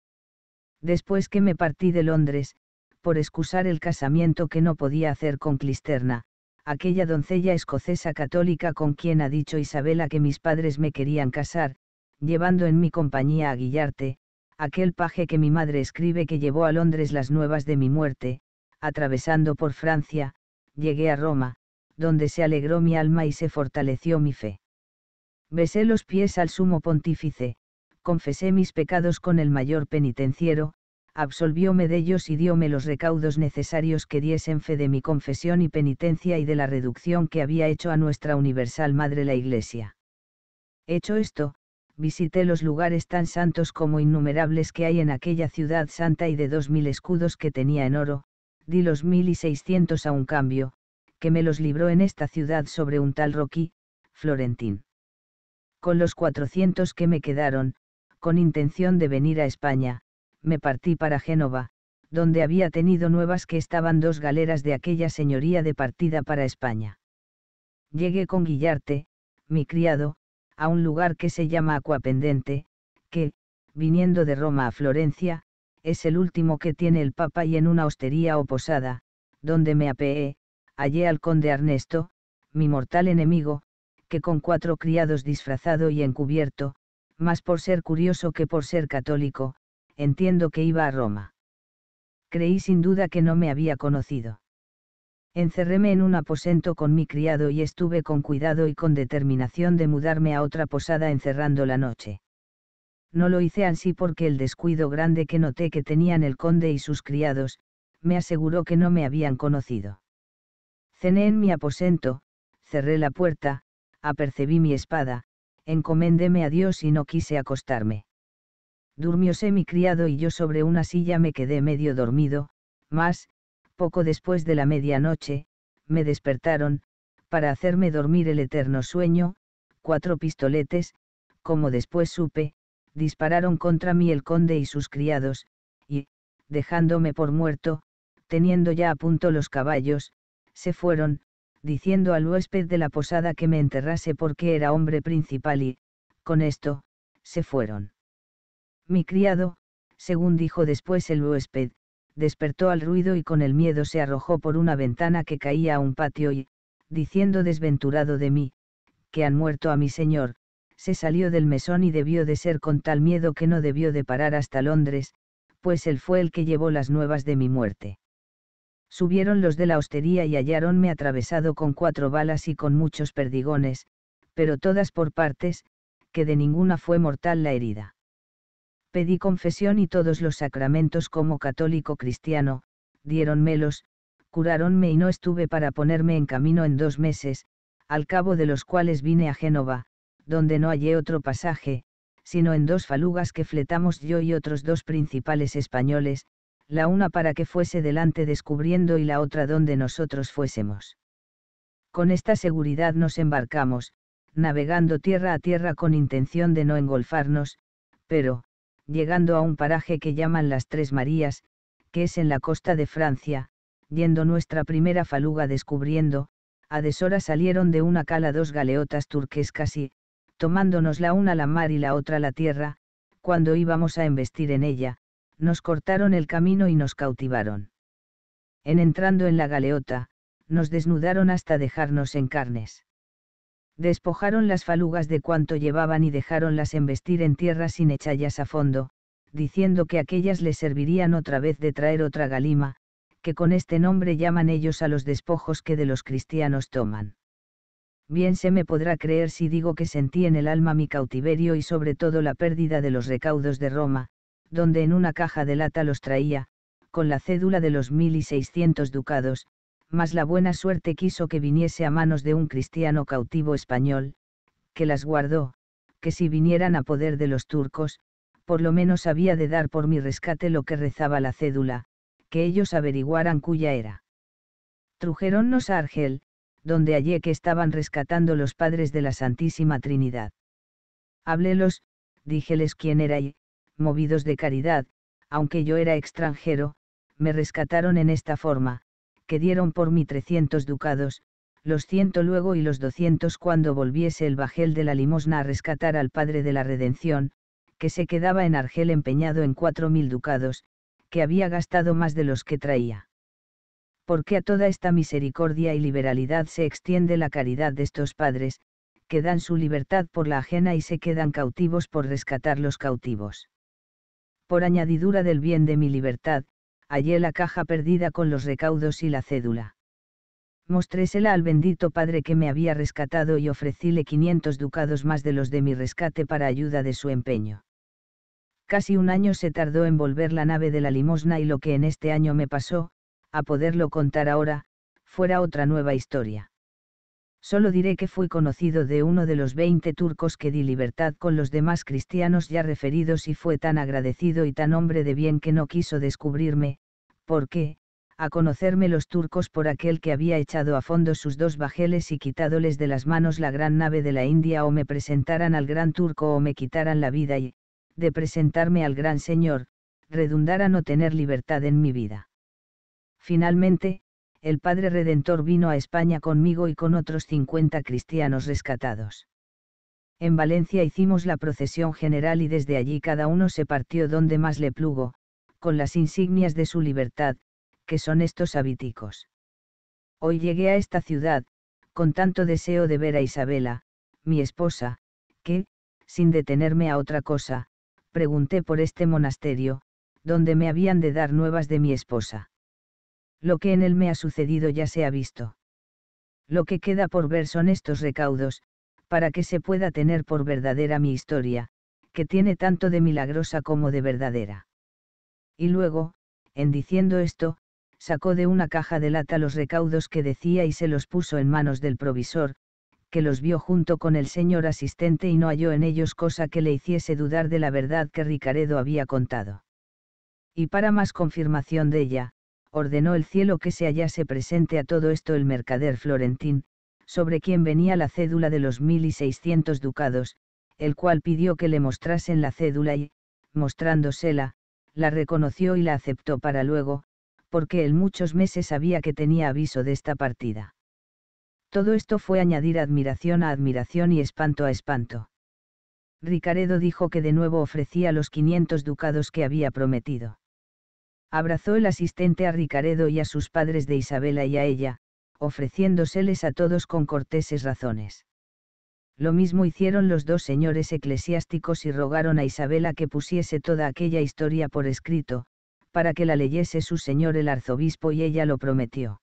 Speaker 1: Después que me partí de Londres, por excusar el casamiento que no podía hacer con Clisterna, aquella doncella escocesa católica con quien ha dicho Isabela que mis padres me querían casar, llevando en mi compañía a Guillarte, aquel paje que mi madre escribe que llevó a Londres las nuevas de mi muerte, atravesando por Francia, llegué a Roma, donde se alegró mi alma y se fortaleció mi fe. Besé los pies al sumo pontífice, confesé mis pecados con el mayor penitenciero, absolvióme de ellos y dióme los recaudos necesarios que diesen fe de mi confesión y penitencia y de la reducción que había hecho a nuestra universal Madre la Iglesia. Hecho esto, visité los lugares tan santos como innumerables que hay en aquella ciudad santa y de dos mil escudos que tenía en oro, di los mil y seiscientos a un cambio, que me los libró en esta ciudad sobre un tal Roquí, Florentín con los 400 que me quedaron, con intención de venir a España, me partí para Génova, donde había tenido nuevas que estaban dos galeras de aquella señoría de partida para España. Llegué con Guillarte, mi criado, a un lugar que se llama Acuapendente, que, viniendo de Roma a Florencia, es el último que tiene el Papa y en una hostería o posada, donde me apeé, hallé al conde Ernesto, mi mortal enemigo, con cuatro criados disfrazado y encubierto, más por ser curioso que por ser católico, entiendo que iba a Roma. Creí sin duda que no me había conocido. Encerréme en un aposento con mi criado y estuve con cuidado y con determinación de mudarme a otra posada encerrando la noche. No lo hice así porque el descuido grande que noté que tenían el conde y sus criados, me aseguró que no me habían conocido. Cené en mi aposento, cerré la puerta, apercebí mi espada, encomendéme a Dios y no quise acostarme. Durmióse mi criado y yo sobre una silla me quedé medio dormido, mas, poco después de la medianoche, me despertaron, para hacerme dormir el eterno sueño, cuatro pistoletes, como después supe, dispararon contra mí el conde y sus criados, y, dejándome por muerto, teniendo ya a punto los caballos, se fueron, diciendo al huésped de la posada que me enterrase porque era hombre principal y, con esto, se fueron. Mi criado, según dijo después el huésped, despertó al ruido y con el miedo se arrojó por una ventana que caía a un patio y, diciendo desventurado de mí, que han muerto a mi señor, se salió del mesón y debió de ser con tal miedo que no debió de parar hasta Londres, pues él fue el que llevó las nuevas de mi muerte. Subieron los de la hostería y halláronme atravesado con cuatro balas y con muchos perdigones, pero todas por partes, que de ninguna fue mortal la herida. Pedí confesión y todos los sacramentos como católico cristiano, diéronmelos, curáronme y no estuve para ponerme en camino en dos meses, al cabo de los cuales vine a Génova, donde no hallé otro pasaje, sino en dos falugas que fletamos yo y otros dos principales españoles, la una para que fuese delante descubriendo y la otra donde nosotros fuésemos. Con esta seguridad nos embarcamos, navegando tierra a tierra con intención de no engolfarnos, pero, llegando a un paraje que llaman las Tres Marías, que es en la costa de Francia, yendo nuestra primera faluga descubriendo, a deshora salieron de una cala dos galeotas turquescas y, tomándonos la una la mar y la otra la tierra, cuando íbamos a embestir en ella, nos cortaron el camino y nos cautivaron. En entrando en la galeota, nos desnudaron hasta dejarnos en carnes. Despojaron las falugas de cuanto llevaban y dejaronlas embestir en tierra sin echallas a fondo, diciendo que aquellas les servirían otra vez de traer otra galima, que con este nombre llaman ellos a los despojos que de los cristianos toman. Bien se me podrá creer si digo que sentí en el alma mi cautiverio y sobre todo la pérdida de los recaudos de Roma, donde en una caja de lata los traía, con la cédula de los mil y seiscientos ducados, mas la buena suerte quiso que viniese a manos de un cristiano cautivo español, que las guardó, que si vinieran a poder de los turcos, por lo menos había de dar por mi rescate lo que rezaba la cédula, que ellos averiguaran cuya era. Trujeronnos a Argel, donde hallé que estaban rescatando los padres de la Santísima Trinidad. Háblelos, díjeles quién era y, movidos de caridad, aunque yo era extranjero, me rescataron en esta forma, que dieron por mí 300 ducados, los ciento luego y los 200 cuando volviese el bajel de la limosna a rescatar al Padre de la Redención, que se quedaba en Argel empeñado en cuatro mil ducados, que había gastado más de los que traía. Porque a toda esta misericordia y liberalidad se extiende la caridad de estos padres, que dan su libertad por la ajena y se quedan cautivos por rescatar los cautivos por añadidura del bien de mi libertad, hallé la caja perdida con los recaudos y la cédula. Mostrésela al bendito padre que me había rescatado y ofrecíle 500 ducados más de los de mi rescate para ayuda de su empeño. Casi un año se tardó en volver la nave de la limosna y lo que en este año me pasó, a poderlo contar ahora, fuera otra nueva historia. Solo diré que fui conocido de uno de los veinte turcos que di libertad con los demás cristianos ya referidos y fue tan agradecido y tan hombre de bien que no quiso descubrirme, porque, a conocerme los turcos por aquel que había echado a fondo sus dos bajeles y quitádoles de las manos la gran nave de la India o me presentaran al gran turco o me quitaran la vida y, de presentarme al gran señor, redundara no tener libertad en mi vida. Finalmente, el Padre Redentor vino a España conmigo y con otros 50 cristianos rescatados. En Valencia hicimos la procesión general y desde allí cada uno se partió donde más le plugo, con las insignias de su libertad, que son estos habiticos. Hoy llegué a esta ciudad, con tanto deseo de ver a Isabela, mi esposa, que, sin detenerme a otra cosa, pregunté por este monasterio, donde me habían de dar nuevas de mi esposa. Lo que en él me ha sucedido ya se ha visto. Lo que queda por ver son estos recaudos, para que se pueda tener por verdadera mi historia, que tiene tanto de milagrosa como de verdadera. Y luego, en diciendo esto, sacó de una caja de lata los recaudos que decía y se los puso en manos del provisor, que los vio junto con el señor asistente y no halló en ellos cosa que le hiciese dudar de la verdad que Ricaredo había contado. Y para más confirmación de ella, ordenó el cielo que se hallase presente a todo esto el mercader florentín, sobre quien venía la cédula de los mil y seiscientos ducados, el cual pidió que le mostrasen la cédula y, mostrándosela, la reconoció y la aceptó para luego, porque él muchos meses sabía que tenía aviso de esta partida. Todo esto fue añadir admiración a admiración y espanto a espanto. Ricaredo dijo que de nuevo ofrecía los 500 ducados que había prometido abrazó el asistente a Ricaredo y a sus padres de Isabela y a ella, ofreciéndoseles a todos con corteses razones. Lo mismo hicieron los dos señores eclesiásticos y rogaron a Isabela que pusiese toda aquella historia por escrito, para que la leyese su señor el arzobispo y ella lo prometió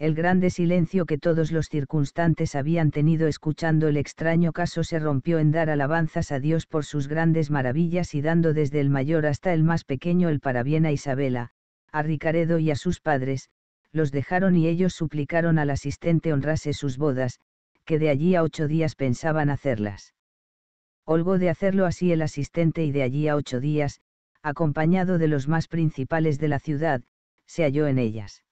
Speaker 1: el grande silencio que todos los circunstantes habían tenido escuchando el extraño caso se rompió en dar alabanzas a Dios por sus grandes maravillas y dando desde el mayor hasta el más pequeño el parabién a Isabela, a Ricaredo y a sus padres, los dejaron y ellos suplicaron al asistente honrase sus bodas, que de allí a ocho días pensaban hacerlas. Holgó de hacerlo así el asistente y de allí a ocho días, acompañado de los más principales de la ciudad, se halló en ellas.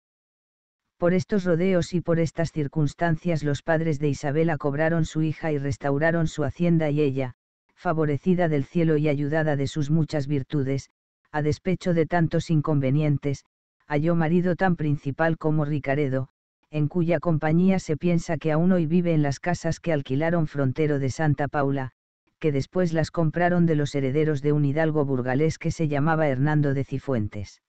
Speaker 1: Por estos rodeos y por estas circunstancias los padres de Isabela cobraron su hija y restauraron su hacienda y ella, favorecida del cielo y ayudada de sus muchas virtudes, a despecho de tantos inconvenientes, halló marido tan principal como Ricaredo, en cuya compañía se piensa que aún hoy vive en las casas que alquilaron frontero de Santa Paula, que después las compraron de los herederos de un hidalgo burgalés que se llamaba Hernando de Cifuentes.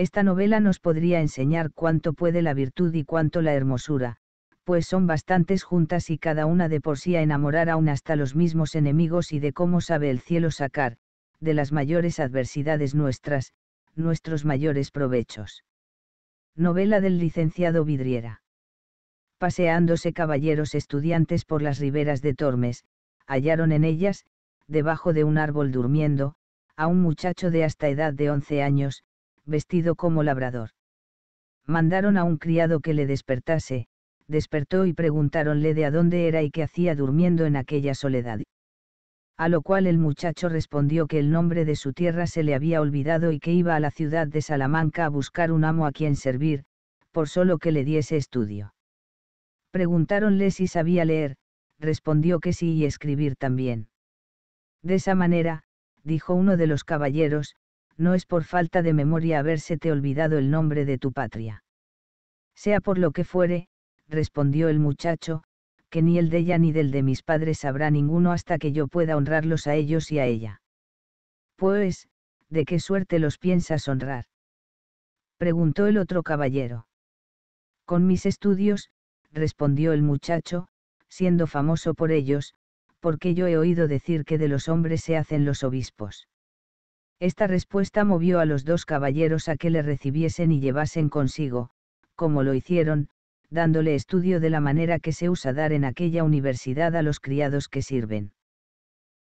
Speaker 1: Esta novela nos podría enseñar cuánto puede la virtud y cuánto la hermosura, pues son bastantes juntas y cada una de por sí a enamorar aún hasta los mismos enemigos y de cómo sabe el cielo sacar, de las mayores adversidades nuestras, nuestros mayores provechos. Novela del licenciado Vidriera. Paseándose caballeros estudiantes por las riberas de Tormes, hallaron en ellas, debajo de un árbol durmiendo, a un muchacho de hasta edad de once años, vestido como labrador. Mandaron a un criado que le despertase, despertó y preguntáronle de a dónde era y qué hacía durmiendo en aquella soledad. A lo cual el muchacho respondió que el nombre de su tierra se le había olvidado y que iba a la ciudad de Salamanca a buscar un amo a quien servir, por solo que le diese estudio. Preguntáronle si sabía leer, respondió que sí y escribir también. De esa manera, dijo uno de los caballeros, no es por falta de memoria habérsete olvidado el nombre de tu patria. Sea por lo que fuere, respondió el muchacho, que ni el de ella ni del de mis padres sabrá ninguno hasta que yo pueda honrarlos a ellos y a ella. Pues, ¿de qué suerte los piensas honrar? preguntó el otro caballero. Con mis estudios, respondió el muchacho, siendo famoso por ellos, porque yo he oído decir que de los hombres se hacen los obispos. Esta respuesta movió a los dos caballeros a que le recibiesen y llevasen consigo, como lo hicieron, dándole estudio de la manera que se usa dar en aquella universidad a los criados que sirven.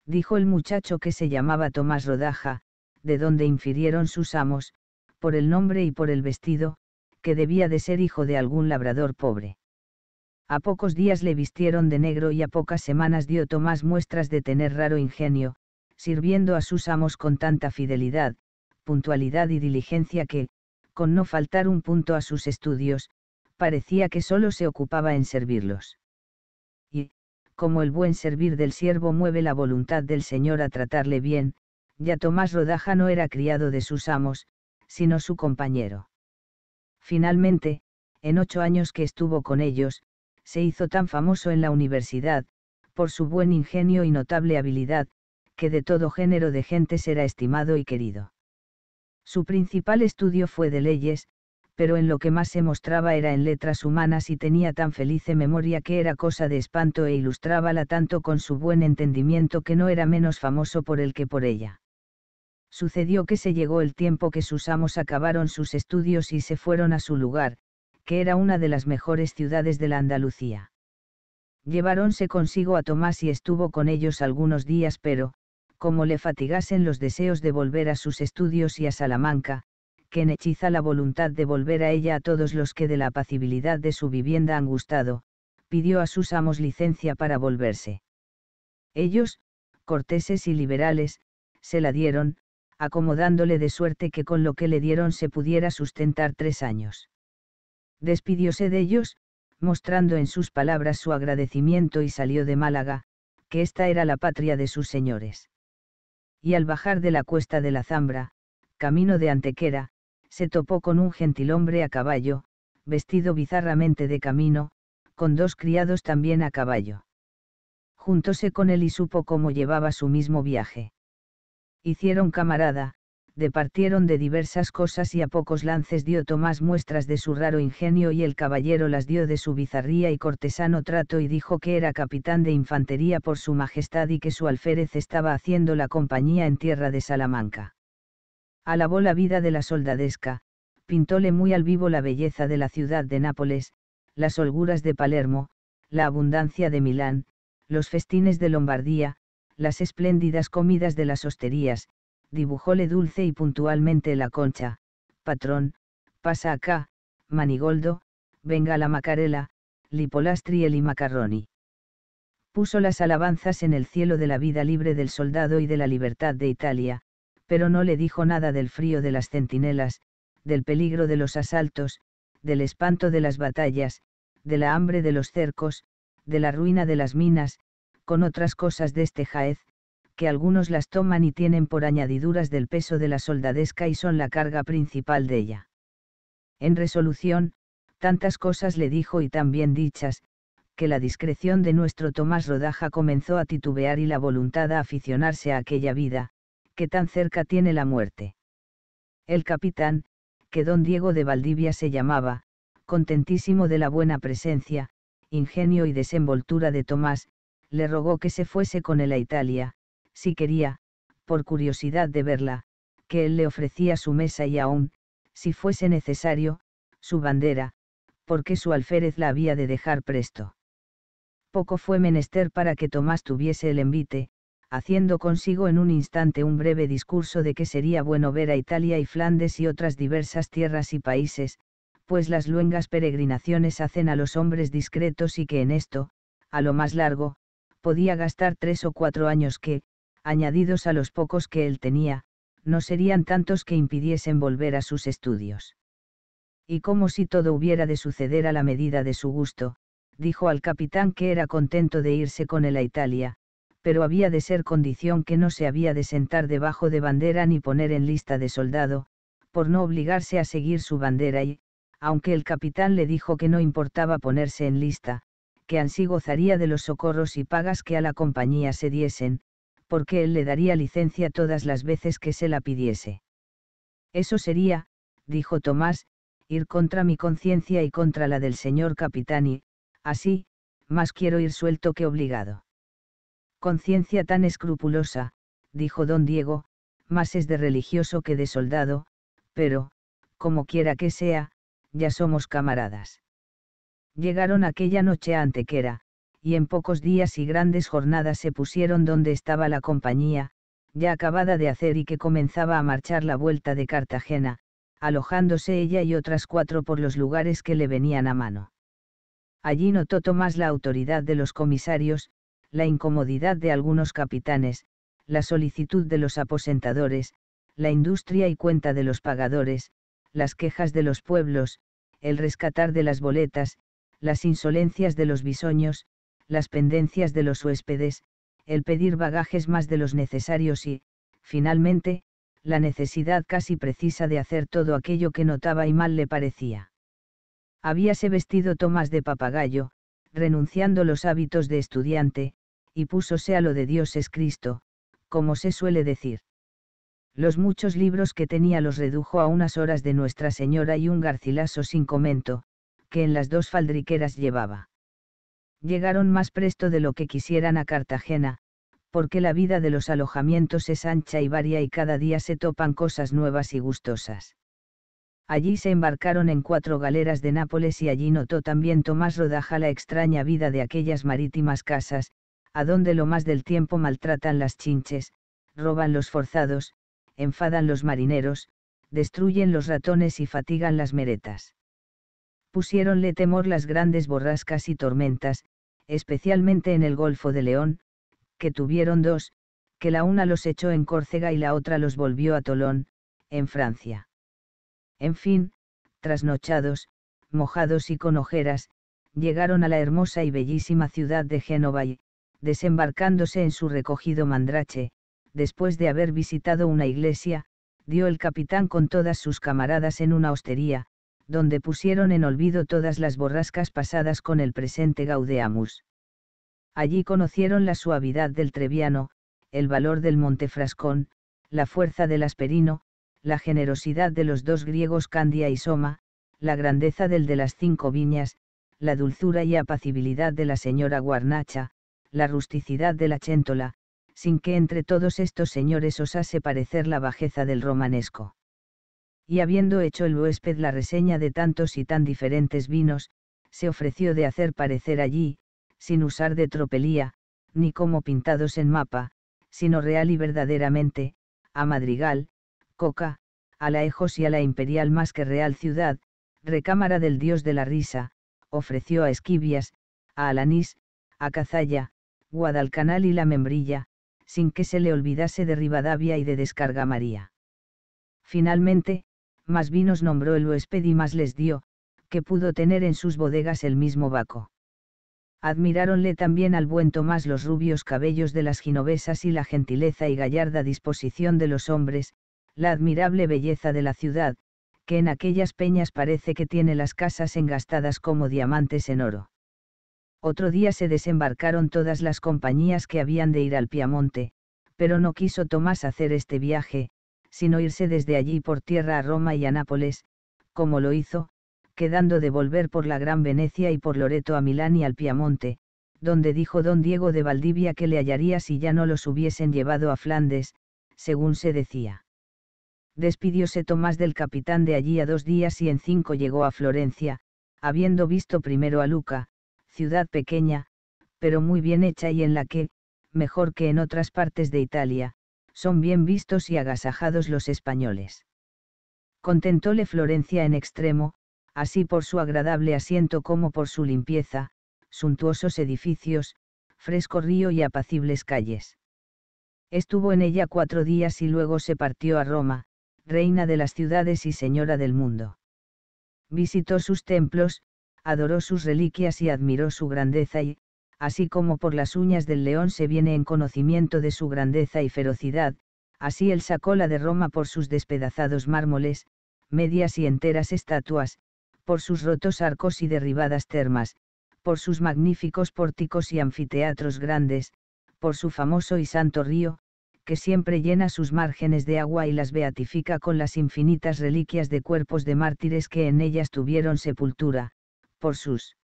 Speaker 1: Dijo el muchacho que se llamaba Tomás Rodaja, de donde infirieron sus amos, por el nombre y por el vestido, que debía de ser hijo de algún labrador pobre. A pocos días le vistieron de negro y a pocas semanas dio Tomás muestras de tener raro ingenio, sirviendo a sus amos con tanta fidelidad, puntualidad y diligencia que, con no faltar un punto a sus estudios, parecía que solo se ocupaba en servirlos. Y, como el buen servir del siervo mueve la voluntad del Señor a tratarle bien, ya Tomás Rodaja no era criado de sus amos, sino su compañero. Finalmente, en ocho años que estuvo con ellos, se hizo tan famoso en la universidad, por su buen ingenio y notable habilidad, que de todo género de gentes era estimado y querido. Su principal estudio fue de leyes, pero en lo que más se mostraba era en letras humanas y tenía tan feliz memoria que era cosa de espanto e ilustrábala tanto con su buen entendimiento que no era menos famoso por él que por ella. Sucedió que se llegó el tiempo que sus amos acabaron sus estudios y se fueron a su lugar, que era una de las mejores ciudades de la Andalucía. Lleváronse consigo a Tomás y estuvo con ellos algunos días, pero, como le fatigasen los deseos de volver a sus estudios y a Salamanca, que hechiza la voluntad de volver a ella a todos los que de la apacibilidad de su vivienda han gustado, pidió a sus amos licencia para volverse. Ellos, corteses y liberales, se la dieron, acomodándole de suerte que con lo que le dieron se pudiera sustentar tres años. Despidióse de ellos, mostrando en sus palabras su agradecimiento y salió de Málaga, que esta era la patria de sus señores y al bajar de la cuesta de la Zambra, camino de Antequera, se topó con un gentilhombre a caballo, vestido bizarramente de camino, con dos criados también a caballo. Juntóse con él y supo cómo llevaba su mismo viaje. Hicieron camarada, departieron de diversas cosas y a pocos lances dio Tomás muestras de su raro ingenio y el caballero las dio de su bizarría y cortesano trato y dijo que era capitán de infantería por su majestad y que su alférez estaba haciendo la compañía en tierra de Salamanca. Alabó la vida de la soldadesca, pintóle muy al vivo la belleza de la ciudad de Nápoles, las holguras de Palermo, la abundancia de Milán, los festines de Lombardía, las espléndidas comidas de las hosterías, dibujóle dulce y puntualmente la concha, patrón, pasa acá, manigoldo, venga la macarela, lipolastriel y macarroni. Puso las alabanzas en el cielo de la vida libre del soldado y de la libertad de Italia, pero no le dijo nada del frío de las centinelas, del peligro de los asaltos, del espanto de las batallas, de la hambre de los cercos, de la ruina de las minas, con otras cosas de este Jaez, que algunos las toman y tienen por añadiduras del peso de la soldadesca y son la carga principal de ella. En resolución, tantas cosas le dijo y tan bien dichas, que la discreción de nuestro Tomás Rodaja comenzó a titubear y la voluntad a aficionarse a aquella vida, que tan cerca tiene la muerte. El capitán, que don Diego de Valdivia se llamaba, contentísimo de la buena presencia, ingenio y desenvoltura de Tomás, le rogó que se fuese con él a Italia, si quería, por curiosidad de verla, que él le ofrecía su mesa y aún, si fuese necesario, su bandera, porque su alférez la había de dejar presto. Poco fue menester para que Tomás tuviese el envite, haciendo consigo en un instante un breve discurso de que sería bueno ver a Italia y Flandes y otras diversas tierras y países, pues las luengas peregrinaciones hacen a los hombres discretos y que en esto, a lo más largo, podía gastar tres o cuatro años que, añadidos a los pocos que él tenía, no serían tantos que impidiesen volver a sus estudios. Y como si todo hubiera de suceder a la medida de su gusto, dijo al capitán que era contento de irse con él a Italia, pero había de ser condición que no se había de sentar debajo de bandera ni poner en lista de soldado, por no obligarse a seguir su bandera y, aunque el capitán le dijo que no importaba ponerse en lista, que ansí gozaría de los socorros y pagas que a la compañía se diesen, porque él le daría licencia todas las veces que se la pidiese. Eso sería, dijo Tomás, ir contra mi conciencia y contra la del señor Capitán y, así, más quiero ir suelto que obligado. Conciencia tan escrupulosa, dijo don Diego, más es de religioso que de soldado, pero, como quiera que sea, ya somos camaradas. Llegaron aquella noche a Antequera, y en pocos días y grandes jornadas se pusieron donde estaba la compañía, ya acabada de hacer y que comenzaba a marchar la vuelta de Cartagena, alojándose ella y otras cuatro por los lugares que le venían a mano. Allí notó Tomás la autoridad de los comisarios, la incomodidad de algunos capitanes, la solicitud de los aposentadores, la industria y cuenta de los pagadores, las quejas de los pueblos, el rescatar de las boletas, las insolencias de los bisoños, las pendencias de los huéspedes, el pedir bagajes más de los necesarios y, finalmente, la necesidad casi precisa de hacer todo aquello que notaba y mal le parecía. Habíase vestido Tomás de papagayo, renunciando los hábitos de estudiante, y púsose a lo de Dios es Cristo, como se suele decir. Los muchos libros que tenía los redujo a unas horas de Nuestra Señora y un garcilaso sin comento, que en las dos faldriqueras llevaba. Llegaron más presto de lo que quisieran a Cartagena, porque la vida de los alojamientos es ancha y varia y cada día se topan cosas nuevas y gustosas. Allí se embarcaron en cuatro galeras de Nápoles y allí notó también Tomás Rodaja la extraña vida de aquellas marítimas casas, a donde lo más del tiempo maltratan las chinches, roban los forzados, enfadan los marineros, destruyen los ratones y fatigan las meretas. Pusiéronle temor las grandes borrascas y tormentas, especialmente en el Golfo de León, que tuvieron dos, que la una los echó en Córcega y la otra los volvió a Tolón, en Francia. En fin, trasnochados, mojados y con ojeras, llegaron a la hermosa y bellísima ciudad de Génova y, desembarcándose en su recogido mandrache, después de haber visitado una iglesia, dio el capitán con todas sus camaradas en una hostería, donde pusieron en olvido todas las borrascas pasadas con el presente Gaudeamus. Allí conocieron la suavidad del Treviano, el valor del Montefrascón, la fuerza del Asperino, la generosidad de los dos griegos Candia y Soma, la grandeza del de las cinco viñas, la dulzura y apacibilidad de la señora Guarnacha, la rusticidad de la Chéntola, sin que entre todos estos señores osase parecer la bajeza del romanesco y habiendo hecho el huésped la reseña de tantos y tan diferentes vinos, se ofreció de hacer parecer allí, sin usar de tropelía, ni como pintados en mapa, sino real y verdaderamente, a Madrigal, Coca, a la Ejos y a la imperial más que real ciudad, recámara del dios de la risa, ofreció a Esquivias, a Alanís, a Cazalla, Guadalcanal y la Membrilla, sin que se le olvidase de Rivadavia y de Descarga María. Finalmente, más vinos nombró el huésped y más les dio, que pudo tener en sus bodegas el mismo Baco. Admiráronle también al buen Tomás los rubios cabellos de las ginovesas y la gentileza y gallarda disposición de los hombres, la admirable belleza de la ciudad, que en aquellas peñas parece que tiene las casas engastadas como diamantes en oro. Otro día se desembarcaron todas las compañías que habían de ir al Piamonte, pero no quiso Tomás hacer este viaje, sino irse desde allí por tierra a Roma y a Nápoles, como lo hizo, quedando de volver por la Gran Venecia y por Loreto a Milán y al Piamonte, donde dijo don Diego de Valdivia que le hallaría si ya no los hubiesen llevado a Flandes, según se decía. Despidióse Tomás del capitán de allí a dos días y en cinco llegó a Florencia, habiendo visto primero a Luca, ciudad pequeña, pero muy bien hecha y en la que, mejor que en otras partes de Italia, son bien vistos y agasajados los españoles. Contentóle Florencia en extremo, así por su agradable asiento como por su limpieza, suntuosos edificios, fresco río y apacibles calles. Estuvo en ella cuatro días y luego se partió a Roma, reina de las ciudades y señora del mundo. Visitó sus templos, adoró sus reliquias y admiró su grandeza y, así como por las uñas del león se viene en conocimiento de su grandeza y ferocidad, así él sacó la de Roma por sus despedazados mármoles, medias y enteras estatuas, por sus rotos arcos y derribadas termas, por sus magníficos pórticos y anfiteatros grandes, por su famoso y santo río, que siempre llena sus márgenes de agua y las beatifica con las infinitas reliquias de cuerpos de mártires que en ellas tuvieron sepultura, por sus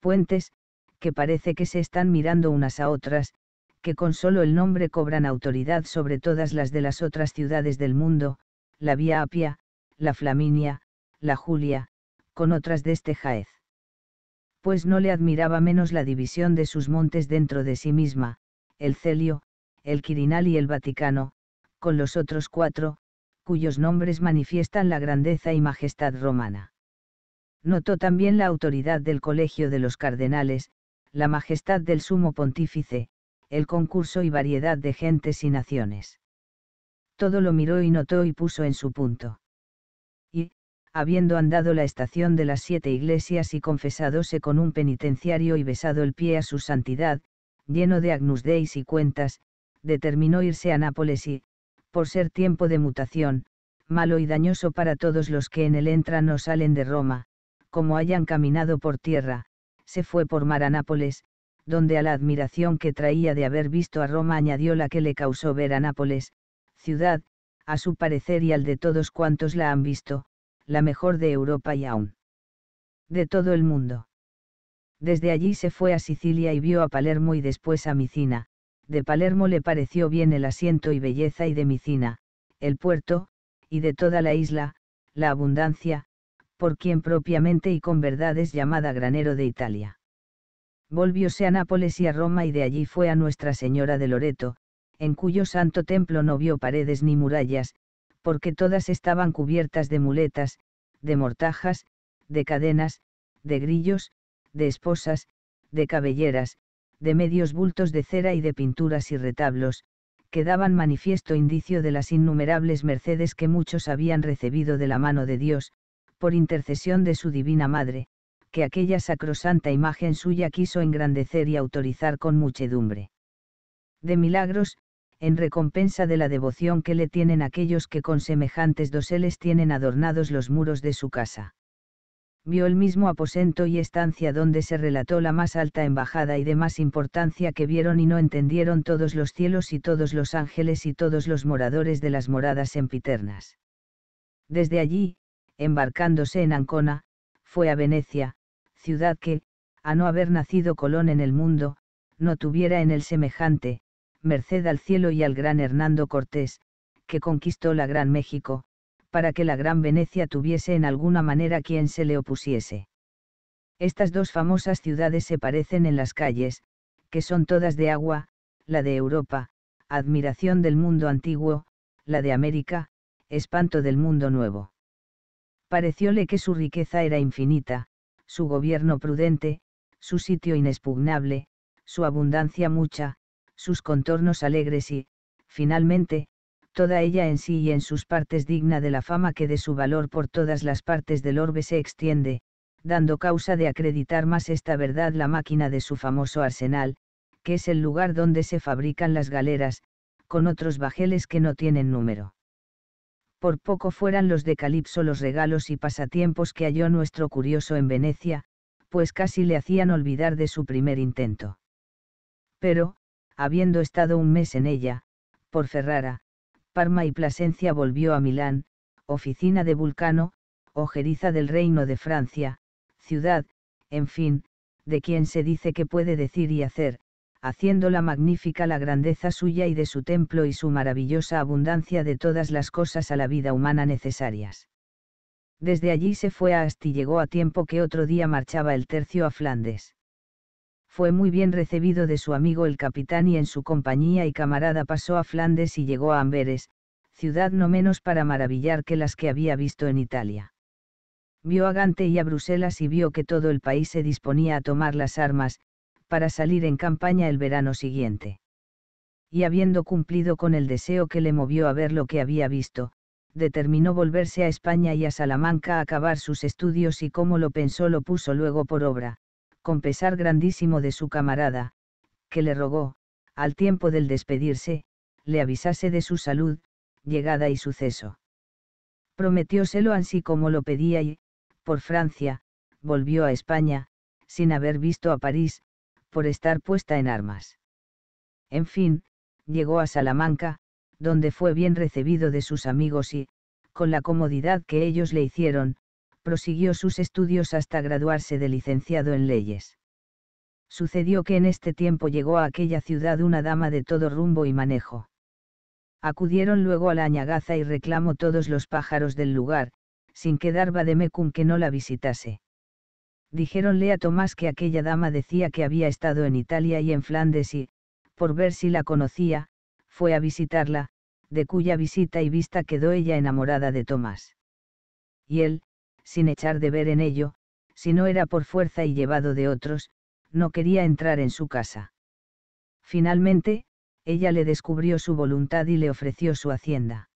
Speaker 1: puentes, que parece que se están mirando unas a otras, que con solo el nombre cobran autoridad sobre todas las de las otras ciudades del mundo, la Vía Apia, la Flaminia, la Julia, con otras de este Jaez. Pues no le admiraba menos la división de sus montes dentro de sí misma, el Celio, el Quirinal y el Vaticano, con los otros cuatro, cuyos nombres manifiestan la grandeza y majestad romana. Notó también la autoridad del Colegio de los Cardenales, la majestad del sumo pontífice, el concurso y variedad de gentes y naciones. Todo lo miró y notó y puso en su punto. Y, habiendo andado la estación de las siete iglesias y confesadose con un penitenciario y besado el pie a su santidad, lleno de agnus deis y cuentas, determinó irse a Nápoles y, por ser tiempo de mutación, malo y dañoso para todos los que en él entran o salen de Roma, como hayan caminado por tierra, se fue por mar a Nápoles, donde a la admiración que traía de haber visto a Roma añadió la que le causó ver a Nápoles, ciudad, a su parecer y al de todos cuantos la han visto, la mejor de Europa y aún de todo el mundo. Desde allí se fue a Sicilia y vio a Palermo y después a Micina, de Palermo le pareció bien el asiento y belleza y de Micina, el puerto, y de toda la isla, la abundancia, por quien propiamente y con verdad es llamada granero de Italia. Volvióse a Nápoles y a Roma y de allí fue a Nuestra Señora de Loreto, en cuyo santo templo no vio paredes ni murallas, porque todas estaban cubiertas de muletas, de mortajas, de cadenas, de grillos, de esposas, de cabelleras, de medios bultos de cera y de pinturas y retablos, que daban manifiesto indicio de las innumerables mercedes que muchos habían recibido de la mano de Dios, por intercesión de su Divina Madre, que aquella sacrosanta imagen suya quiso engrandecer y autorizar con muchedumbre. De milagros, en recompensa de la devoción que le tienen aquellos que con semejantes doseles tienen adornados los muros de su casa. Vio el mismo aposento y estancia donde se relató la más alta embajada y de más importancia que vieron y no entendieron todos los cielos y todos los ángeles y todos los moradores de las moradas sempiternas. Desde allí, embarcándose en Ancona, fue a Venecia, ciudad que, a no haber nacido Colón en el mundo, no tuviera en él semejante, merced al cielo y al gran Hernando Cortés, que conquistó la Gran México, para que la Gran Venecia tuviese en alguna manera quien se le opusiese. Estas dos famosas ciudades se parecen en las calles, que son todas de agua, la de Europa, admiración del mundo antiguo, la de América, espanto del mundo nuevo parecióle que su riqueza era infinita, su gobierno prudente, su sitio inexpugnable, su abundancia mucha, sus contornos alegres y, finalmente, toda ella en sí y en sus partes digna de la fama que de su valor por todas las partes del orbe se extiende, dando causa de acreditar más esta verdad la máquina de su famoso arsenal, que es el lugar donde se fabrican las galeras, con otros bajeles que no tienen número por poco fueran los de Calipso los regalos y pasatiempos que halló nuestro curioso en Venecia, pues casi le hacían olvidar de su primer intento. Pero, habiendo estado un mes en ella, por Ferrara, Parma y Plasencia volvió a Milán, oficina de Vulcano, ojeriza del Reino de Francia, ciudad, en fin, de quien se dice que puede decir y hacer, haciéndola magnífica la grandeza suya y de su templo y su maravillosa abundancia de todas las cosas a la vida humana necesarias. Desde allí se fue a Asti llegó a tiempo que otro día marchaba el tercio a Flandes. Fue muy bien recibido de su amigo el capitán y en su compañía y camarada pasó a Flandes y llegó a Amberes, ciudad no menos para maravillar que las que había visto en Italia. Vio a Gante y a Bruselas y vio que todo el país se disponía a tomar las armas, para salir en campaña el verano siguiente. Y habiendo cumplido con el deseo que le movió a ver lo que había visto, determinó volverse a España y a Salamanca a acabar sus estudios y como lo pensó lo puso luego por obra, con pesar grandísimo de su camarada, que le rogó, al tiempo del despedirse, le avisase de su salud, llegada y suceso. Prometióselo así como lo pedía y, por Francia, volvió a España, sin haber visto a París, por estar puesta en armas. En fin, llegó a Salamanca, donde fue bien recibido de sus amigos y, con la comodidad que ellos le hicieron, prosiguió sus estudios hasta graduarse de licenciado en leyes. Sucedió que en este tiempo llegó a aquella ciudad una dama de todo rumbo y manejo. Acudieron luego a la añagaza y reclamó todos los pájaros del lugar, sin quedar vademecum que no la visitase dijéronle a Tomás que aquella dama decía que había estado en Italia y en Flandes y, por ver si la conocía, fue a visitarla, de cuya visita y vista quedó ella enamorada de Tomás. Y él, sin echar de ver en ello, si no era por fuerza y llevado de otros, no quería entrar en su casa. Finalmente, ella le descubrió su voluntad y le ofreció su hacienda.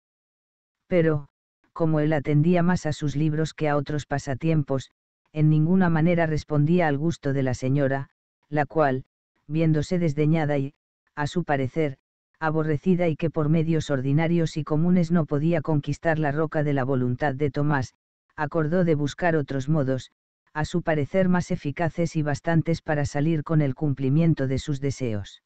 Speaker 1: Pero, como él atendía más a sus libros que a otros pasatiempos, en ninguna manera respondía al gusto de la señora, la cual, viéndose desdeñada y, a su parecer, aborrecida y que por medios ordinarios y comunes no podía conquistar la roca de la voluntad de Tomás, acordó de buscar otros modos, a su parecer más eficaces y bastantes para salir con el cumplimiento de sus deseos.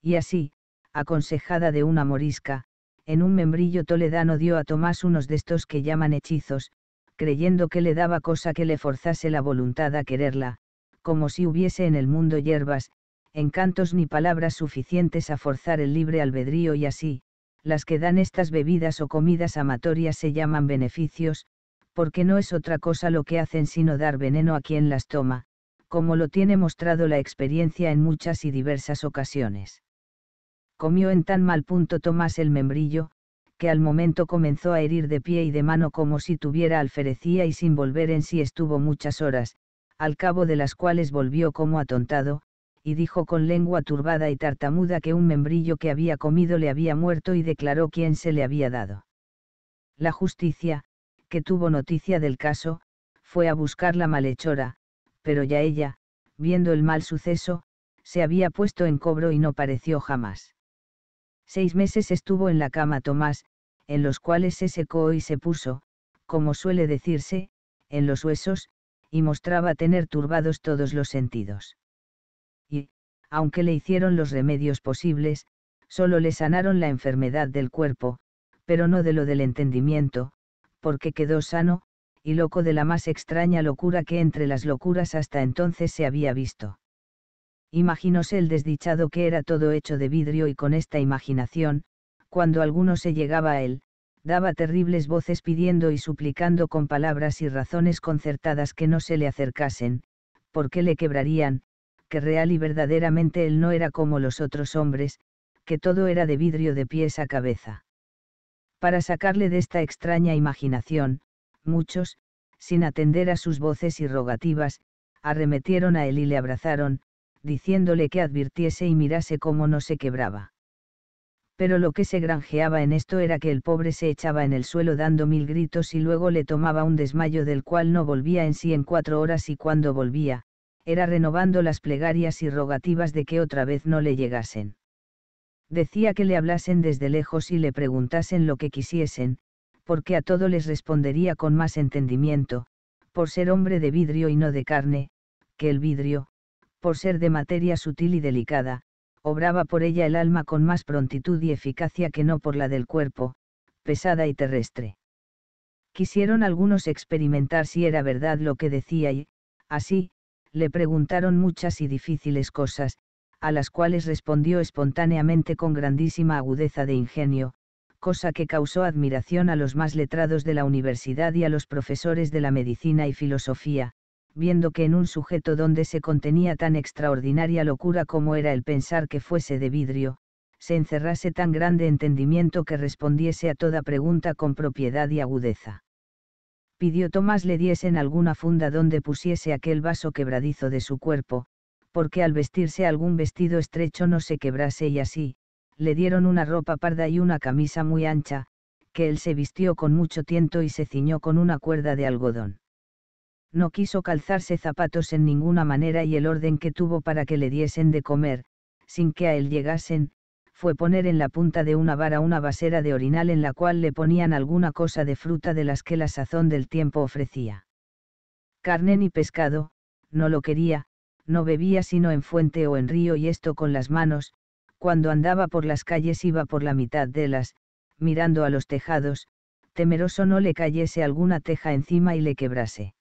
Speaker 1: Y así, aconsejada de una morisca, en un membrillo toledano dio a Tomás unos de estos que llaman hechizos, creyendo que le daba cosa que le forzase la voluntad a quererla, como si hubiese en el mundo hierbas, encantos ni palabras suficientes a forzar el libre albedrío y así, las que dan estas bebidas o comidas amatorias se llaman beneficios, porque no es otra cosa lo que hacen sino dar veneno a quien las toma, como lo tiene mostrado la experiencia en muchas y diversas ocasiones. Comió en tan mal punto Tomás el membrillo, que al momento comenzó a herir de pie y de mano como si tuviera alferecía y sin volver en sí estuvo muchas horas, al cabo de las cuales volvió como atontado, y dijo con lengua turbada y tartamuda que un membrillo que había comido le había muerto y declaró quién se le había dado. La justicia, que tuvo noticia del caso, fue a buscar la malhechora, pero ya ella, viendo el mal suceso, se había puesto en cobro y no pareció jamás. Seis meses estuvo en la cama Tomás, en los cuales se secó y se puso, como suele decirse, en los huesos, y mostraba tener turbados todos los sentidos. Y, aunque le hicieron los remedios posibles, solo le sanaron la enfermedad del cuerpo, pero no de lo del entendimiento, porque quedó sano, y loco de la más extraña locura que entre las locuras hasta entonces se había visto. Imaginóse el desdichado que era todo hecho de vidrio y con esta imaginación, cuando alguno se llegaba a él, daba terribles voces pidiendo y suplicando con palabras y razones concertadas que no se le acercasen, porque le quebrarían, que real y verdaderamente él no era como los otros hombres, que todo era de vidrio de pies a cabeza. Para sacarle de esta extraña imaginación, muchos, sin atender a sus voces y rogativas, arremetieron a él y le abrazaron, diciéndole que advirtiese y mirase cómo no se quebraba pero lo que se granjeaba en esto era que el pobre se echaba en el suelo dando mil gritos y luego le tomaba un desmayo del cual no volvía en sí en cuatro horas y cuando volvía, era renovando las plegarias y rogativas de que otra vez no le llegasen. Decía que le hablasen desde lejos y le preguntasen lo que quisiesen, porque a todo les respondería con más entendimiento, por ser hombre de vidrio y no de carne, que el vidrio, por ser de materia sutil y delicada, obraba por ella el alma con más prontitud y eficacia que no por la del cuerpo, pesada y terrestre. Quisieron algunos experimentar si era verdad lo que decía y, así, le preguntaron muchas y difíciles cosas, a las cuales respondió espontáneamente con grandísima agudeza de ingenio, cosa que causó admiración a los más letrados de la universidad y a los profesores de la medicina y filosofía, viendo que en un sujeto donde se contenía tan extraordinaria locura como era el pensar que fuese de vidrio, se encerrase tan grande entendimiento que respondiese a toda pregunta con propiedad y agudeza. Pidió Tomás le diesen alguna funda donde pusiese aquel vaso quebradizo de su cuerpo, porque al vestirse algún vestido estrecho no se quebrase y así, le dieron una ropa parda y una camisa muy ancha, que él se vistió con mucho tiento y se ciñó con una cuerda de algodón no quiso calzarse zapatos en ninguna manera y el orden que tuvo para que le diesen de comer, sin que a él llegasen, fue poner en la punta de una vara una basera de orinal en la cual le ponían alguna cosa de fruta de las que la sazón del tiempo ofrecía. Carne ni pescado, no lo quería, no bebía sino en fuente o en río y esto con las manos, cuando andaba por las calles iba por la mitad de las, mirando a los tejados, temeroso no le cayese alguna teja encima y le quebrase.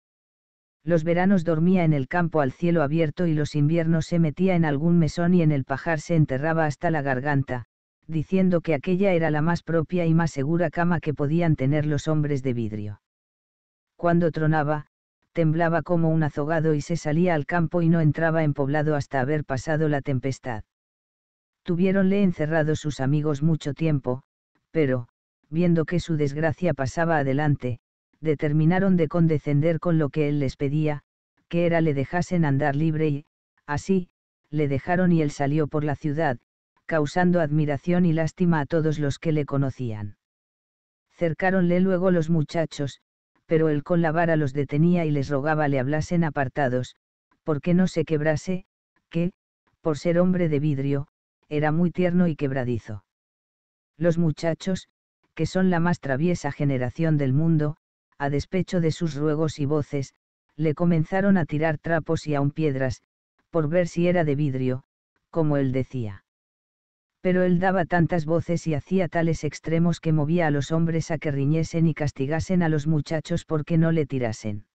Speaker 1: Los veranos dormía en el campo al cielo abierto y los inviernos se metía en algún mesón y en el pajar se enterraba hasta la garganta, diciendo que aquella era la más propia y más segura cama que podían tener los hombres de vidrio. Cuando tronaba, temblaba como un azogado y se salía al campo y no entraba en poblado hasta haber pasado la tempestad. Tuviéronle encerrado sus amigos mucho tiempo, pero, viendo que su desgracia pasaba adelante, determinaron de condescender con lo que él les pedía, que era le dejasen andar libre y, así, le dejaron y él salió por la ciudad, causando admiración y lástima a todos los que le conocían. Cercáronle luego los muchachos, pero él con la vara los detenía y les rogaba le hablasen apartados, porque no se quebrase, que, por ser hombre de vidrio, era muy tierno y quebradizo. Los muchachos, que son la más traviesa generación del mundo, a despecho de sus ruegos y voces, le comenzaron a tirar trapos y aun piedras, por ver si era de vidrio, como él decía. Pero él daba tantas voces y hacía tales extremos que movía a los hombres a que riñesen y castigasen a los muchachos porque no le tirasen.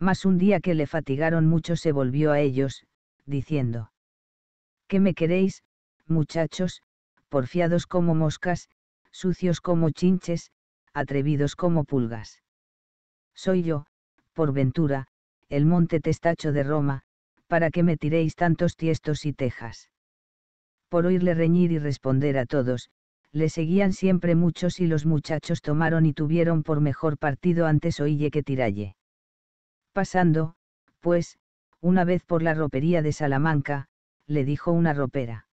Speaker 1: Mas un día que le fatigaron mucho se volvió a ellos, diciendo, ¿Qué me queréis, muchachos, porfiados como moscas, sucios como chinches, atrevidos como pulgas? soy yo, por ventura, el monte testacho de Roma, para que me tiréis tantos tiestos y tejas. Por oírle reñir y responder a todos, le seguían siempre muchos y los muchachos tomaron y tuvieron por mejor partido antes oílle que tiralle. Pasando, pues, una vez por la ropería de Salamanca, le dijo una ropera.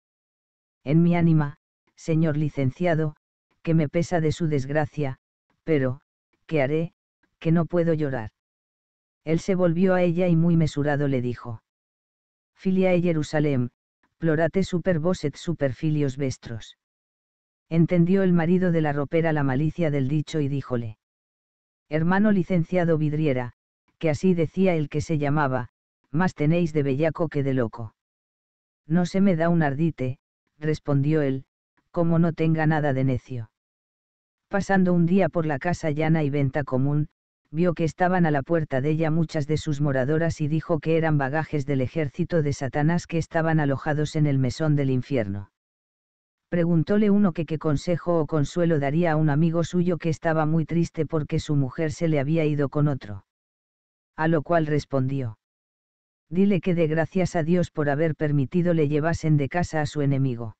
Speaker 1: En mi ánima, señor licenciado, que me pesa de su desgracia, pero, ¿qué haré? que no puedo llorar. Él se volvió a ella y muy mesurado le dijo. Filiae Jerusalem, plorate super vos super filios vestros. Entendió el marido de la ropera la malicia del dicho y díjole. Hermano licenciado Vidriera, que así decía el que se llamaba, más tenéis de bellaco que de loco. No se me da un ardite, respondió él, como no tenga nada de necio. Pasando un día por la casa llana y venta común, vio que estaban a la puerta de ella muchas de sus moradoras y dijo que eran bagajes del ejército de Satanás que estaban alojados en el mesón del infierno. Preguntóle uno que qué consejo o consuelo daría a un amigo suyo que estaba muy triste porque su mujer se le había ido con otro. A lo cual respondió. Dile que dé gracias a Dios por haber permitido le llevasen de casa a su enemigo.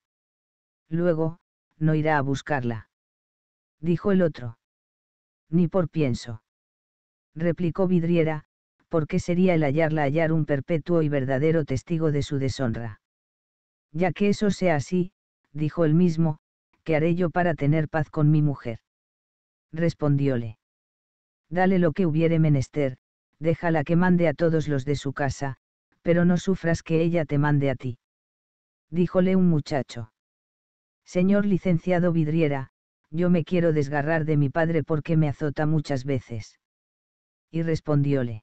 Speaker 1: Luego, no irá a buscarla. Dijo el otro. Ni por pienso replicó Vidriera, porque sería el hallarla hallar un perpetuo y verdadero testigo de su deshonra. Ya que eso sea así, dijo él mismo, ¿qué haré yo para tener paz con mi mujer? Respondióle. Dale lo que hubiere menester, déjala que mande a todos los de su casa, pero no sufras que ella te mande a ti. Díjole un muchacho. Señor licenciado Vidriera, yo me quiero desgarrar de mi padre porque me azota muchas veces y respondióle.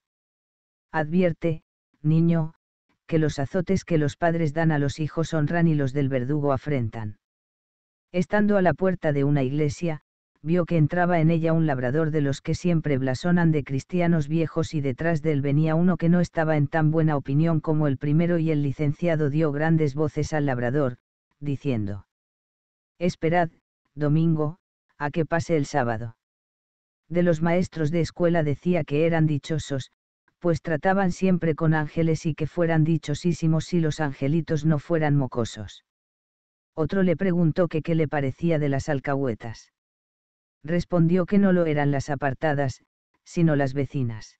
Speaker 1: Advierte, niño, que los azotes que los padres dan a los hijos honran y los del verdugo afrentan. Estando a la puerta de una iglesia, vio que entraba en ella un labrador de los que siempre blasonan de cristianos viejos y detrás de él venía uno que no estaba en tan buena opinión como el primero y el licenciado dio grandes voces al labrador, diciendo. Esperad, domingo, a que pase el sábado de los maestros de escuela decía que eran dichosos, pues trataban siempre con ángeles y que fueran dichosísimos si los angelitos no fueran mocosos. Otro le preguntó que qué le parecía de las alcahuetas. Respondió que no lo eran las apartadas, sino las vecinas.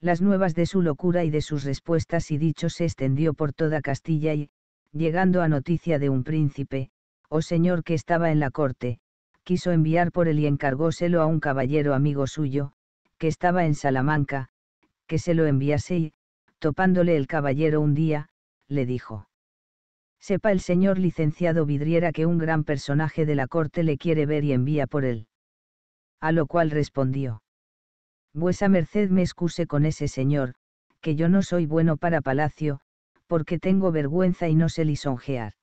Speaker 1: Las nuevas de su locura y de sus respuestas y dichos se extendió por toda Castilla y, llegando a noticia de un príncipe, o oh señor que estaba en la corte, quiso enviar por él y encargóselo a un caballero amigo suyo, que estaba en Salamanca, que se lo enviase y, topándole el caballero un día, le dijo. Sepa el señor licenciado Vidriera que un gran personaje de la corte le quiere ver y envía por él. A lo cual respondió. Vuesa merced me excuse con ese señor, que yo no soy bueno para palacio, porque tengo vergüenza y no sé lisonjear.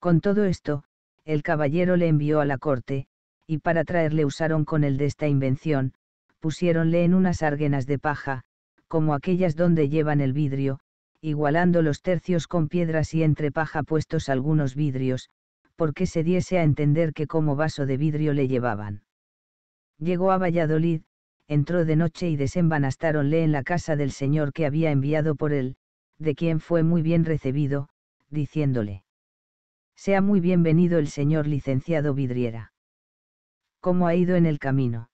Speaker 1: Con todo esto, el caballero le envió a la corte, y para traerle usaron con el de esta invención, pusiéronle en unas árguenas de paja, como aquellas donde llevan el vidrio, igualando los tercios con piedras y entre paja puestos algunos vidrios, porque se diese a entender que como vaso de vidrio le llevaban. Llegó a Valladolid, entró de noche y desembanastáronle en la casa del señor que había enviado por él, de quien fue muy bien recibido, diciéndole, sea muy bienvenido el señor licenciado Vidriera. ¿Cómo ha ido en el camino?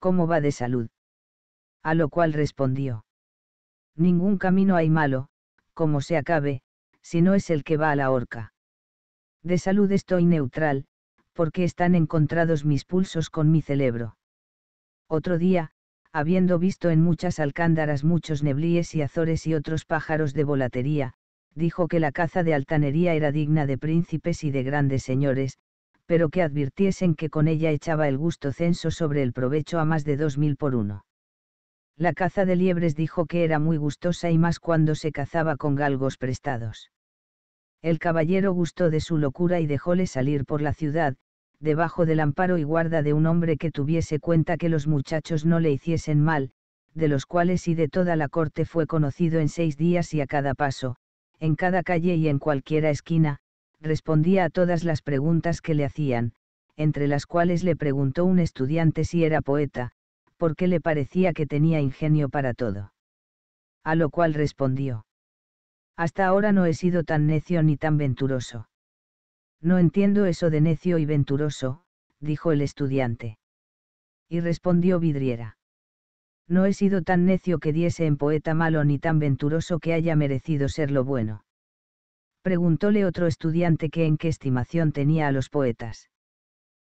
Speaker 1: ¿Cómo va de salud? A lo cual respondió. Ningún camino hay malo, como se acabe, si no es el que va a la horca. De salud estoy neutral, porque están encontrados mis pulsos con mi cerebro. Otro día, habiendo visto en muchas alcándaras muchos neblíes y azores y otros pájaros de volatería, dijo que la caza de altanería era digna de príncipes y de grandes señores, pero que advirtiesen que con ella echaba el gusto censo sobre el provecho a más de dos mil por uno. La caza de liebres dijo que era muy gustosa y más cuando se cazaba con galgos prestados. El caballero gustó de su locura y dejóle salir por la ciudad, debajo del amparo y guarda de un hombre que tuviese cuenta que los muchachos no le hiciesen mal, de los cuales y de toda la corte fue conocido en seis días y a cada paso, en cada calle y en cualquiera esquina, respondía a todas las preguntas que le hacían, entre las cuales le preguntó un estudiante si era poeta, porque le parecía que tenía ingenio para todo. A lo cual respondió. Hasta ahora no he sido tan necio ni tan venturoso. No entiendo eso de necio y venturoso, dijo el estudiante. Y respondió Vidriera no he sido tan necio que diese en poeta malo ni tan venturoso que haya merecido ser lo bueno. Preguntóle otro estudiante que en qué estimación tenía a los poetas.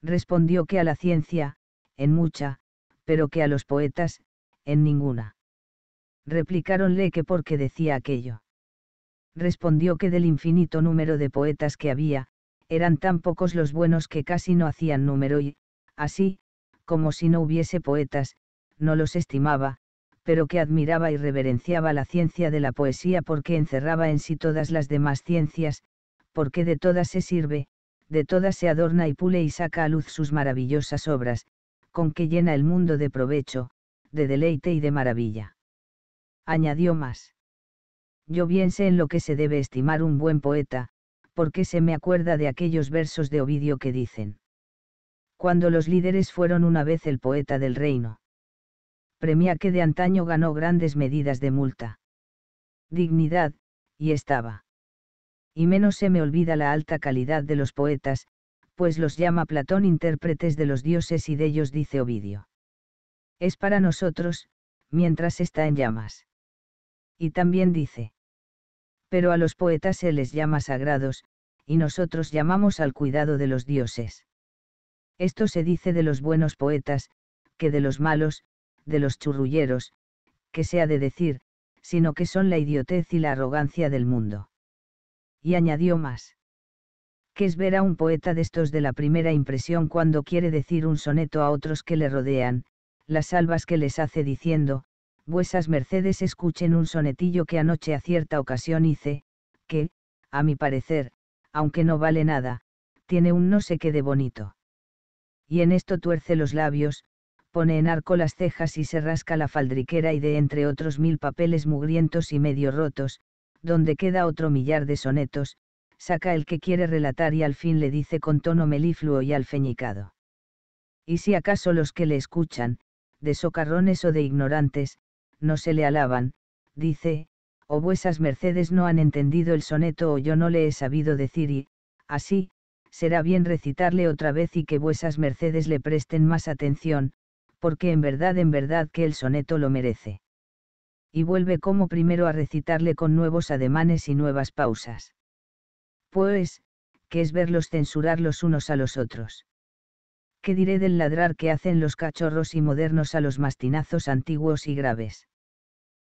Speaker 1: Respondió que a la ciencia, en mucha, pero que a los poetas, en ninguna. Replicáronle que porque decía aquello. Respondió que del infinito número de poetas que había, eran tan pocos los buenos que casi no hacían número y, así, como si no hubiese poetas, no los estimaba, pero que admiraba y reverenciaba la ciencia de la poesía porque encerraba en sí todas las demás ciencias, porque de todas se sirve, de todas se adorna y pule y saca a luz sus maravillosas obras, con que llena el mundo de provecho, de deleite y de maravilla. Añadió más. Yo bien sé en lo que se debe estimar un buen poeta, porque se me acuerda de aquellos versos de Ovidio que dicen. Cuando los líderes fueron una vez el poeta del reino premia que de antaño ganó grandes medidas de multa. Dignidad, y estaba. Y menos se me olvida la alta calidad de los poetas, pues los llama Platón intérpretes de los dioses y de ellos dice Ovidio. Es para nosotros, mientras está en llamas. Y también dice. Pero a los poetas se les llama sagrados, y nosotros llamamos al cuidado de los dioses. Esto se dice de los buenos poetas, que de los malos, de los churrulleros, que se ha de decir, sino que son la idiotez y la arrogancia del mundo. Y añadió más. ¿Qué es ver a un poeta de estos de la primera impresión cuando quiere decir un soneto a otros que le rodean, las albas que les hace diciendo, vuesas mercedes escuchen un sonetillo que anoche a cierta ocasión hice, que, a mi parecer, aunque no vale nada, tiene un no sé qué de bonito. Y en esto tuerce los labios, pone en arco las cejas y se rasca la faldriquera y de entre otros mil papeles mugrientos y medio rotos, donde queda otro millar de sonetos, saca el que quiere relatar y al fin le dice con tono melifluo y alfeñicado. Y si acaso los que le escuchan, de socarrones o de ignorantes, no se le alaban, dice, o vuesas mercedes no han entendido el soneto o yo no le he sabido decir y, así, será bien recitarle otra vez y que vuesas mercedes le presten más atención, porque en verdad en verdad que el soneto lo merece. Y vuelve como primero a recitarle con nuevos ademanes y nuevas pausas. Pues, ¿qué es verlos censurar los unos a los otros. ¿Qué diré del ladrar que hacen los cachorros y modernos a los mastinazos antiguos y graves?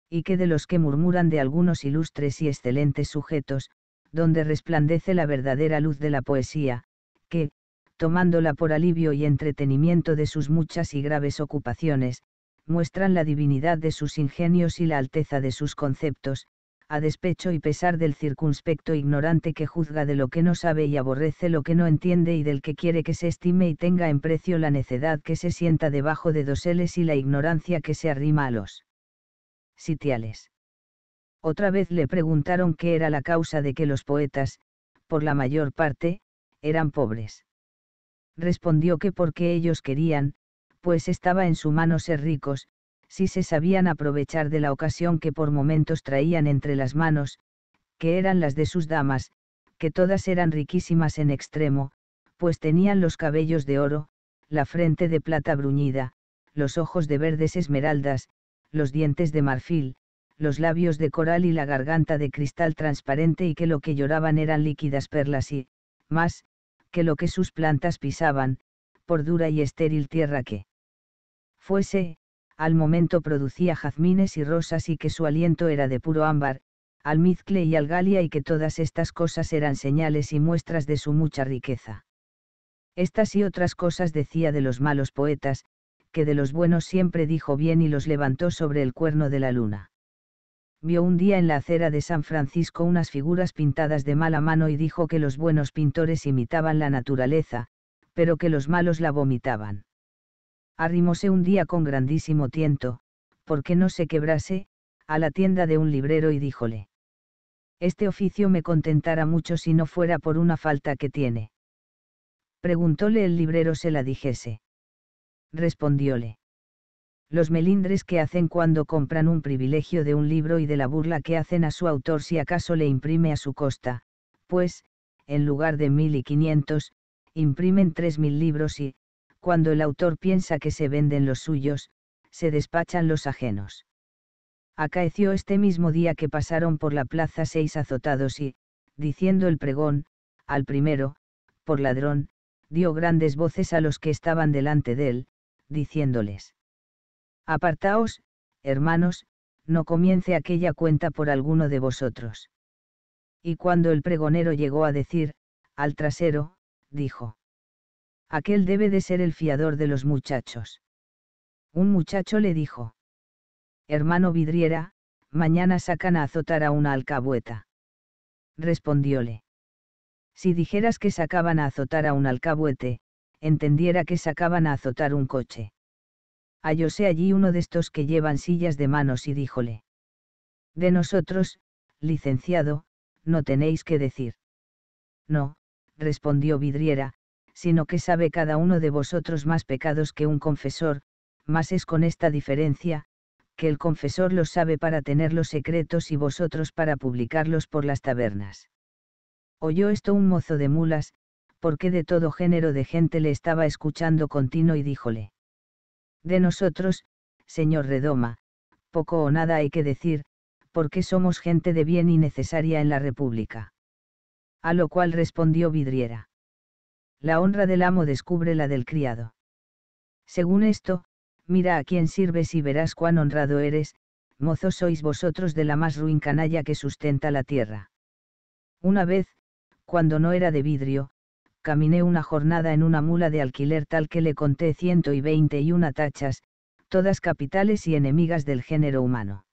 Speaker 1: ¿Y qué de los que murmuran de algunos ilustres y excelentes sujetos, donde resplandece la verdadera luz de la poesía, que, tomándola por alivio y entretenimiento de sus muchas y graves ocupaciones, muestran la divinidad de sus ingenios y la alteza de sus conceptos, a despecho y pesar del circunspecto ignorante que juzga de lo que no sabe y aborrece lo que no entiende y del que quiere que se estime y tenga en precio la necedad que se sienta debajo de doseles y la ignorancia que se arrima a los sitiales. Otra vez le preguntaron qué era la causa de que los poetas, por la mayor parte, eran pobres respondió que porque ellos querían, pues estaba en su mano ser ricos, si se sabían aprovechar de la ocasión que por momentos traían entre las manos, que eran las de sus damas, que todas eran riquísimas en extremo, pues tenían los cabellos de oro, la frente de plata bruñida, los ojos de verdes esmeraldas, los dientes de marfil, los labios de coral y la garganta de cristal transparente y que lo que lloraban eran líquidas perlas y, más, que lo que sus plantas pisaban, por dura y estéril tierra que fuese, al momento producía jazmines y rosas y que su aliento era de puro ámbar, almizcle y algalia y que todas estas cosas eran señales y muestras de su mucha riqueza. Estas y otras cosas decía de los malos poetas, que de los buenos siempre dijo bien y los levantó sobre el cuerno de la luna vio un día en la acera de San Francisco unas figuras pintadas de mala mano y dijo que los buenos pintores imitaban la naturaleza, pero que los malos la vomitaban. Arrimóse un día con grandísimo tiento, porque no se quebrase, a la tienda de un librero y díjole. Este oficio me contentara mucho si no fuera por una falta que tiene. Preguntóle el librero se la dijese. Respondióle los melindres que hacen cuando compran un privilegio de un libro y de la burla que hacen a su autor si acaso le imprime a su costa, pues, en lugar de mil y quinientos, imprimen tres mil libros y, cuando el autor piensa que se venden los suyos, se despachan los ajenos. Acaeció este mismo día que pasaron por la plaza seis azotados y, diciendo el pregón, al primero, por ladrón, dio grandes voces a los que estaban delante de él, diciéndoles, Apartaos, hermanos, no comience aquella cuenta por alguno de vosotros. Y cuando el pregonero llegó a decir, al trasero, dijo. Aquel debe de ser el fiador de los muchachos. Un muchacho le dijo. Hermano vidriera, mañana sacan a azotar a una alcabueta. Respondióle. Si dijeras que sacaban a azotar a un alcabuete, entendiera que sacaban a azotar un coche hallóse allí uno de estos que llevan sillas de manos y díjole. De nosotros, licenciado, no tenéis que decir. No, respondió Vidriera, sino que sabe cada uno de vosotros más pecados que un confesor, más es con esta diferencia, que el confesor los sabe para tener los secretos y vosotros para publicarlos por las tabernas. Oyó esto un mozo de mulas, porque de todo género de gente le estaba escuchando continuo y díjole. De nosotros, señor Redoma, poco o nada hay que decir, porque somos gente de bien y necesaria en la República. A lo cual respondió Vidriera. La honra del amo descubre la del criado. Según esto, mira a quién sirves y verás cuán honrado eres, mozos sois vosotros de la más ruin canalla que sustenta la tierra. Una vez, cuando no era de vidrio, caminé una jornada en una mula de alquiler tal que le conté ciento y veinte y una tachas, todas capitales y enemigas del género humano.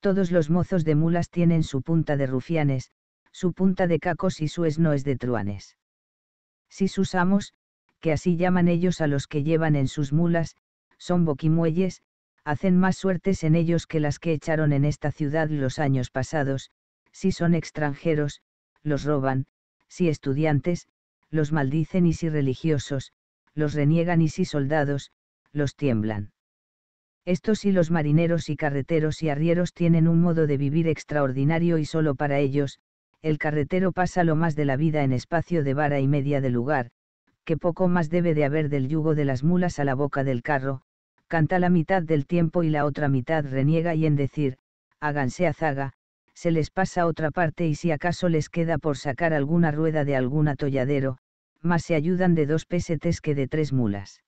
Speaker 1: Todos los mozos de mulas tienen su punta de rufianes, su punta de cacos y su es de truanes. Si sus amos, que así llaman ellos a los que llevan en sus mulas, son boquimuelles, hacen más suertes en ellos que las que echaron en esta ciudad los años pasados, si son extranjeros, los roban, si estudiantes, los maldicen y si religiosos, los reniegan y si soldados, los tiemblan. Estos y los marineros y carreteros y arrieros tienen un modo de vivir extraordinario y solo para ellos, el carretero pasa lo más de la vida en espacio de vara y media de lugar, que poco más debe de haber del yugo de las mulas a la boca del carro, canta la mitad del tiempo y la otra mitad reniega y en decir, háganse azaga, se les pasa otra parte y si acaso les queda por sacar alguna rueda de algún atolladero, más se ayudan de dos pesetes que de tres mulas.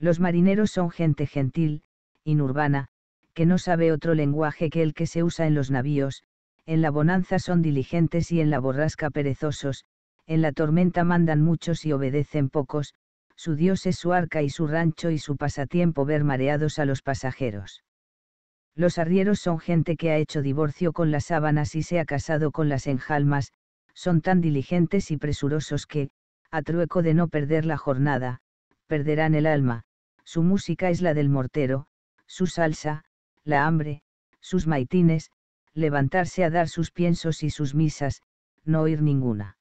Speaker 1: Los marineros son gente gentil, inurbana, que no sabe otro lenguaje que el que se usa en los navíos, en la bonanza son diligentes y en la borrasca perezosos, en la tormenta mandan muchos y obedecen pocos, su dios es su arca y su rancho y su pasatiempo ver mareados a los pasajeros. Los arrieros son gente que ha hecho divorcio con las sábanas y se ha casado con las enjalmas, son tan diligentes y presurosos que, a trueco de no perder la jornada, perderán el alma, su música es la del mortero, su salsa, la hambre, sus maitines, levantarse a dar sus piensos y sus misas, no oír ninguna.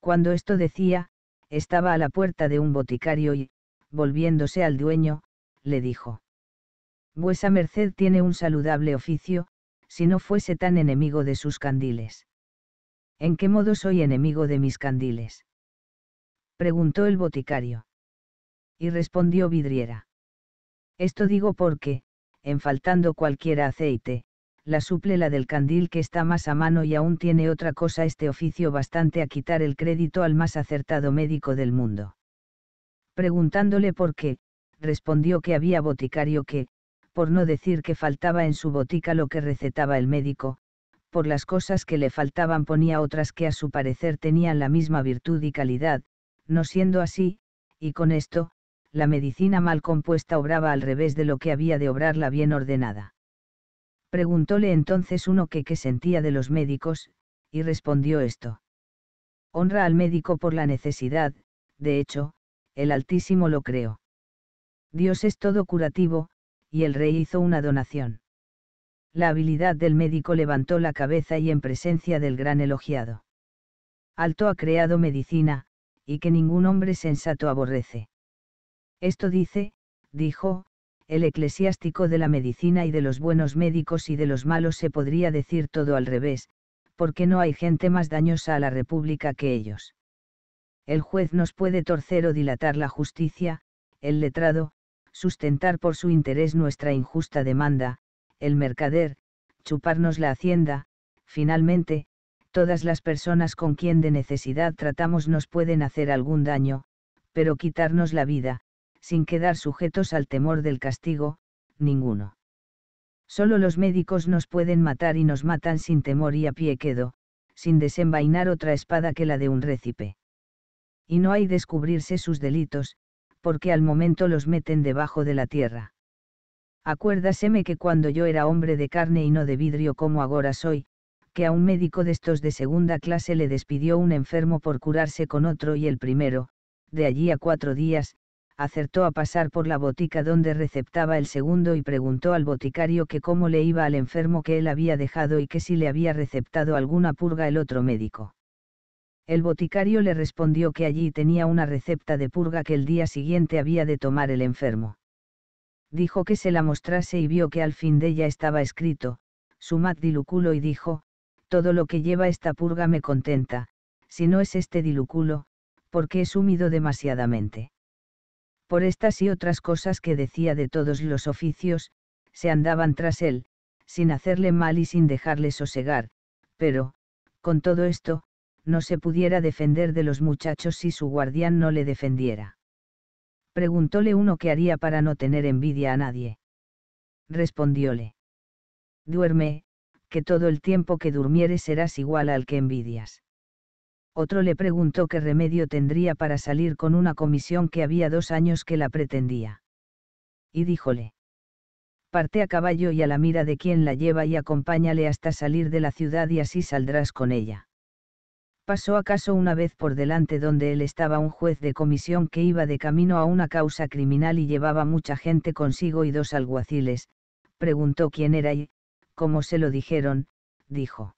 Speaker 1: Cuando esto decía, estaba a la puerta de un boticario y, volviéndose al dueño, le dijo. Vuesa merced tiene un saludable oficio, si no fuese tan enemigo de sus candiles. ¿En qué modo soy enemigo de mis candiles? preguntó el boticario. Y respondió Vidriera. Esto digo porque, en faltando cualquier aceite, la suple la del candil que está más a mano y aún tiene otra cosa este oficio bastante a quitar el crédito al más acertado médico del mundo. Preguntándole por qué, respondió que había boticario que, por no decir que faltaba en su botica lo que recetaba el médico, por las cosas que le faltaban ponía otras que a su parecer tenían la misma virtud y calidad, no siendo así, y con esto, la medicina mal compuesta obraba al revés de lo que había de obrar la bien ordenada. Preguntóle entonces uno que qué sentía de los médicos, y respondió esto. Honra al médico por la necesidad, de hecho, el Altísimo lo creo. Dios es todo curativo, y el rey hizo una donación. La habilidad del médico levantó la cabeza y en presencia del gran elogiado. Alto ha creado medicina, y que ningún hombre sensato aborrece. Esto dice, dijo, el eclesiástico de la medicina y de los buenos médicos y de los malos se podría decir todo al revés, porque no hay gente más dañosa a la República que ellos. El juez nos puede torcer o dilatar la justicia, el letrado, sustentar por su interés nuestra injusta demanda, el mercader, chuparnos la hacienda, finalmente, Todas las personas con quien de necesidad tratamos nos pueden hacer algún daño, pero quitarnos la vida, sin quedar sujetos al temor del castigo, ninguno. Solo los médicos nos pueden matar y nos matan sin temor y a pie quedo, sin desenvainar otra espada que la de un récipe. Y no hay descubrirse sus delitos, porque al momento los meten debajo de la tierra. Acuérdaseme que cuando yo era hombre de carne y no de vidrio como ahora soy, que a un médico de estos de segunda clase le despidió un enfermo por curarse con otro y el primero, de allí a cuatro días, acertó a pasar por la botica donde receptaba el segundo y preguntó al boticario que cómo le iba al enfermo que él había dejado y que si le había receptado alguna purga el otro médico. El boticario le respondió que allí tenía una recepta de purga que el día siguiente había de tomar el enfermo. Dijo que se la mostrase y vio que al fin de ella estaba escrito, sumad diluculo y dijo, todo lo que lleva esta purga me contenta, si no es este dilúculo, porque es húmido demasiadamente. Por estas y otras cosas que decía de todos los oficios, se andaban tras él, sin hacerle mal y sin dejarle sosegar, pero, con todo esto, no se pudiera defender de los muchachos si su guardián no le defendiera. Preguntóle uno qué haría para no tener envidia a nadie. Respondióle. Duerme, que todo el tiempo que durmieres serás igual al que envidias. Otro le preguntó qué remedio tendría para salir con una comisión que había dos años que la pretendía. Y díjole. Parte a caballo y a la mira de quien la lleva y acompáñale hasta salir de la ciudad y así saldrás con ella. Pasó acaso una vez por delante donde él estaba un juez de comisión que iba de camino a una causa criminal y llevaba mucha gente consigo y dos alguaciles, preguntó quién era y, como se lo dijeron, dijo.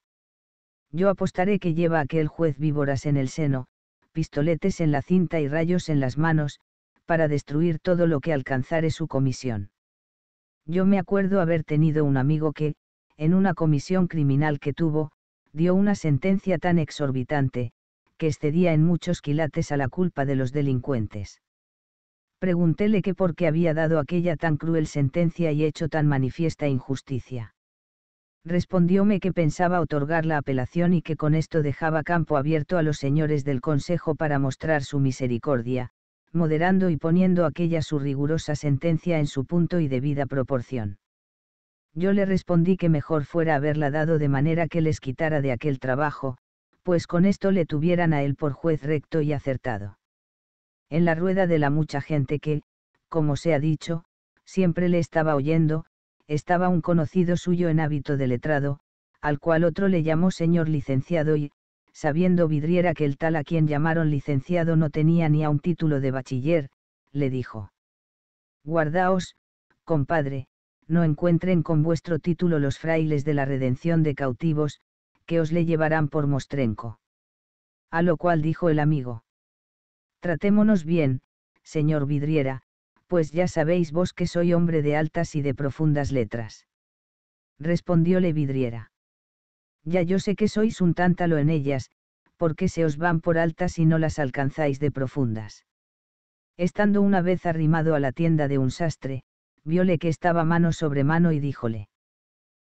Speaker 1: Yo apostaré que lleva aquel juez víboras en el seno, pistoletes en la cinta y rayos en las manos, para destruir todo lo que alcanzare su comisión. Yo me acuerdo haber tenido un amigo que, en una comisión criminal que tuvo, dio una sentencia tan exorbitante, que excedía en muchos quilates a la culpa de los delincuentes. Preguntéle qué por qué había dado aquella tan cruel sentencia y hecho tan manifiesta injusticia respondióme que pensaba otorgar la apelación y que con esto dejaba campo abierto a los señores del Consejo para mostrar su misericordia, moderando y poniendo aquella su rigurosa sentencia en su punto y debida proporción. Yo le respondí que mejor fuera haberla dado de manera que les quitara de aquel trabajo, pues con esto le tuvieran a él por juez recto y acertado. En la rueda de la mucha gente que, como se ha dicho, siempre le estaba oyendo, estaba un conocido suyo en hábito de letrado, al cual otro le llamó señor licenciado y, sabiendo Vidriera que el tal a quien llamaron licenciado no tenía ni a un título de bachiller, le dijo. Guardaos, compadre, no encuentren con vuestro título los frailes de la redención de cautivos, que os le llevarán por mostrenco. A lo cual dijo el amigo. Tratémonos bien, señor Vidriera, pues ya sabéis vos que soy hombre de altas y de profundas letras. Respondióle Vidriera. Ya yo sé que sois un tántalo en ellas, porque se os van por altas y no las alcanzáis de profundas. Estando una vez arrimado a la tienda de un sastre, viole que estaba mano sobre mano y díjole.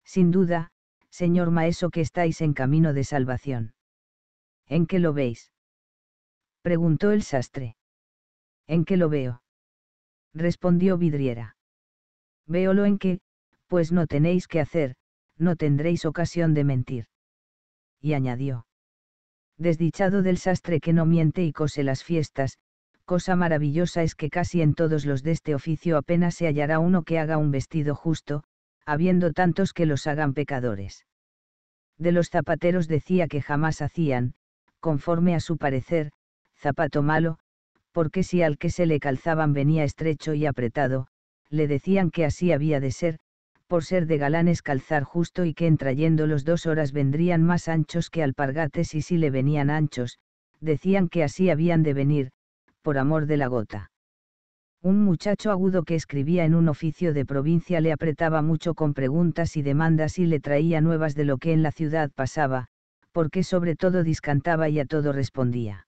Speaker 1: Sin duda, señor maeso que estáis en camino de salvación. ¿En qué lo veis? Preguntó el sastre. ¿En qué lo veo? respondió Vidriera. Veo lo en que, pues no tenéis que hacer, no tendréis ocasión de mentir. Y añadió. Desdichado del sastre que no miente y cose las fiestas, cosa maravillosa es que casi en todos los de este oficio apenas se hallará uno que haga un vestido justo, habiendo tantos que los hagan pecadores. De los zapateros decía que jamás hacían, conforme a su parecer, zapato malo, porque si al que se le calzaban venía estrecho y apretado, le decían que así había de ser, por ser de galanes calzar justo y que en trayendo los dos horas vendrían más anchos que alpargates y si le venían anchos, decían que así habían de venir, por amor de la gota. Un muchacho agudo que escribía en un oficio de provincia le apretaba mucho con preguntas y demandas y le traía nuevas de lo que en la ciudad pasaba, porque sobre todo discantaba y a todo respondía.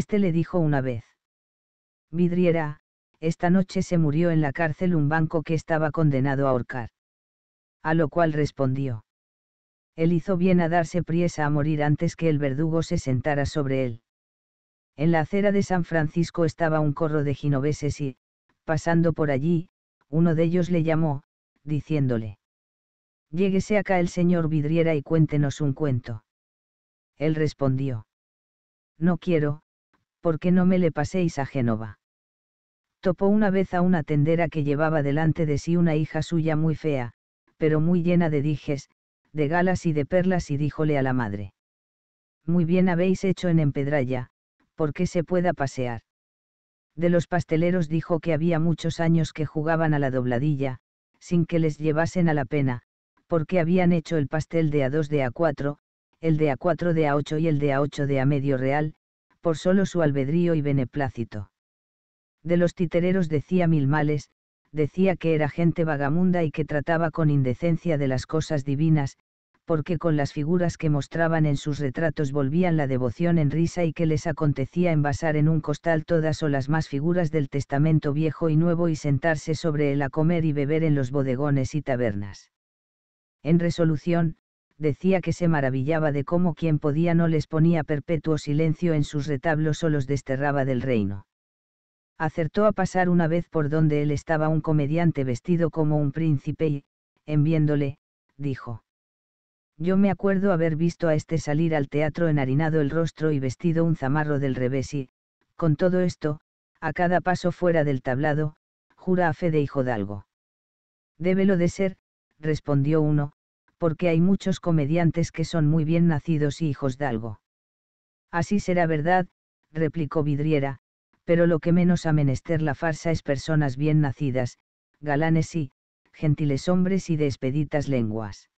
Speaker 1: Este le dijo una vez. Vidriera, esta noche se murió en la cárcel un banco que estaba condenado a ahorcar. A lo cual respondió. Él hizo bien a darse priesa a morir antes que el verdugo se sentara sobre él. En la acera de San Francisco estaba un corro de ginoveses y, pasando por allí, uno de ellos le llamó, diciéndole. Lléguese acá el señor Vidriera y cuéntenos un cuento. Él respondió. No quiero, ¿por qué no me le paséis a Génova? Topó una vez a una tendera que llevaba delante de sí una hija suya muy fea, pero muy llena de dijes, de galas y de perlas y díjole a la madre. Muy bien habéis hecho en empedralla, porque se pueda pasear. De los pasteleros dijo que había muchos años que jugaban a la dobladilla, sin que les llevasen a la pena, porque habían hecho el pastel de A2 de A4, el de A4 de A8 y el de A8 de A medio real, por solo su albedrío y beneplácito. De los titereros decía mil males, decía que era gente vagamunda y que trataba con indecencia de las cosas divinas, porque con las figuras que mostraban en sus retratos volvían la devoción en risa y que les acontecía envasar en un costal todas o las más figuras del Testamento Viejo y Nuevo y sentarse sobre él a comer y beber en los bodegones y tabernas. En resolución, decía que se maravillaba de cómo quien podía no les ponía perpetuo silencio en sus retablos o los desterraba del reino. Acertó a pasar una vez por donde él estaba un comediante vestido como un príncipe y, en viéndole, dijo. Yo me acuerdo haber visto a este salir al teatro enharinado el rostro y vestido un zamarro del revés y, con todo esto, a cada paso fuera del tablado, jura a fe de hijodalgo. Débelo de ser, respondió uno, porque hay muchos comediantes que son muy bien nacidos y hijos de algo. Así será verdad, replicó Vidriera, pero lo que menos ha menester la farsa es personas bien nacidas, galanes y, gentiles hombres y de expeditas lenguas.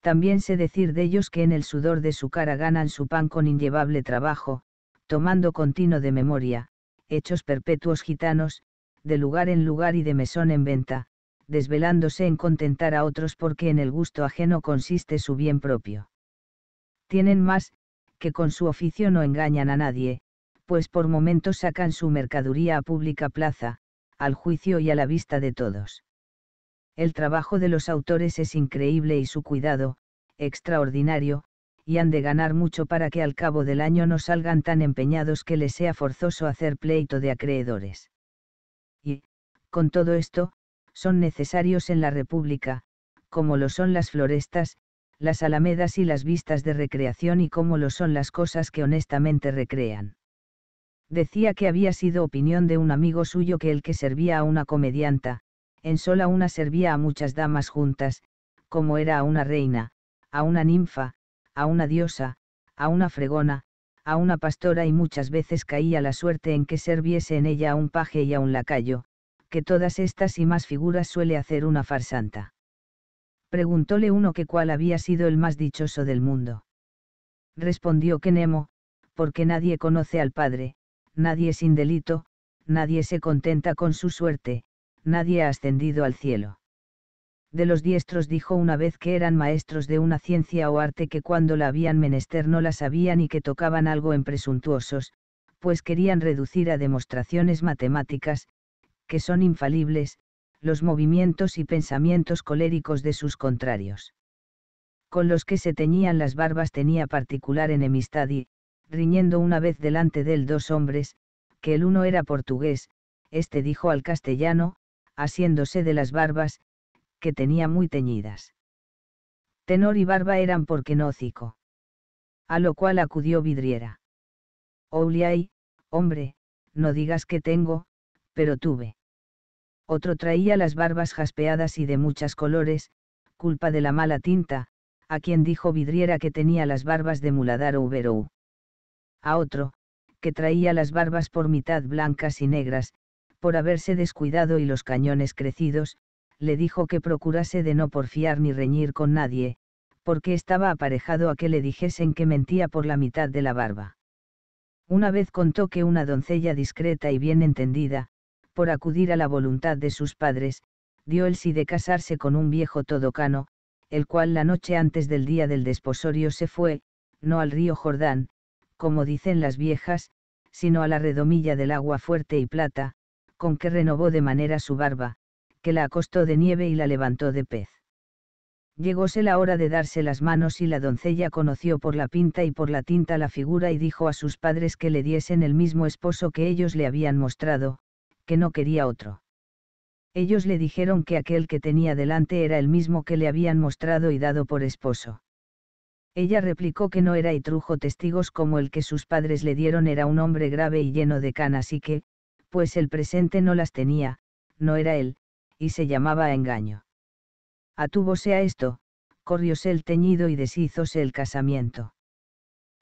Speaker 1: También sé decir de ellos que en el sudor de su cara ganan su pan con inllevable trabajo, tomando continuo de memoria, hechos perpetuos gitanos, de lugar en lugar y de mesón en venta, desvelándose en contentar a otros porque en el gusto ajeno consiste su bien propio. Tienen más, que con su oficio no engañan a nadie, pues por momentos sacan su mercaduría a pública plaza, al juicio y a la vista de todos. El trabajo de los autores es increíble y su cuidado, extraordinario, y han de ganar mucho para que al cabo del año no salgan tan empeñados que les sea forzoso hacer pleito de acreedores. Y, con todo esto, son necesarios en la República, como lo son las florestas, las alamedas y las vistas de recreación y como lo son las cosas que honestamente recrean. Decía que había sido opinión de un amigo suyo que el que servía a una comedianta, en sola una servía a muchas damas juntas, como era a una reina, a una ninfa, a una diosa, a una fregona, a una pastora y muchas veces caía la suerte en que serviese en ella a un paje y a un lacayo, que todas estas y más figuras suele hacer una farsanta. Preguntóle uno que cuál había sido el más dichoso del mundo. Respondió que Nemo, porque nadie conoce al Padre, nadie sin delito, nadie se contenta con su suerte, nadie ha ascendido al cielo. De los diestros dijo una vez que eran maestros de una ciencia o arte que cuando la habían menester no la sabían y que tocaban algo en presuntuosos, pues querían reducir a demostraciones matemáticas, que son infalibles, los movimientos y pensamientos coléricos de sus contrarios. Con los que se teñían las barbas tenía particular enemistad y, riñendo una vez delante de él dos hombres, que el uno era portugués, este dijo al castellano, asiéndose de las barbas, que tenía muy teñidas. Tenor y barba eran porque no A lo cual acudió Vidriera. Ouliay, hombre, no digas que tengo, pero tuve. Otro traía las barbas jaspeadas y de muchos colores, culpa de la mala tinta, a quien dijo Vidriera que tenía las barbas de muladar o uberou. A otro, que traía las barbas por mitad blancas y negras, por haberse descuidado y los cañones crecidos, le dijo que procurase de no porfiar ni reñir con nadie, porque estaba aparejado a que le dijesen que mentía por la mitad de la barba. Una vez contó que una doncella discreta y bien entendida, por acudir a la voluntad de sus padres, dio el sí de casarse con un viejo todocano, el cual la noche antes del día del desposorio se fue, no al río Jordán, como dicen las viejas, sino a la redomilla del agua fuerte y plata, con que renovó de manera su barba, que la acostó de nieve y la levantó de pez. Llegóse la hora de darse las manos y la doncella conoció por la pinta y por la tinta la figura y dijo a sus padres que le diesen el mismo esposo que ellos le habían mostrado, que no quería otro. Ellos le dijeron que aquel que tenía delante era el mismo que le habían mostrado y dado por esposo. Ella replicó que no era y trujo testigos como el que sus padres le dieron era un hombre grave y lleno de canas y que, pues el presente no las tenía, no era él, y se llamaba a engaño. Atúvose a esto, corrióse el teñido y deshízose el casamiento.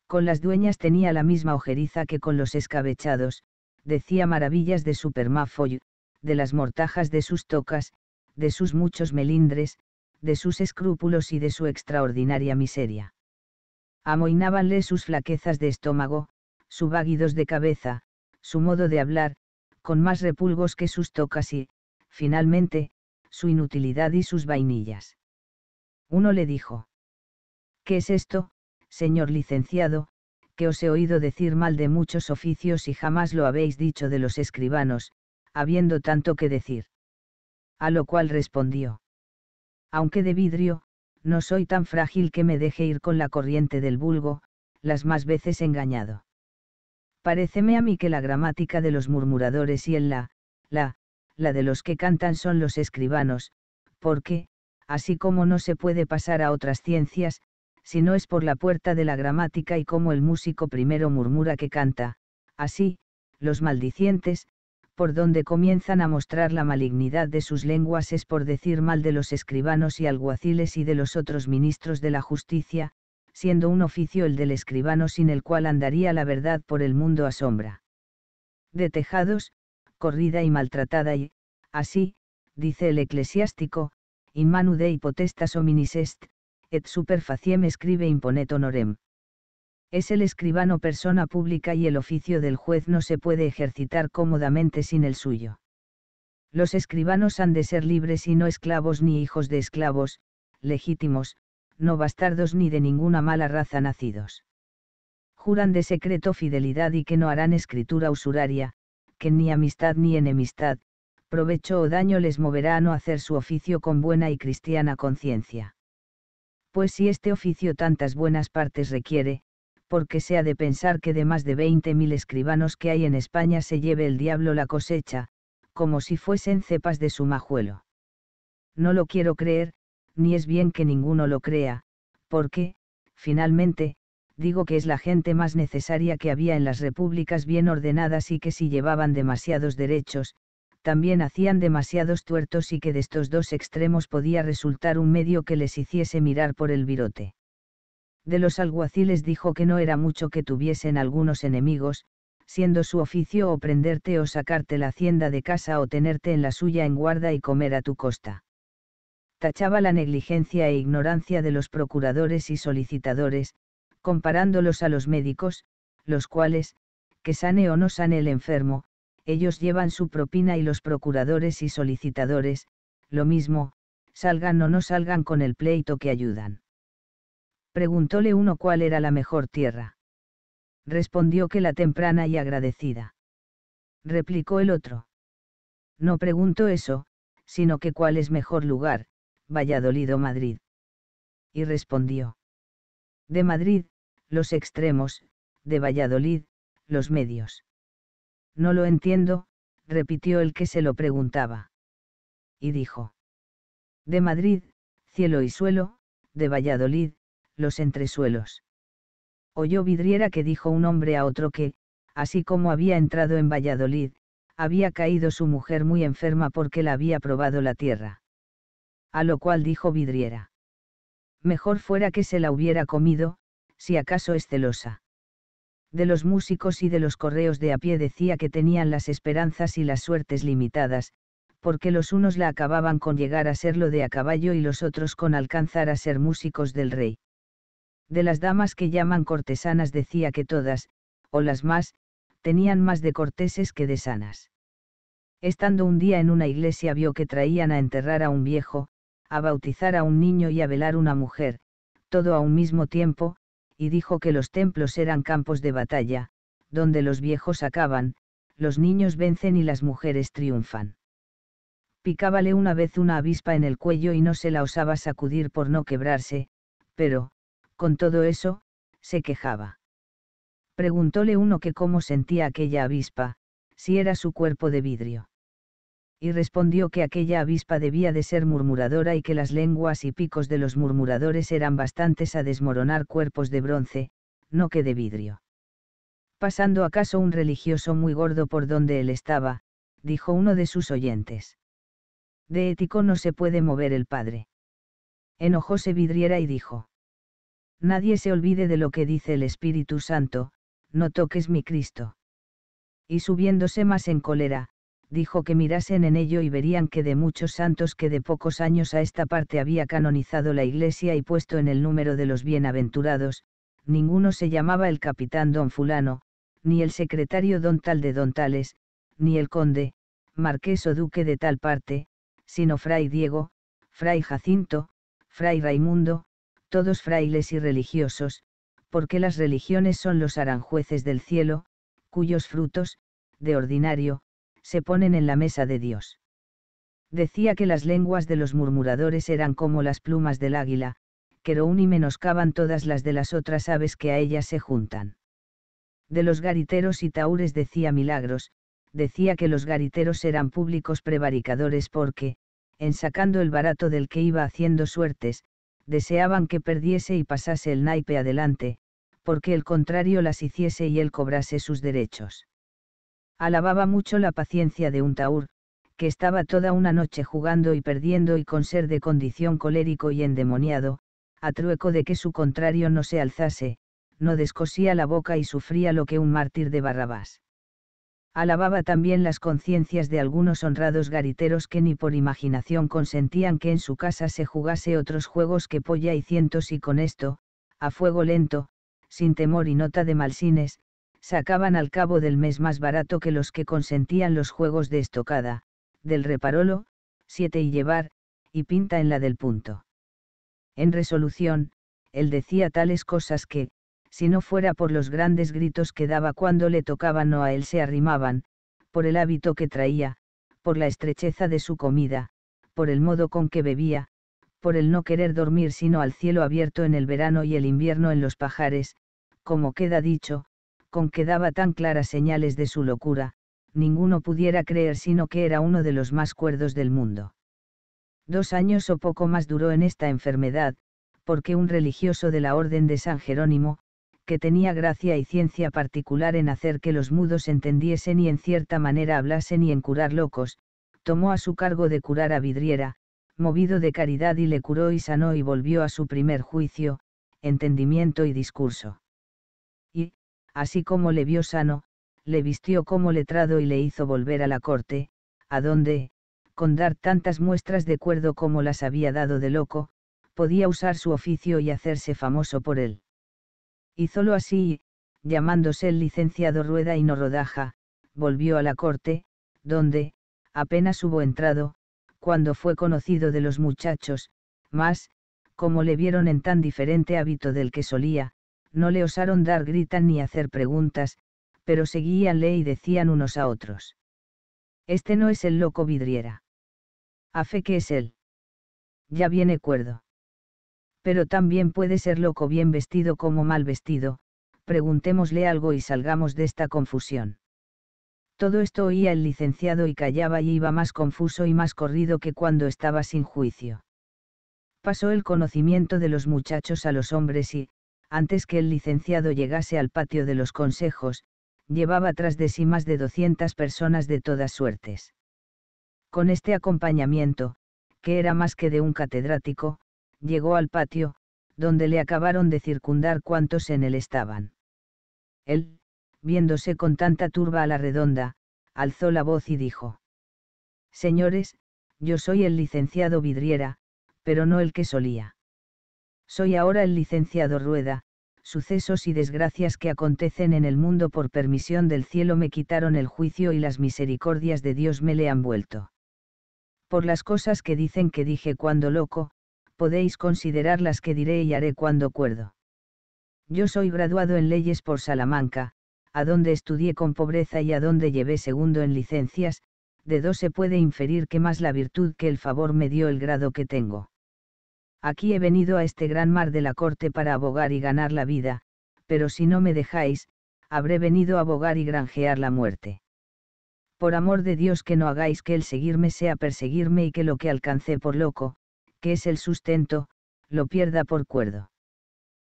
Speaker 1: Con las dueñas tenía la misma ojeriza que con los escabechados, decía maravillas de permafoy, de las mortajas de sus tocas, de sus muchos melindres, de sus escrúpulos y de su extraordinaria miseria. Amoinábanle sus flaquezas de estómago, su váguidos de cabeza, su modo de hablar, con más repulgos que sus tocas y, finalmente, su inutilidad y sus vainillas. Uno le dijo. ¿Qué es esto, señor licenciado, que os he oído decir mal de muchos oficios y jamás lo habéis dicho de los escribanos, habiendo tanto que decir. A lo cual respondió. Aunque de vidrio, no soy tan frágil que me deje ir con la corriente del vulgo, las más veces engañado. Paréceme a mí que la gramática de los murmuradores y el la, la, la de los que cantan son los escribanos, porque, así como no se puede pasar a otras ciencias, si no es por la puerta de la gramática y como el músico primero murmura que canta, así, los maldicientes, por donde comienzan a mostrar la malignidad de sus lenguas es por decir mal de los escribanos y alguaciles y de los otros ministros de la justicia, siendo un oficio el del escribano sin el cual andaría la verdad por el mundo a sombra. De tejados, corrida y maltratada y, así, dice el eclesiástico, in manu dei potestas hominis est, et superfaciem escribe imponet honorem. Es el escribano persona pública y el oficio del juez no se puede ejercitar cómodamente sin el suyo. Los escribanos han de ser libres y no esclavos ni hijos de esclavos, legítimos, no bastardos ni de ninguna mala raza nacidos. Juran de secreto fidelidad y que no harán escritura usuraria, que ni amistad ni enemistad, provecho o daño les moverá a no hacer su oficio con buena y cristiana conciencia pues si este oficio tantas buenas partes requiere, porque se ha de pensar que de más de veinte mil escribanos que hay en España se lleve el diablo la cosecha, como si fuesen cepas de su majuelo. No lo quiero creer, ni es bien que ninguno lo crea, porque, finalmente, digo que es la gente más necesaria que había en las repúblicas bien ordenadas y que si llevaban demasiados derechos, también hacían demasiados tuertos y que de estos dos extremos podía resultar un medio que les hiciese mirar por el virote. De los alguaciles dijo que no era mucho que tuviesen algunos enemigos, siendo su oficio o prenderte o sacarte la hacienda de casa o tenerte en la suya en guarda y comer a tu costa. Tachaba la negligencia e ignorancia de los procuradores y solicitadores, comparándolos a los médicos, los cuales, que sane o no sane el enfermo, ellos llevan su propina y los procuradores y solicitadores, lo mismo, salgan o no salgan con el pleito que ayudan. Preguntóle uno cuál era la mejor tierra. Respondió que la temprana y agradecida. Replicó el otro. No pregunto eso, sino que cuál es mejor lugar, Valladolid o Madrid. Y respondió. De Madrid, los extremos, de Valladolid, los medios. No lo entiendo, repitió el que se lo preguntaba. Y dijo. De Madrid, cielo y suelo, de Valladolid, los entresuelos. Oyó vidriera que dijo un hombre a otro que, así como había entrado en Valladolid, había caído su mujer muy enferma porque la había probado la tierra. A lo cual dijo vidriera. Mejor fuera que se la hubiera comido, si acaso es celosa de los músicos y de los correos de a pie decía que tenían las esperanzas y las suertes limitadas, porque los unos la acababan con llegar a serlo de a caballo y los otros con alcanzar a ser músicos del rey. De las damas que llaman cortesanas decía que todas, o las más, tenían más de corteses que de sanas. Estando un día en una iglesia vio que traían a enterrar a un viejo, a bautizar a un niño y a velar una mujer, todo a un mismo tiempo, y dijo que los templos eran campos de batalla, donde los viejos acaban, los niños vencen y las mujeres triunfan. Picábale una vez una avispa en el cuello y no se la osaba sacudir por no quebrarse, pero, con todo eso, se quejaba. Preguntóle uno que cómo sentía aquella avispa, si era su cuerpo de vidrio y respondió que aquella avispa debía de ser murmuradora y que las lenguas y picos de los murmuradores eran bastantes a desmoronar cuerpos de bronce, no que de vidrio. Pasando acaso un religioso muy gordo por donde él estaba, dijo uno de sus oyentes. De ético no se puede mover el padre. Enojóse Vidriera y dijo. Nadie se olvide de lo que dice el Espíritu Santo, no toques mi Cristo. Y subiéndose más en cólera, dijo que mirasen en ello y verían que de muchos santos que de pocos años a esta parte había canonizado la Iglesia y puesto en el número de los bienaventurados, ninguno se llamaba el capitán don fulano, ni el secretario don tal de don tales, ni el conde, marqués o duque de tal parte, sino fray Diego, fray Jacinto, fray Raimundo, todos frailes y religiosos, porque las religiones son los aranjueces del cielo, cuyos frutos, de ordinario, se ponen en la mesa de Dios. Decía que las lenguas de los murmuradores eran como las plumas del águila, que un y menoscaban todas las de las otras aves que a ellas se juntan. De los gariteros y taures decía milagros, decía que los gariteros eran públicos prevaricadores porque, en sacando el barato del que iba haciendo suertes, deseaban que perdiese y pasase el naipe adelante, porque el contrario las hiciese y él cobrase sus derechos. Alababa mucho la paciencia de un taur, que estaba toda una noche jugando y perdiendo y con ser de condición colérico y endemoniado, a trueco de que su contrario no se alzase, no descosía la boca y sufría lo que un mártir de Barrabás. Alababa también las conciencias de algunos honrados gariteros que ni por imaginación consentían que en su casa se jugase otros juegos que polla y cientos y con esto, a fuego lento, sin temor y nota de malsines, sacaban al cabo del mes más barato que los que consentían los juegos de estocada, del reparolo, siete y llevar, y pinta en la del punto. En resolución, él decía tales cosas que, si no fuera por los grandes gritos que daba cuando le tocaban o a él se arrimaban, por el hábito que traía, por la estrecheza de su comida, por el modo con que bebía, por el no querer dormir sino al cielo abierto en el verano y el invierno en los pajares, como queda dicho, con que daba tan claras señales de su locura, ninguno pudiera creer sino que era uno de los más cuerdos del mundo. Dos años o poco más duró en esta enfermedad, porque un religioso de la Orden de San Jerónimo, que tenía gracia y ciencia particular en hacer que los mudos entendiesen y en cierta manera hablasen y en curar locos, tomó a su cargo de curar a Vidriera, movido de caridad y le curó y sanó y volvió a su primer juicio, entendimiento y discurso así como le vio sano, le vistió como letrado y le hizo volver a la corte, a donde, con dar tantas muestras de cuerdo como las había dado de loco, podía usar su oficio y hacerse famoso por él. Hízolo así llamándose el licenciado Rueda y no Rodaja, volvió a la corte, donde, apenas hubo entrado, cuando fue conocido de los muchachos, más, como le vieron en tan diferente hábito del que solía, no le osaron dar grita ni hacer preguntas, pero seguíanle y decían unos a otros. Este no es el loco vidriera. A fe que es él. Ya viene cuerdo. Pero también puede ser loco bien vestido como mal vestido, preguntémosle algo y salgamos de esta confusión. Todo esto oía el licenciado y callaba y iba más confuso y más corrido que cuando estaba sin juicio. Pasó el conocimiento de los muchachos a los hombres y, antes que el licenciado llegase al patio de los consejos, llevaba tras de sí más de 200 personas de todas suertes. Con este acompañamiento, que era más que de un catedrático, llegó al patio, donde le acabaron de circundar cuantos en él estaban. Él, viéndose con tanta turba a la redonda, alzó la voz y dijo, Señores, yo soy el licenciado Vidriera, pero no el que solía. Soy ahora el licenciado Rueda, sucesos y desgracias que acontecen en el mundo por permisión del cielo me quitaron el juicio y las misericordias de Dios me le han vuelto. Por las cosas que dicen que dije cuando loco, podéis considerar las que diré y haré cuando cuerdo. Yo soy graduado en leyes por Salamanca, a donde estudié con pobreza y a donde llevé segundo en licencias, de dos se puede inferir que más la virtud que el favor me dio el grado que tengo. Aquí he venido a este gran mar de la corte para abogar y ganar la vida, pero si no me dejáis, habré venido a abogar y granjear la muerte. Por amor de Dios que no hagáis que el seguirme sea perseguirme y que lo que alcancé por loco, que es el sustento, lo pierda por cuerdo.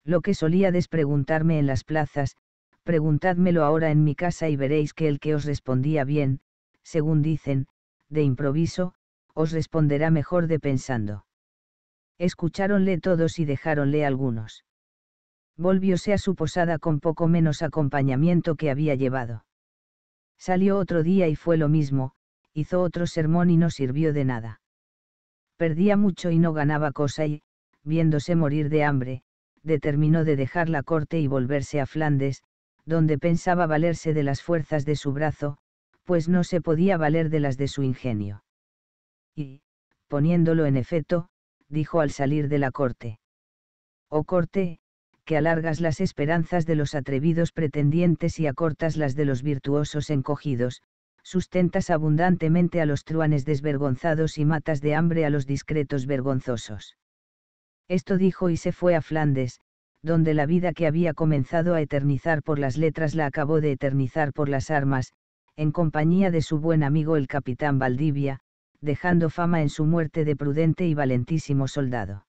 Speaker 1: Lo que solíades preguntarme en las plazas, preguntádmelo ahora en mi casa y veréis que el que os respondía bien, según dicen, de improviso, os responderá mejor de pensando escucháronle todos y dejáronle algunos. Volvióse a su posada con poco menos acompañamiento que había llevado. Salió otro día y fue lo mismo, hizo otro sermón y no sirvió de nada. Perdía mucho y no ganaba cosa y, viéndose morir de hambre, determinó de dejar la corte y volverse a Flandes, donde pensaba valerse de las fuerzas de su brazo, pues no se podía valer de las de su ingenio. Y, poniéndolo en efecto, dijo al salir de la corte. Oh corte, que alargas las esperanzas de los atrevidos pretendientes y acortas las de los virtuosos encogidos, sustentas abundantemente a los truanes desvergonzados y matas de hambre a los discretos vergonzosos. Esto dijo y se fue a Flandes, donde la vida que había comenzado a eternizar por las letras la acabó de eternizar por las armas, en compañía de su buen amigo el capitán Valdivia, dejando fama en su muerte de prudente y valentísimo soldado.